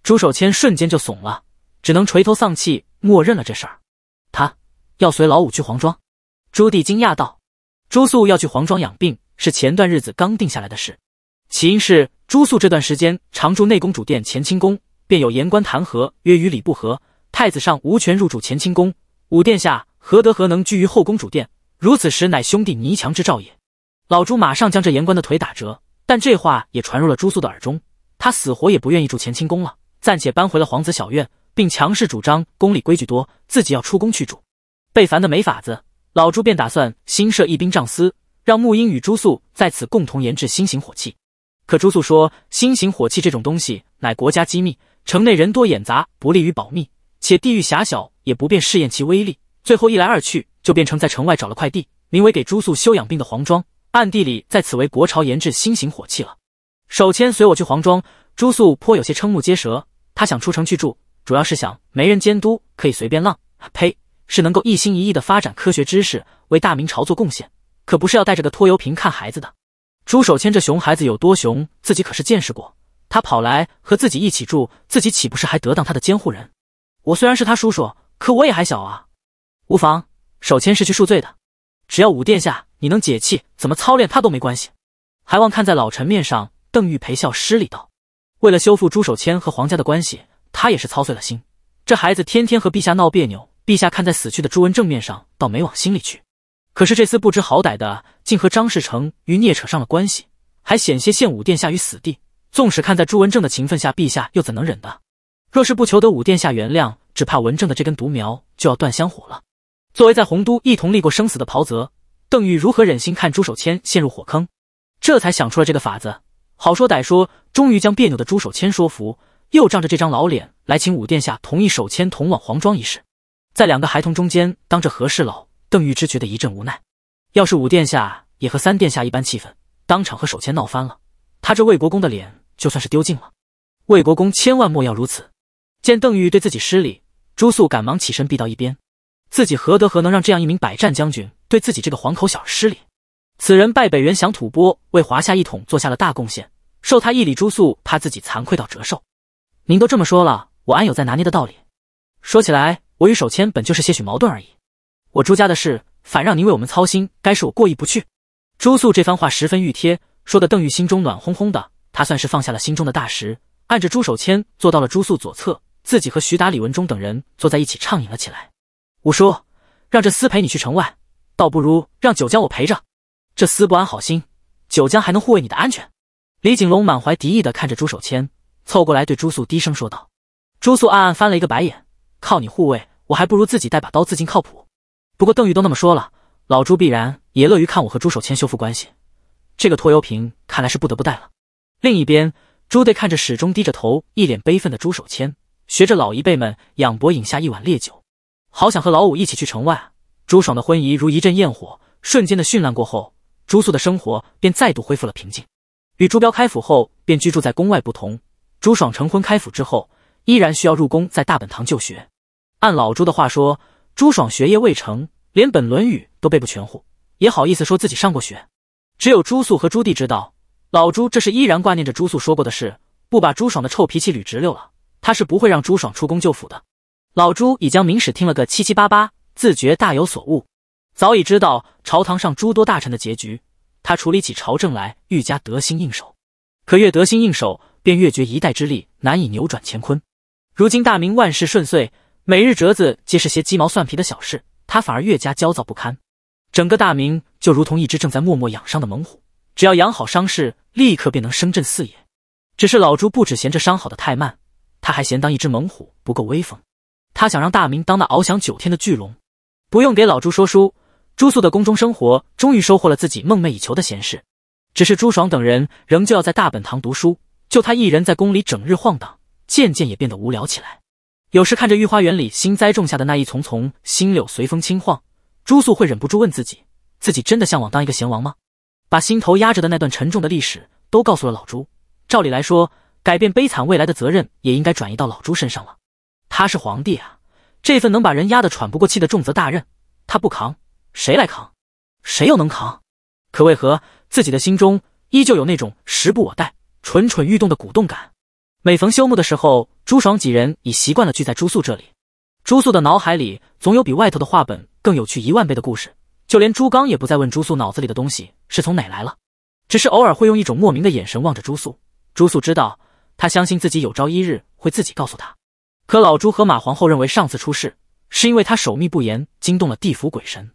朱守谦瞬间就怂了。只能垂头丧气，默认了这事儿。他要随老五去皇庄。朱棣惊讶道：“朱素要去皇庄养病，是前段日子刚定下来的事。起因是朱素这段时间常住内宫主殿乾清宫，便有言官弹劾，曰与礼不合，太子上无权入主乾清宫，五殿下何德何能居于后宫主殿？如此时乃兄弟泥墙之兆也。”老朱马上将这言官的腿打折，但这话也传入了朱素的耳中。他死活也不愿意住乾清宫了，暂且搬回了皇子小院。并强势主张宫里规矩多，自己要出宫去住。被烦的没法子，老朱便打算新设一兵帐司，让沐英与朱素在此共同研制新型火器。可朱素说，新型火器这种东西乃国家机密，城内人多眼杂，不利于保密，且地域狭小，也不便试验其威力。最后一来二去，就变成在城外找了块地，名为给朱素休养病的黄庄，暗地里在此为国朝研制新型火器了。手牵随我去黄庄，朱素颇有些瞠目结舌。他想出城去住。主要是想没人监督，可以随便浪。呸！是能够一心一意的发展科学知识，为大明朝做贡献，可不是要带着个拖油瓶看孩子的。朱守谦这熊孩子有多熊，自己可是见识过。他跑来和自己一起住，自己岂不是还得当他的监护人？我虽然是他叔叔，可我也还小啊。无妨，手牵是去恕罪的，只要武殿下你能解气，怎么操练他都没关系。还望看在老臣面上，邓玉陪笑施礼道：“为了修复朱守谦和皇家的关系。”他也是操碎了心，这孩子天天和陛下闹别扭，陛下看在死去的朱文正面上，倒没往心里去。可是这厮不知好歹的，竟和张士诚与聂扯上了关系，还险些陷武殿下于死地。纵使看在朱文正的情分下，陛下又怎能忍的？若是不求得武殿下原谅，只怕文正的这根独苗就要断香火了。作为在洪都一同立过生死的袍泽，邓玉如何忍心看朱守谦陷入火坑？这才想出了这个法子，好说歹说，终于将别扭的朱守谦说服。又仗着这张老脸来请武殿下同意手谦同往黄庄一事，在两个孩童中间当着何事老，邓玉芝觉得一阵无奈。要是武殿下也和三殿下一般气愤，当场和手谦闹翻了，他这魏国公的脸就算是丢尽了。魏国公千万莫要如此。见邓玉对自己失礼，朱肃赶忙起身避到一边。自己何德何能让这样一名百战将军对自己这个黄口小儿失礼？此人拜北元降吐蕃，为华夏一统做下了大贡献，受他一礼。朱肃怕自己惭愧到折寿。您都这么说了，我安有再拿捏的道理？说起来，我与手谦本就是些许矛盾而已。我朱家的事反让您为我们操心，该是我过意不去。朱素这番话十分欲贴，说的邓玉心中暖烘烘的，他算是放下了心中的大石，按着朱守谦坐到了朱素左侧，自己和徐达、李文忠等人坐在一起畅饮了起来。五叔，让这厮陪你去城外，倒不如让九江我陪着。这厮不安好心，九江还能护卫你的安全？李景龙满怀敌意的看着朱守谦。凑过来对朱素低声说道，朱素暗暗翻了一个白眼，靠你护卫我，还不如自己带把刀自尽靠谱。不过邓玉都那么说了，老朱必然也乐于看我和朱守谦修复关系，这个拖油瓶看来是不得不带了。另一边，朱队看着始终低着头、一脸悲愤的朱守谦，学着老一辈们仰脖饮下一碗烈酒，好想和老五一起去城外。朱爽的婚仪如一阵焰火，瞬间的绚烂过后，朱素的生活便再度恢复了平静。与朱标开府后便居住在宫外不同。朱爽成婚开府之后，依然需要入宫在大本堂就学。按老朱的话说，朱爽学业未成，连本《论语》都背不全乎，也好意思说自己上过学。只有朱素和朱棣知道，老朱这是依然挂念着朱素说过的事，不把朱爽的臭脾气捋直溜了，他是不会让朱爽出宫就府的。老朱已将《明史》听了个七七八八，自觉大有所悟，早已知道朝堂上诸多大臣的结局，他处理起朝政来愈加得心应手。可越得心应手。便越觉一代之力难以扭转乾坤。如今大明万事顺遂，每日折子皆是些鸡毛蒜皮的小事，他反而越加焦躁不堪。整个大明就如同一只正在默默养伤的猛虎，只要养好伤势，立刻便能声震四野。只是老朱不止嫌这伤好的太慢，他还嫌当一只猛虎不够威风。他想让大明当那翱翔九天的巨龙。不用给老朱说书，朱素的宫中生活终于收获了自己梦寐以求的闲适。只是朱爽等人仍旧要在大本堂读书。就他一人在宫里整日晃荡，渐渐也变得无聊起来。有时看着御花园里新栽种下的那一丛丛新柳随风轻晃，朱素会忍不住问自己：自己真的向往当一个贤王吗？把心头压着的那段沉重的历史都告诉了老朱。照理来说，改变悲惨未来的责任也应该转移到老朱身上了。他是皇帝啊，这份能把人压得喘不过气的重责大任，他不扛，谁来扛？谁又能扛？可为何自己的心中依旧有那种时不我待？蠢蠢欲动的鼓动感。每逢休沐的时候，朱爽几人已习惯了聚在朱素这里。朱素的脑海里总有比外头的画本更有趣一万倍的故事。就连朱刚也不再问朱素脑子里的东西是从哪来了，只是偶尔会用一种莫名的眼神望着朱素。朱素知道，他相信自己有朝一日会自己告诉他。可老朱和马皇后认为上次出事是因为他守秘不严，惊动了地府鬼神，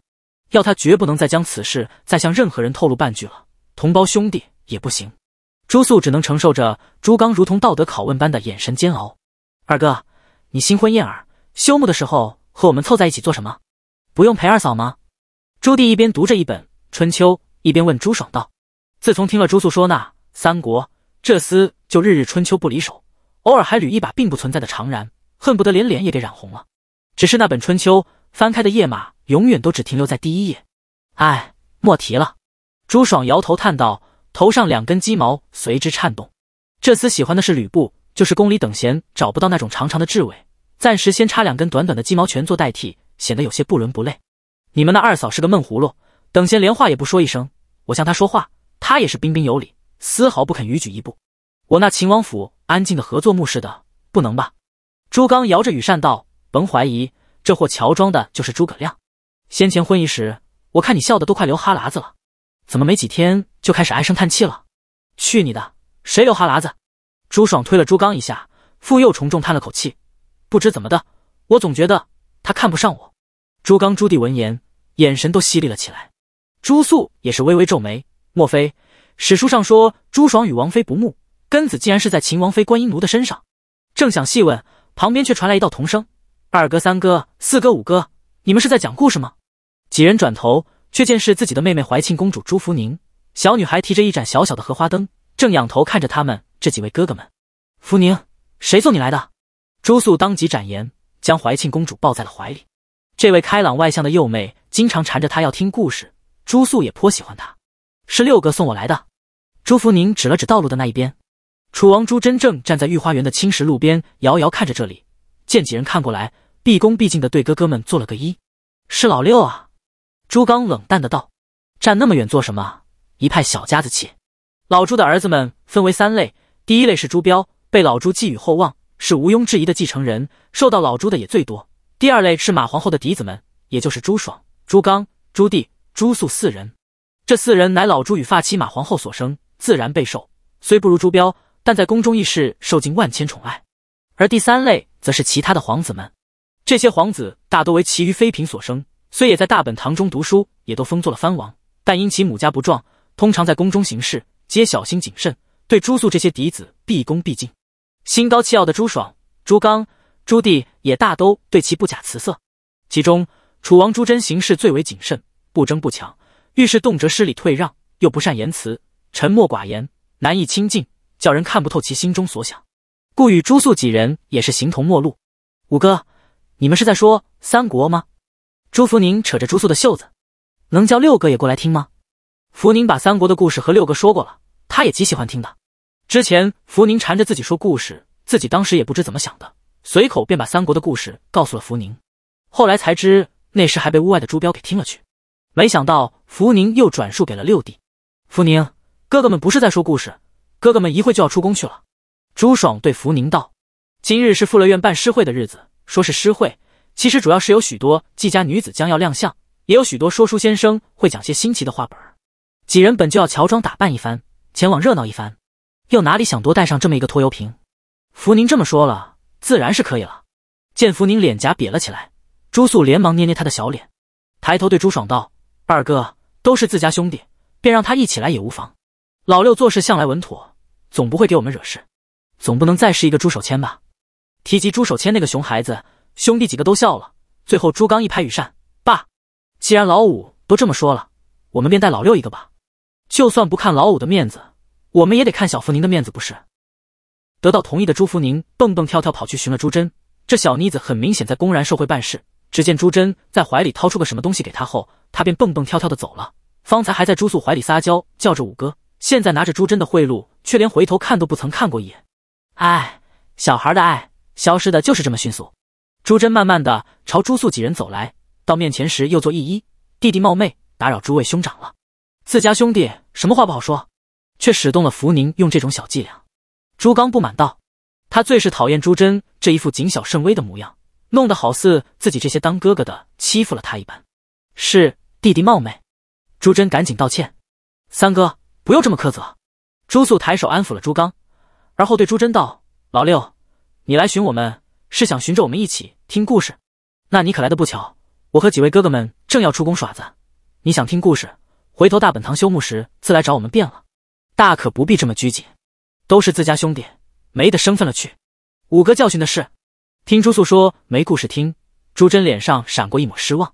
要他绝不能再将此事再向任何人透露半句了，同胞兄弟也不行。朱素只能承受着朱刚如同道德拷问般的眼神煎熬。二哥，你新婚燕尔，休沐的时候和我们凑在一起做什么？不用陪二嫂吗？朱棣一边读着一本《春秋》，一边问朱爽道：“自从听了朱素说那三国，这厮就日日春秋不离手，偶尔还捋一把并不存在的长髯，恨不得连脸也给染红了。只是那本《春秋》翻开的页码，永远都只停留在第一页。哎，莫提了。”朱爽摇头叹道。头上两根鸡毛随之颤动，这厮喜欢的是吕布，就是宫里等闲找不到那种长长的雉尾，暂时先插两根短短的鸡毛权做代替，显得有些不伦不类。你们那二嫂是个闷葫芦，等闲连话也不说一声，我向她说话，她也是彬彬有礼，丝毫不肯逾矩一步。我那秦王府安静的合作墓似的，不能吧？朱刚摇着羽扇道：“甭怀疑，这货乔装的就是诸葛亮。先前婚仪时，我看你笑得都快流哈喇子了。”怎么没几天就开始唉声叹气了？去你的！谁流哈喇子？朱爽推了朱刚一下，复又重重叹了口气。不知怎么的，我总觉得他看不上我。朱刚、朱棣闻言，眼神都犀利了起来。朱素也是微微皱眉。莫非史书上说朱爽与王妃不睦，根子竟然是在秦王妃观音奴的身上？正想细问，旁边却传来一道童声：“二哥、三哥、四哥、五哥，你们是在讲故事吗？”几人转头。却见是自己的妹妹怀庆公主朱福宁，小女孩提着一盏小小的荷花灯，正仰头看着他们这几位哥哥们。福宁，谁送你来的？朱素当即展颜，将怀庆公主抱在了怀里。这位开朗外向的幼妹经常缠着她要听故事，朱素也颇喜欢她。是六哥送我来的。朱福宁指了指道路的那一边。楚王朱真正站在御花园的青石路边，遥遥看着这里，见几人看过来，毕恭毕敬的对哥哥们做了个揖。是老六啊。朱刚冷淡的道：“站那么远做什么？一派小家子气。”老朱的儿子们分为三类：第一类是朱标，被老朱寄予厚望，是毋庸置疑的继承人，受到老朱的也最多；第二类是马皇后的嫡子们，也就是朱爽、朱刚、朱棣、朱素四人，这四人乃老朱与发妻马皇后所生，自然备受，虽不如朱标，但在宫中议事受尽万千宠爱；而第三类则是其他的皇子们，这些皇子大多为其余妃嫔所生。”虽也在大本堂中读书，也都封做了藩王，但因其母家不壮，通常在宫中行事，皆小心谨慎，对朱素这些嫡子毕恭毕敬。心高气傲的朱爽、朱刚、朱棣也大都对其不假辞色。其中，楚王朱桢行事最为谨慎，不争不抢，遇事动辄失礼退让，又不善言辞，沉默寡言，难以亲近，叫人看不透其心中所想，故与朱肃几人也是形同陌路。五哥，你们是在说三国吗？朱福宁扯着朱素的袖子，能叫六哥也过来听吗？福宁把三国的故事和六哥说过了，他也极喜欢听的。之前福宁缠着自己说故事，自己当时也不知怎么想的，随口便把三国的故事告诉了福宁。后来才知那时还被屋外的朱标给听了去。没想到福宁又转述给了六弟。福宁哥哥们不是在说故事，哥哥们一会就要出宫去了。朱爽对福宁道：“今日是富乐院办诗会的日子，说是诗会。”其实主要是有许多季家女子将要亮相，也有许多说书先生会讲些新奇的话本儿。几人本就要乔装打扮一番，前往热闹一番，又哪里想多带上这么一个拖油瓶？福宁这么说了，自然是可以了。见福宁脸颊瘪了起来，朱素连忙捏捏他的小脸，抬头对朱爽道：“二哥，都是自家兄弟，便让他一起来也无妨。老六做事向来稳妥，总不会给我们惹事。总不能再是一个朱守谦吧？”提及朱守谦那个熊孩子。兄弟几个都笑了，最后朱刚一拍羽扇：“爸，既然老五都这么说了，我们便带老六一个吧。就算不看老五的面子，我们也得看小福宁的面子，不是？”得到同意的朱福宁蹦蹦跳跳跑去寻了朱珍。这小妮子很明显在公然受贿办事。只见朱珍在怀里掏出个什么东西给他后，他便蹦蹦跳跳的走了。方才还在朱素怀里撒娇叫着五哥，现在拿着朱珍的贿赂，却连回头看都不曾看过一眼。唉，小孩的爱消失的就是这么迅速。朱桢慢慢的朝朱素几人走来，到面前时又作揖揖：“弟弟冒昧打扰诸位兄长了。”自家兄弟什么话不好说，却使动了福宁用这种小伎俩。朱刚不满道：“他最是讨厌朱桢这一副谨小慎微的模样，弄得好似自己这些当哥哥的欺负了他一般。”是弟弟冒昧，朱桢赶紧道歉：“三哥不用这么苛责。”朱素抬手安抚了朱刚，而后对朱桢道：“老六，你来寻我们。”是想寻着我们一起听故事？那你可来的不巧，我和几位哥哥们正要出宫耍子。你想听故事，回头大本堂修沐时自来找我们便了，大可不必这么拘谨。都是自家兄弟，没得生分了去。五哥教训的是。听朱素说没故事听，朱桢脸上闪过一抹失望。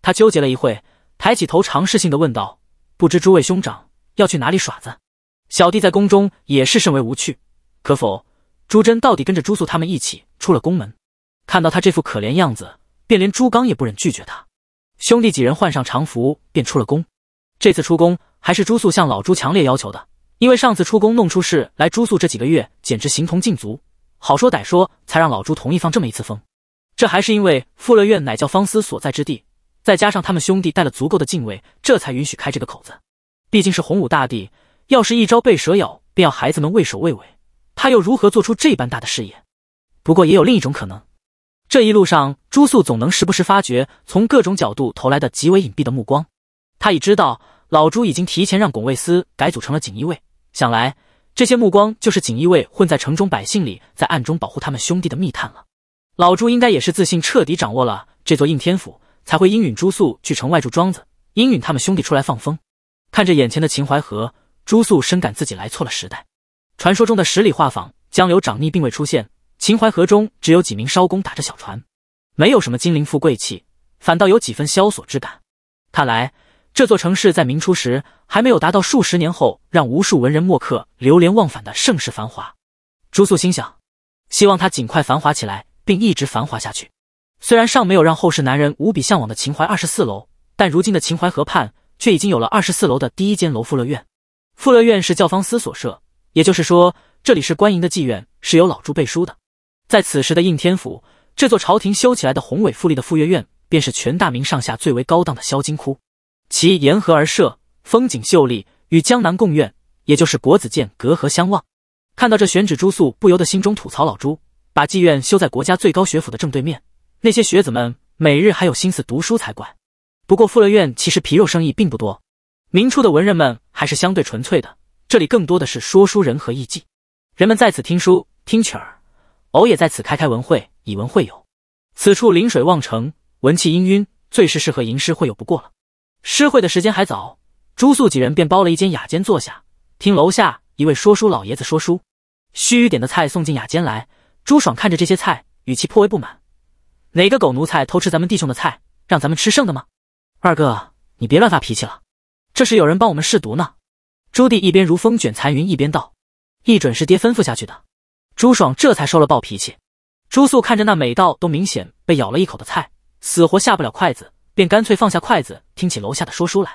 他纠结了一会，抬起头尝试性的问道：“不知诸位兄长要去哪里耍子？小弟在宫中也是甚为无趣，可否？”朱珍到底跟着朱素他们一起出了宫门，看到他这副可怜样子，便连朱刚也不忍拒绝他。兄弟几人换上常服，便出了宫。这次出宫还是朱素向老朱强烈要求的，因为上次出宫弄出事来，朱素这几个月简直形同禁足，好说歹说才让老朱同意放这么一次风。这还是因为富乐院乃叫方思所在之地，再加上他们兄弟带了足够的禁卫，这才允许开这个口子。毕竟是洪武大帝，要是一朝被蛇咬，便要孩子们畏首畏尾。他又如何做出这般大的事业？不过也有另一种可能，这一路上，朱素总能时不时发觉从各种角度投来的极为隐蔽的目光。他已知道老朱已经提前让巩卫司改组成了锦衣卫，想来这些目光就是锦衣卫混在城中百姓里，在暗中保护他们兄弟的密探了。老朱应该也是自信彻底掌握了这座应天府，才会应允朱素去城外住庄子，应允他们兄弟出来放风。看着眼前的秦淮河，朱素深感自己来错了时代。传说中的十里画舫，江流涨逆并未出现。秦淮河中只有几名艄公打着小船，没有什么金陵富贵气，反倒有几分萧索之感。看来这座城市在明初时还没有达到数十年后让无数文人墨客流连忘返的盛世繁华。朱素心想，希望它尽快繁华起来，并一直繁华下去。虽然尚没有让后世男人无比向往的秦淮二十四楼，但如今的秦淮河畔却已经有了二十四楼的第一间楼富乐院。富乐院是教坊司所设。也就是说，这里是官营的妓院，是由老朱背书的。在此时的应天府，这座朝廷修起来的宏伟富丽的富月院，便是全大明上下最为高档的销金窟。其沿河而设，风景秀丽，与江南贡院，也就是国子监隔河相望。看到这选址住宿，不由得心中吐槽：老朱把妓院修在国家最高学府的正对面，那些学子们每日还有心思读书才怪。不过富乐院其实皮肉生意并不多，明初的文人们还是相对纯粹的。这里更多的是说书人和艺妓，人们在此听书听曲儿，偶也在此开开文会，以文会友。此处临水望城，文气氤氲，最是适合吟诗会友不过了。诗会的时间还早，朱素几人便包了一间雅间坐下，听楼下一位说书老爷子说书。须臾，点的菜送进雅间来，朱爽看着这些菜，语气颇为不满：“哪个狗奴才偷吃咱们弟兄的菜，让咱们吃剩的吗？”二哥，你别乱发脾气了，这是有人帮我们试毒呢。朱棣一边如风卷残云，一边道：“一准是爹吩咐下去的。”朱爽这才收了暴脾气。朱素看着那每道都明显被咬了一口的菜，死活下不了筷子，便干脆放下筷子，听起楼下的说书来。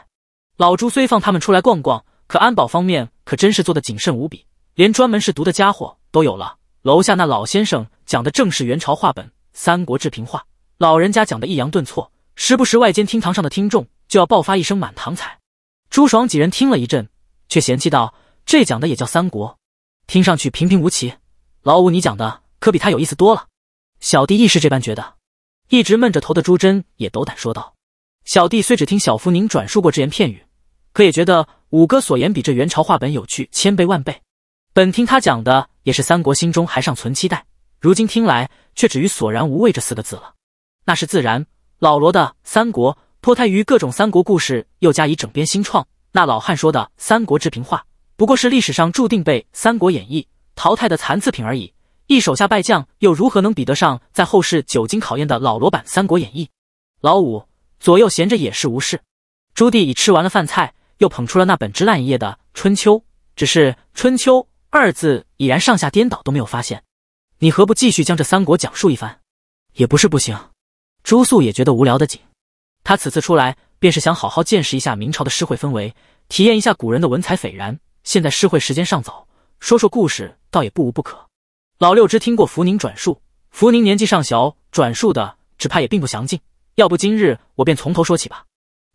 老朱虽放他们出来逛逛，可安保方面可真是做的谨慎无比，连专门是毒的家伙都有了。楼下那老先生讲的正是元朝话本《三国志平话》，老人家讲的抑扬顿挫，时不时外间厅堂上的听众就要爆发一声满堂彩。朱爽几人听了一阵。却嫌弃道：“这讲的也叫三国，听上去平平无奇。老五，你讲的可比他有意思多了。”小弟亦是这般觉得。一直闷着头的朱桢也斗胆说道：“小弟虽只听小福宁转述过只言片语，可也觉得五哥所言比这元朝话本有趣千倍万倍。本听他讲的也是三国，心中还尚存期待，如今听来却止于索然无味这四个字了。那是自然，老罗的三国脱胎于各种三国故事，又加以整编新创。”那老汉说的三国志平话，不过是历史上注定被《三国演义》淘汰的残次品而已。一手下败将，又如何能比得上在后世久经考验的老罗版《三国演义》？老五，左右闲着也是无事。朱棣已吃完了饭菜，又捧出了那本支烂页的《春秋》，只是“春秋”二字已然上下颠倒，都没有发现。你何不继续将这三国讲述一番？也不是不行。朱肃也觉得无聊的紧，他此次出来。便是想好好见识一下明朝的诗会氛围，体验一下古人的文采斐然。现在诗会时间尚早，说说故事倒也不无不可。老六只听过福宁转述，福宁年纪尚小，转述的只怕也并不详尽。要不今日我便从头说起吧。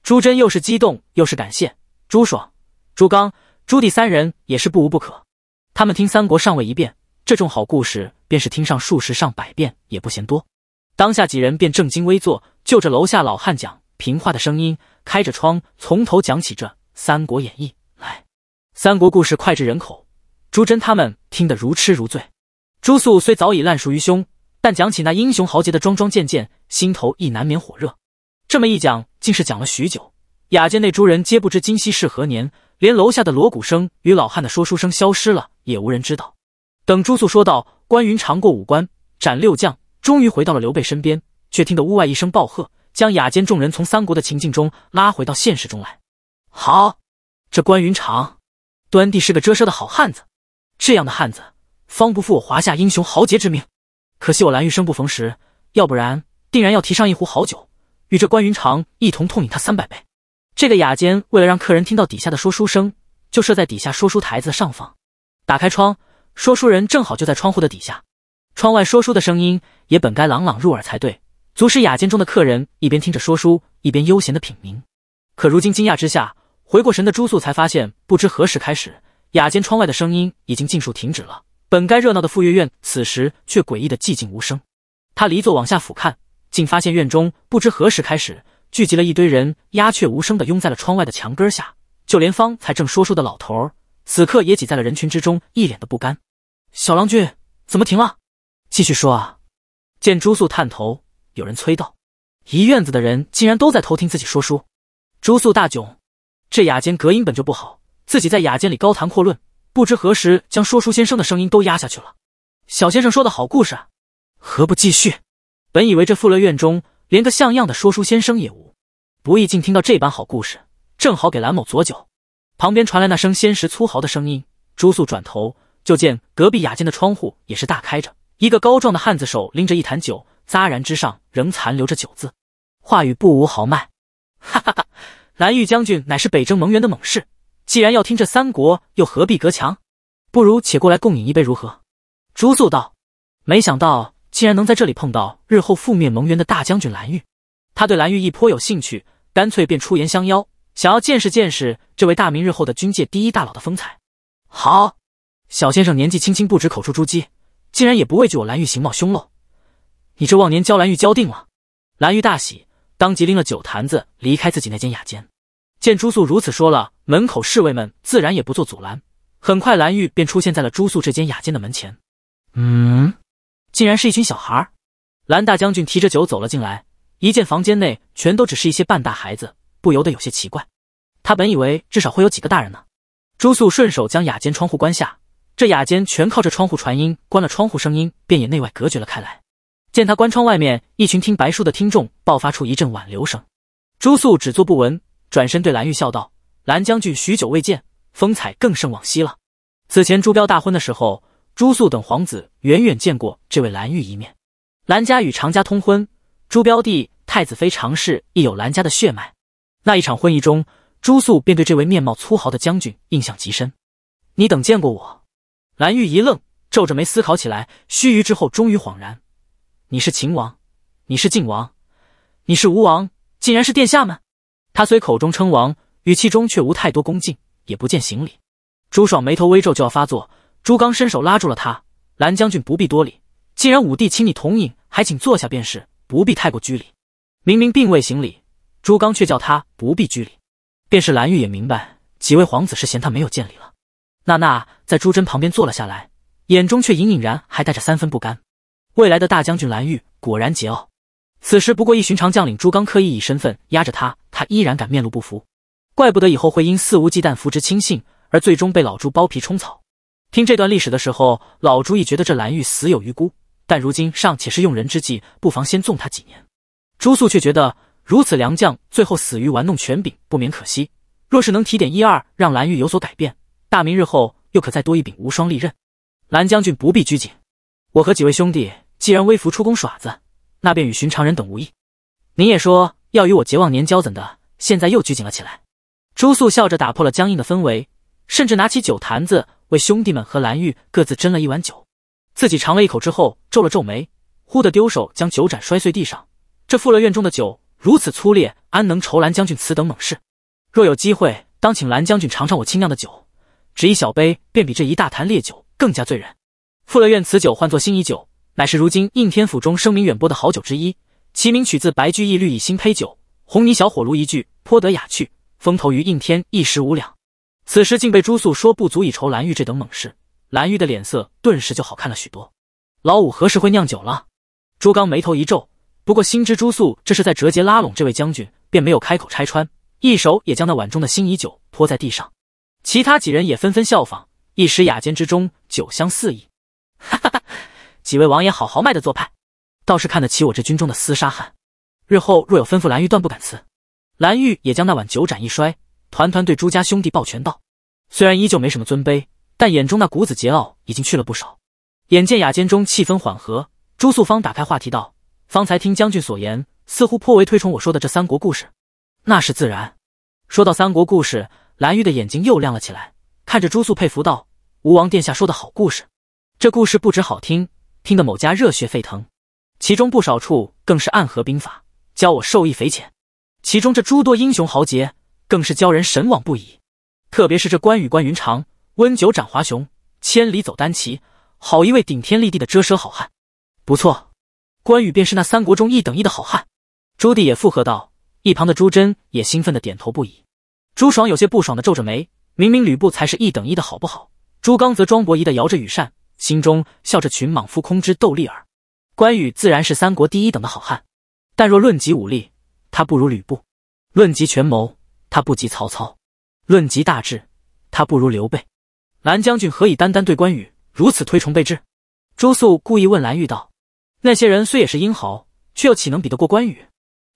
朱桢又是激动又是感谢。朱爽、朱刚、朱棣三人也是不无不可。他们听三国尚未一遍，这种好故事便是听上数十上百遍也不嫌多。当下几人便正襟危坐，就着楼下老汉讲。平话的声音，开着窗，从头讲起这《三国演义》来。三国故事脍炙人口，朱桢他们听得如痴如醉。朱肃虽早已烂熟于胸，但讲起那英雄豪杰的桩桩件件，心头亦难免火热。这么一讲，竟是讲了许久。雅间内诸人皆不知今夕是何年，连楼下的锣鼓声与老汉的说书声消失了，也无人知道。等朱肃说到关云长过五关斩六将，终于回到了刘备身边，却听得屋外一声暴喝。将雅间众人从三国的情境中拉回到现实中来。好，这关云长，端地是个遮遮的好汉子。这样的汉子，方不负我华夏英雄豪杰之名。可惜我蓝玉生不逢时，要不然定然要提上一壶好酒，与这关云长一同痛饮他三百杯。这个雅间为了让客人听到底下的说书声，就设在底下说书台子的上方。打开窗，说书人正好就在窗户的底下，窗外说书的声音也本该朗朗入耳才对。足使雅间中的客人一边听着说书，一边悠闲的品茗。可如今惊讶之下回过神的朱素才发现，不知何时开始，雅间窗外的声音已经尽数停止了。本该热闹的傅月院，此时却诡异的寂静无声。他离座往下俯瞰，竟发现院中不知何时开始聚集了一堆人，鸦雀无声的拥在了窗外的墙根下。就连方才正说书的老头儿，此刻也挤在了人群之中，一脸的不甘。小郎君，怎么停了？继续说啊！见朱素探头。有人催道：“一院子的人竟然都在偷听自己说书。”朱素大窘，这雅间隔音本就不好，自己在雅间里高谈阔论，不知何时将说书先生的声音都压下去了。小先生说的好故事，啊，何不继续？本以为这富乐院中连个像样的说书先生也无，不意竟听到这般好故事，正好给蓝某佐酒。旁边传来那声仙石粗豪的声音。朱素转头，就见隔壁雅间的窗户也是大开着，一个高壮的汉子手拎着一坛酒。扎然之上仍残留着酒渍，话语不无豪迈。哈哈哈，蓝玉将军乃是北征蒙元的猛士，既然要听这三国，又何必隔墙？不如且过来共饮一杯如何？朱肃道。没想到竟然能在这里碰到日后覆灭蒙元的大将军蓝玉，他对蓝玉亦颇有兴趣，干脆便出言相邀，想要见识见识这位大明日后的军界第一大佬的风采。好，小先生年纪轻轻，不止口出珠玑，竟然也不畏惧我蓝玉形貌凶陋。你这忘年交蓝玉交定了，蓝玉大喜，当即拎了酒坛子离开自己那间雅间。见朱素如此说了，门口侍卫们自然也不做阻拦。很快，蓝玉便出现在了朱素这间雅间的门前。嗯，竟然是一群小孩。蓝大将军提着酒走了进来，一见房间内全都只是一些半大孩子，不由得有些奇怪。他本以为至少会有几个大人呢。朱素顺手将雅间窗户关下，这雅间全靠着窗户传音，关了窗户，声音便也内外隔绝了开来。见他关窗，外面一群听白书的听众爆发出一阵挽留声。朱素只坐不闻，转身对蓝玉笑道：“蓝将军许久未见，风采更胜往昔了。此前朱标大婚的时候，朱素等皇子远远见过这位蓝玉一面。蓝家与常家通婚，朱标弟太子妃常氏亦有蓝家的血脉。那一场婚仪中，朱素便对这位面貌粗豪的将军印象极深。你等见过我？”蓝玉一愣，皱着眉思考起来，须臾之后，终于恍然。你是秦王，你是晋王，你是吴王，竟然是殿下们。他虽口中称王，语气中却无太多恭敬，也不见行礼。朱爽眉头微皱，就要发作，朱刚伸手拉住了他。蓝将军不必多礼，既然五弟请你同饮，还请坐下便是，不必太过拘礼。明明并未行礼，朱刚却叫他不必拘礼，便是蓝玉也明白几位皇子是嫌他没有见礼了。娜娜在朱桢旁边坐了下来，眼中却隐隐然还带着三分不甘。未来的大将军蓝玉果然桀骜，此时不过一寻常将领，朱刚刻意以身份压着他，他依然敢面露不服。怪不得以后会因肆无忌惮扶植亲信而最终被老朱剥皮充草。听这段历史的时候，老朱亦觉得这蓝玉死有余辜，但如今尚且是用人之际，不妨先纵他几年。朱肃却觉得如此良将最后死于玩弄权柄，不免可惜。若是能提点一二，让蓝玉有所改变，大明日后又可再多一柄无双利刃。蓝将军不必拘谨，我和几位兄弟。既然微服出宫耍子，那便与寻常人等无异。您也说要与我结忘年交怎的？现在又拘谨了起来。朱肃笑着打破了僵硬的氛围，甚至拿起酒坛子为兄弟们和蓝玉各自斟了一碗酒，自己尝了一口之后皱了皱眉，忽地丢手将酒盏摔碎地上。这富乐院中的酒如此粗劣，安能酬蓝将军此等猛士？若有机会，当请蓝将军尝尝我亲酿的酒，只一小杯便比这一大坛烈酒更加醉人。富乐院此酒唤作心仪酒。乃是如今应天府中声名远播的好酒之一，其名取自白居易“绿蚁新醅酒，红泥小火炉”一句，颇得雅趣，风头于应天一时无两。此时竟被朱肃说不足以酬蓝玉这等猛士，蓝玉的脸色顿时就好看了许多。老五何时会酿酒了？朱刚眉头一皱，不过心知朱肃这是在折节拉拢这位将军，便没有开口拆穿，一手也将那碗中的心仪酒泼在地上，其他几人也纷纷效仿，一时雅间之中酒香四溢。几位王爷好豪迈的做派，倒是看得起我这军中的厮杀汉。日后若有吩咐，蓝玉断不敢辞。蓝玉也将那碗酒盏一摔，团团对朱家兄弟抱拳道：“虽然依旧没什么尊卑，但眼中那骨子桀骜已经去了不少。”眼见雅间中气氛缓和，朱素芳打开话题道：“方才听将军所言，似乎颇为推崇我说的这三国故事。”那是自然。说到三国故事，蓝玉的眼睛又亮了起来，看着朱素佩服道：“吴王殿下说的好故事，这故事不止好听。”听得某家热血沸腾，其中不少处更是暗合兵法，教我受益匪浅。其中这诸多英雄豪杰，更是教人神往不已。特别是这关羽、关云长、温酒斩华雄、千里走单骑，好一位顶天立地的遮蛇好汉。不错，关羽便是那三国中一等一的好汉。朱棣也附和道，一旁的朱桢也兴奋的点头不已。朱爽有些不爽的皱着眉，明明吕布才是一等一的好不好？朱刚则装博夷的摇着羽扇。心中笑着，群莽夫空之斗力耳。关羽自然是三国第一等的好汉，但若论及武力，他不如吕布；论及权谋，他不及曹操；论及大智，他不如刘备。蓝将军何以单单对关羽如此推崇备至？朱肃故意问蓝玉道：“那些人虽也是英豪，却又岂能比得过关羽？”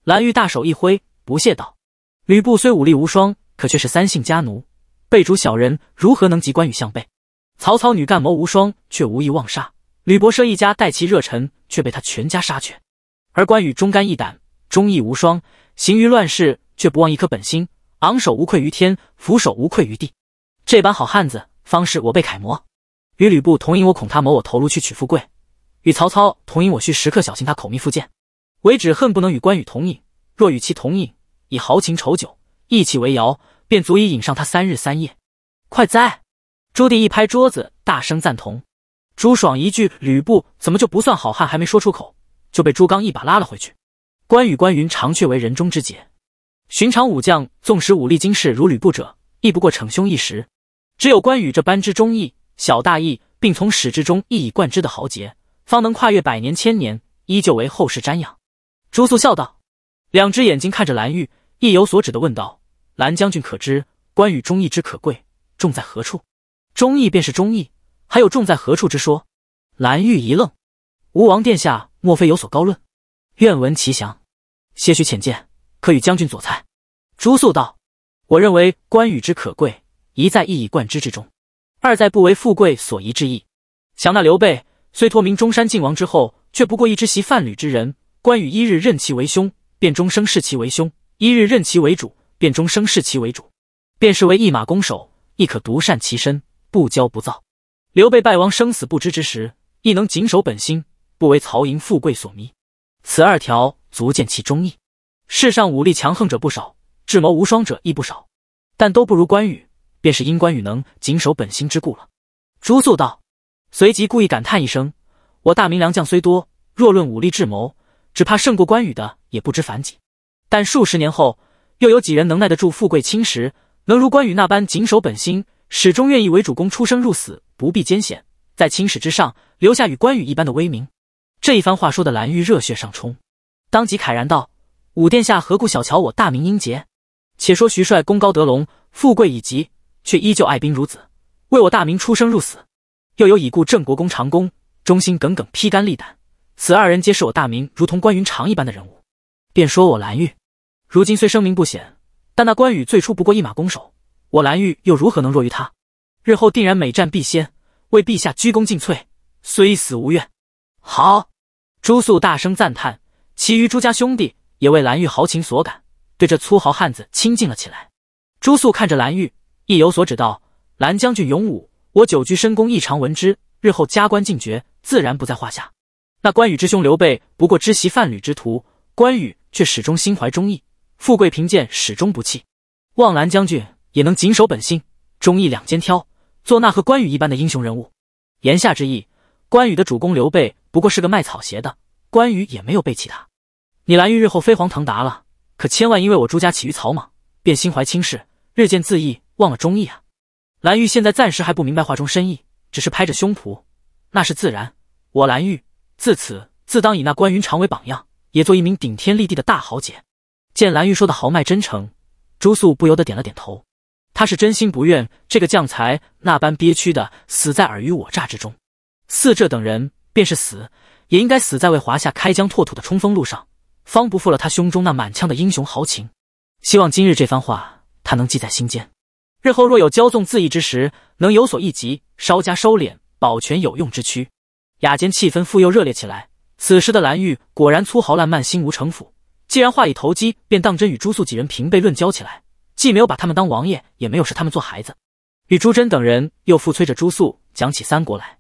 蓝玉大手一挥，不屑道：“吕布虽武力无双，可却是三姓家奴，备主小人，如何能及关羽相背？”曹操女干谋无双，却无意妄杀；吕伯奢一家待其热忱，却被他全家杀却。而关羽忠肝义胆，忠义无双，行于乱世，却不忘一颗本心，昂首无愧于天，俯首无愧于地。这般好汉子，方是我辈楷模。与吕布同饮，我恐他谋我头颅去取富贵；与曹操同饮，我需时刻小心他口蜜腹剑。唯只恨不能与关羽同饮，若与其同饮，以豪情酬酒，义气为肴，便足以饮上他三日三夜。快哉！朱棣一拍桌子，大声赞同。朱爽一句“吕布怎么就不算好汉”，还没说出口，就被朱刚一把拉了回去。关羽、关云长却为人中之杰，寻常武将纵使武力惊世如吕布者，亦不过逞凶一时。只有关羽这般之忠义、小大义，并从始至终一以贯之的豪杰，方能跨越百年千年，依旧为后世瞻仰。朱肃笑道，两只眼睛看着蓝玉，意有所指的问道：“蓝将军可知关羽忠义之可贵，重在何处？”忠义便是忠义，还有重在何处之说？蓝玉一愣，吴王殿下莫非有所高论？愿闻其详。些许浅见，可与将军佐参。朱肃道：“我认为关羽之可贵，一在一以贯之之中，二在不为富贵所宜之意。想那刘备虽托名中山靖王之后，却不过一只袭范履之人。关羽一日任其为兄，便终生视其为兄；一日任其为主，便终生视其为主。便是为一马攻守，亦可独善其身。”不骄不躁，刘备败亡生死不知之时，亦能谨守本心，不为曹营富贵所迷，此二条足见其忠义。世上武力强横者不少，智谋无双者亦不少，但都不如关羽，便是因关羽能谨守本心之故了。朱肃道，随即故意感叹一声：“我大明良将虽多，若论武力智谋，只怕胜过关羽的也不知凡几。但数十年后，又有几人能耐得住富贵侵蚀，能如关羽那般谨守本心？”始终愿意为主公出生入死，不避艰险，在青史之上留下与关羽一般的威名。这一番话说的蓝玉热血上冲，当即慨然道：“武殿下何故小瞧我大明英杰？且说徐帅功高德隆，富贵已极，却依旧爱兵如子，为我大明出生入死。又有已故郑国公长公，忠心耿耿，披肝沥胆。此二人皆是我大明如同关云长一般的人物。便说我蓝玉，如今虽声名不显，但那关羽最初不过一马弓手。”我蓝玉又如何能弱于他？日后定然每战必先，为陛下鞠躬尽瘁，虽死无怨。好，朱肃大声赞叹，其余朱家兄弟也为蓝玉豪情所感，对这粗豪汉子亲近了起来。朱肃看着蓝玉，意有所指道：“蓝将军勇武，我久居深宫，异常闻之。日后加官进爵，自然不在话下。那关羽之兄刘备不过知习范履之徒，关羽却始终心怀忠义，富贵贫贱始终不弃。望蓝将军。”也能谨守本心，忠义两肩挑，做那和关羽一般的英雄人物。言下之意，关羽的主公刘备不过是个卖草鞋的，关羽也没有背弃他。你蓝玉日后飞黄腾达了，可千万因为我朱家起于草莽，便心怀轻视，日渐自意，忘了忠义啊！蓝玉现在暂时还不明白话中深意，只是拍着胸脯，那是自然。我蓝玉自此自当以那关云长为榜样，也做一名顶天立地的大豪杰。见蓝玉说的豪迈真诚，朱肃不由得点了点头。他是真心不愿这个将才那般憋屈的死在尔虞我诈之中，似这等人便是死，也应该死在为华夏开疆拓土的冲锋路上，方不负了他胸中那满腔的英雄豪情。希望今日这番话他能记在心间，日后若有骄纵自意之时，能有所一及，稍加收敛，保全有用之躯。雅间气氛复又热烈起来。此时的蓝玉果然粗豪烂漫，心无城府。既然话已投机，便当真与朱肃几人平辈论交起来。既没有把他们当王爷，也没有视他们做孩子，与朱桢等人又复催着朱肃讲起三国来，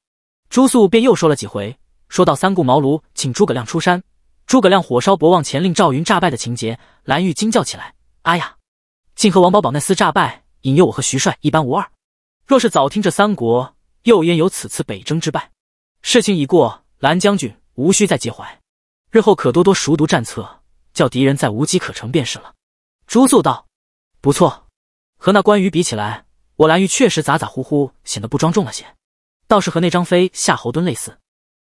朱肃便又说了几回，说到三顾茅庐请诸葛亮出山，诸葛亮火烧博望前令赵云诈败的情节，蓝玉惊叫起来：“哎呀，竟和王宝宝那厮诈败引诱我和徐帅一般无二！若是早听这三国，又焉有此次北征之败？事情已过，蓝将军无需再介怀，日后可多多熟读战策，叫敌人再无机可乘便是了。”朱肃道。不错，和那关羽比起来，我蓝玉确实咋咋呼呼，显得不庄重了些。倒是和那张飞、夏侯惇类似。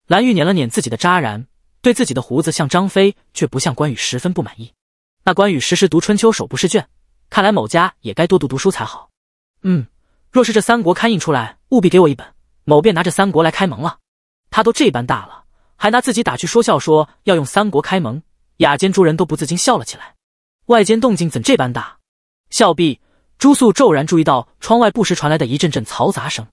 蓝玉捻了捻自己的扎然，对自己的胡子像张飞却不像关羽，十分不满意。那关羽时时读《春秋》，手不释卷，看来某家也该多读读书才好。嗯，若是这《三国》刊印出来，务必给我一本，某便拿着《三国》来开蒙了。他都这般大了，还拿自己打趣说笑，说要用《三国》开蒙，雅间诸人都不自禁笑了起来。外间动静怎这般大？笑毕，朱素骤然注意到窗外不时传来的一阵阵嘈杂声。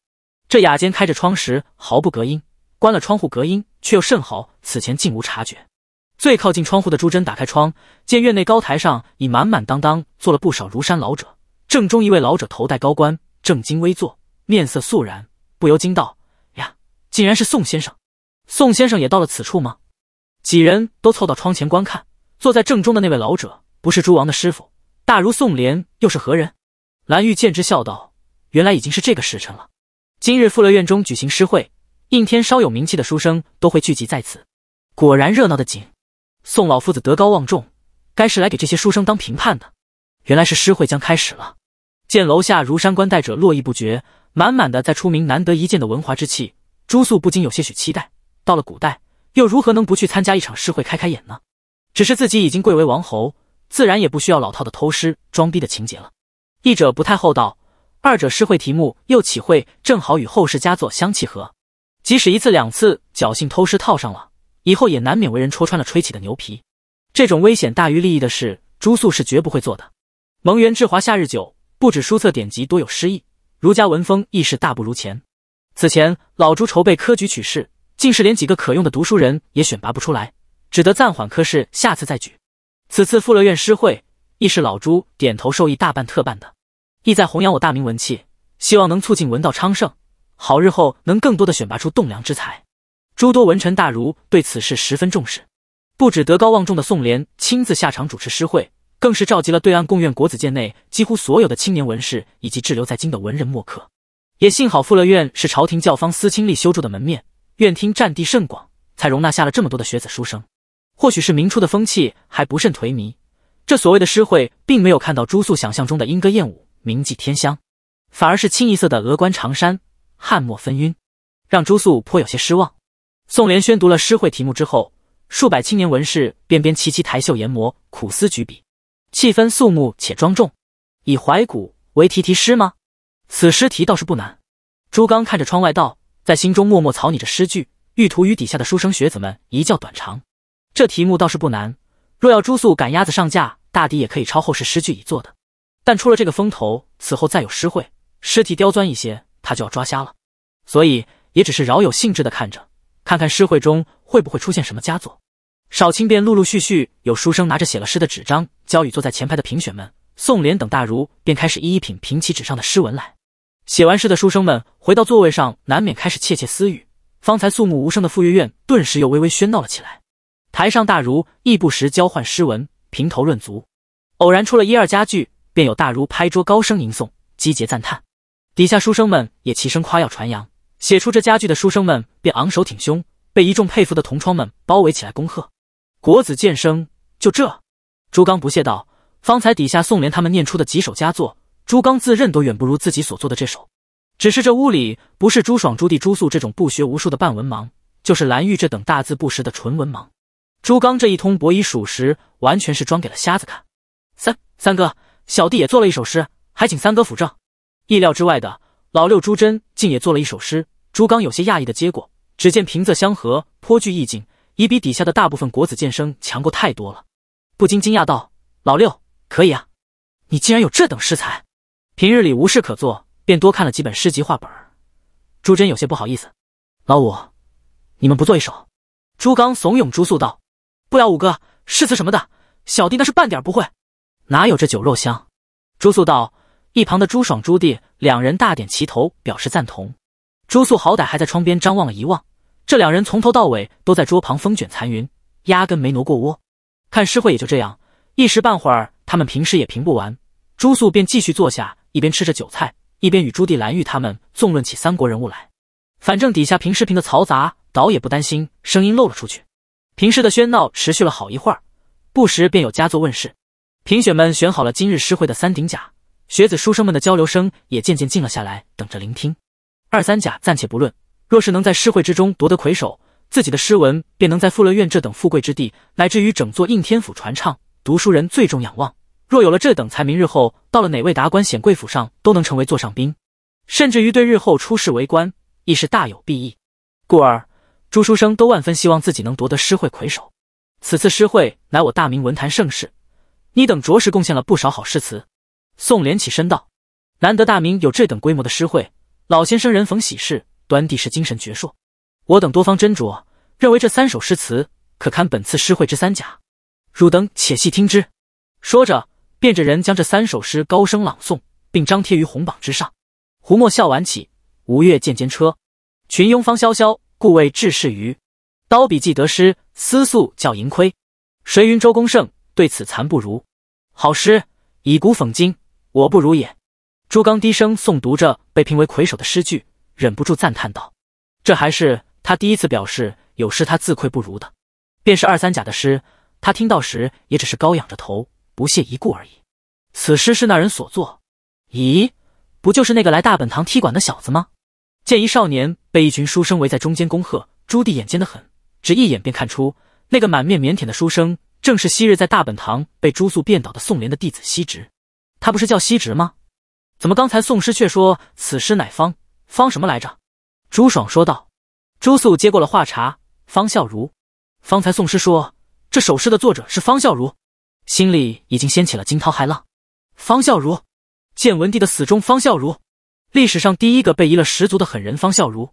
这雅间开着窗时毫不隔音，关了窗户隔音却又甚好，此前竟无察觉。最靠近窗户的朱桢打开窗，见院内高台上已满满当当坐了不少如山老者，正中一位老者头戴高冠，正襟危坐，面色肃然，不由惊道：“呀，竟然是宋先生！宋先生也到了此处吗？”几人都凑到窗前观看，坐在正中的那位老者，不是朱王的师傅。大如宋濂又是何人？蓝玉见之笑道：“原来已经是这个时辰了。今日富乐院中举行诗会，应天稍有名气的书生都会聚集在此，果然热闹的紧。宋老夫子德高望重，该是来给这些书生当评判的。原来是诗会将开始了。见楼下如山观待者络绎不绝，满满的在出名难得一见的文华之气。朱素不禁有些许期待。到了古代，又如何能不去参加一场诗会开开眼呢？只是自己已经贵为王侯。”自然也不需要老套的偷师装逼的情节了。一者不太厚道，二者诗会题目又岂会正好与后世佳作相契合？即使一次两次侥幸偷师套上了，以后也难免为人戳穿了吹起的牛皮。这种危险大于利益的事，朱肃是绝不会做的。蒙元志华夏日久，不止书册典籍多有诗意，儒家文风亦是大不如前。此前老朱筹备科举取士，竟是连几个可用的读书人也选拔不出来，只得暂缓科试，下次再举。此次富乐院诗会，亦是老朱点头授意大办特办的，意在弘扬我大明文气，希望能促进文道昌盛，好日后能更多的选拔出栋梁之才。诸多文臣大儒对此事十分重视，不止德高望重的宋濂亲自下场主持诗会，更是召集了对岸贡院、国子监内几乎所有的青年文士，以及滞留在京的文人墨客。也幸好富乐院是朝廷教坊司亲力修筑的门面，院厅占地甚广，才容纳下了这么多的学子书生。或许是明初的风气还不甚颓靡，这所谓的诗会，并没有看到朱素想象中的莺歌燕舞、名妓天香，反而是清一色的峨冠长衫、翰墨纷纭，让朱素颇有些失望。宋濂宣读了诗会题目之后，数百青年文士便边齐齐抬袖研磨，苦思举笔，气氛肃穆且庄重。以怀古为题题诗吗？此诗题倒是不难。朱刚看着窗外道，在心中默默草拟着诗句，欲图与底下的书生学子们一较短长。这题目倒是不难，若要朱肃赶鸭子上架，大抵也可以抄后世诗句以作的。但出了这个风头，此后再有诗会，诗题刁钻一些，他就要抓瞎了。所以也只是饶有兴致的看着，看看诗会中会不会出现什么佳作。少卿便陆陆续续有书生拿着写了诗的纸张交与坐在前排的评选们，宋濂等大儒便开始一一品评起纸上的诗文来。写完诗的书生们回到座位上，难免开始窃窃私语。方才肃穆无声的傅月院，顿时又微微喧闹了起来。台上大儒亦不时交换诗文，评头论足，偶然出了一二佳句，便有大儒拍桌高声吟诵，击节赞叹。底下书生们也齐声夸耀传扬。写出这佳句的书生们便昂首挺胸，被一众佩服的同窗们包围起来恭贺。国子监生就这，朱刚不屑道：“方才底下宋濂他们念出的几首佳作，朱刚自认都远不如自己所做的这首。只是这屋里不是朱爽、朱棣、朱肃这种不学无术的半文盲，就是蓝玉这等大字不识的纯文盲。”朱刚这一通博弈，属实完全是装给了瞎子看。三三哥，小弟也做了一首诗，还请三哥斧正。意料之外的，老六朱真竟也做了一首诗。朱刚有些讶异的接过，只见平仄相合，颇具意境，已比底下的大部分国子监生强过太多了，不禁惊讶道：“老六可以啊，你竟然有这等诗才。平日里无事可做，便多看了几本诗集画本。”朱真有些不好意思。老五，你们不做一首？朱刚怂恿朱素道。不了，五哥，誓词什么的，小弟那是半点不会。哪有这酒肉香？朱肃道。一旁的朱爽、朱棣两人大点齐头，表示赞同。朱肃好歹还在窗边张望了一望。这两人从头到尾都在桌旁风卷残云，压根没挪过窝。看诗会也就这样，一时半会儿他们平时也评不完。朱肃便继续坐下，一边吃着酒菜，一边与朱棣、蓝玉他们纵论起三国人物来。反正底下评诗评的嘈杂，倒也不担心声音漏了出去。平时的喧闹持续了好一会儿，不时便有佳作问世。评选们选好了今日诗会的三顶甲，学子书生们的交流声也渐渐静了下来，等着聆听。二三甲暂且不论，若是能在诗会之中夺得魁首，自己的诗文便能在富乐院这等富贵之地，乃至于整座应天府传唱。读书人最重仰望，若有了这等才，名，日后到了哪位达官显贵府上，都能成为座上宾，甚至于对日后出仕为官，亦是大有裨益。故而。诸书生都万分希望自己能夺得诗会魁首。此次诗会乃我大明文坛盛事，你等着实贡献了不少好诗词。宋濂起身道：“难得大明有这等规模的诗会，老先生人逢喜事，端地是精神矍铄。我等多方斟酌，认为这三首诗词可堪本次诗会之三甲。汝等且细听之。”说着，便着人将这三首诗高声朗诵，并张贴于红榜之上。胡墨笑挽起，吴越见间车，群庸方萧萧。故谓治世愚，刀笔记得失，思素较盈亏。谁云周公胜？对此惭不如。好诗，以古讽今，我不如也。朱刚低声诵读着被评为魁首的诗句，忍不住赞叹道：“这还是他第一次表示有诗他自愧不如的。便是二三甲的诗，他听到时也只是高仰着头，不屑一顾而已。”此诗是那人所作？咦，不就是那个来大本堂踢馆的小子吗？见一少年被一群书生围在中间恭贺，朱棣眼尖的很，只一眼便看出那个满面腼腆的书生正是昔日在大本堂被朱肃变倒的宋濂的弟子西直。他不是叫西直吗？怎么刚才宋诗却说此诗乃方方什么来着？朱爽说道。朱肃接过了话茬：“方孝孺。”方才宋诗说这首诗的作者是方孝孺，心里已经掀起了惊涛骇浪。方孝孺，建文帝的死忠，方孝孺。历史上第一个被遗了十足的狠人方孝孺，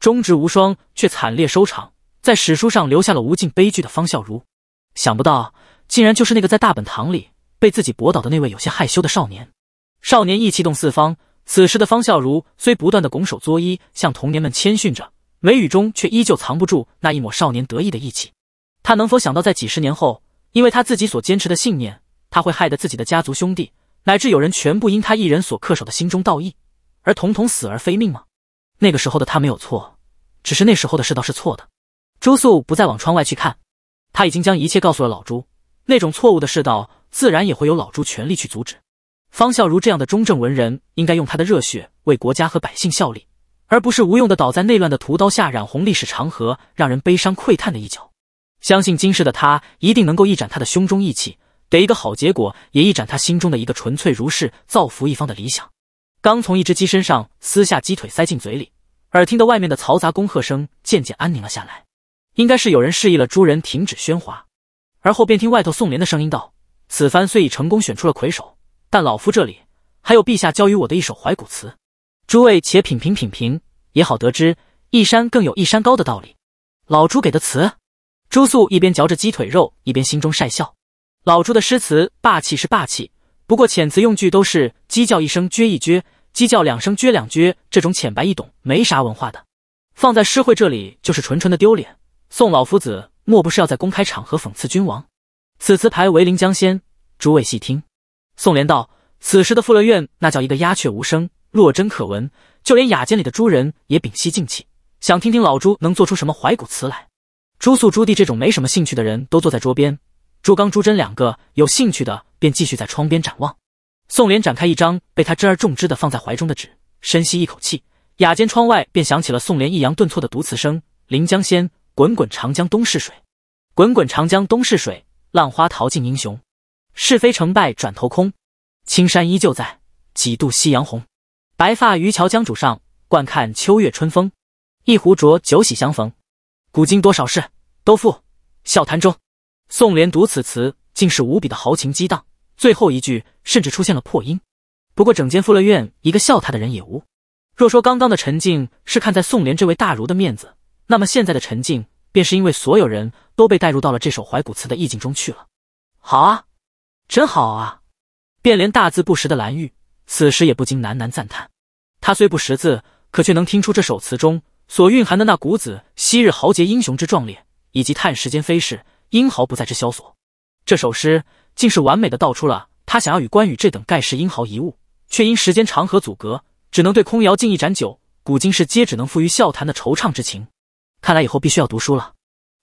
忠直无双却惨烈收场，在史书上留下了无尽悲剧的方孝孺，想不到竟然就是那个在大本堂里被自己驳倒的那位有些害羞的少年。少年意气动四方，此时的方孝孺虽不断的拱手作揖，向童年们谦逊着，眉宇中却依旧藏不住那一抹少年得意的意气。他能否想到，在几十年后，因为他自己所坚持的信念，他会害得自己的家族兄弟乃至有人全部因他一人所恪守的心中道义？而统统死而非命吗？那个时候的他没有错，只是那时候的世道是错的。朱素不再往窗外去看，他已经将一切告诉了老朱。那种错误的世道，自然也会有老朱全力去阻止。方孝孺这样的中正文人，应该用他的热血为国家和百姓效力，而不是无用的倒在内乱的屠刀下，染红历史长河，让人悲伤喟叹的一角。相信今世的他，一定能够一展他的胸中义气，得一个好结果，也一展他心中的一个纯粹如是造福一方的理想。刚从一只鸡身上撕下鸡腿塞进嘴里，耳听到外面的嘈杂恭贺声渐渐安宁了下来，应该是有人示意了诸人停止喧哗。而后便听外头宋濂的声音道：“此番虽已成功选出了魁首，但老夫这里还有陛下交于我的一首怀古词，诸位且品评品评，也好得知‘一山更有一山高’的道理。”老朱给的词，朱肃一边嚼着鸡腿肉，一边心中晒笑，老朱的诗词霸气是霸气。不过遣词用句都是鸡叫一声撅一撅，鸡叫两声撅两撅，这种浅白易懂，没啥文化的，放在诗会这里就是纯纯的丢脸。宋老夫子莫不是要在公开场合讽刺君王？此词牌为《临江仙》，诸位细听。宋濂道：“此时的富乐院那叫一个鸦雀无声，落针可闻，就连雅间里的诸人也屏息静气，想听听老朱能做出什么怀古词来。”朱肃、朱棣这种没什么兴趣的人都坐在桌边，朱刚、朱真两个有兴趣的。便继续在窗边展望。宋濂展开一张被他珍而重之的放在怀中的纸，深吸一口气，雅间窗外便响起了宋濂抑扬顿挫的读词声：“临江仙，滚滚长江东逝水，滚滚长江东逝水，浪花淘尽英雄，是非成败转头空，青山依旧在，几度夕阳红。白发渔樵江渚上，惯看秋月春风。一壶浊酒喜相逢，古今多少事，都付笑谈中。”宋濂读此词，竟是无比的豪情激荡。最后一句甚至出现了破音，不过整间富乐院一个笑他的人也无。若说刚刚的陈静是看在宋濂这位大儒的面子，那么现在的陈静便是因为所有人都被带入到了这首怀古词的意境中去了。好啊，真好啊！便连大字不识的蓝玉此时也不禁喃喃赞叹。他虽不识字，可却能听出这首词中所蕴含的那股子昔日豪杰英雄之壮烈，以及叹时间飞逝，英豪不在之萧索。这首诗。竟是完美的道出了他想要与关羽这等盖世英豪一物，却因时间长河阻隔，只能对空遥敬一盏酒。古今世皆只能付于笑谈的惆怅之情。看来以后必须要读书了，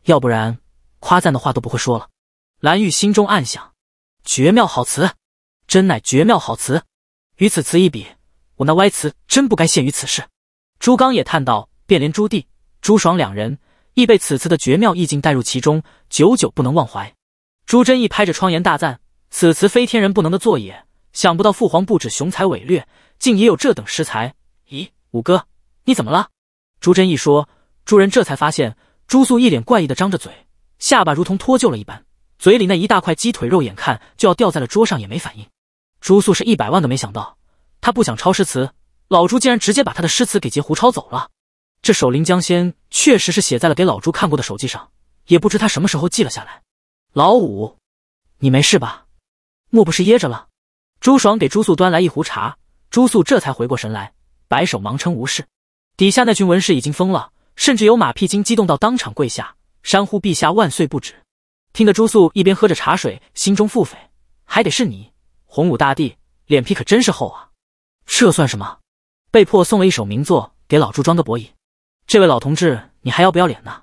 要不然夸赞的话都不会说了。蓝玉心中暗想，绝妙好词，真乃绝妙好词。与此词一比，我那歪词真不该陷于此事。朱刚也叹道，便连朱棣、朱爽两人亦被此词的绝妙意境带入其中，久久不能忘怀。朱贞一拍着窗沿大赞：“此词非天人不能的作也。想不到父皇不止雄才伟略，竟也有这等诗才。”咦，五哥，你怎么了？”朱贞一说。朱人这才发现，朱素一脸怪异的张着嘴，下巴如同脱臼了一般，嘴里那一大块鸡腿肉眼看就要掉在了桌上，也没反应。朱素是一百万都没想到，他不想抄诗词，老朱竟然直接把他的诗词给截胡抄走了。这首《临江仙》确实是写在了给老朱看过的手机上，也不知他什么时候记了下来。老五，你没事吧？莫不是噎着了？朱爽给朱肃端来一壶茶，朱肃这才回过神来，摆手忙称无事。底下那群文士已经疯了，甚至有马屁精激动到当场跪下，山呼陛下万岁不止。听得朱肃一边喝着茶水，心中腹诽：还得是你，洪武大帝，脸皮可真是厚啊！这算什么？被迫送了一首名作给老朱装个博引。这位老同志，你还要不要脸呢？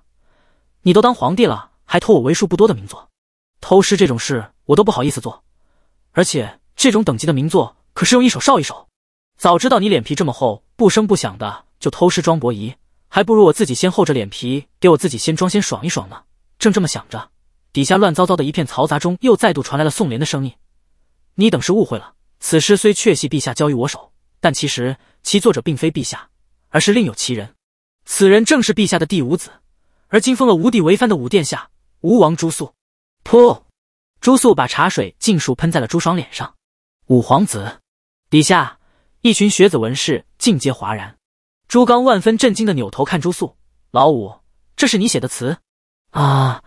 你都当皇帝了，还偷我为数不多的名作？偷师这种事，我都不好意思做，而且这种等级的名作，可是用一首少一首。早知道你脸皮这么厚，不声不响的就偷师装博仪，还不如我自己先厚着脸皮，给我自己先装先爽一爽呢。正这么想着，底下乱糟糟的一片嘈杂中，又再度传来了宋濂的声音：“你等是误会了，此诗虽确系陛下交于我手，但其实其作者并非陛下，而是另有其人。此人正是陛下的第五子，而今封了吴地为藩的武殿下、吴王朱肃。”噗！朱素把茶水尽数喷在了朱爽脸上。五皇子底下一群学子文士尽皆哗然。朱刚万分震惊的扭头看朱素，老五，这是你写的词啊？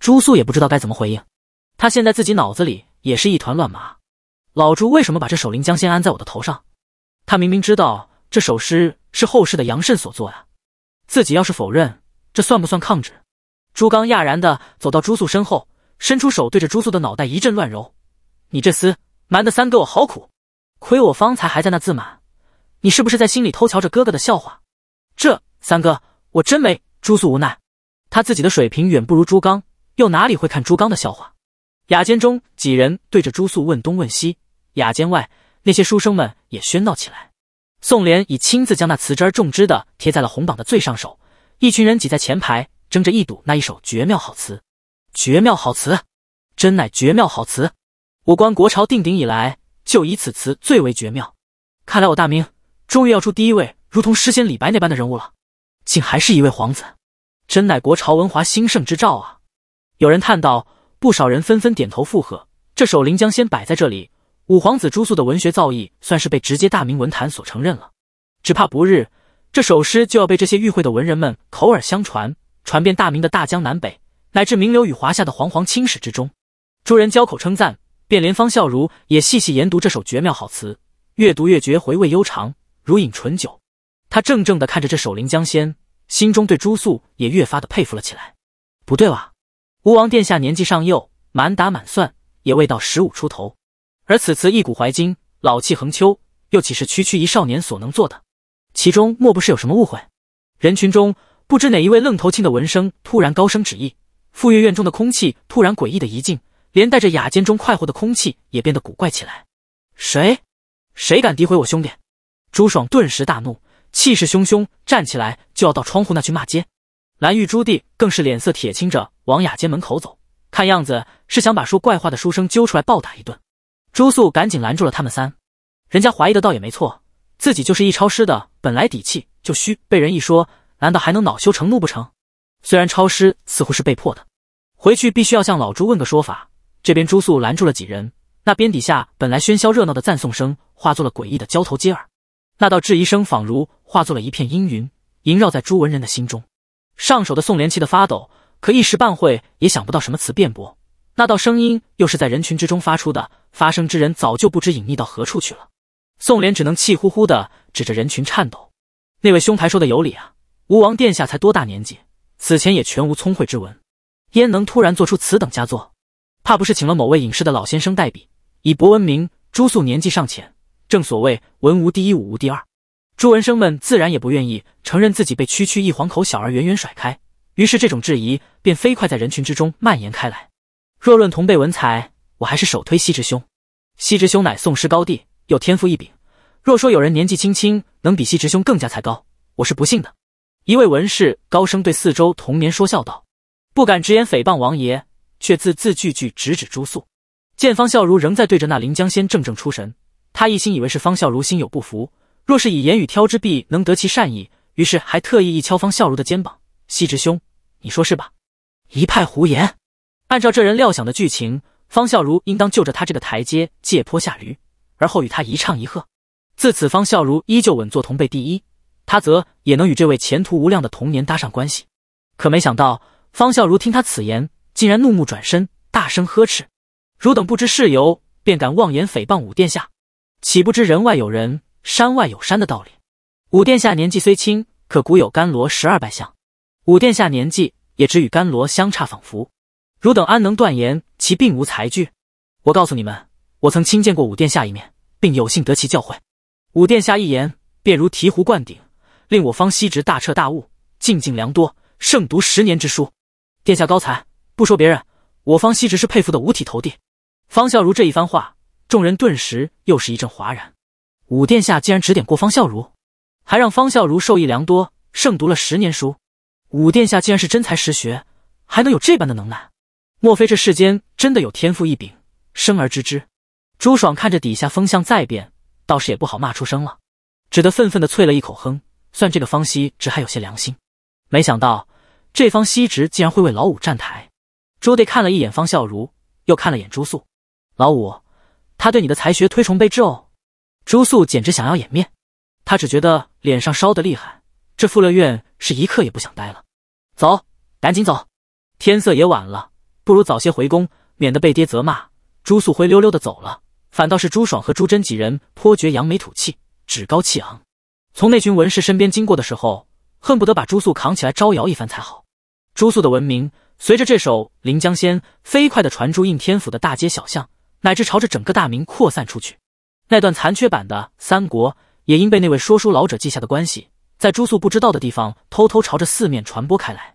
朱素也不知道该怎么回应，他现在自己脑子里也是一团乱麻。老朱为什么把这首《临江仙》安在我的头上？他明明知道这首诗是后世的杨慎所作呀！自己要是否认，这算不算抗旨？朱刚讶然的走到朱素身后。伸出手对着朱素的脑袋一阵乱揉，你这厮瞒得三哥我好苦，亏我方才还在那自满，你是不是在心里偷瞧着哥哥的笑话？这三哥我真没。朱素无奈，他自己的水平远不如朱刚，又哪里会看朱刚的笑话？雅间中几人对着朱素问东问西，雅间外那些书生们也喧闹起来。宋濂已亲自将那瓷枝儿重枝的贴在了红榜的最上首，一群人挤在前排争着一睹那一首绝妙好词。绝妙好词，真乃绝妙好词！我观国朝定鼎以来，就以此词最为绝妙。看来我大明终于要出第一位如同诗仙李白那般的人物了，竟还是一位皇子，真乃国朝文华兴盛之兆啊！有人叹道，不少人纷纷点头附和。这首《临江仙》摆在这里，五皇子朱肃的文学造诣算是被直接大明文坛所承认了。只怕不日，这首诗就要被这些与会的文人们口耳相传，传遍大明的大江南北。乃至名流与华夏的煌煌青史之中，诸人交口称赞，便连方孝孺也细细研读这首绝妙好词，越读越觉回味悠长，如饮醇酒。他怔怔地看着这首《临江仙》，心中对朱素也越发的佩服了起来。不对哇，吴王殿下年纪尚幼，满打满算也未到十五出头，而此词一古怀今，老气横秋，又岂是区区一少年所能做的？其中莫不是有什么误会？人群中不知哪一位愣头青的闻声突然高声旨意，富月院中的空气突然诡异的一静，连带着雅间中快活的空气也变得古怪起来。谁？谁敢诋毁我兄弟？朱爽顿时大怒，气势汹汹站起来就要到窗户那去骂街。蓝玉朱棣更是脸色铁青着往雅间门口走，看样子是想把说怪话的书生揪出来暴打一顿。朱素赶紧拦住了他们三，人家怀疑的倒也没错，自己就是一抄诗的，本来底气就虚，被人一说，难道还能恼羞成怒不成？虽然超师似乎是被迫的，回去必须要向老朱问个说法。这边朱素拦住了几人，那边底下本来喧嚣热闹的赞颂声，化作了诡异的交头接耳。那道质疑声仿如化作了一片阴云，萦绕在朱文人的心中。上手的宋濂气得发抖，可一时半会也想不到什么词辩驳。那道声音又是在人群之中发出的，发声之人早就不知隐匿到何处去了。宋濂只能气呼呼地指着人群颤抖：“那位兄台说的有理啊，吴王殿下才多大年纪？”此前也全无聪慧之文，焉能突然做出此等佳作？怕不是请了某位隐士的老先生代笔？以博文名，朱肃年纪尚浅，正所谓文无第一，武无第二，朱文生们自然也不愿意承认自己被区区一黄口小儿远远甩开。于是，这种质疑便飞快在人群之中蔓延开来。若论同辈文才，我还是首推西直兄。西直兄乃宋诗高弟，又天赋异禀。若说有人年纪轻轻能比西直兄更加才高，我是不信的。一位文士高声对四周同年说笑道：“不敢直言诽谤王爷，却字字句句直指朱肃。”见方孝孺仍在对着那临江仙怔怔出神，他一心以为是方孝孺心有不服，若是以言语挑之，必能得其善意。于是还特意一敲方孝孺的肩膀：“西直兄，你说是吧？”一派胡言！按照这人料想的剧情，方孝孺应当就着他这个台阶借坡下驴，而后与他一唱一和。自此，方孝孺依旧稳坐同辈第一。他则也能与这位前途无量的童年搭上关系，可没想到方孝孺听他此言，竟然怒目转身，大声呵斥：“汝等不知事由，便敢妄言诽谤武殿下，岂不知人外有人，山外有山的道理？武殿下年纪虽轻，可古有甘罗十二拜相，武殿下年纪也只与甘罗相差仿佛，汝等安能断言其并无才具？我告诉你们，我曾亲见过武殿下一面，并有幸得其教诲，武殿下一言便如醍醐灌顶。”令我方西直大彻大悟，进进良多，胜读十年之书。殿下高才，不说别人，我方西直是佩服的五体投地。方孝孺这一番话，众人顿时又是一阵哗然。五殿下竟然指点过方孝孺，还让方孝孺受益良多，胜读了十年书。五殿下竟然是真才实学，还能有这般的能耐？莫非这世间真的有天赋异禀，生而知之？朱爽看着底下风向再变，倒是也不好骂出声了，只得愤愤的啐了一口，哼。算这个方希直还有些良心，没想到这方希直竟然会为老五站台。朱棣看了一眼方孝孺，又看了眼朱素。老五，他对你的才学推崇备至哦。朱素简直想要掩面，他只觉得脸上烧得厉害，这富乐院是一刻也不想待了，走，赶紧走。天色也晚了，不如早些回宫，免得被爹责骂。朱素灰溜溜的走了，反倒是朱爽和朱贞几人颇觉扬眉吐气，趾高气昂。从那群文士身边经过的时候，恨不得把朱素扛起来招摇一番才好。朱素的文明随着这首《临江仙》飞快地传诸应天府的大街小巷，乃至朝着整个大明扩散出去。那段残缺版的《三国》也因被那位说书老者记下的关系，在朱素不知道的地方偷偷朝着四面传播开来。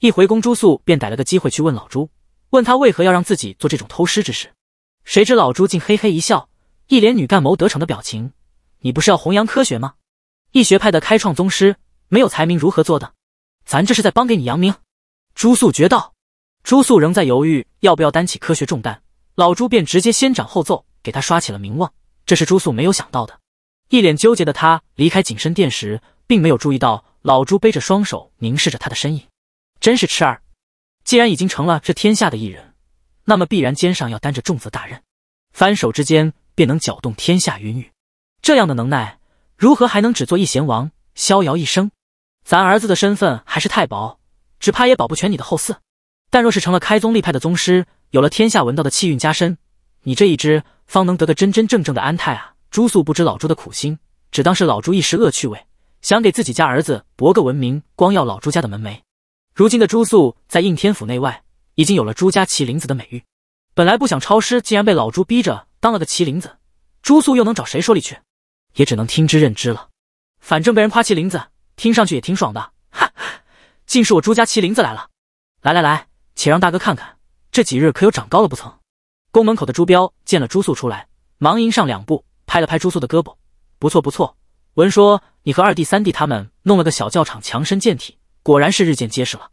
一回宫，朱素便逮了个机会去问老朱，问他为何要让自己做这种偷师之事。谁知老朱竟嘿嘿一笑，一脸女干谋得逞的表情：“你不是要弘扬科学吗？”易学派的开创宗师没有才名如何做的？咱这是在帮给你扬名。朱素绝道，朱素仍在犹豫要不要担起科学重担，老朱便直接先斩后奏，给他刷起了名望。这是朱素没有想到的，一脸纠结的他离开景深殿时，并没有注意到老朱背着双手凝视着他的身影。真是痴儿，既然已经成了这天下的一人，那么必然肩上要担着重责大任，翻手之间便能搅动天下云雨，这样的能耐。如何还能只做一贤王，逍遥一生？咱儿子的身份还是太薄，只怕也保不全你的后嗣。但若是成了开宗立派的宗师，有了天下文道的气运加身，你这一支方能得个真真正正的安泰啊！朱素不知老朱的苦心，只当是老朱一时恶趣味，想给自己家儿子博个文明，光耀老朱家的门楣。如今的朱素在应天府内外已经有了朱家麒麟子的美誉，本来不想抄师，竟然被老朱逼着当了个麒麟子，朱素又能找谁说理去？也只能听之任之了。反正被人夸麒麟子，听上去也挺爽的。哈哈，竟是我朱家麒麟子来了！来来来，且让大哥看看，这几日可有长高了不曾？宫门口的朱标见了朱素出来，忙迎上两步，拍了拍朱素的胳膊：“不错不错，闻说你和二弟、三弟他们弄了个小教场，强身健体，果然是日渐结实了。”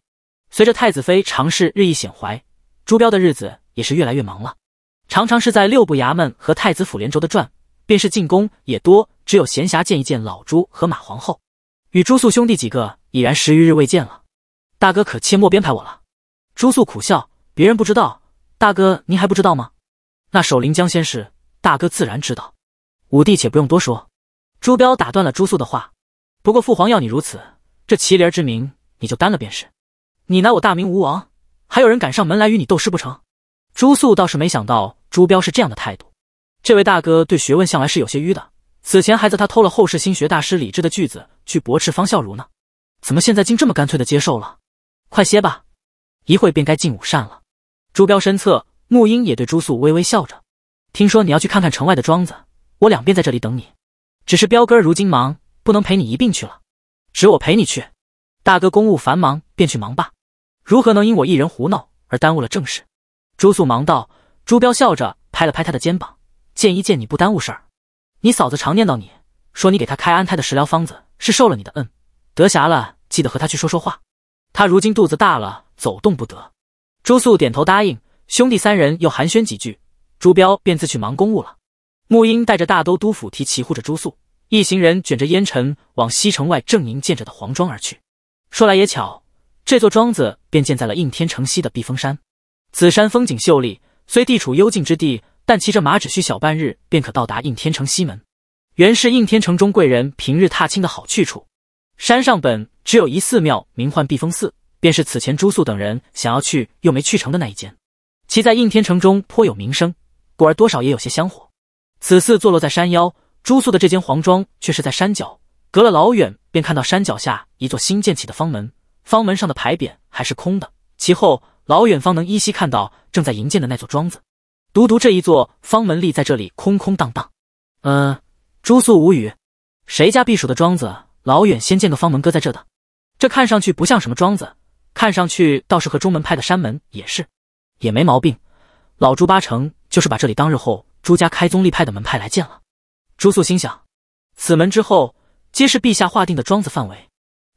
随着太子妃常试日益显怀，朱标的日子也是越来越忙了，常常是在六部衙门和太子府连轴的转，便是进宫也多。只有闲暇见一见老朱和马皇后，与朱素兄弟几个已然十余日未见了。大哥可切莫编排我了。朱素苦笑，别人不知道，大哥您还不知道吗？那守陵江仙士，大哥自然知道。五弟且不用多说。朱标打断了朱素的话。不过父皇要你如此，这麒麟之名你就担了便是。你乃我大明吴王，还有人敢上门来与你斗诗不成？朱素倒是没想到朱标是这样的态度。这位大哥对学问向来是有些迂的。此前还在他偷了后世心学大师李治的句子去驳斥方孝孺呢，怎么现在竟这么干脆的接受了？快歇吧，一会便该进午膳了。朱标身侧，沐英也对朱素微微笑着。听说你要去看看城外的庄子，我两便在这里等你。只是彪哥如今忙，不能陪你一并去了，只我陪你去。大哥公务繁忙，便去忙吧。如何能因我一人胡闹而耽误了正事？朱素忙道。朱标笑着拍了拍他的肩膀，见一见你不耽误事儿。你嫂子常念叨你，说你给她开安胎的食疗方子是受了你的。恩，得暇了，记得和她去说说话。她如今肚子大了，走动不得。朱素点头答应。兄弟三人又寒暄几句，朱标便自去忙公务了。沐英带着大都督府提齐护着朱素，一行人，卷着烟尘往西城外正营建着的黄庄而去。说来也巧，这座庄子便建在了应天城西的避风山。此山风景秀丽，虽地处幽静之地。但骑着马只需小半日便可到达应天城西门，原是应天城中贵人平日踏青的好去处。山上本只有一寺庙，名唤避风寺，便是此前朱素等人想要去又没去成的那一间。其在应天城中颇有名声，故而多少也有些香火。此寺坐落在山腰，朱素的这间黄庄却是在山脚，隔了老远便看到山脚下一座新建起的方门，方门上的牌匾还是空的。其后老远方能依稀看到正在营建的那座庄子。独独这一座方门立在这里，空空荡荡。嗯，朱素无语，谁家避暑的庄子，老远先建个方门搁在这的？这看上去不像什么庄子，看上去倒是和中门派的山门也是，也没毛病。老朱八成就是把这里当日后朱家开宗立派的门派来建了。朱素心想，此门之后皆是陛下划定的庄子范围。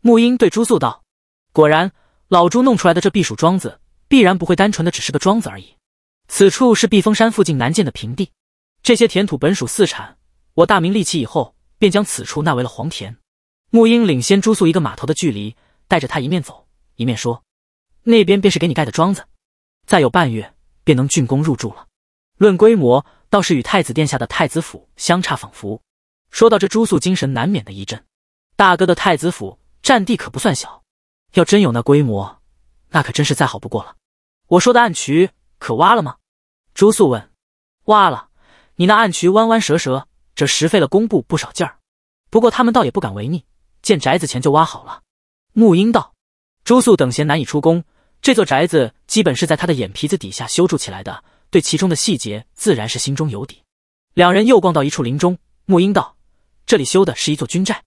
沐英对朱素道：“果然，老朱弄出来的这避暑庄子，必然不会单纯的只是个庄子而已。”此处是避风山附近南涧的平地，这些田土本属四产，我大明立起以后，便将此处纳为了黄田。沐英领先朱肃一个码头的距离，带着他一面走一面说：“那边便是给你盖的庄子，再有半月便能竣工入住了。论规模，倒是与太子殿下的太子府相差仿佛。”说到这，朱肃精神难免的一震：“大哥的太子府占地可不算小，要真有那规模，那可真是再好不过了。”我说的暗渠。可挖了吗？朱肃问。挖了，你那暗渠弯弯蛇蛇，这实费了工部不少劲儿。不过他们倒也不敢违逆，建宅子前就挖好了。沐英道。朱肃等闲难以出宫，这座宅子基本是在他的眼皮子底下修筑起来的，对其中的细节自然是心中有底。两人又逛到一处林中，沐英道：“这里修的是一座军寨，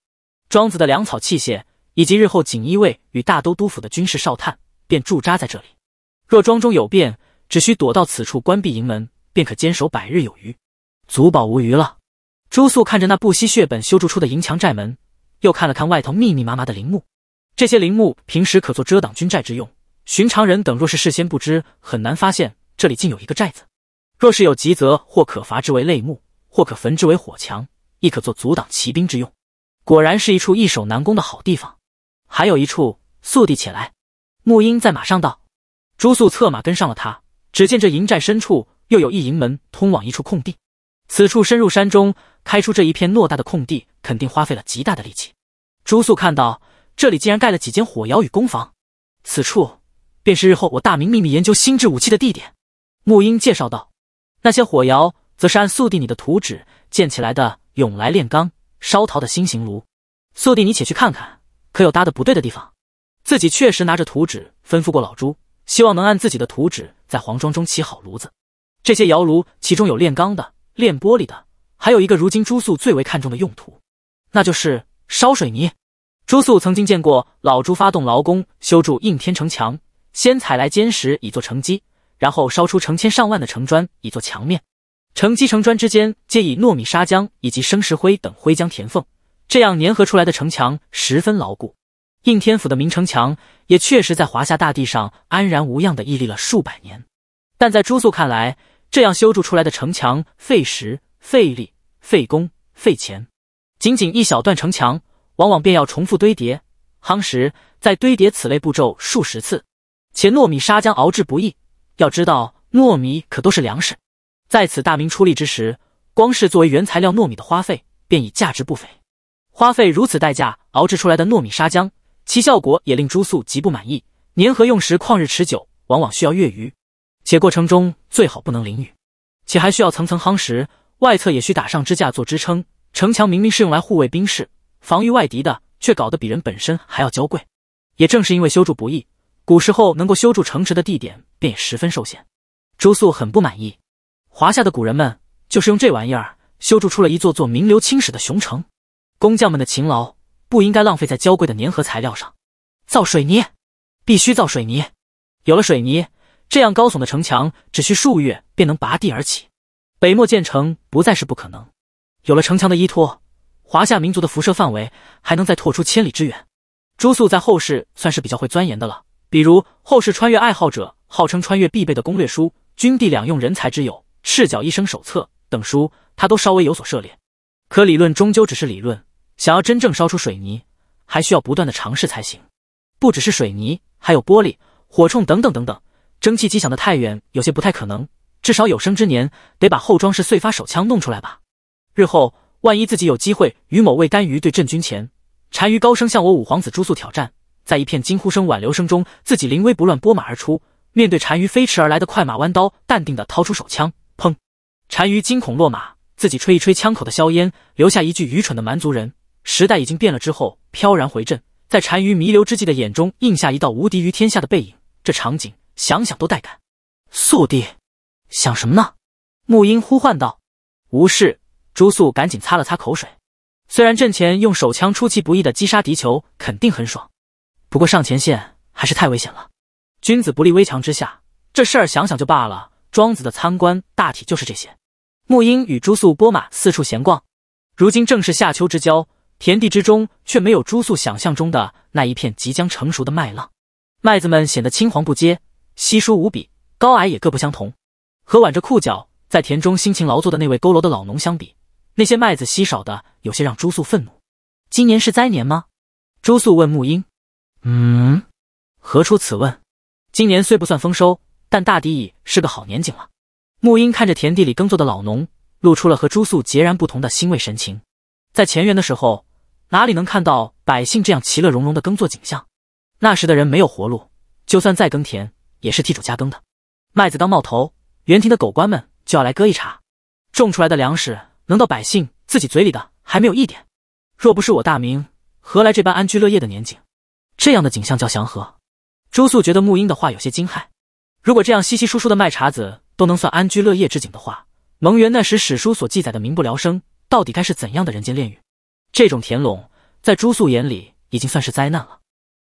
庄子的粮草器械以及日后锦衣卫与大都督府的军事哨探便驻扎在这里。若庄中有变。”只需躲到此处，关闭营门，便可坚守百日有余，足保无余了。朱肃看着那不惜血本修筑出的营墙寨门，又看了看外头密密麻麻的林木，这些林木平时可做遮挡军寨之用，寻常人等若是事先不知，很难发现这里竟有一个寨子。若是有急，则或可伐之为类木，或可焚之为火墙，亦可做阻挡骑兵之用。果然是一处易守难攻的好地方。还有一处，速递起来。沐英在马上道，朱肃策马跟上了他。只见这营寨深处又有一营门通往一处空地，此处深入山中，开出这一片偌大的空地，肯定花费了极大的力气。朱素看到这里竟然盖了几间火窑与工房，此处便是日后我大明秘密研究新制武器的地点。沐英介绍道：“那些火窑则是按宿弟你的图纸建起来的，用来炼钢、烧陶的新型炉。宿弟，你且去看看，可有搭的不对的地方？”自己确实拿着图纸吩咐过老朱。希望能按自己的图纸在黄庄中起好炉子。这些窑炉其中有炼钢的、炼玻璃的，还有一个如今朱肃最为看重的用途，那就是烧水泥。朱肃曾经见过老朱发动劳工修筑应天城墙，先采来坚石以做城基，然后烧出成千上万的城砖以做墙面。城基城砖之间皆以糯米砂浆以及生石灰等灰浆填缝，这样粘合出来的城墙十分牢固。应天府的明城墙也确实在华夏大地上安然无恙地屹立了数百年，但在朱肃看来，这样修筑出来的城墙费时、费力、费工、费钱。仅仅一小段城墙，往往便要重复堆叠、夯实，再堆叠此类步骤数十次。且糯米砂浆熬制不易，要知道糯米可都是粮食。在此大明初立之时，光是作为原材料糯米的花费便已价值不菲，花费如此代价熬制出来的糯米砂浆。其效果也令朱肃极不满意，粘合用时旷日持久，往往需要月余，且过程中最好不能淋雨，且还需要层层夯实，外侧也需打上支架做支撑。城墙明明是用来护卫兵士、防御外敌的，却搞得比人本身还要娇贵。也正是因为修筑不易，古时候能够修筑城池的地点便也十分受限。朱肃很不满意，华夏的古人们就是用这玩意儿修筑出了一座座名留青史的雄城，工匠们的勤劳。不应该浪费在娇贵的粘合材料上，造水泥必须造水泥，有了水泥，这样高耸的城墙只需数月便能拔地而起，北漠建城不再是不可能。有了城墙的依托，华夏民族的辐射范围还能再拓出千里之远。朱肃在后世算是比较会钻研的了，比如后世穿越爱好者号称穿越必备的攻略书《军地两用人才之友》《赤脚医生手册》等书，他都稍微有所涉猎。可理论终究只是理论。想要真正烧出水泥，还需要不断的尝试才行。不只是水泥，还有玻璃、火铳等等等等。蒸汽机想的太远，有些不太可能。至少有生之年，得把后装式碎发手枪弄出来吧。日后万一自己有机会与某位单于对阵军前，单于高声向我五皇子朱肃挑战，在一片惊呼声、挽留声中，自己临危不乱，拨马而出。面对单于飞驰而来的快马弯刀，淡定的掏出手枪，砰！单于惊恐落马，自己吹一吹枪口的硝烟，留下一句愚蠢的蛮族人。时代已经变了，之后飘然回阵，在单于弥留之际的眼中映下一道无敌于天下的背影，这场景想想都带感。素帝，想什么呢？沐英呼唤道。无事，朱素赶紧擦了擦口水。虽然阵前用手枪出其不意的击杀敌酋肯定很爽，不过上前线还是太危险了。君子不立危墙之下，这事儿想想就罢了。庄子的参观大体就是这些。沐英与朱素、拨马四处闲逛，如今正是夏秋之交。田地之中却没有朱素想象中的那一片即将成熟的麦浪，麦子们显得青黄不接，稀疏无比，高矮也各不相同。和挽着裤脚在田中辛勤劳作的那位佝偻的老农相比，那些麦子稀少的有些让朱素愤怒。今年是灾年吗？朱素问牧英。嗯，何出此问？今年虽不算丰收，但大抵已是个好年景了。牧英看着田地里耕作的老农，露出了和朱素截然不同的欣慰神情。在前园的时候。哪里能看到百姓这样其乐融融的耕作景象？那时的人没有活路，就算再耕田，也是替主家耕的。麦子刚冒头，园庭的狗官们就要来割一茬，种出来的粮食能到百姓自己嘴里的还没有一点。若不是我大明，何来这般安居乐业的年景？这样的景象叫祥和。朱素觉得沐英的话有些惊骇。如果这样稀稀疏疏的麦茬子都能算安居乐业之景的话，蒙元那时史书所记载的民不聊生，到底该是怎样的人间炼狱？这种田垄在朱素眼里已经算是灾难了，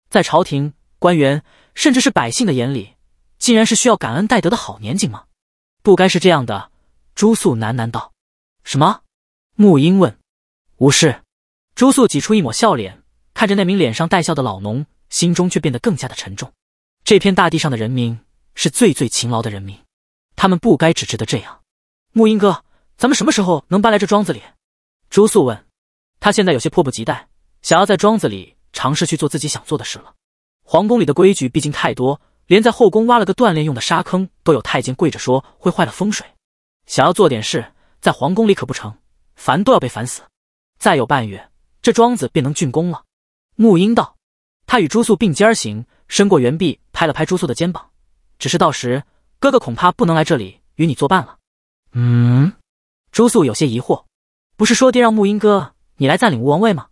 在朝廷官员甚至是百姓的眼里，竟然是需要感恩戴德的好年景吗？不该是这样的。朱素喃喃道：“什么？”沐英问。“无事。”朱素挤出一抹笑脸，看着那名脸上带笑的老农，心中却变得更加的沉重。这片大地上的人民是最最勤劳的人民，他们不该只值得这样。沐英哥，咱们什么时候能搬来这庄子里？朱素问。他现在有些迫不及待，想要在庄子里尝试去做自己想做的事了。皇宫里的规矩毕竟太多，连在后宫挖了个锻炼用的沙坑，都有太监跪着说会坏了风水。想要做点事，在皇宫里可不成，烦都要被烦死。再有半月，这庄子便能竣工了。沐英道，他与朱素并肩行，伸过圆臂拍了拍朱素的肩膀。只是到时哥哥恐怕不能来这里与你作伴了。嗯，朱素有些疑惑，不是说爹让沐英哥？你来占领吴王位吗？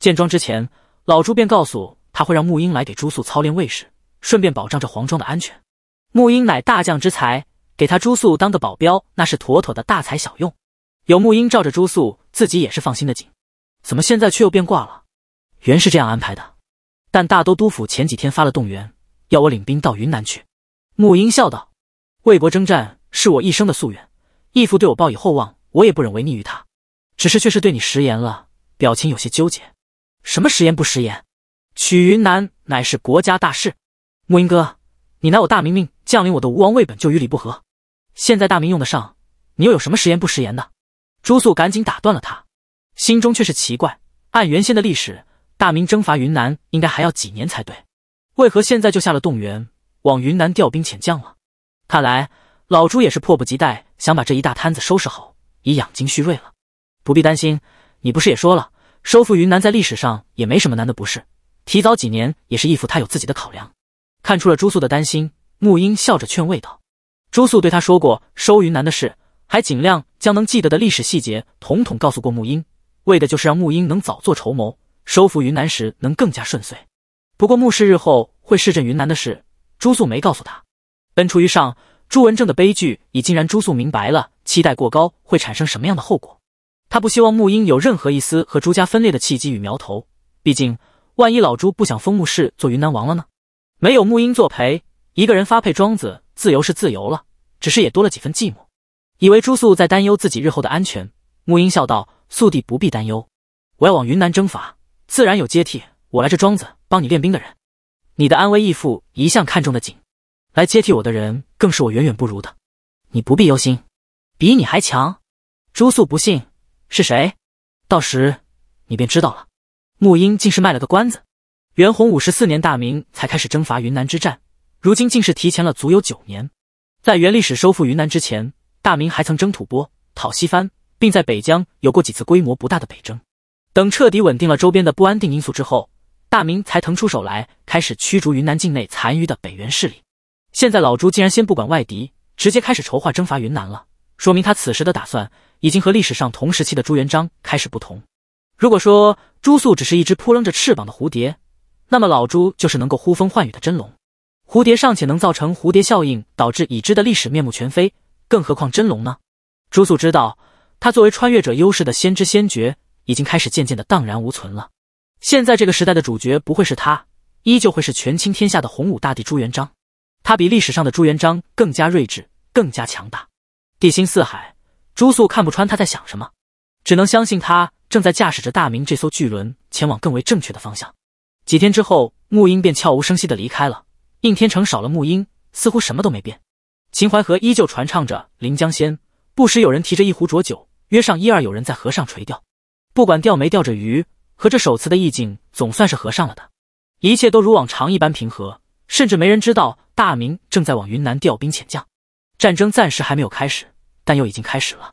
见庄之前，老朱便告诉他，会让沐英来给朱肃操练卫士，顺便保障着皇庄的安全。沐英乃大将之才，给他朱肃当个保镖，那是妥妥的大材小用。有沐英罩着朱肃，自己也是放心的紧。怎么现在却又变卦了？原是这样安排的，但大都督府前几天发了动员，要我领兵到云南去。沐英笑道：“为国征战是我一生的夙愿，义父对我抱以厚望，我也不忍违逆于他。”只是却是对你食言了，表情有些纠结。什么食言不食言？取云南乃是国家大事。木英哥，你拿我大明命将领我的吴王位，本就与理不合。现在大明用得上，你又有什么食言不食言的？朱肃赶紧打断了他，心中却是奇怪：按原先的历史，大明征伐云南应该还要几年才对，为何现在就下了动员，往云南调兵遣将了？看来老朱也是迫不及待想把这一大摊子收拾好，以养精蓄锐了。不必担心，你不是也说了，收复云南在历史上也没什么难的，不是？提早几年也是义父他有自己的考量。看出了朱肃的担心，沐英笑着劝慰道：“朱肃对他说过收云南的事，还尽量将能记得的历史细节统统告诉过沐英，为的就是让沐英能早做筹谋，收复云南时能更加顺遂。不过沐氏日后会试镇云南的事，朱肃没告诉他。恩出于上，朱文正的悲剧已，经让朱肃明白了期待过高会产生什么样的后果。”他不希望沐英有任何一丝和朱家分裂的契机与苗头，毕竟万一老朱不想封穆氏做云南王了呢？没有沐英作陪，一个人发配庄子，自由是自由了，只是也多了几分寂寞。以为朱素在担忧自己日后的安全，沐英笑道：“素帝不必担忧，我要往云南征伐，自然有接替我来这庄子帮你练兵的人。你的安危，义父一向看重的紧，来接替我的人，更是我远远不如的。你不必忧心，比你还强。”朱素不信。是谁？到时你便知道了。沐英竟是卖了个关子。元洪五十四年，大明才开始征伐云南之战，如今竟是提前了足有九年。在元历史收复云南之前，大明还曾征吐蕃、讨西番，并在北疆有过几次规模不大的北征。等彻底稳定了周边的不安定因素之后，大明才腾出手来开始驱逐云南境内残余的北元势力。现在老朱竟然先不管外敌，直接开始筹划征伐云南了，说明他此时的打算。已经和历史上同时期的朱元璋开始不同。如果说朱肃只是一只扑棱着翅膀的蝴蝶，那么老朱就是能够呼风唤雨的真龙。蝴蝶尚且能造成蝴蝶效应，导致已知的历史面目全非，更何况真龙呢？朱肃知道，他作为穿越者优势的先知先觉，已经开始渐渐的荡然无存了。现在这个时代的主角不会是他，依旧会是权倾天下的洪武大帝朱元璋。他比历史上的朱元璋更加睿智，更加强大。地心四海。朱肃看不穿他在想什么，只能相信他正在驾驶着大明这艘巨轮前往更为正确的方向。几天之后，沐英便悄无声息地离开了应天城，少了沐英，似乎什么都没变。秦淮河依旧传唱着《临江仙》，不时有人提着一壶浊酒，约上一二，有人在河上垂钓。不管钓没钓着鱼，和这首词的意境总算是合上了的。一切都如往常一般平和，甚至没人知道大明正在往云南调兵遣将，战争暂时还没有开始。但又已经开始了。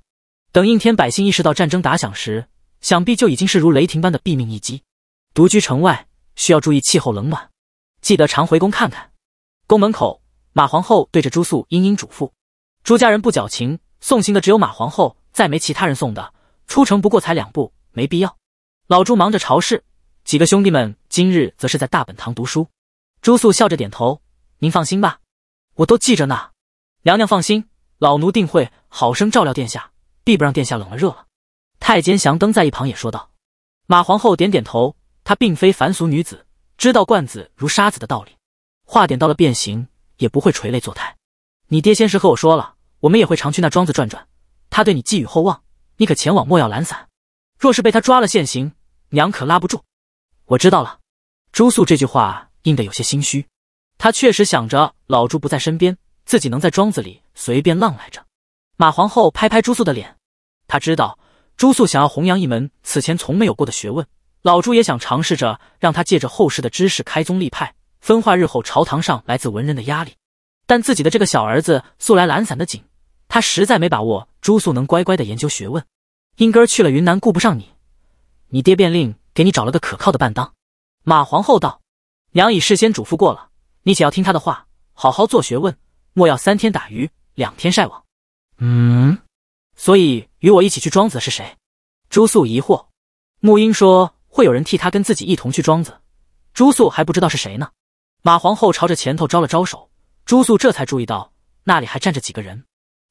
等应天百姓意识到战争打响时，想必就已经是如雷霆般的毙命一击。独居城外需要注意气候冷暖，记得常回宫看看。宫门口，马皇后对着朱素殷殷嘱咐：“朱家人不矫情，送行的只有马皇后，再没其他人送的。出城不过才两步，没必要。”老朱忙着朝事，几个兄弟们今日则是在大本堂读书。朱素笑着点头：“您放心吧，我都记着呢。娘娘放心。”老奴定会好生照料殿下，必不让殿下冷了热了。太监祥登在一旁也说道。马皇后点点头，她并非凡俗女子，知道惯子如杀子的道理，话点到了变形也不会垂泪作态。你爹先是和我说了，我们也会常去那庄子转转。他对你寄予厚望，你可前往莫要懒散。若是被他抓了现行，娘可拉不住。我知道了。朱素这句话应得有些心虚，他确实想着老朱不在身边。自己能在庄子里随便浪来着，马皇后拍拍朱素的脸，她知道朱素想要弘扬一门此前从没有过的学问，老朱也想尝试着让他借着后世的知识开宗立派，分化日后朝堂上来自文人的压力。但自己的这个小儿子素来懒散的紧，他实在没把握朱素能乖乖的研究学问。英哥去了云南，顾不上你，你爹便令给你找了个可靠的伴当。马皇后道：“娘已事先嘱咐过了，你且要听他的话，好好做学问。”莫要三天打鱼两天晒网，嗯，所以与我一起去庄子的是谁？朱素疑惑。沐英说会有人替他跟自己一同去庄子，朱素还不知道是谁呢。马皇后朝着前头招了招手，朱素这才注意到那里还站着几个人。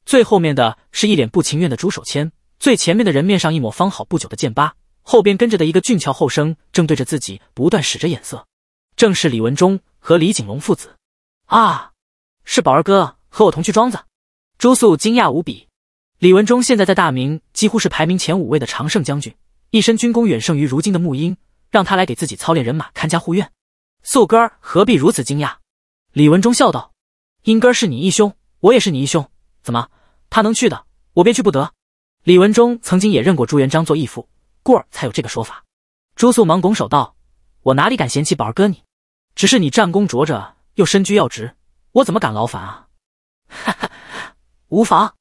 最后面的是一脸不情愿的朱守谦，最前面的人面上一抹方好不久的剑疤，后边跟着的一个俊俏后生正对着自己不断使着眼色，正是李文忠和李景龙父子。啊！是宝儿哥和我同去庄子，朱肃惊讶无比。李文忠现在在大明几乎是排名前五位的常胜将军，一身军功远胜于如今的沐英，让他来给自己操练人马、看家护院，素哥儿何必如此惊讶？李文忠笑道：“英哥儿是你义兄，我也是你义兄，怎么他能去的，我便去不得？”李文忠曾经也认过朱元璋做义父，故而才有这个说法。朱肃忙拱手道：“我哪里敢嫌弃宝儿哥你？只是你战功卓着，又身居要职。”我怎么敢劳烦啊？哈哈，无妨。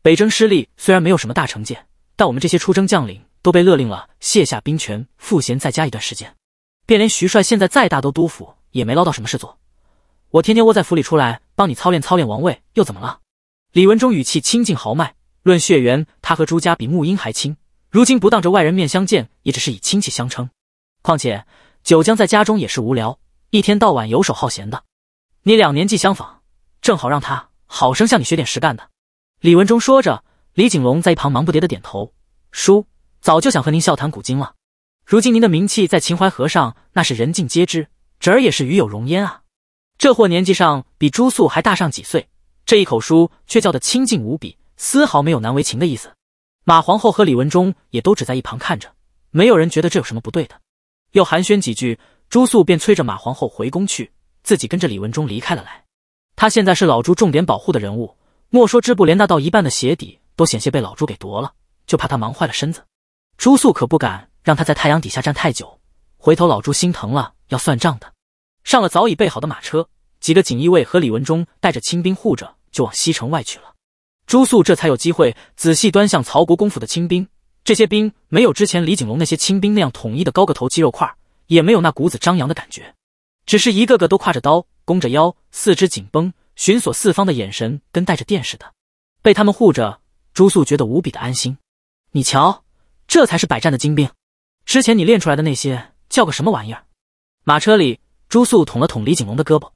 北征失利虽然没有什么大成见，但我们这些出征将领都被勒令了卸下兵权，赋闲在家一段时间。便连徐帅现在再大都督府，也没捞到什么事做。我天天窝在府里，出来帮你操练操练王位，又怎么了？李文忠语气清静豪迈。论血缘，他和朱家比沐英还亲。如今不当着外人面相见，也只是以亲戚相称。况且九江在家中也是无聊，一天到晚游手好闲的。你两年纪相仿，正好让他好生向你学点实干的。李文忠说着，李景龙在一旁忙不迭的点头。叔早就想和您笑谈古今了，如今您的名气在秦淮河上那是人尽皆知，侄儿也是与有荣焉啊。这货年纪上比朱素还大上几岁，这一口书却叫得清静无比，丝毫没有难为情的意思。马皇后和李文忠也都只在一旁看着，没有人觉得这有什么不对的。又寒暄几句，朱素便催着马皇后回宫去。自己跟着李文忠离开了来，他现在是老朱重点保护的人物，莫说织布连那到一半的鞋底都险些被老朱给夺了，就怕他忙坏了身子。朱素可不敢让他在太阳底下站太久，回头老朱心疼了要算账的。上了早已备好的马车，几个锦衣卫和李文忠带着清兵护着，就往西城外去了。朱素这才有机会仔细端详曹国公府的清兵，这些兵没有之前李景龙那些清兵那样统一的高个头肌肉块，也没有那股子张扬的感觉。只是一个个都挎着刀，弓着腰，四肢紧绷，寻索四方的眼神跟带着电似的。被他们护着，朱素觉得无比的安心。你瞧，这才是百战的精兵。之前你练出来的那些叫个什么玩意儿？马车里，朱素捅了捅李景龙的胳膊。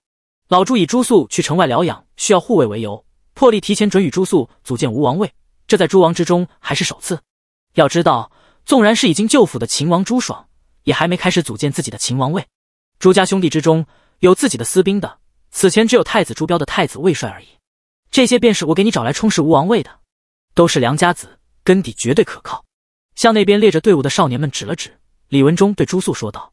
老朱以朱素去城外疗养需要护卫为由，破例提前准予朱素组建吴王卫。这在诸王之中还是首次。要知道，纵然是已经就府的秦王朱爽，也还没开始组建自己的秦王卫。朱家兄弟之中有自己的私兵的，此前只有太子朱标的太子魏帅而已。这些便是我给你找来充实吴王位的，都是良家子，根底绝对可靠。向那边列着队伍的少年们指了指，李文忠对朱肃说道。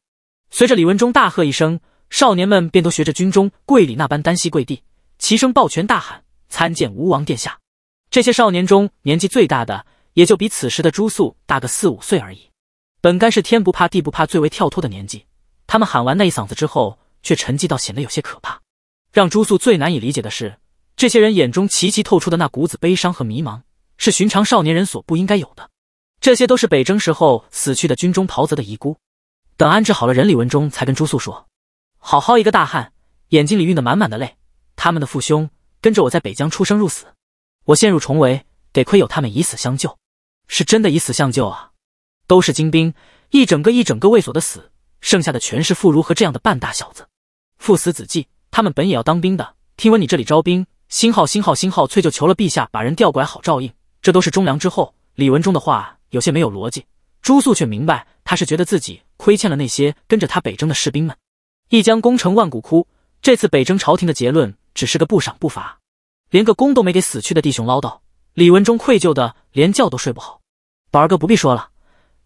随着李文忠大喝一声，少年们便都学着军中跪礼那般单膝跪地，齐声抱拳大喊：“参见吴王殿下！”这些少年中年纪最大的也就比此时的朱肃大个四五岁而已，本该是天不怕地不怕、最为跳脱的年纪。他们喊完那一嗓子之后，却沉寂到显得有些可怕。让朱素最难以理解的是，这些人眼中齐齐透出的那股子悲伤和迷茫，是寻常少年人所不应该有的。这些都是北征时候死去的军中袍泽的遗孤。等安置好了人，李文忠才跟朱素说：“好好一个大汉，眼睛里晕得满满的泪。他们的父兄跟着我在北疆出生入死，我陷入重围，得亏有他们以死相救，是真的以死相救啊！都是精兵，一整个一整个畏所的死。”剩下的全是妇孺和这样的半大小子，父死子继，他们本也要当兵的。听闻你这里招兵，星号星号星号，翠就求了陛下把人调过来，好照应。这都是忠良之后。李文忠的话有些没有逻辑，朱肃却明白他是觉得自己亏欠了那些跟着他北征的士兵们。一将功成万骨枯，这次北征朝廷的结论只是个不赏不罚，连个功都没给死去的弟兄唠叨。李文忠愧疚的连觉都睡不好。宝儿哥不必说了，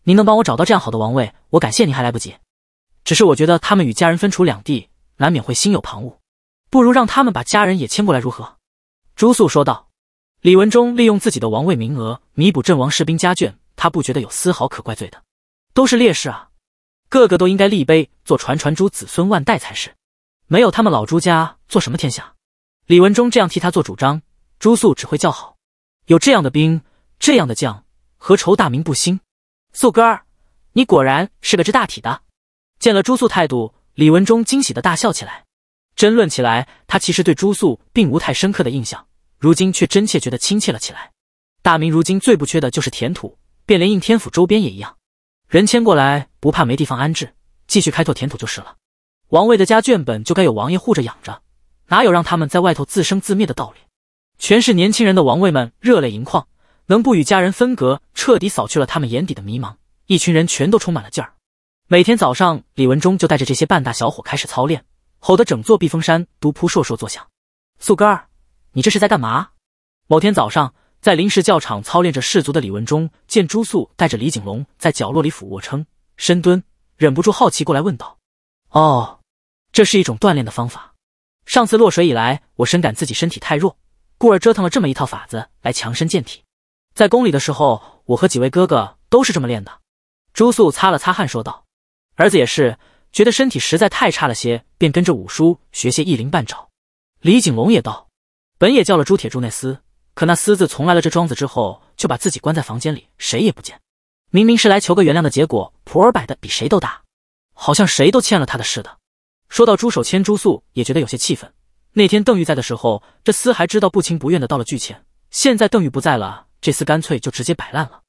您能帮我找到这样好的王位，我感谢您还来不及。只是我觉得他们与家人分处两地，难免会心有旁骛，不如让他们把家人也迁过来，如何？”朱肃说道。李文忠利用自己的王位名额弥补阵亡士兵家眷，他不觉得有丝毫可怪罪的，都是烈士啊，个个都应该立碑做传传朱子孙万代才是，没有他们老朱家做什么天下？李文忠这样替他做主张，朱肃只会叫好。有这样的兵，这样的将，何愁大明不兴？素哥儿，你果然是个知大体的。见了朱素态度，李文忠惊喜的大笑起来。争论起来，他其实对朱素并无太深刻的印象，如今却真切觉得亲切了起来。大明如今最不缺的就是田土，便连应天府周边也一样。人迁过来不怕没地方安置，继续开拓田土就是了。王位的家眷本就该有王爷护着养着，哪有让他们在外头自生自灭的道理？全是年轻人的王位们热泪盈眶，能不与家人分隔，彻底扫去了他们眼底的迷茫。一群人全都充满了劲儿。每天早上，李文忠就带着这些半大小伙开始操练，吼得整座避风山都扑簌簌作响。素哥儿，你这是在干嘛？某天早上，在临时教场操练着士卒的李文忠见朱肃带着李景龙在角落里俯卧撑、深蹲，忍不住好奇过来问道：“哦，这是一种锻炼的方法。上次落水以来，我深感自己身体太弱，故而折腾了这么一套法子来强身健体。在宫里的时候，我和几位哥哥都是这么练的。”朱肃擦了擦汗说道。儿子也是觉得身体实在太差了些，便跟着五叔学些一鳞半爪。李景龙也道：“本也叫了朱铁柱那厮，可那厮自从来了这庄子之后，就把自己关在房间里，谁也不见。明明是来求个原谅的，结果普洱摆的比谁都大，好像谁都欠了他的似的。”说到朱守谦，朱素也觉得有些气愤。那天邓玉在的时候，这厮还知道不情不愿的道了句歉；现在邓玉不在了，这厮干脆就直接摆烂了，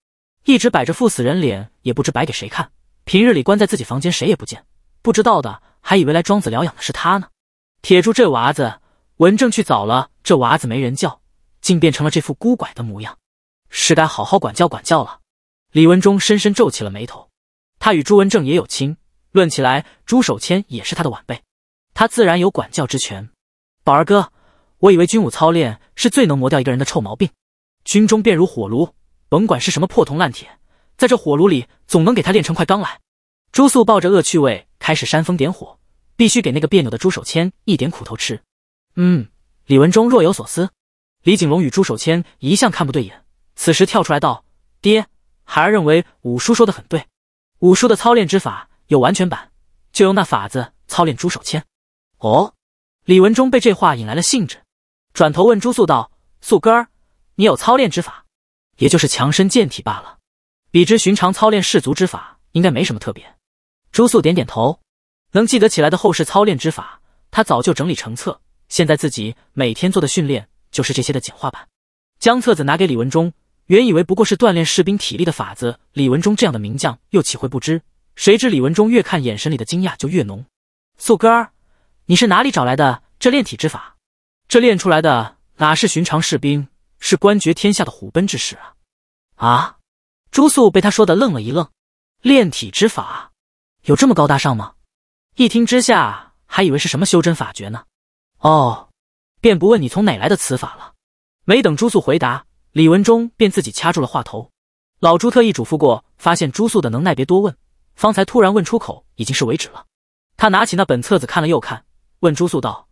一直摆着副死人脸，也不知摆给谁看。平日里关在自己房间，谁也不见，不知道的还以为来庄子疗养的是他呢。铁柱这娃子，文正去早了，这娃子没人教，竟变成了这副孤拐的模样，是该好好管教管教了。李文忠深深皱起了眉头，他与朱文正也有亲，论起来朱守谦也是他的晚辈，他自然有管教之权。宝儿哥，我以为军武操练是最能磨掉一个人的臭毛病，军中便如火炉，甭管是什么破铜烂铁。在这火炉里，总能给他炼成块钢来。朱素抱着恶趣味，开始煽风点火，必须给那个别扭的朱守谦一点苦头吃。嗯，李文忠若有所思。李景龙与朱守谦一向看不对眼，此时跳出来道：“爹，孩儿认为五叔说的很对。五叔的操练之法有完全版，就用那法子操练朱守谦。”哦，李文忠被这话引来了兴致，转头问朱素道：“素哥儿，你有操练之法，也就是强身健体罢了。”比之寻常操练士卒之法，应该没什么特别。朱肃点点头，能记得起来的后世操练之法，他早就整理成册。现在自己每天做的训练，就是这些的简化版。将册子拿给李文忠，原以为不过是锻炼士兵体力的法子，李文忠这样的名将又岂会不知？谁知李文忠越看，眼神里的惊讶就越浓。素哥，你是哪里找来的这练体之法？这练出来的哪是寻常士兵，是官爵天下的虎贲之士啊！啊！朱素被他说的愣了一愣，炼体之法有这么高大上吗？一听之下还以为是什么修真法诀呢。哦，便不问你从哪来的此法了。没等朱素回答，李文忠便自己掐住了话头。老朱特意嘱咐过，发现朱素的能耐别多问。方才突然问出口，已经是为止了。他拿起那本册子看了又看，问朱素道：“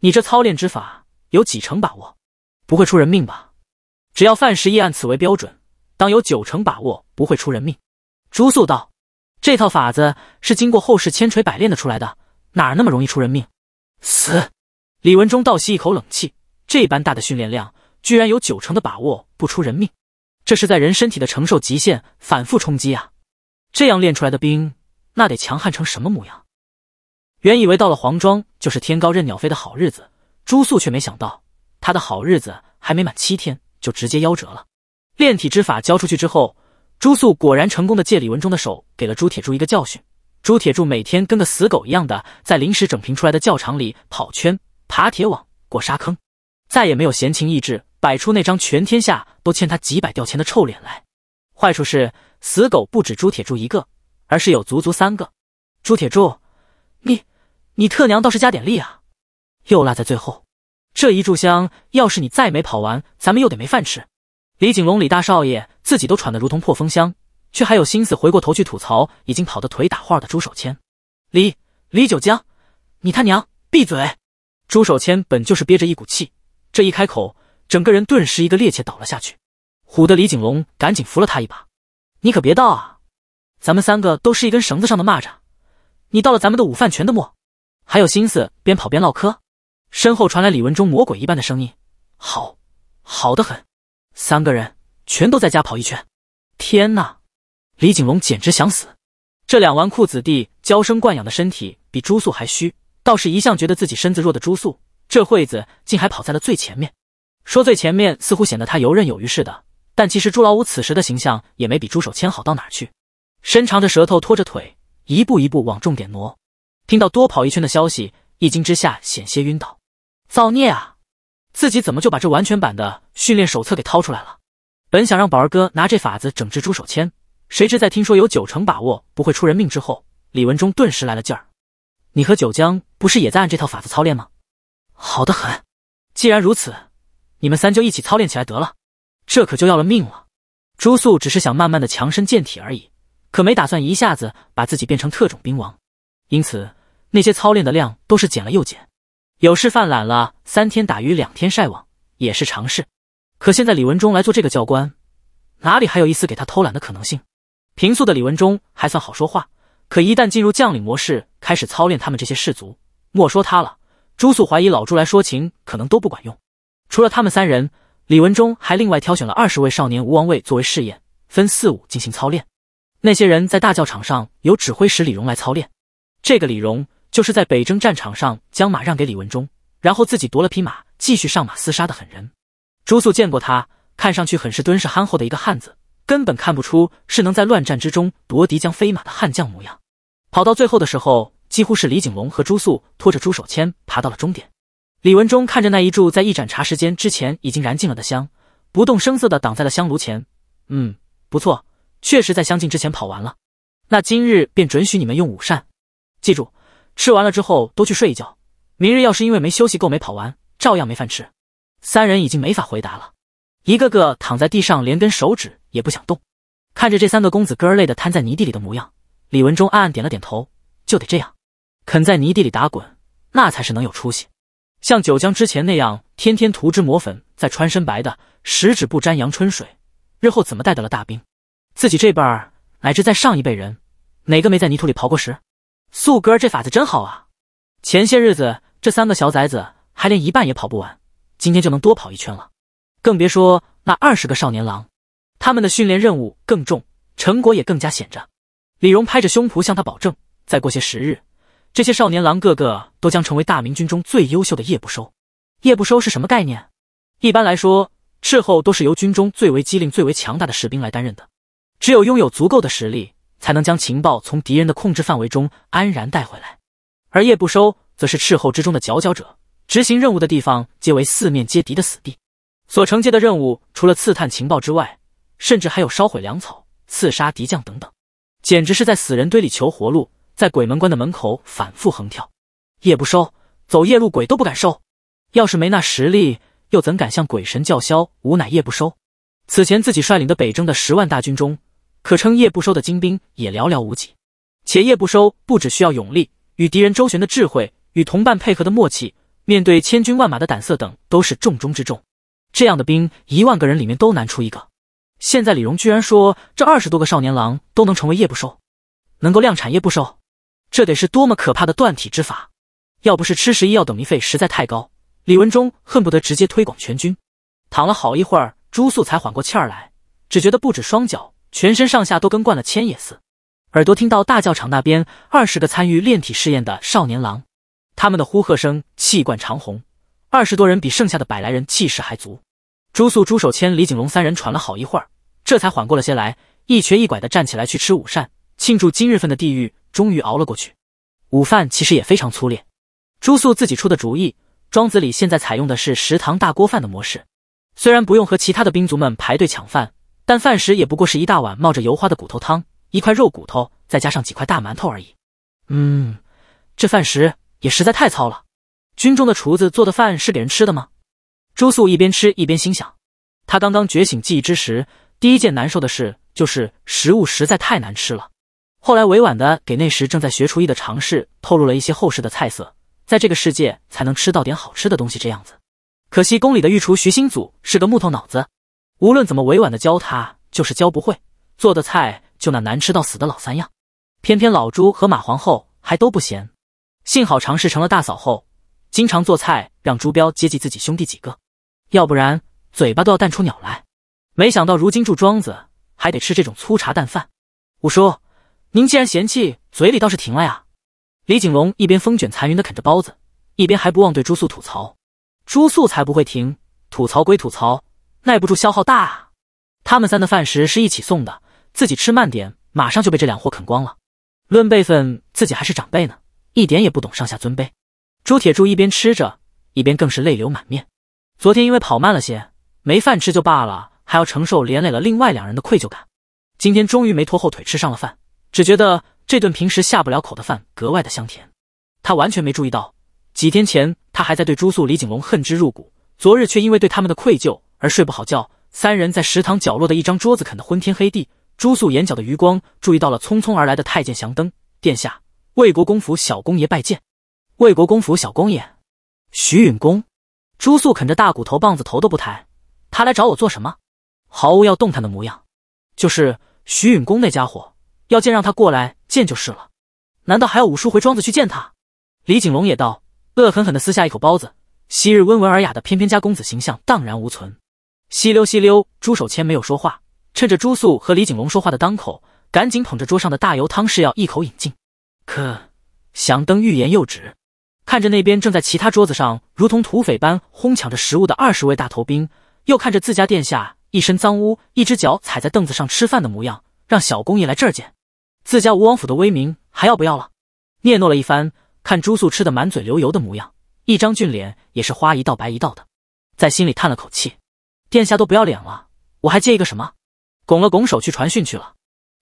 你这操练之法有几成把握？不会出人命吧？只要范十一按此为标准。”当有九成把握不会出人命，朱素道：“这套法子是经过后世千锤百炼的出来的，哪那么容易出人命？”死！李文忠倒吸一口冷气，这般大的训练量，居然有九成的把握不出人命？这是在人身体的承受极限反复冲击啊！这样练出来的兵，那得强悍成什么模样？原以为到了黄庄就是天高任鸟飞的好日子，朱素却没想到，他的好日子还没满七天，就直接夭折了。炼体之法交出去之后，朱素果然成功的借李文忠的手，给了朱铁柱一个教训。朱铁柱每天跟个死狗一样的，在临时整平出来的教场里跑圈、爬铁网、过沙坑，再也没有闲情逸致摆出那张全天下都欠他几百吊钱的臭脸来。坏处是，死狗不止朱铁柱一个，而是有足足三个。朱铁柱，你，你特娘倒是加点力啊！又落在最后，这一炷香要是你再没跑完，咱们又得没饭吃。李景龙，李大少爷自己都喘得如同破风箱，却还有心思回过头去吐槽已经跑得腿打晃的朱守谦。李李九江，你他娘闭嘴！朱守谦本就是憋着一股气，这一开口，整个人顿时一个趔趄倒了下去。唬得李景龙赶紧扶了他一把：“你可别倒啊！咱们三个都是一根绳子上的蚂蚱，你倒了，咱们的午饭全都没。还有心思边跑边唠嗑？”身后传来李文忠魔鬼一般的声音：“好，好的很。”三个人全都在家跑一圈，天呐，李景龙简直想死。这两纨绔子弟娇生惯养的身体比朱素还虚，倒是一向觉得自己身子弱的朱素，这会子竟还跑在了最前面。说最前面，似乎显得他游刃有余似的，但其实朱老五此时的形象也没比朱守谦好到哪去，伸长着舌头，拖着腿，一步一步往重点挪。听到多跑一圈的消息，一惊之下险些晕倒。造孽啊！自己怎么就把这完全版的训练手册给掏出来了？本想让宝儿哥拿这法子整治朱手谦，谁知在听说有九成把握不会出人命之后，李文忠顿时来了劲儿。你和九江不是也在按这套法子操练吗？好的很。既然如此，你们三就一起操练起来得了。这可就要了命了。朱素只是想慢慢的强身健体而已，可没打算一下子把自己变成特种兵王。因此，那些操练的量都是减了又减。有事犯懒了，三天打鱼两天晒网也是常事。可现在李文忠来做这个教官，哪里还有一丝给他偷懒的可能性？平素的李文忠还算好说话，可一旦进入将领模式，开始操练他们这些士卒，莫说他了，朱肃怀疑老朱来说情可能都不管用。除了他们三人，李文忠还另外挑选了二十位少年吴王卫作为试验，分四五进行操练。那些人在大教场上由指挥使李荣来操练，这个李荣。就是在北征战场上将马让给李文忠，然后自己夺了匹马继续上马厮杀的狠人。朱肃见过他，看上去很是敦实憨厚的一个汉子，根本看不出是能在乱战之中夺敌将飞马的悍将模样。跑到最后的时候，几乎是李景龙和朱肃拖着朱守谦爬到了终点。李文忠看着那一柱在一盏茶时间之前已经燃尽了的香，不动声色的挡在了香炉前。嗯，不错，确实在香尽之前跑完了。那今日便准许你们用午膳，记住。吃完了之后都去睡一觉，明日要是因为没休息够没跑完，照样没饭吃。三人已经没法回答了，一个个躺在地上，连根手指也不想动。看着这三个公子哥儿累得瘫在泥地里的模样，李文忠暗暗点了点头：就得这样，肯在泥地里打滚，那才是能有出息。像九江之前那样天天涂脂抹粉、再穿身白的，十指不沾阳春水，日后怎么带得了大兵？自己这辈儿乃至在上一辈人，哪个没在泥土里刨过屎？素哥，这法子真好啊！前些日子，这三个小崽子还连一半也跑不完，今天就能多跑一圈了。更别说那二十个少年郎，他们的训练任务更重，成果也更加显着。李荣拍着胸脯向他保证，再过些时日，这些少年郎个个都将成为大明军中最优秀的夜不收。夜不收是什么概念？一般来说，斥候都是由军中最为机灵、最为强大的士兵来担任的，只有拥有足够的实力。才能将情报从敌人的控制范围中安然带回来，而夜不收则是斥候之中的佼佼者。执行任务的地方皆为四面皆敌的死地，所承接的任务除了刺探情报之外，甚至还有烧毁粮草、刺杀敌将等等，简直是在死人堆里求活路，在鬼门关的门口反复横跳。夜不收走夜路，鬼都不敢收。要是没那实力，又怎敢向鬼神叫嚣？吾乃夜不收。此前自己率领的北征的十万大军中。可称叶不收的精兵也寥寥无几，且叶不收不只需要勇力，与敌人周旋的智慧，与同伴配合的默契，面对千军万马的胆色等都是重中之重。这样的兵，一万个人里面都难出一个。现在李荣居然说这二十多个少年郎都能成为叶不收，能够量产叶不收，这得是多么可怕的断体之法！要不是吃食医药等民费实在太高，李文忠恨不得直接推广全军。躺了好一会儿，朱素才缓过气儿来，只觉得不止双脚。全身上下都跟灌了铅也似，耳朵听到大教场那边二十个参与炼体试验的少年郎，他们的呼喝声气贯长虹。二十多人比剩下的百来人气势还足。朱素、朱守谦、李景龙三人喘了好一会儿，这才缓过了些来，一瘸一拐的站起来去吃午膳，庆祝今日份的地狱终于熬了过去。午饭其实也非常粗劣，朱素自己出的主意。庄子里现在采用的是食堂大锅饭的模式，虽然不用和其他的兵卒们排队抢饭。但饭食也不过是一大碗冒着油花的骨头汤，一块肉骨头，再加上几块大馒头而已。嗯，这饭食也实在太糙了。军中的厨子做的饭是给人吃的吗？朱肃一边吃一边心想，他刚刚觉醒记忆之时，第一件难受的事就是食物实在太难吃了。后来委婉的给那时正在学厨艺的尝试透露了一些后世的菜色，在这个世界才能吃到点好吃的东西。这样子，可惜宫里的御厨徐兴祖是个木头脑子。无论怎么委婉的教他，就是教不会，做的菜就那难吃到死的老三样。偏偏老朱和马皇后还都不嫌。幸好尝试成了大嫂后，经常做菜让朱标接济自己兄弟几个，要不然嘴巴都要淡出鸟来。没想到如今住庄子，还得吃这种粗茶淡饭。五叔，您既然嫌弃，嘴里倒是停了呀。李景龙一边风卷残云的啃着包子，一边还不忘对朱素吐槽。朱素才不会停，吐槽归吐槽。耐不住消耗大啊！他们三的饭食是一起送的，自己吃慢点，马上就被这两货啃光了。论辈分，自己还是长辈呢，一点也不懂上下尊卑。朱铁柱一边吃着，一边更是泪流满面。昨天因为跑慢了些，没饭吃就罢了，还要承受连累了另外两人的愧疚感。今天终于没拖后腿，吃上了饭，只觉得这顿平时下不了口的饭格外的香甜。他完全没注意到，几天前他还在对朱素、李景龙恨之入骨，昨日却因为对他们的愧疚。而睡不好觉，三人在食堂角落的一张桌子啃得昏天黑地。朱素眼角的余光注意到了匆匆而来的太监祥灯。殿下，魏国公府小公爷拜见。魏国公府小公爷，徐允公。朱素啃着大骨头棒子，头都不抬。他来找我做什么？毫无要动弹的模样。就是徐允公那家伙要见，让他过来见就是了。难道还要五叔回庄子去见他？李景龙也道，恶狠狠地撕下一口包子。昔日温文尔雅的翩翩家公子形象荡然无存。吸溜吸溜，朱守谦没有说话，趁着朱素和李景龙说话的当口，赶紧捧着桌上的大油汤，是要一口饮尽。可祥登欲言又止，看着那边正在其他桌子上如同土匪般哄抢着食物的二十位大头兵，又看着自家殿下一身脏污，一只脚踩在凳子上吃饭的模样，让小公爷来这儿见自家吴王府的威名还要不要了？嗫嚅了一番，看朱素吃的满嘴流油的模样，一张俊脸也是花一道白一道的，在心里叹了口气。殿下都不要脸了，我还介一个什么？拱了拱手去传讯去了。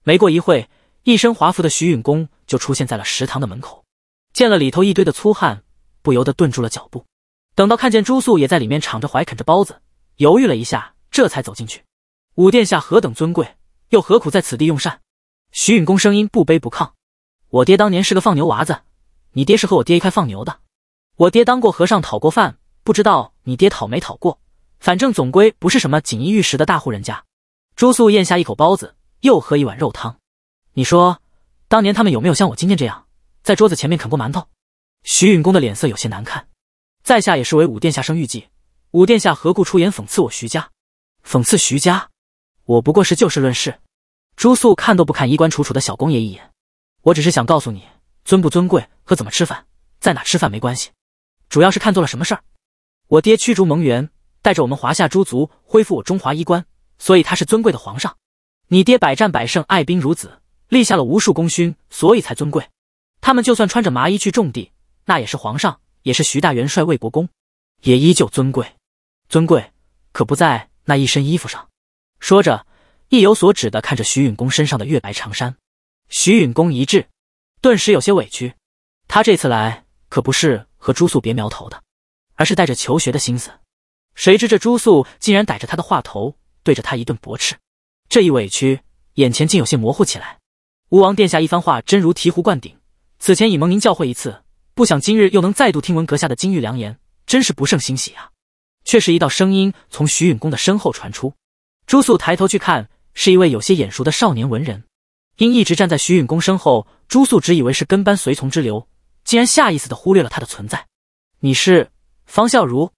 没过一会，一身华服的徐允公就出现在了食堂的门口，见了里头一堆的粗汉，不由得顿住了脚步。等到看见朱素也在里面敞着怀啃着包子，犹豫了一下，这才走进去。五殿下何等尊贵，又何苦在此地用膳？徐允公声音不卑不亢：“我爹当年是个放牛娃子，你爹是和我爹一块放牛的。我爹当过和尚，讨过饭，不知道你爹讨没讨过。”反正总归不是什么锦衣玉食的大户人家。朱肃咽下一口包子，又喝一碗肉汤。你说，当年他们有没有像我今天这样，在桌子前面啃过馒头？徐允公的脸色有些难看。在下也是为武殿下生玉计，武殿下何故出言讽刺我徐家？讽刺徐家？我不过是就事论事。朱肃看都不看衣冠楚楚的小公爷一眼。我只是想告诉你，尊不尊贵和怎么吃饭，在哪吃饭没关系，主要是看做了什么事儿。我爹驱逐蒙元。带着我们华夏诸族恢复我中华衣冠，所以他是尊贵的皇上。你爹百战百胜，爱兵如子，立下了无数功勋，所以才尊贵。他们就算穿着麻衣去种地，那也是皇上，也是徐大元帅、魏国公，也依旧尊贵。尊贵可不在那一身衣服上。说着，意有所指的看着徐允公身上的月白长衫。徐允公一滞，顿时有些委屈。他这次来可不是和朱素别苗头的，而是带着求学的心思。谁知这朱肃竟然逮着他的话头，对着他一顿驳斥。这一委屈，眼前竟有些模糊起来。吴王殿下一番话，真如醍醐灌顶。此前已蒙您教诲一次，不想今日又能再度听闻阁下的金玉良言，真是不胜欣喜啊！却是一道声音从徐允公的身后传出。朱肃抬头去看，是一位有些眼熟的少年文人。因一直站在徐允公身后，朱肃只以为是跟班随从之流，竟然下意识的忽略了他的存在。你是方孝孺。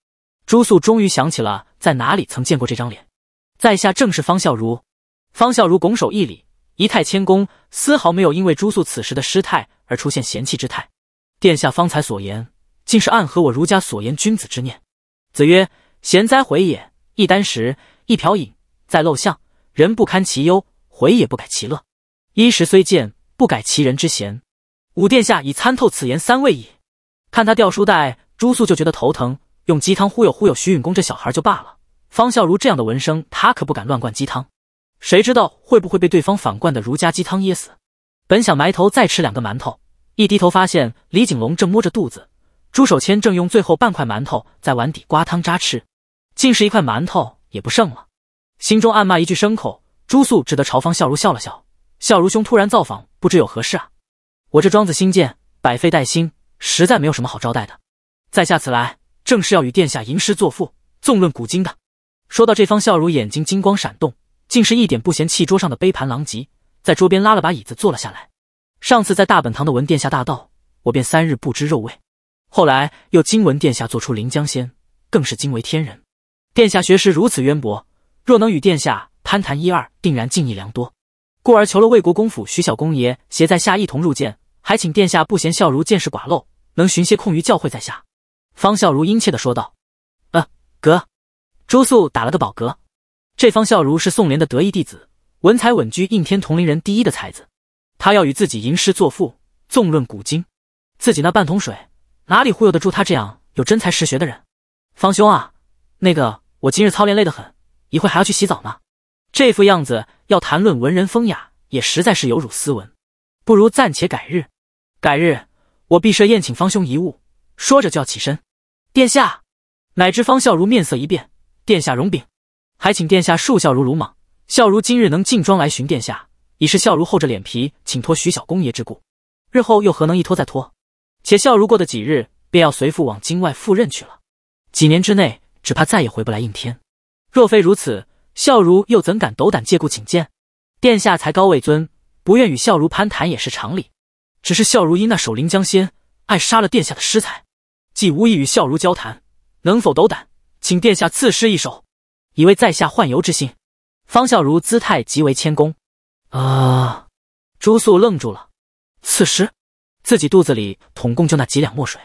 朱素终于想起了在哪里曾见过这张脸，在下正是方孝孺。方孝孺拱手一礼，仪态谦恭，丝毫没有因为朱素此时的失态而出现嫌弃之态。殿下方才所言，竟是暗合我儒家所言君子之念。子曰：“贤哉，回也！一箪食，一瓢饮，在陋巷，人不堪其忧，回也不改其乐。衣食虽贱，不改其人之贤。”五殿下已参透此言三位矣。看他掉书袋，朱素就觉得头疼。用鸡汤忽悠忽悠徐允公这小孩就罢了，方孝如这样的文生，他可不敢乱灌鸡汤，谁知道会不会被对方反灌的儒家鸡汤噎死？本想埋头再吃两个馒头，一低头发现李景龙正摸着肚子，朱守谦正用最后半块馒头在碗底刮汤渣吃，竟是一块馒头也不剩了，心中暗骂一句牲口。朱素只得朝方孝如笑了笑：“如兄突然造访，不知有何事啊？我这庄子新建，百废待兴，实在没有什么好招待的，在下此来。”正是要与殿下吟诗作赋，纵论古今的。说到这方，笑如眼睛金光闪动，竟是一点不嫌弃桌上的杯盘狼藉，在桌边拉了把椅子坐了下来。上次在大本堂的闻殿下大盗，我便三日不知肉味；后来又惊闻殿下做出《临江仙》，更是惊为天人。殿下学识如此渊博，若能与殿下攀谈一二，定然敬意良多。故而求了魏国公府徐小公爷携在下一同入见，还请殿下不嫌笑如见识寡陋，能寻些空余教诲在下。方孝孺殷切的说道：“呃，哥，朱肃打了个饱嗝。这方孝孺是宋濂的得意弟子，文采稳居应天同龄人第一的才子。他要与自己吟诗作赋，纵论古今，自己那半桶水哪里忽悠得住他这样有真才实学的人？方兄啊，那个我今日操练累得很，一会还要去洗澡呢。这副样子要谈论文人风雅，也实在是有辱斯文。不如暂且改日，改日我必设宴请方兄一晤。”说着就要起身。殿下，乃知方孝孺面色一变。殿下容禀，还请殿下恕笑如鲁莽。笑如今日能进庄来寻殿下，已是笑如厚着脸皮请托徐小公爷之故。日后又何能一拖再拖？且笑如过的几日，便要随父往京外赴任去了。几年之内，只怕再也回不来应天。若非如此，笑如又怎敢斗胆借故请见？殿下才高位尊，不愿与笑如攀谈也是常理。只是笑如因那守灵江仙》，爱杀了殿下的诗才。既无意与笑如交谈，能否斗胆请殿下赐诗一首，以慰在下宦游之心？方笑如姿态极为谦恭。啊！朱素愣住了。赐诗，自己肚子里统共就那几两墨水，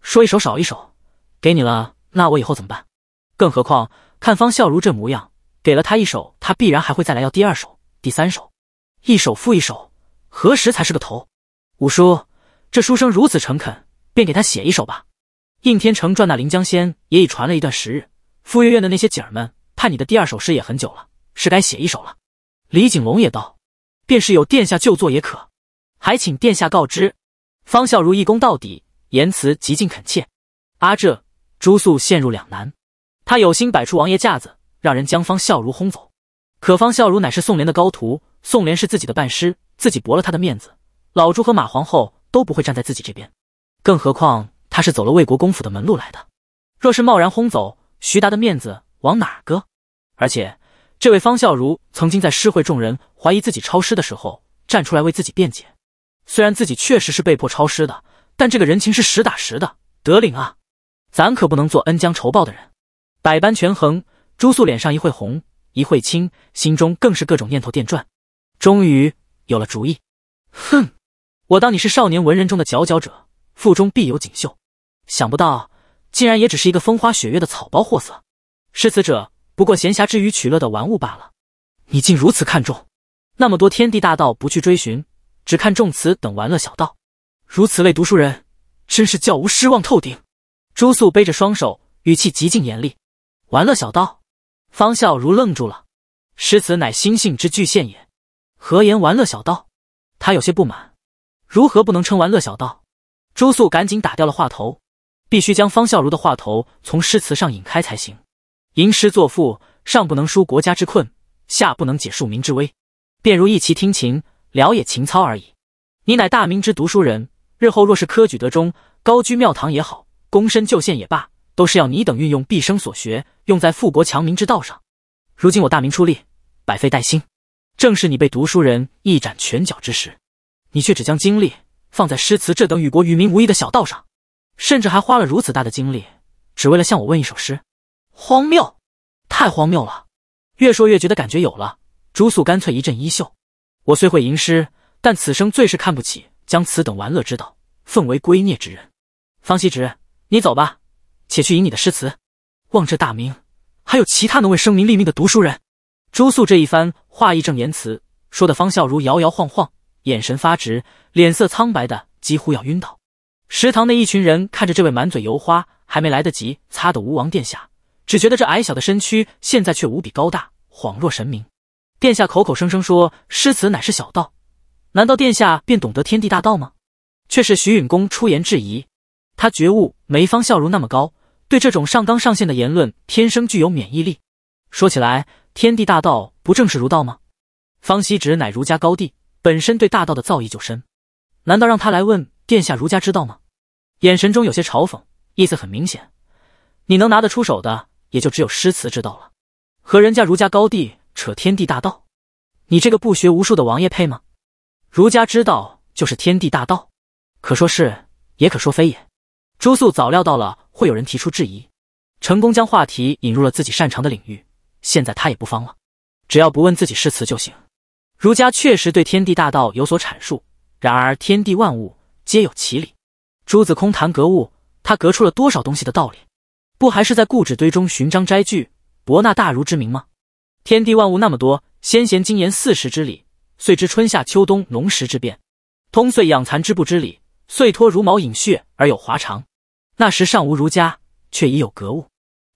说一首少一首，给你了，那我以后怎么办？更何况看方笑如这模样，给了他一首，他必然还会再来要第二首、第三首，一首付一首，何时才是个头？五叔，这书生如此诚恳，便给他写一首吧。应天城传那《临江仙》也已传了一段时日，傅月院的那些姐儿们盼你的第二首诗也很久了，是该写一首了。李景龙也道：“便是有殿下就坐也可，还请殿下告知。”方孝孺一躬到底，言辞极尽恳切。阿这朱素陷入两难，他有心摆出王爷架子，让人将方孝孺轰走，可方孝孺乃是宋濂的高徒，宋濂是自己的半师，自己驳了他的面子，老朱和马皇后都不会站在自己这边，更何况。他是走了魏国公府的门路来的，若是贸然轰走徐达的面子往哪搁？而且这位方孝孺曾经在诗会众人怀疑自己抄诗的时候站出来为自己辩解，虽然自己确实是被迫抄诗的，但这个人情是实打实的，得领啊！咱可不能做恩将仇报的人。百般权衡，朱肃脸上一会红一会青，心中更是各种念头电转，终于有了主意。哼，我当你是少年文人中的佼佼者，腹中必有锦绣。想不到，竟然也只是一个风花雪月的草包货色，诗词者不过闲暇之余取乐的玩物罢了。你竟如此看重，那么多天地大道不去追寻，只看重词等玩乐小道，如此类读书人，真是教无失望透顶。朱素背着双手，语气极尽严厉。玩乐小道，方孝如愣住了。诗词乃心性之巨献也，何言玩乐小道？他有些不满，如何不能称玩乐小道？朱素赶紧打掉了话头。必须将方孝孺的话头从诗词上引开才行。吟诗作赋，上不能纾国家之困，下不能解庶民之危，便如一齐听琴，聊也情操而已。你乃大明之读书人，日后若是科举得中，高居庙堂也好，躬身就县也罢，都是要你等运用毕生所学，用在富国强民之道上。如今我大明出力，百废待兴，正是你被读书人一展拳脚之时，你却只将精力放在诗词这等与国与民无异的小道上。甚至还花了如此大的精力，只为了向我问一首诗，荒谬，太荒谬了！越说越觉得感觉有了。朱素干脆一阵衣袖，我虽会吟诗，但此生最是看不起将此等玩乐之道奉为圭臬之人。方希直，你走吧，且去吟你的诗词，望这大名。还有其他能为生民立命的读书人。朱素这一番话义正言辞，说的方孝如摇摇晃晃，眼神发直，脸色苍白的几乎要晕倒。食堂内一群人看着这位满嘴油花还没来得及擦的吴王殿下，只觉得这矮小的身躯现在却无比高大，恍若神明。殿下口口声声说诗词乃是小道，难道殿下便懂得天地大道吗？却是徐允公出言质疑，他觉悟梅芳笑容那么高，对这种上纲上线的言论天生具有免疫力。说起来，天地大道不正是儒道吗？方羲之乃儒家高第，本身对大道的造诣就深，难道让他来问？殿下，儒家之道吗？眼神中有些嘲讽，意思很明显。你能拿得出手的也就只有诗词之道了，和人家儒家高地扯天地大道，你这个不学无术的王爷配吗？儒家之道就是天地大道，可说是，也可说非也。朱肃早料到了会有人提出质疑，成功将话题引入了自己擅长的领域。现在他也不方了，只要不问自己诗词就行。儒家确实对天地大道有所阐述，然而天地万物。皆有其理。朱子空谈格物，他格出了多少东西的道理？不还是在故纸堆中寻章摘句，博纳大儒之名吗？天地万物那么多，先贤精研四时之理，遂知春夏秋冬农时之变，通遂养蚕织布之理，遂脱茹毛饮血而有华裳。那时尚无儒家，却已有格物。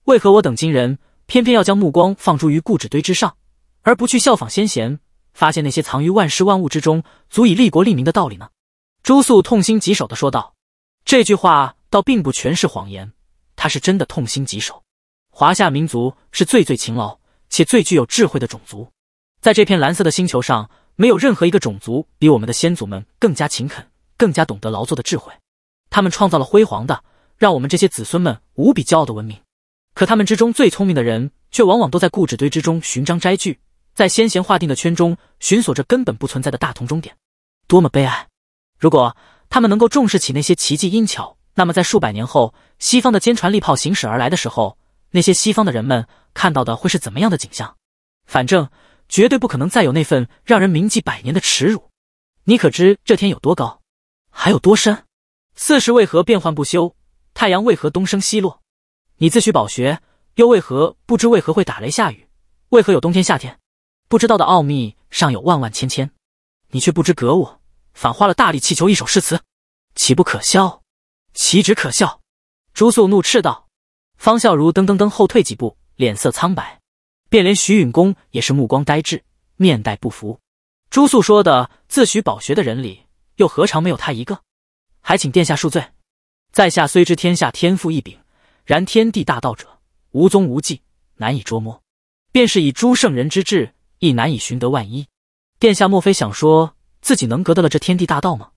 为何我等今人偏偏要将目光放诸于故纸堆之上，而不去效仿先贤，发现那些藏于万事万物之中，足以利国利民的道理呢？朱素痛心疾首的说道：“这句话倒并不全是谎言，他是真的痛心疾首。华夏民族是最最勤劳且最具有智慧的种族，在这片蓝色的星球上，没有任何一个种族比我们的先祖们更加勤恳、更加懂得劳作的智慧。他们创造了辉煌的，让我们这些子孙们无比骄傲的文明。可他们之中最聪明的人，却往往都在故纸堆之中寻章摘句，在先贤划定的圈中寻索着根本不存在的大同终点，多么悲哀！”如果他们能够重视起那些奇迹阴巧，那么在数百年后，西方的坚船利炮行驶而来的时候，那些西方的人们看到的会是怎么样的景象？反正绝对不可能再有那份让人铭记百年的耻辱。你可知这天有多高，还有多深？四时为何变幻不休？太阳为何东升西落？你自诩饱学，又为何不知为何会打雷下雨？为何有冬天夏天？不知道的奥秘尚有万万千千，你却不知格物。反花了大力气求一首诗词，岂不可笑？岂止可笑！朱素怒斥道。方孝孺噔噔噔后退几步，脸色苍白。便连徐允公也是目光呆滞，面带不服。朱素说的自诩饱学的人里，又何尝没有他一个？还请殿下恕罪。在下虽知天下天赋异禀，然天地大道者无踪无迹，难以捉摸。便是以诸圣人之智，亦难以寻得万一。殿下莫非想说？自己能隔得了这天地大道吗？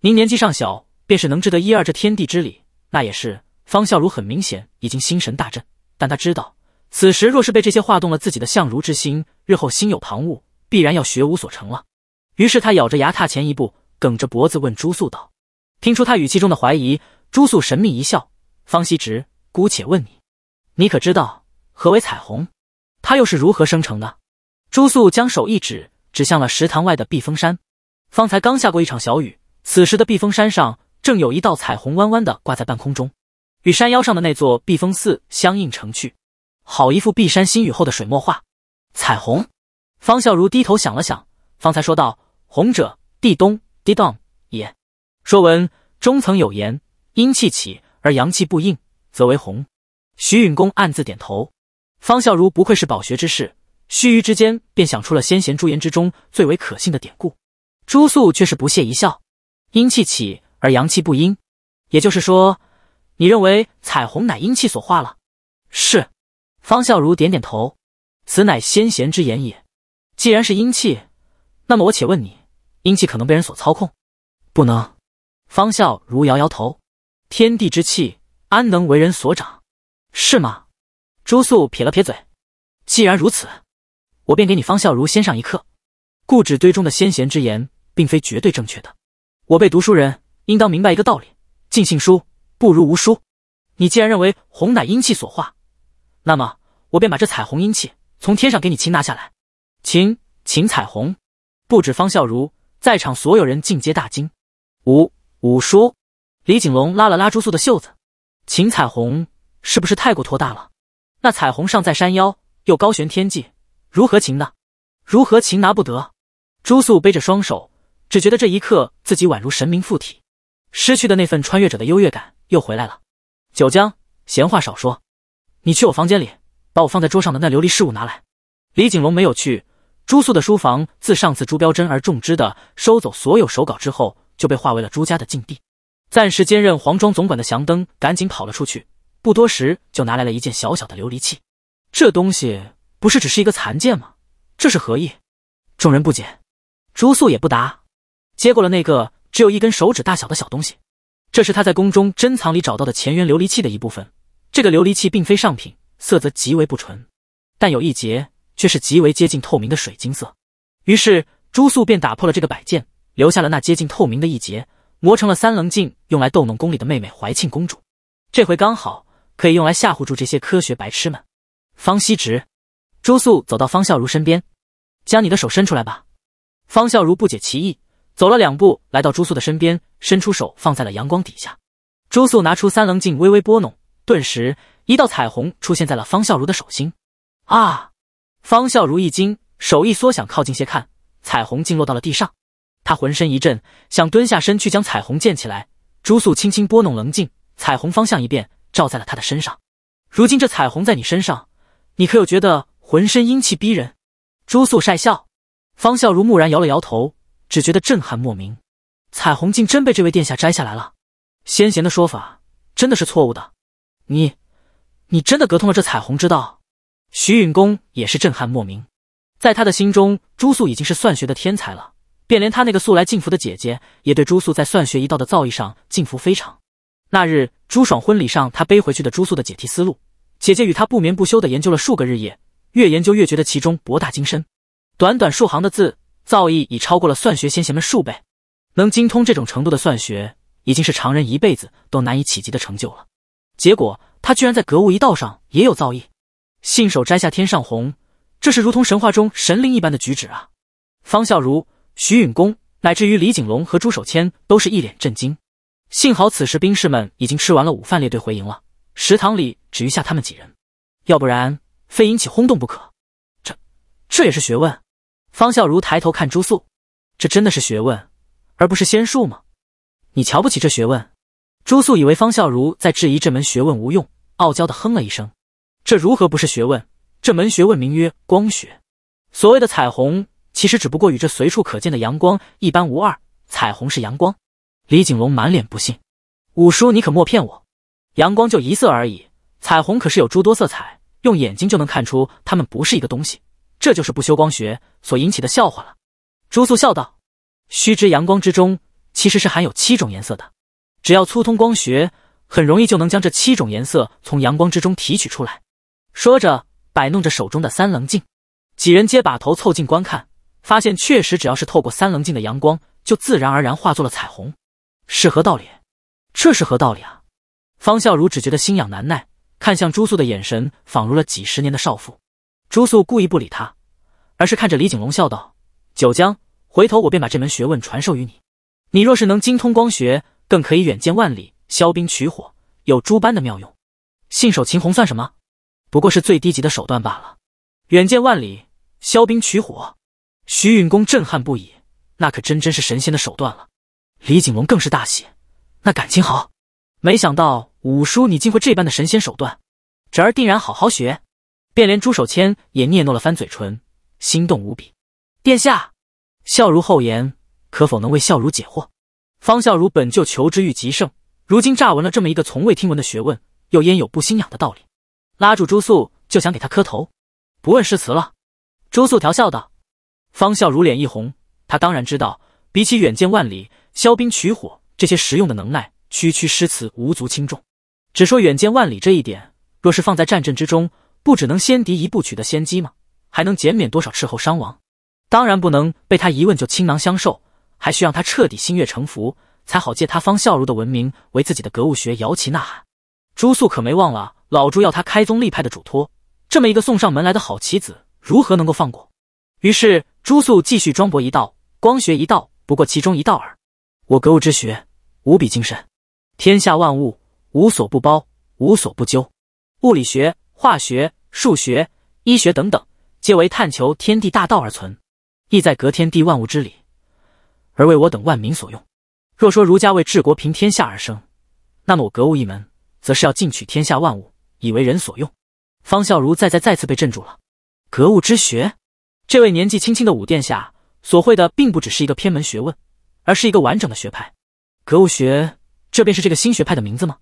您年纪尚小，便是能知得一二这天地之理，那也是。方孝孺很明显已经心神大振，但他知道，此时若是被这些话动了自己的相如之心，日后心有旁骛，必然要学无所成了。于是他咬着牙踏前一步，梗着脖子问朱素道：“听出他语气中的怀疑。”朱素神秘一笑：“方希直，姑且问你，你可知道何为彩虹？它又是如何生成的？”朱素将手一指，指向了食堂外的避风山。方才刚下过一场小雨，此时的避风山上正有一道彩虹弯弯的挂在半空中，与山腰上的那座避风寺相映成趣，好一幅碧山新雨后的水墨画。彩虹，方孝孺低头想了想，方才说道：“红者，地东地荡也。说文中曾有言，阴气起而阳气不应，则为红。”徐允公暗自点头，方孝孺不愧是饱学之士，须臾之间便想出了先贤诸言之中最为可信的典故。朱素却是不屑一笑：“阴气起而阳气不阴，也就是说，你认为彩虹乃阴气所化了？”是，方孝孺点点头：“此乃先贤之言也。既然是阴气，那么我且问你，阴气可能被人所操控？不能。”方孝孺摇摇头：“天地之气，安能为人所掌？是吗？”朱素撇了撇嘴：“既然如此，我便给你方孝孺先上一课。故纸堆中的先贤之言。”并非绝对正确的。我辈读书人应当明白一个道理：尽信书，不如无书。你既然认为红乃阴气所化，那么我便把这彩虹阴气从天上给你擒拿下来。擒擒彩虹！不止方孝孺，在场所有人尽皆大惊。五五叔，李景龙拉了拉朱素的袖子，擒彩虹是不是太过拖大了？那彩虹尚在山腰，又高悬天际，如何擒呢？如何擒拿不得？朱素背着双手。只觉得这一刻，自己宛如神明附体，失去的那份穿越者的优越感又回来了。九江，闲话少说，你去我房间里，把我放在桌上的那琉璃饰物拿来。李景龙没有去朱素的书房，自上次朱标真而重之的收走所有手稿之后，就被化为了朱家的禁地。暂时兼任黄庄总管的祥灯赶紧跑了出去，不多时就拿来了一件小小的琉璃器。这东西不是只是一个残件吗？这是何意？众人不解，朱素也不答。接过了那个只有一根手指大小的小东西，这是他在宫中珍藏里找到的乾元琉璃器的一部分。这个琉璃器并非上品，色泽极为不纯，但有一节却是极为接近透明的水晶色。于是朱素便打破了这个摆件，留下了那接近透明的一节，磨成了三棱镜，用来逗弄宫里的妹妹怀庆公主。这回刚好可以用来吓唬住这些科学白痴们。方希直，朱素走到方孝孺身边，将你的手伸出来吧。方孝孺不解其意。走了两步，来到朱素的身边，伸出手放在了阳光底下。朱素拿出三棱镜，微微拨弄，顿时一道彩虹出现在了方笑如的手心。啊！方笑如一惊，手一缩，想靠近些看，彩虹竟落到了地上。他浑身一震，想蹲下身去将彩虹溅起来。朱素轻轻拨弄棱镜，彩虹方向一变，照在了他的身上。如今这彩虹在你身上，你可有觉得浑身阴气逼人？朱素晒笑，方笑如蓦然摇了摇头。只觉得震撼莫名，彩虹竟真被这位殿下摘下来了。先贤的说法真的是错误的。你，你真的隔通了这彩虹之道？徐允公也是震撼莫名，在他的心中，朱素已经是算学的天才了，便连他那个素来敬服的姐姐，也对朱素在算学一道的造诣上敬服非常。那日朱爽婚礼上，他背回去的朱素的解题思路，姐姐与他不眠不休的研究了数个日夜，越研究越觉得其中博大精深，短短数行的字。造诣已超过了算学先贤们数倍，能精通这种程度的算学，已经是常人一辈子都难以企及的成就了。结果他居然在格物一道上也有造诣，信手摘下天上红，这是如同神话中神灵一般的举止啊！方孝孺、徐允恭，乃至于李景龙和朱守谦，都是一脸震惊。幸好此时兵士们已经吃完了午饭，列队回营了，食堂里只余下他们几人，要不然非引起轰动不可。这，这也是学问？方孝孺抬头看朱素，这真的是学问，而不是仙术吗？你瞧不起这学问？朱素以为方孝孺在质疑这门学问无用，傲娇的哼了一声。这如何不是学问？这门学问名曰光学。所谓的彩虹，其实只不过与这随处可见的阳光一般无二。彩虹是阳光。李景龙满脸不信：“五叔，你可莫骗我。阳光就一色而已，彩虹可是有诸多色彩，用眼睛就能看出它们不是一个东西。”这就是不修光学所引起的笑话了。朱素笑道：“须知阳光之中其实是含有七种颜色的，只要粗通光学，很容易就能将这七种颜色从阳光之中提取出来。”说着，摆弄着手中的三棱镜，几人皆把头凑近观看，发现确实，只要是透过三棱镜的阳光，就自然而然化作了彩虹。是何道理？这是何道理啊？方孝孺只觉得心痒难耐，看向朱素的眼神仿如了几十年的少妇。朱素故意不理他，而是看着李景龙笑道：“九江，回头我便把这门学问传授于你。你若是能精通光学，更可以远见万里，削冰取火，有诸般的妙用。信手擒虹算什么？不过是最低级的手段罢了。远见万里，削冰取火，徐允公震撼不已。那可真真是神仙的手段了。李景龙更是大喜，那感情好。没想到五叔你竟会这般的神仙手段，侄儿定然好好学。”便连朱守谦也嗫嚅了翻嘴唇，心动无比。殿下，笑如厚颜，可否能为笑如解惑？方笑如本就求知欲极盛，如今乍闻了这么一个从未听闻的学问，又焉有不心痒的道理？拉住朱素就想给他磕头。不问诗词了，朱素调笑道。方笑如脸一红，他当然知道，比起远见万里、削冰取火这些实用的能耐，区区诗词无足轻重。只说远见万里这一点，若是放在战阵之中。不只能先敌一步取得先机吗？还能减免多少斥候伤亡？当然不能被他一问就倾囊相授，还需让他彻底心悦诚服，才好借他方孝孺的文明为自己的格物学摇旗呐喊。朱肃可没忘了老朱要他开宗立派的嘱托，这么一个送上门来的好棋子，如何能够放过？于是朱肃继续装博一道，光学一道，不过其中一道耳。我格物之学无比精深，天下万物无所不包，无所不究，物理学、化学。数学、医学等等，皆为探求天地大道而存，意在隔天地万物之理，而为我等万民所用。若说儒家为治国平天下而生，那么我格物一门，则是要进取天下万物，以为人所用。方孝孺再再再次被镇住了。格物之学，这位年纪轻轻的武殿下所会的，并不只是一个偏门学问，而是一个完整的学派。格物学，这便是这个新学派的名字吗？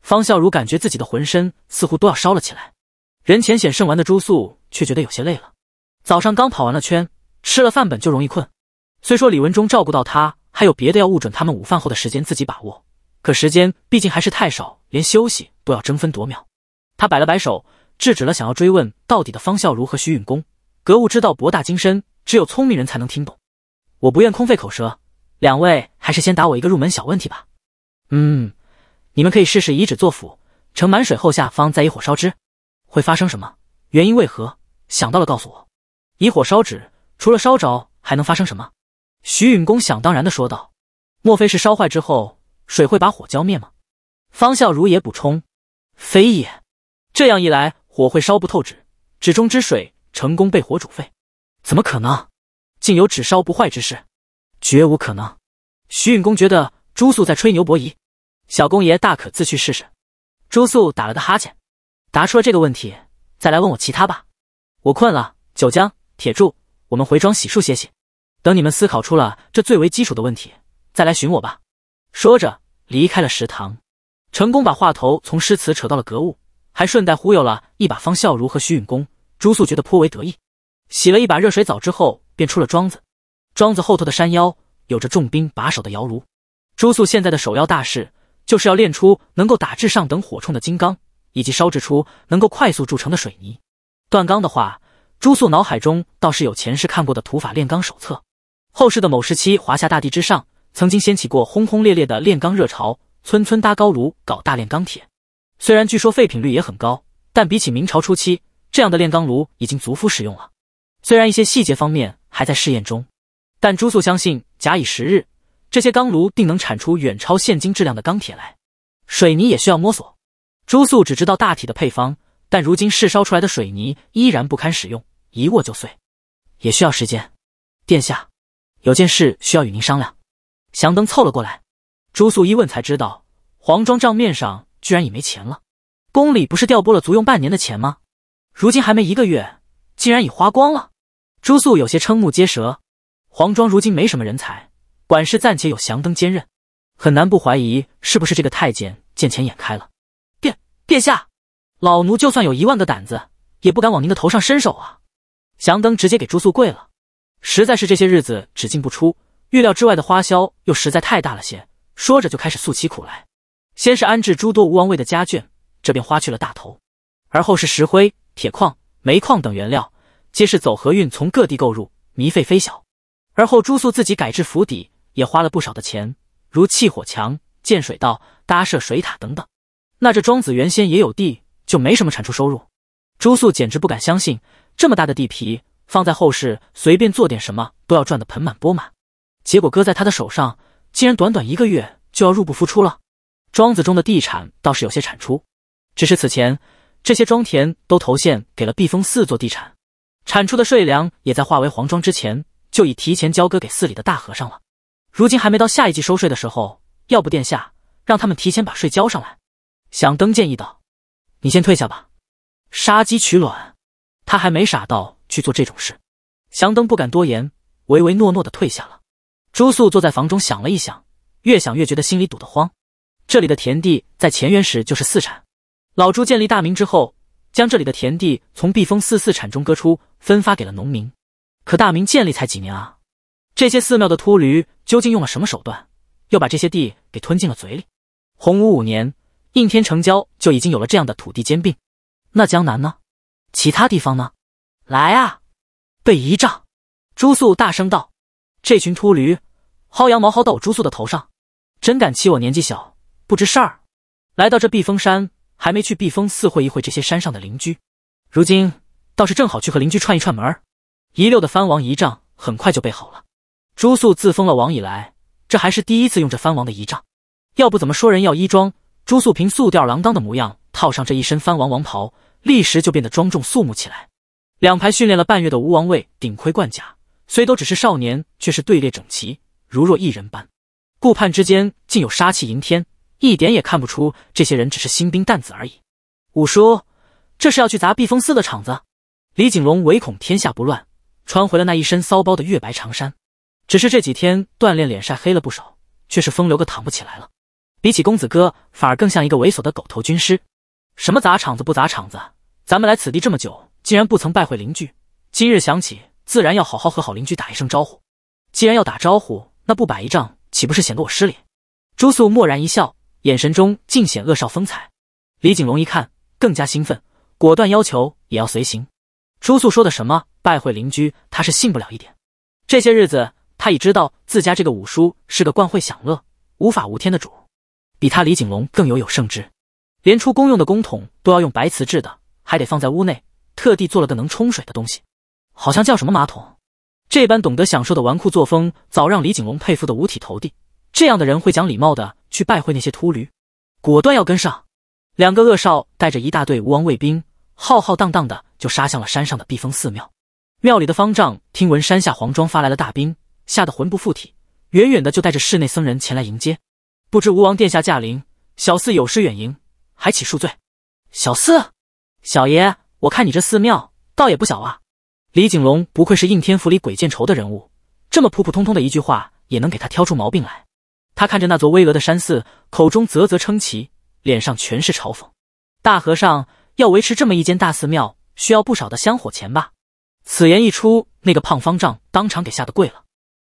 方孝孺感觉自己的浑身似乎都要烧了起来。人浅显圣完的朱素却觉得有些累了，早上刚跑完了圈，吃了饭本就容易困。虽说李文忠照顾到他，还有别的要务，准他们午饭后的时间自己把握，可时间毕竟还是太少，连休息都要争分夺秒。他摆了摆手，制止了想要追问到底的方孝孺和徐允公。格物之道博大精深，只有聪明人才能听懂。我不愿空费口舌，两位还是先答我一个入门小问题吧。嗯，你们可以试试以纸作釜，盛满水后下方再以火烧之。会发生什么？原因为何？想到了告诉我。以火烧纸，除了烧着，还能发生什么？徐允公想当然的说道：“莫非是烧坏之后，水会把火浇灭吗？”方孝孺也补充：“非也。这样一来，火会烧不透纸，纸中之水成功被火煮沸。怎么可能？竟有纸烧不坏之事？绝无可能。”徐允公觉得朱肃在吹牛博弈，小公爷大可自去试试。朱肃打了个哈欠。答出了这个问题，再来问我其他吧。我困了，九江、铁柱，我们回庄洗漱歇息。等你们思考出了这最为基础的问题，再来寻我吧。说着离开了食堂，成功把话头从诗词扯到了格物，还顺带忽悠了一把方孝孺和徐允公。朱肃觉得颇为得意。洗了一把热水澡之后，便出了庄子。庄子后头的山腰有着重兵把守的窑炉。朱肃现在的首要大事，就是要练出能够打制上等火铳的金刚。以及烧制出能够快速铸成的水泥。锻钢的话，朱肃脑海中倒是有前世看过的土法炼钢手册。后世的某时期，华夏大地之上曾经掀起过轰轰烈烈的炼钢热潮，村村搭高炉搞大炼钢铁。虽然据说废品率也很高，但比起明朝初期，这样的炼钢炉已经足夫使用了。虽然一些细节方面还在试验中，但朱肃相信，假以时日，这些钢炉定能产出远超现今质量的钢铁来。水泥也需要摸索。朱素只知道大体的配方，但如今试烧出来的水泥依然不堪使用，一握就碎，也需要时间。殿下，有件事需要与您商量。祥灯凑了过来，朱素一问才知道，黄庄账面上居然已没钱了。宫里不是调拨了足用半年的钱吗？如今还没一个月，竟然已花光了。朱素有些瞠目结舌。黄庄如今没什么人才，管事暂且有祥灯兼任，很难不怀疑是不是这个太监见钱眼开了。殿下，老奴就算有一万个胆子，也不敢往您的头上伸手啊！祥灯直接给朱素跪了。实在是这些日子只进不出，预料之外的花销又实在太大了些，说着就开始诉起苦来。先是安置诸多吴王位的家眷，这便花去了大头；而后是石灰、铁矿、煤矿等原料，皆是走河运从各地购入，糜费非小；而后朱素自己改制府邸，也花了不少的钱，如砌火墙、建水道、搭设水塔等等。那这庄子原先也有地，就没什么产出收入。朱肃简直不敢相信，这么大的地皮放在后世，随便做点什么都要赚得盆满钵满。结果搁在他的手上，竟然短短一个月就要入不敷出了。庄子中的地产倒是有些产出，只是此前这些庄田都投献给了避风寺做地产，产出的税粮也在化为黄庄之前就已提前交割给寺里的大和尚了。如今还没到下一季收税的时候，要不殿下让他们提前把税交上来？祥登建议道：“你先退下吧，杀鸡取卵，他还没傻到去做这种事。”祥登不敢多言，唯唯诺诺的退下了。朱肃坐在房中想了一想，越想越觉得心里堵得慌。这里的田地在乾元时就是四产，老朱建立大明之后，将这里的田地从避风寺四产中割出，分发给了农民。可大明建立才几年啊？这些寺庙的秃驴究竟用了什么手段，又把这些地给吞进了嘴里？洪武五年。应天城郊就已经有了这样的土地兼并，那江南呢？其他地方呢？来啊，备一仗！朱肃大声道：“这群秃驴，薅羊毛薅到我朱肃的头上，真敢欺我年纪小，不知事儿。来到这避风山，还没去避风寺会一会这些山上的邻居，如今倒是正好去和邻居串一串门。一溜的藩王仪仗很快就备好了。朱肃自封了王以来，这还是第一次用这藩王的仪仗，要不怎么说人要衣装。”朱素萍素吊儿郎当的模样，套上这一身藩王王袍，立时就变得庄重肃穆起来。两排训练了半月的吴王卫顶盔贯甲，虽都只是少年，却是队列整齐，如若一人般。顾盼之间，竟有杀气盈天，一点也看不出这些人只是新兵蛋子而已。五叔，这是要去砸避风寺的场子？李景龙唯恐天下不乱，穿回了那一身骚包的月白长衫。只是这几天锻炼，脸晒黑了不少，却是风流个躺不起来了。比起公子哥，反而更像一个猥琐的狗头军师。什么砸场子不砸场子？咱们来此地这么久，竟然不曾拜会邻居。今日想起，自然要好好和好邻居打一声招呼。既然要打招呼，那不摆一仗，岂不是显得我失礼？朱素默然一笑，眼神中尽显恶少风采。李景龙一看，更加兴奋，果断要求也要随行。朱素说的什么拜会邻居，他是信不了一点。这些日子，他已知道自家这个五叔是个惯会享乐、无法无天的主。比他李景龙更有有胜之，连出公用的公桶都要用白瓷制的，还得放在屋内，特地做了个能冲水的东西，好像叫什么马桶。这般懂得享受的纨绔作风，早让李景龙佩服的五体投地。这样的人会讲礼貌的去拜会那些秃驴，果断要跟上。两个恶少带着一大队吴王卫兵，浩浩荡荡的就杀向了山上的避风寺庙。庙里的方丈听闻山下黄庄发来了大兵，吓得魂不附体，远远的就带着室内僧人前来迎接。不知吴王殿下驾临，小厮有失远迎，还请恕罪。小厮，小爷，我看你这寺庙倒也不小啊。李景龙不愧是应天府里鬼见愁的人物，这么普普通通的一句话也能给他挑出毛病来。他看着那座巍峨的山寺，口中啧啧称奇，脸上全是嘲讽。大和尚要维持这么一间大寺庙，需要不少的香火钱吧？此言一出，那个胖方丈当场给吓得跪了。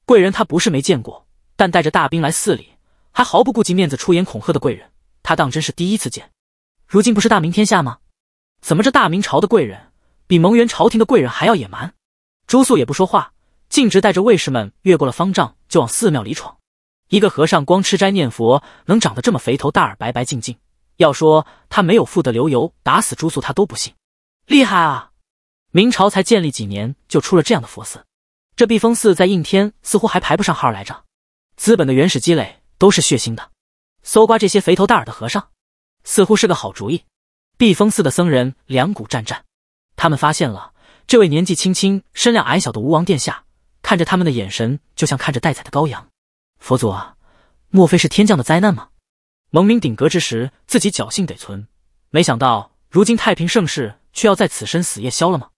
贵人他不是没见过，但带着大兵来寺里。还毫不顾及面子出言恐吓的贵人，他当真是第一次见。如今不是大明天下吗？怎么这大明朝的贵人比蒙元朝廷的贵人还要野蛮？朱肃也不说话，径直带着卫士们越过了方丈，就往寺庙里闯。一个和尚光吃斋念佛，能长得这么肥头大耳、白白净净？要说他没有富得流油，打死朱肃他都不信。厉害啊！明朝才建立几年，就出了这样的佛寺。这避风寺在应天似乎还排不上号来着。资本的原始积累。都是血腥的，搜刮这些肥头大耳的和尚，似乎是个好主意。避风寺的僧人两股战战，他们发现了这位年纪轻轻、身量矮小的吴王殿下，看着他们的眼神，就像看着待宰的羔羊。佛祖啊，莫非是天降的灾难吗？蒙明顶格之时，自己侥幸得存，没想到如今太平盛世，却要在此身死夜宵了吗？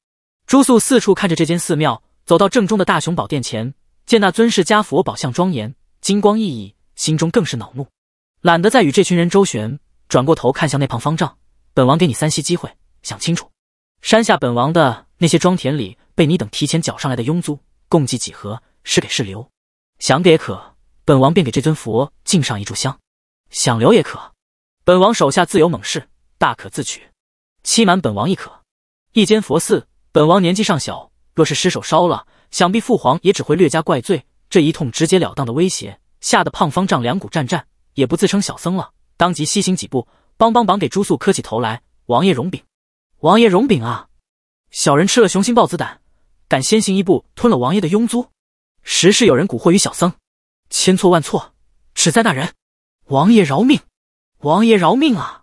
朱肃四处看着这间寺庙，走到正中的大雄宝殿前，见那尊释迦佛宝像庄严，金光熠熠。心中更是恼怒，懒得再与这群人周旋，转过头看向那旁方丈：“本王给你三息机会，想清楚。山下本王的那些庄田里被你等提前缴上来的庸租，共计几何？是给是留？想给也可，本王便给这尊佛敬上一炷香；想留也可，本王手下自有猛士，大可自取。欺瞒本王亦可。一间佛寺，本王年纪尚小，若是失手烧了，想必父皇也只会略加怪罪。这一通直截了当的威胁。”吓得胖方丈两股战战，也不自称小僧了，当即西行几步，帮帮绑给朱素磕起头来。王爷容禀，王爷容禀啊！小人吃了雄心豹子胆，敢先行一步吞了王爷的庸租，实是有人蛊惑于小僧，千错万错，只在那人。王爷饶命，王爷饶命啊！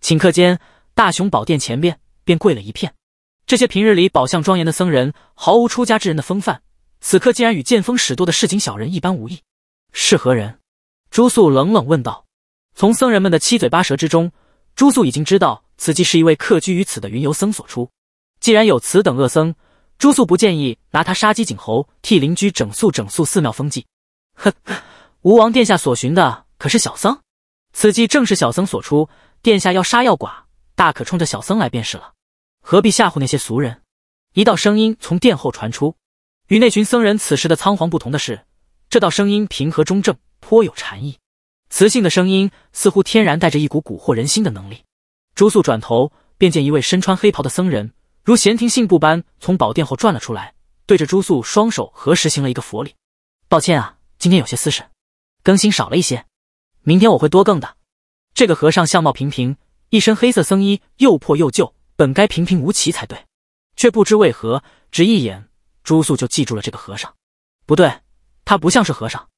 顷刻间，大雄宝殿前边便跪了一片，这些平日里宝相庄严的僧人，毫无出家之人的风范，此刻竟然与见风使舵的市井小人一般无异。是何人？朱素冷冷问道。从僧人们的七嘴八舌之中，朱素已经知道此计是一位客居于此的云游僧所出。既然有此等恶僧，朱素不建议拿他杀鸡儆猴，替邻居整肃整肃寺庙风纪。呵呵，吴王殿下所寻的可是小僧？此计正是小僧所出。殿下要杀要剐，大可冲着小僧来便是了，何必吓唬那些俗人？一道声音从殿后传出，与那群僧人此时的仓皇不同的是。这道声音平和中正，颇有禅意。磁性的声音似乎天然带着一股蛊惑人心的能力。朱素转头便见一位身穿黑袍的僧人，如闲庭信步般从宝殿后转了出来，对着朱素双手合十行了一个佛礼。抱歉啊，今天有些私事，更新少了一些，明天我会多更的。这个和尚相貌平平，一身黑色僧衣又破又旧，本该平平无奇才对，却不知为何，只一眼，朱素就记住了这个和尚。不对。他不像是和尚，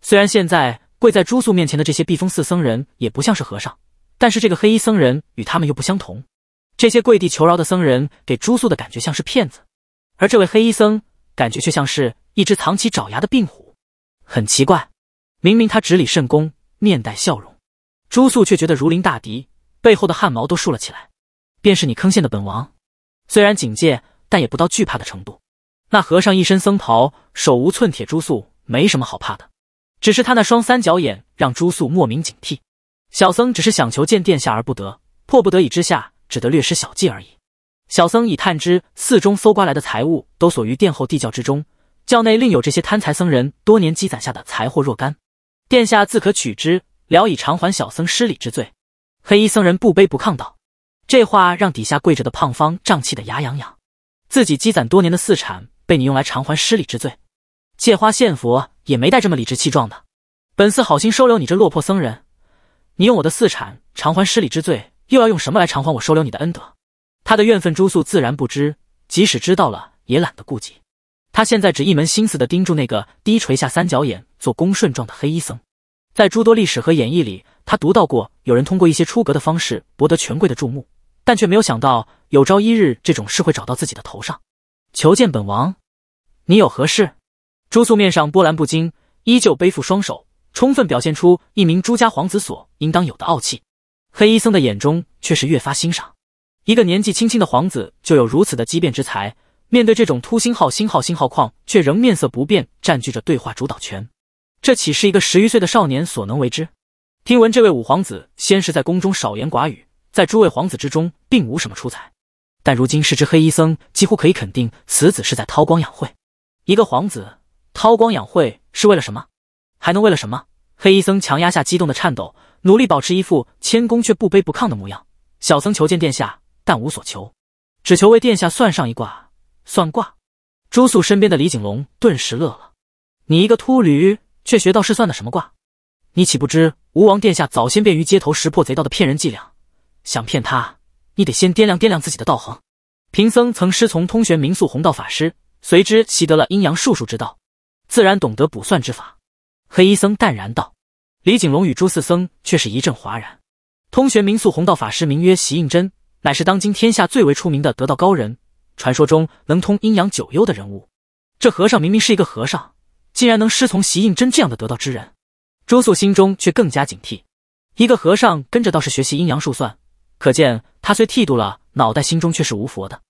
虽然现在跪在朱素面前的这些避风寺僧人也不像是和尚，但是这个黑衣僧人与他们又不相同。这些跪地求饶的僧人给朱素的感觉像是骗子，而这位黑衣僧感觉却像是一只藏起爪牙的病虎，很奇怪。明明他执礼甚恭，面带笑容，朱素却觉得如临大敌，背后的汗毛都竖了起来。便是你坑陷的本王，虽然警戒，但也不到惧怕的程度。那和尚一身僧袍，手无寸铁，朱素。没什么好怕的，只是他那双三角眼让朱素莫名警惕。小僧只是想求见殿下而不得，迫不得已之下只得略施小计而已。小僧已探知寺中搜刮来的财物都锁于殿后地窖之中，窖内另有这些贪财僧人多年积攒下的财货若干，殿下自可取之，聊以偿还小僧失礼之罪。黑衣僧人不卑不亢道：“这话让底下跪着的胖方胀气的牙痒痒，自己积攒多年的寺产被你用来偿还失礼之罪。”借花献佛也没带这么理直气壮的。本寺好心收留你这落魄僧人，你用我的寺产偿还失礼之罪，又要用什么来偿还我收留你的恩德？他的怨愤朱素自然不知，即使知道了也懒得顾及。他现在只一门心思地盯住那个低垂下三角眼、做恭顺状的黑衣僧。在诸多历史和演义里，他读到过有人通过一些出格的方式博得权贵的注目，但却没有想到有朝一日这种事会找到自己的头上。求见本王，你有何事？朱素面上波澜不惊，依旧背负双手，充分表现出一名朱家皇子所应当有的傲气。黑衣僧的眼中却是越发欣赏，一个年纪轻轻的皇子就有如此的机变之才。面对这种突星号星号星号矿，却仍面色不变，占据着对话主导权，这岂是一个十余岁的少年所能为之？听闻这位五皇子先是在宫中少言寡语，在诸位皇子之中并无什么出彩，但如今是只黑衣僧几乎可以肯定，此子是在韬光养晦，一个皇子。韬光养晦是为了什么？还能为了什么？黑衣僧强压下激动的颤抖，努力保持一副谦恭却不卑不亢的模样。小僧求见殿下，但无所求，只求为殿下算上一卦。算卦。朱肃身边的李景龙顿时乐了：“你一个秃驴，却学道士算的什么卦？你岂不知吴王殿下早先便于街头识破贼道的骗人伎俩，想骗他，你得先掂量掂量自己的道行。贫僧曾师从通玄明宿红道法师，随之习得了阴阳术数之道。”自然懂得卜算之法，黑衣僧淡然道：“李景龙与朱四僧却是一阵哗然。通玄明素弘道法师名曰席应真，乃是当今天下最为出名的得道高人，传说中能通阴阳九幽的人物。这和尚明明是一个和尚，竟然能师从席应真这样的得道之人。朱素心中却更加警惕。一个和尚跟着倒是学习阴阳术算，可见他虽剃度了脑袋，心中却是无佛的。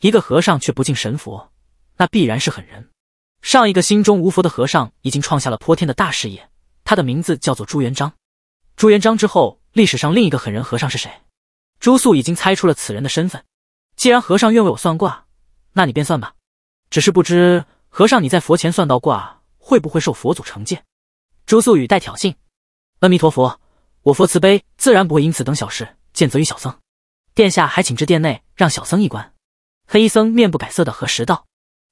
一个和尚却不敬神佛，那必然是狠人。”上一个心中无佛的和尚已经创下了泼天的大事业，他的名字叫做朱元璋。朱元璋之后，历史上另一个狠人和尚是谁？朱肃已经猜出了此人的身份。既然和尚愿为我算卦，那你便算吧。只是不知和尚你在佛前算到卦，会不会受佛祖惩戒？朱肃语带挑衅。阿弥陀佛，我佛慈悲，自然不会因此等小事见责于小僧。殿下还请至殿内，让小僧一观。黑衣僧面不改色的和实道。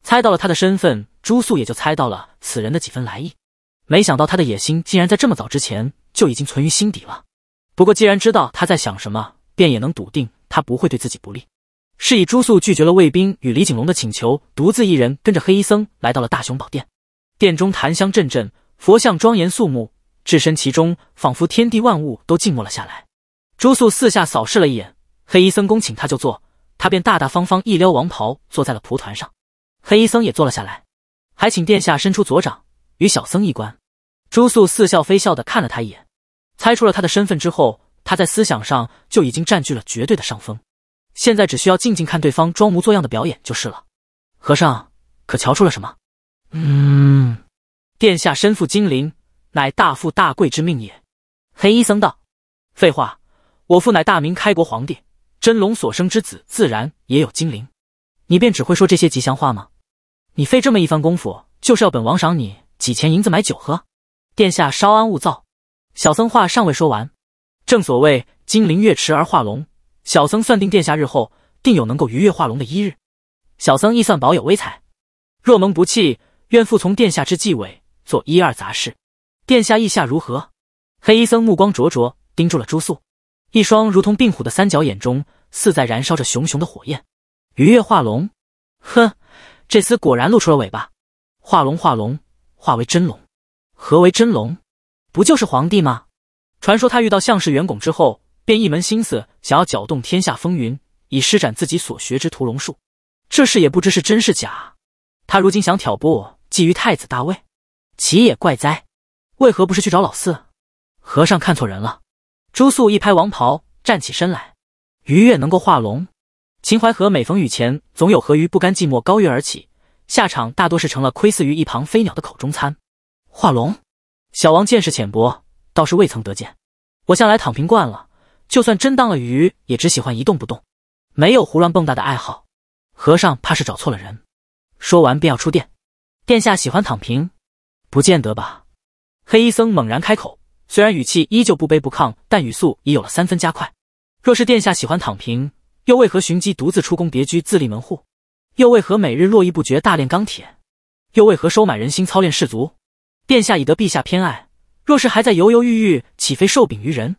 猜到了他的身份，朱素也就猜到了此人的几分来意。没想到他的野心竟然在这么早之前就已经存于心底了。不过既然知道他在想什么，便也能笃定他不会对自己不利。是以朱素拒绝了卫兵与李景龙的请求，独自一人跟着黑衣僧来到了大雄宝殿。殿中檀香阵阵，佛像庄严肃穆，置身其中，仿佛天地万物都静默了下来。朱素四下扫视了一眼，黑衣僧恭请他就坐，他便大大方方一撩王袍，坐在了蒲团上。黑衣僧也坐了下来，还请殿下伸出左掌与小僧一观。朱素似笑非笑的看了他一眼，猜出了他的身份之后，他在思想上就已经占据了绝对的上风。现在只需要静静看对方装模作样的表演就是了。和尚，可瞧出了什么？嗯，殿下身负金灵，乃大富大贵之命也。黑衣僧道：“废话，我父乃大明开国皇帝，真龙所生之子，自然也有金灵。你便只会说这些吉祥话吗？”你费这么一番功夫，就是要本王赏你几钱银子买酒喝？殿下稍安勿躁，小僧话尚未说完。正所谓金陵月池而化龙，小僧算定殿下日后定有能够鱼跃化龙的一日。小僧亦算保有微才，若蒙不弃，愿服从殿下之继位，做一二杂事。殿下意下如何？黑衣僧目光灼灼，盯住了朱素，一双如同病虎的三角眼中似在燃烧着熊熊的火焰。鱼跃化龙，哼！这厮果然露出了尾巴，化龙，化龙，化为真龙。何为真龙？不就是皇帝吗？传说他遇到相氏元拱之后，便一门心思想要搅动天下风云，以施展自己所学之屠龙术。这事也不知是真是假。他如今想挑拨，我，觊觎太子大位，奇也怪哉。为何不是去找老四？和尚看错人了。朱肃一拍王袍，站起身来。愉悦能够化龙。秦淮河每逢雨前，总有河鱼不甘寂寞，高跃而起，下场大多是成了窥伺于一旁飞鸟的口中餐。画龙，小王见识浅薄，倒是未曾得见。我向来躺平惯了，就算真当了鱼，也只喜欢一动不动，没有胡乱蹦跶的爱好。和尚怕是找错了人。说完便要出殿。殿下喜欢躺平？不见得吧。黑衣僧猛然开口，虽然语气依旧不卑不亢，但语速已有了三分加快。若是殿下喜欢躺平。又为何寻机独自出宫别居自立门户？又为何每日络绎不绝大炼钢铁？又为何收买人心操练士卒？殿下已得陛下偏爱，若是还在犹犹豫豫，岂非受柄于人？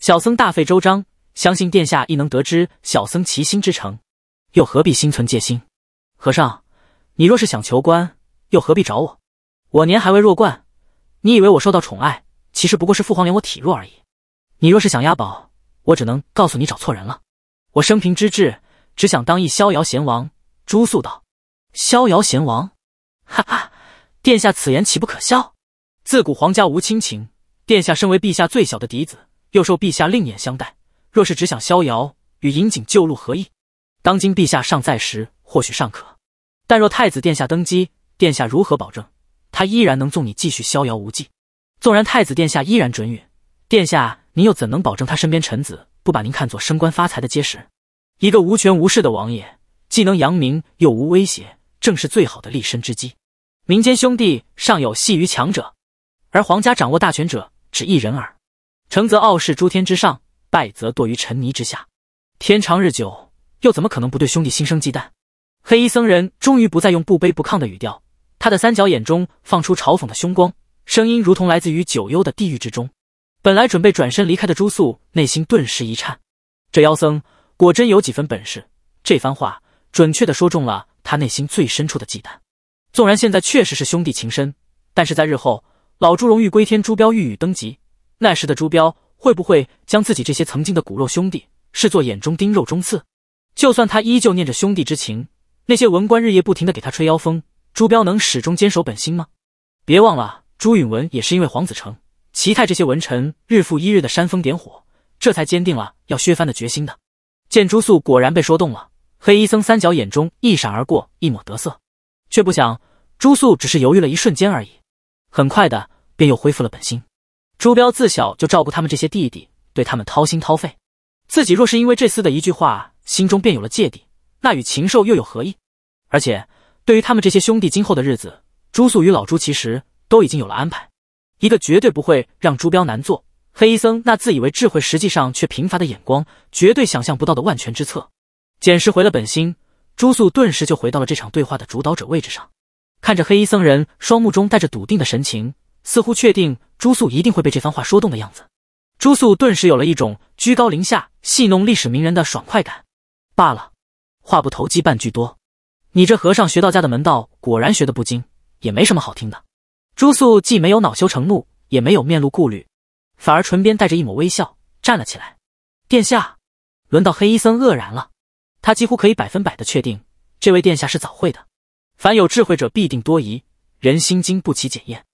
小僧大费周章，相信殿下亦能得知小僧齐心之诚，又何必心存戒心？和尚，你若是想求官，又何必找我？我年还未弱冠，你以为我受到宠爱，其实不过是父皇怜我体弱而已。你若是想押宝，我只能告诉你找错人了。我生平之志，只想当一逍遥贤王。朱肃道：“逍遥贤王，哈哈，殿下此言岂不可笑？自古皇家无亲情，殿下身为陛下最小的嫡子，又受陛下另眼相待。若是只想逍遥，与引颈旧路何异？当今陛下尚在时，或许尚可，但若太子殿下登基，殿下如何保证他依然能纵你继续逍遥无忌？纵然太子殿下依然准允，殿下您又怎能保证他身边臣子？”不把您看作升官发财的阶石，一个无权无势的王爷，既能扬名又无威胁，正是最好的立身之机。民间兄弟尚有系于强者，而皇家掌握大权者只一人耳。成则傲视诸天之上，败则堕于尘泥之下。天长日久，又怎么可能不对兄弟心生忌惮？黑衣僧人终于不再用不卑不亢的语调，他的三角眼中放出嘲讽的凶光，声音如同来自于九幽的地狱之中。本来准备转身离开的朱素内心顿时一颤。这妖僧果真有几分本事。这番话准确的说中了他内心最深处的忌惮。纵然现在确实是兄弟情深，但是在日后，老朱荣欲归天，朱标欲宇登基，那时的朱标会不会将自己这些曾经的骨肉兄弟视作眼中钉、肉中刺？就算他依旧念着兄弟之情，那些文官日夜不停的给他吹妖风，朱标能始终坚守本心吗？别忘了，朱允文也是因为黄子成。齐泰这些文臣日复一日的煽风点火，这才坚定了要削藩的决心的。见朱肃果然被说动了，黑衣僧三角眼中一闪而过一抹得色，却不想朱肃只是犹豫了一瞬间而已，很快的便又恢复了本心。朱标自小就照顾他们这些弟弟，对他们掏心掏肺，自己若是因为这厮的一句话心中便有了芥蒂，那与禽兽又有何异？而且对于他们这些兄弟今后的日子，朱肃与老朱其实都已经有了安排。一个绝对不会让朱标难做，黑衣僧那自以为智慧，实际上却贫乏的眼光，绝对想象不到的万全之策。简氏回了本心，朱素顿时就回到了这场对话的主导者位置上。看着黑衣僧人双目中带着笃定的神情，似乎确定朱素一定会被这番话说动的样子，朱素顿时有了一种居高临下戏弄历史名人的爽快感。罢了，话不投机半句多，你这和尚学道家的门道果然学得不精，也没什么好听的。朱素既没有恼羞成怒，也没有面露顾虑，反而唇边带着一抹微笑，站了起来。殿下，轮到黑衣僧愕然了。他几乎可以百分百的确定，这位殿下是早会的。凡有智慧者必定多疑，人心经不起检验。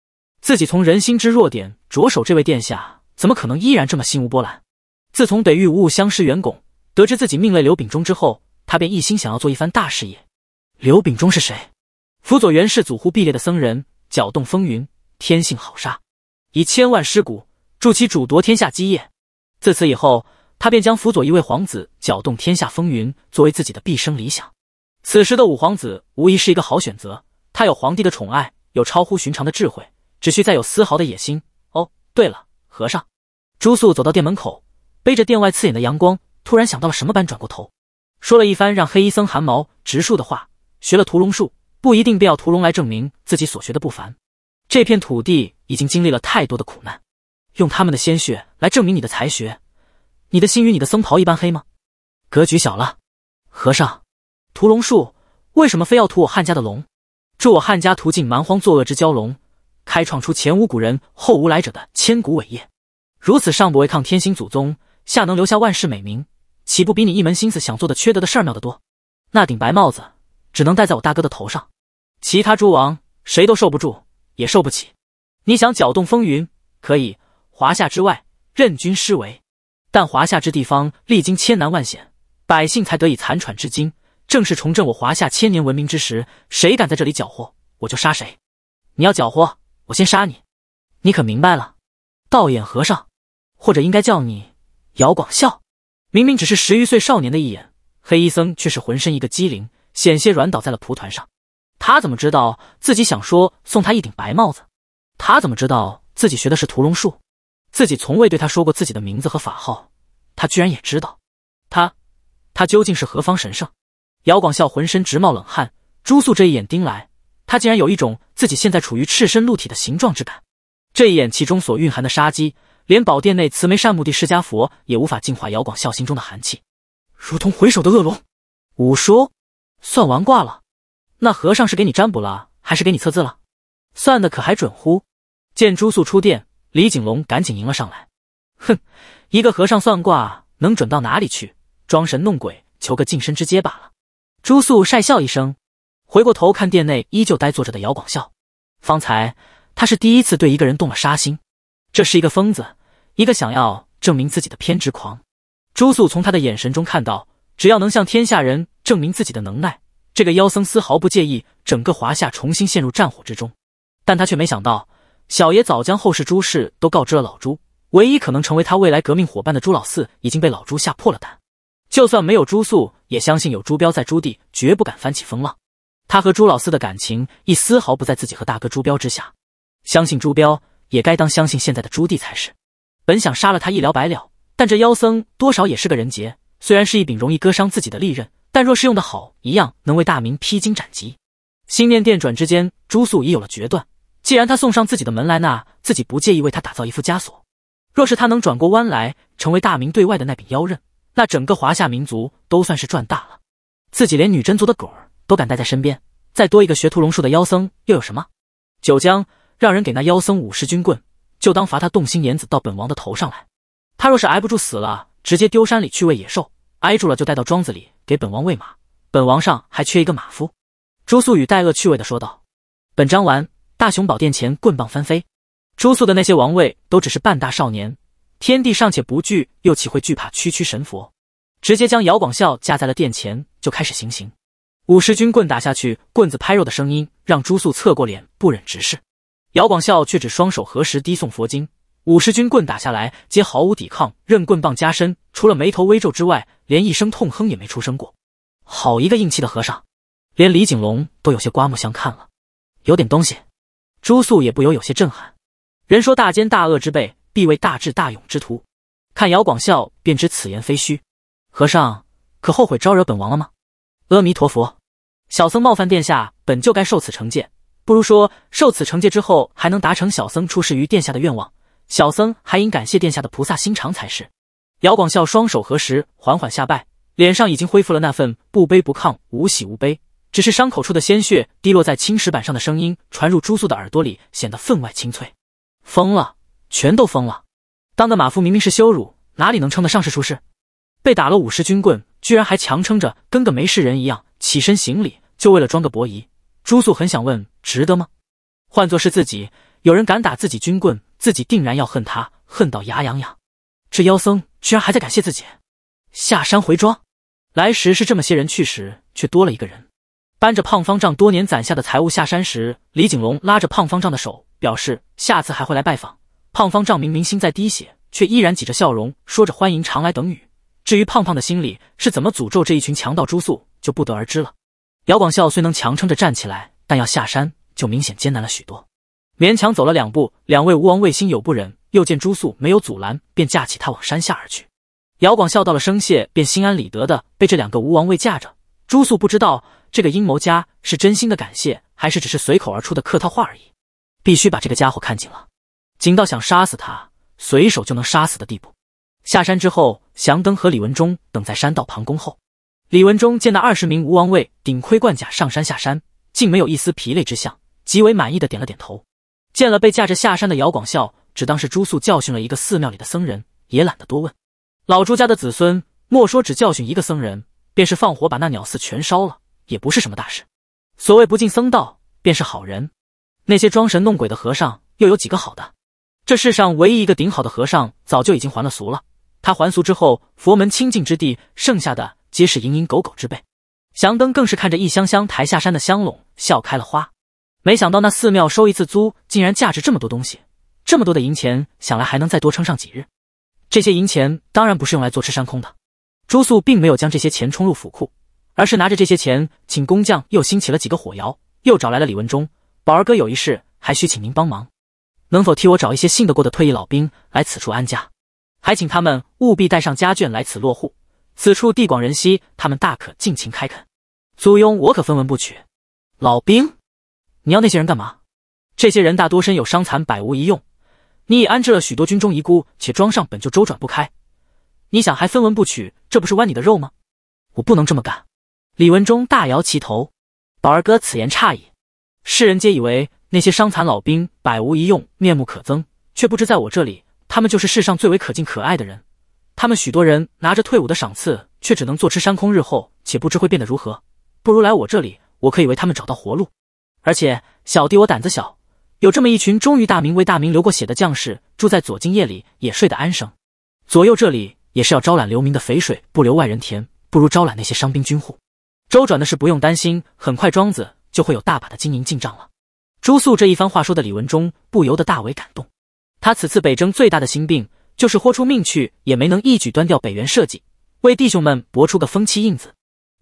自己从人心之弱点着手，这位殿下怎么可能依然这么心无波澜？自从得遇无物相师元拱，得知自己命为刘秉忠之后，他便一心想要做一番大事业。刘秉忠是谁？辅佐元世祖忽必烈的僧人。搅动风云，天性好杀，以千万尸骨助其主夺天下基业。自此以后，他便将辅佐一位皇子搅动天下风云作为自己的毕生理想。此时的五皇子无疑是一个好选择，他有皇帝的宠爱，有超乎寻常的智慧，只需再有丝毫的野心。哦，对了，和尚。朱素走到殿门口，背着殿外刺眼的阳光，突然想到了什么般转过头，说了一番让黑衣僧汗毛直竖的话，学了屠龙术。不一定便要屠龙来证明自己所学的不凡。这片土地已经经历了太多的苦难，用他们的鲜血来证明你的才学，你的心与你的僧袍一般黑吗？格局小了，和尚，屠龙术为什么非要屠我汉家的龙？助我汉家屠尽蛮荒作恶之蛟龙，开创出前无古人后无来者的千古伟业。如此上不违抗天星祖宗，下能留下万世美名，岂不比你一门心思想做的缺德的事儿妙得多？那顶白帽子只能戴在我大哥的头上。其他诸王谁都受不住，也受不起。你想搅动风云，可以；华夏之外任君施为。但华夏之地方历经千难万险，百姓才得以残喘至今，正是重振我华夏千年文明之时。谁敢在这里搅和，我就杀谁。你要搅和，我先杀你。你可明白了？道眼和尚，或者应该叫你姚广孝。明明只是十余岁少年的一眼，黑衣僧却是浑身一个机灵，险些软倒在了蒲团上。他怎么知道自己想说送他一顶白帽子？他怎么知道自己学的是屠龙术？自己从未对他说过自己的名字和法号，他居然也知道。他，他究竟是何方神圣？姚广孝浑身直冒冷汗。朱素这一眼盯来，他竟然有一种自己现在处于赤身露体的形状之感。这一眼其中所蕴含的杀机，连宝殿内慈眉善目的释迦佛也无法净化姚广孝心中的寒气，如同回首的恶龙。五叔，算完卦了。那和尚是给你占卜了，还是给你测字了？算的可还准乎？见朱素出殿，李景龙赶紧迎了上来。哼，一个和尚算卦能准到哪里去？装神弄鬼，求个近身之阶罢了。朱素晒笑一声，回过头看殿内依旧呆坐着的姚广孝。方才他是第一次对一个人动了杀心，这是一个疯子，一个想要证明自己的偏执狂。朱素从他的眼神中看到，只要能向天下人证明自己的能耐。这个妖僧丝毫不介意整个华夏重新陷入战火之中，但他却没想到，小爷早将后世诸事都告知了老朱。唯一可能成为他未来革命伙伴的朱老四已经被老朱吓破了胆。就算没有朱素，也相信有朱标在，朱棣绝不敢翻起风浪。他和朱老四的感情亦丝毫不在自己和大哥朱标之下。相信朱标，也该当相信现在的朱棣才是。本想杀了他一了百了，但这妖僧多少也是个人杰，虽然是一柄容易割伤自己的利刃。但若是用得好，一样能为大明披荆斩棘。心念电转之间，朱肃已有了决断。既然他送上自己的门来，那自己不介意为他打造一副枷锁。若是他能转过弯来，成为大明对外的那柄妖刃，那整个华夏民族都算是赚大了。自己连女真族的狗儿都敢带在身边，再多一个学屠龙术的妖僧又有什么？九江让人给那妖僧五十军棍，就当罚他动心眼子到本王的头上来。他若是挨不住死了，直接丢山里去喂野兽；挨住了就带到庄子里。给本王喂马，本王上还缺一个马夫。朱素与戴恶趣味的说道。本章完。大雄宝殿前棍棒翻飞，朱素的那些王位都只是半大少年，天地尚且不惧，又岂会惧怕区区神佛？直接将姚广孝架在了殿前就开始行刑，五十军棍打下去，棍子拍肉的声音让朱素侧过脸不忍直视，姚广孝却只双手合十低诵佛经。五十军棍打下来，皆毫无抵抗，任棍棒加身，除了眉头微皱之外，连一声痛哼也没出声过。好一个硬气的和尚，连李景龙都有些刮目相看了，有点东西。朱肃也不由有些震撼。人说大奸大恶之辈必为大智大勇之徒，看姚广孝便知此言非虚。和尚，可后悔招惹本王了吗？阿弥陀佛，小僧冒犯殿下，本就该受此惩戒，不如说受此惩戒之后，还能达成小僧出世于殿下的愿望。小僧还应感谢殿下的菩萨心肠才是。姚广孝双手合十，缓缓下拜，脸上已经恢复了那份不卑不亢、无喜无悲。只是伤口处的鲜血滴落在青石板上的声音传入朱肃的耳朵里，显得分外清脆。疯了，全都疯了！当个马夫明明是羞辱，哪里能称得上是出事？被打了五十军棍，居然还强撑着跟个没事人一样起身行礼，就为了装个博弈。朱肃很想问：值得吗？换作是自己，有人敢打自己军棍？自己定然要恨他，恨到牙痒痒。这妖僧居然还在感谢自己。下山回庄，来时是这么些人，去时却多了一个人。搬着胖方丈多年攒下的财物下山时，李景龙拉着胖方丈的手，表示下次还会来拜访。胖方丈明明心在滴血，却依然挤着笑容，说着欢迎常来等雨。至于胖胖的心里是怎么诅咒这一群强盗朱宿，就不得而知了。姚广孝虽能强撑着站起来，但要下山就明显艰难了许多。勉强走了两步，两位吴王卫心有不忍，又见朱素没有阻拦，便架起他往山下而去。姚广笑到了声谢，便心安理得的被这两个吴王卫架着。朱素不知道这个阴谋家是真心的感谢，还是只是随口而出的客套话而已。必须把这个家伙看紧了，紧到想杀死他，随手就能杀死的地步。下山之后，祥登和李文忠等在山道旁恭候。李文忠见那二十名吴王卫顶盔贯甲上山下山，竟没有一丝疲累之象，极为满意的点了点头。见了被架着下山的姚广孝，只当是朱素教训了一个寺庙里的僧人，也懒得多问。老朱家的子孙，莫说只教训一个僧人，便是放火把那鸟寺全烧了，也不是什么大事。所谓不敬僧道，便是好人。那些装神弄鬼的和尚，又有几个好的？这世上唯一一个顶好的和尚，早就已经还了俗了。他还俗之后，佛门清净之地，剩下的皆是蝇营狗苟之辈。祥灯更是看着一箱箱抬下山的香笼，笑开了花。没想到那寺庙收一次租，竟然价值这么多东西，这么多的银钱，想来还能再多撑上几日。这些银钱当然不是用来坐吃山空的。朱肃并没有将这些钱充入府库，而是拿着这些钱，请工匠又兴起了几个火窑，又找来了李文忠。宝儿哥有一事，还需请您帮忙，能否替我找一些信得过的退役老兵来此处安家？还请他们务必带上家眷来此落户。此处地广人稀，他们大可尽情开垦，租庸我可分文不取。老兵。你要那些人干嘛？这些人大多身有伤残，百无一用。你已安置了许多军中遗孤，且庄上本就周转不开。你想还分文不取，这不是剜你的肉吗？我不能这么干。李文忠大摇其头：“宝儿哥，此言差矣。世人皆以为那些伤残老兵百无一用，面目可憎，却不知在我这里，他们就是世上最为可敬可爱的人。他们许多人拿着退伍的赏赐，却只能坐吃山空，日后且不知会变得如何。不如来我这里，我可以为他们找到活路。”而且小弟我胆子小，有这么一群忠于大明、为大明流过血的将士住在左京，夜里也睡得安生。左右这里也是要招揽流民的，肥水不流外人田，不如招揽那些伤兵军户。周转的事不用担心，很快庄子就会有大把的金银进账了。朱肃这一番话说的李文忠不由得大为感动。他此次北征最大的心病，就是豁出命去也没能一举端掉北元社稷，为弟兄们博出个风气印子。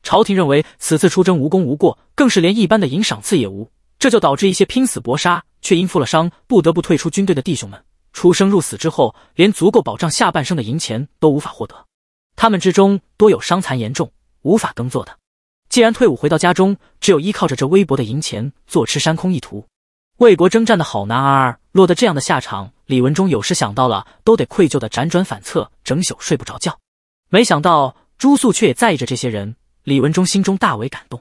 朝廷认为此次出征无功无过，更是连一般的银赏赐也无。这就导致一些拼死搏杀却因负了伤不得不退出军队的弟兄们，出生入死之后，连足够保障下半生的银钱都无法获得。他们之中多有伤残严重无法耕作的，既然退伍回到家中，只有依靠着这微薄的银钱坐吃山空一途。为国征战的好男儿落得这样的下场，李文忠有时想到了，都得愧疚的辗转反侧，整宿睡不着觉。没想到朱肃却也在意着这些人，李文忠心中大为感动。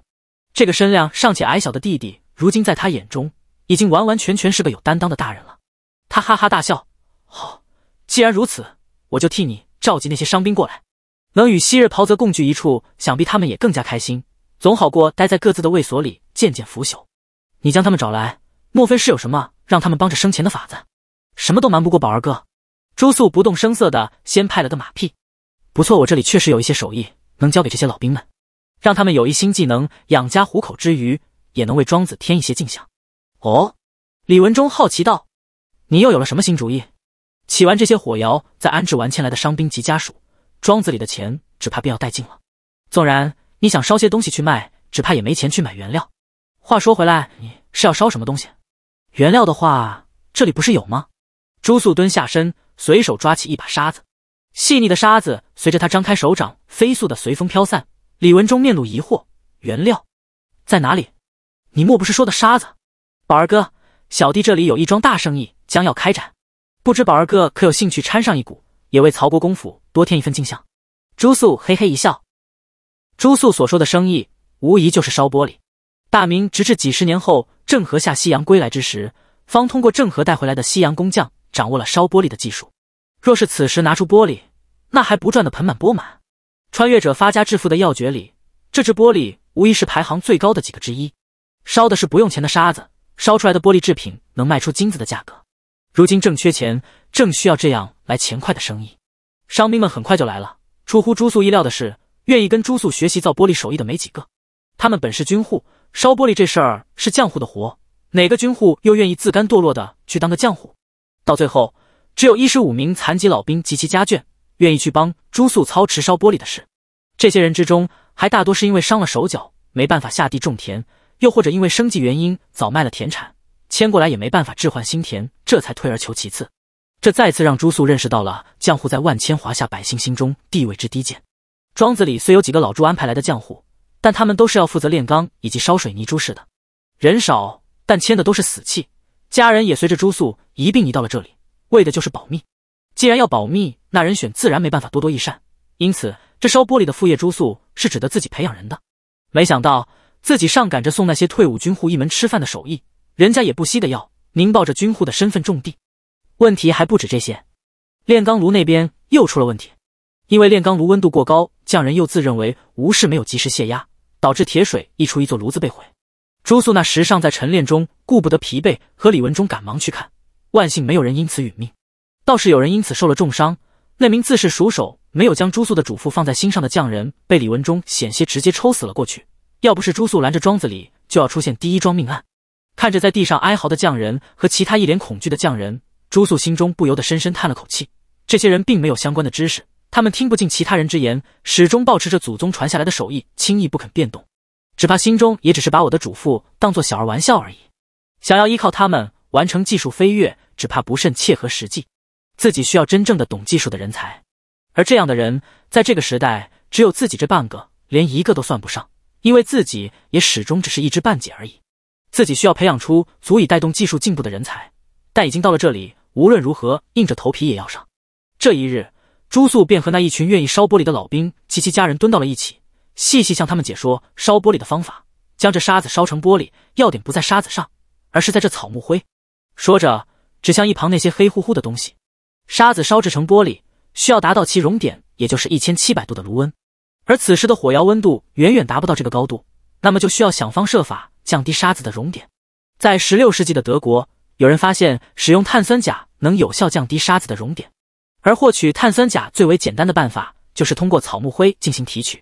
这个身量尚且矮小的弟弟。如今在他眼中，已经完完全全是个有担当的大人了。他哈哈大笑：“好，既然如此，我就替你召集那些伤兵过来。能与昔日袍泽共聚一处，想必他们也更加开心，总好过待在各自的卫所里渐渐腐朽。你将他们找来，莫非是有什么让他们帮着生钱的法子？什么都瞒不过宝儿哥。”朱素不动声色的先拍了个马屁：“不错，我这里确实有一些手艺，能教给这些老兵们，让他们有一新技能，养家糊口之余。”也能为庄子添一些进项，哦，李文忠好奇道：“你又有了什么新主意？”起完这些火窑，再安置完迁来的伤兵及家属，庄子里的钱只怕便要殆尽了。纵然你想烧些东西去卖，只怕也没钱去买原料。话说回来，你是要烧什么东西？原料的话，这里不是有吗？朱素蹲下身，随手抓起一把沙子，细腻的沙子随着他张开手掌，飞速的随风飘散。李文忠面露疑惑：“原料在哪里？”你莫不是说的沙子，宝儿哥，小弟这里有一桩大生意将要开展，不知宝儿哥可有兴趣掺上一股，也为曹国公府多添一份进项？朱肃嘿嘿一笑。朱肃所说的生意，无疑就是烧玻璃。大明直至几十年后，郑和下西洋归来之时，方通过郑和带回来的西洋工匠，掌握了烧玻璃的技术。若是此时拿出玻璃，那还不赚得盆满钵满？穿越者发家致富的要诀里，这只玻璃无疑是排行最高的几个之一。烧的是不用钱的沙子，烧出来的玻璃制品能卖出金子的价格。如今正缺钱，正需要这样来钱快的生意。商兵们很快就来了。出乎朱素意料的是，愿意跟朱素学习造玻璃手艺的没几个。他们本是军户，烧玻璃这事儿是匠户的活，哪个军户又愿意自甘堕落的去当个匠户？到最后，只有一十五名残疾老兵及其家眷愿意去帮朱素操持烧玻璃的事。这些人之中，还大多是因为伤了手脚，没办法下地种田。又或者因为生计原因，早卖了田产，迁过来也没办法置换新田，这才退而求其次。这再次让朱素认识到了匠户在万千华夏百姓心中地位之低贱。庄子里虽有几个老朱安排来的匠户，但他们都是要负责炼钢以及烧水泥珠似的，人少，但签的都是死契，家人也随着朱素一并移到了这里，为的就是保密。既然要保密，那人选自然没办法多多益善，因此这烧玻璃的副业，朱素是指得自己培养人的。没想到。自己上赶着送那些退伍军户一门吃饭的手艺，人家也不惜的要。您抱着军户的身份种地，问题还不止这些。炼钢炉那边又出了问题，因为炼钢炉温度过高，匠人又自认为无事，没有及时泄压，导致铁水溢出，一座炉子被毁。朱素那时尚在晨练中，顾不得疲惫，和李文忠赶忙去看。万幸没有人因此殒命，倒是有人因此受了重伤。那名自恃熟手，没有将朱素的嘱咐放在心上的匠人，被李文忠险些直接抽死了过去。要不是朱素拦着，庄子里就要出现第一桩命案。看着在地上哀嚎的匠人和其他一脸恐惧的匠人，朱素心中不由得深深叹了口气。这些人并没有相关的知识，他们听不进其他人之言，始终保持着祖宗传下来的手艺，轻易不肯变动。只怕心中也只是把我的嘱咐当做小儿玩笑而已。想要依靠他们完成技术飞跃，只怕不甚切合实际。自己需要真正的懂技术的人才，而这样的人在这个时代，只有自己这半个，连一个都算不上。因为自己也始终只是一知半解而已，自己需要培养出足以带动技术进步的人才，但已经到了这里，无论如何硬着头皮也要上。这一日，朱肃便和那一群愿意烧玻璃的老兵及其家人蹲到了一起，细细向他们解说烧玻璃的方法。将这沙子烧成玻璃，要点不在沙子上，而是在这草木灰。说着，指向一旁那些黑乎乎的东西。沙子烧制成玻璃，需要达到其熔点，也就是一千七百度的炉温。而此时的火窑温度远远达不到这个高度，那么就需要想方设法降低沙子的熔点。在十六世纪的德国，有人发现使用碳酸钾能有效降低沙子的熔点，而获取碳酸钾最为简单的办法就是通过草木灰进行提取。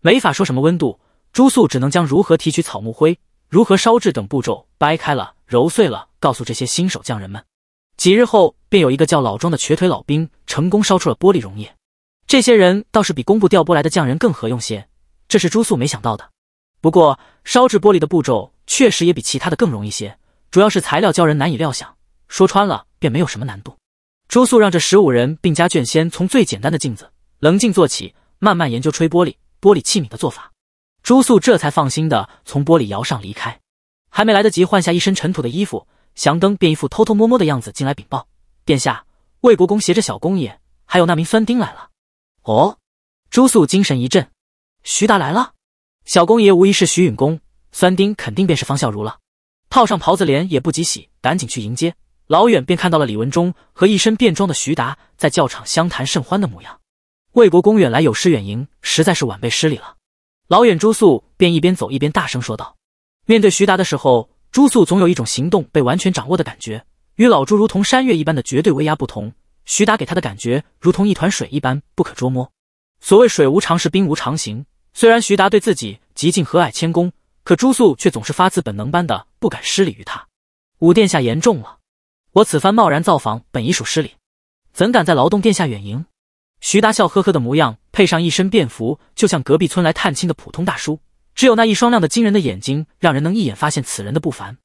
没法说什么温度，朱肃只能将如何提取草木灰、如何烧制等步骤掰开了揉碎了告诉这些新手匠人们。几日后，便有一个叫老庄的瘸腿老兵成功烧出了玻璃溶液。这些人倒是比工部调拨来的匠人更合用些，这是朱素没想到的。不过烧制玻璃的步骤确实也比其他的更容易些，主要是材料教人难以料想，说穿了便没有什么难度。朱素让这十五人并家眷先从最简单的镜子、棱镜做起，慢慢研究吹玻璃、玻璃器皿的做法。朱素这才放心的从玻璃窑上离开，还没来得及换下一身尘土的衣服，祥登便一副偷偷摸摸的样子进来禀报：“殿下，魏国公携着小公爷，还有那名酸丁来了。”哦，朱素精神一振，徐达来了。小公爷无疑是徐允公，酸丁肯定便是方孝孺了。套上袍子，连也不及洗，赶紧去迎接。老远便看到了李文忠和一身便装的徐达在教场相谈甚欢的模样。魏国公远来有失远迎，实在是晚辈失礼了。老远朱肃便一边走一边大声说道。面对徐达的时候，朱肃总有一种行动被完全掌握的感觉，与老朱如同山岳一般的绝对威压不同。徐达给他的感觉如同一团水一般不可捉摸。所谓水无常势，兵无常形。虽然徐达对自己极尽和蔼谦恭，可朱肃却总是发自本能般的不敢失礼于他。五殿下言重了，我此番贸然造访，本已属失礼，怎敢在劳动殿下远迎？徐达笑呵呵的模样，配上一身便服，就像隔壁村来探亲的普通大叔。只有那一双亮得惊人的眼睛，让人能一眼发现此人的不凡。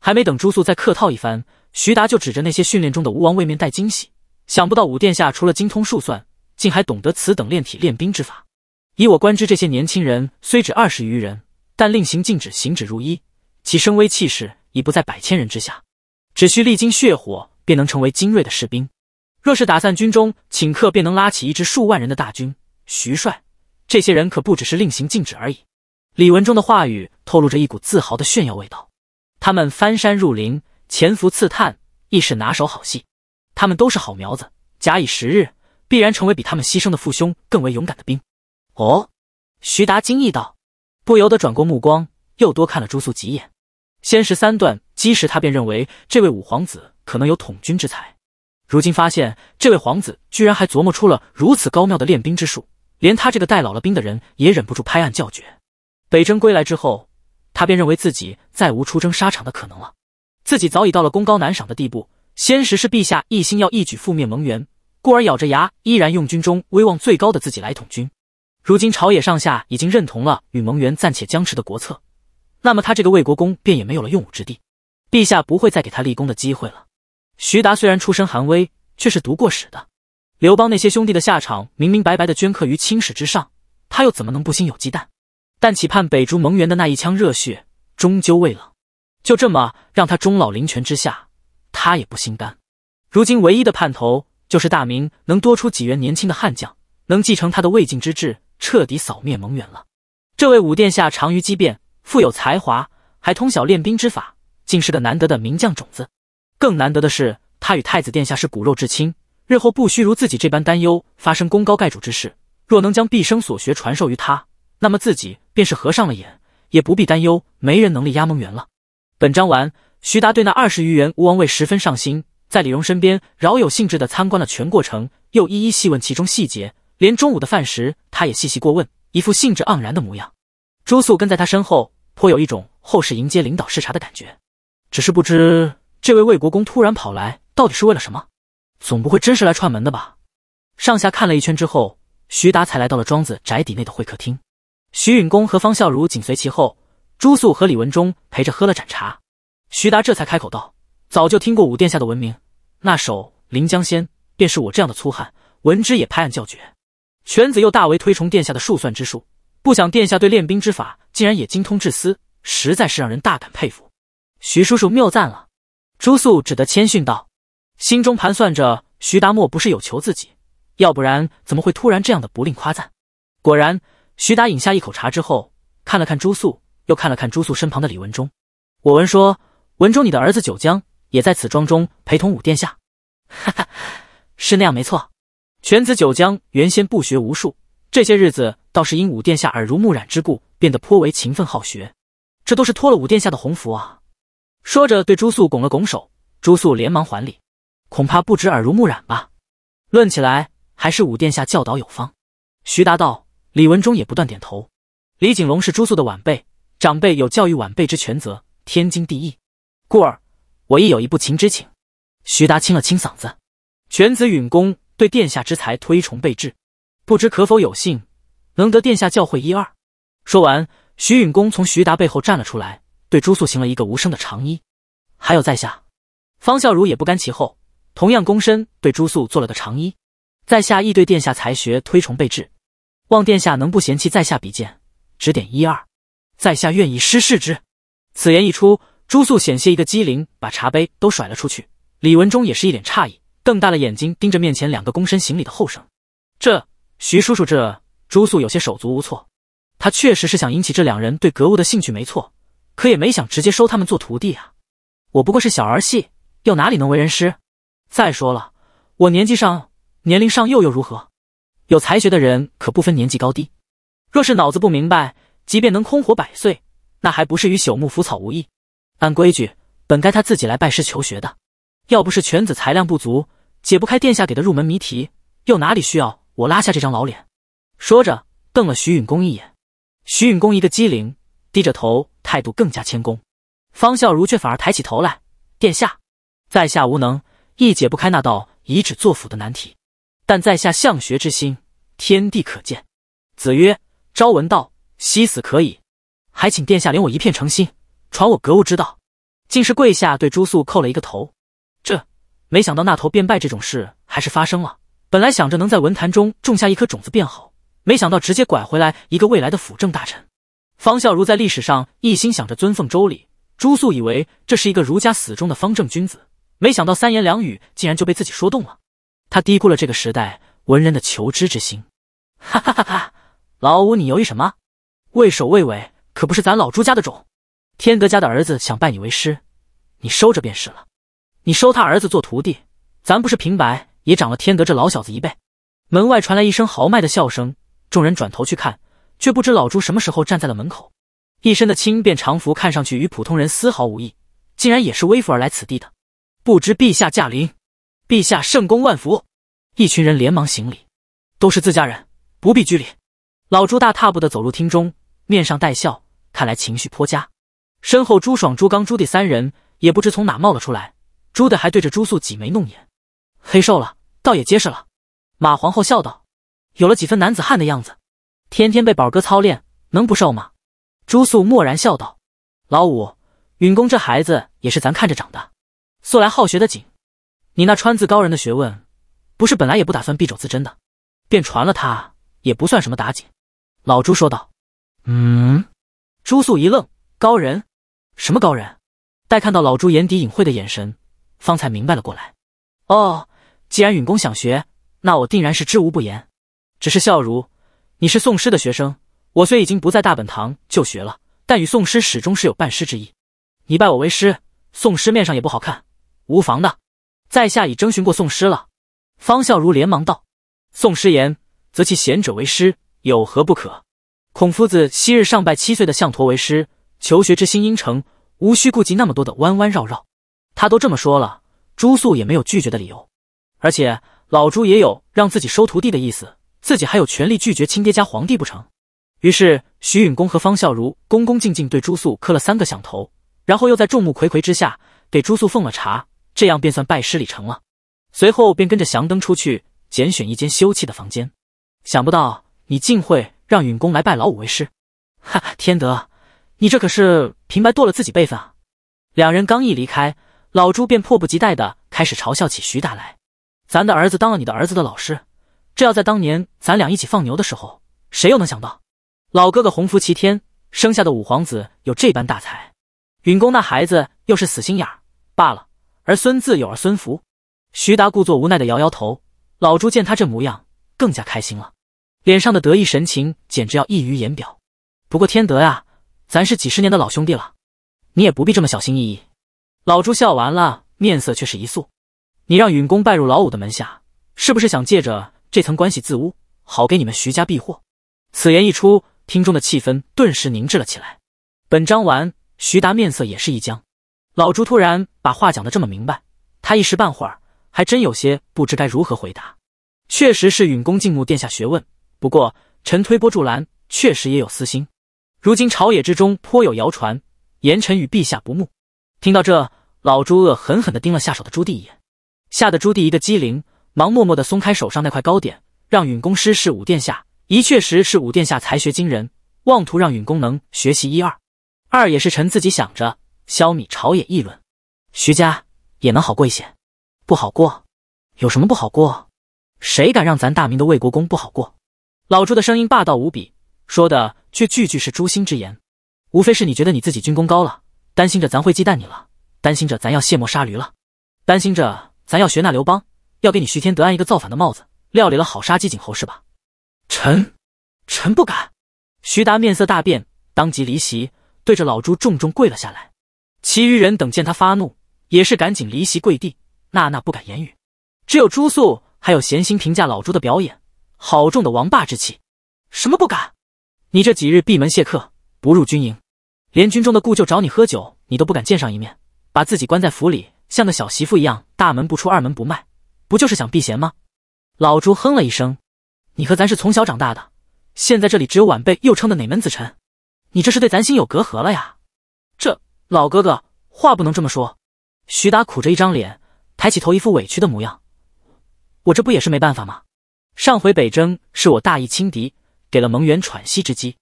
还没等朱肃再客套一番，徐达就指着那些训练中的吴王位面带惊喜。想不到武殿下除了精通术算，竟还懂得此等炼体练兵之法。以我观之，这些年轻人虽只二十余人，但令行禁止，行止如一，其声威气势已不在百千人之下。只需历经血火，便能成为精锐的士兵。若是打散军中，顷刻便能拉起一支数万人的大军。徐帅，这些人可不只是令行禁止而已。李文忠的话语透露着一股自豪的炫耀味道。他们翻山入林，潜伏刺探，亦是拿手好戏。他们都是好苗子，假以时日，必然成为比他们牺牲的父兄更为勇敢的兵。哦，徐达惊异道，不由得转过目光，又多看了朱肃几眼。先是三段基石，他便认为这位五皇子可能有统军之才。如今发现这位皇子居然还琢磨出了如此高妙的练兵之术，连他这个带老了兵的人也忍不住拍案叫绝。北征归来之后，他便认为自己再无出征沙场的可能了，自己早已到了功高难赏的地步。先时是陛下一心要一举覆灭蒙元，故而咬着牙依然用军中威望最高的自己来统军。如今朝野上下已经认同了与蒙元暂且僵持的国策，那么他这个魏国公便也没有了用武之地。陛下不会再给他立功的机会了。徐达虽然出身寒微，却是读过史的。刘邦那些兄弟的下场明明白白的镌刻于青史之上，他又怎么能不心有忌惮？但期盼北逐蒙元的那一腔热血终究未冷，就这么让他终老临泉之下。他也不心甘，如今唯一的盼头就是大明能多出几员年轻的悍将，能继承他的魏晋之志，彻底扫灭蒙元了。这位武殿下长于机变，富有才华，还通晓练兵之法，竟是个难得的名将种子。更难得的是，他与太子殿下是骨肉至亲，日后不需如自己这般担忧发生功高盖主之事。若能将毕生所学传授于他，那么自己便是合上了眼，也不必担忧没人能力压蒙元了。本章完。徐达对那二十余元吴王位十分上心，在李荣身边饶有兴致地参观了全过程，又一一细问其中细节，连中午的饭食他也细细过问，一副兴致盎然的模样。朱肃跟在他身后，颇有一种后世迎接领导视察的感觉。只是不知这位魏国公突然跑来，到底是为了什么？总不会真是来串门的吧？上下看了一圈之后，徐达才来到了庄子宅邸内的会客厅。徐允公和方孝孺紧随其后，朱肃和李文忠陪着喝了盏茶。徐达这才开口道：“早就听过武殿下的闻名，那首《临江仙》便是我这样的粗汉闻之也拍案叫绝。犬子又大为推崇殿下的数算之术，不想殿下对练兵之法竟然也精通至思，实在是让人大感佩服。徐叔叔谬赞了。”朱肃只得谦逊道，心中盘算着：徐达莫不是有求自己，要不然怎么会突然这样的不吝夸赞？果然，徐达饮下一口茶之后，看了看朱肃，又看了看朱肃身旁的李文忠，我闻说。文中你的儿子九江也在此庄中陪同武殿下，哈哈，是那样没错。犬子九江原先不学无术，这些日子倒是因武殿下耳濡目染之故，变得颇为勤奋好学，这都是托了武殿下的鸿福啊。说着对朱素拱了拱手，朱素连忙还礼。恐怕不止耳濡目染吧？论起来还是武殿下教导有方。徐达道，李文忠也不断点头。李景龙是朱素的晚辈，长辈有教育晚辈之权责，天经地义。故而，我亦有一不情之请。徐达清了清嗓子，犬子允恭对殿下之才推崇备至，不知可否有幸能得殿下教诲一二？说完，徐允恭从徐达背后站了出来，对朱肃行了一个无声的长揖。还有在下，方孝孺也不甘其后，同样躬身对朱肃做了个长揖。在下亦对殿下才学推崇备至，望殿下能不嫌弃在下比剑，指点一二。在下愿以失事之。此言一出。朱素险些一个机灵，把茶杯都甩了出去。李文忠也是一脸诧异，瞪大了眼睛盯着面前两个躬身行礼的后生。这徐叔叔，这朱素有些手足无措。他确实是想引起这两人对格物的兴趣，没错，可也没想直接收他们做徒弟啊。我不过是小儿戏，又哪里能为人师？再说了，我年纪上年龄上又又如何？有才学的人可不分年纪高低。若是脑子不明白，即便能空活百岁，那还不是与朽木腐草无异？按规矩，本该他自己来拜师求学的。要不是犬子材量不足，解不开殿下给的入门谜题，又哪里需要我拉下这张老脸？说着，瞪了徐允公一眼。徐允公一个机灵，低着头，态度更加谦恭。方孝孺却反而抬起头来：“殿下，在下无能，亦解不开那道以纸作斧的难题。但在下向学之心，天地可见。子曰：朝闻道，夕死可矣。还请殿下怜我一片诚心。”传我格物之道，竟是跪下对朱肃叩了一个头。这没想到那头变拜这种事还是发生了。本来想着能在文坛中种下一颗种子便好，没想到直接拐回来一个未来的辅政大臣方孝孺。在历史上一心想着尊奉周礼，朱肃以为这是一个儒家死忠的方正君子，没想到三言两语竟然就被自己说动了。他低估了这个时代文人的求知之心。哈哈哈！哈老五你犹豫什么？畏首畏尾可不是咱老朱家的种。天德家的儿子想拜你为师，你收着便是了。你收他儿子做徒弟，咱不是平白也长了天德这老小子一辈？门外传来一声豪迈的笑声，众人转头去看，却不知老朱什么时候站在了门口。一身的青便长服，看上去与普通人丝毫无异，竟然也是威服而来此地的。不知陛下驾临，陛下圣功万福！一群人连忙行礼，都是自家人，不必拘礼。老朱大踏步的走入厅中，面上带笑，看来情绪颇佳。身后，朱爽、朱刚、朱棣三人也不知从哪冒了出来。朱弟还对着朱素挤眉弄眼，黑瘦了，倒也结实了。马皇后笑道：“有了几分男子汉的样子，天天被宝哥操练，能不瘦吗？”朱素默然笑道：“老五，允公这孩子也是咱看着长的，素来好学的紧。你那川字高人的学问，不是本来也不打算敝肘自珍的，便传了他，也不算什么打紧。”老朱说道：“嗯。”朱素一愣：“高人？”什么高人？待看到老朱眼底隐晦的眼神，方才明白了过来。哦，既然允公想学，那我定然是知无不言。只是笑如，你是宋师的学生，我虽已经不在大本堂就学了，但与宋师始终是有半师之意。你拜我为师，宋师面上也不好看，无妨的。在下已征询过宋师了。方孝孺连忙道：“宋师言，则其贤者为师，有何不可？孔夫子昔日尚拜七岁的相陀为师。”求学之心应诚，无需顾及那么多的弯弯绕绕。他都这么说了，朱素也没有拒绝的理由。而且老朱也有让自己收徒弟的意思，自己还有权利拒绝亲爹家皇帝不成？于是徐允公和方孝孺恭恭敬敬对朱素磕了三个响头，然后又在众目睽睽之下给朱素奉了茶，这样便算拜师礼成了。随后便跟着祥灯出去拣选一间休憩的房间。想不到你竟会让允公来拜老五为师，哈哈，天德。你这可是平白堕了自己辈分啊！两人刚一离开，老朱便迫不及待的开始嘲笑起徐达来。咱的儿子当了你的儿子的老师，这要在当年咱俩一起放牛的时候，谁又能想到？老哥哥洪福齐天，生下的五皇子有这般大才。允公那孩子又是死心眼儿罢了，儿孙自有儿孙福。徐达故作无奈的摇摇头，老朱见他这模样，更加开心了，脸上的得意神情简直要溢于言表。不过天德呀！咱是几十年的老兄弟了，你也不必这么小心翼翼。老朱笑完了，面色却是一肃。你让允公拜入老五的门下，是不是想借着这层关系自污，好给你们徐家避祸？此言一出，厅中的气氛顿时凝滞了起来。本章完。徐达面色也是一僵。老朱突然把话讲得这么明白，他一时半会儿还真有些不知该如何回答。确实是允公进慕殿下学问，不过臣推波助澜，确实也有私心。如今朝野之中颇有谣传，言臣与陛下不睦。听到这，老朱恶狠狠地盯了下手的朱棣一眼，吓得朱棣一个机灵，忙默默地松开手上那块糕点，让允公师势。武殿下一确实是武殿下才学惊人，妄图让允公能学习一二。二也是臣自己想着，消弭朝野议论，徐家也能好过一些。不好过？有什么不好过？谁敢让咱大明的魏国公不好过？老朱的声音霸道无比。说的却句句是诛心之言，无非是你觉得你自己军功高了，担心着咱会忌惮你了，担心着咱要卸磨杀驴了，担心着咱要学那刘邦，要给你徐天德安一个造反的帽子，料理了好杀鸡儆猴是吧？臣，臣不敢。徐达面色大变，当即离席，对着老朱重重跪了下来。其余人等见他发怒，也是赶紧离席跪地，娜娜不敢言语，只有朱肃还有闲心评价老朱的表演，好重的王霸之气。什么不敢？你这几日闭门谢客，不入军营，连军中的故旧找你喝酒，你都不敢见上一面，把自己关在府里，像个小媳妇一样，大门不出，二门不迈，不就是想避嫌吗？老朱哼了一声：“你和咱是从小长大的，现在这里只有晚辈，又称的哪门子臣？你这是对咱心有隔阂了呀？”这老哥哥话不能这么说。徐达苦着一张脸，抬起头，一副委屈的模样：“我这不也是没办法吗？上回北征是我大意轻敌。”给了蒙元喘息之机，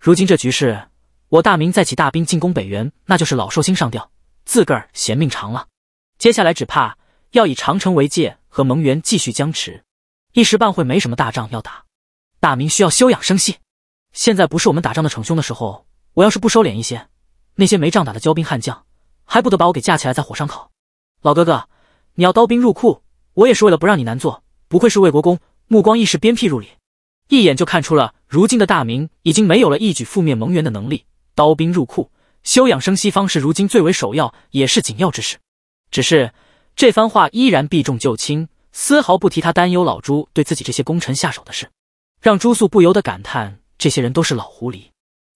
如今这局势，我大明再起大兵进攻北元，那就是老寿星上吊，自个儿嫌命长了。接下来只怕要以长城为界和蒙元继续僵持，一时半会没什么大仗要打，大明需要休养生息。现在不是我们打仗的逞凶的时候，我要是不收敛一些，那些没仗打的骄兵悍将，还不得把我给架起来在火上烤？老哥哥，你要刀兵入库，我也是为了不让你难做。不愧是魏国公，目光一时鞭辟入里。一眼就看出了，如今的大明已经没有了一举覆灭蒙元的能力，刀兵入库、休养生息，方是如今最为首要也是紧要之事。只是这番话依然避重就轻，丝毫不提他担忧老朱对自己这些功臣下手的事，让朱肃不由得感叹：这些人都是老狐狸。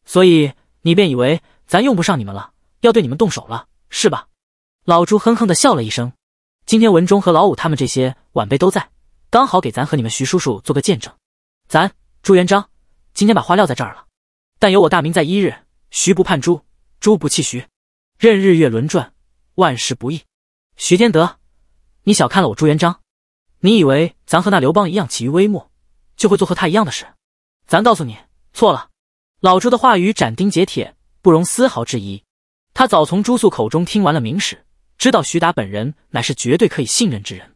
所以你便以为咱用不上你们了，要对你们动手了，是吧？老朱哼哼的笑了一声。今天文忠和老五他们这些晚辈都在，刚好给咱和你们徐叔叔做个见证。咱朱元璋今天把话撂在这儿了，但有我大明在一日，徐不叛朱，朱不弃徐，任日月轮转，万事不易。徐天德，你小看了我朱元璋，你以为咱和那刘邦一样起于微末，就会做和他一样的事？咱告诉你错了。老朱的话语斩钉截铁，不容丝毫质疑。他早从朱肃口中听完了明史，知道徐达本人乃是绝对可以信任之人，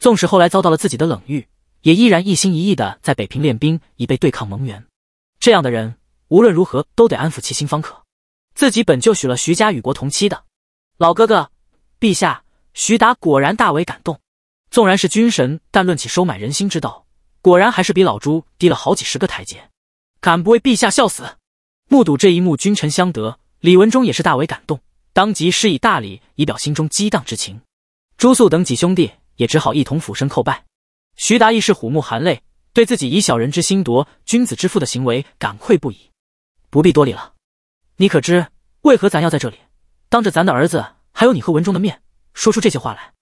纵使后来遭到了自己的冷遇。也依然一心一意的在北平练兵，以备对抗蒙元。这样的人，无论如何都得安抚其心方可。自己本就许了徐家与国同妻的，老哥哥，陛下，徐达果然大为感动。纵然是军神，但论起收买人心之道，果然还是比老朱低了好几十个台阶。敢不为陛下效死！目睹这一幕，君臣相得，李文忠也是大为感动，当即施以大礼，以表心中激荡之情。朱肃等几兄弟也只好一同俯身叩拜。徐达亦是虎目含泪，对自己以小人之心夺君子之腹的行为感愧不已。不必多礼了，你可知为何咱要在这里，当着咱的儿子，还有你和文中的面，说出这些话来？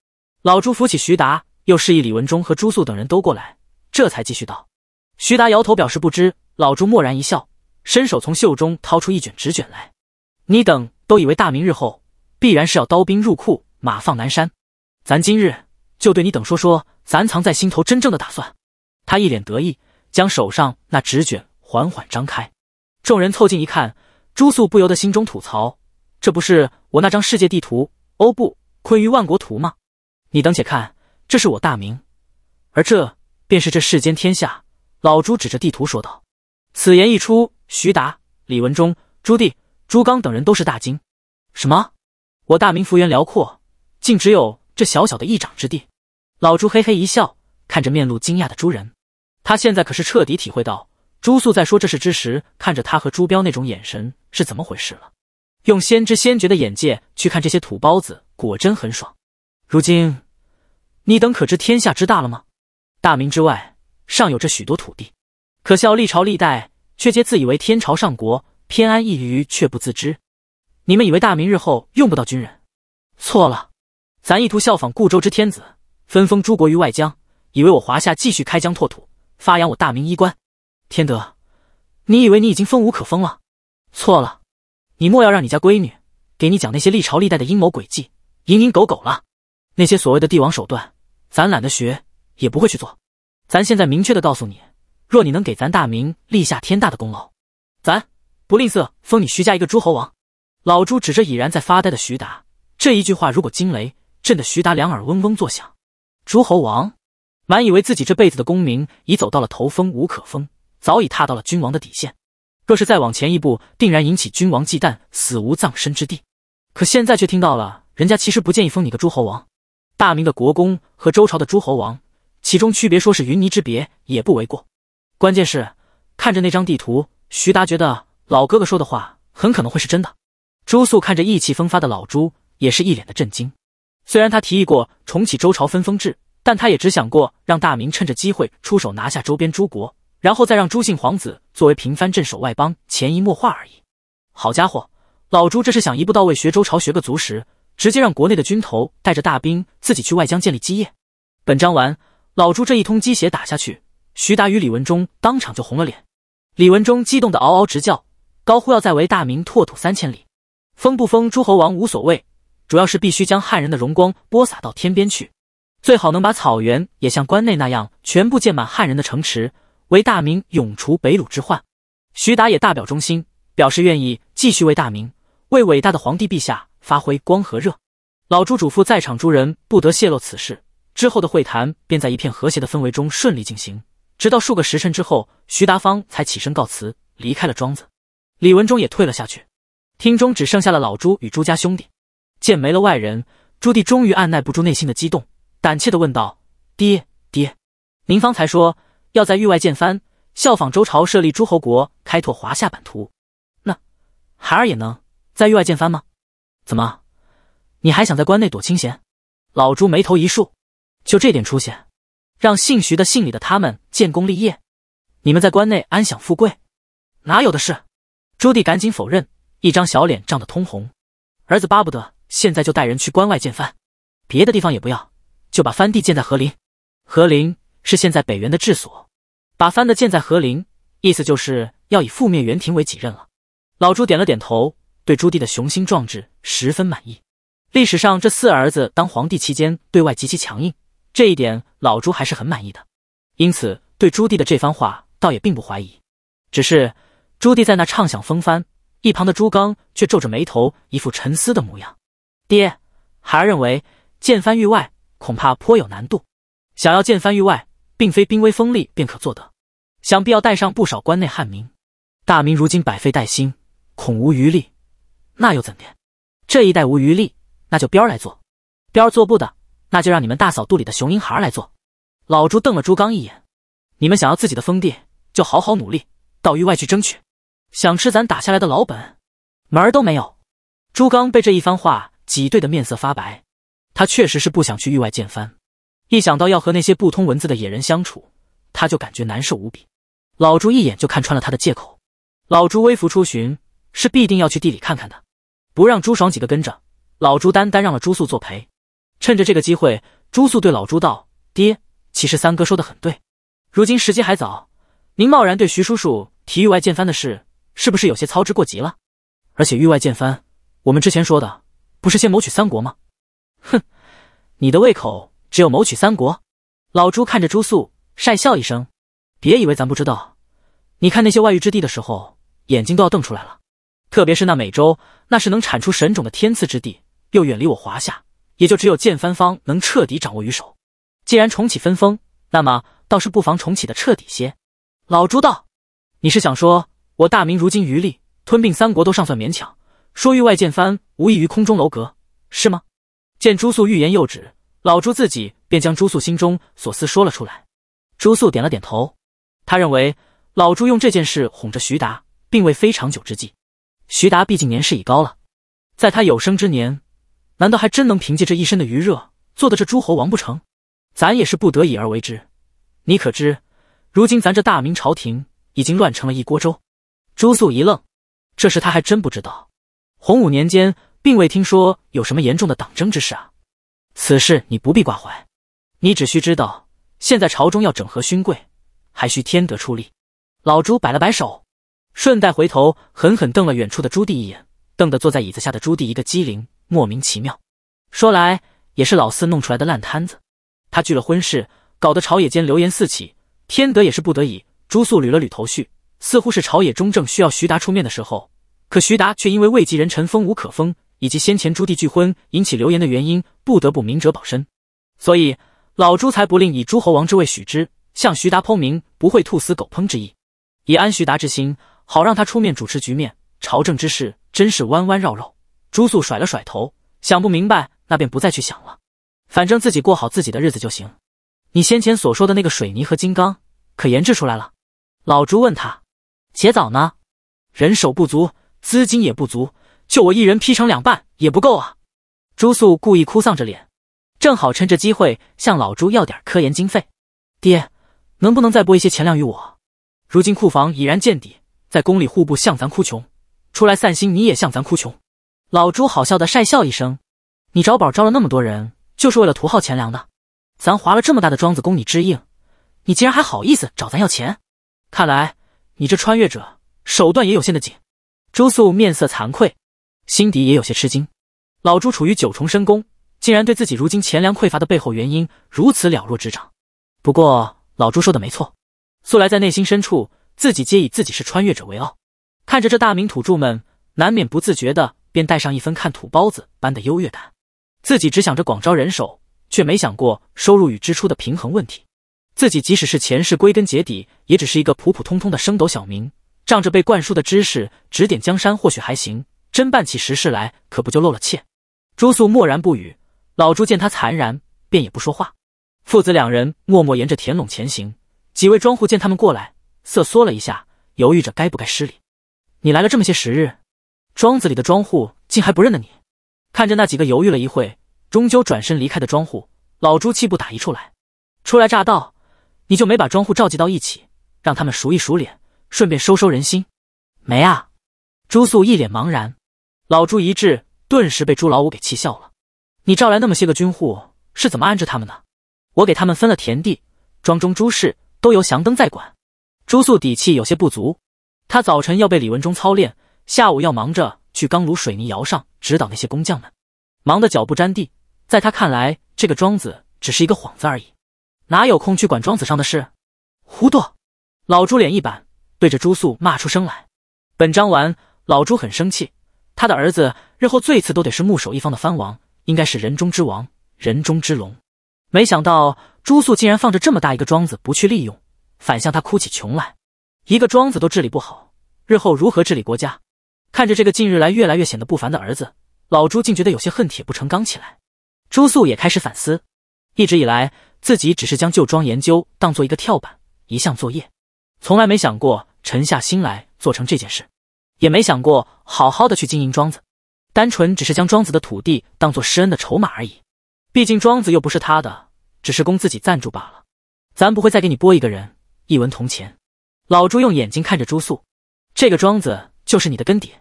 老朱扶起徐达，又示意李文忠和朱肃等人都过来，这才继续道。徐达摇头表示不知。老朱默然一笑，伸手从袖中掏出一卷纸卷来。你等都以为大明日后必然是要刀兵入库，马放南山，咱今日就对你等说说。咱藏在心头真正的打算，他一脸得意，将手上那纸卷缓缓张开。众人凑近一看，朱素不由得心中吐槽：“这不是我那张世界地图，欧布坤于万国图吗？”你等且看，这是我大明，而这便是这世间天下。老朱指着地图说道。此言一出，徐达、李文忠、朱棣、朱刚等人都是大惊：“什么？我大明幅员辽阔，竟只有这小小的一掌之地？”老朱嘿嘿一笑，看着面露惊讶的朱人，他现在可是彻底体会到朱肃在说这事之时，看着他和朱标那种眼神是怎么回事了。用先知先觉的眼界去看这些土包子，果真很爽。如今，你等可知天下之大了吗？大明之外尚有着许多土地，可笑历朝历代却皆自以为天朝上国，偏安一隅却不自知。你们以为大明日后用不到军人？错了，咱意图效仿固州之天子。分封诸国于外疆，以为我华夏继续开疆拓土，发扬我大明衣冠。天德，你以为你已经封无可封了？错了，你莫要让你家闺女给你讲那些历朝历代的阴谋诡计，蝇营狗苟了。那些所谓的帝王手段，咱懒得学，也不会去做。咱现在明确的告诉你，若你能给咱大明立下天大的功劳，咱不吝啬封你徐家一个诸侯王。老朱指着已然在发呆的徐达，这一句话如果惊雷，震得徐达两耳嗡嗡作响。诸侯王，满以为自己这辈子的功名已走到了头，封无可封，早已踏到了君王的底线。若是再往前一步，定然引起君王忌惮，死无葬身之地。可现在却听到了人家其实不建议封你个诸侯王。大明的国公和周朝的诸侯王，其中区别说是云泥之别也不为过。关键是看着那张地图，徐达觉得老哥哥说的话很可能会是真的。朱肃看着意气风发的老朱，也是一脸的震惊。虽然他提议过重启周朝分封制，但他也只想过让大明趁着机会出手拿下周边诸国，然后再让朱姓皇子作为平藩镇、守外邦，潜移默化而已。好家伙，老朱这是想一步到位学周朝学个足时，直接让国内的军头带着大兵自己去外疆建立基业。本章完。老朱这一通鸡血打下去，徐达与李文忠当场就红了脸。李文忠激动的嗷嗷直叫，高呼要再为大明拓土三千里，封不封诸侯王无所谓。主要是必须将汉人的荣光播撒到天边去，最好能把草原也像关内那样全部建满汉人的城池，为大明永除北虏之患。徐达也大表忠心，表示愿意继续为大明、为伟大的皇帝陛下发挥光和热。老朱嘱咐在场诸人不得泄露此事，之后的会谈便在一片和谐的氛围中顺利进行。直到数个时辰之后，徐达方才起身告辞，离开了庄子。李文忠也退了下去，厅中只剩下了老朱与朱家兄弟。见没了外人，朱棣终于按耐不住内心的激动，胆怯的问道：“爹爹，您方才说要在域外建藩，效仿周朝设立诸侯国，开拓华夏版图，那孩儿也能在域外建藩吗？怎么，你还想在关内躲清闲？”老朱眉头一竖：“就这点出息，让姓徐的、姓李的他们建功立业，你们在关内安享富贵，哪有的事？”朱棣赶紧否认，一张小脸涨得通红，儿子巴不得。现在就带人去关外建藩，别的地方也不要，就把藩地建在和林。和林是现在北元的治所，把藩的建在和林，意思就是要以覆灭元廷为己任了。老朱点了点头，对朱棣的雄心壮志十分满意。历史上这四儿子当皇帝期间对外极其强硬，这一点老朱还是很满意的，因此对朱棣的这番话倒也并不怀疑。只是朱棣在那畅想风帆，一旁的朱刚却皱着眉头，一副沉思的模样。爹，孩儿认为，见翻域外恐怕颇有难度。想要见翻域外，并非兵威锋利便可做得，想必要带上不少关内汉民。大明如今百废待兴，恐无余力。那又怎的？这一代无余力，那就边儿来做。边儿做不得，那就让你们大嫂肚里的雄鹰孩儿来做。老朱瞪了朱刚一眼：“你们想要自己的封地，就好好努力到域外去争取。想吃咱打下来的老本，门儿都没有。”朱刚被这一番话。挤兑的面色发白，他确实是不想去域外见帆。一想到要和那些不通文字的野人相处，他就感觉难受无比。老朱一眼就看穿了他的借口。老朱微服出巡是必定要去地里看看的，不让朱爽几个跟着，老朱单单让了朱素作陪。趁着这个机会，朱素对老朱道：“爹，其实三哥说的很对，如今时机还早，您贸然对徐叔叔提域外见帆的事，是不是有些操之过急了？而且域外见帆，我们之前说的……”不是先谋取三国吗？哼，你的胃口只有谋取三国。老朱看着朱肃，讪笑一声：“别以为咱不知道，你看那些外域之地的时候，眼睛都要瞪出来了。特别是那美洲，那是能产出神种的天赐之地，又远离我华夏，也就只有建藩方能彻底掌握于手。既然重启分封，那么倒是不妨重启的彻底些。”老朱道：“你是想说我大明如今余力吞并三国都尚算勉强？”说域外见帆，无异于空中楼阁，是吗？见朱肃欲言又止，老朱自己便将朱肃心中所思说了出来。朱肃点了点头，他认为老朱用这件事哄着徐达，并未非常久之计。徐达毕竟年事已高了，在他有生之年，难道还真能凭借这一身的余热做的这诸侯王不成？咱也是不得已而为之。你可知，如今咱这大明朝廷已经乱成了一锅粥？朱肃一愣，这事他还真不知道。洪武年间，并未听说有什么严重的党争之事啊。此事你不必挂怀，你只需知道，现在朝中要整合勋贵，还需天德出力。老朱摆了摆手，顺带回头狠狠瞪了远处的朱棣一眼，瞪得坐在椅子下的朱棣一个机灵，莫名其妙。说来也是老四弄出来的烂摊子，他拒了婚事，搞得朝野间流言四起。天德也是不得已。朱肃捋了捋头绪，似乎是朝野中正需要徐达出面的时候。可徐达却因为位及人臣封无可封，以及先前朱棣拒婚引起流言的原因，不得不明哲保身，所以老朱才不吝以诸侯王之位许之，向徐达剖明不会兔死狗烹之意，以安徐达之心，好让他出面主持局面。朝政之事真是弯弯绕绕。朱肃甩了甩头，想不明白，那便不再去想了，反正自己过好自己的日子就行。你先前所说的那个水泥和金刚可研制出来了？老朱问他。且早呢，人手不足。资金也不足，就我一人劈成两半也不够啊！朱素故意哭丧着脸，正好趁这机会向老朱要点科研经费。爹，能不能再拨一些钱粮于我？如今库房已然见底，在宫里户部向咱哭穷，出来散心你也向咱哭穷。老朱好笑的晒笑一声：“你找宝招了那么多人，就是为了图耗钱粮的。咱划了这么大的庄子供你支应，你竟然还好意思找咱要钱？看来你这穿越者手段也有限的紧。”朱素面色惭愧，心底也有些吃惊。老朱处于九重深宫，竟然对自己如今钱粮匮乏的背后原因如此了若指掌。不过老朱说的没错，素来在内心深处，自己皆以自己是穿越者为傲。看着这大明土著们，难免不自觉的便带上一分看土包子般的优越感。自己只想着广招人手，却没想过收入与支出的平衡问题。自己即使是前世，归根结底也只是一个普普通通的升斗小民。仗着被灌输的知识指点江山，或许还行；真办起实事来，可不就露了怯。朱素默然不语，老朱见他惨然，便也不说话。父子两人默默沿着田垄前行。几位庄户见他们过来，瑟缩了一下，犹豫着该不该施礼。你来了这么些时日，庄子里的庄户竟还不认得你？看着那几个犹豫了一会，终究转身离开的庄户，老朱气不打一处来。初来乍到，你就没把庄户召集到一起，让他们熟一熟脸？顺便收收人心，没啊？朱素一脸茫然。老朱一滞，顿时被朱老五给气笑了。你招来那么些个军户，是怎么安置他们的？我给他们分了田地，庄中诸事都由祥登在管。朱素底气有些不足。他早晨要被李文忠操练，下午要忙着去钢炉水泥窑上指导那些工匠们，忙得脚不沾地。在他看来，这个庄子只是一个幌子而已，哪有空去管庄子上的事？糊涂！老朱脸一板。对着朱素骂出声来。本章完。老朱很生气，他的儿子日后最次都得是牧守一方的藩王，应该是人中之王，人中之龙。没想到朱素竟然放着这么大一个庄子不去利用，反向他哭起穷来。一个庄子都治理不好，日后如何治理国家？看着这个近日来越来越显得不凡的儿子，老朱竟觉得有些恨铁不成钢起来。朱素也开始反思，一直以来自己只是将旧庄研究当做一个跳板，一项作业，从来没想过。沉下心来做成这件事，也没想过好好的去经营庄子，单纯只是将庄子的土地当做施恩的筹码而已。毕竟庄子又不是他的，只是供自己赞助罢了。咱不会再给你拨一个人一文铜钱。老朱用眼睛看着朱素，这个庄子就是你的根底，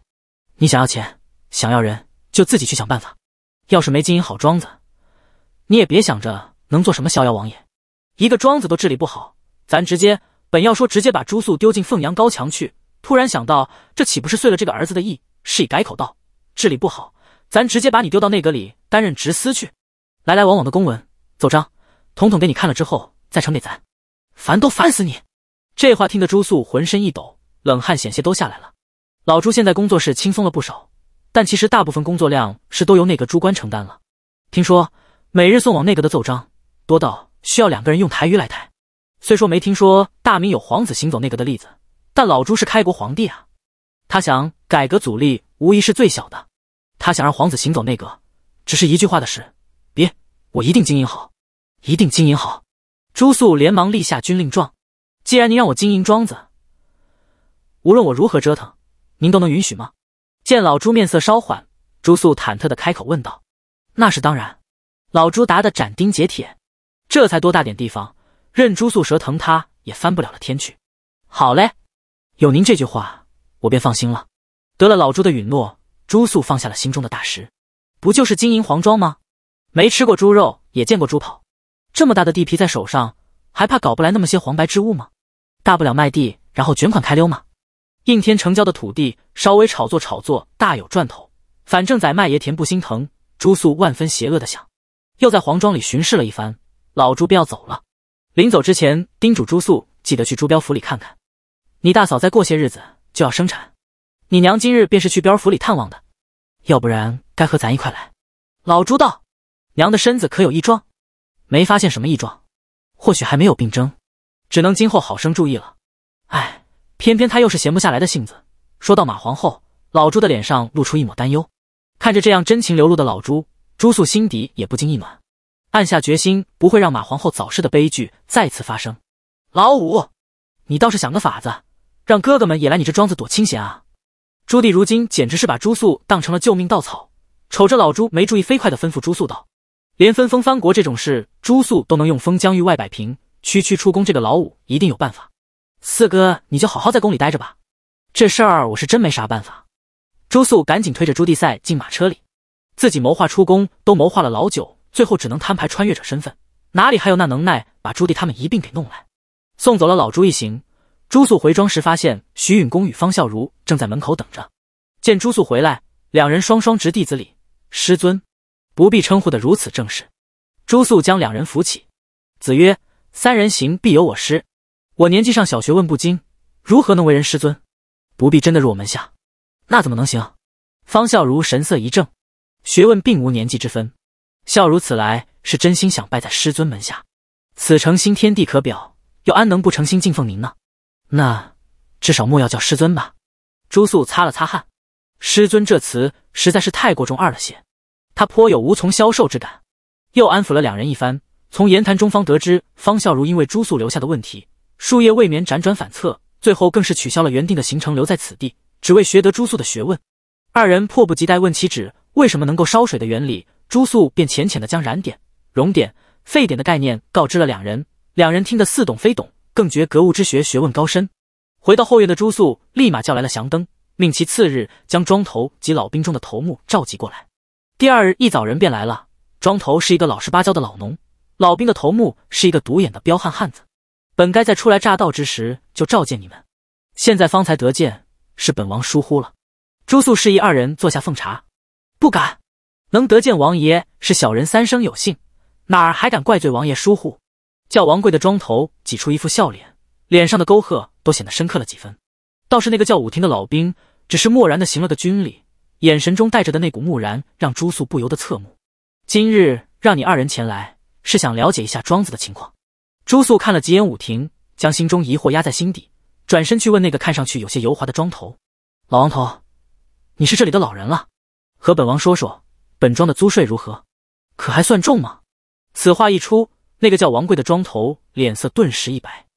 你想要钱想要人就自己去想办法。要是没经营好庄子，你也别想着能做什么逍遥王爷，一个庄子都治理不好，咱直接。本要说直接把朱素丢进凤阳高墙去，突然想到这岂不是遂了这个儿子的意，是以改口道：“治理不好，咱直接把你丢到内阁里担任执司去。来来往往的公文奏章，统统给你看了之后再呈给咱，烦都烦死你。”这话听得朱素浑身一抖，冷汗险些都下来了。老朱现在工作是轻松了不少，但其实大部分工作量是都由那个朱官承担了。听说每日送往内阁的奏章多到需要两个人用抬语来抬。虽说没听说大明有皇子行走内阁的例子，但老朱是开国皇帝啊，他想改革阻力无疑是最小的。他想让皇子行走内阁，只是一句话的事。别，我一定经营好，一定经营好。朱肃连忙立下军令状。既然您让我经营庄子，无论我如何折腾，您都能允许吗？见老朱面色稍缓，朱肃忐忑的开口问道：“那是当然。”老朱答得斩钉截铁：“这才多大点地方。”任朱素蛇疼，他也翻不了了天去。好嘞，有您这句话，我便放心了。得了老朱的允诺，朱素放下了心中的大石。不就是经营黄庄吗？没吃过猪肉也见过猪跑，这么大的地皮在手上，还怕搞不来那么些黄白之物吗？大不了卖地，然后卷款开溜嘛。应天成交的土地稍微炒作炒作，大有赚头。反正宰卖爷田不心疼。朱素万分邪恶的想。又在黄庄里巡视了一番，老朱便要走了。临走之前，叮嘱朱素记得去朱彪府里看看。你大嫂再过些日子就要生产，你娘今日便是去彪儿府里探望的，要不然该和咱一块来。老朱道：“娘的身子可有异状？没发现什么异状，或许还没有病征，只能今后好生注意了。”哎，偏偏他又是闲不下来的性子。说到马皇后，老朱的脸上露出一抹担忧，看着这样真情流露的老朱，朱素心底也不禁一暖。暗下决心，不会让马皇后早逝的悲剧再次发生。老五，你倒是想个法子，让哥哥们也来你这庄子躲清闲啊！朱棣如今简直是把朱肃当成了救命稻草，瞅着老朱没注意，飞快的吩咐朱素道：“连分封藩国这种事，朱素都能用封疆域外摆平，区区出宫这个老五一定有办法。四哥，你就好好在宫里待着吧，这事儿我是真没啥办法。”朱素赶紧推着朱棣赛进马车里，自己谋划出宫都谋划了老久。最后只能摊牌，穿越者身份哪里还有那能耐把朱棣他们一并给弄来？送走了老朱一行，朱肃回庄时发现徐允公与方孝孺正在门口等着。见朱肃回来，两人双双执弟子礼。师尊，不必称呼得如此正式。朱肃将两人扶起。子曰：“三人行，必有我师。我年纪上小学问不精，如何能为人师尊？不必真的入门下，那怎么能行？”方孝孺神色一正，学问并无年纪之分。笑如此来是真心想拜在师尊门下，此诚心天地可表，又安能不诚心敬奉您呢？那至少莫要叫师尊吧。朱肃擦了擦汗，师尊这词实在是太过中二了些，他颇有无从消受之感。又安抚了两人一番，从言谈中方得知，方笑如因为朱肃留下的问题，树叶未免辗转反侧，最后更是取消了原定的行程，留在此地，只为学得朱肃的学问。二人迫不及待问起纸为什么能够烧水的原理。朱素便浅浅的将燃点、熔点、沸点的概念告知了两人，两人听得似懂非懂，更觉格物之学学问高深。回到后院的朱素立马叫来了祥灯，命其次日将庄头及老兵中的头目召集过来。第二日一早，人便来了。庄头是一个老实巴交的老农，老兵的头目是一个独眼的彪悍汉子。本该在初来乍到之时就召见你们，现在方才得见，是本王疏忽了。朱素示意二人坐下奉茶，不敢。能得见王爷是小人三生有幸，哪儿还敢怪罪王爷疏忽？叫王贵的庄头挤出一副笑脸，脸上的沟壑都显得深刻了几分。倒是那个叫武亭的老兵，只是漠然的行了个军礼，眼神中带着的那股木然，让朱素不由得侧目。今日让你二人前来，是想了解一下庄子的情况。朱素看了几眼武亭，将心中疑惑压在心底，转身去问那个看上去有些油滑的庄头：“老王头，你是这里的老人了，和本王说说。”本庄的租税如何？可还算重吗？此话一出，那个叫王贵的庄头脸色顿时一白。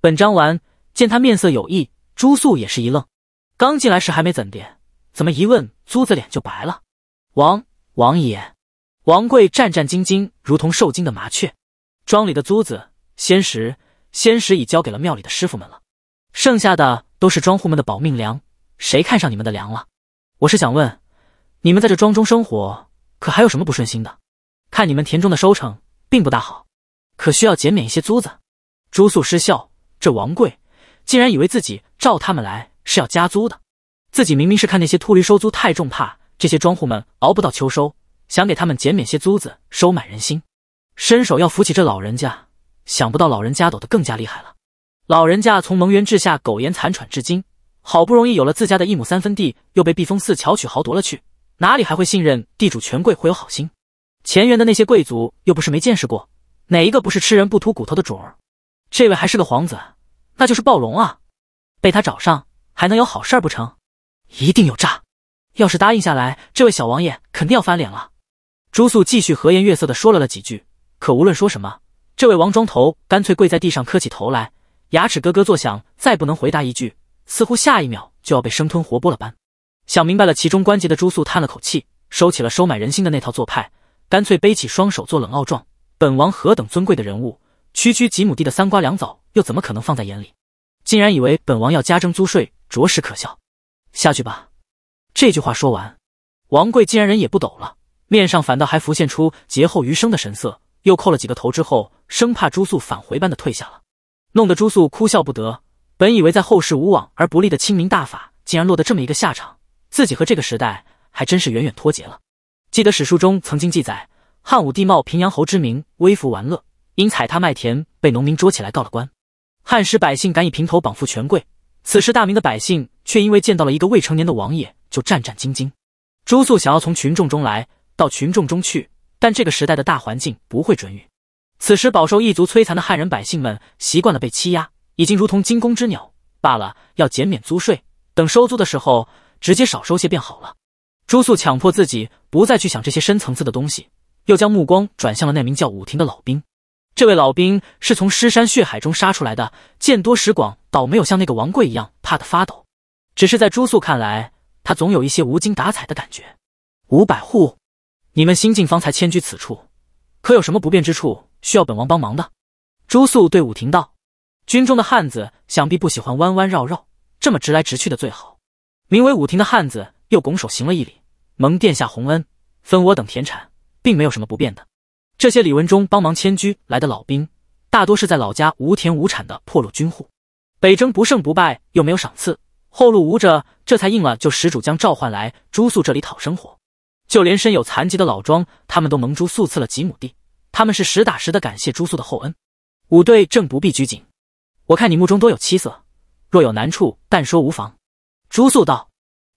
本章完。见他面色有异，朱素也是一愣。刚进来时还没怎的，怎么一问租子脸就白了？王王爷，王贵战战兢兢，如同受惊的麻雀。庄里的租子、仙石、仙石已交给了庙里的师傅们了，剩下的都是庄户们的保命粮。谁看上你们的粮了？我是想问，你们在这庄中生活。可还有什么不顺心的？看你们田中的收成并不大好，可需要减免一些租子。朱素失笑，这王贵竟然以为自己召他们来是要加租的，自己明明是看那些秃驴收租太重，怕这些庄户们熬不到秋收，想给他们减免些租子，收买人心。伸手要扶起这老人家，想不到老人家抖得更加厉害了。老人家从蒙元治下苟延残喘至今，好不容易有了自家的一亩三分地，又被避风寺巧取豪夺了去。哪里还会信任地主权贵会有好心？前元的那些贵族又不是没见识过，哪一个不是吃人不吐骨头的主儿？这位还是个皇子，那就是暴龙啊！被他找上还能有好事不成？一定有诈！要是答应下来，这位小王爷肯定要翻脸了。朱肃继续和颜悦色的说了了几句，可无论说什么，这位王庄头干脆跪在地上磕起头来，牙齿咯咯作响，再不能回答一句，似乎下一秒就要被生吞活剥了般。想明白了其中关节的朱肃叹了口气，收起了收买人心的那套做派，干脆背起双手做冷傲状。本王何等尊贵的人物，区区几亩地的三瓜两枣，又怎么可能放在眼里？竟然以为本王要加征租税，着实可笑。下去吧。这句话说完，王贵竟然人也不抖了，面上反倒还浮现出劫后余生的神色，又扣了几个头之后，生怕朱肃返回般的退下了，弄得朱肃哭笑不得。本以为在后世无往而不利的清明大法，竟然落得这么一个下场。自己和这个时代还真是远远脱节了。记得史书中曾经记载，汉武帝冒平阳侯之名微服玩乐，因踩踏麦田被农民捉起来告了官。汉时百姓敢以平头绑缚权贵，此时大明的百姓却因为见到了一个未成年的王爷就战战兢兢。朱肃想要从群众中来到群众中去，但这个时代的大环境不会准允。此时饱受异族摧残的汉人百姓们习惯了被欺压，已经如同惊弓之鸟罢了。要减免租税，等收租的时候。直接少收些便好了。朱素强迫自己不再去想这些深层次的东西，又将目光转向了那名叫武婷的老兵。这位老兵是从尸山血海中杀出来的，见多识广，倒没有像那个王贵一样怕得发抖。只是在朱素看来，他总有一些无精打采的感觉。五百户，你们新晋方才迁居此处，可有什么不便之处需要本王帮忙的？朱素对武婷道：“军中的汉子想必不喜欢弯弯绕绕，这么直来直去的最好。”名为武亭的汉子又拱手行了一礼，蒙殿下洪恩分我等田产，并没有什么不便的。这些李文忠帮忙迁居来的老兵，大多是在老家无田无产的破落军户，北征不胜不败，又没有赏赐，后路无着，这才应了就始主将召唤来朱宿这里讨生活。就连身有残疾的老庄，他们都蒙朱宿赐了几亩地，他们是实打实的感谢朱宿的厚恩。武队正不必拘谨，我看你目中多有七色，若有难处，但说无妨。朱肃道：“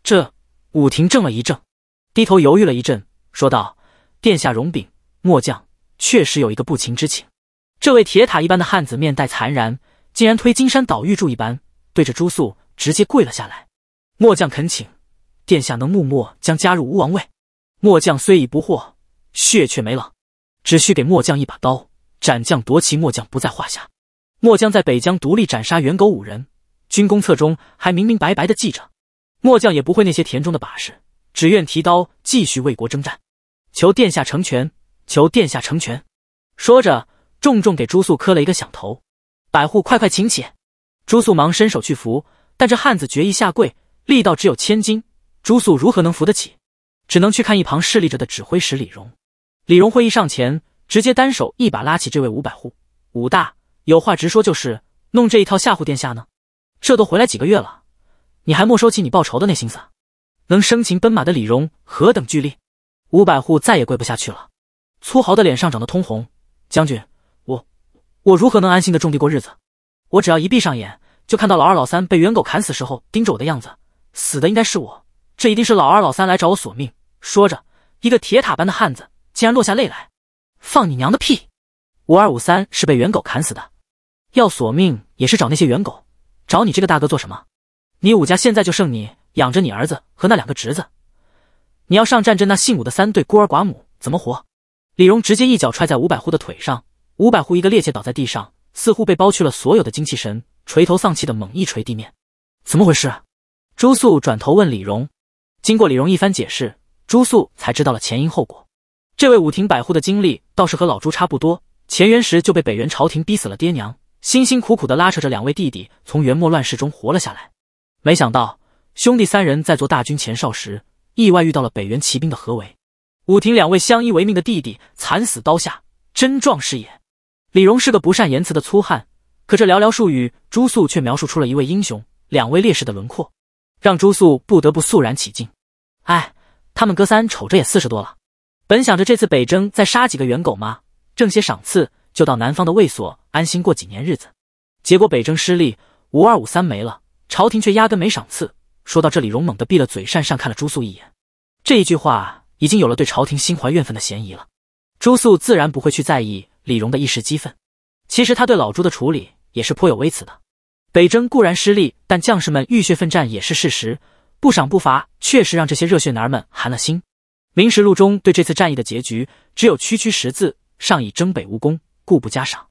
这武亭怔了一怔，低头犹豫了一阵，说道：‘殿下容禀，末将确实有一个不情之请。’这位铁塔一般的汉子面带残然，竟然推金山倒玉柱一般，对着朱肃直接跪了下来。末将恳请殿下能默默将加入吴王位。末将虽已不惑，血却没冷，只需给末将一把刀，斩将夺旗，末将不在话下。末将在北疆独立斩杀袁狗五人。”军功册中还明明白白的记着，末将也不会那些田中的把式，只愿提刀继续为国征战，求殿下成全，求殿下成全。说着，重重给朱肃磕了一个响头。百户，快快请起。朱肃忙伸手去扶，但这汉子决意下跪，力道只有千斤，朱肃如何能扶得起？只能去看一旁侍立着的指挥使李荣。李荣会一上前，直接单手一把拉起这位五百户武大，有话直说，就是弄这一套吓唬殿下呢？这都回来几个月了，你还没收起你报仇的那心思？能生擒奔马的李荣何等巨力，五百户再也跪不下去了。粗豪的脸上长得通红，将军，我我如何能安心的种地过日子？我只要一闭上眼，就看到老二老三被猿狗砍死时候盯着我的样子。死的应该是我，这一定是老二老三来找我索命。说着，一个铁塔般的汉子竟然落下泪来。放你娘的屁！五二五三是被猿狗砍死的，要索命也是找那些猿狗。找你这个大哥做什么？你武家现在就剩你养着你儿子和那两个侄子，你要上战争，那姓武的三对孤儿寡母怎么活？李荣直接一脚踹在五百户的腿上，五百户一个趔趄倒在地上，似乎被剥去了所有的精气神，垂头丧气的猛一捶地面。怎么回事？朱素转头问李荣。经过李荣一番解释，朱素才知道了前因后果。这位武亭百户的经历倒是和老朱差不多，前元时就被北元朝廷逼死了爹娘。辛辛苦苦地拉扯着两位弟弟从元末乱世中活了下来，没想到兄弟三人在做大军前哨时，意外遇到了北元骑兵的合围，武亭两位相依为命的弟弟惨死刀下，真壮士也。李荣是个不善言辞的粗汉，可这寥寥数语，朱肃却描述出了一位英雄、两位烈士的轮廓，让朱肃不得不肃然起敬。哎，他们哥三瞅着也四十多了，本想着这次北征再杀几个元狗嘛，挣些赏赐。就到南方的卫所安心过几年日子，结果北征失利，五二五三没了，朝廷却压根没赏赐。说到这里，荣猛的闭了嘴，讪讪看了朱素一眼。这一句话已经有了对朝廷心怀怨愤的嫌疑了。朱素自然不会去在意李荣的一时激愤。其实他对老朱的处理也是颇有微词的。北征固然失利，但将士们浴血奋战也是事实，不赏不罚确实让这些热血男儿们寒了心。《明实录》中对这次战役的结局只有区区十字，上以征北无功。故不加赏。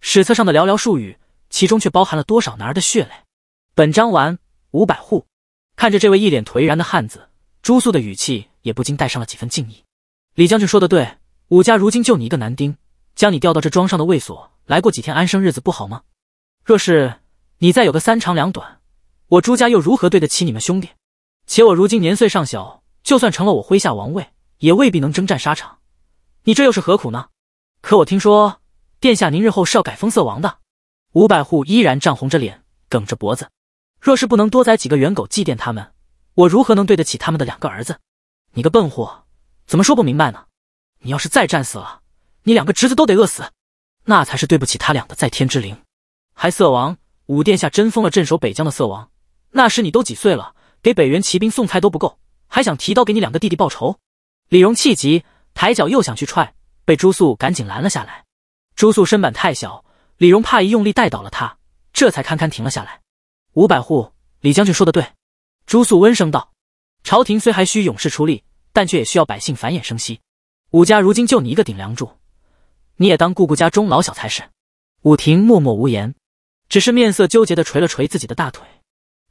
史册上的寥寥数语，其中却包含了多少男儿的血泪。本章完。五百户看着这位一脸颓然的汉子，朱肃的语气也不禁带上了几分敬意。李将军说的对，武家如今就你一个男丁，将你调到这庄上的卫所来过几天安生日子不好吗？若是你再有个三长两短，我朱家又如何对得起你们兄弟？且我如今年岁尚小，就算成了我麾下王位，也未必能征战沙场。你这又是何苦呢？可我听说。殿下，您日后是要改封色王的。五百户依然涨红着脸，梗着脖子。若是不能多宰几个猿狗祭奠他们，我如何能对得起他们的两个儿子？你个笨货，怎么说不明白呢？你要是再战死了，你两个侄子都得饿死，那才是对不起他俩的在天之灵。还色王，武殿下真封了镇守北疆的色王，那时你都几岁了？给北元骑兵送菜都不够，还想提刀给你两个弟弟报仇？李荣气急，抬脚又想去踹，被朱肃赶紧拦了下来。朱素身板太小，李荣怕一用力带倒了他，这才堪堪停了下来。五百户，李将军说的对。朱素温声道：“朝廷虽还需勇士出力，但却也需要百姓繁衍生息。武家如今就你一个顶梁柱，你也当顾顾家中老小才是。”武廷默默无言，只是面色纠结的捶了捶自己的大腿。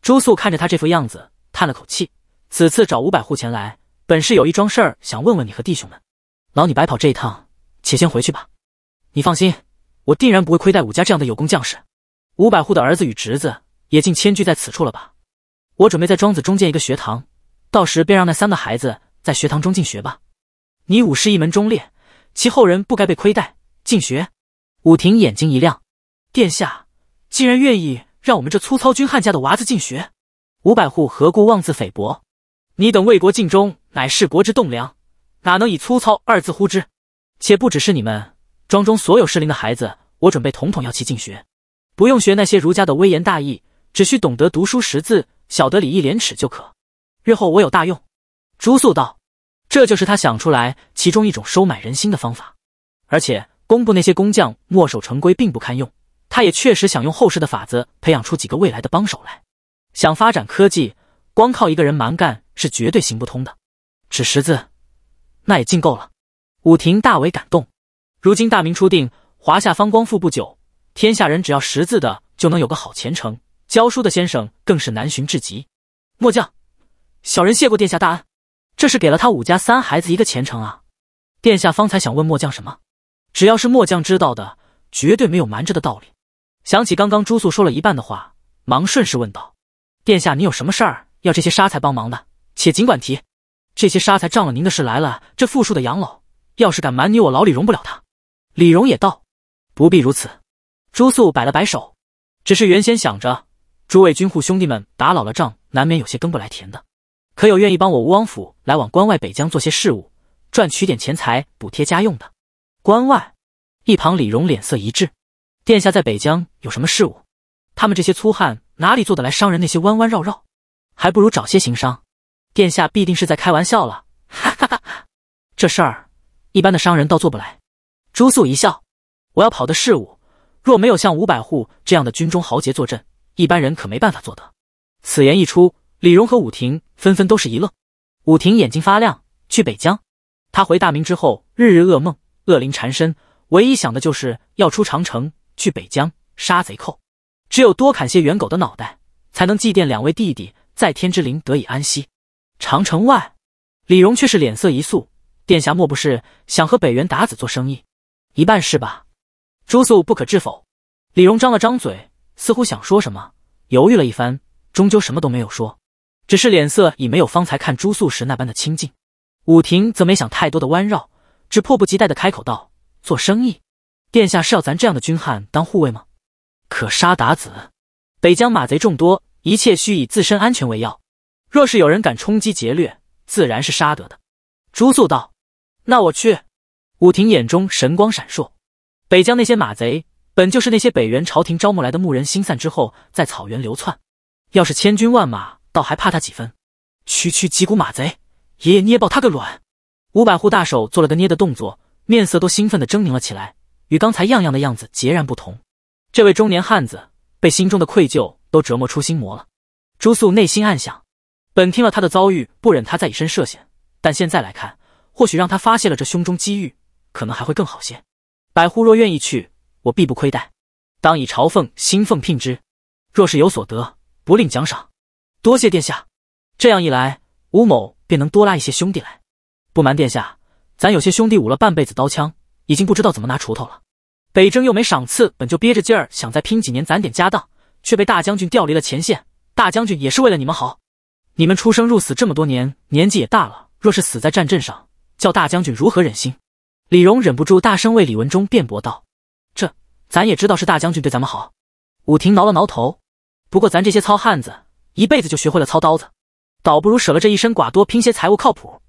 朱素看着他这副样子，叹了口气：“此次找五百户前来，本是有一桩事儿想问问你和弟兄们，劳你白跑这一趟，且先回去吧。”你放心，我定然不会亏待武家这样的有功将士。五百户的儿子与侄子也竟迁居在此处了吧？我准备在庄子中建一个学堂，到时便让那三个孩子在学堂中进学吧。你武氏一门忠烈，其后人不该被亏待，进学。武廷眼睛一亮，殿下竟然愿意让我们这粗糙军汉家的娃子进学？五百户何故妄自菲薄？你等为国尽忠，乃是国之栋梁，哪能以粗糙二字呼之？且不只是你们。庄中所有适龄的孩子，我准备统统要其进学，不用学那些儒家的威严大义，只需懂得读书识字，晓得礼义廉耻就可。日后我有大用。朱肃道：“这就是他想出来其中一种收买人心的方法，而且工部那些工匠墨守成规并不堪用。他也确实想用后世的法子培养出几个未来的帮手来。想发展科技，光靠一个人蛮干是绝对行不通的。只识字，那也尽够了。”武亭大为感动。如今大明初定，华夏方光复不久，天下人只要识字的就能有个好前程，教书的先生更是难寻至极。末将，小人谢过殿下大恩，这是给了他武家三孩子一个前程啊。殿下方才想问末将什么，只要是末将知道的，绝对没有瞒着的道理。想起刚刚朱肃说了一半的话，忙顺势问道：“殿下，你有什么事儿要这些沙才帮忙的？且尽管提，这些沙才仗了您的势来了，这富庶的养老，要是敢瞒你，我老李容不了他。”李荣也道：“不必如此。”朱肃摆了摆手，只是原先想着，诸位军户兄弟们打老了仗，难免有些耕不来田的，可有愿意帮我吴王府来往关外北疆做些事务，赚取点钱财补贴家用的？关外一旁，李荣脸色一滞：“殿下在北疆有什么事务？他们这些粗汉哪里做得来商人那些弯弯绕绕？还不如找些行商。殿下必定是在开玩笑了，哈哈哈哈！这事儿，一般的商人倒做不来。”朱肃一笑：“我要跑的事物，若没有像五百户这样的军中豪杰坐镇，一般人可没办法做得。”此言一出，李荣和武婷纷纷都是一愣。武婷眼睛发亮：“去北疆！他回大明之后，日日噩梦，恶灵缠身，唯一想的就是要出长城，去北疆杀贼寇。只有多砍些元狗的脑袋，才能祭奠两位弟弟在天之灵得以安息。”长城外，李荣却是脸色一肃：“殿下莫不是想和北元鞑子做生意？”一半是吧？朱肃不可置否。李荣张了张嘴，似乎想说什么，犹豫了一番，终究什么都没有说，只是脸色已没有方才看朱肃时那般的清静。武婷则没想太多的弯绕，只迫不及待的开口道：“做生意，殿下是要咱这样的军汉当护卫吗？可杀鞑子，北疆马贼众多，一切需以自身安全为要。若是有人敢冲击劫掠，自然是杀得的。”朱肃道：“那我去。”武亭眼中神光闪烁，北疆那些马贼本就是那些北元朝廷招募来的牧人，心散之后在草原流窜。要是千军万马，倒还怕他几分；区区几股马贼，爷爷捏爆他个卵！五百户大手做了个捏的动作，面色都兴奋的狰狞了起来，与刚才样样的样子截然不同。这位中年汉子被心中的愧疚都折磨出心魔了。朱素内心暗想，本听了他的遭遇，不忍他再以身涉险，但现在来看，或许让他发泄了这胸中积郁。可能还会更好些。百户若愿意去，我必不亏待，当以朝奉、新奉聘之。若是有所得，不吝奖赏。多谢殿下。这样一来，吴某便能多拉一些兄弟来。不瞒殿下，咱有些兄弟舞了半辈子刀枪，已经不知道怎么拿锄头了。北征又没赏赐，本就憋着劲儿，想再拼几年攒点家当，却被大将军调离了前线。大将军也是为了你们好。你们出生入死这么多年，年纪也大了，若是死在战阵上，叫大将军如何忍心？李荣忍不住大声为李文忠辩驳道：“这咱也知道是大将军对咱们好。”武婷挠了挠头，不过咱这些糙汉子，一辈子就学会了操刀子，倒不如舍了这一身寡，多拼些财物靠谱。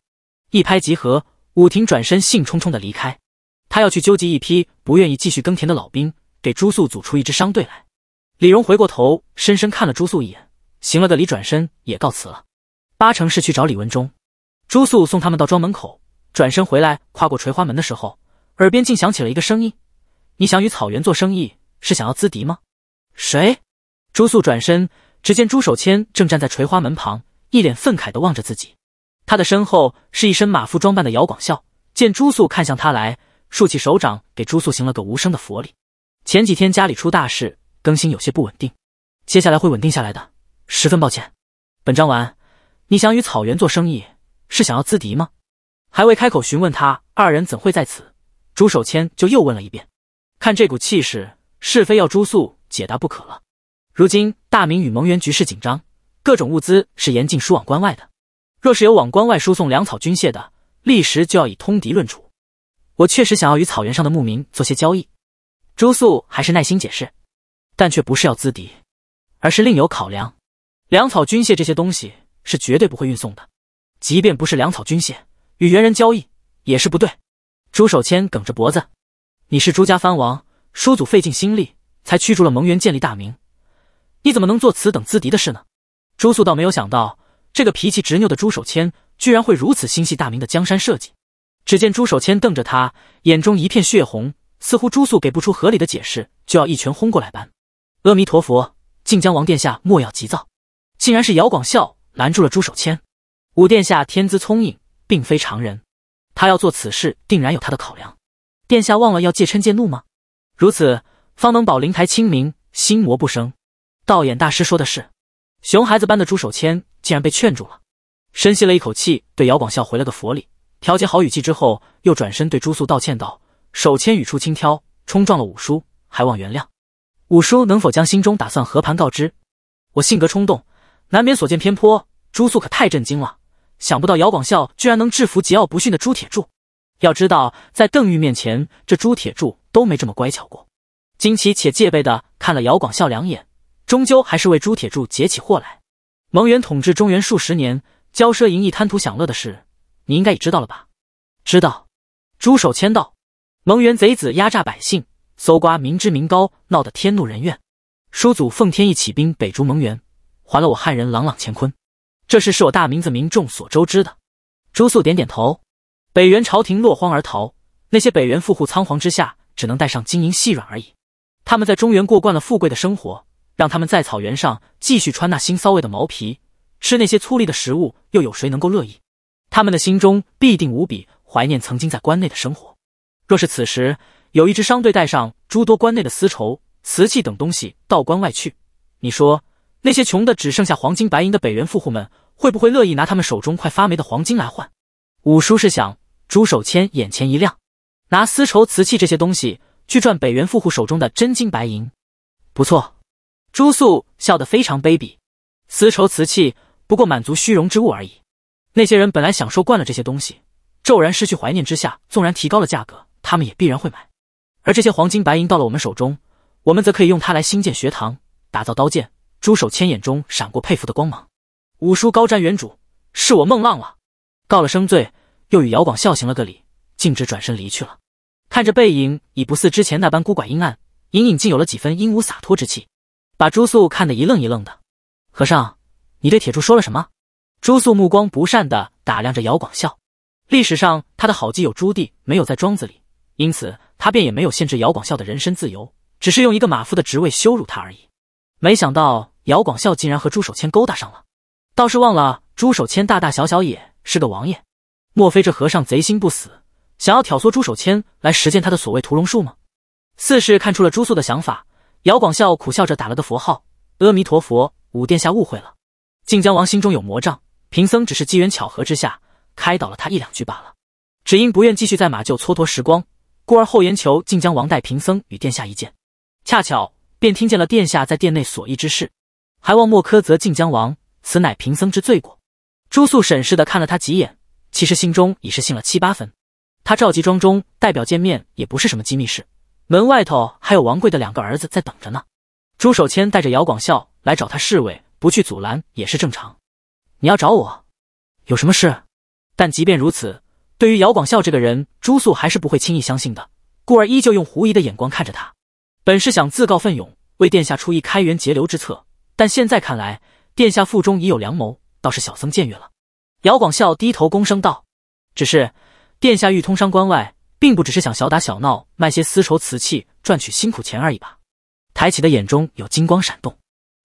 一拍即合，武婷转身兴冲冲的离开，他要去纠集一批不愿意继续耕田的老兵，给朱素组出一支商队来。李荣回过头，深深看了朱素一眼，行了个礼，转身也告辞了，八成是去找李文忠。朱素送他们到庄门口。转身回来，跨过垂花门的时候，耳边竟响起了一个声音：“你想与草原做生意，是想要资敌吗？”谁？朱素转身，只见朱守谦正站在垂花门旁，一脸愤慨地望着自己。他的身后是一身马夫装扮的姚广孝。见朱素看向他来，竖起手掌给朱素行了个无声的佛礼。前几天家里出大事，更新有些不稳定，接下来会稳定下来的。十分抱歉。本章完。你想与草原做生意，是想要资敌吗？还未开口询问他二人怎会在此，朱守谦就又问了一遍。看这股气势，是非要朱肃解答不可了。如今大明与蒙元局势紧张，各种物资是严禁输往关外的。若是有往关外输送粮草军械的，立时就要以通敌论处。我确实想要与草原上的牧民做些交易，朱肃还是耐心解释，但却不是要资敌，而是另有考量。粮草军械这些东西是绝对不会运送的，即便不是粮草军械。与元人交易也是不对。朱守谦梗着脖子：“你是朱家藩王，叔祖费尽心力才驱逐了蒙元，建立大明，你怎么能做此等自敌的事呢？”朱肃倒没有想到，这个脾气执拗的朱守谦居然会如此心系大明的江山社稷。只见朱守谦瞪着他，眼中一片血红，似乎朱肃给不出合理的解释，就要一拳轰过来般。阿弥陀佛，靖江王殿下莫要急躁。竟然是姚广孝拦住了朱守谦。五殿下天资聪颖。并非常人，他要做此事，定然有他的考量。殿下忘了要戒嗔戒怒吗？如此方能保灵台清明，心魔不生。道衍大师说的是。熊孩子般的朱守谦竟然被劝住了，深吸了一口气，对姚广孝回了个佛礼，调节好语气之后，又转身对朱素道歉道：“守谦语出轻佻，冲撞了五叔，还望原谅。五叔能否将心中打算和盘告知？我性格冲动，难免所见偏颇。”朱素可太震惊了。想不到姚广孝居然能制服桀骜不驯的朱铁柱，要知道在邓玉面前，这朱铁柱都没这么乖巧过。惊奇且戒备的看了姚广孝两眼，终究还是为朱铁柱解起祸来。蒙元统治中原数十年，骄奢淫逸、贪图享乐的事，你应该也知道了吧？知道。朱守谦道：蒙元贼子压榨百姓，搜刮民脂民膏，闹得天怒人怨。叔祖奉天意起兵北逐蒙元，还了我汉人朗朗乾坤。这事是我大明子民众所周知的。朱肃点点头。北元朝廷落荒而逃，那些北元富户仓皇之下，只能带上金银细软而已。他们在中原过惯了富贵的生活，让他们在草原上继续穿那腥骚味的毛皮，吃那些粗粝的食物，又有谁能够乐意？他们的心中必定无比怀念曾经在关内的生活。若是此时有一支商队带上诸多关内的丝绸、瓷器等东西到关外去，你说？那些穷的只剩下黄金白银的北元富户们，会不会乐意拿他们手中快发霉的黄金来换？五叔是想，朱守谦眼前一亮，拿丝绸瓷器这些东西去赚北元富户手中的真金白银，不错。朱肃笑得非常卑鄙，丝绸瓷器不过满足虚荣之物而已。那些人本来享受惯了这些东西，骤然失去怀念之下，纵然提高了价格，他们也必然会买。而这些黄金白银到了我们手中，我们则可以用它来兴建学堂，打造刀剑。朱守谦眼中闪过佩服的光芒，五叔高瞻远瞩，是我孟浪了，告了声罪，又与姚广孝行了个礼，径直转身离去了。看着背影，已不似之前那般孤寡阴暗，隐隐竟有了几分英武洒脱之气，把朱素看得一愣一愣的。和尚，你对铁柱说了什么？朱素目光不善地打量着姚广孝。历史上他的好基友朱棣没有在庄子里，因此他便也没有限制姚广孝的人身自由，只是用一个马夫的职位羞辱他而已。没想到姚广孝竟然和朱守谦勾搭上了，倒是忘了朱守谦大大小小也是个王爷。莫非这和尚贼心不死，想要挑唆朱守谦来实践他的所谓屠龙术吗？四是看出了朱肃的想法，姚广孝苦笑着打了个佛号：“阿弥陀佛，武殿下误会了。晋江王心中有魔障，贫僧只是机缘巧合之下开导了他一两句罢了。只因不愿继续在马厩蹉跎时光，故而后延求晋江王带贫僧与殿下一见。恰巧。”便听见了殿下在殿内所议之事，还望莫苛责靖江王，此乃贫僧之罪过。朱素审视的看了他几眼，其实心中已是信了七八分。他召集庄中代表见面，也不是什么机密事，门外头还有王贵的两个儿子在等着呢。朱守谦带着姚广孝来找他，侍卫不去阻拦也是正常。你要找我，有什么事？但即便如此，对于姚广孝这个人，朱素还是不会轻易相信的，故而依旧用狐疑的眼光看着他。本是想自告奋勇为殿下出一开源节流之策，但现在看来，殿下腹中已有良谋，倒是小僧僭越了。姚广孝低头躬声道：“只是殿下欲通商关外，并不只是想小打小闹卖些丝绸瓷器赚取辛苦钱而已吧？”抬起的眼中有金光闪动，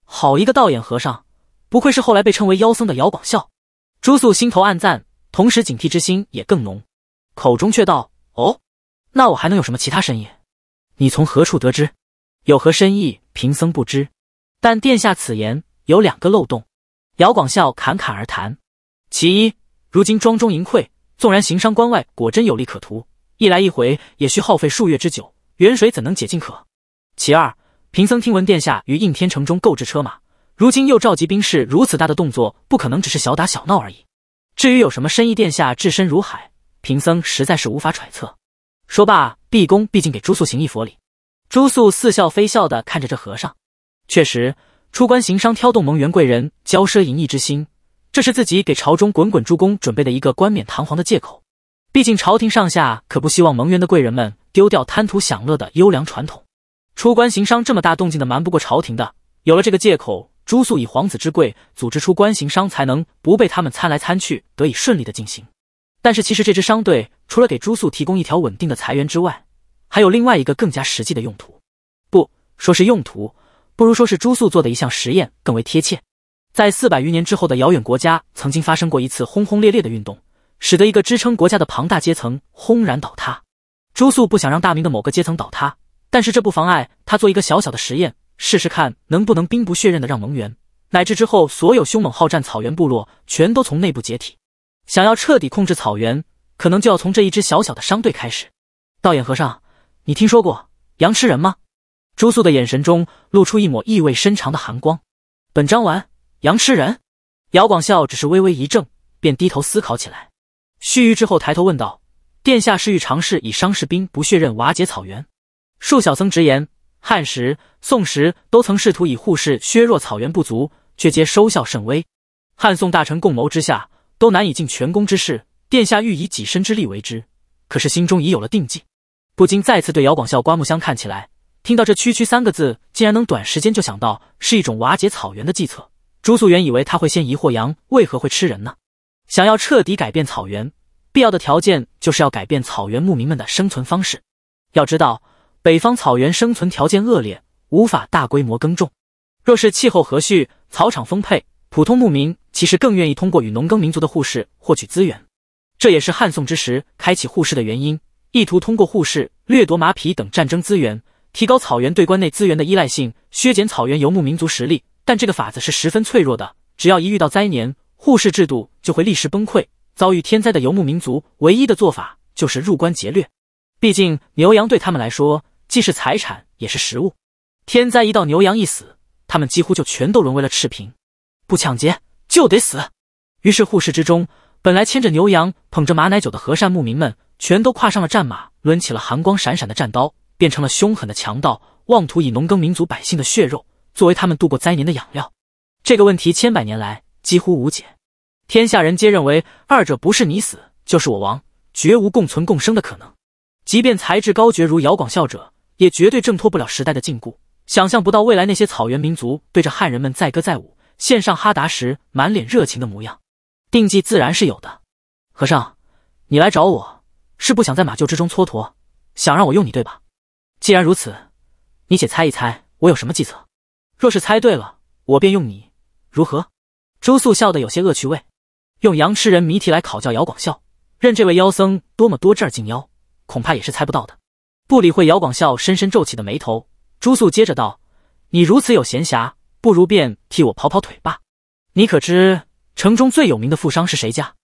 好一个道眼和尚，不愧是后来被称为妖僧的姚广孝。朱素心头暗赞，同时警惕之心也更浓，口中却道：“哦，那我还能有什么其他深意？”你从何处得知？有何深意？贫僧不知。但殿下此言有两个漏洞。姚广孝侃侃而谈。其一，如今庄中盈亏，纵然行商关外，果真有利可图，一来一回也需耗费数月之久，远水怎能解近渴？其二，贫僧听闻殿下于应天城中购置车马，如今又召集兵士如此大的动作，不可能只是小打小闹而已。至于有什么深意，殿下置身如海，贫僧实在是无法揣测。说罢，毕恭毕敬给朱素行一佛礼。朱素似笑非笑的看着这和尚。确实，出关行商挑动蒙元贵人骄奢淫逸之心，这是自己给朝中滚滚诸公准备的一个冠冕堂皇的借口。毕竟朝廷上下可不希望蒙元的贵人们丢掉贪图享乐的优良传统。出关行商这么大动静的，瞒不过朝廷的。有了这个借口，朱素以皇子之贵，组织出关行商，才能不被他们参来参去，得以顺利的进行。但是，其实这支商队。除了给朱肃提供一条稳定的财源之外，还有另外一个更加实际的用途，不说是用途，不如说是朱肃做的一项实验更为贴切。在四百余年之后的遥远国家，曾经发生过一次轰轰烈烈的运动，使得一个支撑国家的庞大阶层轰然倒塌。朱肃不想让大明的某个阶层倒塌，但是这不妨碍他做一个小小的实验，试试看能不能兵不血刃的让蒙元乃至之后所有凶猛好战草原部落全都从内部解体，想要彻底控制草原。可能就要从这一支小小的商队开始。道衍和尚，你听说过羊吃人吗？朱肃的眼神中露出一抹意味深长的寒光。本章完。羊吃人。姚广孝只是微微一怔，便低头思考起来。须臾之后，抬头问道：“殿下是欲尝试以商士兵不血刃瓦解草原？”恕小僧直言，汉时、宋时都曾试图以护士削弱草原部族，却皆收效甚微。汉宋大臣共谋之下，都难以尽全功之事。殿下欲以己身之力为之，可是心中已有了定计，不禁再次对姚广孝刮目相看。起来，听到这区区三个字，竟然能短时间就想到是一种瓦解草原的计策。朱素元以为他会先疑惑羊为何会吃人呢？想要彻底改变草原，必要的条件就是要改变草原牧民们的生存方式。要知道，北方草原生存条件恶劣，无法大规模耕种。若是气候和煦，草场丰沛，普通牧民其实更愿意通过与农耕民族的互市获取资源。这也是汉宋之时开启互市的原因，意图通过互市掠夺马匹等战争资源，提高草原对关内资源的依赖性，削减草原游牧民族实力。但这个法子是十分脆弱的，只要一遇到灾年，互市制度就会立时崩溃。遭遇天灾的游牧民族，唯一的做法就是入关劫掠，毕竟牛羊对他们来说既是财产也是食物。天灾一到，牛羊一死，他们几乎就全都沦为了赤贫，不抢劫就得死。于是互市之中。本来牵着牛羊、捧着马奶酒的和善牧民们，全都跨上了战马，抡起了寒光闪闪的战刀，变成了凶狠的强盗，妄图以农耕民族百姓的血肉作为他们度过灾年的养料。这个问题千百年来几乎无解，天下人皆认为二者不是你死就是我亡，绝无共存共生的可能。即便才智高绝如姚广孝者，也绝对挣脱不了时代的禁锢，想象不到未来那些草原民族对着汉人们载歌载舞、献上哈达时满脸热情的模样。定计自然是有的，和尚，你来找我是不想在马厩之中蹉跎，想让我用你对吧？既然如此，你且猜一猜我有什么计策，若是猜对了，我便用你，如何？朱素笑得有些恶趣味，用羊吃人谜题来考教姚广孝，任这位妖僧多么多这儿进妖，恐怕也是猜不到的。不理会姚广孝深深皱起的眉头，朱素接着道：“你如此有闲暇，不如便替我跑跑腿吧。你可知？”城中最有名的富商是谁家？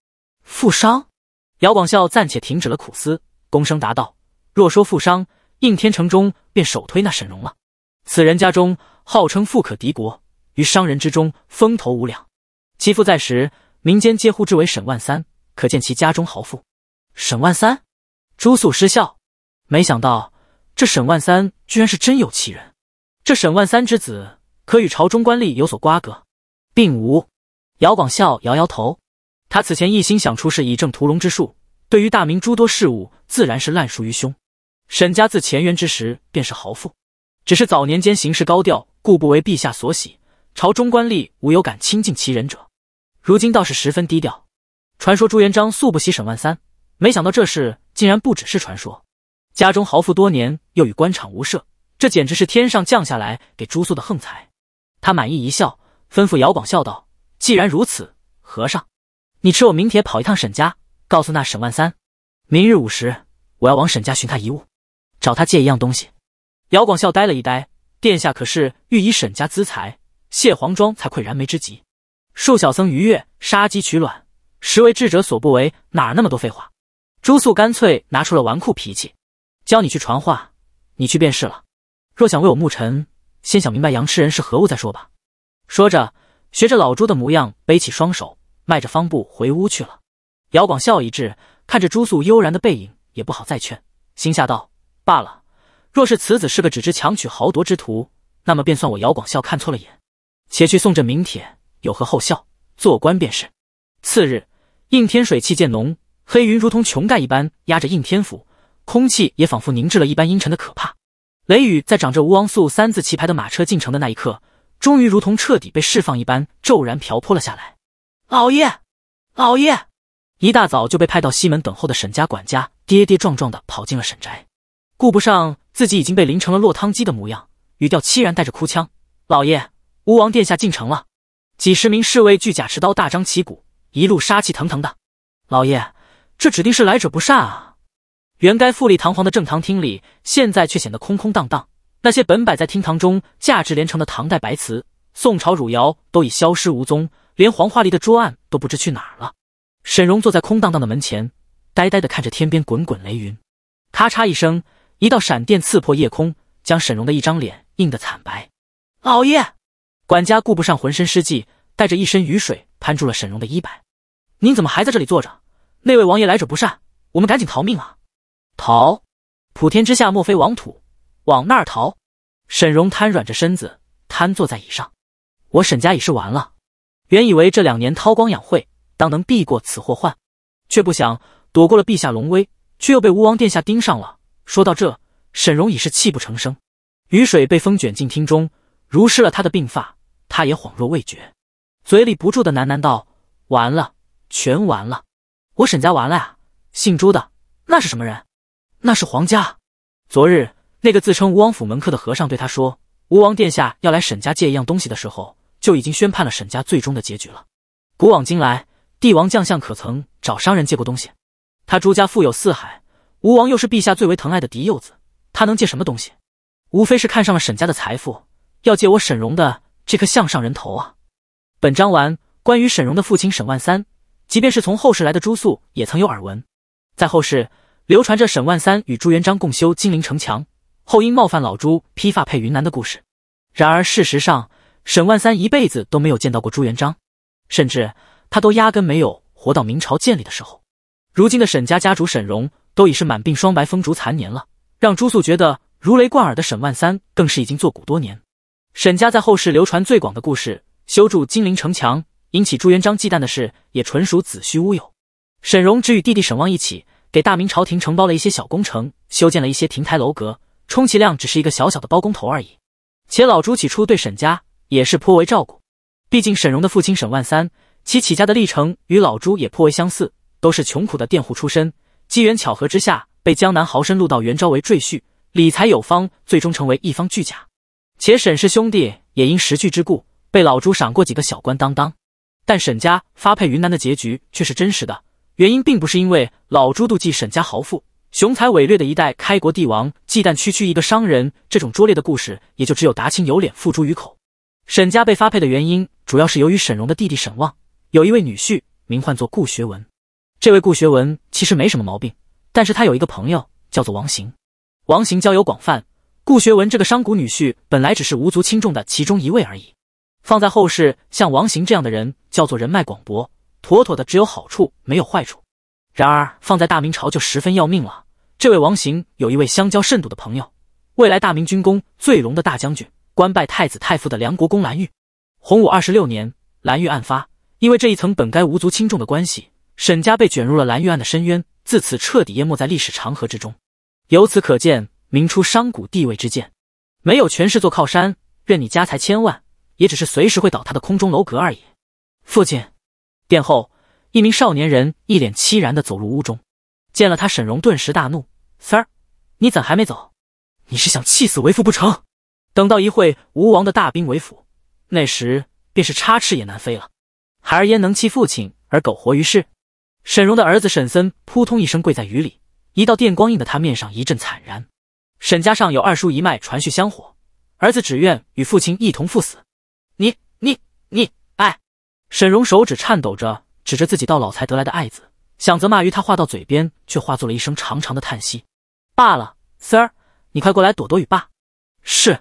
富商姚广孝暂且停止了苦思，躬声答道：“若说富商，应天城中便首推那沈荣了。此人家中号称富可敌国，于商人之中风头无两。其父在时，民间皆呼之为沈万三，可见其家中豪富。沈万三，朱肃失笑，没想到这沈万三居然是真有其人。这沈万三之子可与朝中官吏有所瓜葛？并无。”姚广孝摇摇头，他此前一心想出世以证屠龙之术，对于大明诸多事务自然是烂熟于胸。沈家自前元之时便是豪富，只是早年间行事高调，故不为陛下所喜，朝中官吏无有敢亲近其人者。如今倒是十分低调。传说朱元璋素不喜沈万三，没想到这事竟然不只是传说。家中豪富多年，又与官场无涉，这简直是天上降下来给朱肃的横财。他满意一笑，吩咐姚广孝道。既然如此，和尚，你吃我名帖跑一趟沈家，告诉那沈万三，明日午时我要往沈家寻他遗物，找他借一样东西。姚广孝呆了一呆，殿下可是欲以沈家资财谢黄庄，才愧燃眉之急。恕小僧逾越，杀鸡取卵，实为智者所不为。哪那么多废话？朱肃干脆拿出了纨绔脾气，教你去传话，你去便是了。若想为我牧尘，先想明白羊吃人是何物再说吧。说着。学着老朱的模样，背起双手，迈着方步回屋去了。姚广孝一滞，看着朱素悠然的背影，也不好再劝，心下道：罢了，若是此子是个只知强取豪夺之徒，那么便算我姚广孝看错了眼。且去送这名帖，有何后效？做官便是。次日，应天水气渐浓，黑云如同穹盖一般压着应天府，空气也仿佛凝滞了一般阴沉的可怕。雷雨在长着吴王素三字旗牌的马车进城的那一刻。终于如同彻底被释放一般，骤然瓢泼了下来。老爷，老爷！一大早就被派到西门等候的沈家管家跌跌撞撞的跑进了沈宅，顾不上自己已经被淋成了落汤鸡的模样，语调凄然，带着哭腔：“老爷，吴王殿下进城了！”几十名侍卫巨甲持刀，大张旗鼓，一路杀气腾腾的。老爷，这指定是来者不善啊！原该富丽堂皇的正堂厅里，现在却显得空空荡荡。那些本摆在厅堂中价值连城的唐代白瓷、宋朝汝窑都已消失无踪，连黄花梨的桌案都不知去哪了。沈荣坐在空荡荡的门前，呆呆地看着天边滚滚雷云。咔嚓一声，一道闪电刺破夜空，将沈荣的一张脸映得惨白。老爷，管家顾不上浑身湿迹，带着一身雨水攀住了沈荣的衣摆：“您怎么还在这里坐着？那位王爷来者不善，我们赶紧逃命啊！”逃？普天之下莫非王土。往那儿逃？沈荣瘫软着身子，瘫坐在椅上。我沈家已是完了。原以为这两年韬光养晦，当能避过此祸患，却不想躲过了陛下龙威，却又被吴王殿下盯上了。说到这，沈荣已是泣不成声。雨水被风卷进厅中，如湿了他的鬓发，他也恍若未觉，嘴里不住的喃喃道：“完了，全完了，我沈家完了呀！”姓朱的，那是什么人？那是皇家。昨日。那个自称吴王府门客的和尚对他说：“吴王殿下要来沈家借一样东西的时候，就已经宣判了沈家最终的结局了。古往今来，帝王将相可曾找商人借过东西？他朱家富有四海，吴王又是陛下最为疼爱的嫡幼子，他能借什么东西？无非是看上了沈家的财富，要借我沈荣的这颗项上人头啊。”本章完。关于沈荣的父亲沈万三，即便是从后世来的朱肃也曾有耳闻，在后世流传着沈万三与朱元璋共修金陵城墙。后因冒犯老朱披发配云南的故事。然而事实上，沈万三一辈子都没有见到过朱元璋，甚至他都压根没有活到明朝建立的时候。如今的沈家家主沈荣都已是满鬓霜白、风烛残年了，让朱肃觉得如雷贯耳的沈万三，更是已经坐古多年。沈家在后世流传最广的故事，修筑金陵城墙引起朱元璋忌惮的事，也纯属子虚乌有。沈荣只与弟弟沈旺一起给大明朝廷承包了一些小工程，修建了一些亭台楼阁。充其量只是一个小小的包工头而已，且老朱起初对沈家也是颇为照顾，毕竟沈荣的父亲沈万三其起家的历程与老朱也颇为相似，都是穷苦的佃户出身，机缘巧合之下被江南豪绅陆道元招为赘婿，理财有方，最终成为一方巨贾。且沈氏兄弟也因时趣之故，被老朱赏过几个小官当当。但沈家发配云南的结局却是真实的，原因并不是因为老朱妒忌沈家豪富。雄才伟略的一代开国帝王忌惮区区一个商人，这种拙劣的故事也就只有达清有脸付诸于口。沈家被发配的原因，主要是由于沈荣的弟弟沈旺有一位女婿，名唤作顾学文。这位顾学文其实没什么毛病，但是他有一个朋友叫做王行。王行交友广泛，顾学文这个商贾女婿本来只是无足轻重的其中一位而已。放在后世，像王行这样的人叫做人脉广博，妥妥的只有好处没有坏处。然而放在大明朝就十分要命了。这位王行有一位相交甚笃的朋友，未来大明军功最隆的大将军，官拜太子太傅的梁国公蓝玉。洪武二十六年，蓝玉案发，因为这一层本该无足轻重的关系，沈家被卷入了蓝玉案的深渊，自此彻底淹没在历史长河之中。由此可见，明初商贾地位之贱，没有权势做靠山，任你家财千万，也只是随时会倒塌的空中楼阁而已。父亲，殿后。一名少年人一脸凄然的走入屋中，见了他，沈荣顿时大怒：“三儿，你怎还没走？你是想气死为父不成？等到一会吴王的大兵为府，那时便是插翅也难飞了。孩儿焉能弃父亲而苟活于世？”沈荣的儿子沈森扑通一声跪在雨里，一道电光映的他面上一阵惨然。沈家上有二叔一脉传续香火，儿子只愿与父亲一同赴死。你你你，哎！沈荣手指颤抖着。指着自己到老才得来的爱子，想责骂于他，话到嘴边却化作了一声长长的叹息。罢了，三儿，你快过来躲躲雨吧。是。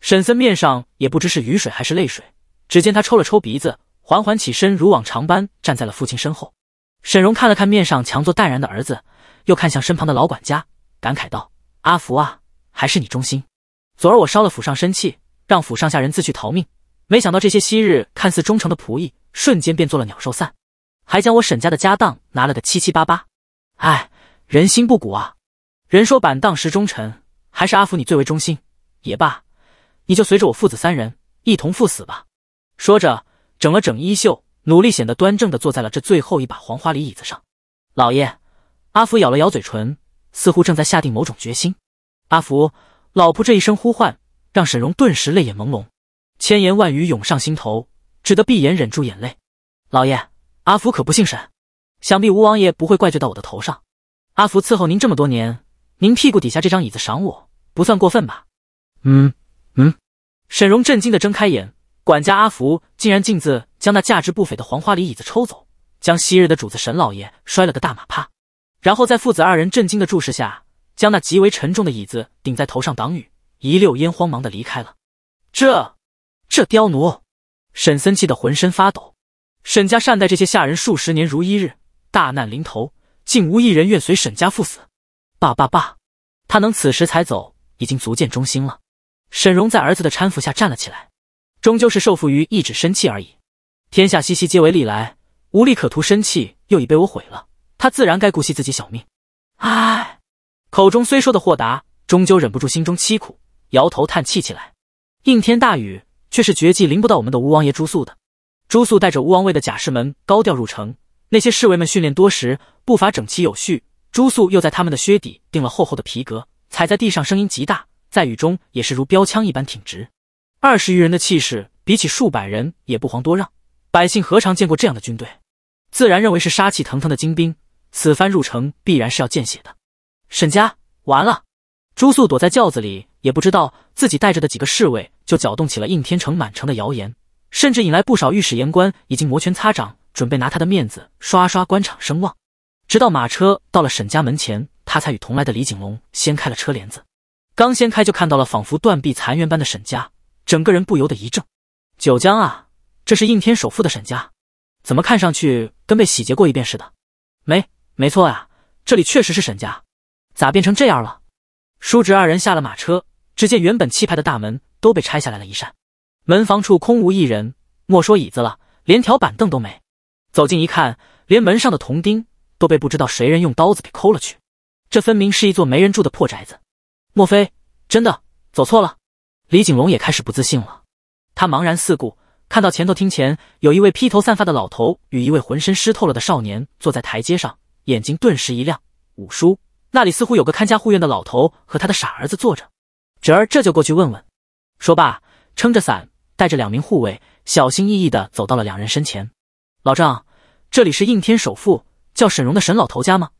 沈森面上也不知是雨水还是泪水，只见他抽了抽鼻子，缓缓起身，如往常般站在了父亲身后。沈荣看了看面上强作淡然的儿子，又看向身旁的老管家，感慨道：“阿福啊，还是你忠心。昨儿我烧了府上身气，让府上下人自去逃命，没想到这些昔日看似忠诚的仆役，瞬间便做了鸟兽散。”还将我沈家的家当拿了个七七八八，哎，人心不古啊！人说板荡识忠臣，还是阿福你最为忠心。也罢，你就随着我父子三人一同赴死吧。说着，整了整衣袖，努力显得端正的坐在了这最后一把黄花梨椅子上。老爷，阿福咬了咬嘴唇，似乎正在下定某种决心。阿福，老仆这一声呼唤，让沈荣顿时泪眼朦胧，千言万语涌上心头，只得闭眼忍住眼泪。老爷。阿福可不姓沈，想必吴王爷不会怪罪到我的头上。阿福伺候您这么多年，您屁股底下这张椅子赏我，不算过分吧？嗯嗯。沈荣震惊的睁开眼，管家阿福竟然径自将那价值不菲的黄花梨椅子抽走，将昔日的主子沈老爷摔了个大马趴，然后在父子二人震惊的注视下，将那极为沉重的椅子顶在头上挡雨，一溜烟慌忙的离开了。这，这刁奴！沈森气得浑身发抖。沈家善待这些下人数十年如一日，大难临头，竟无一人愿随沈家赴死。罢罢罢，他能此时才走，已经足见忠心了。沈荣在儿子的搀扶下站了起来，终究是受缚于一纸身契而已。天下熙熙，皆为利来，无利可图，身契又已被我毁了，他自然该顾惜自己小命。唉，口中虽说的豁达，终究忍不住心中凄苦，摇头叹气起来。应天大雨，却是绝迹淋不到我们的吴王爷住宿的。朱肃带着吴王卫的甲士们高调入城，那些侍卫们训练多时，步伐整齐有序。朱肃又在他们的靴底钉了厚厚的皮革，踩在地上声音极大，在雨中也是如标枪一般挺直。二十余人的气势比起数百人也不遑多让，百姓何尝见过这样的军队？自然认为是杀气腾腾的精兵。此番入城，必然是要见血的。沈家完了！朱肃躲在轿子里，也不知道自己带着的几个侍卫就搅动起了应天城满城的谣言。甚至引来不少御史言官，已经摩拳擦掌，准备拿他的面子刷刷官场声望。直到马车到了沈家门前，他才与同来的李景龙掀开了车帘子。刚掀开，就看到了仿佛断壁残垣般的沈家，整个人不由得一怔。九江啊，这是应天首富的沈家，怎么看上去跟被洗劫过一遍似的？没，没错啊，这里确实是沈家，咋变成这样了？叔侄二人下了马车，只见原本气派的大门都被拆下来了一扇。门房处空无一人，莫说椅子了，连条板凳都没。走近一看，连门上的铜钉都被不知道谁人用刀子给抠了去。这分明是一座没人住的破宅子。莫非真的走错了？李景龙也开始不自信了。他茫然四顾，看到前头厅前有一位披头散发的老头与一位浑身湿透了的少年坐在台阶上，眼睛顿时一亮。五叔那里似乎有个看家护院的老头和他的傻儿子坐着。侄儿这就过去问问。说罢，撑着伞。带着两名护卫，小心翼翼地走到了两人身前。老张，这里是应天首富，叫沈荣的沈老头家吗？